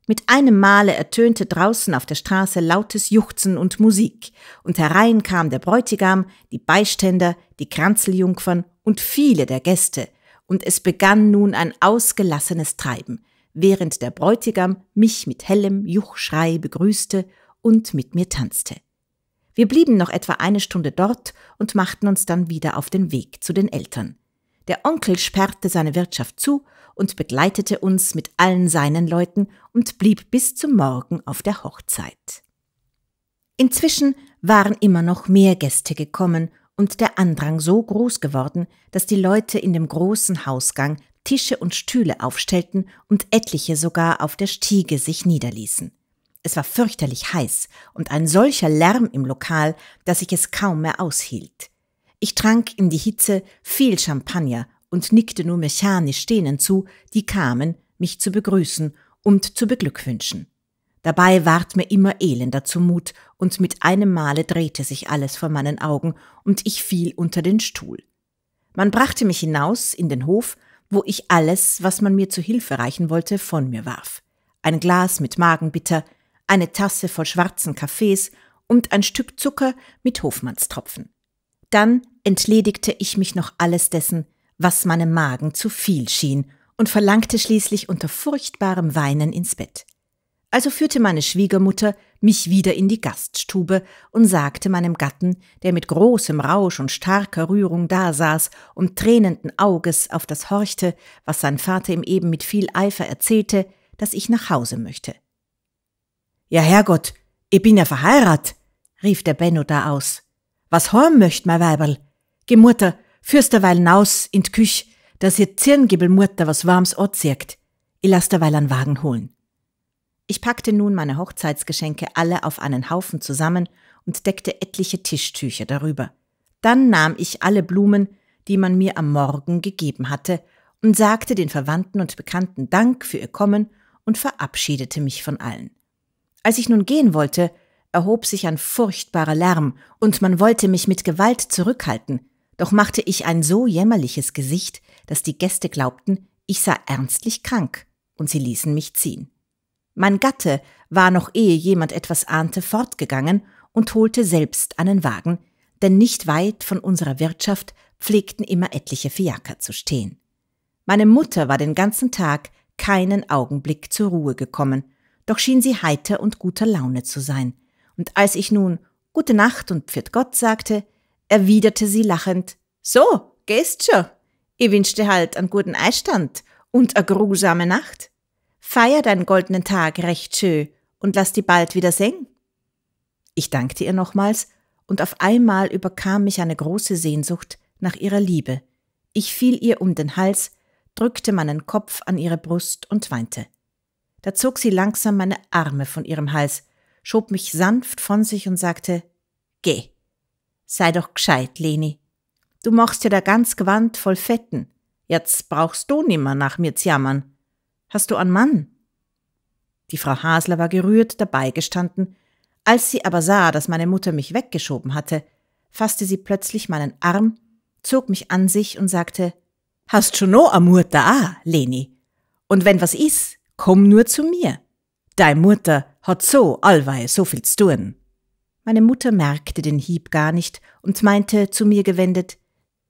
Mit einem Male ertönte draußen auf der Straße lautes Juchzen und Musik, und herein kam der Bräutigam, die Beiständer, die Kranzeljungfern und viele der Gäste, und es begann nun ein ausgelassenes Treiben, während der Bräutigam mich mit hellem Juchschrei begrüßte und mit mir tanzte. Wir blieben noch etwa eine Stunde dort und machten uns dann wieder auf den Weg zu den Eltern. Der Onkel sperrte seine Wirtschaft zu und begleitete uns mit allen seinen Leuten und blieb bis zum Morgen auf der Hochzeit. Inzwischen waren immer noch mehr Gäste gekommen und der Andrang so groß geworden, dass die Leute in dem großen Hausgang Tische und Stühle aufstellten und etliche sogar auf der Stiege sich niederließen. Es war fürchterlich heiß und ein solcher Lärm im Lokal, dass ich es kaum mehr aushielt. Ich trank in die Hitze viel Champagner und nickte nur mechanisch denen zu, die kamen, mich zu begrüßen und zu beglückwünschen. Dabei ward mir immer elender zumut, und mit einem Male drehte sich alles vor meinen Augen, und ich fiel unter den Stuhl. Man brachte mich hinaus in den Hof, wo ich alles, was man mir zu Hilfe reichen wollte, von mir warf. Ein Glas mit Magenbitter, eine Tasse voll schwarzen Kaffees und ein Stück Zucker mit Hofmannstropfen. Dann entledigte ich mich noch alles dessen, was meinem Magen zu viel schien, und verlangte schließlich unter furchtbarem Weinen ins Bett. Also führte meine Schwiegermutter mich wieder in die Gaststube und sagte meinem Gatten, der mit großem Rausch und starker Rührung dasaß und tränenden Auges auf das horchte, was sein Vater ihm eben mit viel Eifer erzählte, dass ich nach Hause möchte. Ja, Herrgott, ich bin ja verheirat, rief der Benno da aus. Was horn möcht, mein Weiberl? Geh Mutter, Führst derweil naus in d' Küch, dass ihr Zirngibel Mutter was warms anzirkt. Ich lass derweil an Wagen holen. Ich packte nun meine Hochzeitsgeschenke alle auf einen Haufen zusammen und deckte etliche Tischtücher darüber. Dann nahm ich alle Blumen, die man mir am Morgen gegeben hatte, und sagte den Verwandten und Bekannten Dank für ihr Kommen und verabschiedete mich von allen. Als ich nun gehen wollte, erhob sich ein furchtbarer Lärm, und man wollte mich mit Gewalt zurückhalten, doch machte ich ein so jämmerliches Gesicht, dass die Gäste glaubten, ich sei ernstlich krank, und sie ließen mich ziehen. Mein Gatte war noch ehe jemand etwas ahnte fortgegangen und holte selbst einen Wagen, denn nicht weit von unserer Wirtschaft pflegten immer etliche Fiaker zu stehen. Meine Mutter war den ganzen Tag keinen Augenblick zur Ruhe gekommen, doch schien sie heiter und guter Laune zu sein, und als ich nun Gute Nacht und Pfiat Gott sagte, erwiderte sie lachend. So, gehst schon. Ich wünschte halt einen guten Eistand und eine grusame Nacht. Feier deinen goldenen Tag recht schön und lass die bald wieder singen. Ich dankte ihr nochmals, und auf einmal überkam mich eine große Sehnsucht nach ihrer Liebe. Ich fiel ihr um den Hals, drückte meinen Kopf an ihre Brust und weinte. Da zog sie langsam meine Arme von ihrem Hals, schob mich sanft von sich und sagte Geh. Sei doch gescheit, Leni. Du machst ja da ganz gewandt voll Fetten. Jetzt brauchst du nimmer nach mir zjammern. Hast du einen Mann? Die Frau Hasler war gerührt dabei gestanden. Als sie aber sah, dass meine Mutter mich weggeschoben hatte, fasste sie plötzlich meinen Arm, zog mich an sich und sagte, Hast schon no a Mutter a, Leni. Und wenn was is, komm nur zu mir. Dei Mutter hat so allweil so viel zu tun. Meine Mutter merkte den Hieb gar nicht und meinte zu mir gewendet,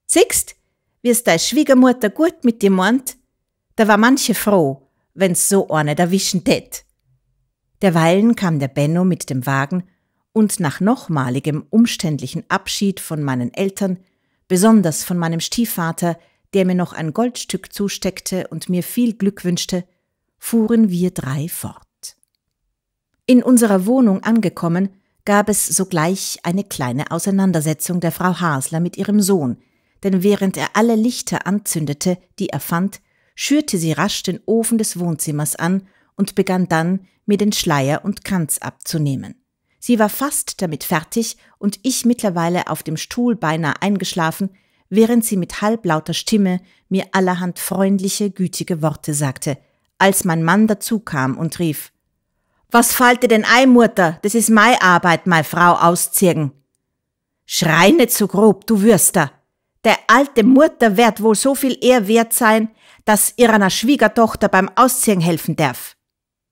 Siehst, wie es deine Schwiegermutter gut mit dir meint? Da war manche froh, wenn's so eine erwischen tät. Derweilen kam der Benno mit dem Wagen und nach nochmaligem umständlichen Abschied von meinen Eltern, besonders von meinem Stiefvater, der mir noch ein Goldstück zusteckte und mir viel Glück wünschte, fuhren wir drei fort. In unserer Wohnung angekommen, gab es sogleich eine kleine Auseinandersetzung der Frau Hasler mit ihrem Sohn, denn während er alle Lichter anzündete, die er fand, schürte sie rasch den Ofen des Wohnzimmers an und begann dann, mir den Schleier und Kranz abzunehmen. Sie war fast damit fertig und ich mittlerweile auf dem Stuhl beinahe eingeschlafen, während sie mit halblauter Stimme mir allerhand freundliche, gütige Worte sagte, als mein Mann dazukam und rief was fällt dir denn ein, Mutter? Das ist mei Arbeit, mei Frau auszirgen. Schrei nicht so grob, du Würster. Der alte Mutter wird wohl so viel eher wert sein, dass ihr einer Schwiegertochter beim Ausziehen helfen darf.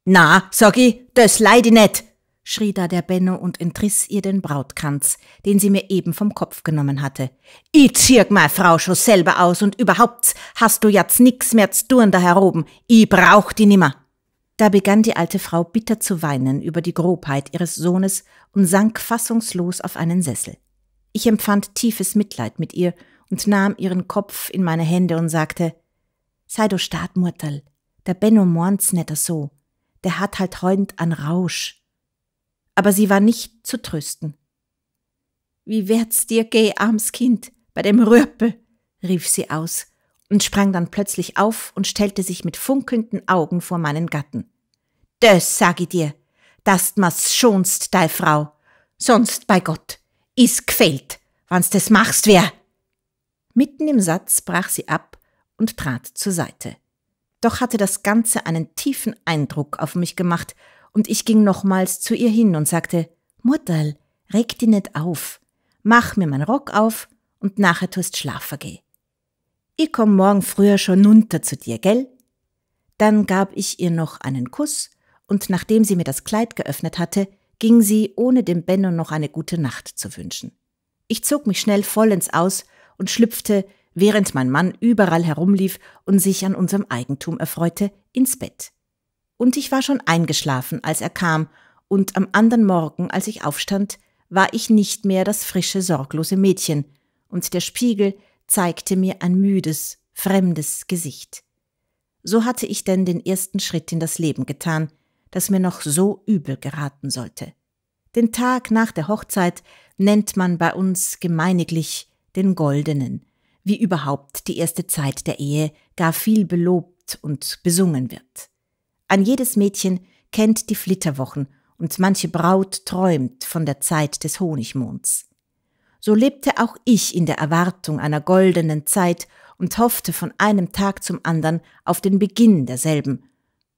Na, sag ich, das leid ich nicht, schrie da der Benno und entriss ihr den Brautkranz, den sie mir eben vom Kopf genommen hatte. Ich zirg mei Frau schon selber aus und überhaupt hast du jetzt nix mehr zu tun da heroben. Ich brauch die nimmer. Da begann die alte Frau bitter zu weinen über die Grobheit ihres Sohnes und sank fassungslos auf einen Sessel. Ich empfand tiefes Mitleid mit ihr und nahm ihren Kopf in meine Hände und sagte, Sei du staat, Mutterl, der Benno mornt's netter so, der hat halt heunt an Rausch. Aber sie war nicht zu trösten. Wie wär's dir geh, arms Kind, bei dem Röpel? rief sie aus und sprang dann plötzlich auf und stellte sich mit funkelnden Augen vor meinen Gatten. Das sag ich dir, dass mas schonst dei Frau, sonst bei Gott, is gfällt, wann's des machst wer. Mitten im Satz brach sie ab und trat zur Seite. Doch hatte das Ganze einen tiefen Eindruck auf mich gemacht, und ich ging nochmals zu ihr hin und sagte, Mutterl, reg dich nicht auf, mach mir mein Rock auf und nachher tust schlafen geh ich komm morgen früher schon runter zu dir, gell? Dann gab ich ihr noch einen Kuss, und nachdem sie mir das Kleid geöffnet hatte, ging sie, ohne dem Benno noch eine gute Nacht zu wünschen. Ich zog mich schnell vollends aus und schlüpfte, während mein Mann überall herumlief und sich an unserem Eigentum erfreute, ins Bett. Und ich war schon eingeschlafen, als er kam, und am anderen Morgen, als ich aufstand, war ich nicht mehr das frische, sorglose Mädchen, und der Spiegel, zeigte mir ein müdes, fremdes Gesicht. So hatte ich denn den ersten Schritt in das Leben getan, das mir noch so übel geraten sollte. Den Tag nach der Hochzeit nennt man bei uns gemeiniglich den Goldenen, wie überhaupt die erste Zeit der Ehe gar viel belobt und besungen wird. Ein jedes Mädchen kennt die Flitterwochen und manche Braut träumt von der Zeit des Honigmonds so lebte auch ich in der Erwartung einer goldenen Zeit und hoffte von einem Tag zum anderen auf den Beginn derselben.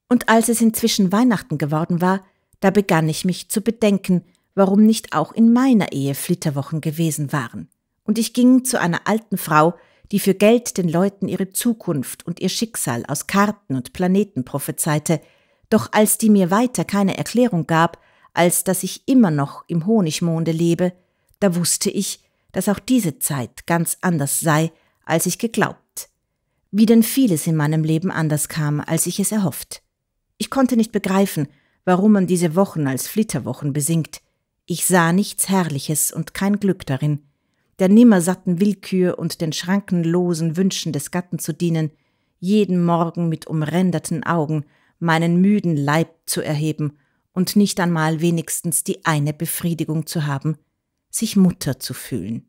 Und als es inzwischen Weihnachten geworden war, da begann ich mich zu bedenken, warum nicht auch in meiner Ehe Flitterwochen gewesen waren. Und ich ging zu einer alten Frau, die für Geld den Leuten ihre Zukunft und ihr Schicksal aus Karten und Planeten prophezeite, doch als die mir weiter keine Erklärung gab, als dass ich immer noch im Honigmonde lebe, da wusste ich, dass auch diese Zeit ganz anders sei, als ich geglaubt. Wie denn vieles in meinem Leben anders kam, als ich es erhofft. Ich konnte nicht begreifen, warum man diese Wochen als Flitterwochen besingt. Ich sah nichts Herrliches und kein Glück darin, der nimmersatten Willkür und den schrankenlosen Wünschen des Gatten zu dienen, jeden Morgen mit umränderten Augen meinen müden Leib zu erheben und nicht einmal wenigstens die eine Befriedigung zu haben, sich Mutter zu fühlen.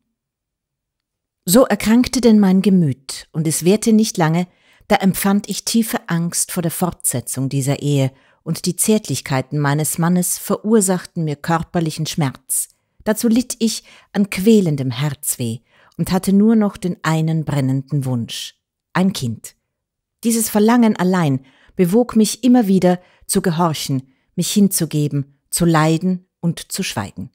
So erkrankte denn mein Gemüt, und es währte nicht lange, da empfand ich tiefe Angst vor der Fortsetzung dieser Ehe, und die Zärtlichkeiten meines Mannes verursachten mir körperlichen Schmerz. Dazu litt ich an quälendem Herzweh und hatte nur noch den einen brennenden Wunsch ein Kind. Dieses Verlangen allein bewog mich immer wieder zu gehorchen, mich hinzugeben, zu leiden und zu schweigen.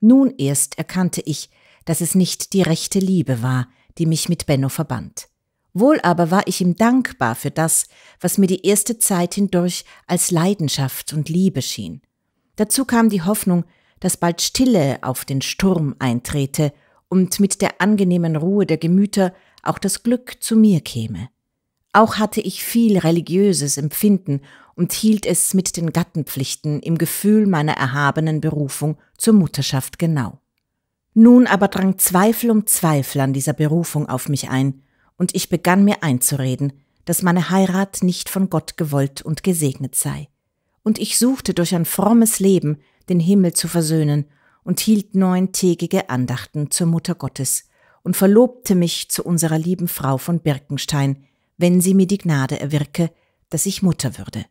Nun erst erkannte ich, dass es nicht die rechte Liebe war, die mich mit Benno verband. Wohl aber war ich ihm dankbar für das, was mir die erste Zeit hindurch als Leidenschaft und Liebe schien. Dazu kam die Hoffnung, dass bald Stille auf den Sturm eintrete und mit der angenehmen Ruhe der Gemüter auch das Glück zu mir käme. Auch hatte ich viel religiöses Empfinden und hielt es mit den Gattenpflichten im Gefühl meiner erhabenen Berufung zur Mutterschaft genau. Nun aber drang Zweifel um Zweifel an dieser Berufung auf mich ein, und ich begann mir einzureden, dass meine Heirat nicht von Gott gewollt und gesegnet sei. Und ich suchte durch ein frommes Leben den Himmel zu versöhnen und hielt neuntägige Andachten zur Mutter Gottes und verlobte mich zu unserer lieben Frau von Birkenstein, wenn sie mir die Gnade erwirke, dass ich Mutter würde.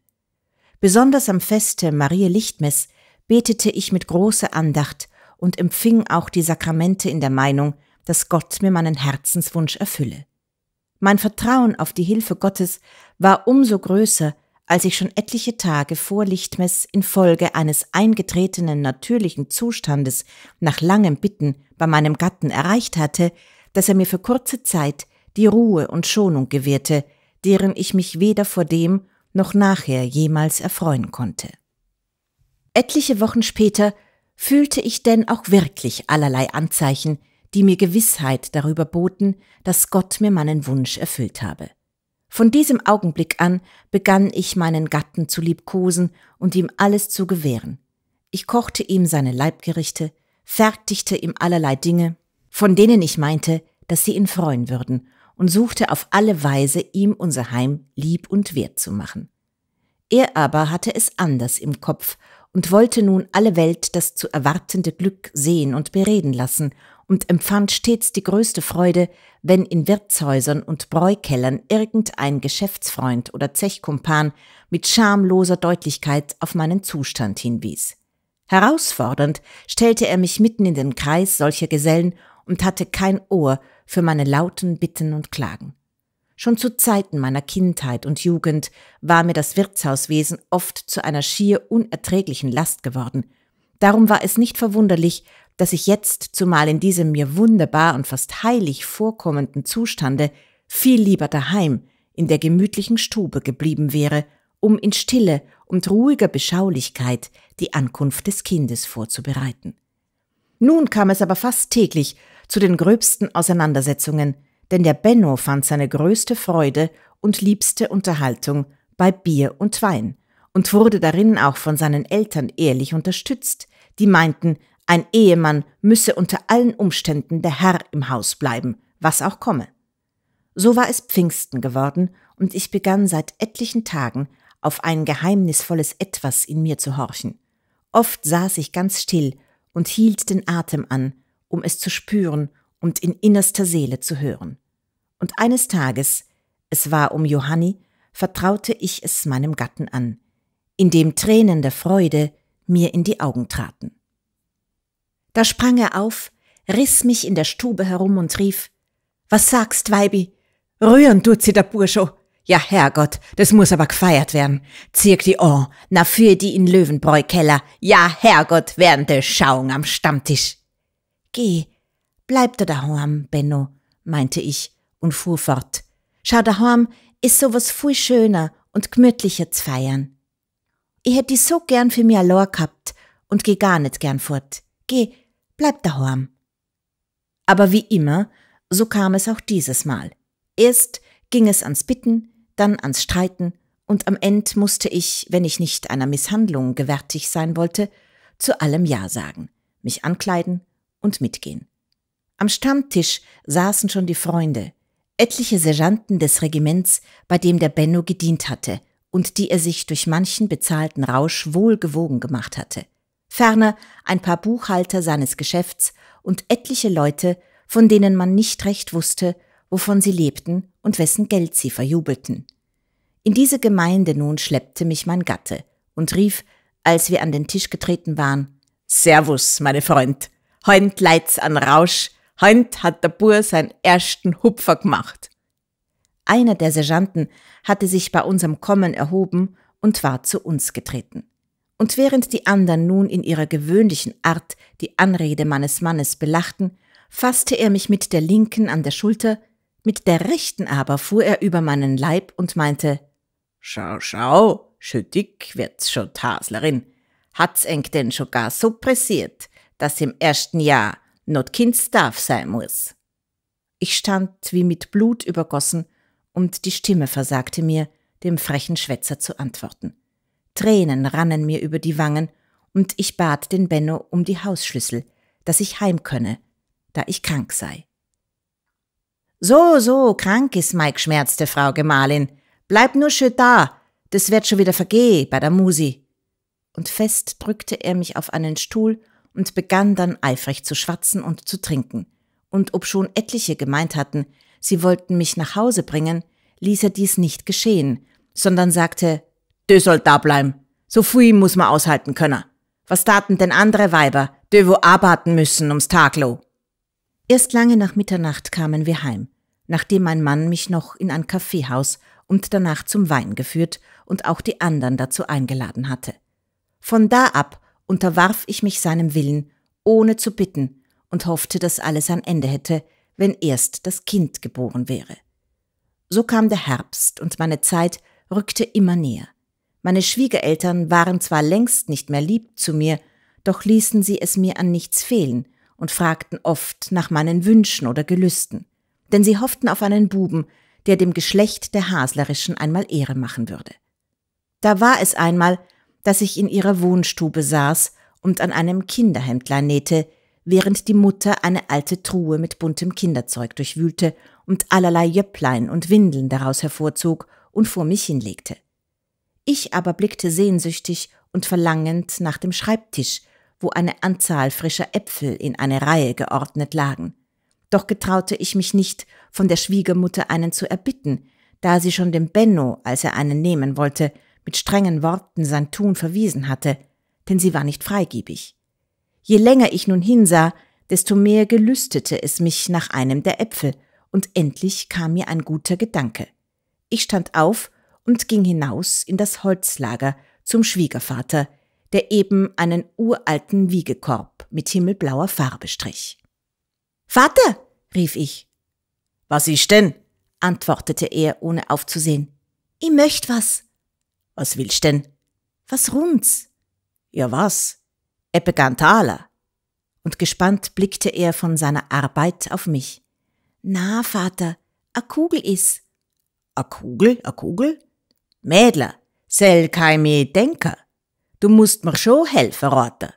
Besonders am Feste Marie Lichtmes betete ich mit großer Andacht und empfing auch die Sakramente in der Meinung, dass Gott mir meinen Herzenswunsch erfülle. Mein Vertrauen auf die Hilfe Gottes war umso größer, als ich schon etliche Tage vor Lichtmess infolge eines eingetretenen natürlichen Zustandes nach langem Bitten bei meinem Gatten erreicht hatte, dass er mir für kurze Zeit die Ruhe und Schonung gewährte, deren ich mich weder vor dem noch nachher jemals erfreuen konnte. Etliche Wochen später fühlte ich denn auch wirklich allerlei Anzeichen, die mir Gewissheit darüber boten, dass Gott mir meinen Wunsch erfüllt habe. Von diesem Augenblick an begann ich meinen Gatten zu liebkosen und ihm alles zu gewähren. Ich kochte ihm seine Leibgerichte, fertigte ihm allerlei Dinge, von denen ich meinte, dass sie ihn freuen würden, und suchte auf alle Weise, ihm unser Heim lieb und wert zu machen. Er aber hatte es anders im Kopf und wollte nun alle Welt das zu erwartende Glück sehen und bereden lassen und empfand stets die größte Freude, wenn in Wirtshäusern und Bräukellern irgendein Geschäftsfreund oder Zechkumpan mit schamloser Deutlichkeit auf meinen Zustand hinwies. Herausfordernd stellte er mich mitten in den Kreis solcher Gesellen und hatte kein Ohr für meine lauten Bitten und Klagen. Schon zu Zeiten meiner Kindheit und Jugend war mir das Wirtshauswesen oft zu einer schier unerträglichen Last geworden. Darum war es nicht verwunderlich, dass ich jetzt, zumal in diesem mir wunderbar und fast heilig vorkommenden Zustande, viel lieber daheim, in der gemütlichen Stube geblieben wäre, um in Stille und ruhiger Beschaulichkeit die Ankunft des Kindes vorzubereiten. Nun kam es aber fast täglich zu den gröbsten Auseinandersetzungen, denn der Benno fand seine größte Freude und liebste Unterhaltung bei Bier und Wein und wurde darin auch von seinen Eltern ehrlich unterstützt, die meinten, ein Ehemann müsse unter allen Umständen der Herr im Haus bleiben, was auch komme. So war es Pfingsten geworden, und ich begann seit etlichen Tagen auf ein geheimnisvolles Etwas in mir zu horchen. Oft saß ich ganz still und hielt den Atem an, um es zu spüren und in innerster Seele zu hören. Und eines Tages, es war um Johanni, vertraute ich es meinem Gatten an, indem Tränen der Freude mir in die Augen traten. Da sprang er auf, riss mich in der Stube herum und rief, Was sagst, Weibi? Rühren tut sie der Burscho. Ja, Herrgott, das muss aber gefeiert werden. Zirk die an, na für die in Löwenbräukeller. Ja, Herrgott, während der Schauung am Stammtisch. Geh, Bleib da daheim, Benno, meinte ich und fuhr fort. Schau daheim, ist sowas viel schöner und gemütlicher zu feiern. Ich hätt die so gern für mich allein gehabt und geh gar nicht gern fort. Geh, bleib daheim. Aber wie immer, so kam es auch dieses Mal. Erst ging es ans Bitten, dann ans Streiten und am End musste ich, wenn ich nicht einer Misshandlung gewärtig sein wollte, zu allem Ja sagen, mich ankleiden und mitgehen. Am Stammtisch saßen schon die Freunde, etliche Sergeanten des Regiments, bei dem der Benno gedient hatte und die er sich durch manchen bezahlten Rausch wohlgewogen gemacht hatte. Ferner ein paar Buchhalter seines Geschäfts und etliche Leute, von denen man nicht recht wusste, wovon sie lebten und wessen Geld sie verjubelten. In diese Gemeinde nun schleppte mich mein Gatte und rief, als wir an den Tisch getreten waren, Servus, meine Freund, heunt leid's an Rausch, Heint hat der Bur seinen ersten Hupfer gemacht. Einer der Sergeanten hatte sich bei unserem Kommen erhoben und war zu uns getreten. Und während die anderen nun in ihrer gewöhnlichen Art die Anrede meines Mannes belachten, fasste er mich mit der linken an der Schulter, mit der rechten aber fuhr er über meinen Leib und meinte, Schau, schau, schon dick wird's schon Taslerin. Hat's eng denn schon gar so pressiert, dass im ersten Jahr not Kind Staff sein muss. Ich stand wie mit Blut übergossen und die Stimme versagte mir, dem frechen Schwätzer zu antworten. Tränen rannen mir über die Wangen und ich bat den Benno um die Hausschlüssel, dass ich heim könne, da ich krank sei. So, so, krank ist Mike schmerzte Frau Gemahlin. Bleib nur schön da, das wird schon wieder vergeh bei der Musi. Und fest drückte er mich auf einen Stuhl und begann dann eifrig zu schwatzen und zu trinken. Und obschon etliche gemeint hatten, sie wollten mich nach Hause bringen, ließ er dies nicht geschehen, sondern sagte, Dö soll da bleiben. So viel muss man aushalten können. Was taten denn andere Weiber, dö wo arbeiten müssen ums Taglo? Erst lange nach Mitternacht kamen wir heim, nachdem mein Mann mich noch in ein Kaffeehaus und danach zum Wein geführt und auch die anderen dazu eingeladen hatte. Von da ab unterwarf ich mich seinem Willen, ohne zu bitten, und hoffte, dass alles ein Ende hätte, wenn erst das Kind geboren wäre. So kam der Herbst und meine Zeit rückte immer näher. Meine Schwiegereltern waren zwar längst nicht mehr lieb zu mir, doch ließen sie es mir an nichts fehlen und fragten oft nach meinen Wünschen oder Gelüsten, denn sie hofften auf einen Buben, der dem Geschlecht der Haslerischen einmal Ehre machen würde. Da war es einmal, dass ich in ihrer Wohnstube saß und an einem Kinderhemdlein nähte, während die Mutter eine alte Truhe mit buntem Kinderzeug durchwühlte und allerlei Jöpplein und Windeln daraus hervorzog und vor mich hinlegte. Ich aber blickte sehnsüchtig und verlangend nach dem Schreibtisch, wo eine Anzahl frischer Äpfel in eine Reihe geordnet lagen. Doch getraute ich mich nicht, von der Schwiegermutter einen zu erbitten, da sie schon dem Benno, als er einen nehmen wollte, mit strengen Worten sein Tun verwiesen hatte, denn sie war nicht freigebig. Je länger ich nun hinsah, desto mehr gelüstete es mich nach einem der Äpfel, und endlich kam mir ein guter Gedanke. Ich stand auf und ging hinaus in das Holzlager zum Schwiegervater, der eben einen uralten Wiegekorb mit himmelblauer Farbe strich. Vater, rief ich. Was ist denn? antwortete er, ohne aufzusehen. Ich möcht was. Was willst denn? Was runds? Ja was? Eppe Gantala. Und gespannt blickte er von seiner Arbeit auf mich. Na, Vater, a Kugel is. A Kugel, a Kugel? Mädler, sel keime Denker. Du musst mir schon helfen, Rotter.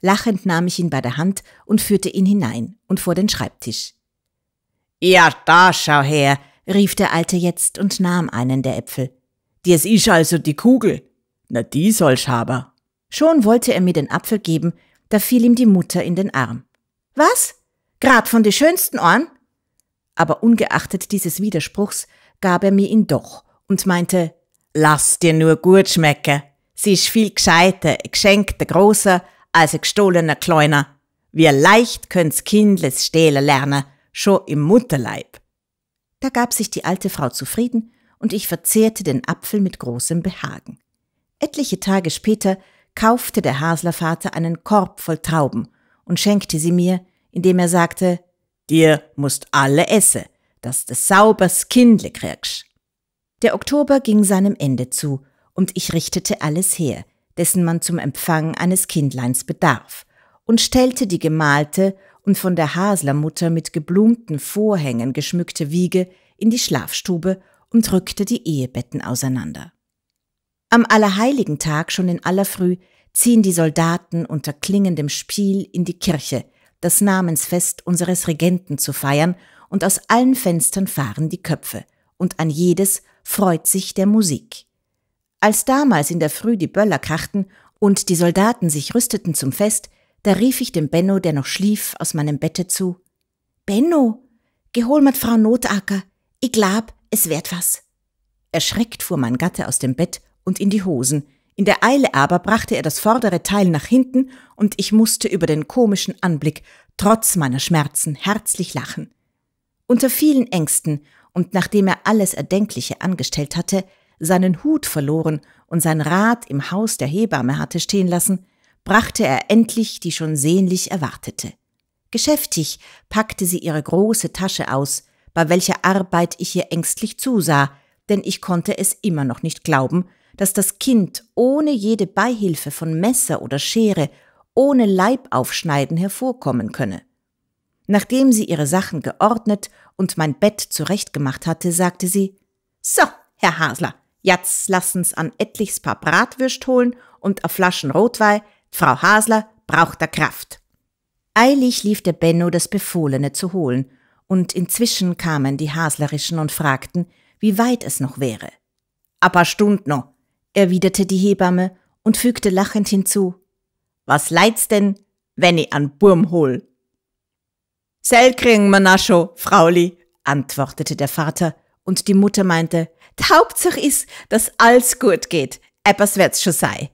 Lachend nahm ich ihn bei der Hand und führte ihn hinein und vor den Schreibtisch. Ja, da schau her, rief der Alte jetzt und nahm einen der Äpfel. Das isch also die Kugel. Na, die soll's haber. Schon wollte er mir den Apfel geben, da fiel ihm die Mutter in den Arm. Was? Grad von de schönsten Ohren? Aber ungeachtet dieses Widerspruchs gab er mir ihn doch und meinte, lass dir nur gut schmecken. Sie isch viel gescheiter, geschenkter großer als ein gestohlener kleiner. Wir leicht können's Kindles stehlen lernen, schon im Mutterleib. Da gab sich die alte Frau zufrieden und ich verzehrte den Apfel mit großem Behagen. Etliche Tage später kaufte der Haslervater einen Korb voll Trauben und schenkte sie mir, indem er sagte, Dir musst alle esse, dass des saubers Kindle kriegst. Der Oktober ging seinem Ende zu, und ich richtete alles her, dessen man zum Empfang eines Kindleins bedarf, und stellte die gemalte und von der Haslermutter mit geblumten Vorhängen geschmückte Wiege in die Schlafstube und rückte die Ehebetten auseinander. Am Allerheiligen Tag schon in aller Früh ziehen die Soldaten unter klingendem Spiel in die Kirche, das Namensfest unseres Regenten zu feiern, und aus allen Fenstern fahren die Köpfe, und an jedes freut sich der Musik. Als damals in der Früh die Böller krachten und die Soldaten sich rüsteten zum Fest, da rief ich dem Benno, der noch schlief, aus meinem Bette zu. Benno, gehol mit Frau Notacker. Ich glab, es wird was. Erschreckt fuhr mein Gatte aus dem Bett und in die Hosen. In der Eile aber brachte er das vordere Teil nach hinten und ich musste über den komischen Anblick, trotz meiner Schmerzen, herzlich lachen. Unter vielen Ängsten und nachdem er alles Erdenkliche angestellt hatte, seinen Hut verloren und sein Rad im Haus der Hebamme hatte stehen lassen, brachte er endlich die schon sehnlich erwartete. Geschäftig packte sie ihre große Tasche aus, bei welcher Arbeit ich ihr ängstlich zusah, denn ich konnte es immer noch nicht glauben, dass das Kind ohne jede Beihilfe von Messer oder Schere, ohne Leibaufschneiden hervorkommen könne. Nachdem sie ihre Sachen geordnet und mein Bett zurechtgemacht hatte, sagte sie, So, Herr Hasler, jetzt lassen's an etlichs paar Bratwürst holen und a Flaschen Rotwein, Frau Hasler braucht der Kraft. Eilig lief der Benno, das Befohlene zu holen, und inzwischen kamen die Haslerischen und fragten, wie weit es noch wäre. A paar Stund noch, erwiderte die Hebamme und fügte lachend hinzu. Was leid's denn, wenn i an Burm hol? Sel kriegen wir na scho, Frauli, antwortete der Vater, und die Mutter meinte, die Hauptsache ist, dass alles gut geht, etwas wird's schon sei.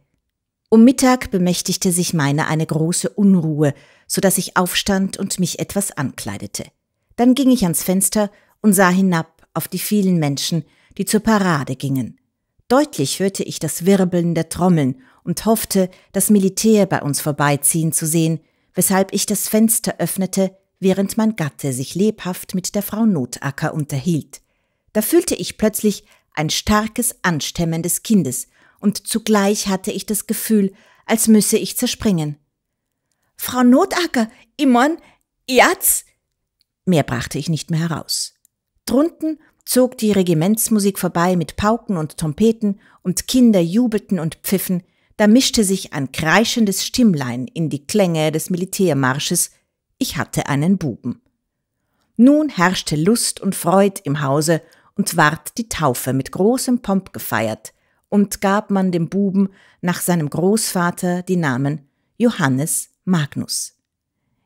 Um Mittag bemächtigte sich meiner eine große Unruhe, so dass ich aufstand und mich etwas ankleidete. Dann ging ich ans Fenster und sah hinab auf die vielen Menschen, die zur Parade gingen. Deutlich hörte ich das Wirbeln der Trommeln und hoffte, das Militär bei uns vorbeiziehen zu sehen, weshalb ich das Fenster öffnete, während mein Gatte sich lebhaft mit der Frau Notacker unterhielt. Da fühlte ich plötzlich ein starkes Anstemmen des Kindes, und zugleich hatte ich das Gefühl, als müsse ich zerspringen. Frau Notacker, Imon, jetzt? Mehr brachte ich nicht mehr heraus. Drunten zog die Regimentsmusik vorbei mit Pauken und Trompeten und Kinder jubelten und pfiffen, da mischte sich ein kreischendes Stimmlein in die Klänge des Militärmarsches, ich hatte einen Buben. Nun herrschte Lust und Freud im Hause und ward die Taufe mit großem Pomp gefeiert und gab man dem Buben nach seinem Großvater die Namen Johannes Magnus.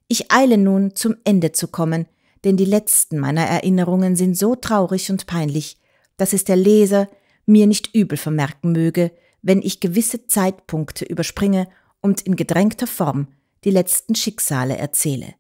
Ich eile nun, zum Ende zu kommen, denn die letzten meiner Erinnerungen sind so traurig und peinlich, dass es der Leser mir nicht übel vermerken möge, wenn ich gewisse Zeitpunkte überspringe und in gedrängter Form die letzten Schicksale erzähle.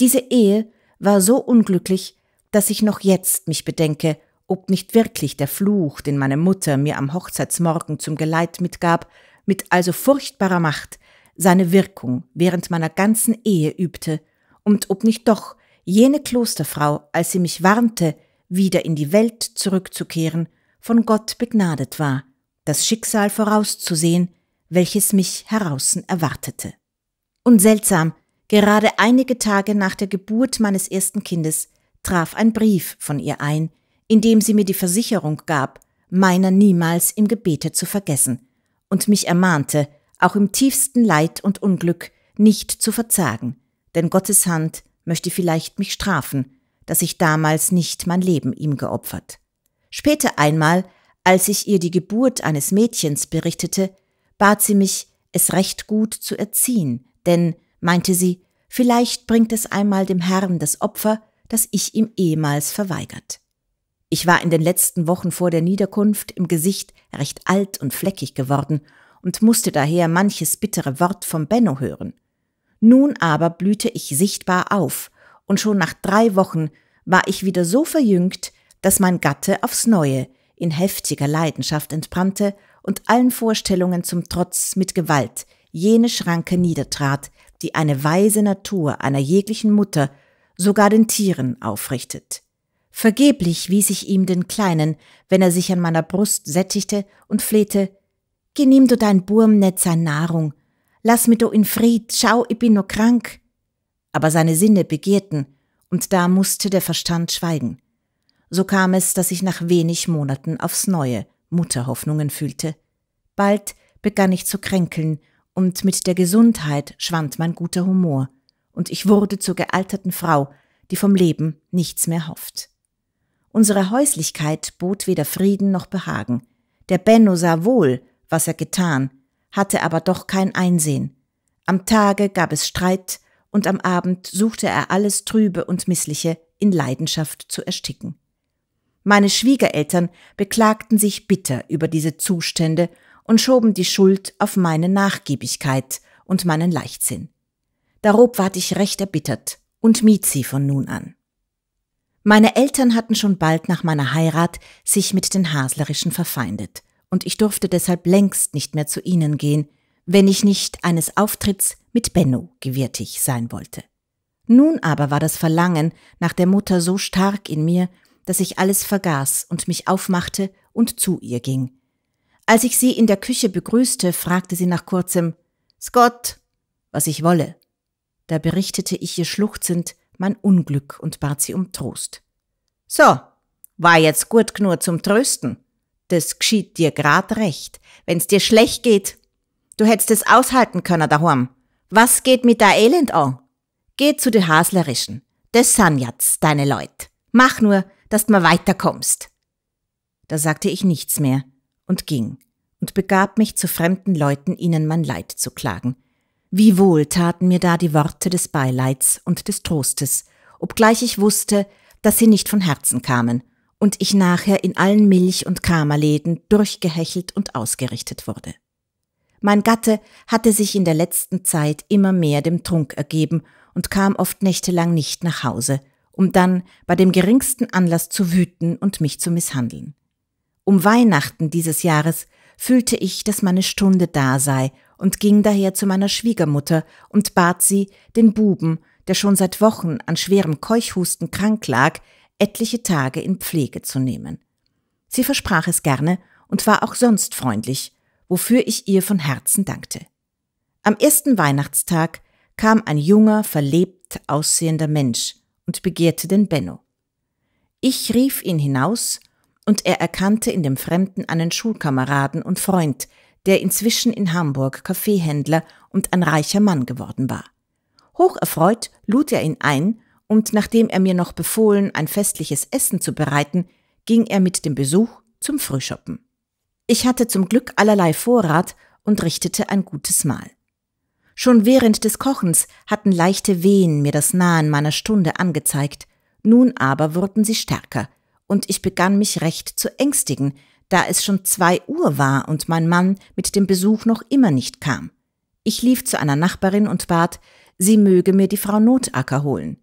Diese Ehe war so unglücklich, dass ich noch jetzt mich bedenke, ob nicht wirklich der Fluch, den meine Mutter mir am Hochzeitsmorgen zum Geleit mitgab, mit also furchtbarer Macht seine Wirkung während meiner ganzen Ehe übte, und ob nicht doch jene Klosterfrau, als sie mich warnte, wieder in die Welt zurückzukehren, von Gott begnadet war, das Schicksal vorauszusehen, welches mich heraußen erwartete. Und seltsam, gerade einige Tage nach der Geburt meines ersten Kindes traf ein Brief von ihr ein, in dem sie mir die Versicherung gab, meiner niemals im Gebete zu vergessen und mich ermahnte, auch im tiefsten Leid und Unglück nicht zu verzagen, denn Gottes Hand möchte vielleicht mich strafen, dass ich damals nicht mein Leben ihm geopfert. Später einmal, als ich ihr die Geburt eines Mädchens berichtete, bat sie mich, es recht gut zu erziehen, denn, meinte sie, vielleicht bringt es einmal dem Herrn das Opfer, das ich ihm ehemals verweigert. Ich war in den letzten Wochen vor der Niederkunft im Gesicht recht alt und fleckig geworden und musste daher manches bittere Wort vom Benno hören. Nun aber blühte ich sichtbar auf, und schon nach drei Wochen war ich wieder so verjüngt, dass mein Gatte aufs Neue in heftiger Leidenschaft entbrannte und allen Vorstellungen zum Trotz mit Gewalt jene Schranke niedertrat, die eine weise Natur einer jeglichen Mutter sogar den Tieren aufrichtet. Vergeblich wies ich ihm den Kleinen, wenn er sich an meiner Brust sättigte und flehte, genimm du dein Burmnetz an Nahrung, lass mich do in Fried, schau, ich bin noch krank. Aber seine Sinne begehrten, und da musste der Verstand schweigen. So kam es, dass ich nach wenig Monaten aufs neue Mutterhoffnungen fühlte. Bald begann ich zu kränkeln, und mit der Gesundheit schwand mein guter Humor, und ich wurde zur gealterten Frau, die vom Leben nichts mehr hofft. Unsere Häuslichkeit bot weder Frieden noch Behagen. Der Benno sah wohl, was er getan, hatte aber doch kein Einsehen. Am Tage gab es Streit und am Abend suchte er alles Trübe und Missliche in Leidenschaft zu ersticken. Meine Schwiegereltern beklagten sich bitter über diese Zustände und schoben die Schuld auf meine Nachgiebigkeit und meinen Leichtsinn. Darob ward ich recht erbittert und mied sie von nun an. Meine Eltern hatten schon bald nach meiner Heirat sich mit den Haslerischen verfeindet und ich durfte deshalb längst nicht mehr zu ihnen gehen, wenn ich nicht eines Auftritts mit Benno gewirtig sein wollte. Nun aber war das Verlangen nach der Mutter so stark in mir, dass ich alles vergaß und mich aufmachte und zu ihr ging. Als ich sie in der Küche begrüßte, fragte sie nach kurzem Scott, was ich wolle. Da berichtete ich ihr schluchzend mein Unglück und bat sie um Trost. So, war jetzt gut genug zum Trösten, das geschieht dir grad recht, wenn's dir schlecht geht. Du hättest es aushalten können daheim. Was geht mit da Elend an? Geh zu de Haslerischen. Das san jetzt deine Leut. Mach nur, dass du mal weiterkommst. Da sagte ich nichts mehr und ging und begab mich zu fremden Leuten, ihnen mein Leid zu klagen. Wie wohl taten mir da die Worte des Beileids und des Trostes, obgleich ich wusste, dass sie nicht von Herzen kamen und ich nachher in allen Milch- und Kramerläden durchgehechelt und ausgerichtet wurde. Mein Gatte hatte sich in der letzten Zeit immer mehr dem Trunk ergeben und kam oft nächtelang nicht nach Hause, um dann bei dem geringsten Anlass zu wüten und mich zu misshandeln. Um Weihnachten dieses Jahres fühlte ich, dass meine Stunde da sei und ging daher zu meiner Schwiegermutter und bat sie, den Buben, der schon seit Wochen an schwerem Keuchhusten krank lag, etliche Tage in Pflege zu nehmen. Sie versprach es gerne und war auch sonst freundlich, wofür ich ihr von Herzen dankte. Am ersten Weihnachtstag kam ein junger, verlebt aussehender Mensch und begehrte den Benno. Ich rief ihn hinaus, und er erkannte in dem Fremden einen Schulkameraden und Freund, der inzwischen in Hamburg Kaffeehändler und ein reicher Mann geworden war. Hocherfreut lud er ihn ein und nachdem er mir noch befohlen, ein festliches Essen zu bereiten, ging er mit dem Besuch zum Frühschoppen. Ich hatte zum Glück allerlei Vorrat und richtete ein gutes Mahl. Schon während des Kochens hatten leichte Wehen mir das Nahen meiner Stunde angezeigt, nun aber wurden sie stärker, und ich begann mich recht zu ängstigen, da es schon zwei Uhr war und mein Mann mit dem Besuch noch immer nicht kam. Ich lief zu einer Nachbarin und bat, sie möge mir die Frau Notacker holen.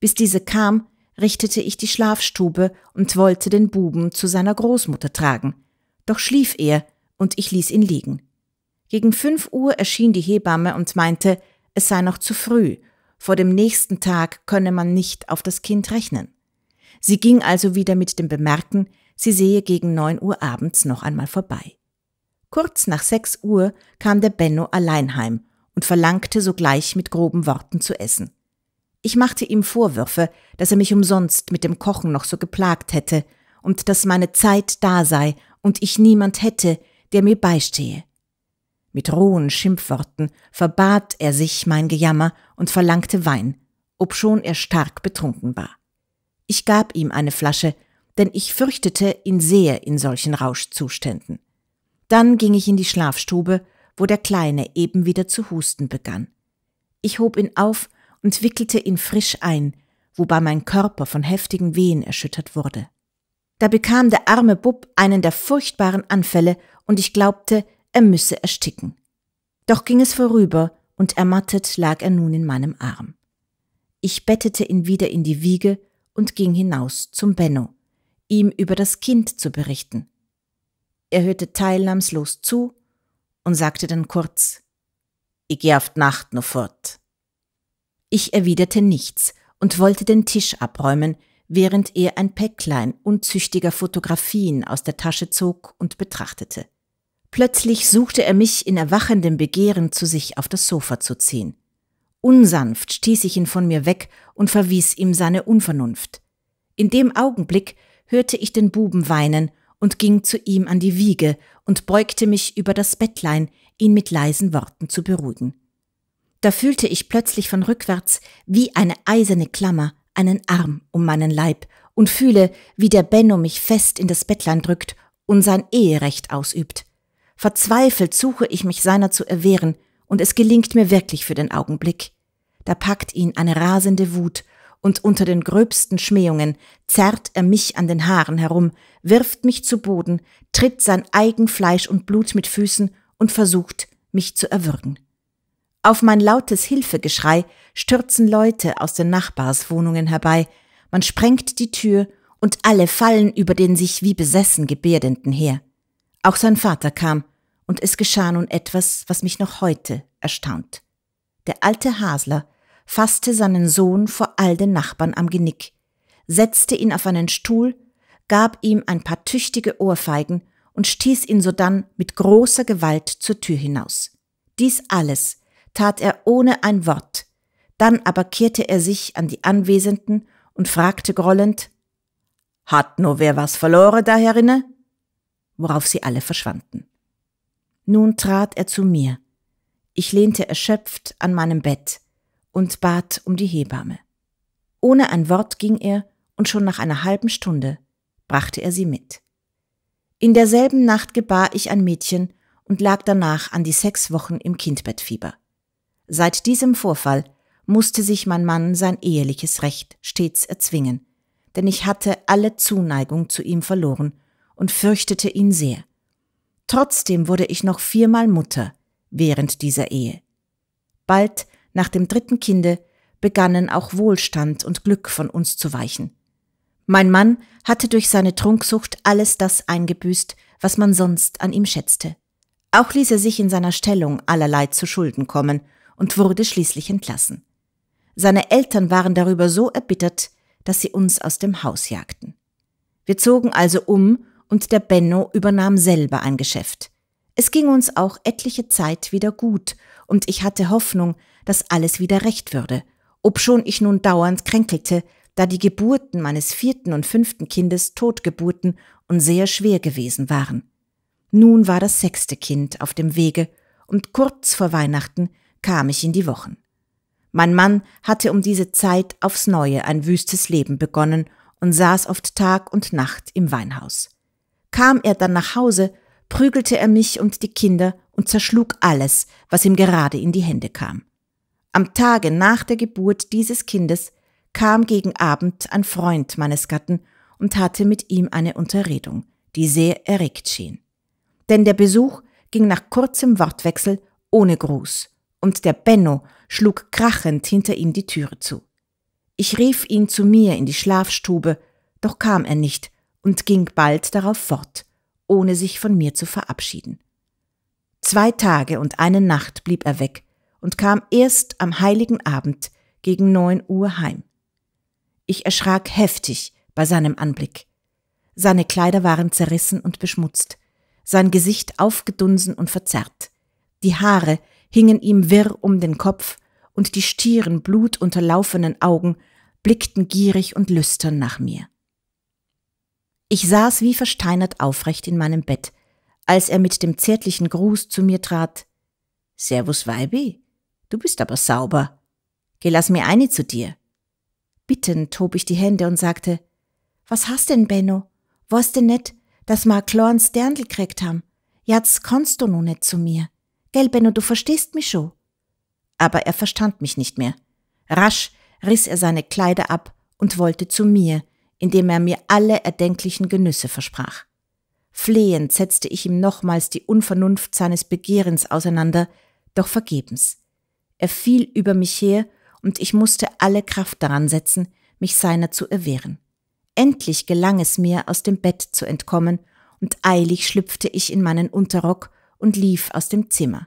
Bis diese kam, richtete ich die Schlafstube und wollte den Buben zu seiner Großmutter tragen. Doch schlief er und ich ließ ihn liegen. Gegen fünf Uhr erschien die Hebamme und meinte, es sei noch zu früh, vor dem nächsten Tag könne man nicht auf das Kind rechnen. Sie ging also wieder mit dem Bemerken, sie sehe gegen neun Uhr abends noch einmal vorbei. Kurz nach sechs Uhr kam der Benno allein heim und verlangte sogleich mit groben Worten zu essen. Ich machte ihm Vorwürfe, dass er mich umsonst mit dem Kochen noch so geplagt hätte und dass meine Zeit da sei und ich niemand hätte, der mir beistehe. Mit rohen Schimpfworten verbat er sich mein Gejammer und verlangte Wein, obschon er stark betrunken war. Ich gab ihm eine Flasche, denn ich fürchtete ihn sehr in solchen Rauschzuständen. Dann ging ich in die Schlafstube, wo der Kleine eben wieder zu husten begann. Ich hob ihn auf und wickelte ihn frisch ein, wobei mein Körper von heftigen Wehen erschüttert wurde. Da bekam der arme Bub einen der furchtbaren Anfälle und ich glaubte, er müsse ersticken. Doch ging es vorüber und ermattet lag er nun in meinem Arm. Ich bettete ihn wieder in die Wiege und ging hinaus zum Benno, ihm über das Kind zu berichten. Er hörte teilnahmslos zu und sagte dann kurz, ich geh auf Nacht nur fort. Ich erwiderte nichts und wollte den Tisch abräumen, während er ein Päcklein unzüchtiger Fotografien aus der Tasche zog und betrachtete. Plötzlich suchte er mich in erwachendem Begehren zu sich auf das Sofa zu ziehen. Unsanft stieß ich ihn von mir weg und verwies ihm seine Unvernunft. In dem Augenblick hörte ich den Buben weinen und ging zu ihm an die Wiege und beugte mich über das Bettlein, ihn mit leisen Worten zu beruhigen. Da fühlte ich plötzlich von rückwärts wie eine eiserne Klammer einen Arm um meinen Leib und fühle, wie der Benno mich fest in das Bettlein drückt und sein Eherecht ausübt. Verzweifelt suche ich mich seiner zu erwehren, und es gelingt mir wirklich für den Augenblick. Da packt ihn eine rasende Wut, und unter den gröbsten Schmähungen zerrt er mich an den Haaren herum, wirft mich zu Boden, tritt sein eigen Fleisch und Blut mit Füßen und versucht, mich zu erwürgen. Auf mein lautes Hilfegeschrei stürzen Leute aus den Nachbarswohnungen herbei, man sprengt die Tür und alle fallen über den sich wie besessen Gebärdenden her. Auch sein Vater kam, und es geschah nun etwas, was mich noch heute erstaunt. Der alte Hasler fasste seinen Sohn vor all den Nachbarn am Genick, setzte ihn auf einen Stuhl, gab ihm ein paar tüchtige Ohrfeigen und stieß ihn sodann mit großer Gewalt zur Tür hinaus. Dies alles tat er ohne ein Wort. Dann aber kehrte er sich an die Anwesenden und fragte grollend, Hat nur wer was verloren da herinne? Worauf sie alle verschwanden. Nun trat er zu mir. Ich lehnte erschöpft an meinem Bett und bat um die Hebamme. Ohne ein Wort ging er, und schon nach einer halben Stunde brachte er sie mit. In derselben Nacht gebar ich ein Mädchen und lag danach an die sechs Wochen im Kindbettfieber. Seit diesem Vorfall musste sich mein Mann sein eheliches Recht stets erzwingen, denn ich hatte alle Zuneigung zu ihm verloren und fürchtete ihn sehr. Trotzdem wurde ich noch viermal Mutter während dieser Ehe. Bald nach dem dritten Kinde begannen auch Wohlstand und Glück von uns zu weichen. Mein Mann hatte durch seine Trunksucht alles das eingebüßt, was man sonst an ihm schätzte. Auch ließ er sich in seiner Stellung allerlei zu Schulden kommen und wurde schließlich entlassen. Seine Eltern waren darüber so erbittert, dass sie uns aus dem Haus jagten. Wir zogen also um und der Benno übernahm selber ein Geschäft. Es ging uns auch etliche Zeit wieder gut und ich hatte Hoffnung, dass alles wieder recht würde, obschon ich nun dauernd kränkelte, da die Geburten meines vierten und fünften Kindes Totgeburten und sehr schwer gewesen waren. Nun war das sechste Kind auf dem Wege und kurz vor Weihnachten kam ich in die Wochen. Mein Mann hatte um diese Zeit aufs neue ein wüstes Leben begonnen und saß oft Tag und Nacht im Weinhaus. Kam er dann nach Hause, prügelte er mich und die Kinder und zerschlug alles, was ihm gerade in die Hände kam. Am Tage nach der Geburt dieses Kindes kam gegen Abend ein Freund meines Gatten und hatte mit ihm eine Unterredung, die sehr erregt schien. Denn der Besuch ging nach kurzem Wortwechsel ohne Gruß und der Benno schlug krachend hinter ihm die Türe zu. Ich rief ihn zu mir in die Schlafstube, doch kam er nicht und ging bald darauf fort, ohne sich von mir zu verabschieden. Zwei Tage und eine Nacht blieb er weg und kam erst am heiligen Abend gegen neun Uhr heim. Ich erschrak heftig bei seinem Anblick. Seine Kleider waren zerrissen und beschmutzt, sein Gesicht aufgedunsen und verzerrt, die Haare hingen ihm wirr um den Kopf, und die stieren, blutunterlaufenen Augen blickten gierig und lüstern nach mir. Ich saß wie versteinert aufrecht in meinem Bett, als er mit dem zärtlichen Gruß zu mir trat. Servus, Weibi, du bist aber sauber. Geh, lass mir eine zu dir. Bittend hob ich die Hände und sagte, Was hast denn, Benno? Was denn net, dass ma Klorn Sterndl kriegt ham? Jetzt konntst du nu net zu mir. Gell, Benno, du verstehst mich schon. Aber er verstand mich nicht mehr. Rasch riss er seine Kleider ab und wollte zu mir, indem er mir alle erdenklichen Genüsse versprach. Flehend setzte ich ihm nochmals die Unvernunft seines Begehrens auseinander, doch vergebens. Er fiel über mich her, und ich musste alle Kraft daran setzen, mich seiner zu erwehren. Endlich gelang es mir, aus dem Bett zu entkommen, und eilig schlüpfte ich in meinen Unterrock und lief aus dem Zimmer.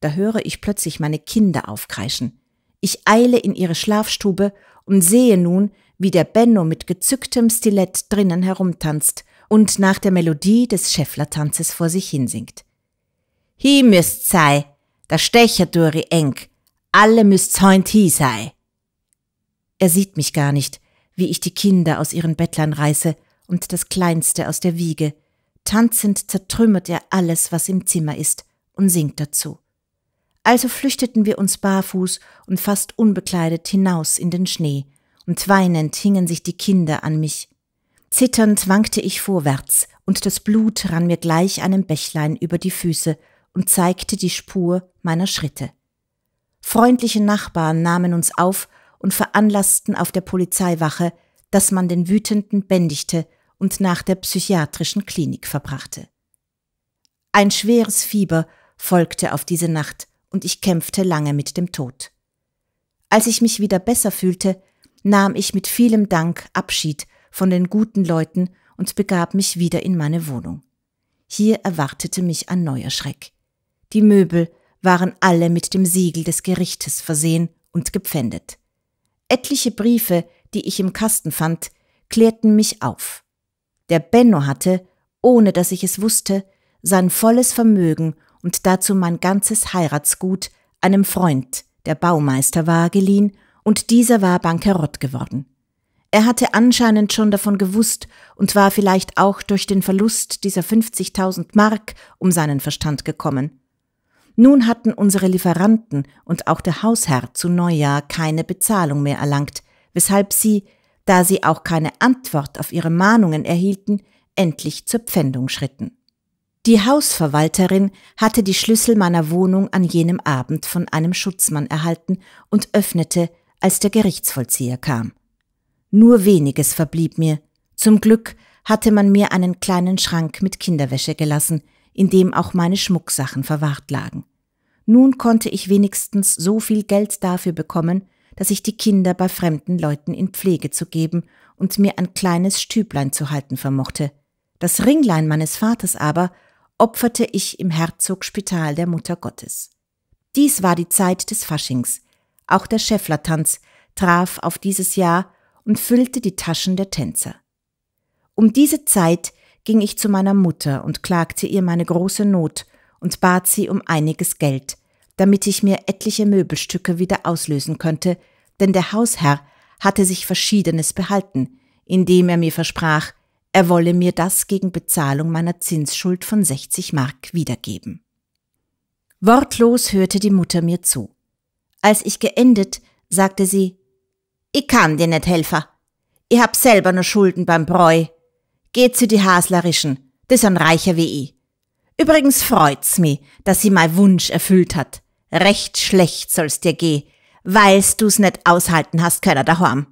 Da höre ich plötzlich meine Kinder aufkreischen. Ich eile in ihre Schlafstube und sehe nun, wie der Benno mit gezücktem Stilett drinnen herumtanzt und nach der Melodie des Schäfflertanzes vor sich hinsingt. Hi müsst sei, da stecher duri eng, alle müsst heunt hi sei. Er sieht mich gar nicht, wie ich die Kinder aus ihren Bettlern reiße und das Kleinste aus der Wiege, Tanzend zertrümmert er alles, was im Zimmer ist, und singt dazu. Also flüchteten wir uns barfuß und fast unbekleidet hinaus in den Schnee, und weinend hingen sich die Kinder an mich. Zitternd wankte ich vorwärts, und das Blut rann mir gleich einem Bächlein über die Füße und zeigte die Spur meiner Schritte. Freundliche Nachbarn nahmen uns auf und veranlassten auf der Polizeiwache, dass man den Wütenden bändigte und nach der psychiatrischen Klinik verbrachte. Ein schweres Fieber folgte auf diese Nacht und ich kämpfte lange mit dem Tod. Als ich mich wieder besser fühlte, nahm ich mit vielem Dank Abschied von den guten Leuten und begab mich wieder in meine Wohnung. Hier erwartete mich ein neuer Schreck. Die Möbel waren alle mit dem Siegel des Gerichtes versehen und gepfändet. Etliche Briefe, die ich im Kasten fand, klärten mich auf der Benno hatte, ohne dass ich es wusste, sein volles Vermögen und dazu mein ganzes Heiratsgut einem Freund, der Baumeister war, geliehen, und dieser war bankerott geworden. Er hatte anscheinend schon davon gewusst und war vielleicht auch durch den Verlust dieser 50.000 Mark um seinen Verstand gekommen. Nun hatten unsere Lieferanten und auch der Hausherr zu Neujahr keine Bezahlung mehr erlangt, weshalb sie, da sie auch keine Antwort auf ihre Mahnungen erhielten, endlich zur Pfändung schritten. Die Hausverwalterin hatte die Schlüssel meiner Wohnung an jenem Abend von einem Schutzmann erhalten und öffnete, als der Gerichtsvollzieher kam. Nur weniges verblieb mir. Zum Glück hatte man mir einen kleinen Schrank mit Kinderwäsche gelassen, in dem auch meine Schmucksachen verwahrt lagen. Nun konnte ich wenigstens so viel Geld dafür bekommen, dass ich die Kinder bei fremden Leuten in Pflege zu geben und mir ein kleines Stüblein zu halten vermochte. Das Ringlein meines Vaters aber opferte ich im Herzogspital der Mutter Gottes. Dies war die Zeit des Faschings. Auch der Schäfflertanz traf auf dieses Jahr und füllte die Taschen der Tänzer. Um diese Zeit ging ich zu meiner Mutter und klagte ihr meine große Not und bat sie um einiges Geld, damit ich mir etliche Möbelstücke wieder auslösen könnte, denn der Hausherr hatte sich Verschiedenes behalten, indem er mir versprach, er wolle mir das gegen Bezahlung meiner Zinsschuld von 60 Mark wiedergeben. Wortlos hörte die Mutter mir zu. Als ich geendet, sagte sie, ich kann dir nicht helfen. Ich hab selber nur Schulden beim Bräu. Geht zu die Haslerischen, die sind reicher wie ich. Übrigens freut's mich, dass sie mein Wunsch erfüllt hat. Recht schlecht soll's dir geh, weilst du's net aushalten hast keiner daheim.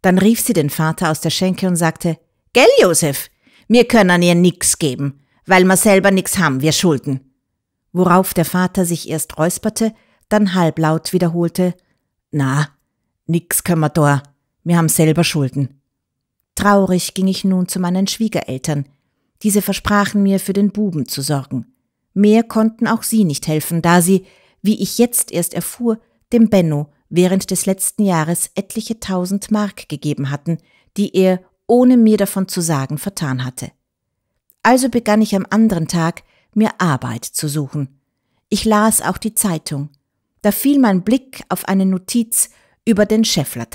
Dann rief sie den Vater aus der Schenke und sagte, Gell, Josef, mir können ihr nix geben, weil wir selber nix haben, wir schulden. Worauf der Vater sich erst räusperte, dann halblaut wiederholte, Na, nix können wir da, wir haben selber Schulden. Traurig ging ich nun zu meinen Schwiegereltern. Diese versprachen mir, für den Buben zu sorgen. Mehr konnten auch sie nicht helfen, da sie, wie ich jetzt erst erfuhr, dem Benno während des letzten Jahres etliche tausend Mark gegeben hatten, die er, ohne mir davon zu sagen, vertan hatte. Also begann ich am anderen Tag, mir Arbeit zu suchen. Ich las auch die Zeitung. Da fiel mein Blick auf eine Notiz über den schäffler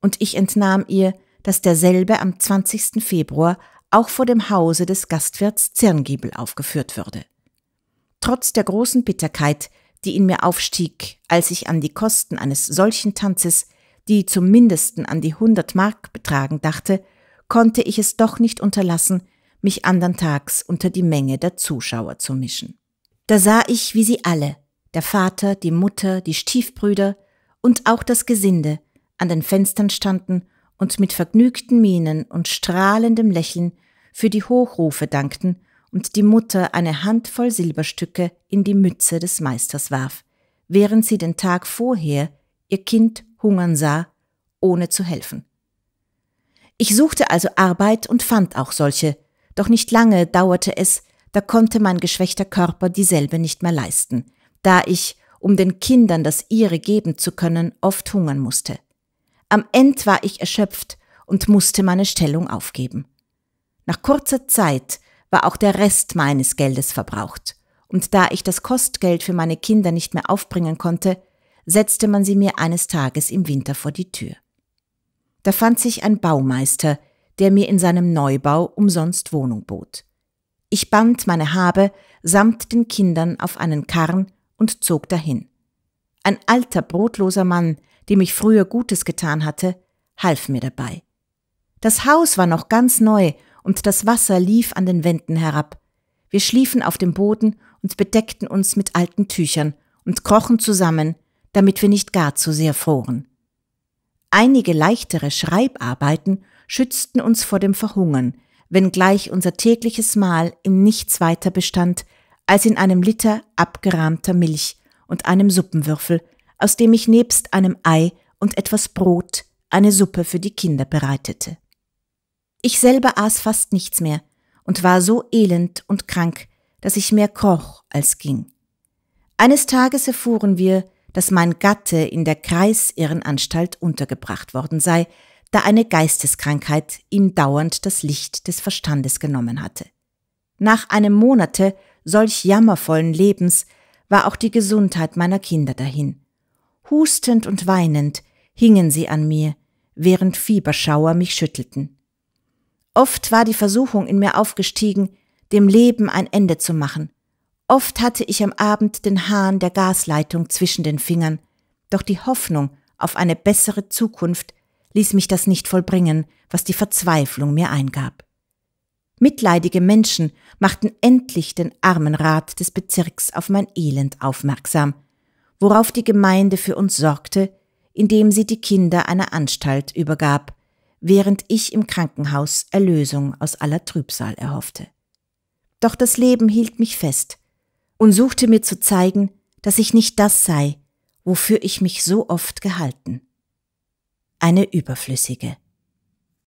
und ich entnahm ihr, dass derselbe am 20. Februar auch vor dem Hause des Gastwirts Zirngiebel aufgeführt würde. Trotz der großen Bitterkeit, die in mir aufstieg, als ich an die Kosten eines solchen Tanzes, die zum Mindesten an die hundert Mark betragen dachte, konnte ich es doch nicht unterlassen, mich andern Tags unter die Menge der Zuschauer zu mischen. Da sah ich, wie sie alle, der Vater, die Mutter, die Stiefbrüder und auch das Gesinde, an den Fenstern standen und mit vergnügten Mienen und strahlendem Lächeln für die Hochrufe dankten und die Mutter eine Handvoll Silberstücke in die Mütze des Meisters warf, während sie den Tag vorher ihr Kind hungern sah, ohne zu helfen. Ich suchte also Arbeit und fand auch solche, doch nicht lange dauerte es, da konnte mein geschwächter Körper dieselbe nicht mehr leisten, da ich, um den Kindern das ihre geben zu können, oft hungern musste. Am End war ich erschöpft und musste meine Stellung aufgeben. Nach kurzer Zeit war auch der Rest meines Geldes verbraucht. Und da ich das Kostgeld für meine Kinder nicht mehr aufbringen konnte, setzte man sie mir eines Tages im Winter vor die Tür. Da fand sich ein Baumeister, der mir in seinem Neubau umsonst Wohnung bot. Ich band meine Habe samt den Kindern auf einen Karren und zog dahin. Ein alter, brotloser Mann, dem ich früher Gutes getan hatte, half mir dabei. Das Haus war noch ganz neu und das Wasser lief an den Wänden herab. Wir schliefen auf dem Boden und bedeckten uns mit alten Tüchern und krochen zusammen, damit wir nicht gar zu sehr froren. Einige leichtere Schreibarbeiten schützten uns vor dem Verhungern, wenngleich unser tägliches Mahl in nichts weiter bestand als in einem Liter abgerahmter Milch und einem Suppenwürfel, aus dem ich nebst einem Ei und etwas Brot eine Suppe für die Kinder bereitete. Ich selber aß fast nichts mehr und war so elend und krank, dass ich mehr kroch als ging. Eines Tages erfuhren wir, dass mein Gatte in der Kreisirrenanstalt untergebracht worden sei, da eine Geisteskrankheit ihm dauernd das Licht des Verstandes genommen hatte. Nach einem Monate solch jammervollen Lebens war auch die Gesundheit meiner Kinder dahin. Hustend und weinend hingen sie an mir, während Fieberschauer mich schüttelten. Oft war die Versuchung in mir aufgestiegen, dem Leben ein Ende zu machen. Oft hatte ich am Abend den Hahn der Gasleitung zwischen den Fingern, doch die Hoffnung auf eine bessere Zukunft ließ mich das nicht vollbringen, was die Verzweiflung mir eingab. Mitleidige Menschen machten endlich den armen Rat des Bezirks auf mein Elend aufmerksam, worauf die Gemeinde für uns sorgte, indem sie die Kinder einer Anstalt übergab, während ich im Krankenhaus Erlösung aus aller Trübsal erhoffte. Doch das Leben hielt mich fest und suchte mir zu zeigen, dass ich nicht das sei, wofür ich mich so oft gehalten. Eine überflüssige.